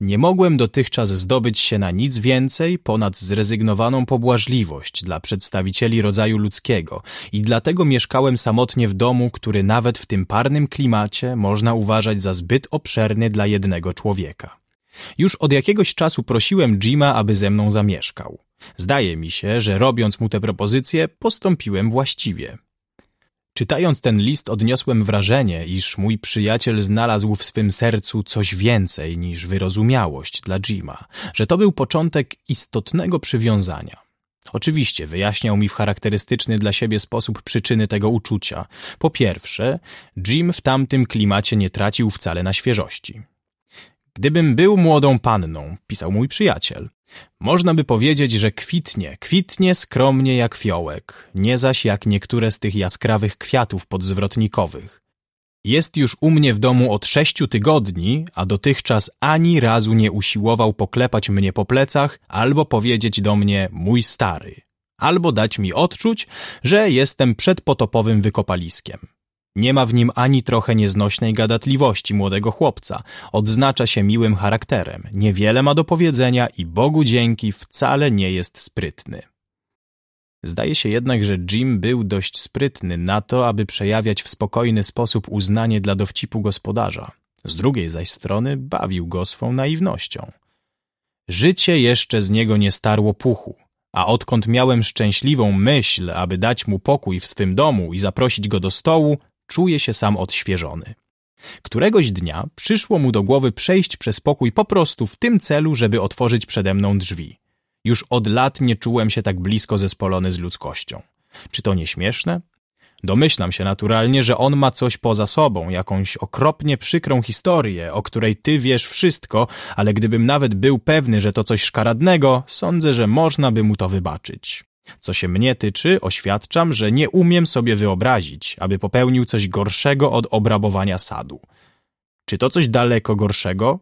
Nie mogłem dotychczas zdobyć się na nic więcej ponad zrezygnowaną pobłażliwość dla przedstawicieli rodzaju ludzkiego i dlatego mieszkałem samotnie w domu, który nawet w tym parnym klimacie można uważać za zbyt obszerny dla jednego człowieka. Już od jakiegoś czasu prosiłem Jima, aby ze mną zamieszkał. Zdaje mi się, że robiąc mu tę propozycję, postąpiłem właściwie. Czytając ten list odniosłem wrażenie, iż mój przyjaciel znalazł w swym sercu coś więcej niż wyrozumiałość dla Jima, że to był początek istotnego przywiązania. Oczywiście wyjaśniał mi w charakterystyczny dla siebie sposób przyczyny tego uczucia. Po pierwsze, Jim w tamtym klimacie nie tracił wcale na świeżości. Gdybym był młodą panną, pisał mój przyjaciel, można by powiedzieć, że kwitnie, kwitnie skromnie jak fiołek, nie zaś jak niektóre z tych jaskrawych kwiatów podzwrotnikowych. Jest już u mnie w domu od sześciu tygodni, a dotychczas ani razu nie usiłował poklepać mnie po plecach albo powiedzieć do mnie mój stary, albo dać mi odczuć, że jestem przedpotopowym wykopaliskiem. Nie ma w nim ani trochę nieznośnej gadatliwości młodego chłopca. Odznacza się miłym charakterem, niewiele ma do powiedzenia i Bogu dzięki wcale nie jest sprytny. Zdaje się jednak, że Jim był dość sprytny na to, aby przejawiać w spokojny sposób uznanie dla dowcipu gospodarza. Z drugiej zaś strony bawił go swą naiwnością. Życie jeszcze z niego nie starło puchu, a odkąd miałem szczęśliwą myśl, aby dać mu pokój w swym domu i zaprosić go do stołu, czuje się sam odświeżony. Któregoś dnia przyszło mu do głowy przejść przez pokój po prostu w tym celu, żeby otworzyć przede mną drzwi. Już od lat nie czułem się tak blisko zespolony z ludzkością. Czy to nie śmieszne? Domyślam się naturalnie, że on ma coś poza sobą, jakąś okropnie przykrą historię, o której ty wiesz wszystko, ale gdybym nawet był pewny, że to coś szkaradnego, sądzę, że można by mu to wybaczyć. Co się mnie tyczy, oświadczam, że nie umiem sobie wyobrazić, aby popełnił coś gorszego od obrabowania sadu. Czy to coś daleko gorszego?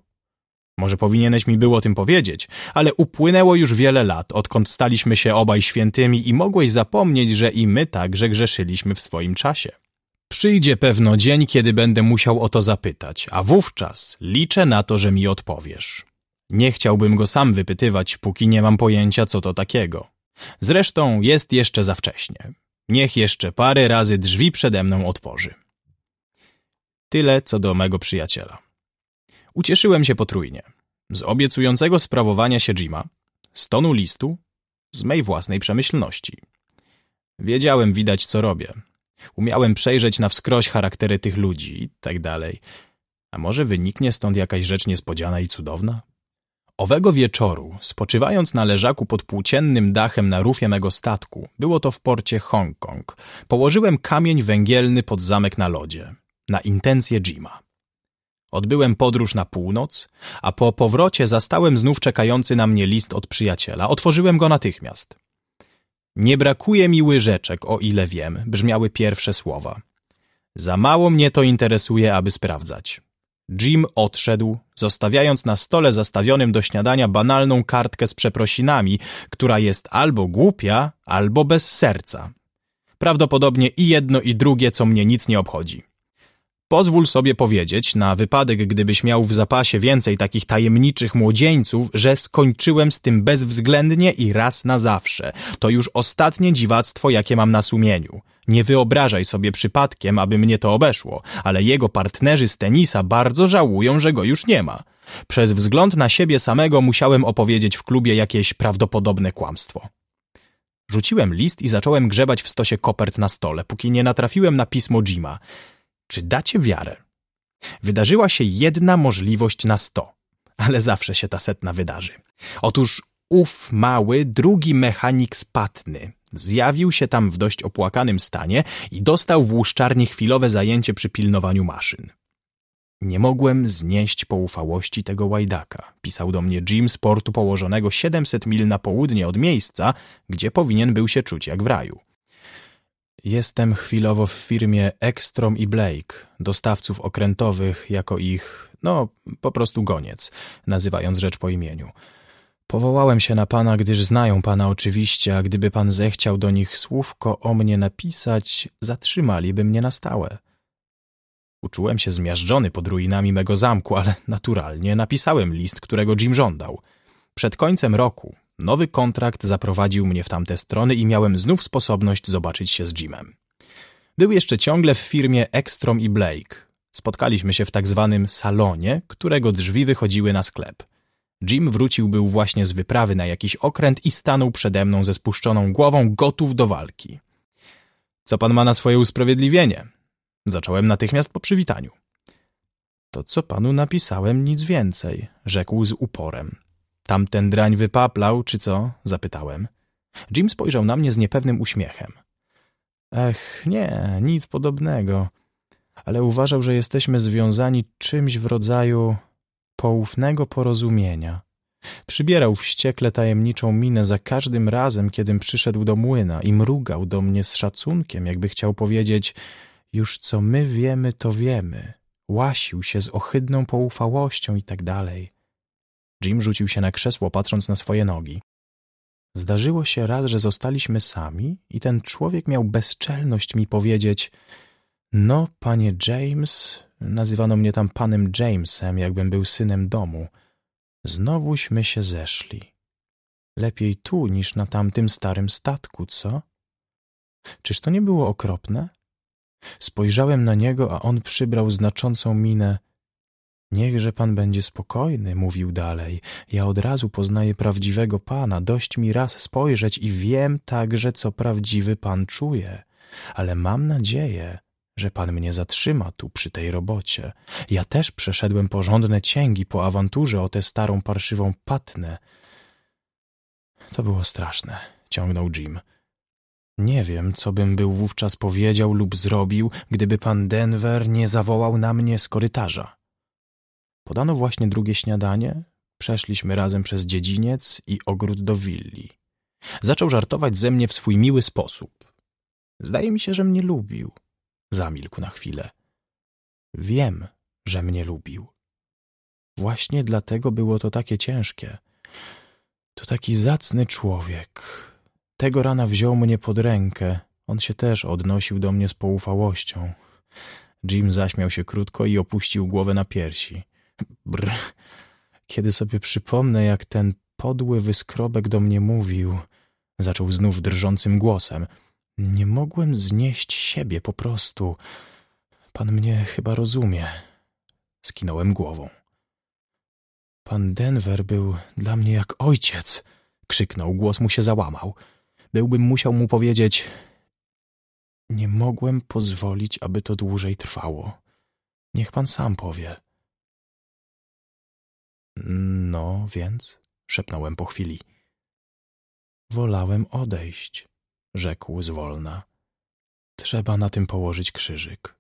Może powinieneś mi było tym powiedzieć, ale upłynęło już wiele lat, odkąd staliśmy się obaj świętymi i mogłeś zapomnieć, że i my także grzeszyliśmy w swoim czasie. Przyjdzie pewno dzień, kiedy będę musiał o to zapytać, a wówczas liczę na to, że mi odpowiesz. Nie chciałbym go sam wypytywać, póki nie mam pojęcia, co to takiego. Zresztą jest jeszcze za wcześnie. Niech jeszcze parę razy drzwi przede mną otworzy. Tyle co do mego przyjaciela. Ucieszyłem się potrójnie. Z obiecującego sprawowania się Jima, z tonu listu, z mej własnej przemyślności. Wiedziałem widać, co robię. Umiałem przejrzeć na wskroś charaktery tych ludzi i tak dalej. A może wyniknie stąd jakaś rzecz niespodziana i cudowna? Owego wieczoru, spoczywając na leżaku pod płóciennym dachem na rufie mego statku, było to w porcie Hongkong, położyłem kamień węgielny pod zamek na lodzie, na intencję Jima. Odbyłem podróż na północ, a po powrocie zastałem znów czekający na mnie list od przyjaciela. Otworzyłem go natychmiast. Nie brakuje mi łyżeczek, o ile wiem, brzmiały pierwsze słowa. Za mało mnie to interesuje, aby sprawdzać. Jim odszedł, zostawiając na stole zastawionym do śniadania banalną kartkę z przeprosinami, która jest albo głupia, albo bez serca. Prawdopodobnie i jedno i drugie, co mnie nic nie obchodzi. Pozwól sobie powiedzieć, na wypadek gdybyś miał w zapasie więcej takich tajemniczych młodzieńców, że skończyłem z tym bezwzględnie i raz na zawsze. To już ostatnie dziwactwo, jakie mam na sumieniu. Nie wyobrażaj sobie przypadkiem, aby mnie to obeszło, ale jego partnerzy z tenisa bardzo żałują, że go już nie ma. Przez wzgląd na siebie samego musiałem opowiedzieć w klubie jakieś prawdopodobne kłamstwo. Rzuciłem list i zacząłem grzebać w stosie kopert na stole, póki nie natrafiłem na pismo Jima. Czy dacie wiarę? Wydarzyła się jedna możliwość na sto, ale zawsze się ta setna wydarzy. Otóż ów mały, drugi mechanik spatny zjawił się tam w dość opłakanym stanie i dostał w łuszczarni chwilowe zajęcie przy pilnowaniu maszyn. Nie mogłem znieść poufałości tego łajdaka, pisał do mnie Jim z portu położonego 700 mil na południe od miejsca, gdzie powinien był się czuć jak w raju. Jestem chwilowo w firmie Ekstrom i Blake, dostawców okrętowych jako ich, no, po prostu goniec, nazywając rzecz po imieniu. Powołałem się na pana, gdyż znają pana oczywiście, a gdyby pan zechciał do nich słówko o mnie napisać, zatrzymaliby mnie na stałe. Uczułem się zmiażdżony pod ruinami mego zamku, ale naturalnie napisałem list, którego Jim żądał. Przed końcem roku, Nowy kontrakt zaprowadził mnie w tamte strony i miałem znów sposobność zobaczyć się z Jimem. Był jeszcze ciągle w firmie Ekstrom i Blake. Spotkaliśmy się w tak zwanym salonie, którego drzwi wychodziły na sklep. Jim wrócił był właśnie z wyprawy na jakiś okręt i stanął przede mną ze spuszczoną głową, gotów do walki. Co pan ma na swoje usprawiedliwienie? Zacząłem natychmiast po przywitaniu. To, co panu napisałem, nic więcej, rzekł z uporem. Tamten drań wypaplał, czy co? Zapytałem. Jim spojrzał na mnie z niepewnym uśmiechem. Ech, nie, nic podobnego. Ale uważał, że jesteśmy związani czymś w rodzaju poufnego porozumienia. Przybierał wściekle tajemniczą minę za każdym razem, kiedym przyszedł do młyna i mrugał do mnie z szacunkiem, jakby chciał powiedzieć już co my wiemy, to wiemy. Łasił się z ohydną poufałością i tak dalej. Jim rzucił się na krzesło, patrząc na swoje nogi. Zdarzyło się raz, że zostaliśmy sami i ten człowiek miał bezczelność mi powiedzieć No, panie James, nazywano mnie tam panem Jamesem, jakbym był synem domu. Znowuśmy się zeszli. Lepiej tu niż na tamtym starym statku, co? Czyż to nie było okropne? Spojrzałem na niego, a on przybrał znaczącą minę – Niechże pan będzie spokojny, mówił dalej. Ja od razu poznaję prawdziwego pana, dość mi raz spojrzeć i wiem także, co prawdziwy pan czuje. Ale mam nadzieję, że pan mnie zatrzyma tu przy tej robocie. Ja też przeszedłem porządne cięgi po awanturze o tę starą parszywą patnę. To było straszne, ciągnął Jim. Nie wiem, co bym był wówczas powiedział lub zrobił, gdyby pan Denver nie zawołał na mnie z korytarza. Podano właśnie drugie śniadanie, przeszliśmy razem przez dziedziniec i ogród do willi. Zaczął żartować ze mnie w swój miły sposób. Zdaje mi się, że mnie lubił. Zamilkł na chwilę. Wiem, że mnie lubił. Właśnie dlatego było to takie ciężkie. To taki zacny człowiek. Tego rana wziął mnie pod rękę. On się też odnosił do mnie z poufałością. Jim zaśmiał się krótko i opuścił głowę na piersi. Brr. Kiedy sobie przypomnę, jak ten podły wyskrobek do mnie mówił, zaczął znów drżącym głosem. Nie mogłem znieść siebie po prostu. Pan mnie chyba rozumie. Skinąłem głową. Pan Denver był dla mnie jak ojciec, krzyknął, głos mu się załamał. Byłbym musiał mu powiedzieć: Nie mogłem pozwolić, aby to dłużej trwało. Niech pan sam powie. No więc, szepnąłem po chwili. Wolałem odejść, rzekł zwolna. Trzeba na tym położyć krzyżyk.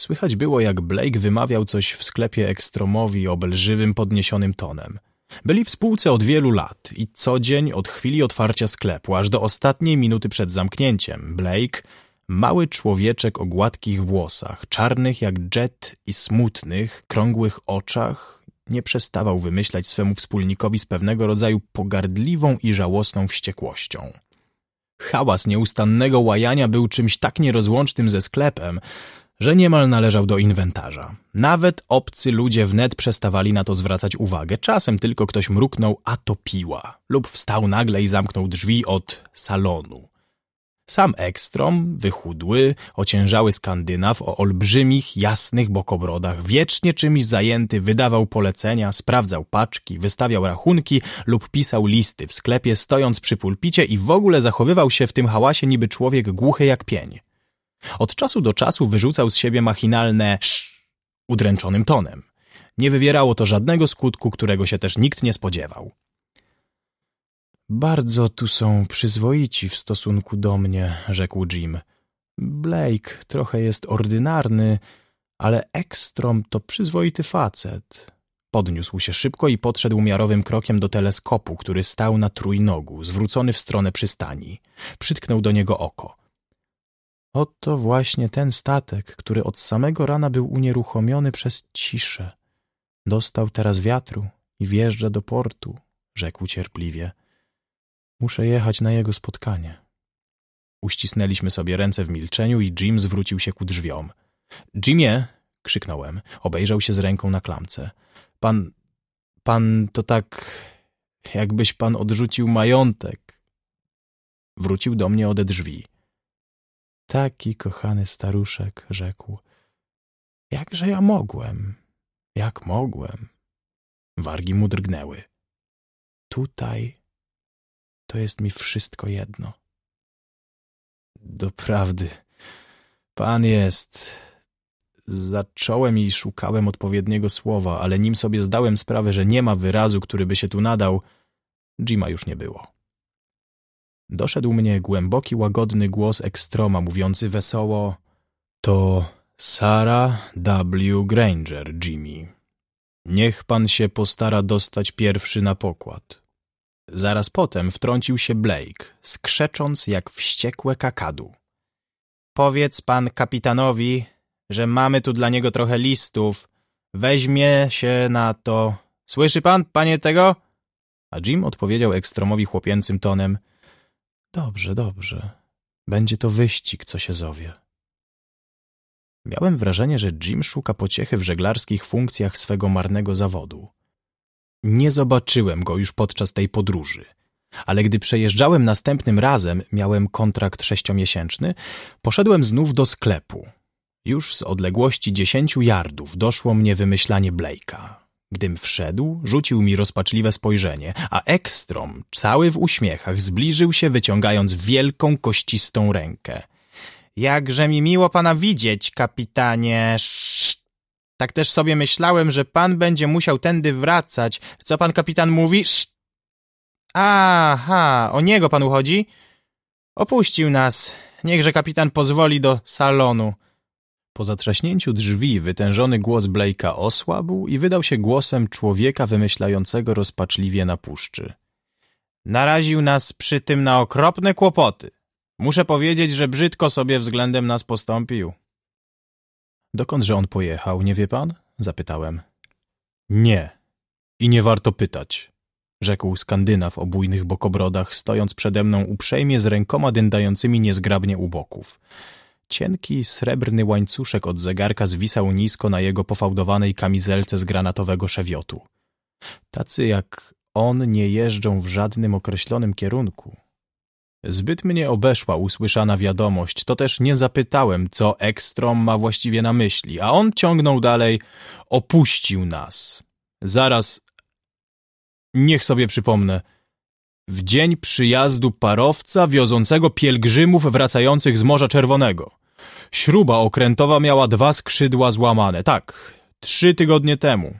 Słychać było, jak Blake wymawiał coś w sklepie ekstromowi obelżywym, podniesionym tonem. Byli w spółce od wielu lat i co dzień od chwili otwarcia sklepu, aż do ostatniej minuty przed zamknięciem, Blake Mały człowieczek o gładkich włosach, czarnych jak jet i smutnych, krągłych oczach, nie przestawał wymyślać swemu wspólnikowi z pewnego rodzaju pogardliwą i żałosną wściekłością. Hałas nieustannego łajania był czymś tak nierozłącznym ze sklepem, że niemal należał do inwentarza. Nawet obcy ludzie wnet przestawali na to zwracać uwagę. Czasem tylko ktoś mruknął, a to piła, lub wstał nagle i zamknął drzwi od salonu. Sam Ekstrom, wychudły, ociężały Skandynaw o olbrzymich, jasnych bokobrodach, wiecznie czymś zajęty, wydawał polecenia, sprawdzał paczki, wystawiał rachunki lub pisał listy w sklepie, stojąc przy pulpicie i w ogóle zachowywał się w tym hałasie niby człowiek głuchy jak pień. Od czasu do czasu wyrzucał z siebie machinalne sz udręczonym tonem. Nie wywierało to żadnego skutku, którego się też nikt nie spodziewał. Bardzo tu są przyzwoici w stosunku do mnie, rzekł Jim. Blake trochę jest ordynarny, ale Ekstrom to przyzwoity facet. Podniósł się szybko i podszedł miarowym krokiem do teleskopu, który stał na trójnogu, zwrócony w stronę przystani. Przytknął do niego oko. Oto właśnie ten statek, który od samego rana był unieruchomiony przez ciszę. Dostał teraz wiatru i wjeżdża do portu, rzekł cierpliwie. Muszę jechać na jego spotkanie. Uścisnęliśmy sobie ręce w milczeniu i Jim zwrócił się ku drzwiom. Jimie! krzyknąłem. Obejrzał się z ręką na klamce. Pan. pan to tak. jakbyś pan odrzucił majątek. Wrócił do mnie ode drzwi. Taki kochany staruszek, rzekł. Jakże ja mogłem? Jak mogłem? Wargi mu drgnęły. Tutaj to jest mi wszystko jedno. Doprawdy, Pan jest. Zacząłem i szukałem odpowiedniego słowa, ale nim sobie zdałem sprawę, że nie ma wyrazu, który by się tu nadał, Jima już nie było. Doszedł mnie głęboki, łagodny głos ekstroma, mówiący wesoło To Sara W. Granger, Jimmy. Niech pan się postara dostać pierwszy na pokład. Zaraz potem wtrącił się Blake, skrzecząc jak wściekłe kakadu. Powiedz pan kapitanowi, że mamy tu dla niego trochę listów. Weźmie się na to. Słyszy pan, panie tego? A Jim odpowiedział ekstromowi chłopięcym tonem. Dobrze, dobrze. Będzie to wyścig, co się zowie. Miałem wrażenie, że Jim szuka pociechy w żeglarskich funkcjach swego marnego zawodu. Nie zobaczyłem go już podczas tej podróży, ale gdy przejeżdżałem następnym razem, miałem kontrakt sześciomiesięczny, poszedłem znów do sklepu. Już z odległości dziesięciu yardów doszło mnie wymyślanie Blake'a. Gdym wszedł, rzucił mi rozpaczliwe spojrzenie, a Ekstrom, cały w uśmiechach, zbliżył się, wyciągając wielką, kościstą rękę. Jakże mi miło pana widzieć, kapitanie. Szt! Tak też sobie myślałem, że pan będzie musiał tędy wracać. Co pan kapitan mówi? Sz... Aha, o niego panu chodzi? Opuścił nas. Niechże kapitan pozwoli do salonu. Po zatrzaśnięciu drzwi wytężony głos Blake'a osłabł i wydał się głosem człowieka wymyślającego rozpaczliwie na puszczy. Naraził nas przy tym na okropne kłopoty. Muszę powiedzieć, że brzydko sobie względem nas postąpił. Dokądże on pojechał, nie wie pan? zapytałem. Nie. I nie warto pytać, rzekł Skandynaw o bujnych bokobrodach, stojąc przede mną uprzejmie z rękoma dędającymi niezgrabnie u boków. Cienki, srebrny łańcuszek od zegarka zwisał nisko na jego pofałdowanej kamizelce z granatowego szewiotu. Tacy jak on nie jeżdżą w żadnym określonym kierunku. Zbyt mnie obeszła usłyszana wiadomość, to też nie zapytałem, co Ekstrom ma właściwie na myśli, a on ciągnął dalej, opuścił nas. Zaraz, niech sobie przypomnę, w dzień przyjazdu parowca wiozącego pielgrzymów wracających z Morza Czerwonego. Śruba okrętowa miała dwa skrzydła złamane, tak, trzy tygodnie temu.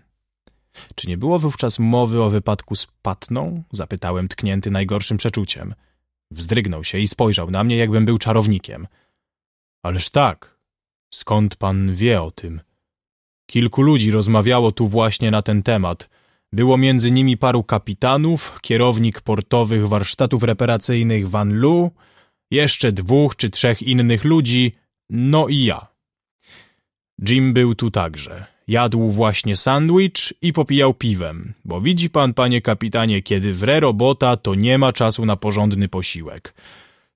Czy nie było wówczas mowy o wypadku z Patną? Zapytałem tknięty najgorszym przeczuciem. Wzdrygnął się i spojrzał na mnie, jakbym był czarownikiem. Ależ tak. Skąd pan wie o tym? Kilku ludzi rozmawiało tu właśnie na ten temat. Było między nimi paru kapitanów, kierownik portowych warsztatów reparacyjnych Van Lu, jeszcze dwóch czy trzech innych ludzi, no i ja. Jim był tu także. Jadł właśnie sandwich i popijał piwem, bo widzi pan, panie kapitanie, kiedy wre robota, to nie ma czasu na porządny posiłek.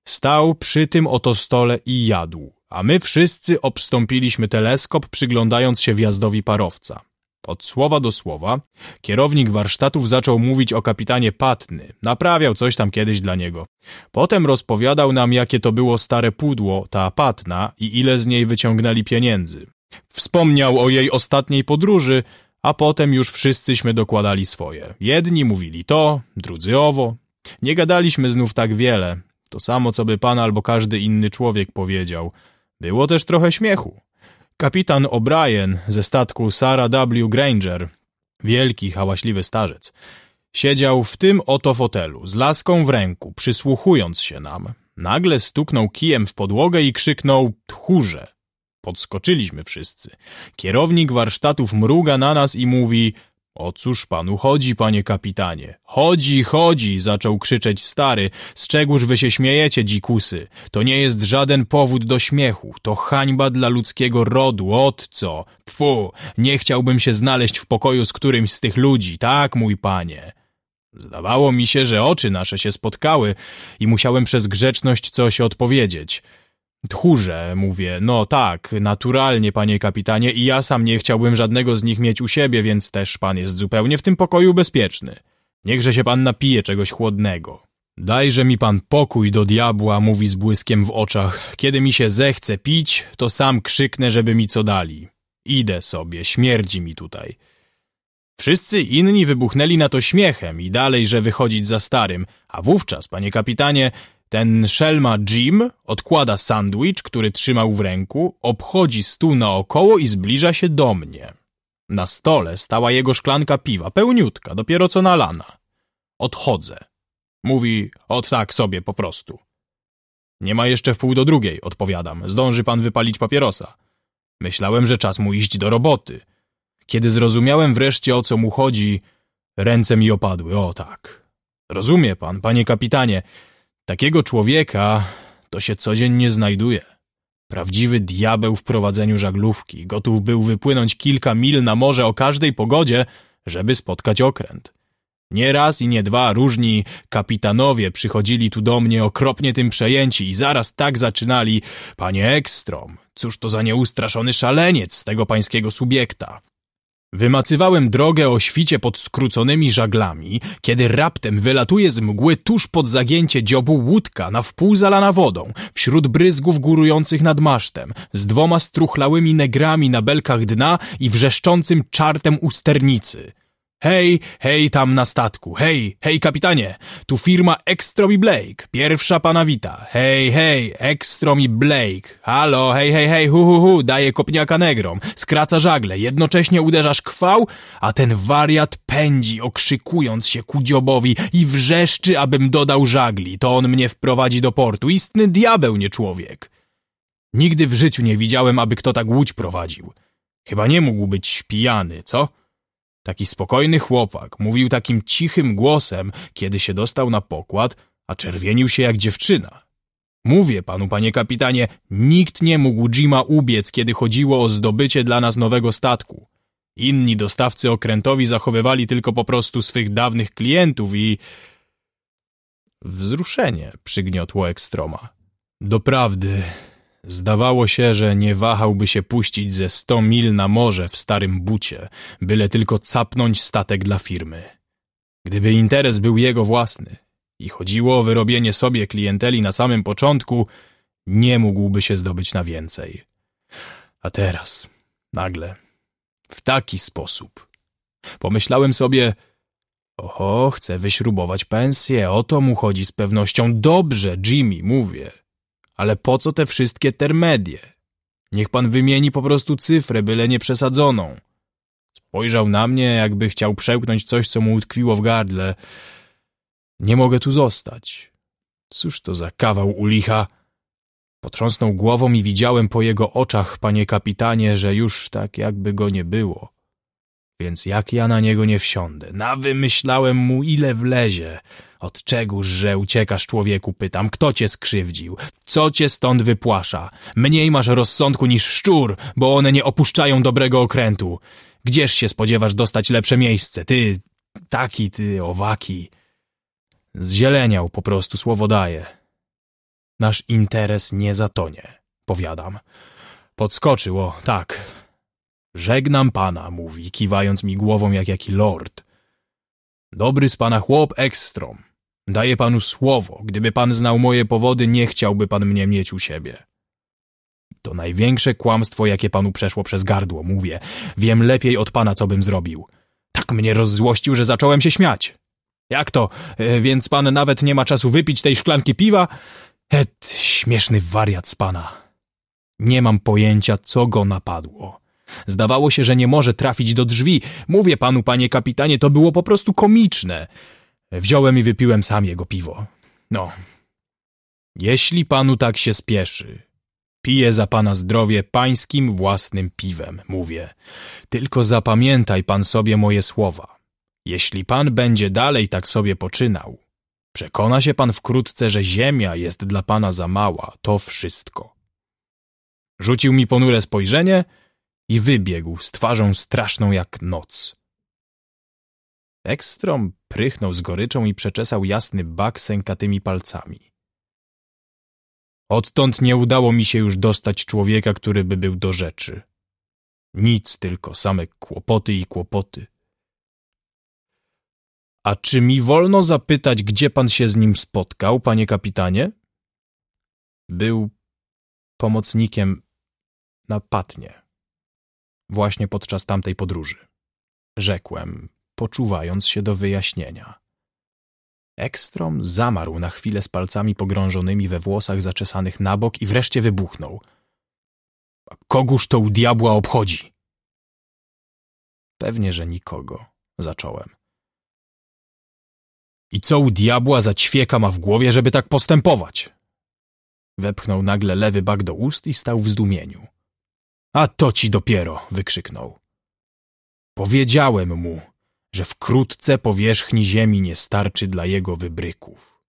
Stał przy tym oto stole i jadł, a my wszyscy obstąpiliśmy teleskop, przyglądając się wjazdowi parowca. Od słowa do słowa kierownik warsztatów zaczął mówić o kapitanie Patny, naprawiał coś tam kiedyś dla niego. Potem rozpowiadał nam, jakie to było stare pudło, ta Patna i ile z niej wyciągnęli pieniędzy. Wspomniał o jej ostatniej podróży, a potem już wszyscyśmy dokładali swoje. Jedni mówili to, drudzy owo. Nie gadaliśmy znów tak wiele. To samo, co by pan albo każdy inny człowiek powiedział. Było też trochę śmiechu. Kapitan O'Brien ze statku Sarah W. Granger, wielki, hałaśliwy starzec, siedział w tym oto fotelu, z laską w ręku, przysłuchując się nam. Nagle stuknął kijem w podłogę i krzyknął tchórze. Podskoczyliśmy wszyscy. Kierownik warsztatów mruga na nas i mówi o cóż panu chodzi, panie kapitanie? Chodzi, chodzi, zaczął krzyczeć stary. Z czegóż wy się śmiejecie, dzikusy? To nie jest żaden powód do śmiechu. To hańba dla ludzkiego rodu, od co? Tfu, nie chciałbym się znaleźć w pokoju z którymś z tych ludzi, tak, mój panie? Zdawało mi się, że oczy nasze się spotkały i musiałem przez grzeczność coś odpowiedzieć. Tchórze, mówię, no tak, naturalnie, panie kapitanie, i ja sam nie chciałbym żadnego z nich mieć u siebie, więc też pan jest zupełnie w tym pokoju bezpieczny. Niechże się pan napije czegoś chłodnego. Dajże mi pan pokój do diabła, mówi z błyskiem w oczach. Kiedy mi się zechce pić, to sam krzyknę, żeby mi co dali. Idę sobie, śmierdzi mi tutaj. Wszyscy inni wybuchnęli na to śmiechem i dalej, że wychodzić za starym, a wówczas, panie kapitanie, ten szelma Jim odkłada sandwich, który trzymał w ręku, obchodzi stół naokoło i zbliża się do mnie. Na stole stała jego szklanka piwa, pełniutka, dopiero co nalana. Odchodzę. Mówi, ot tak sobie po prostu. Nie ma jeszcze wpół do drugiej, odpowiadam. Zdąży pan wypalić papierosa. Myślałem, że czas mu iść do roboty. Kiedy zrozumiałem wreszcie, o co mu chodzi, ręce mi opadły, o tak. Rozumie pan, panie kapitanie, Takiego człowieka to się codziennie znajduje. Prawdziwy diabeł w prowadzeniu żaglówki, gotów był wypłynąć kilka mil na morze o każdej pogodzie, żeby spotkać okręt. Nie raz i nie dwa różni kapitanowie przychodzili tu do mnie okropnie tym przejęci i zaraz tak zaczynali. Panie Ekstrom, cóż to za nieustraszony szaleniec z tego pańskiego subiekta? Wymacywałem drogę o świcie pod skróconymi żaglami, kiedy raptem wylatuje z mgły tuż pod zagięcie dziobu łódka na wpół zalana wodą, wśród bryzgów górujących nad masztem, z dwoma struchlałymi negrami na belkach dna i wrzeszczącym czartem u sternicy. Hej, hej tam na statku, hej, hej kapitanie, tu firma Ekstromi Blake, pierwsza pana wita, hej, hej, Ekstromi Blake, halo, hej, hej, hej, hu, hu, hu, daje kopniaka negrom, skraca żagle, jednocześnie uderzasz kwał, a ten wariat pędzi, okrzykując się ku dziobowi i wrzeszczy, abym dodał żagli, to on mnie wprowadzi do portu, istny diabeł, nie człowiek. Nigdy w życiu nie widziałem, aby kto tak łódź prowadził. Chyba nie mógł być pijany, co? Taki spokojny chłopak, mówił takim cichym głosem, kiedy się dostał na pokład, a czerwienił się jak dziewczyna. Mówię panu, panie kapitanie, nikt nie mógł Jima ubiec, kiedy chodziło o zdobycie dla nas nowego statku. Inni dostawcy okrętowi zachowywali tylko po prostu swych dawnych klientów i... Wzruszenie przygniotło Ekstroma. Doprawdy, Zdawało się, że nie wahałby się puścić ze sto mil na morze w starym bucie, byle tylko capnąć statek dla firmy. Gdyby interes był jego własny i chodziło o wyrobienie sobie klienteli na samym początku, nie mógłby się zdobyć na więcej. A teraz, nagle, w taki sposób. Pomyślałem sobie, oho, chcę wyśrubować pensję, o to mu chodzi z pewnością. Dobrze, Jimmy, mówię. Ale po co te wszystkie termedie? Niech pan wymieni po prostu cyfrę, byle nie przesadzoną. Spojrzał na mnie, jakby chciał przełknąć coś, co mu utkwiło w gardle. Nie mogę tu zostać. Cóż to za kawał ulicha? Potrząsnął głową i widziałem po jego oczach, panie kapitanie, że już tak jakby go nie było. Więc jak ja na niego nie wsiądę? Nawymyślałem mu ile wlezie. Od czegóż, że uciekasz człowieku, pytam, kto cię skrzywdził? Co cię stąd wypłasza? Mniej masz rozsądku niż szczur, bo one nie opuszczają dobrego okrętu. Gdzież się spodziewasz dostać lepsze miejsce? Ty, taki, ty, owaki. Zzieleniał po prostu, słowo daje. Nasz interes nie zatonie, powiadam. Podskoczył, o, tak. Żegnam pana, mówi, kiwając mi głową jak jaki lord. Dobry z pana chłop ekstrom. Daję panu słowo, gdyby pan znał moje powody, nie chciałby pan mnie mieć u siebie. To największe kłamstwo, jakie panu przeszło przez gardło, mówię. Wiem lepiej od pana, co bym zrobił. Tak mnie rozzłościł, że zacząłem się śmiać. Jak to? E, więc pan nawet nie ma czasu wypić tej szklanki piwa? Et, śmieszny wariat z pana. Nie mam pojęcia, co go napadło. Zdawało się, że nie może trafić do drzwi. Mówię panu, panie kapitanie, to było po prostu komiczne. Wziąłem i wypiłem sam jego piwo. No. Jeśli panu tak się spieszy, piję za pana zdrowie pańskim własnym piwem, mówię. Tylko zapamiętaj pan sobie moje słowa. Jeśli pan będzie dalej tak sobie poczynał, przekona się pan wkrótce, że ziemia jest dla pana za mała, to wszystko. Rzucił mi ponure spojrzenie, i wybiegł z twarzą straszną jak noc. Ekstrom prychnął z goryczą i przeczesał jasny bak sękatymi palcami. Odtąd nie udało mi się już dostać człowieka, który by był do rzeczy. Nic tylko, same kłopoty i kłopoty. A czy mi wolno zapytać, gdzie pan się z nim spotkał, panie kapitanie? Był pomocnikiem na patnie właśnie podczas tamtej podróży. Rzekłem, poczuwając się do wyjaśnienia. Ekstrom zamarł na chwilę z palcami pogrążonymi we włosach zaczesanych na bok i wreszcie wybuchnął. A kogóż to u diabła obchodzi? Pewnie, że nikogo, zacząłem. I co u diabła za ćwieka ma w głowie, żeby tak postępować? Wepchnął nagle lewy bak do ust i stał w zdumieniu. A to ci dopiero! wykrzyknął. Powiedziałem mu, że wkrótce powierzchni ziemi nie starczy dla jego wybryków.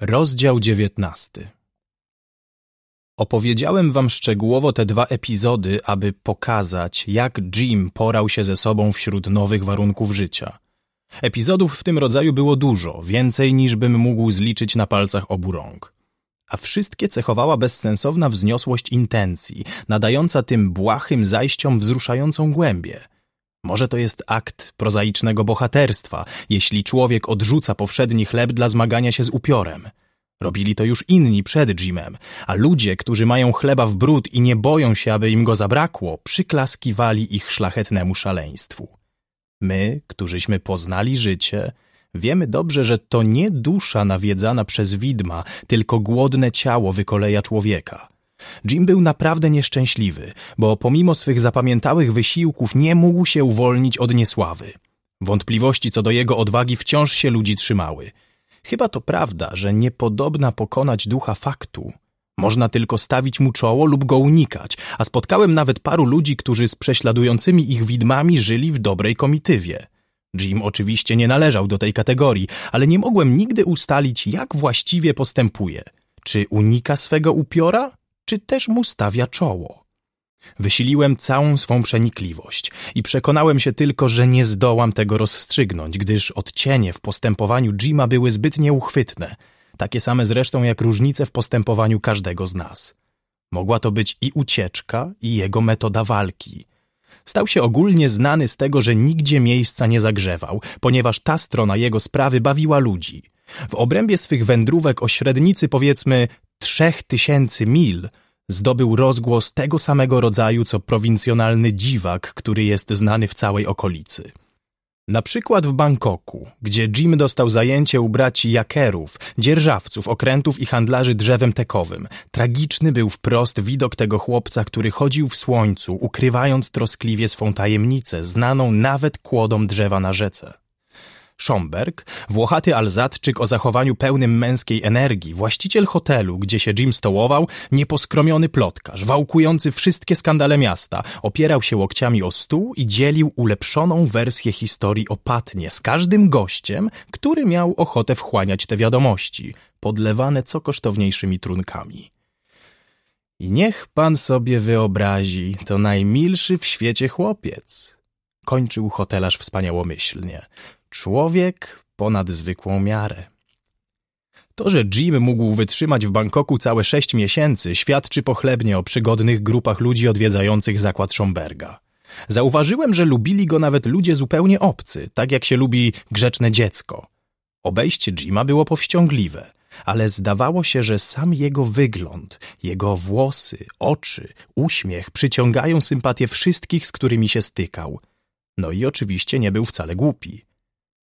Rozdział dziewiętnasty Opowiedziałem wam szczegółowo te dwa epizody, aby pokazać, jak Jim porał się ze sobą wśród nowych warunków życia. Epizodów w tym rodzaju było dużo, więcej niż bym mógł zliczyć na palcach obu rąk a wszystkie cechowała bezsensowna wzniosłość intencji, nadająca tym błahym zajściom wzruszającą głębię. Może to jest akt prozaicznego bohaterstwa, jeśli człowiek odrzuca powszedni chleb dla zmagania się z upiorem. Robili to już inni przed Jimem, a ludzie, którzy mają chleba w brud i nie boją się, aby im go zabrakło, przyklaskiwali ich szlachetnemu szaleństwu. My, którzyśmy poznali życie, Wiemy dobrze, że to nie dusza nawiedzana przez widma, tylko głodne ciało wykoleja człowieka. Jim był naprawdę nieszczęśliwy, bo pomimo swych zapamiętałych wysiłków nie mógł się uwolnić od niesławy. Wątpliwości co do jego odwagi wciąż się ludzi trzymały. Chyba to prawda, że niepodobna pokonać ducha faktu. Można tylko stawić mu czoło lub go unikać, a spotkałem nawet paru ludzi, którzy z prześladującymi ich widmami żyli w dobrej komitywie. Jim oczywiście nie należał do tej kategorii, ale nie mogłem nigdy ustalić, jak właściwie postępuje. Czy unika swego upiora, czy też mu stawia czoło. Wysiliłem całą swą przenikliwość i przekonałem się tylko, że nie zdołam tego rozstrzygnąć, gdyż odcienie w postępowaniu Jima były zbyt nieuchwytne, takie same zresztą jak różnice w postępowaniu każdego z nas. Mogła to być i ucieczka, i jego metoda walki – Stał się ogólnie znany z tego, że nigdzie miejsca nie zagrzewał, ponieważ ta strona jego sprawy bawiła ludzi. W obrębie swych wędrówek o średnicy powiedzmy trzech tysięcy mil zdobył rozgłos tego samego rodzaju co prowincjonalny dziwak, który jest znany w całej okolicy. Na przykład w Bangkoku, gdzie Jim dostał zajęcie u braci jakerów, dzierżawców, okrętów i handlarzy drzewem tekowym. Tragiczny był wprost widok tego chłopca, który chodził w słońcu, ukrywając troskliwie swą tajemnicę, znaną nawet kłodom drzewa na rzece. Schomberg, włochaty Alzatczyk o zachowaniu pełnym męskiej energii, właściciel hotelu, gdzie się Jim stołował, nieposkromiony plotkarz, wałkujący wszystkie skandale miasta, opierał się łokciami o stół i dzielił ulepszoną wersję historii opatnie z każdym gościem, który miał ochotę wchłaniać te wiadomości, podlewane co kosztowniejszymi trunkami. I niech pan sobie wyobrazi, to najmilszy w świecie chłopiec. Kończył hotelarz wspaniałomyślnie. Człowiek ponad zwykłą miarę. To, że Jim mógł wytrzymać w Bangkoku całe sześć miesięcy, świadczy pochlebnie o przygodnych grupach ludzi odwiedzających zakład Schomberga. Zauważyłem, że lubili go nawet ludzie zupełnie obcy, tak jak się lubi grzeczne dziecko. Obejście Jima było powściągliwe, ale zdawało się, że sam jego wygląd, jego włosy, oczy, uśmiech przyciągają sympatię wszystkich, z którymi się stykał. No i oczywiście nie był wcale głupi.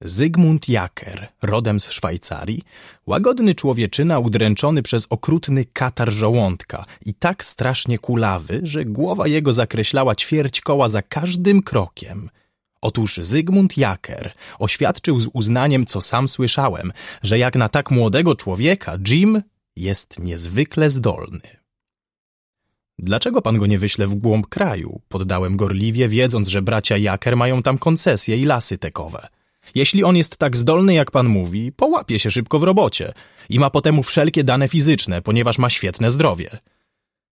Zygmunt Jaker, rodem z Szwajcarii, łagodny człowieczyna udręczony przez okrutny katar żołądka i tak strasznie kulawy, że głowa jego zakreślała ćwierć koła za każdym krokiem. Otóż Zygmunt Jaker oświadczył z uznaniem, co sam słyszałem, że jak na tak młodego człowieka Jim jest niezwykle zdolny. Dlaczego pan go nie wyśle w głąb kraju? Poddałem gorliwie, wiedząc, że bracia Jaker mają tam koncesje i lasy tekowe. – jeśli on jest tak zdolny, jak pan mówi, połapie się szybko w robocie i ma potem wszelkie dane fizyczne, ponieważ ma świetne zdrowie.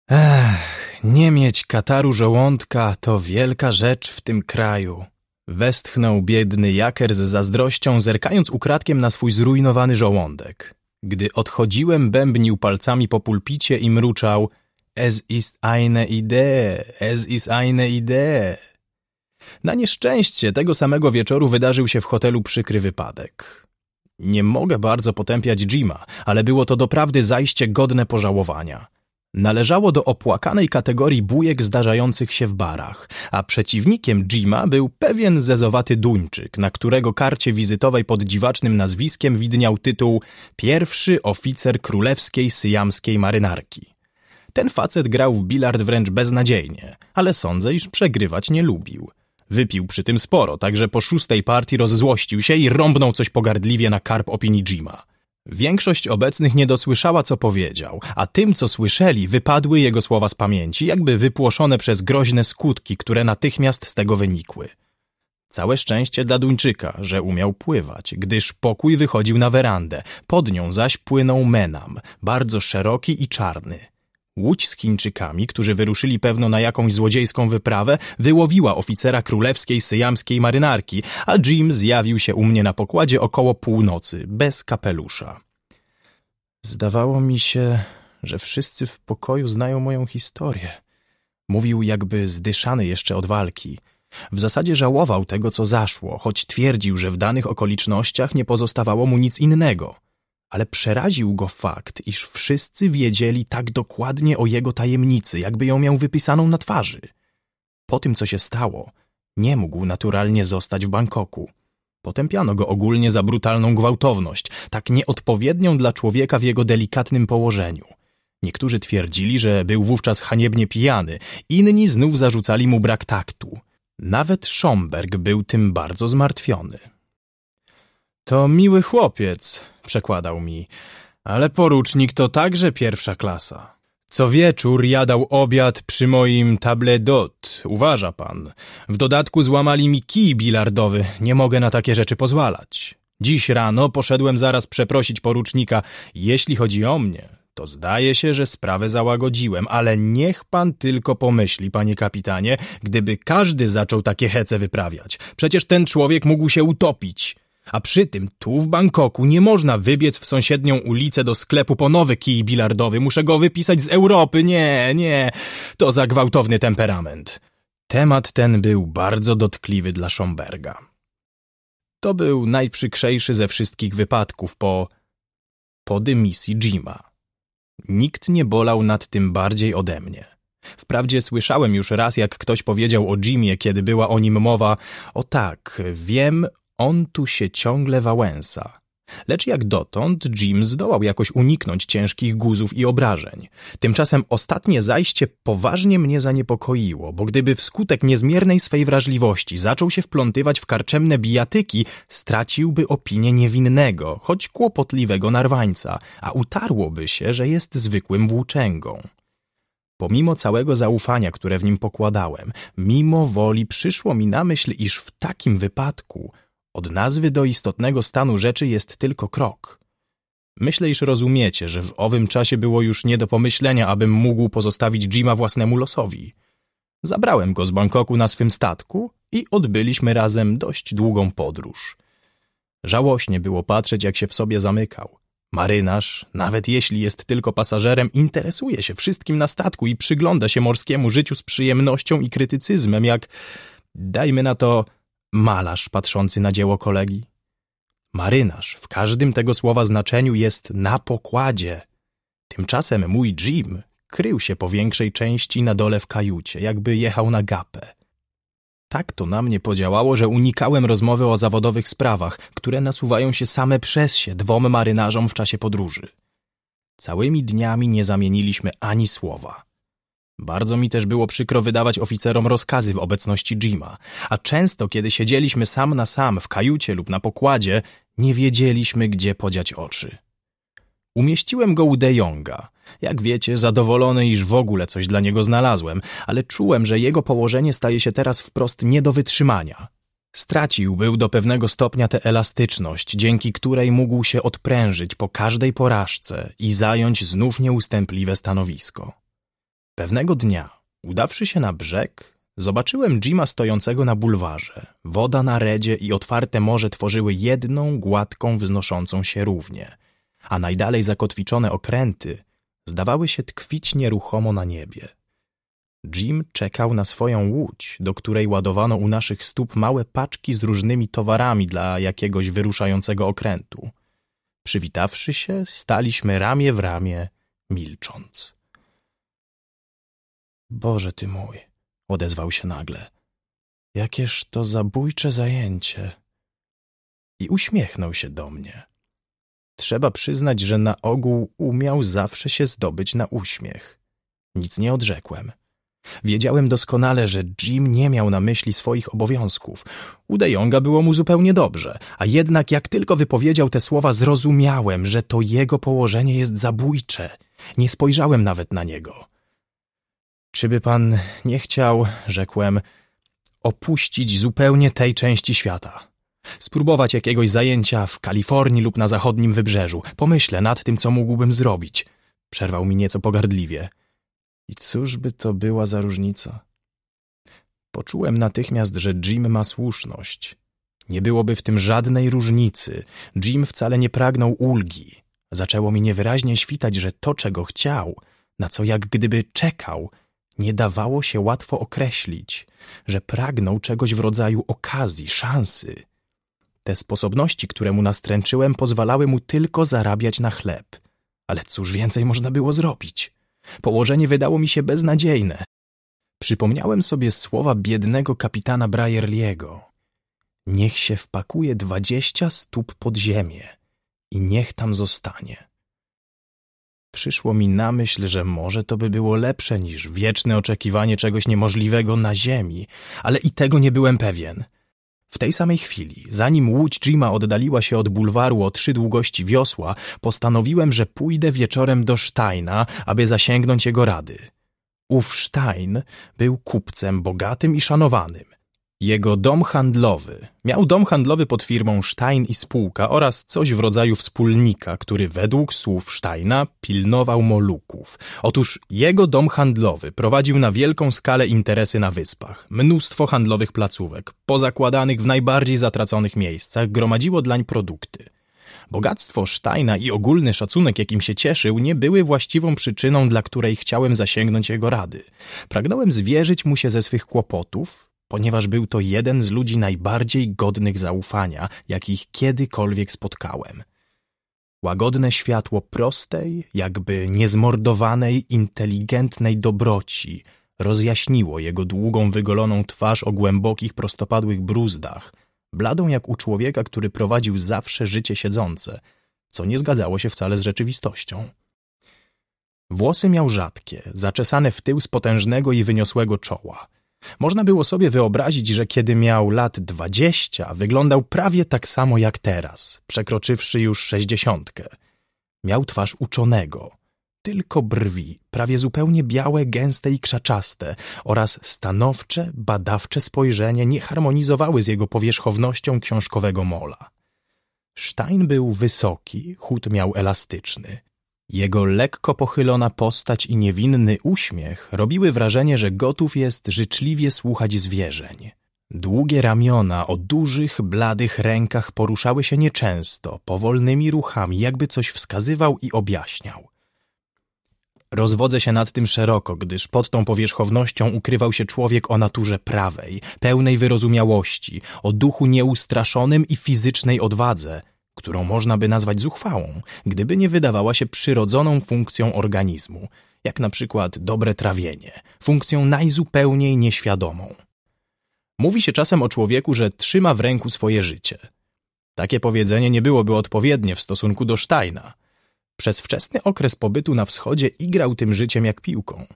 Ech, nie mieć kataru żołądka to wielka rzecz w tym kraju. Westchnął biedny Jaker z zazdrością, zerkając ukradkiem na swój zrujnowany żołądek. Gdy odchodziłem, bębnił palcami po pulpicie i mruczał – Es ist eine Idee, es ist eine Idee. Na nieszczęście tego samego wieczoru wydarzył się w hotelu przykry wypadek. Nie mogę bardzo potępiać Jima, ale było to doprawdy zajście godne pożałowania. Należało do opłakanej kategorii bujek zdarzających się w barach, a przeciwnikiem Jima był pewien zezowaty Duńczyk, na którego karcie wizytowej pod dziwacznym nazwiskiem widniał tytuł Pierwszy oficer królewskiej syjamskiej marynarki. Ten facet grał w bilard wręcz beznadziejnie, ale sądzę, iż przegrywać nie lubił – Wypił przy tym sporo, także po szóstej partii rozzłościł się i rąbnął coś pogardliwie na karp opinii Jima. Większość obecnych nie dosłyszała, co powiedział, a tym, co słyszeli, wypadły jego słowa z pamięci, jakby wypłoszone przez groźne skutki, które natychmiast z tego wynikły. Całe szczęście dla Duńczyka, że umiał pływać, gdyż pokój wychodził na werandę, pod nią zaś płynął menam, bardzo szeroki i czarny. Łódź z Chińczykami, którzy wyruszyli pewno na jakąś złodziejską wyprawę, wyłowiła oficera królewskiej syjamskiej marynarki, a Jim zjawił się u mnie na pokładzie około północy, bez kapelusza. Zdawało mi się, że wszyscy w pokoju znają moją historię. Mówił jakby zdyszany jeszcze od walki. W zasadzie żałował tego, co zaszło, choć twierdził, że w danych okolicznościach nie pozostawało mu nic innego – ale przeraził go fakt, iż wszyscy wiedzieli tak dokładnie o jego tajemnicy, jakby ją miał wypisaną na twarzy. Po tym, co się stało, nie mógł naturalnie zostać w Bangkoku. Potępiano go ogólnie za brutalną gwałtowność, tak nieodpowiednią dla człowieka w jego delikatnym położeniu. Niektórzy twierdzili, że był wówczas haniebnie pijany, inni znów zarzucali mu brak taktu. Nawet Schomberg był tym bardzo zmartwiony. To miły chłopiec, przekładał mi. Ale porucznik to także pierwsza klasa. Co wieczór jadał obiad przy moim table d'hôte, uważa pan. W dodatku złamali mi kij bilardowy, nie mogę na takie rzeczy pozwalać. Dziś rano poszedłem zaraz przeprosić porucznika, jeśli chodzi o mnie. To zdaje się, że sprawę załagodziłem, ale niech pan tylko pomyśli, panie kapitanie, gdyby każdy zaczął takie hece wyprawiać. Przecież ten człowiek mógł się utopić. A przy tym tu w Bangkoku nie można wybiec w sąsiednią ulicę do sklepu po nowy kij bilardowy. Muszę go wypisać z Europy. Nie, nie. To za gwałtowny temperament. Temat ten był bardzo dotkliwy dla Schomberga. To był najprzykrzejszy ze wszystkich wypadków po... po dymisji Jima. Nikt nie bolał nad tym bardziej ode mnie. Wprawdzie słyszałem już raz, jak ktoś powiedział o Jimie, kiedy była o nim mowa. O tak, wiem, on tu się ciągle wałęsa. Lecz jak dotąd Jim zdołał jakoś uniknąć ciężkich guzów i obrażeń. Tymczasem ostatnie zajście poważnie mnie zaniepokoiło, bo gdyby wskutek niezmiernej swej wrażliwości zaczął się wplątywać w karczemne bijatyki, straciłby opinię niewinnego, choć kłopotliwego narwańca, a utarłoby się, że jest zwykłym włóczęgą. Pomimo całego zaufania, które w nim pokładałem, mimo woli przyszło mi na myśl, iż w takim wypadku – od nazwy do istotnego stanu rzeczy jest tylko krok. Myślę, iż rozumiecie, że w owym czasie było już nie do pomyślenia, abym mógł pozostawić Jima własnemu losowi. Zabrałem go z Bangkoku na swym statku i odbyliśmy razem dość długą podróż. Żałośnie było patrzeć, jak się w sobie zamykał. Marynarz, nawet jeśli jest tylko pasażerem, interesuje się wszystkim na statku i przygląda się morskiemu życiu z przyjemnością i krytycyzmem, jak, dajmy na to, malarz patrzący na dzieło kolegi. Marynarz w każdym tego słowa znaczeniu jest na pokładzie. Tymczasem mój Jim krył się po większej części na dole w kajucie, jakby jechał na gapę. Tak to na mnie podziałało, że unikałem rozmowy o zawodowych sprawach, które nasuwają się same przez się dwom marynarzom w czasie podróży. Całymi dniami nie zamieniliśmy ani słowa. Bardzo mi też było przykro wydawać oficerom rozkazy w obecności Jima, a często, kiedy siedzieliśmy sam na sam w kajucie lub na pokładzie, nie wiedzieliśmy, gdzie podziać oczy. Umieściłem go u De Jonga. Jak wiecie, zadowolony, iż w ogóle coś dla niego znalazłem, ale czułem, że jego położenie staje się teraz wprost nie do wytrzymania. Stracił był do pewnego stopnia tę elastyczność, dzięki której mógł się odprężyć po każdej porażce i zająć znów nieustępliwe stanowisko. Pewnego dnia, udawszy się na brzeg, zobaczyłem Jima stojącego na bulwarze. Woda na redzie i otwarte morze tworzyły jedną, gładką, wznoszącą się równie, a najdalej zakotwiczone okręty zdawały się tkwić nieruchomo na niebie. Jim czekał na swoją łódź, do której ładowano u naszych stóp małe paczki z różnymi towarami dla jakiegoś wyruszającego okrętu. Przywitawszy się, staliśmy ramię w ramię, milcząc. Boże ty mój, odezwał się nagle. Jakież to zabójcze zajęcie. I uśmiechnął się do mnie. Trzeba przyznać, że na ogół umiał zawsze się zdobyć na uśmiech. Nic nie odrzekłem. Wiedziałem doskonale, że Jim nie miał na myśli swoich obowiązków. U Jonga było mu zupełnie dobrze, a jednak jak tylko wypowiedział te słowa, zrozumiałem, że to jego położenie jest zabójcze. Nie spojrzałem nawet na niego. Czyby pan nie chciał, rzekłem, opuścić zupełnie tej części świata? Spróbować jakiegoś zajęcia w Kalifornii lub na zachodnim wybrzeżu. Pomyślę nad tym, co mógłbym zrobić. Przerwał mi nieco pogardliwie. I cóż by to była za różnica? Poczułem natychmiast, że Jim ma słuszność. Nie byłoby w tym żadnej różnicy. Jim wcale nie pragnął ulgi. Zaczęło mi niewyraźnie świtać, że to, czego chciał, na co jak gdyby czekał – nie dawało się łatwo określić, że pragnął czegoś w rodzaju okazji, szansy. Te sposobności, które mu nastręczyłem, pozwalały mu tylko zarabiać na chleb. Ale cóż więcej można było zrobić? Położenie wydało mi się beznadziejne. Przypomniałem sobie słowa biednego kapitana Brajerliego. Niech się wpakuje dwadzieścia stóp pod ziemię i niech tam zostanie. Przyszło mi na myśl, że może to by było lepsze niż wieczne oczekiwanie czegoś niemożliwego na ziemi, ale i tego nie byłem pewien. W tej samej chwili, zanim łódź Jima oddaliła się od bulwaru o trzy długości wiosła, postanowiłem, że pójdę wieczorem do Steina, aby zasięgnąć jego rady. Ów Stein był kupcem bogatym i szanowanym. Jego dom handlowy. Miał dom handlowy pod firmą Stein i spółka oraz coś w rodzaju wspólnika, który według słów Steina pilnował Moluków. Otóż jego dom handlowy prowadził na wielką skalę interesy na wyspach. Mnóstwo handlowych placówek, pozakładanych w najbardziej zatraconych miejscach, gromadziło dlań produkty. Bogactwo Steina i ogólny szacunek, jakim się cieszył, nie były właściwą przyczyną, dla której chciałem zasięgnąć jego rady. Pragnąłem zwierzyć mu się ze swych kłopotów, ponieważ był to jeden z ludzi najbardziej godnych zaufania, jakich kiedykolwiek spotkałem. Łagodne światło prostej, jakby niezmordowanej, inteligentnej dobroci rozjaśniło jego długą, wygoloną twarz o głębokich, prostopadłych bruzdach, bladą jak u człowieka, który prowadził zawsze życie siedzące, co nie zgadzało się wcale z rzeczywistością. Włosy miał rzadkie, zaczesane w tył z potężnego i wyniosłego czoła – można było sobie wyobrazić, że kiedy miał lat dwadzieścia, wyglądał prawie tak samo jak teraz, przekroczywszy już sześćdziesiątkę. Miał twarz uczonego, tylko brwi, prawie zupełnie białe, gęste i krzaczaste oraz stanowcze, badawcze spojrzenie nie harmonizowały z jego powierzchownością książkowego mola. Stein był wysoki, chód miał elastyczny. Jego lekko pochylona postać i niewinny uśmiech robiły wrażenie, że gotów jest życzliwie słuchać zwierzeń. Długie ramiona o dużych, bladych rękach poruszały się nieczęsto, powolnymi ruchami, jakby coś wskazywał i objaśniał. Rozwodzę się nad tym szeroko, gdyż pod tą powierzchownością ukrywał się człowiek o naturze prawej, pełnej wyrozumiałości, o duchu nieustraszonym i fizycznej odwadze – którą można by nazwać zuchwałą, gdyby nie wydawała się przyrodzoną funkcją organizmu, jak na przykład dobre trawienie, funkcją najzupełniej nieświadomą. Mówi się czasem o człowieku, że trzyma w ręku swoje życie. Takie powiedzenie nie byłoby odpowiednie w stosunku do Steina. Przez wczesny okres pobytu na wschodzie igrał tym życiem jak piłką.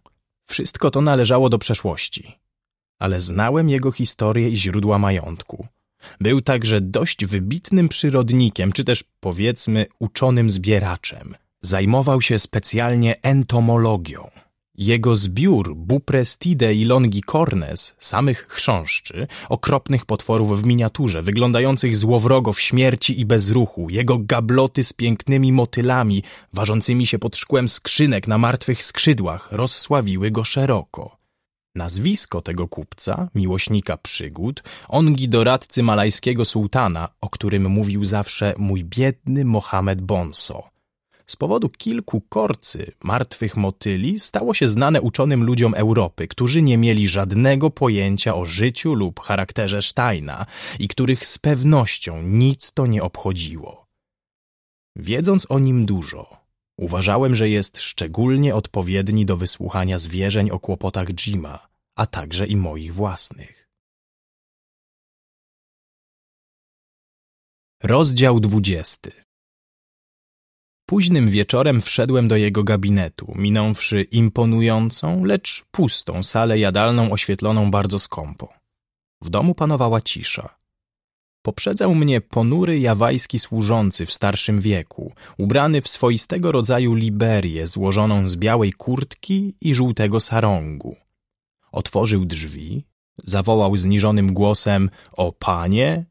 Wszystko to należało do przeszłości. Ale znałem jego historię i źródła majątku – był także dość wybitnym przyrodnikiem, czy też powiedzmy uczonym zbieraczem. Zajmował się specjalnie entomologią. Jego zbiór Buprestide i Longicornes, samych chrząszczy, okropnych potworów w miniaturze, wyglądających złowrogo w śmierci i bez ruchu, jego gabloty z pięknymi motylami, ważącymi się pod szkłem skrzynek na martwych skrzydłach, rozsławiły go szeroko. Nazwisko tego kupca, miłośnika przygód, ongi doradcy malajskiego sułtana, o którym mówił zawsze mój biedny Mohamed Bonso. Z powodu kilku korcy, martwych motyli, stało się znane uczonym ludziom Europy, którzy nie mieli żadnego pojęcia o życiu lub charakterze Steina i których z pewnością nic to nie obchodziło. Wiedząc o nim dużo, uważałem, że jest szczególnie odpowiedni do wysłuchania zwierzeń o kłopotach Jima, a także i moich własnych. Rozdział 20 Późnym wieczorem wszedłem do jego gabinetu, minąwszy imponującą, lecz pustą salę jadalną oświetloną bardzo skąpo. W domu panowała cisza. Poprzedzał mnie ponury jawajski służący w starszym wieku, ubrany w swoistego rodzaju liberię złożoną z białej kurtki i żółtego sarągu, Otworzył drzwi, zawołał zniżonym głosem o panie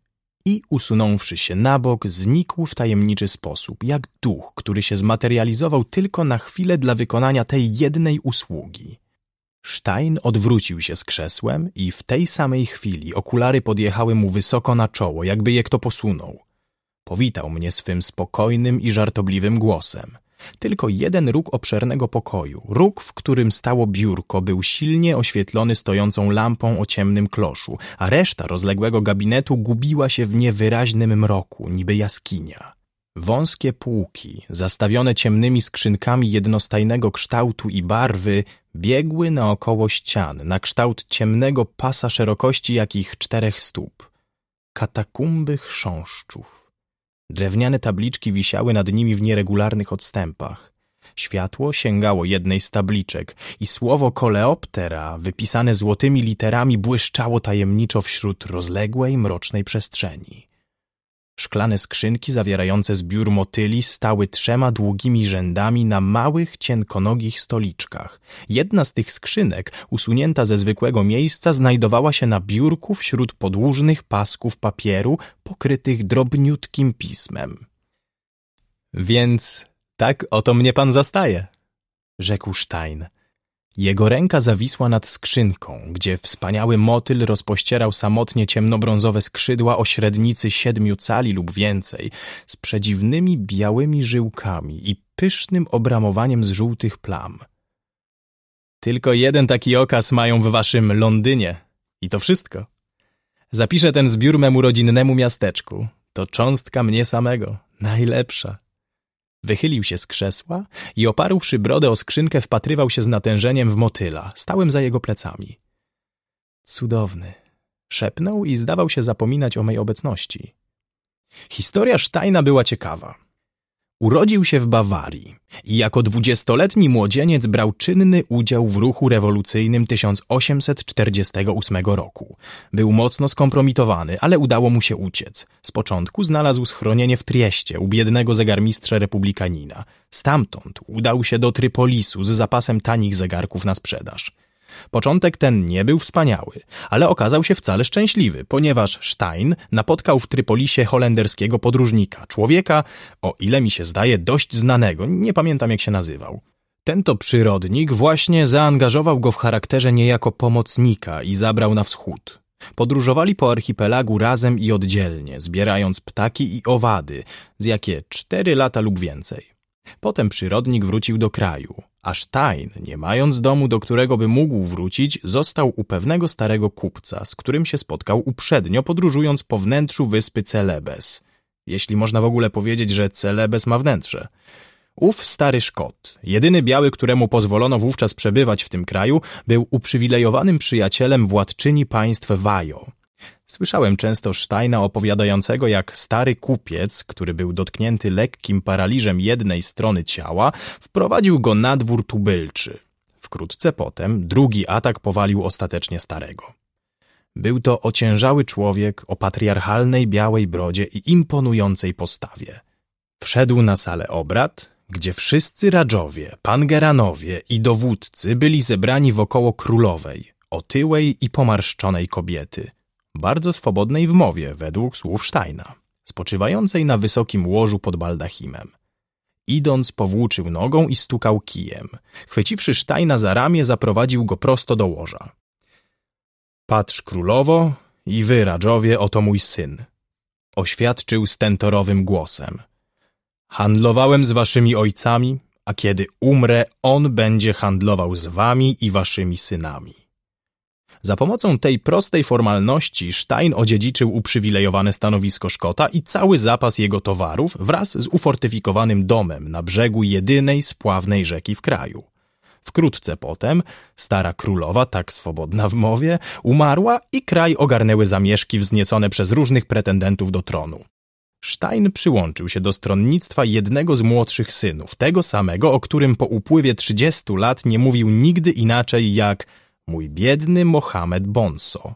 i usunąwszy się na bok, znikł w tajemniczy sposób, jak duch, który się zmaterializował tylko na chwilę dla wykonania tej jednej usługi. Stein odwrócił się z krzesłem i w tej samej chwili okulary podjechały mu wysoko na czoło, jakby je kto posunął. Powitał mnie swym spokojnym i żartobliwym głosem. Tylko jeden róg obszernego pokoju, róg, w którym stało biurko, był silnie oświetlony stojącą lampą o ciemnym kloszu, a reszta rozległego gabinetu gubiła się w niewyraźnym mroku, niby jaskinia. Wąskie półki, zastawione ciemnymi skrzynkami jednostajnego kształtu i barwy, biegły naokoło ścian, na kształt ciemnego pasa szerokości jakich czterech stóp. Katakumby chrząszczów. Drewniane tabliczki wisiały nad nimi w nieregularnych odstępach. Światło sięgało jednej z tabliczek i słowo koleoptera, wypisane złotymi literami, błyszczało tajemniczo wśród rozległej, mrocznej przestrzeni. Szklane skrzynki zawierające zbiór motyli stały trzema długimi rzędami na małych, cienkonogich stoliczkach. Jedna z tych skrzynek, usunięta ze zwykłego miejsca, znajdowała się na biurku wśród podłużnych pasków papieru pokrytych drobniutkim pismem. Więc tak oto mnie pan zastaje, rzekł Stein. Jego ręka zawisła nad skrzynką, gdzie wspaniały motyl rozpościerał samotnie ciemnobrązowe skrzydła o średnicy siedmiu cali lub więcej, z przedziwnymi białymi żyłkami i pysznym obramowaniem z żółtych plam. Tylko jeden taki okaz mają w waszym Londynie. I to wszystko. Zapiszę ten zbiór memu rodzinnemu miasteczku. To cząstka mnie samego, najlepsza. Wychylił się z krzesła i oparłszy brodę o skrzynkę wpatrywał się z natężeniem w motyla, stałem za jego plecami. Cudowny, szepnął i zdawał się zapominać o mej obecności. Historia Sztajna była ciekawa. Urodził się w Bawarii i jako dwudziestoletni młodzieniec brał czynny udział w ruchu rewolucyjnym 1848 roku. Był mocno skompromitowany, ale udało mu się uciec. Z początku znalazł schronienie w Trieście u biednego zegarmistrza republikanina. Stamtąd udał się do Trypolisu z zapasem tanich zegarków na sprzedaż. Początek ten nie był wspaniały, ale okazał się wcale szczęśliwy, ponieważ Stein napotkał w Trypolisie holenderskiego podróżnika, człowieka, o ile mi się zdaje, dość znanego, nie pamiętam jak się nazywał. Tento przyrodnik właśnie zaangażował go w charakterze niejako pomocnika i zabrał na wschód. Podróżowali po archipelagu razem i oddzielnie, zbierając ptaki i owady, z jakie cztery lata lub więcej. Potem przyrodnik wrócił do kraju a Stein, nie mając domu, do którego by mógł wrócić, został u pewnego starego kupca, z którym się spotkał uprzednio, podróżując po wnętrzu wyspy Celebes. Jeśli można w ogóle powiedzieć, że Celebes ma wnętrze. Ów stary Szkot, jedyny biały, któremu pozwolono wówczas przebywać w tym kraju, był uprzywilejowanym przyjacielem władczyni państw Wajo, Słyszałem często Steina opowiadającego, jak stary kupiec, który był dotknięty lekkim paraliżem jednej strony ciała, wprowadził go na dwór tubylczy. Wkrótce potem drugi atak powalił ostatecznie starego. Był to ociężały człowiek o patriarchalnej białej brodzie i imponującej postawie. Wszedł na salę obrad, gdzie wszyscy radżowie, pangeranowie i dowódcy byli zebrani wokoło królowej, otyłej i pomarszczonej kobiety – bardzo swobodnej w mowie według słów Steina, spoczywającej na wysokim łożu pod baldachimem. Idąc, powłóczył nogą i stukał kijem. Chwyciwszy Steina za ramię, zaprowadził go prosto do łoża. Patrz królowo i wy, Radżowie, oto mój syn. Oświadczył stentorowym głosem. Handlowałem z waszymi ojcami, a kiedy umrę, on będzie handlował z wami i waszymi synami. Za pomocą tej prostej formalności Stein odziedziczył uprzywilejowane stanowisko Szkota i cały zapas jego towarów wraz z ufortyfikowanym domem na brzegu jedynej spławnej rzeki w kraju. Wkrótce potem stara królowa, tak swobodna w mowie, umarła i kraj ogarnęły zamieszki wzniecone przez różnych pretendentów do tronu. Stein przyłączył się do stronnictwa jednego z młodszych synów, tego samego, o którym po upływie 30 lat nie mówił nigdy inaczej jak mój biedny Mohamed Bonso.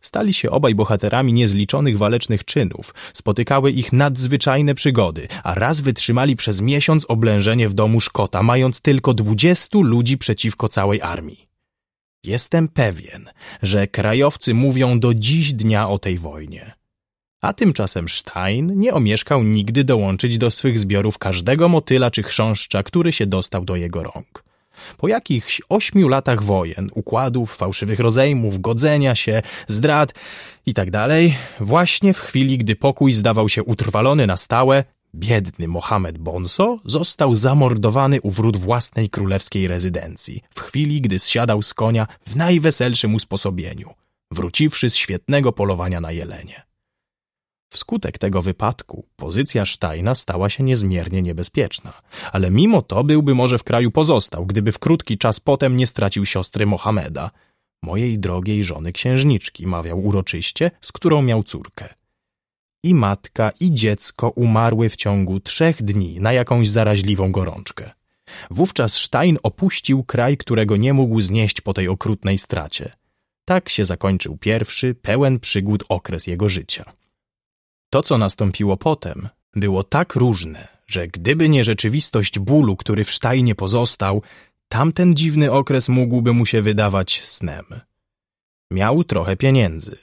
Stali się obaj bohaterami niezliczonych walecznych czynów, spotykały ich nadzwyczajne przygody, a raz wytrzymali przez miesiąc oblężenie w domu Szkota, mając tylko dwudziestu ludzi przeciwko całej armii. Jestem pewien, że krajowcy mówią do dziś dnia o tej wojnie. A tymczasem Stein nie omieszkał nigdy dołączyć do swych zbiorów każdego motyla czy chrząszcza, który się dostał do jego rąk. Po jakichś ośmiu latach wojen, układów, fałszywych rozejmów, godzenia się, zdrad itd., tak właśnie w chwili, gdy pokój zdawał się utrwalony na stałe, biedny Mohamed Bonso został zamordowany u wrót własnej królewskiej rezydencji, w chwili, gdy zsiadał z konia w najweselszym usposobieniu, wróciwszy z świetnego polowania na jelenie. Wskutek tego wypadku pozycja Steina stała się niezmiernie niebezpieczna, ale mimo to byłby może w kraju pozostał, gdyby w krótki czas potem nie stracił siostry Mohameda, mojej drogiej żony księżniczki, mawiał uroczyście, z którą miał córkę. I matka, i dziecko umarły w ciągu trzech dni na jakąś zaraźliwą gorączkę. Wówczas Stein opuścił kraj, którego nie mógł znieść po tej okrutnej stracie. Tak się zakończył pierwszy, pełen przygód okres jego życia. To, co nastąpiło potem, było tak różne, że gdyby nie rzeczywistość bólu, który w Sztajnie pozostał, tamten dziwny okres mógłby mu się wydawać snem. Miał trochę pieniędzy.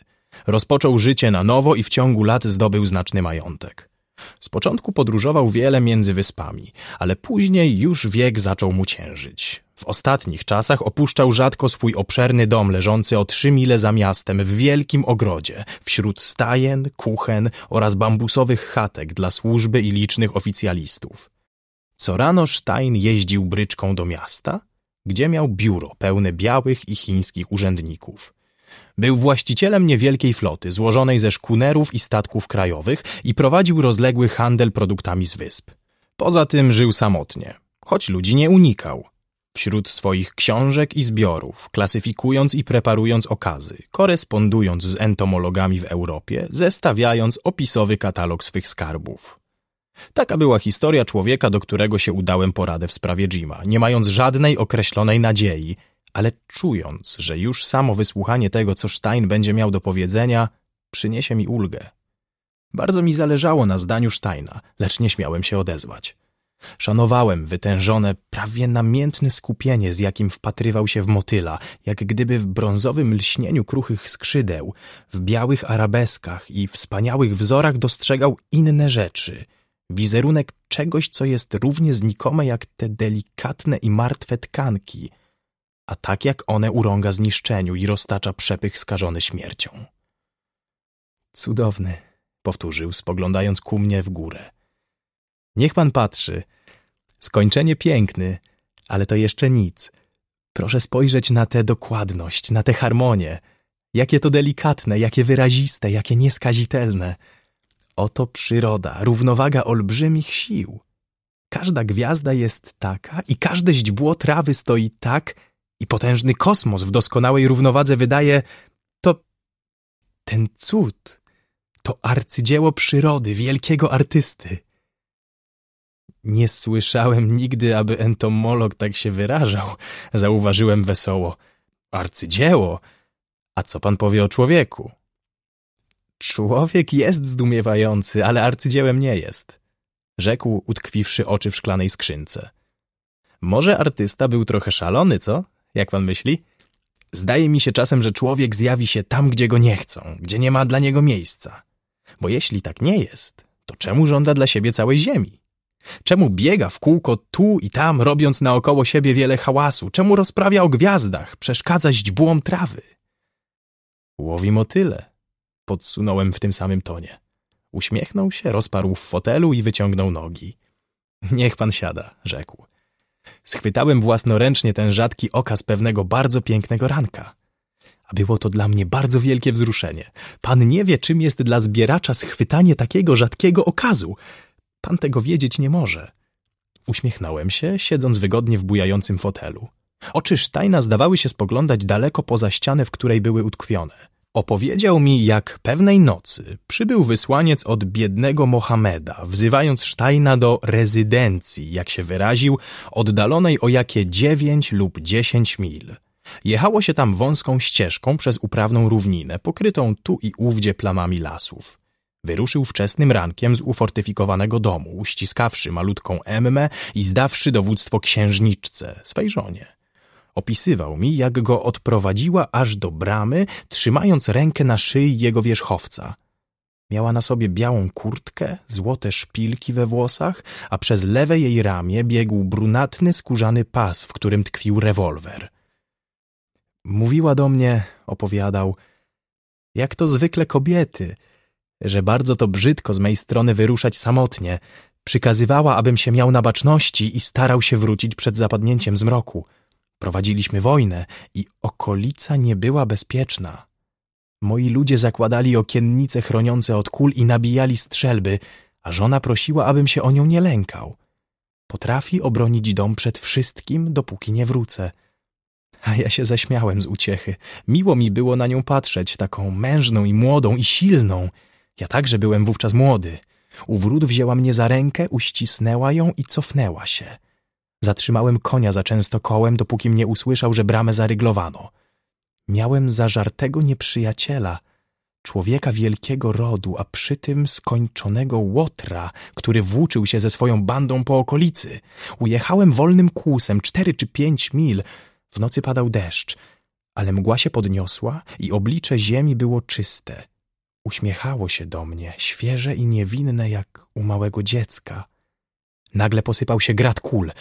Rozpoczął życie na nowo i w ciągu lat zdobył znaczny majątek. Z początku podróżował wiele między wyspami, ale później już wiek zaczął mu ciężyć. W ostatnich czasach opuszczał rzadko swój obszerny dom leżący o trzy mile za miastem w wielkim ogrodzie, wśród stajen, kuchen oraz bambusowych chatek dla służby i licznych oficjalistów. Co rano Stein jeździł bryczką do miasta, gdzie miał biuro pełne białych i chińskich urzędników. Był właścicielem niewielkiej floty złożonej ze szkunerów i statków krajowych i prowadził rozległy handel produktami z wysp. Poza tym żył samotnie, choć ludzi nie unikał wśród swoich książek i zbiorów, klasyfikując i preparując okazy, korespondując z entomologami w Europie, zestawiając opisowy katalog swych skarbów. Taka była historia człowieka, do którego się udałem poradę w sprawie Jima, nie mając żadnej określonej nadziei, ale czując, że już samo wysłuchanie tego, co Stein będzie miał do powiedzenia, przyniesie mi ulgę. Bardzo mi zależało na zdaniu Steina, lecz nie śmiałem się odezwać. Szanowałem wytężone, prawie namiętne skupienie, z jakim wpatrywał się w motyla, jak gdyby w brązowym lśnieniu kruchych skrzydeł, w białych arabeskach i wspaniałych wzorach dostrzegał inne rzeczy. Wizerunek czegoś, co jest równie znikome jak te delikatne i martwe tkanki, a tak jak one urąga zniszczeniu i roztacza przepych skażony śmiercią. Cudowny, powtórzył, spoglądając ku mnie w górę. Niech pan patrzy. Skończenie piękny, ale to jeszcze nic. Proszę spojrzeć na tę dokładność, na tę harmonię. Jakie to delikatne, jakie wyraziste, jakie nieskazitelne. Oto przyroda, równowaga olbrzymich sił. Każda gwiazda jest taka i każde źdźbło trawy stoi tak i potężny kosmos w doskonałej równowadze wydaje to... ten cud, to arcydzieło przyrody, wielkiego artysty. Nie słyszałem nigdy, aby entomolog tak się wyrażał, zauważyłem wesoło. Arcydzieło! A co pan powie o człowieku? Człowiek jest zdumiewający, ale arcydziełem nie jest, rzekł, utkwiwszy oczy w szklanej skrzynce. Może artysta był trochę szalony, co? Jak pan myśli? Zdaje mi się czasem, że człowiek zjawi się tam, gdzie go nie chcą, gdzie nie ma dla niego miejsca. Bo jeśli tak nie jest, to czemu żąda dla siebie całej ziemi? Czemu biega w kółko tu i tam, robiąc naokoło siebie wiele hałasu? Czemu rozprawia o gwiazdach, przeszkadza źdźbłom trawy? Łowi motyle, podsunąłem w tym samym tonie. Uśmiechnął się, rozparł w fotelu i wyciągnął nogi. Niech pan siada, rzekł. Schwytałem własnoręcznie ten rzadki okaz pewnego bardzo pięknego ranka. A było to dla mnie bardzo wielkie wzruszenie. Pan nie wie, czym jest dla zbieracza schwytanie takiego rzadkiego okazu. Pan tego wiedzieć nie może. Uśmiechnąłem się, siedząc wygodnie w bujającym fotelu. Oczy Sztajna zdawały się spoglądać daleko poza ścianę, w której były utkwione. Opowiedział mi, jak pewnej nocy przybył wysłaniec od biednego Mohameda, wzywając Sztajna do rezydencji, jak się wyraził, oddalonej o jakie dziewięć lub dziesięć mil. Jechało się tam wąską ścieżką przez uprawną równinę, pokrytą tu i ówdzie plamami lasów. Wyruszył wczesnym rankiem z ufortyfikowanego domu, uściskawszy malutką Emmę i zdawszy dowództwo księżniczce, swej żonie. Opisywał mi, jak go odprowadziła aż do bramy, trzymając rękę na szyi jego wierzchowca. Miała na sobie białą kurtkę, złote szpilki we włosach, a przez lewe jej ramię biegł brunatny, skórzany pas, w którym tkwił rewolwer. Mówiła do mnie, opowiadał, jak to zwykle kobiety – że bardzo to brzydko z mej strony wyruszać samotnie. Przykazywała, abym się miał na baczności i starał się wrócić przed zapadnięciem zmroku. Prowadziliśmy wojnę i okolica nie była bezpieczna. Moi ludzie zakładali okiennice chroniące od kul i nabijali strzelby, a żona prosiła, abym się o nią nie lękał. Potrafi obronić dom przed wszystkim, dopóki nie wrócę. A ja się zaśmiałem z uciechy. Miło mi było na nią patrzeć, taką mężną i młodą i silną – ja także byłem wówczas młody. U wrót wzięła mnie za rękę, uścisnęła ją i cofnęła się. Zatrzymałem konia za często kołem, dopóki mnie usłyszał, że bramę zaryglowano. Miałem zażartego nieprzyjaciela, człowieka wielkiego rodu, a przy tym skończonego łotra, który włóczył się ze swoją bandą po okolicy. Ujechałem wolnym kłusem cztery czy pięć mil. W nocy padał deszcz, ale mgła się podniosła i oblicze ziemi było czyste. Uśmiechało się do mnie, świeże i niewinne jak u małego dziecka. Nagle posypał się grat kul,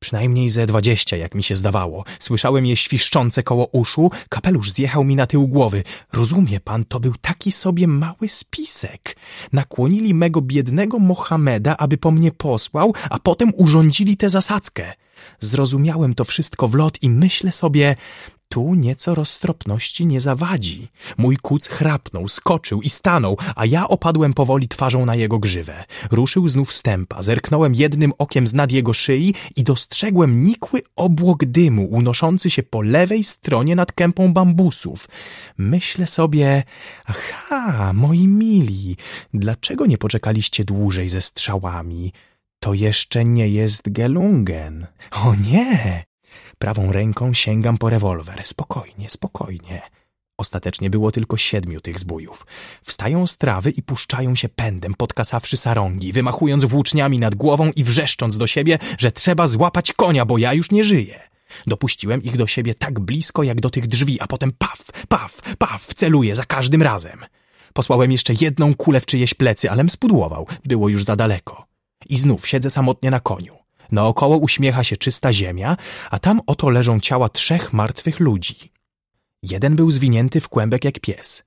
przynajmniej ze dwadzieścia, jak mi się zdawało. Słyszałem je świszczące koło uszu, kapelusz zjechał mi na tył głowy. Rozumie pan, to był taki sobie mały spisek. Nakłonili mego biednego Mohameda, aby po mnie posłał, a potem urządzili tę zasadzkę. Zrozumiałem to wszystko w lot i myślę sobie, tu nieco roztropności nie zawadzi. Mój kuc chrapnął, skoczył i stanął, a ja opadłem powoli twarzą na jego grzywę. Ruszył znów stępa, zerknąłem jednym okiem z nad jego szyi i dostrzegłem nikły obłok dymu unoszący się po lewej stronie nad kępą bambusów. Myślę sobie, aha, moi mili, dlaczego nie poczekaliście dłużej ze strzałami? To jeszcze nie jest gelungen. O nie! Prawą ręką sięgam po rewolwer. Spokojnie, spokojnie. Ostatecznie było tylko siedmiu tych zbójów. Wstają z trawy i puszczają się pędem, podkasawszy sarągi, wymachując włóczniami nad głową i wrzeszcząc do siebie, że trzeba złapać konia, bo ja już nie żyję. Dopuściłem ich do siebie tak blisko, jak do tych drzwi, a potem paf, paf, paf, celuję za każdym razem. Posłałem jeszcze jedną kulę w czyjeś plecy, alem spudłował. Było już za daleko. I znów siedzę samotnie na koniu. Naokoło uśmiecha się czysta ziemia, a tam oto leżą ciała trzech martwych ludzi. Jeden był zwinięty w kłębek jak pies,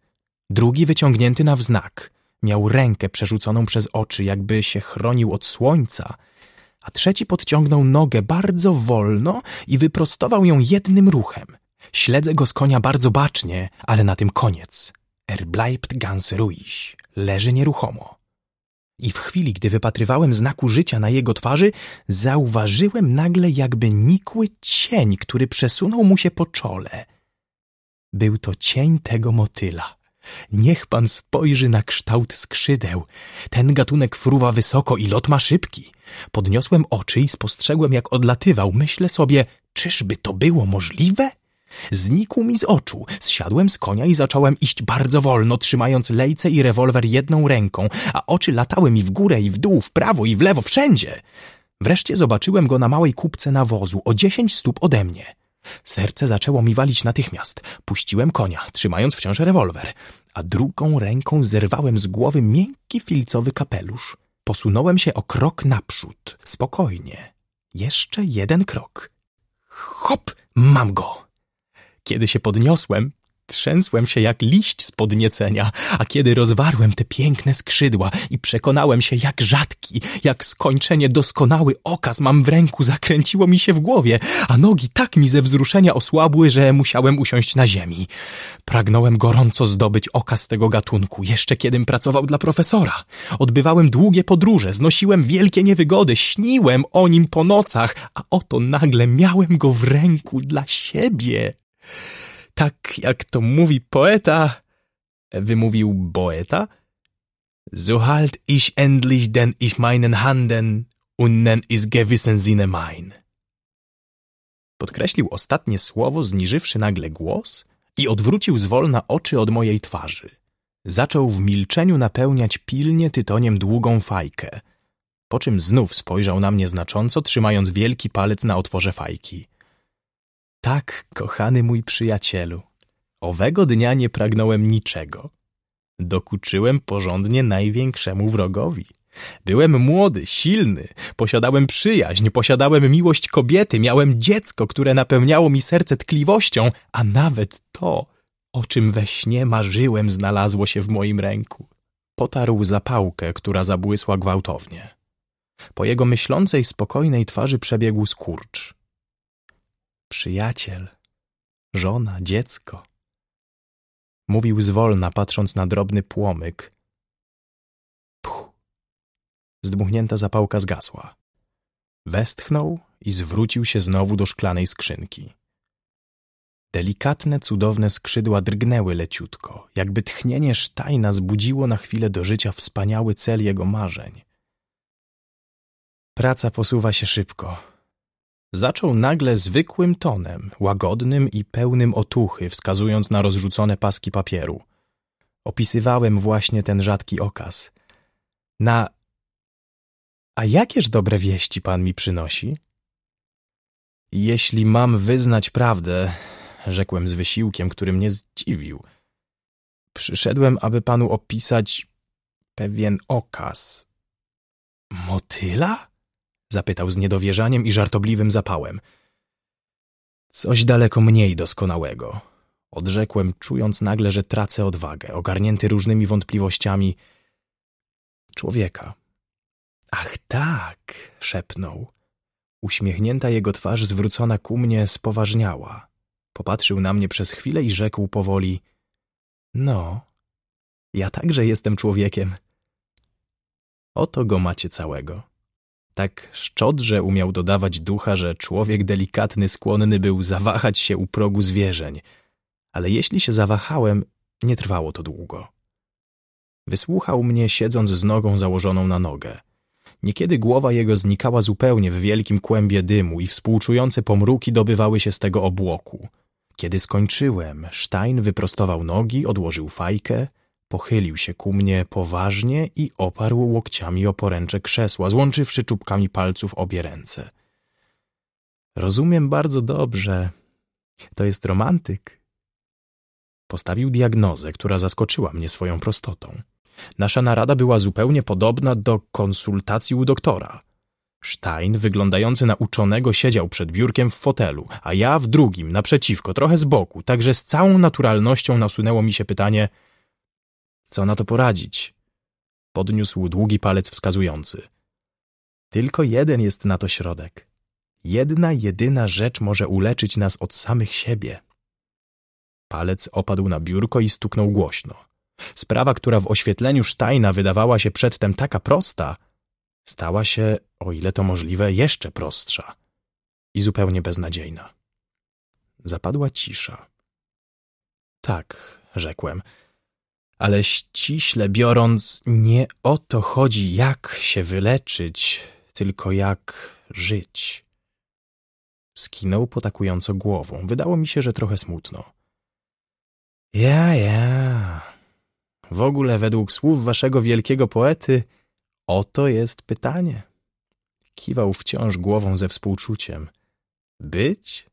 drugi wyciągnięty na wznak, miał rękę przerzuconą przez oczy, jakby się chronił od słońca, a trzeci podciągnął nogę bardzo wolno i wyprostował ją jednym ruchem. Śledzę go z konia bardzo bacznie, ale na tym koniec. Er bleibt ganz ruhig. Leży nieruchomo i w chwili, gdy wypatrywałem znaku życia na jego twarzy, zauważyłem nagle jakby nikły cień, który przesunął mu się po czole. Był to cień tego motyla. Niech pan spojrzy na kształt skrzydeł. Ten gatunek fruwa wysoko i lot ma szybki. Podniosłem oczy i spostrzegłem, jak odlatywał. Myślę sobie, czyżby to było możliwe? Znikł mi z oczu. Zsiadłem z konia i zacząłem iść bardzo wolno, trzymając lejce i rewolwer jedną ręką, a oczy latały mi w górę i w dół, w prawo i w lewo, wszędzie. Wreszcie zobaczyłem go na małej kupce nawozu, o dziesięć stóp ode mnie. Serce zaczęło mi walić natychmiast. Puściłem konia, trzymając wciąż rewolwer, a drugą ręką zerwałem z głowy miękki filcowy kapelusz. Posunąłem się o krok naprzód, spokojnie. Jeszcze jeden krok. Hop, mam go! Kiedy się podniosłem, trzęsłem się jak liść z podniecenia, a kiedy rozwarłem te piękne skrzydła i przekonałem się, jak rzadki, jak skończenie doskonały okaz mam w ręku, zakręciło mi się w głowie, a nogi tak mi ze wzruszenia osłabły, że musiałem usiąść na ziemi. Pragnąłem gorąco zdobyć okaz tego gatunku, jeszcze kiedym pracował dla profesora. Odbywałem długie podróże, znosiłem wielkie niewygody, śniłem o nim po nocach, a oto nagle miałem go w ręku dla siebie. Tak jak to mówi poeta, wymówił Boeta, so halt ich endlich denn ich meinen Handen und nen is gewissen Sinne mein. Podkreślił ostatnie słowo, zniżywszy nagle głos i odwrócił zwolna oczy od mojej twarzy. Zaczął w milczeniu napełniać pilnie tytoniem długą fajkę, po czym znów spojrzał na mnie znacząco, trzymając wielki palec na otworze fajki. Tak, kochany mój przyjacielu, owego dnia nie pragnąłem niczego. Dokuczyłem porządnie największemu wrogowi. Byłem młody, silny, posiadałem przyjaźń, posiadałem miłość kobiety, miałem dziecko, które napełniało mi serce tkliwością, a nawet to, o czym we śnie marzyłem, znalazło się w moim ręku. Potarł zapałkę, która zabłysła gwałtownie. Po jego myślącej, spokojnej twarzy przebiegł skurcz przyjaciel, żona, dziecko. Mówił zwolna, patrząc na drobny płomyk. Puh. Zdmuchnięta zapałka zgasła. Westchnął i zwrócił się znowu do szklanej skrzynki. Delikatne, cudowne skrzydła drgnęły leciutko, jakby tchnienie Sztajna zbudziło na chwilę do życia wspaniały cel jego marzeń. Praca posuwa się szybko Zaczął nagle zwykłym tonem, łagodnym i pełnym otuchy, wskazując na rozrzucone paski papieru. Opisywałem właśnie ten rzadki okaz. Na... A jakież dobre wieści pan mi przynosi? Jeśli mam wyznać prawdę, rzekłem z wysiłkiem, który mnie zdziwił. Przyszedłem, aby panu opisać pewien okaz. Motyla? Zapytał z niedowierzaniem i żartobliwym zapałem. Coś daleko mniej doskonałego. Odrzekłem, czując nagle, że tracę odwagę, ogarnięty różnymi wątpliwościami. Człowieka. Ach tak, szepnął. Uśmiechnięta jego twarz zwrócona ku mnie spoważniała. Popatrzył na mnie przez chwilę i rzekł powoli No, ja także jestem człowiekiem. Oto go macie całego. Tak szczodrze umiał dodawać ducha, że człowiek delikatny skłonny był zawahać się u progu zwierzeń. Ale jeśli się zawahałem, nie trwało to długo. Wysłuchał mnie siedząc z nogą założoną na nogę. Niekiedy głowa jego znikała zupełnie w wielkim kłębie dymu i współczujące pomruki dobywały się z tego obłoku. Kiedy skończyłem, Stein wyprostował nogi, odłożył fajkę, Pochylił się ku mnie poważnie i oparł łokciami o poręcze krzesła, złączywszy czubkami palców obie ręce. Rozumiem bardzo dobrze. To jest romantyk. Postawił diagnozę, która zaskoczyła mnie swoją prostotą. Nasza narada była zupełnie podobna do konsultacji u doktora. Stein, wyglądający na uczonego, siedział przed biurkiem w fotelu, a ja w drugim, naprzeciwko, trochę z boku, także z całą naturalnością nasunęło mi się pytanie – co na to poradzić? Podniósł długi palec wskazujący. Tylko jeden jest na to środek. Jedna jedyna rzecz może uleczyć nas od samych siebie. Palec opadł na biurko i stuknął głośno. Sprawa, która w oświetleniu sztajna wydawała się przedtem taka prosta, stała się, o ile to możliwe, jeszcze prostsza i zupełnie beznadziejna. Zapadła cisza. Tak, rzekłem, ale ściśle biorąc, nie o to chodzi, jak się wyleczyć, tylko jak żyć. Skinął potakująco głową. Wydało mi się, że trochę smutno. Ja, ja. W ogóle według słów waszego wielkiego poety, oto jest pytanie. Kiwał wciąż głową ze współczuciem. Być?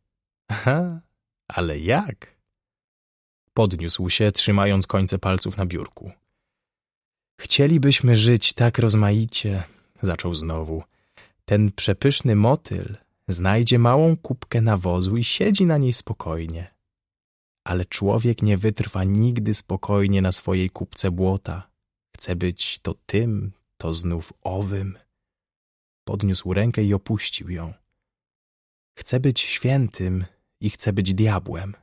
Aha, ale jak? Podniósł się, trzymając końce palców na biurku. Chcielibyśmy żyć tak rozmaicie, zaczął znowu. Ten przepyszny motyl znajdzie małą kubkę nawozu i siedzi na niej spokojnie. Ale człowiek nie wytrwa nigdy spokojnie na swojej kubce błota. Chce być to tym, to znów owym. Podniósł rękę i opuścił ją. Chce być świętym i chce być diabłem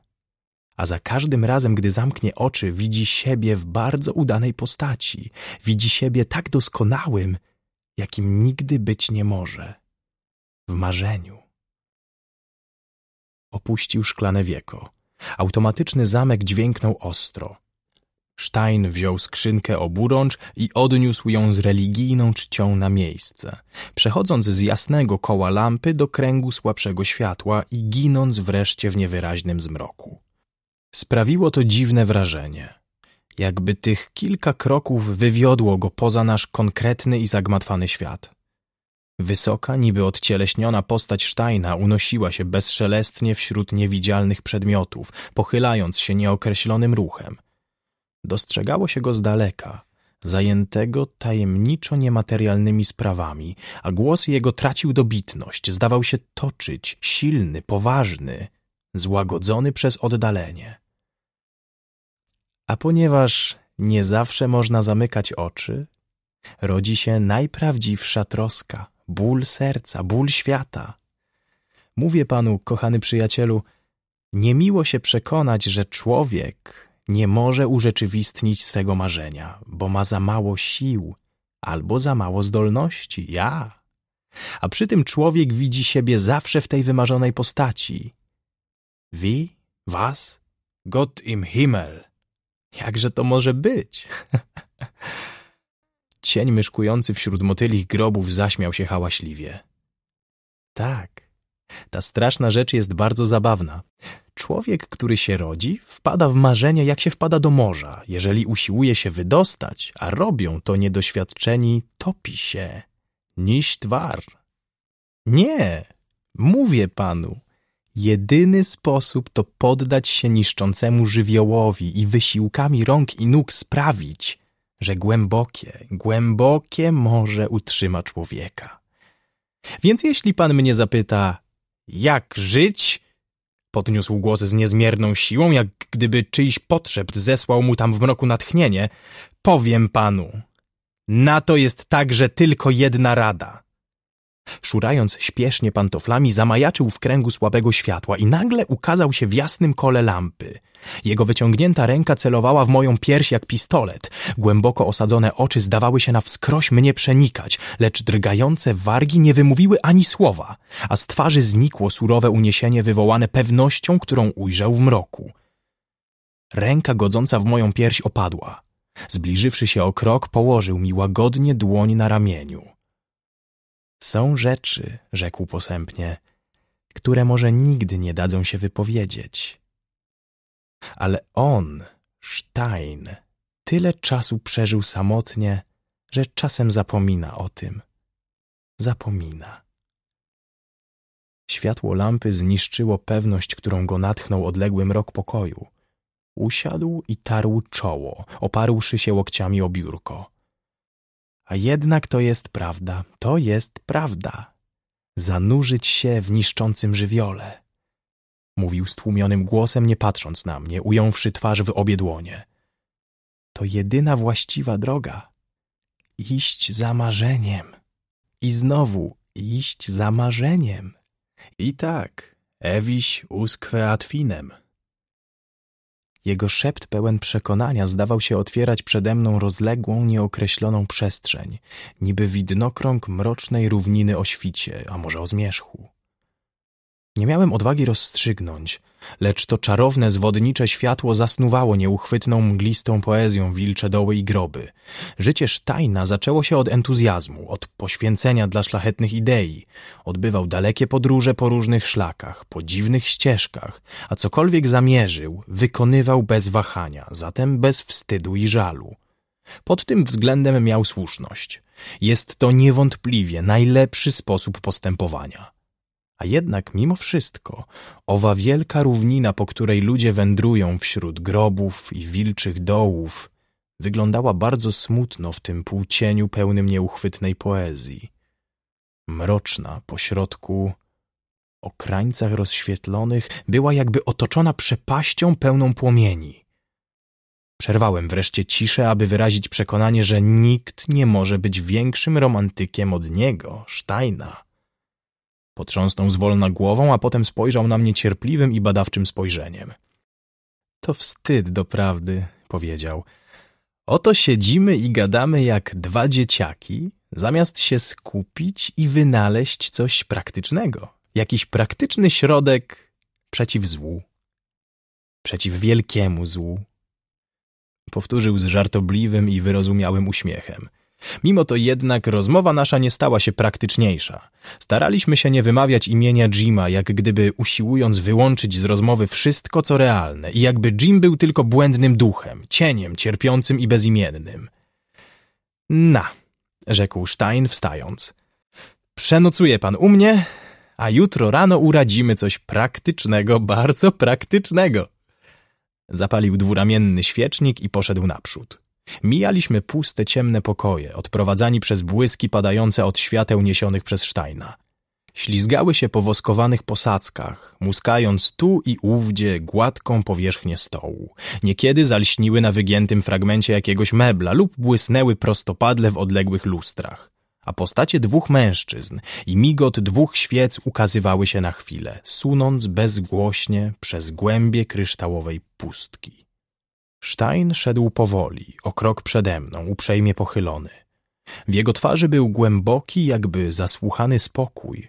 a za każdym razem, gdy zamknie oczy, widzi siebie w bardzo udanej postaci, widzi siebie tak doskonałym, jakim nigdy być nie może w marzeniu. Opuścił szklane wieko. Automatyczny zamek dźwięknął ostro. Stein wziął skrzynkę oburącz i odniósł ją z religijną czcią na miejsce, przechodząc z jasnego koła lampy do kręgu słabszego światła i ginąc wreszcie w niewyraźnym zmroku. Sprawiło to dziwne wrażenie. Jakby tych kilka kroków wywiodło go poza nasz konkretny i zagmatwany świat. Wysoka, niby odcieleśniona postać Steina unosiła się bezszelestnie wśród niewidzialnych przedmiotów, pochylając się nieokreślonym ruchem. Dostrzegało się go z daleka, zajętego tajemniczo niematerialnymi sprawami, a głos jego tracił dobitność, zdawał się toczyć, silny, poważny, złagodzony przez oddalenie. A ponieważ nie zawsze można zamykać oczy, rodzi się najprawdziwsza troska, ból serca, ból świata. Mówię panu, kochany przyjacielu, niemiło się przekonać, że człowiek nie może urzeczywistnić swego marzenia, bo ma za mało sił albo za mało zdolności, ja. A przy tym człowiek widzi siebie zawsze w tej wymarzonej postaci. Wie, was, Gott im Himmel. Jakże to może być? Cień myszkujący wśród motylich grobów zaśmiał się hałaśliwie. Tak, ta straszna rzecz jest bardzo zabawna. Człowiek, który się rodzi, wpada w marzenie, jak się wpada do morza. Jeżeli usiłuje się wydostać, a robią to niedoświadczeni, topi się. Niś twar. Nie, mówię panu, Jedyny sposób to poddać się niszczącemu żywiołowi i wysiłkami rąk i nóg sprawić, że głębokie, głębokie morze utrzyma człowieka. Więc jeśli pan mnie zapyta, jak żyć? Podniósł głos z niezmierną siłą, jak gdyby czyjś potrzeb zesłał mu tam w mroku natchnienie. Powiem panu, na to jest także tylko jedna rada. Szurając śpiesznie pantoflami, zamajaczył w kręgu słabego światła i nagle ukazał się w jasnym kole lampy. Jego wyciągnięta ręka celowała w moją pierś jak pistolet. Głęboko osadzone oczy zdawały się na wskroś mnie przenikać, lecz drgające wargi nie wymówiły ani słowa, a z twarzy znikło surowe uniesienie wywołane pewnością, którą ujrzał w mroku. Ręka godząca w moją pierś opadła. Zbliżywszy się o krok, położył mi łagodnie dłoń na ramieniu. Są rzeczy, rzekł posępnie, które może nigdy nie dadzą się wypowiedzieć. Ale on, Stein, tyle czasu przeżył samotnie, że czasem zapomina o tym. Zapomina. Światło lampy zniszczyło pewność, którą go natchnął odległy mrok pokoju. Usiadł i tarł czoło, oparłszy się łokciami o biurko. A jednak to jest prawda, to jest prawda. Zanurzyć się w niszczącym żywiole. Mówił stłumionym głosem, nie patrząc na mnie, ująwszy twarz w obie dłonie. To jedyna właściwa droga. Iść za marzeniem. I znowu iść za marzeniem. I tak, ewiś usque finem. Jego szept pełen przekonania zdawał się otwierać przede mną rozległą, nieokreśloną przestrzeń, niby widnokrąg mrocznej równiny o świcie, a może o zmierzchu. Nie miałem odwagi rozstrzygnąć, lecz to czarowne, zwodnicze światło zasnuwało nieuchwytną, mglistą poezją wilcze doły i groby. Życie Sztajna zaczęło się od entuzjazmu, od poświęcenia dla szlachetnych idei. Odbywał dalekie podróże po różnych szlakach, po dziwnych ścieżkach, a cokolwiek zamierzył, wykonywał bez wahania, zatem bez wstydu i żalu. Pod tym względem miał słuszność. Jest to niewątpliwie najlepszy sposób postępowania. A jednak mimo wszystko owa wielka równina, po której ludzie wędrują wśród grobów i wilczych dołów, wyglądała bardzo smutno w tym półcieniu pełnym nieuchwytnej poezji. Mroczna pośrodku, o krańcach rozświetlonych, była jakby otoczona przepaścią pełną płomieni. Przerwałem wreszcie ciszę, aby wyrazić przekonanie, że nikt nie może być większym romantykiem od niego, Steina. Potrząsnął zwolna głową, a potem spojrzał na mnie cierpliwym i badawczym spojrzeniem. To wstyd doprawdy, powiedział. Oto siedzimy i gadamy jak dwa dzieciaki, zamiast się skupić i wynaleźć coś praktycznego. Jakiś praktyczny środek przeciw złu. Przeciw wielkiemu złu. Powtórzył z żartobliwym i wyrozumiałym uśmiechem. Mimo to jednak rozmowa nasza nie stała się praktyczniejsza. Staraliśmy się nie wymawiać imienia Jima, jak gdyby usiłując wyłączyć z rozmowy wszystko, co realne i jakby Jim był tylko błędnym duchem, cieniem, cierpiącym i bezimiennym. Na, rzekł Stein wstając. Przenocuje pan u mnie, a jutro rano uradzimy coś praktycznego, bardzo praktycznego. Zapalił dwuramienny świecznik i poszedł naprzód. Mijaliśmy puste, ciemne pokoje, odprowadzani przez błyski padające od świateł niesionych przez Sztajna. Ślizgały się po woskowanych posadzkach, muskając tu i ówdzie gładką powierzchnię stołu. Niekiedy zalśniły na wygiętym fragmencie jakiegoś mebla lub błysnęły prostopadle w odległych lustrach. A postacie dwóch mężczyzn i migot dwóch świec ukazywały się na chwilę, sunąc bezgłośnie przez głębie kryształowej pustki. Stein szedł powoli, o krok przede mną, uprzejmie pochylony. W jego twarzy był głęboki, jakby zasłuchany spokój.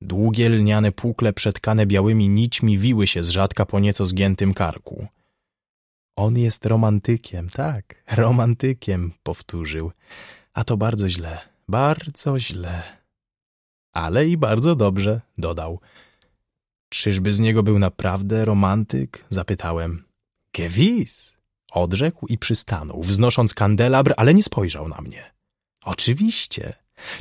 Długie lniane pukle przetkane białymi nićmi wiły się z rzadka po nieco zgiętym karku. On jest romantykiem, tak, romantykiem, powtórzył. A to bardzo źle, bardzo źle. Ale i bardzo dobrze, dodał. Czyżby z niego był naprawdę romantyk? Zapytałem. Gewiss, Odrzekł i przystanął, wznosząc kandelabr, ale nie spojrzał na mnie. Oczywiście.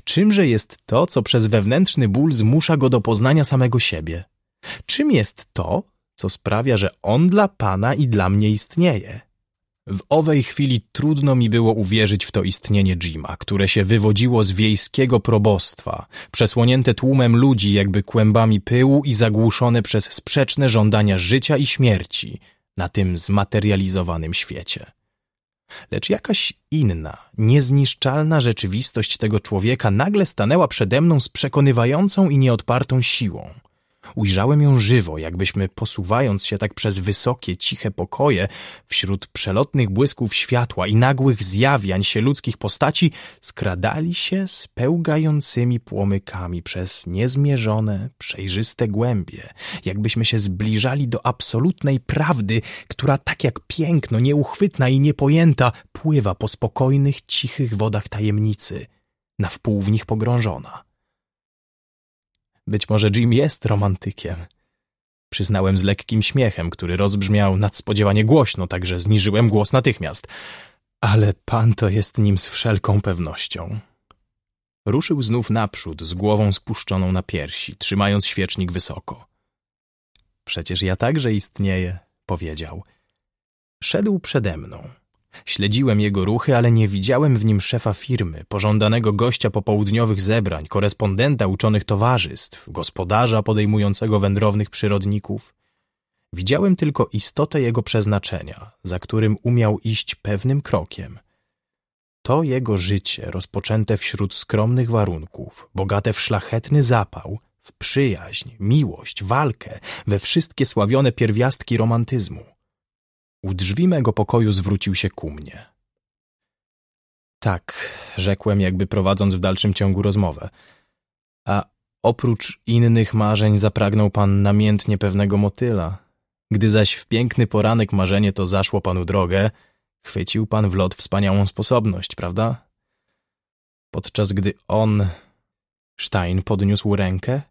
Czymże jest to, co przez wewnętrzny ból zmusza go do poznania samego siebie? Czym jest to, co sprawia, że on dla Pana i dla mnie istnieje? W owej chwili trudno mi było uwierzyć w to istnienie Jima, które się wywodziło z wiejskiego probostwa, przesłonięte tłumem ludzi jakby kłębami pyłu i zagłuszone przez sprzeczne żądania życia i śmierci, na tym zmaterializowanym świecie. Lecz jakaś inna, niezniszczalna rzeczywistość tego człowieka nagle stanęła przede mną z przekonywającą i nieodpartą siłą – Ujrzałem ją żywo, jakbyśmy posuwając się tak przez wysokie, ciche pokoje, wśród przelotnych błysków światła i nagłych zjawiań się ludzkich postaci, skradali się z pełgającymi płomykami przez niezmierzone, przejrzyste głębie, jakbyśmy się zbliżali do absolutnej prawdy, która tak jak piękno, nieuchwytna i niepojęta, pływa po spokojnych, cichych wodach tajemnicy, na wpół w nich pogrążona. Być może Jim jest romantykiem. Przyznałem z lekkim śmiechem, który rozbrzmiał nadspodziewanie głośno, także zniżyłem głos natychmiast. Ale pan to jest nim z wszelką pewnością. Ruszył znów naprzód, z głową spuszczoną na piersi, trzymając świecznik wysoko. Przecież ja także istnieję, powiedział. Szedł przede mną. Śledziłem jego ruchy, ale nie widziałem w nim szefa firmy, pożądanego gościa popołudniowych zebrań, korespondenta uczonych towarzystw, gospodarza podejmującego wędrownych przyrodników. Widziałem tylko istotę jego przeznaczenia, za którym umiał iść pewnym krokiem. To jego życie, rozpoczęte wśród skromnych warunków, bogate w szlachetny zapał, w przyjaźń, miłość, walkę, we wszystkie sławione pierwiastki romantyzmu – u drzwi mego pokoju zwrócił się ku mnie. Tak, rzekłem, jakby prowadząc w dalszym ciągu rozmowę. A oprócz innych marzeń zapragnął pan namiętnie pewnego motyla. Gdy zaś w piękny poranek marzenie to zaszło panu drogę, chwycił pan w lot wspaniałą sposobność, prawda? Podczas gdy on... Stein podniósł rękę.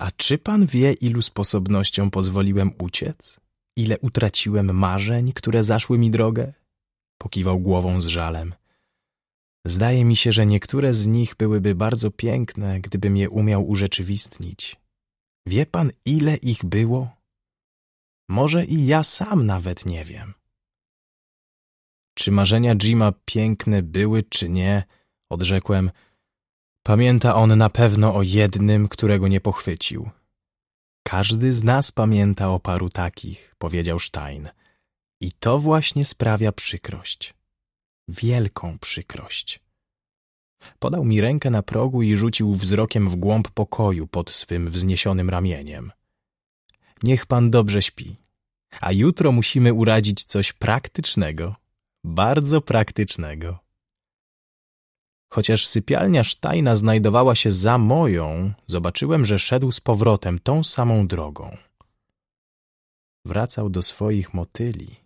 A czy pan wie, ilu sposobnością pozwoliłem uciec? Ile utraciłem marzeń, które zaszły mi drogę? Pokiwał głową z żalem. Zdaje mi się, że niektóre z nich byłyby bardzo piękne, gdybym je umiał urzeczywistnić. Wie pan, ile ich było? Może i ja sam nawet nie wiem. Czy marzenia Jima piękne były, czy nie? Odrzekłem. Pamięta on na pewno o jednym, którego nie pochwycił. Każdy z nas pamięta o paru takich, powiedział Stein. I to właśnie sprawia przykrość. Wielką przykrość. Podał mi rękę na progu i rzucił wzrokiem w głąb pokoju pod swym wzniesionym ramieniem. Niech pan dobrze śpi, a jutro musimy uradzić coś praktycznego, bardzo praktycznego. Chociaż sypialnia Sztajna znajdowała się za moją, zobaczyłem, że szedł z powrotem tą samą drogą. Wracał do swoich motyli.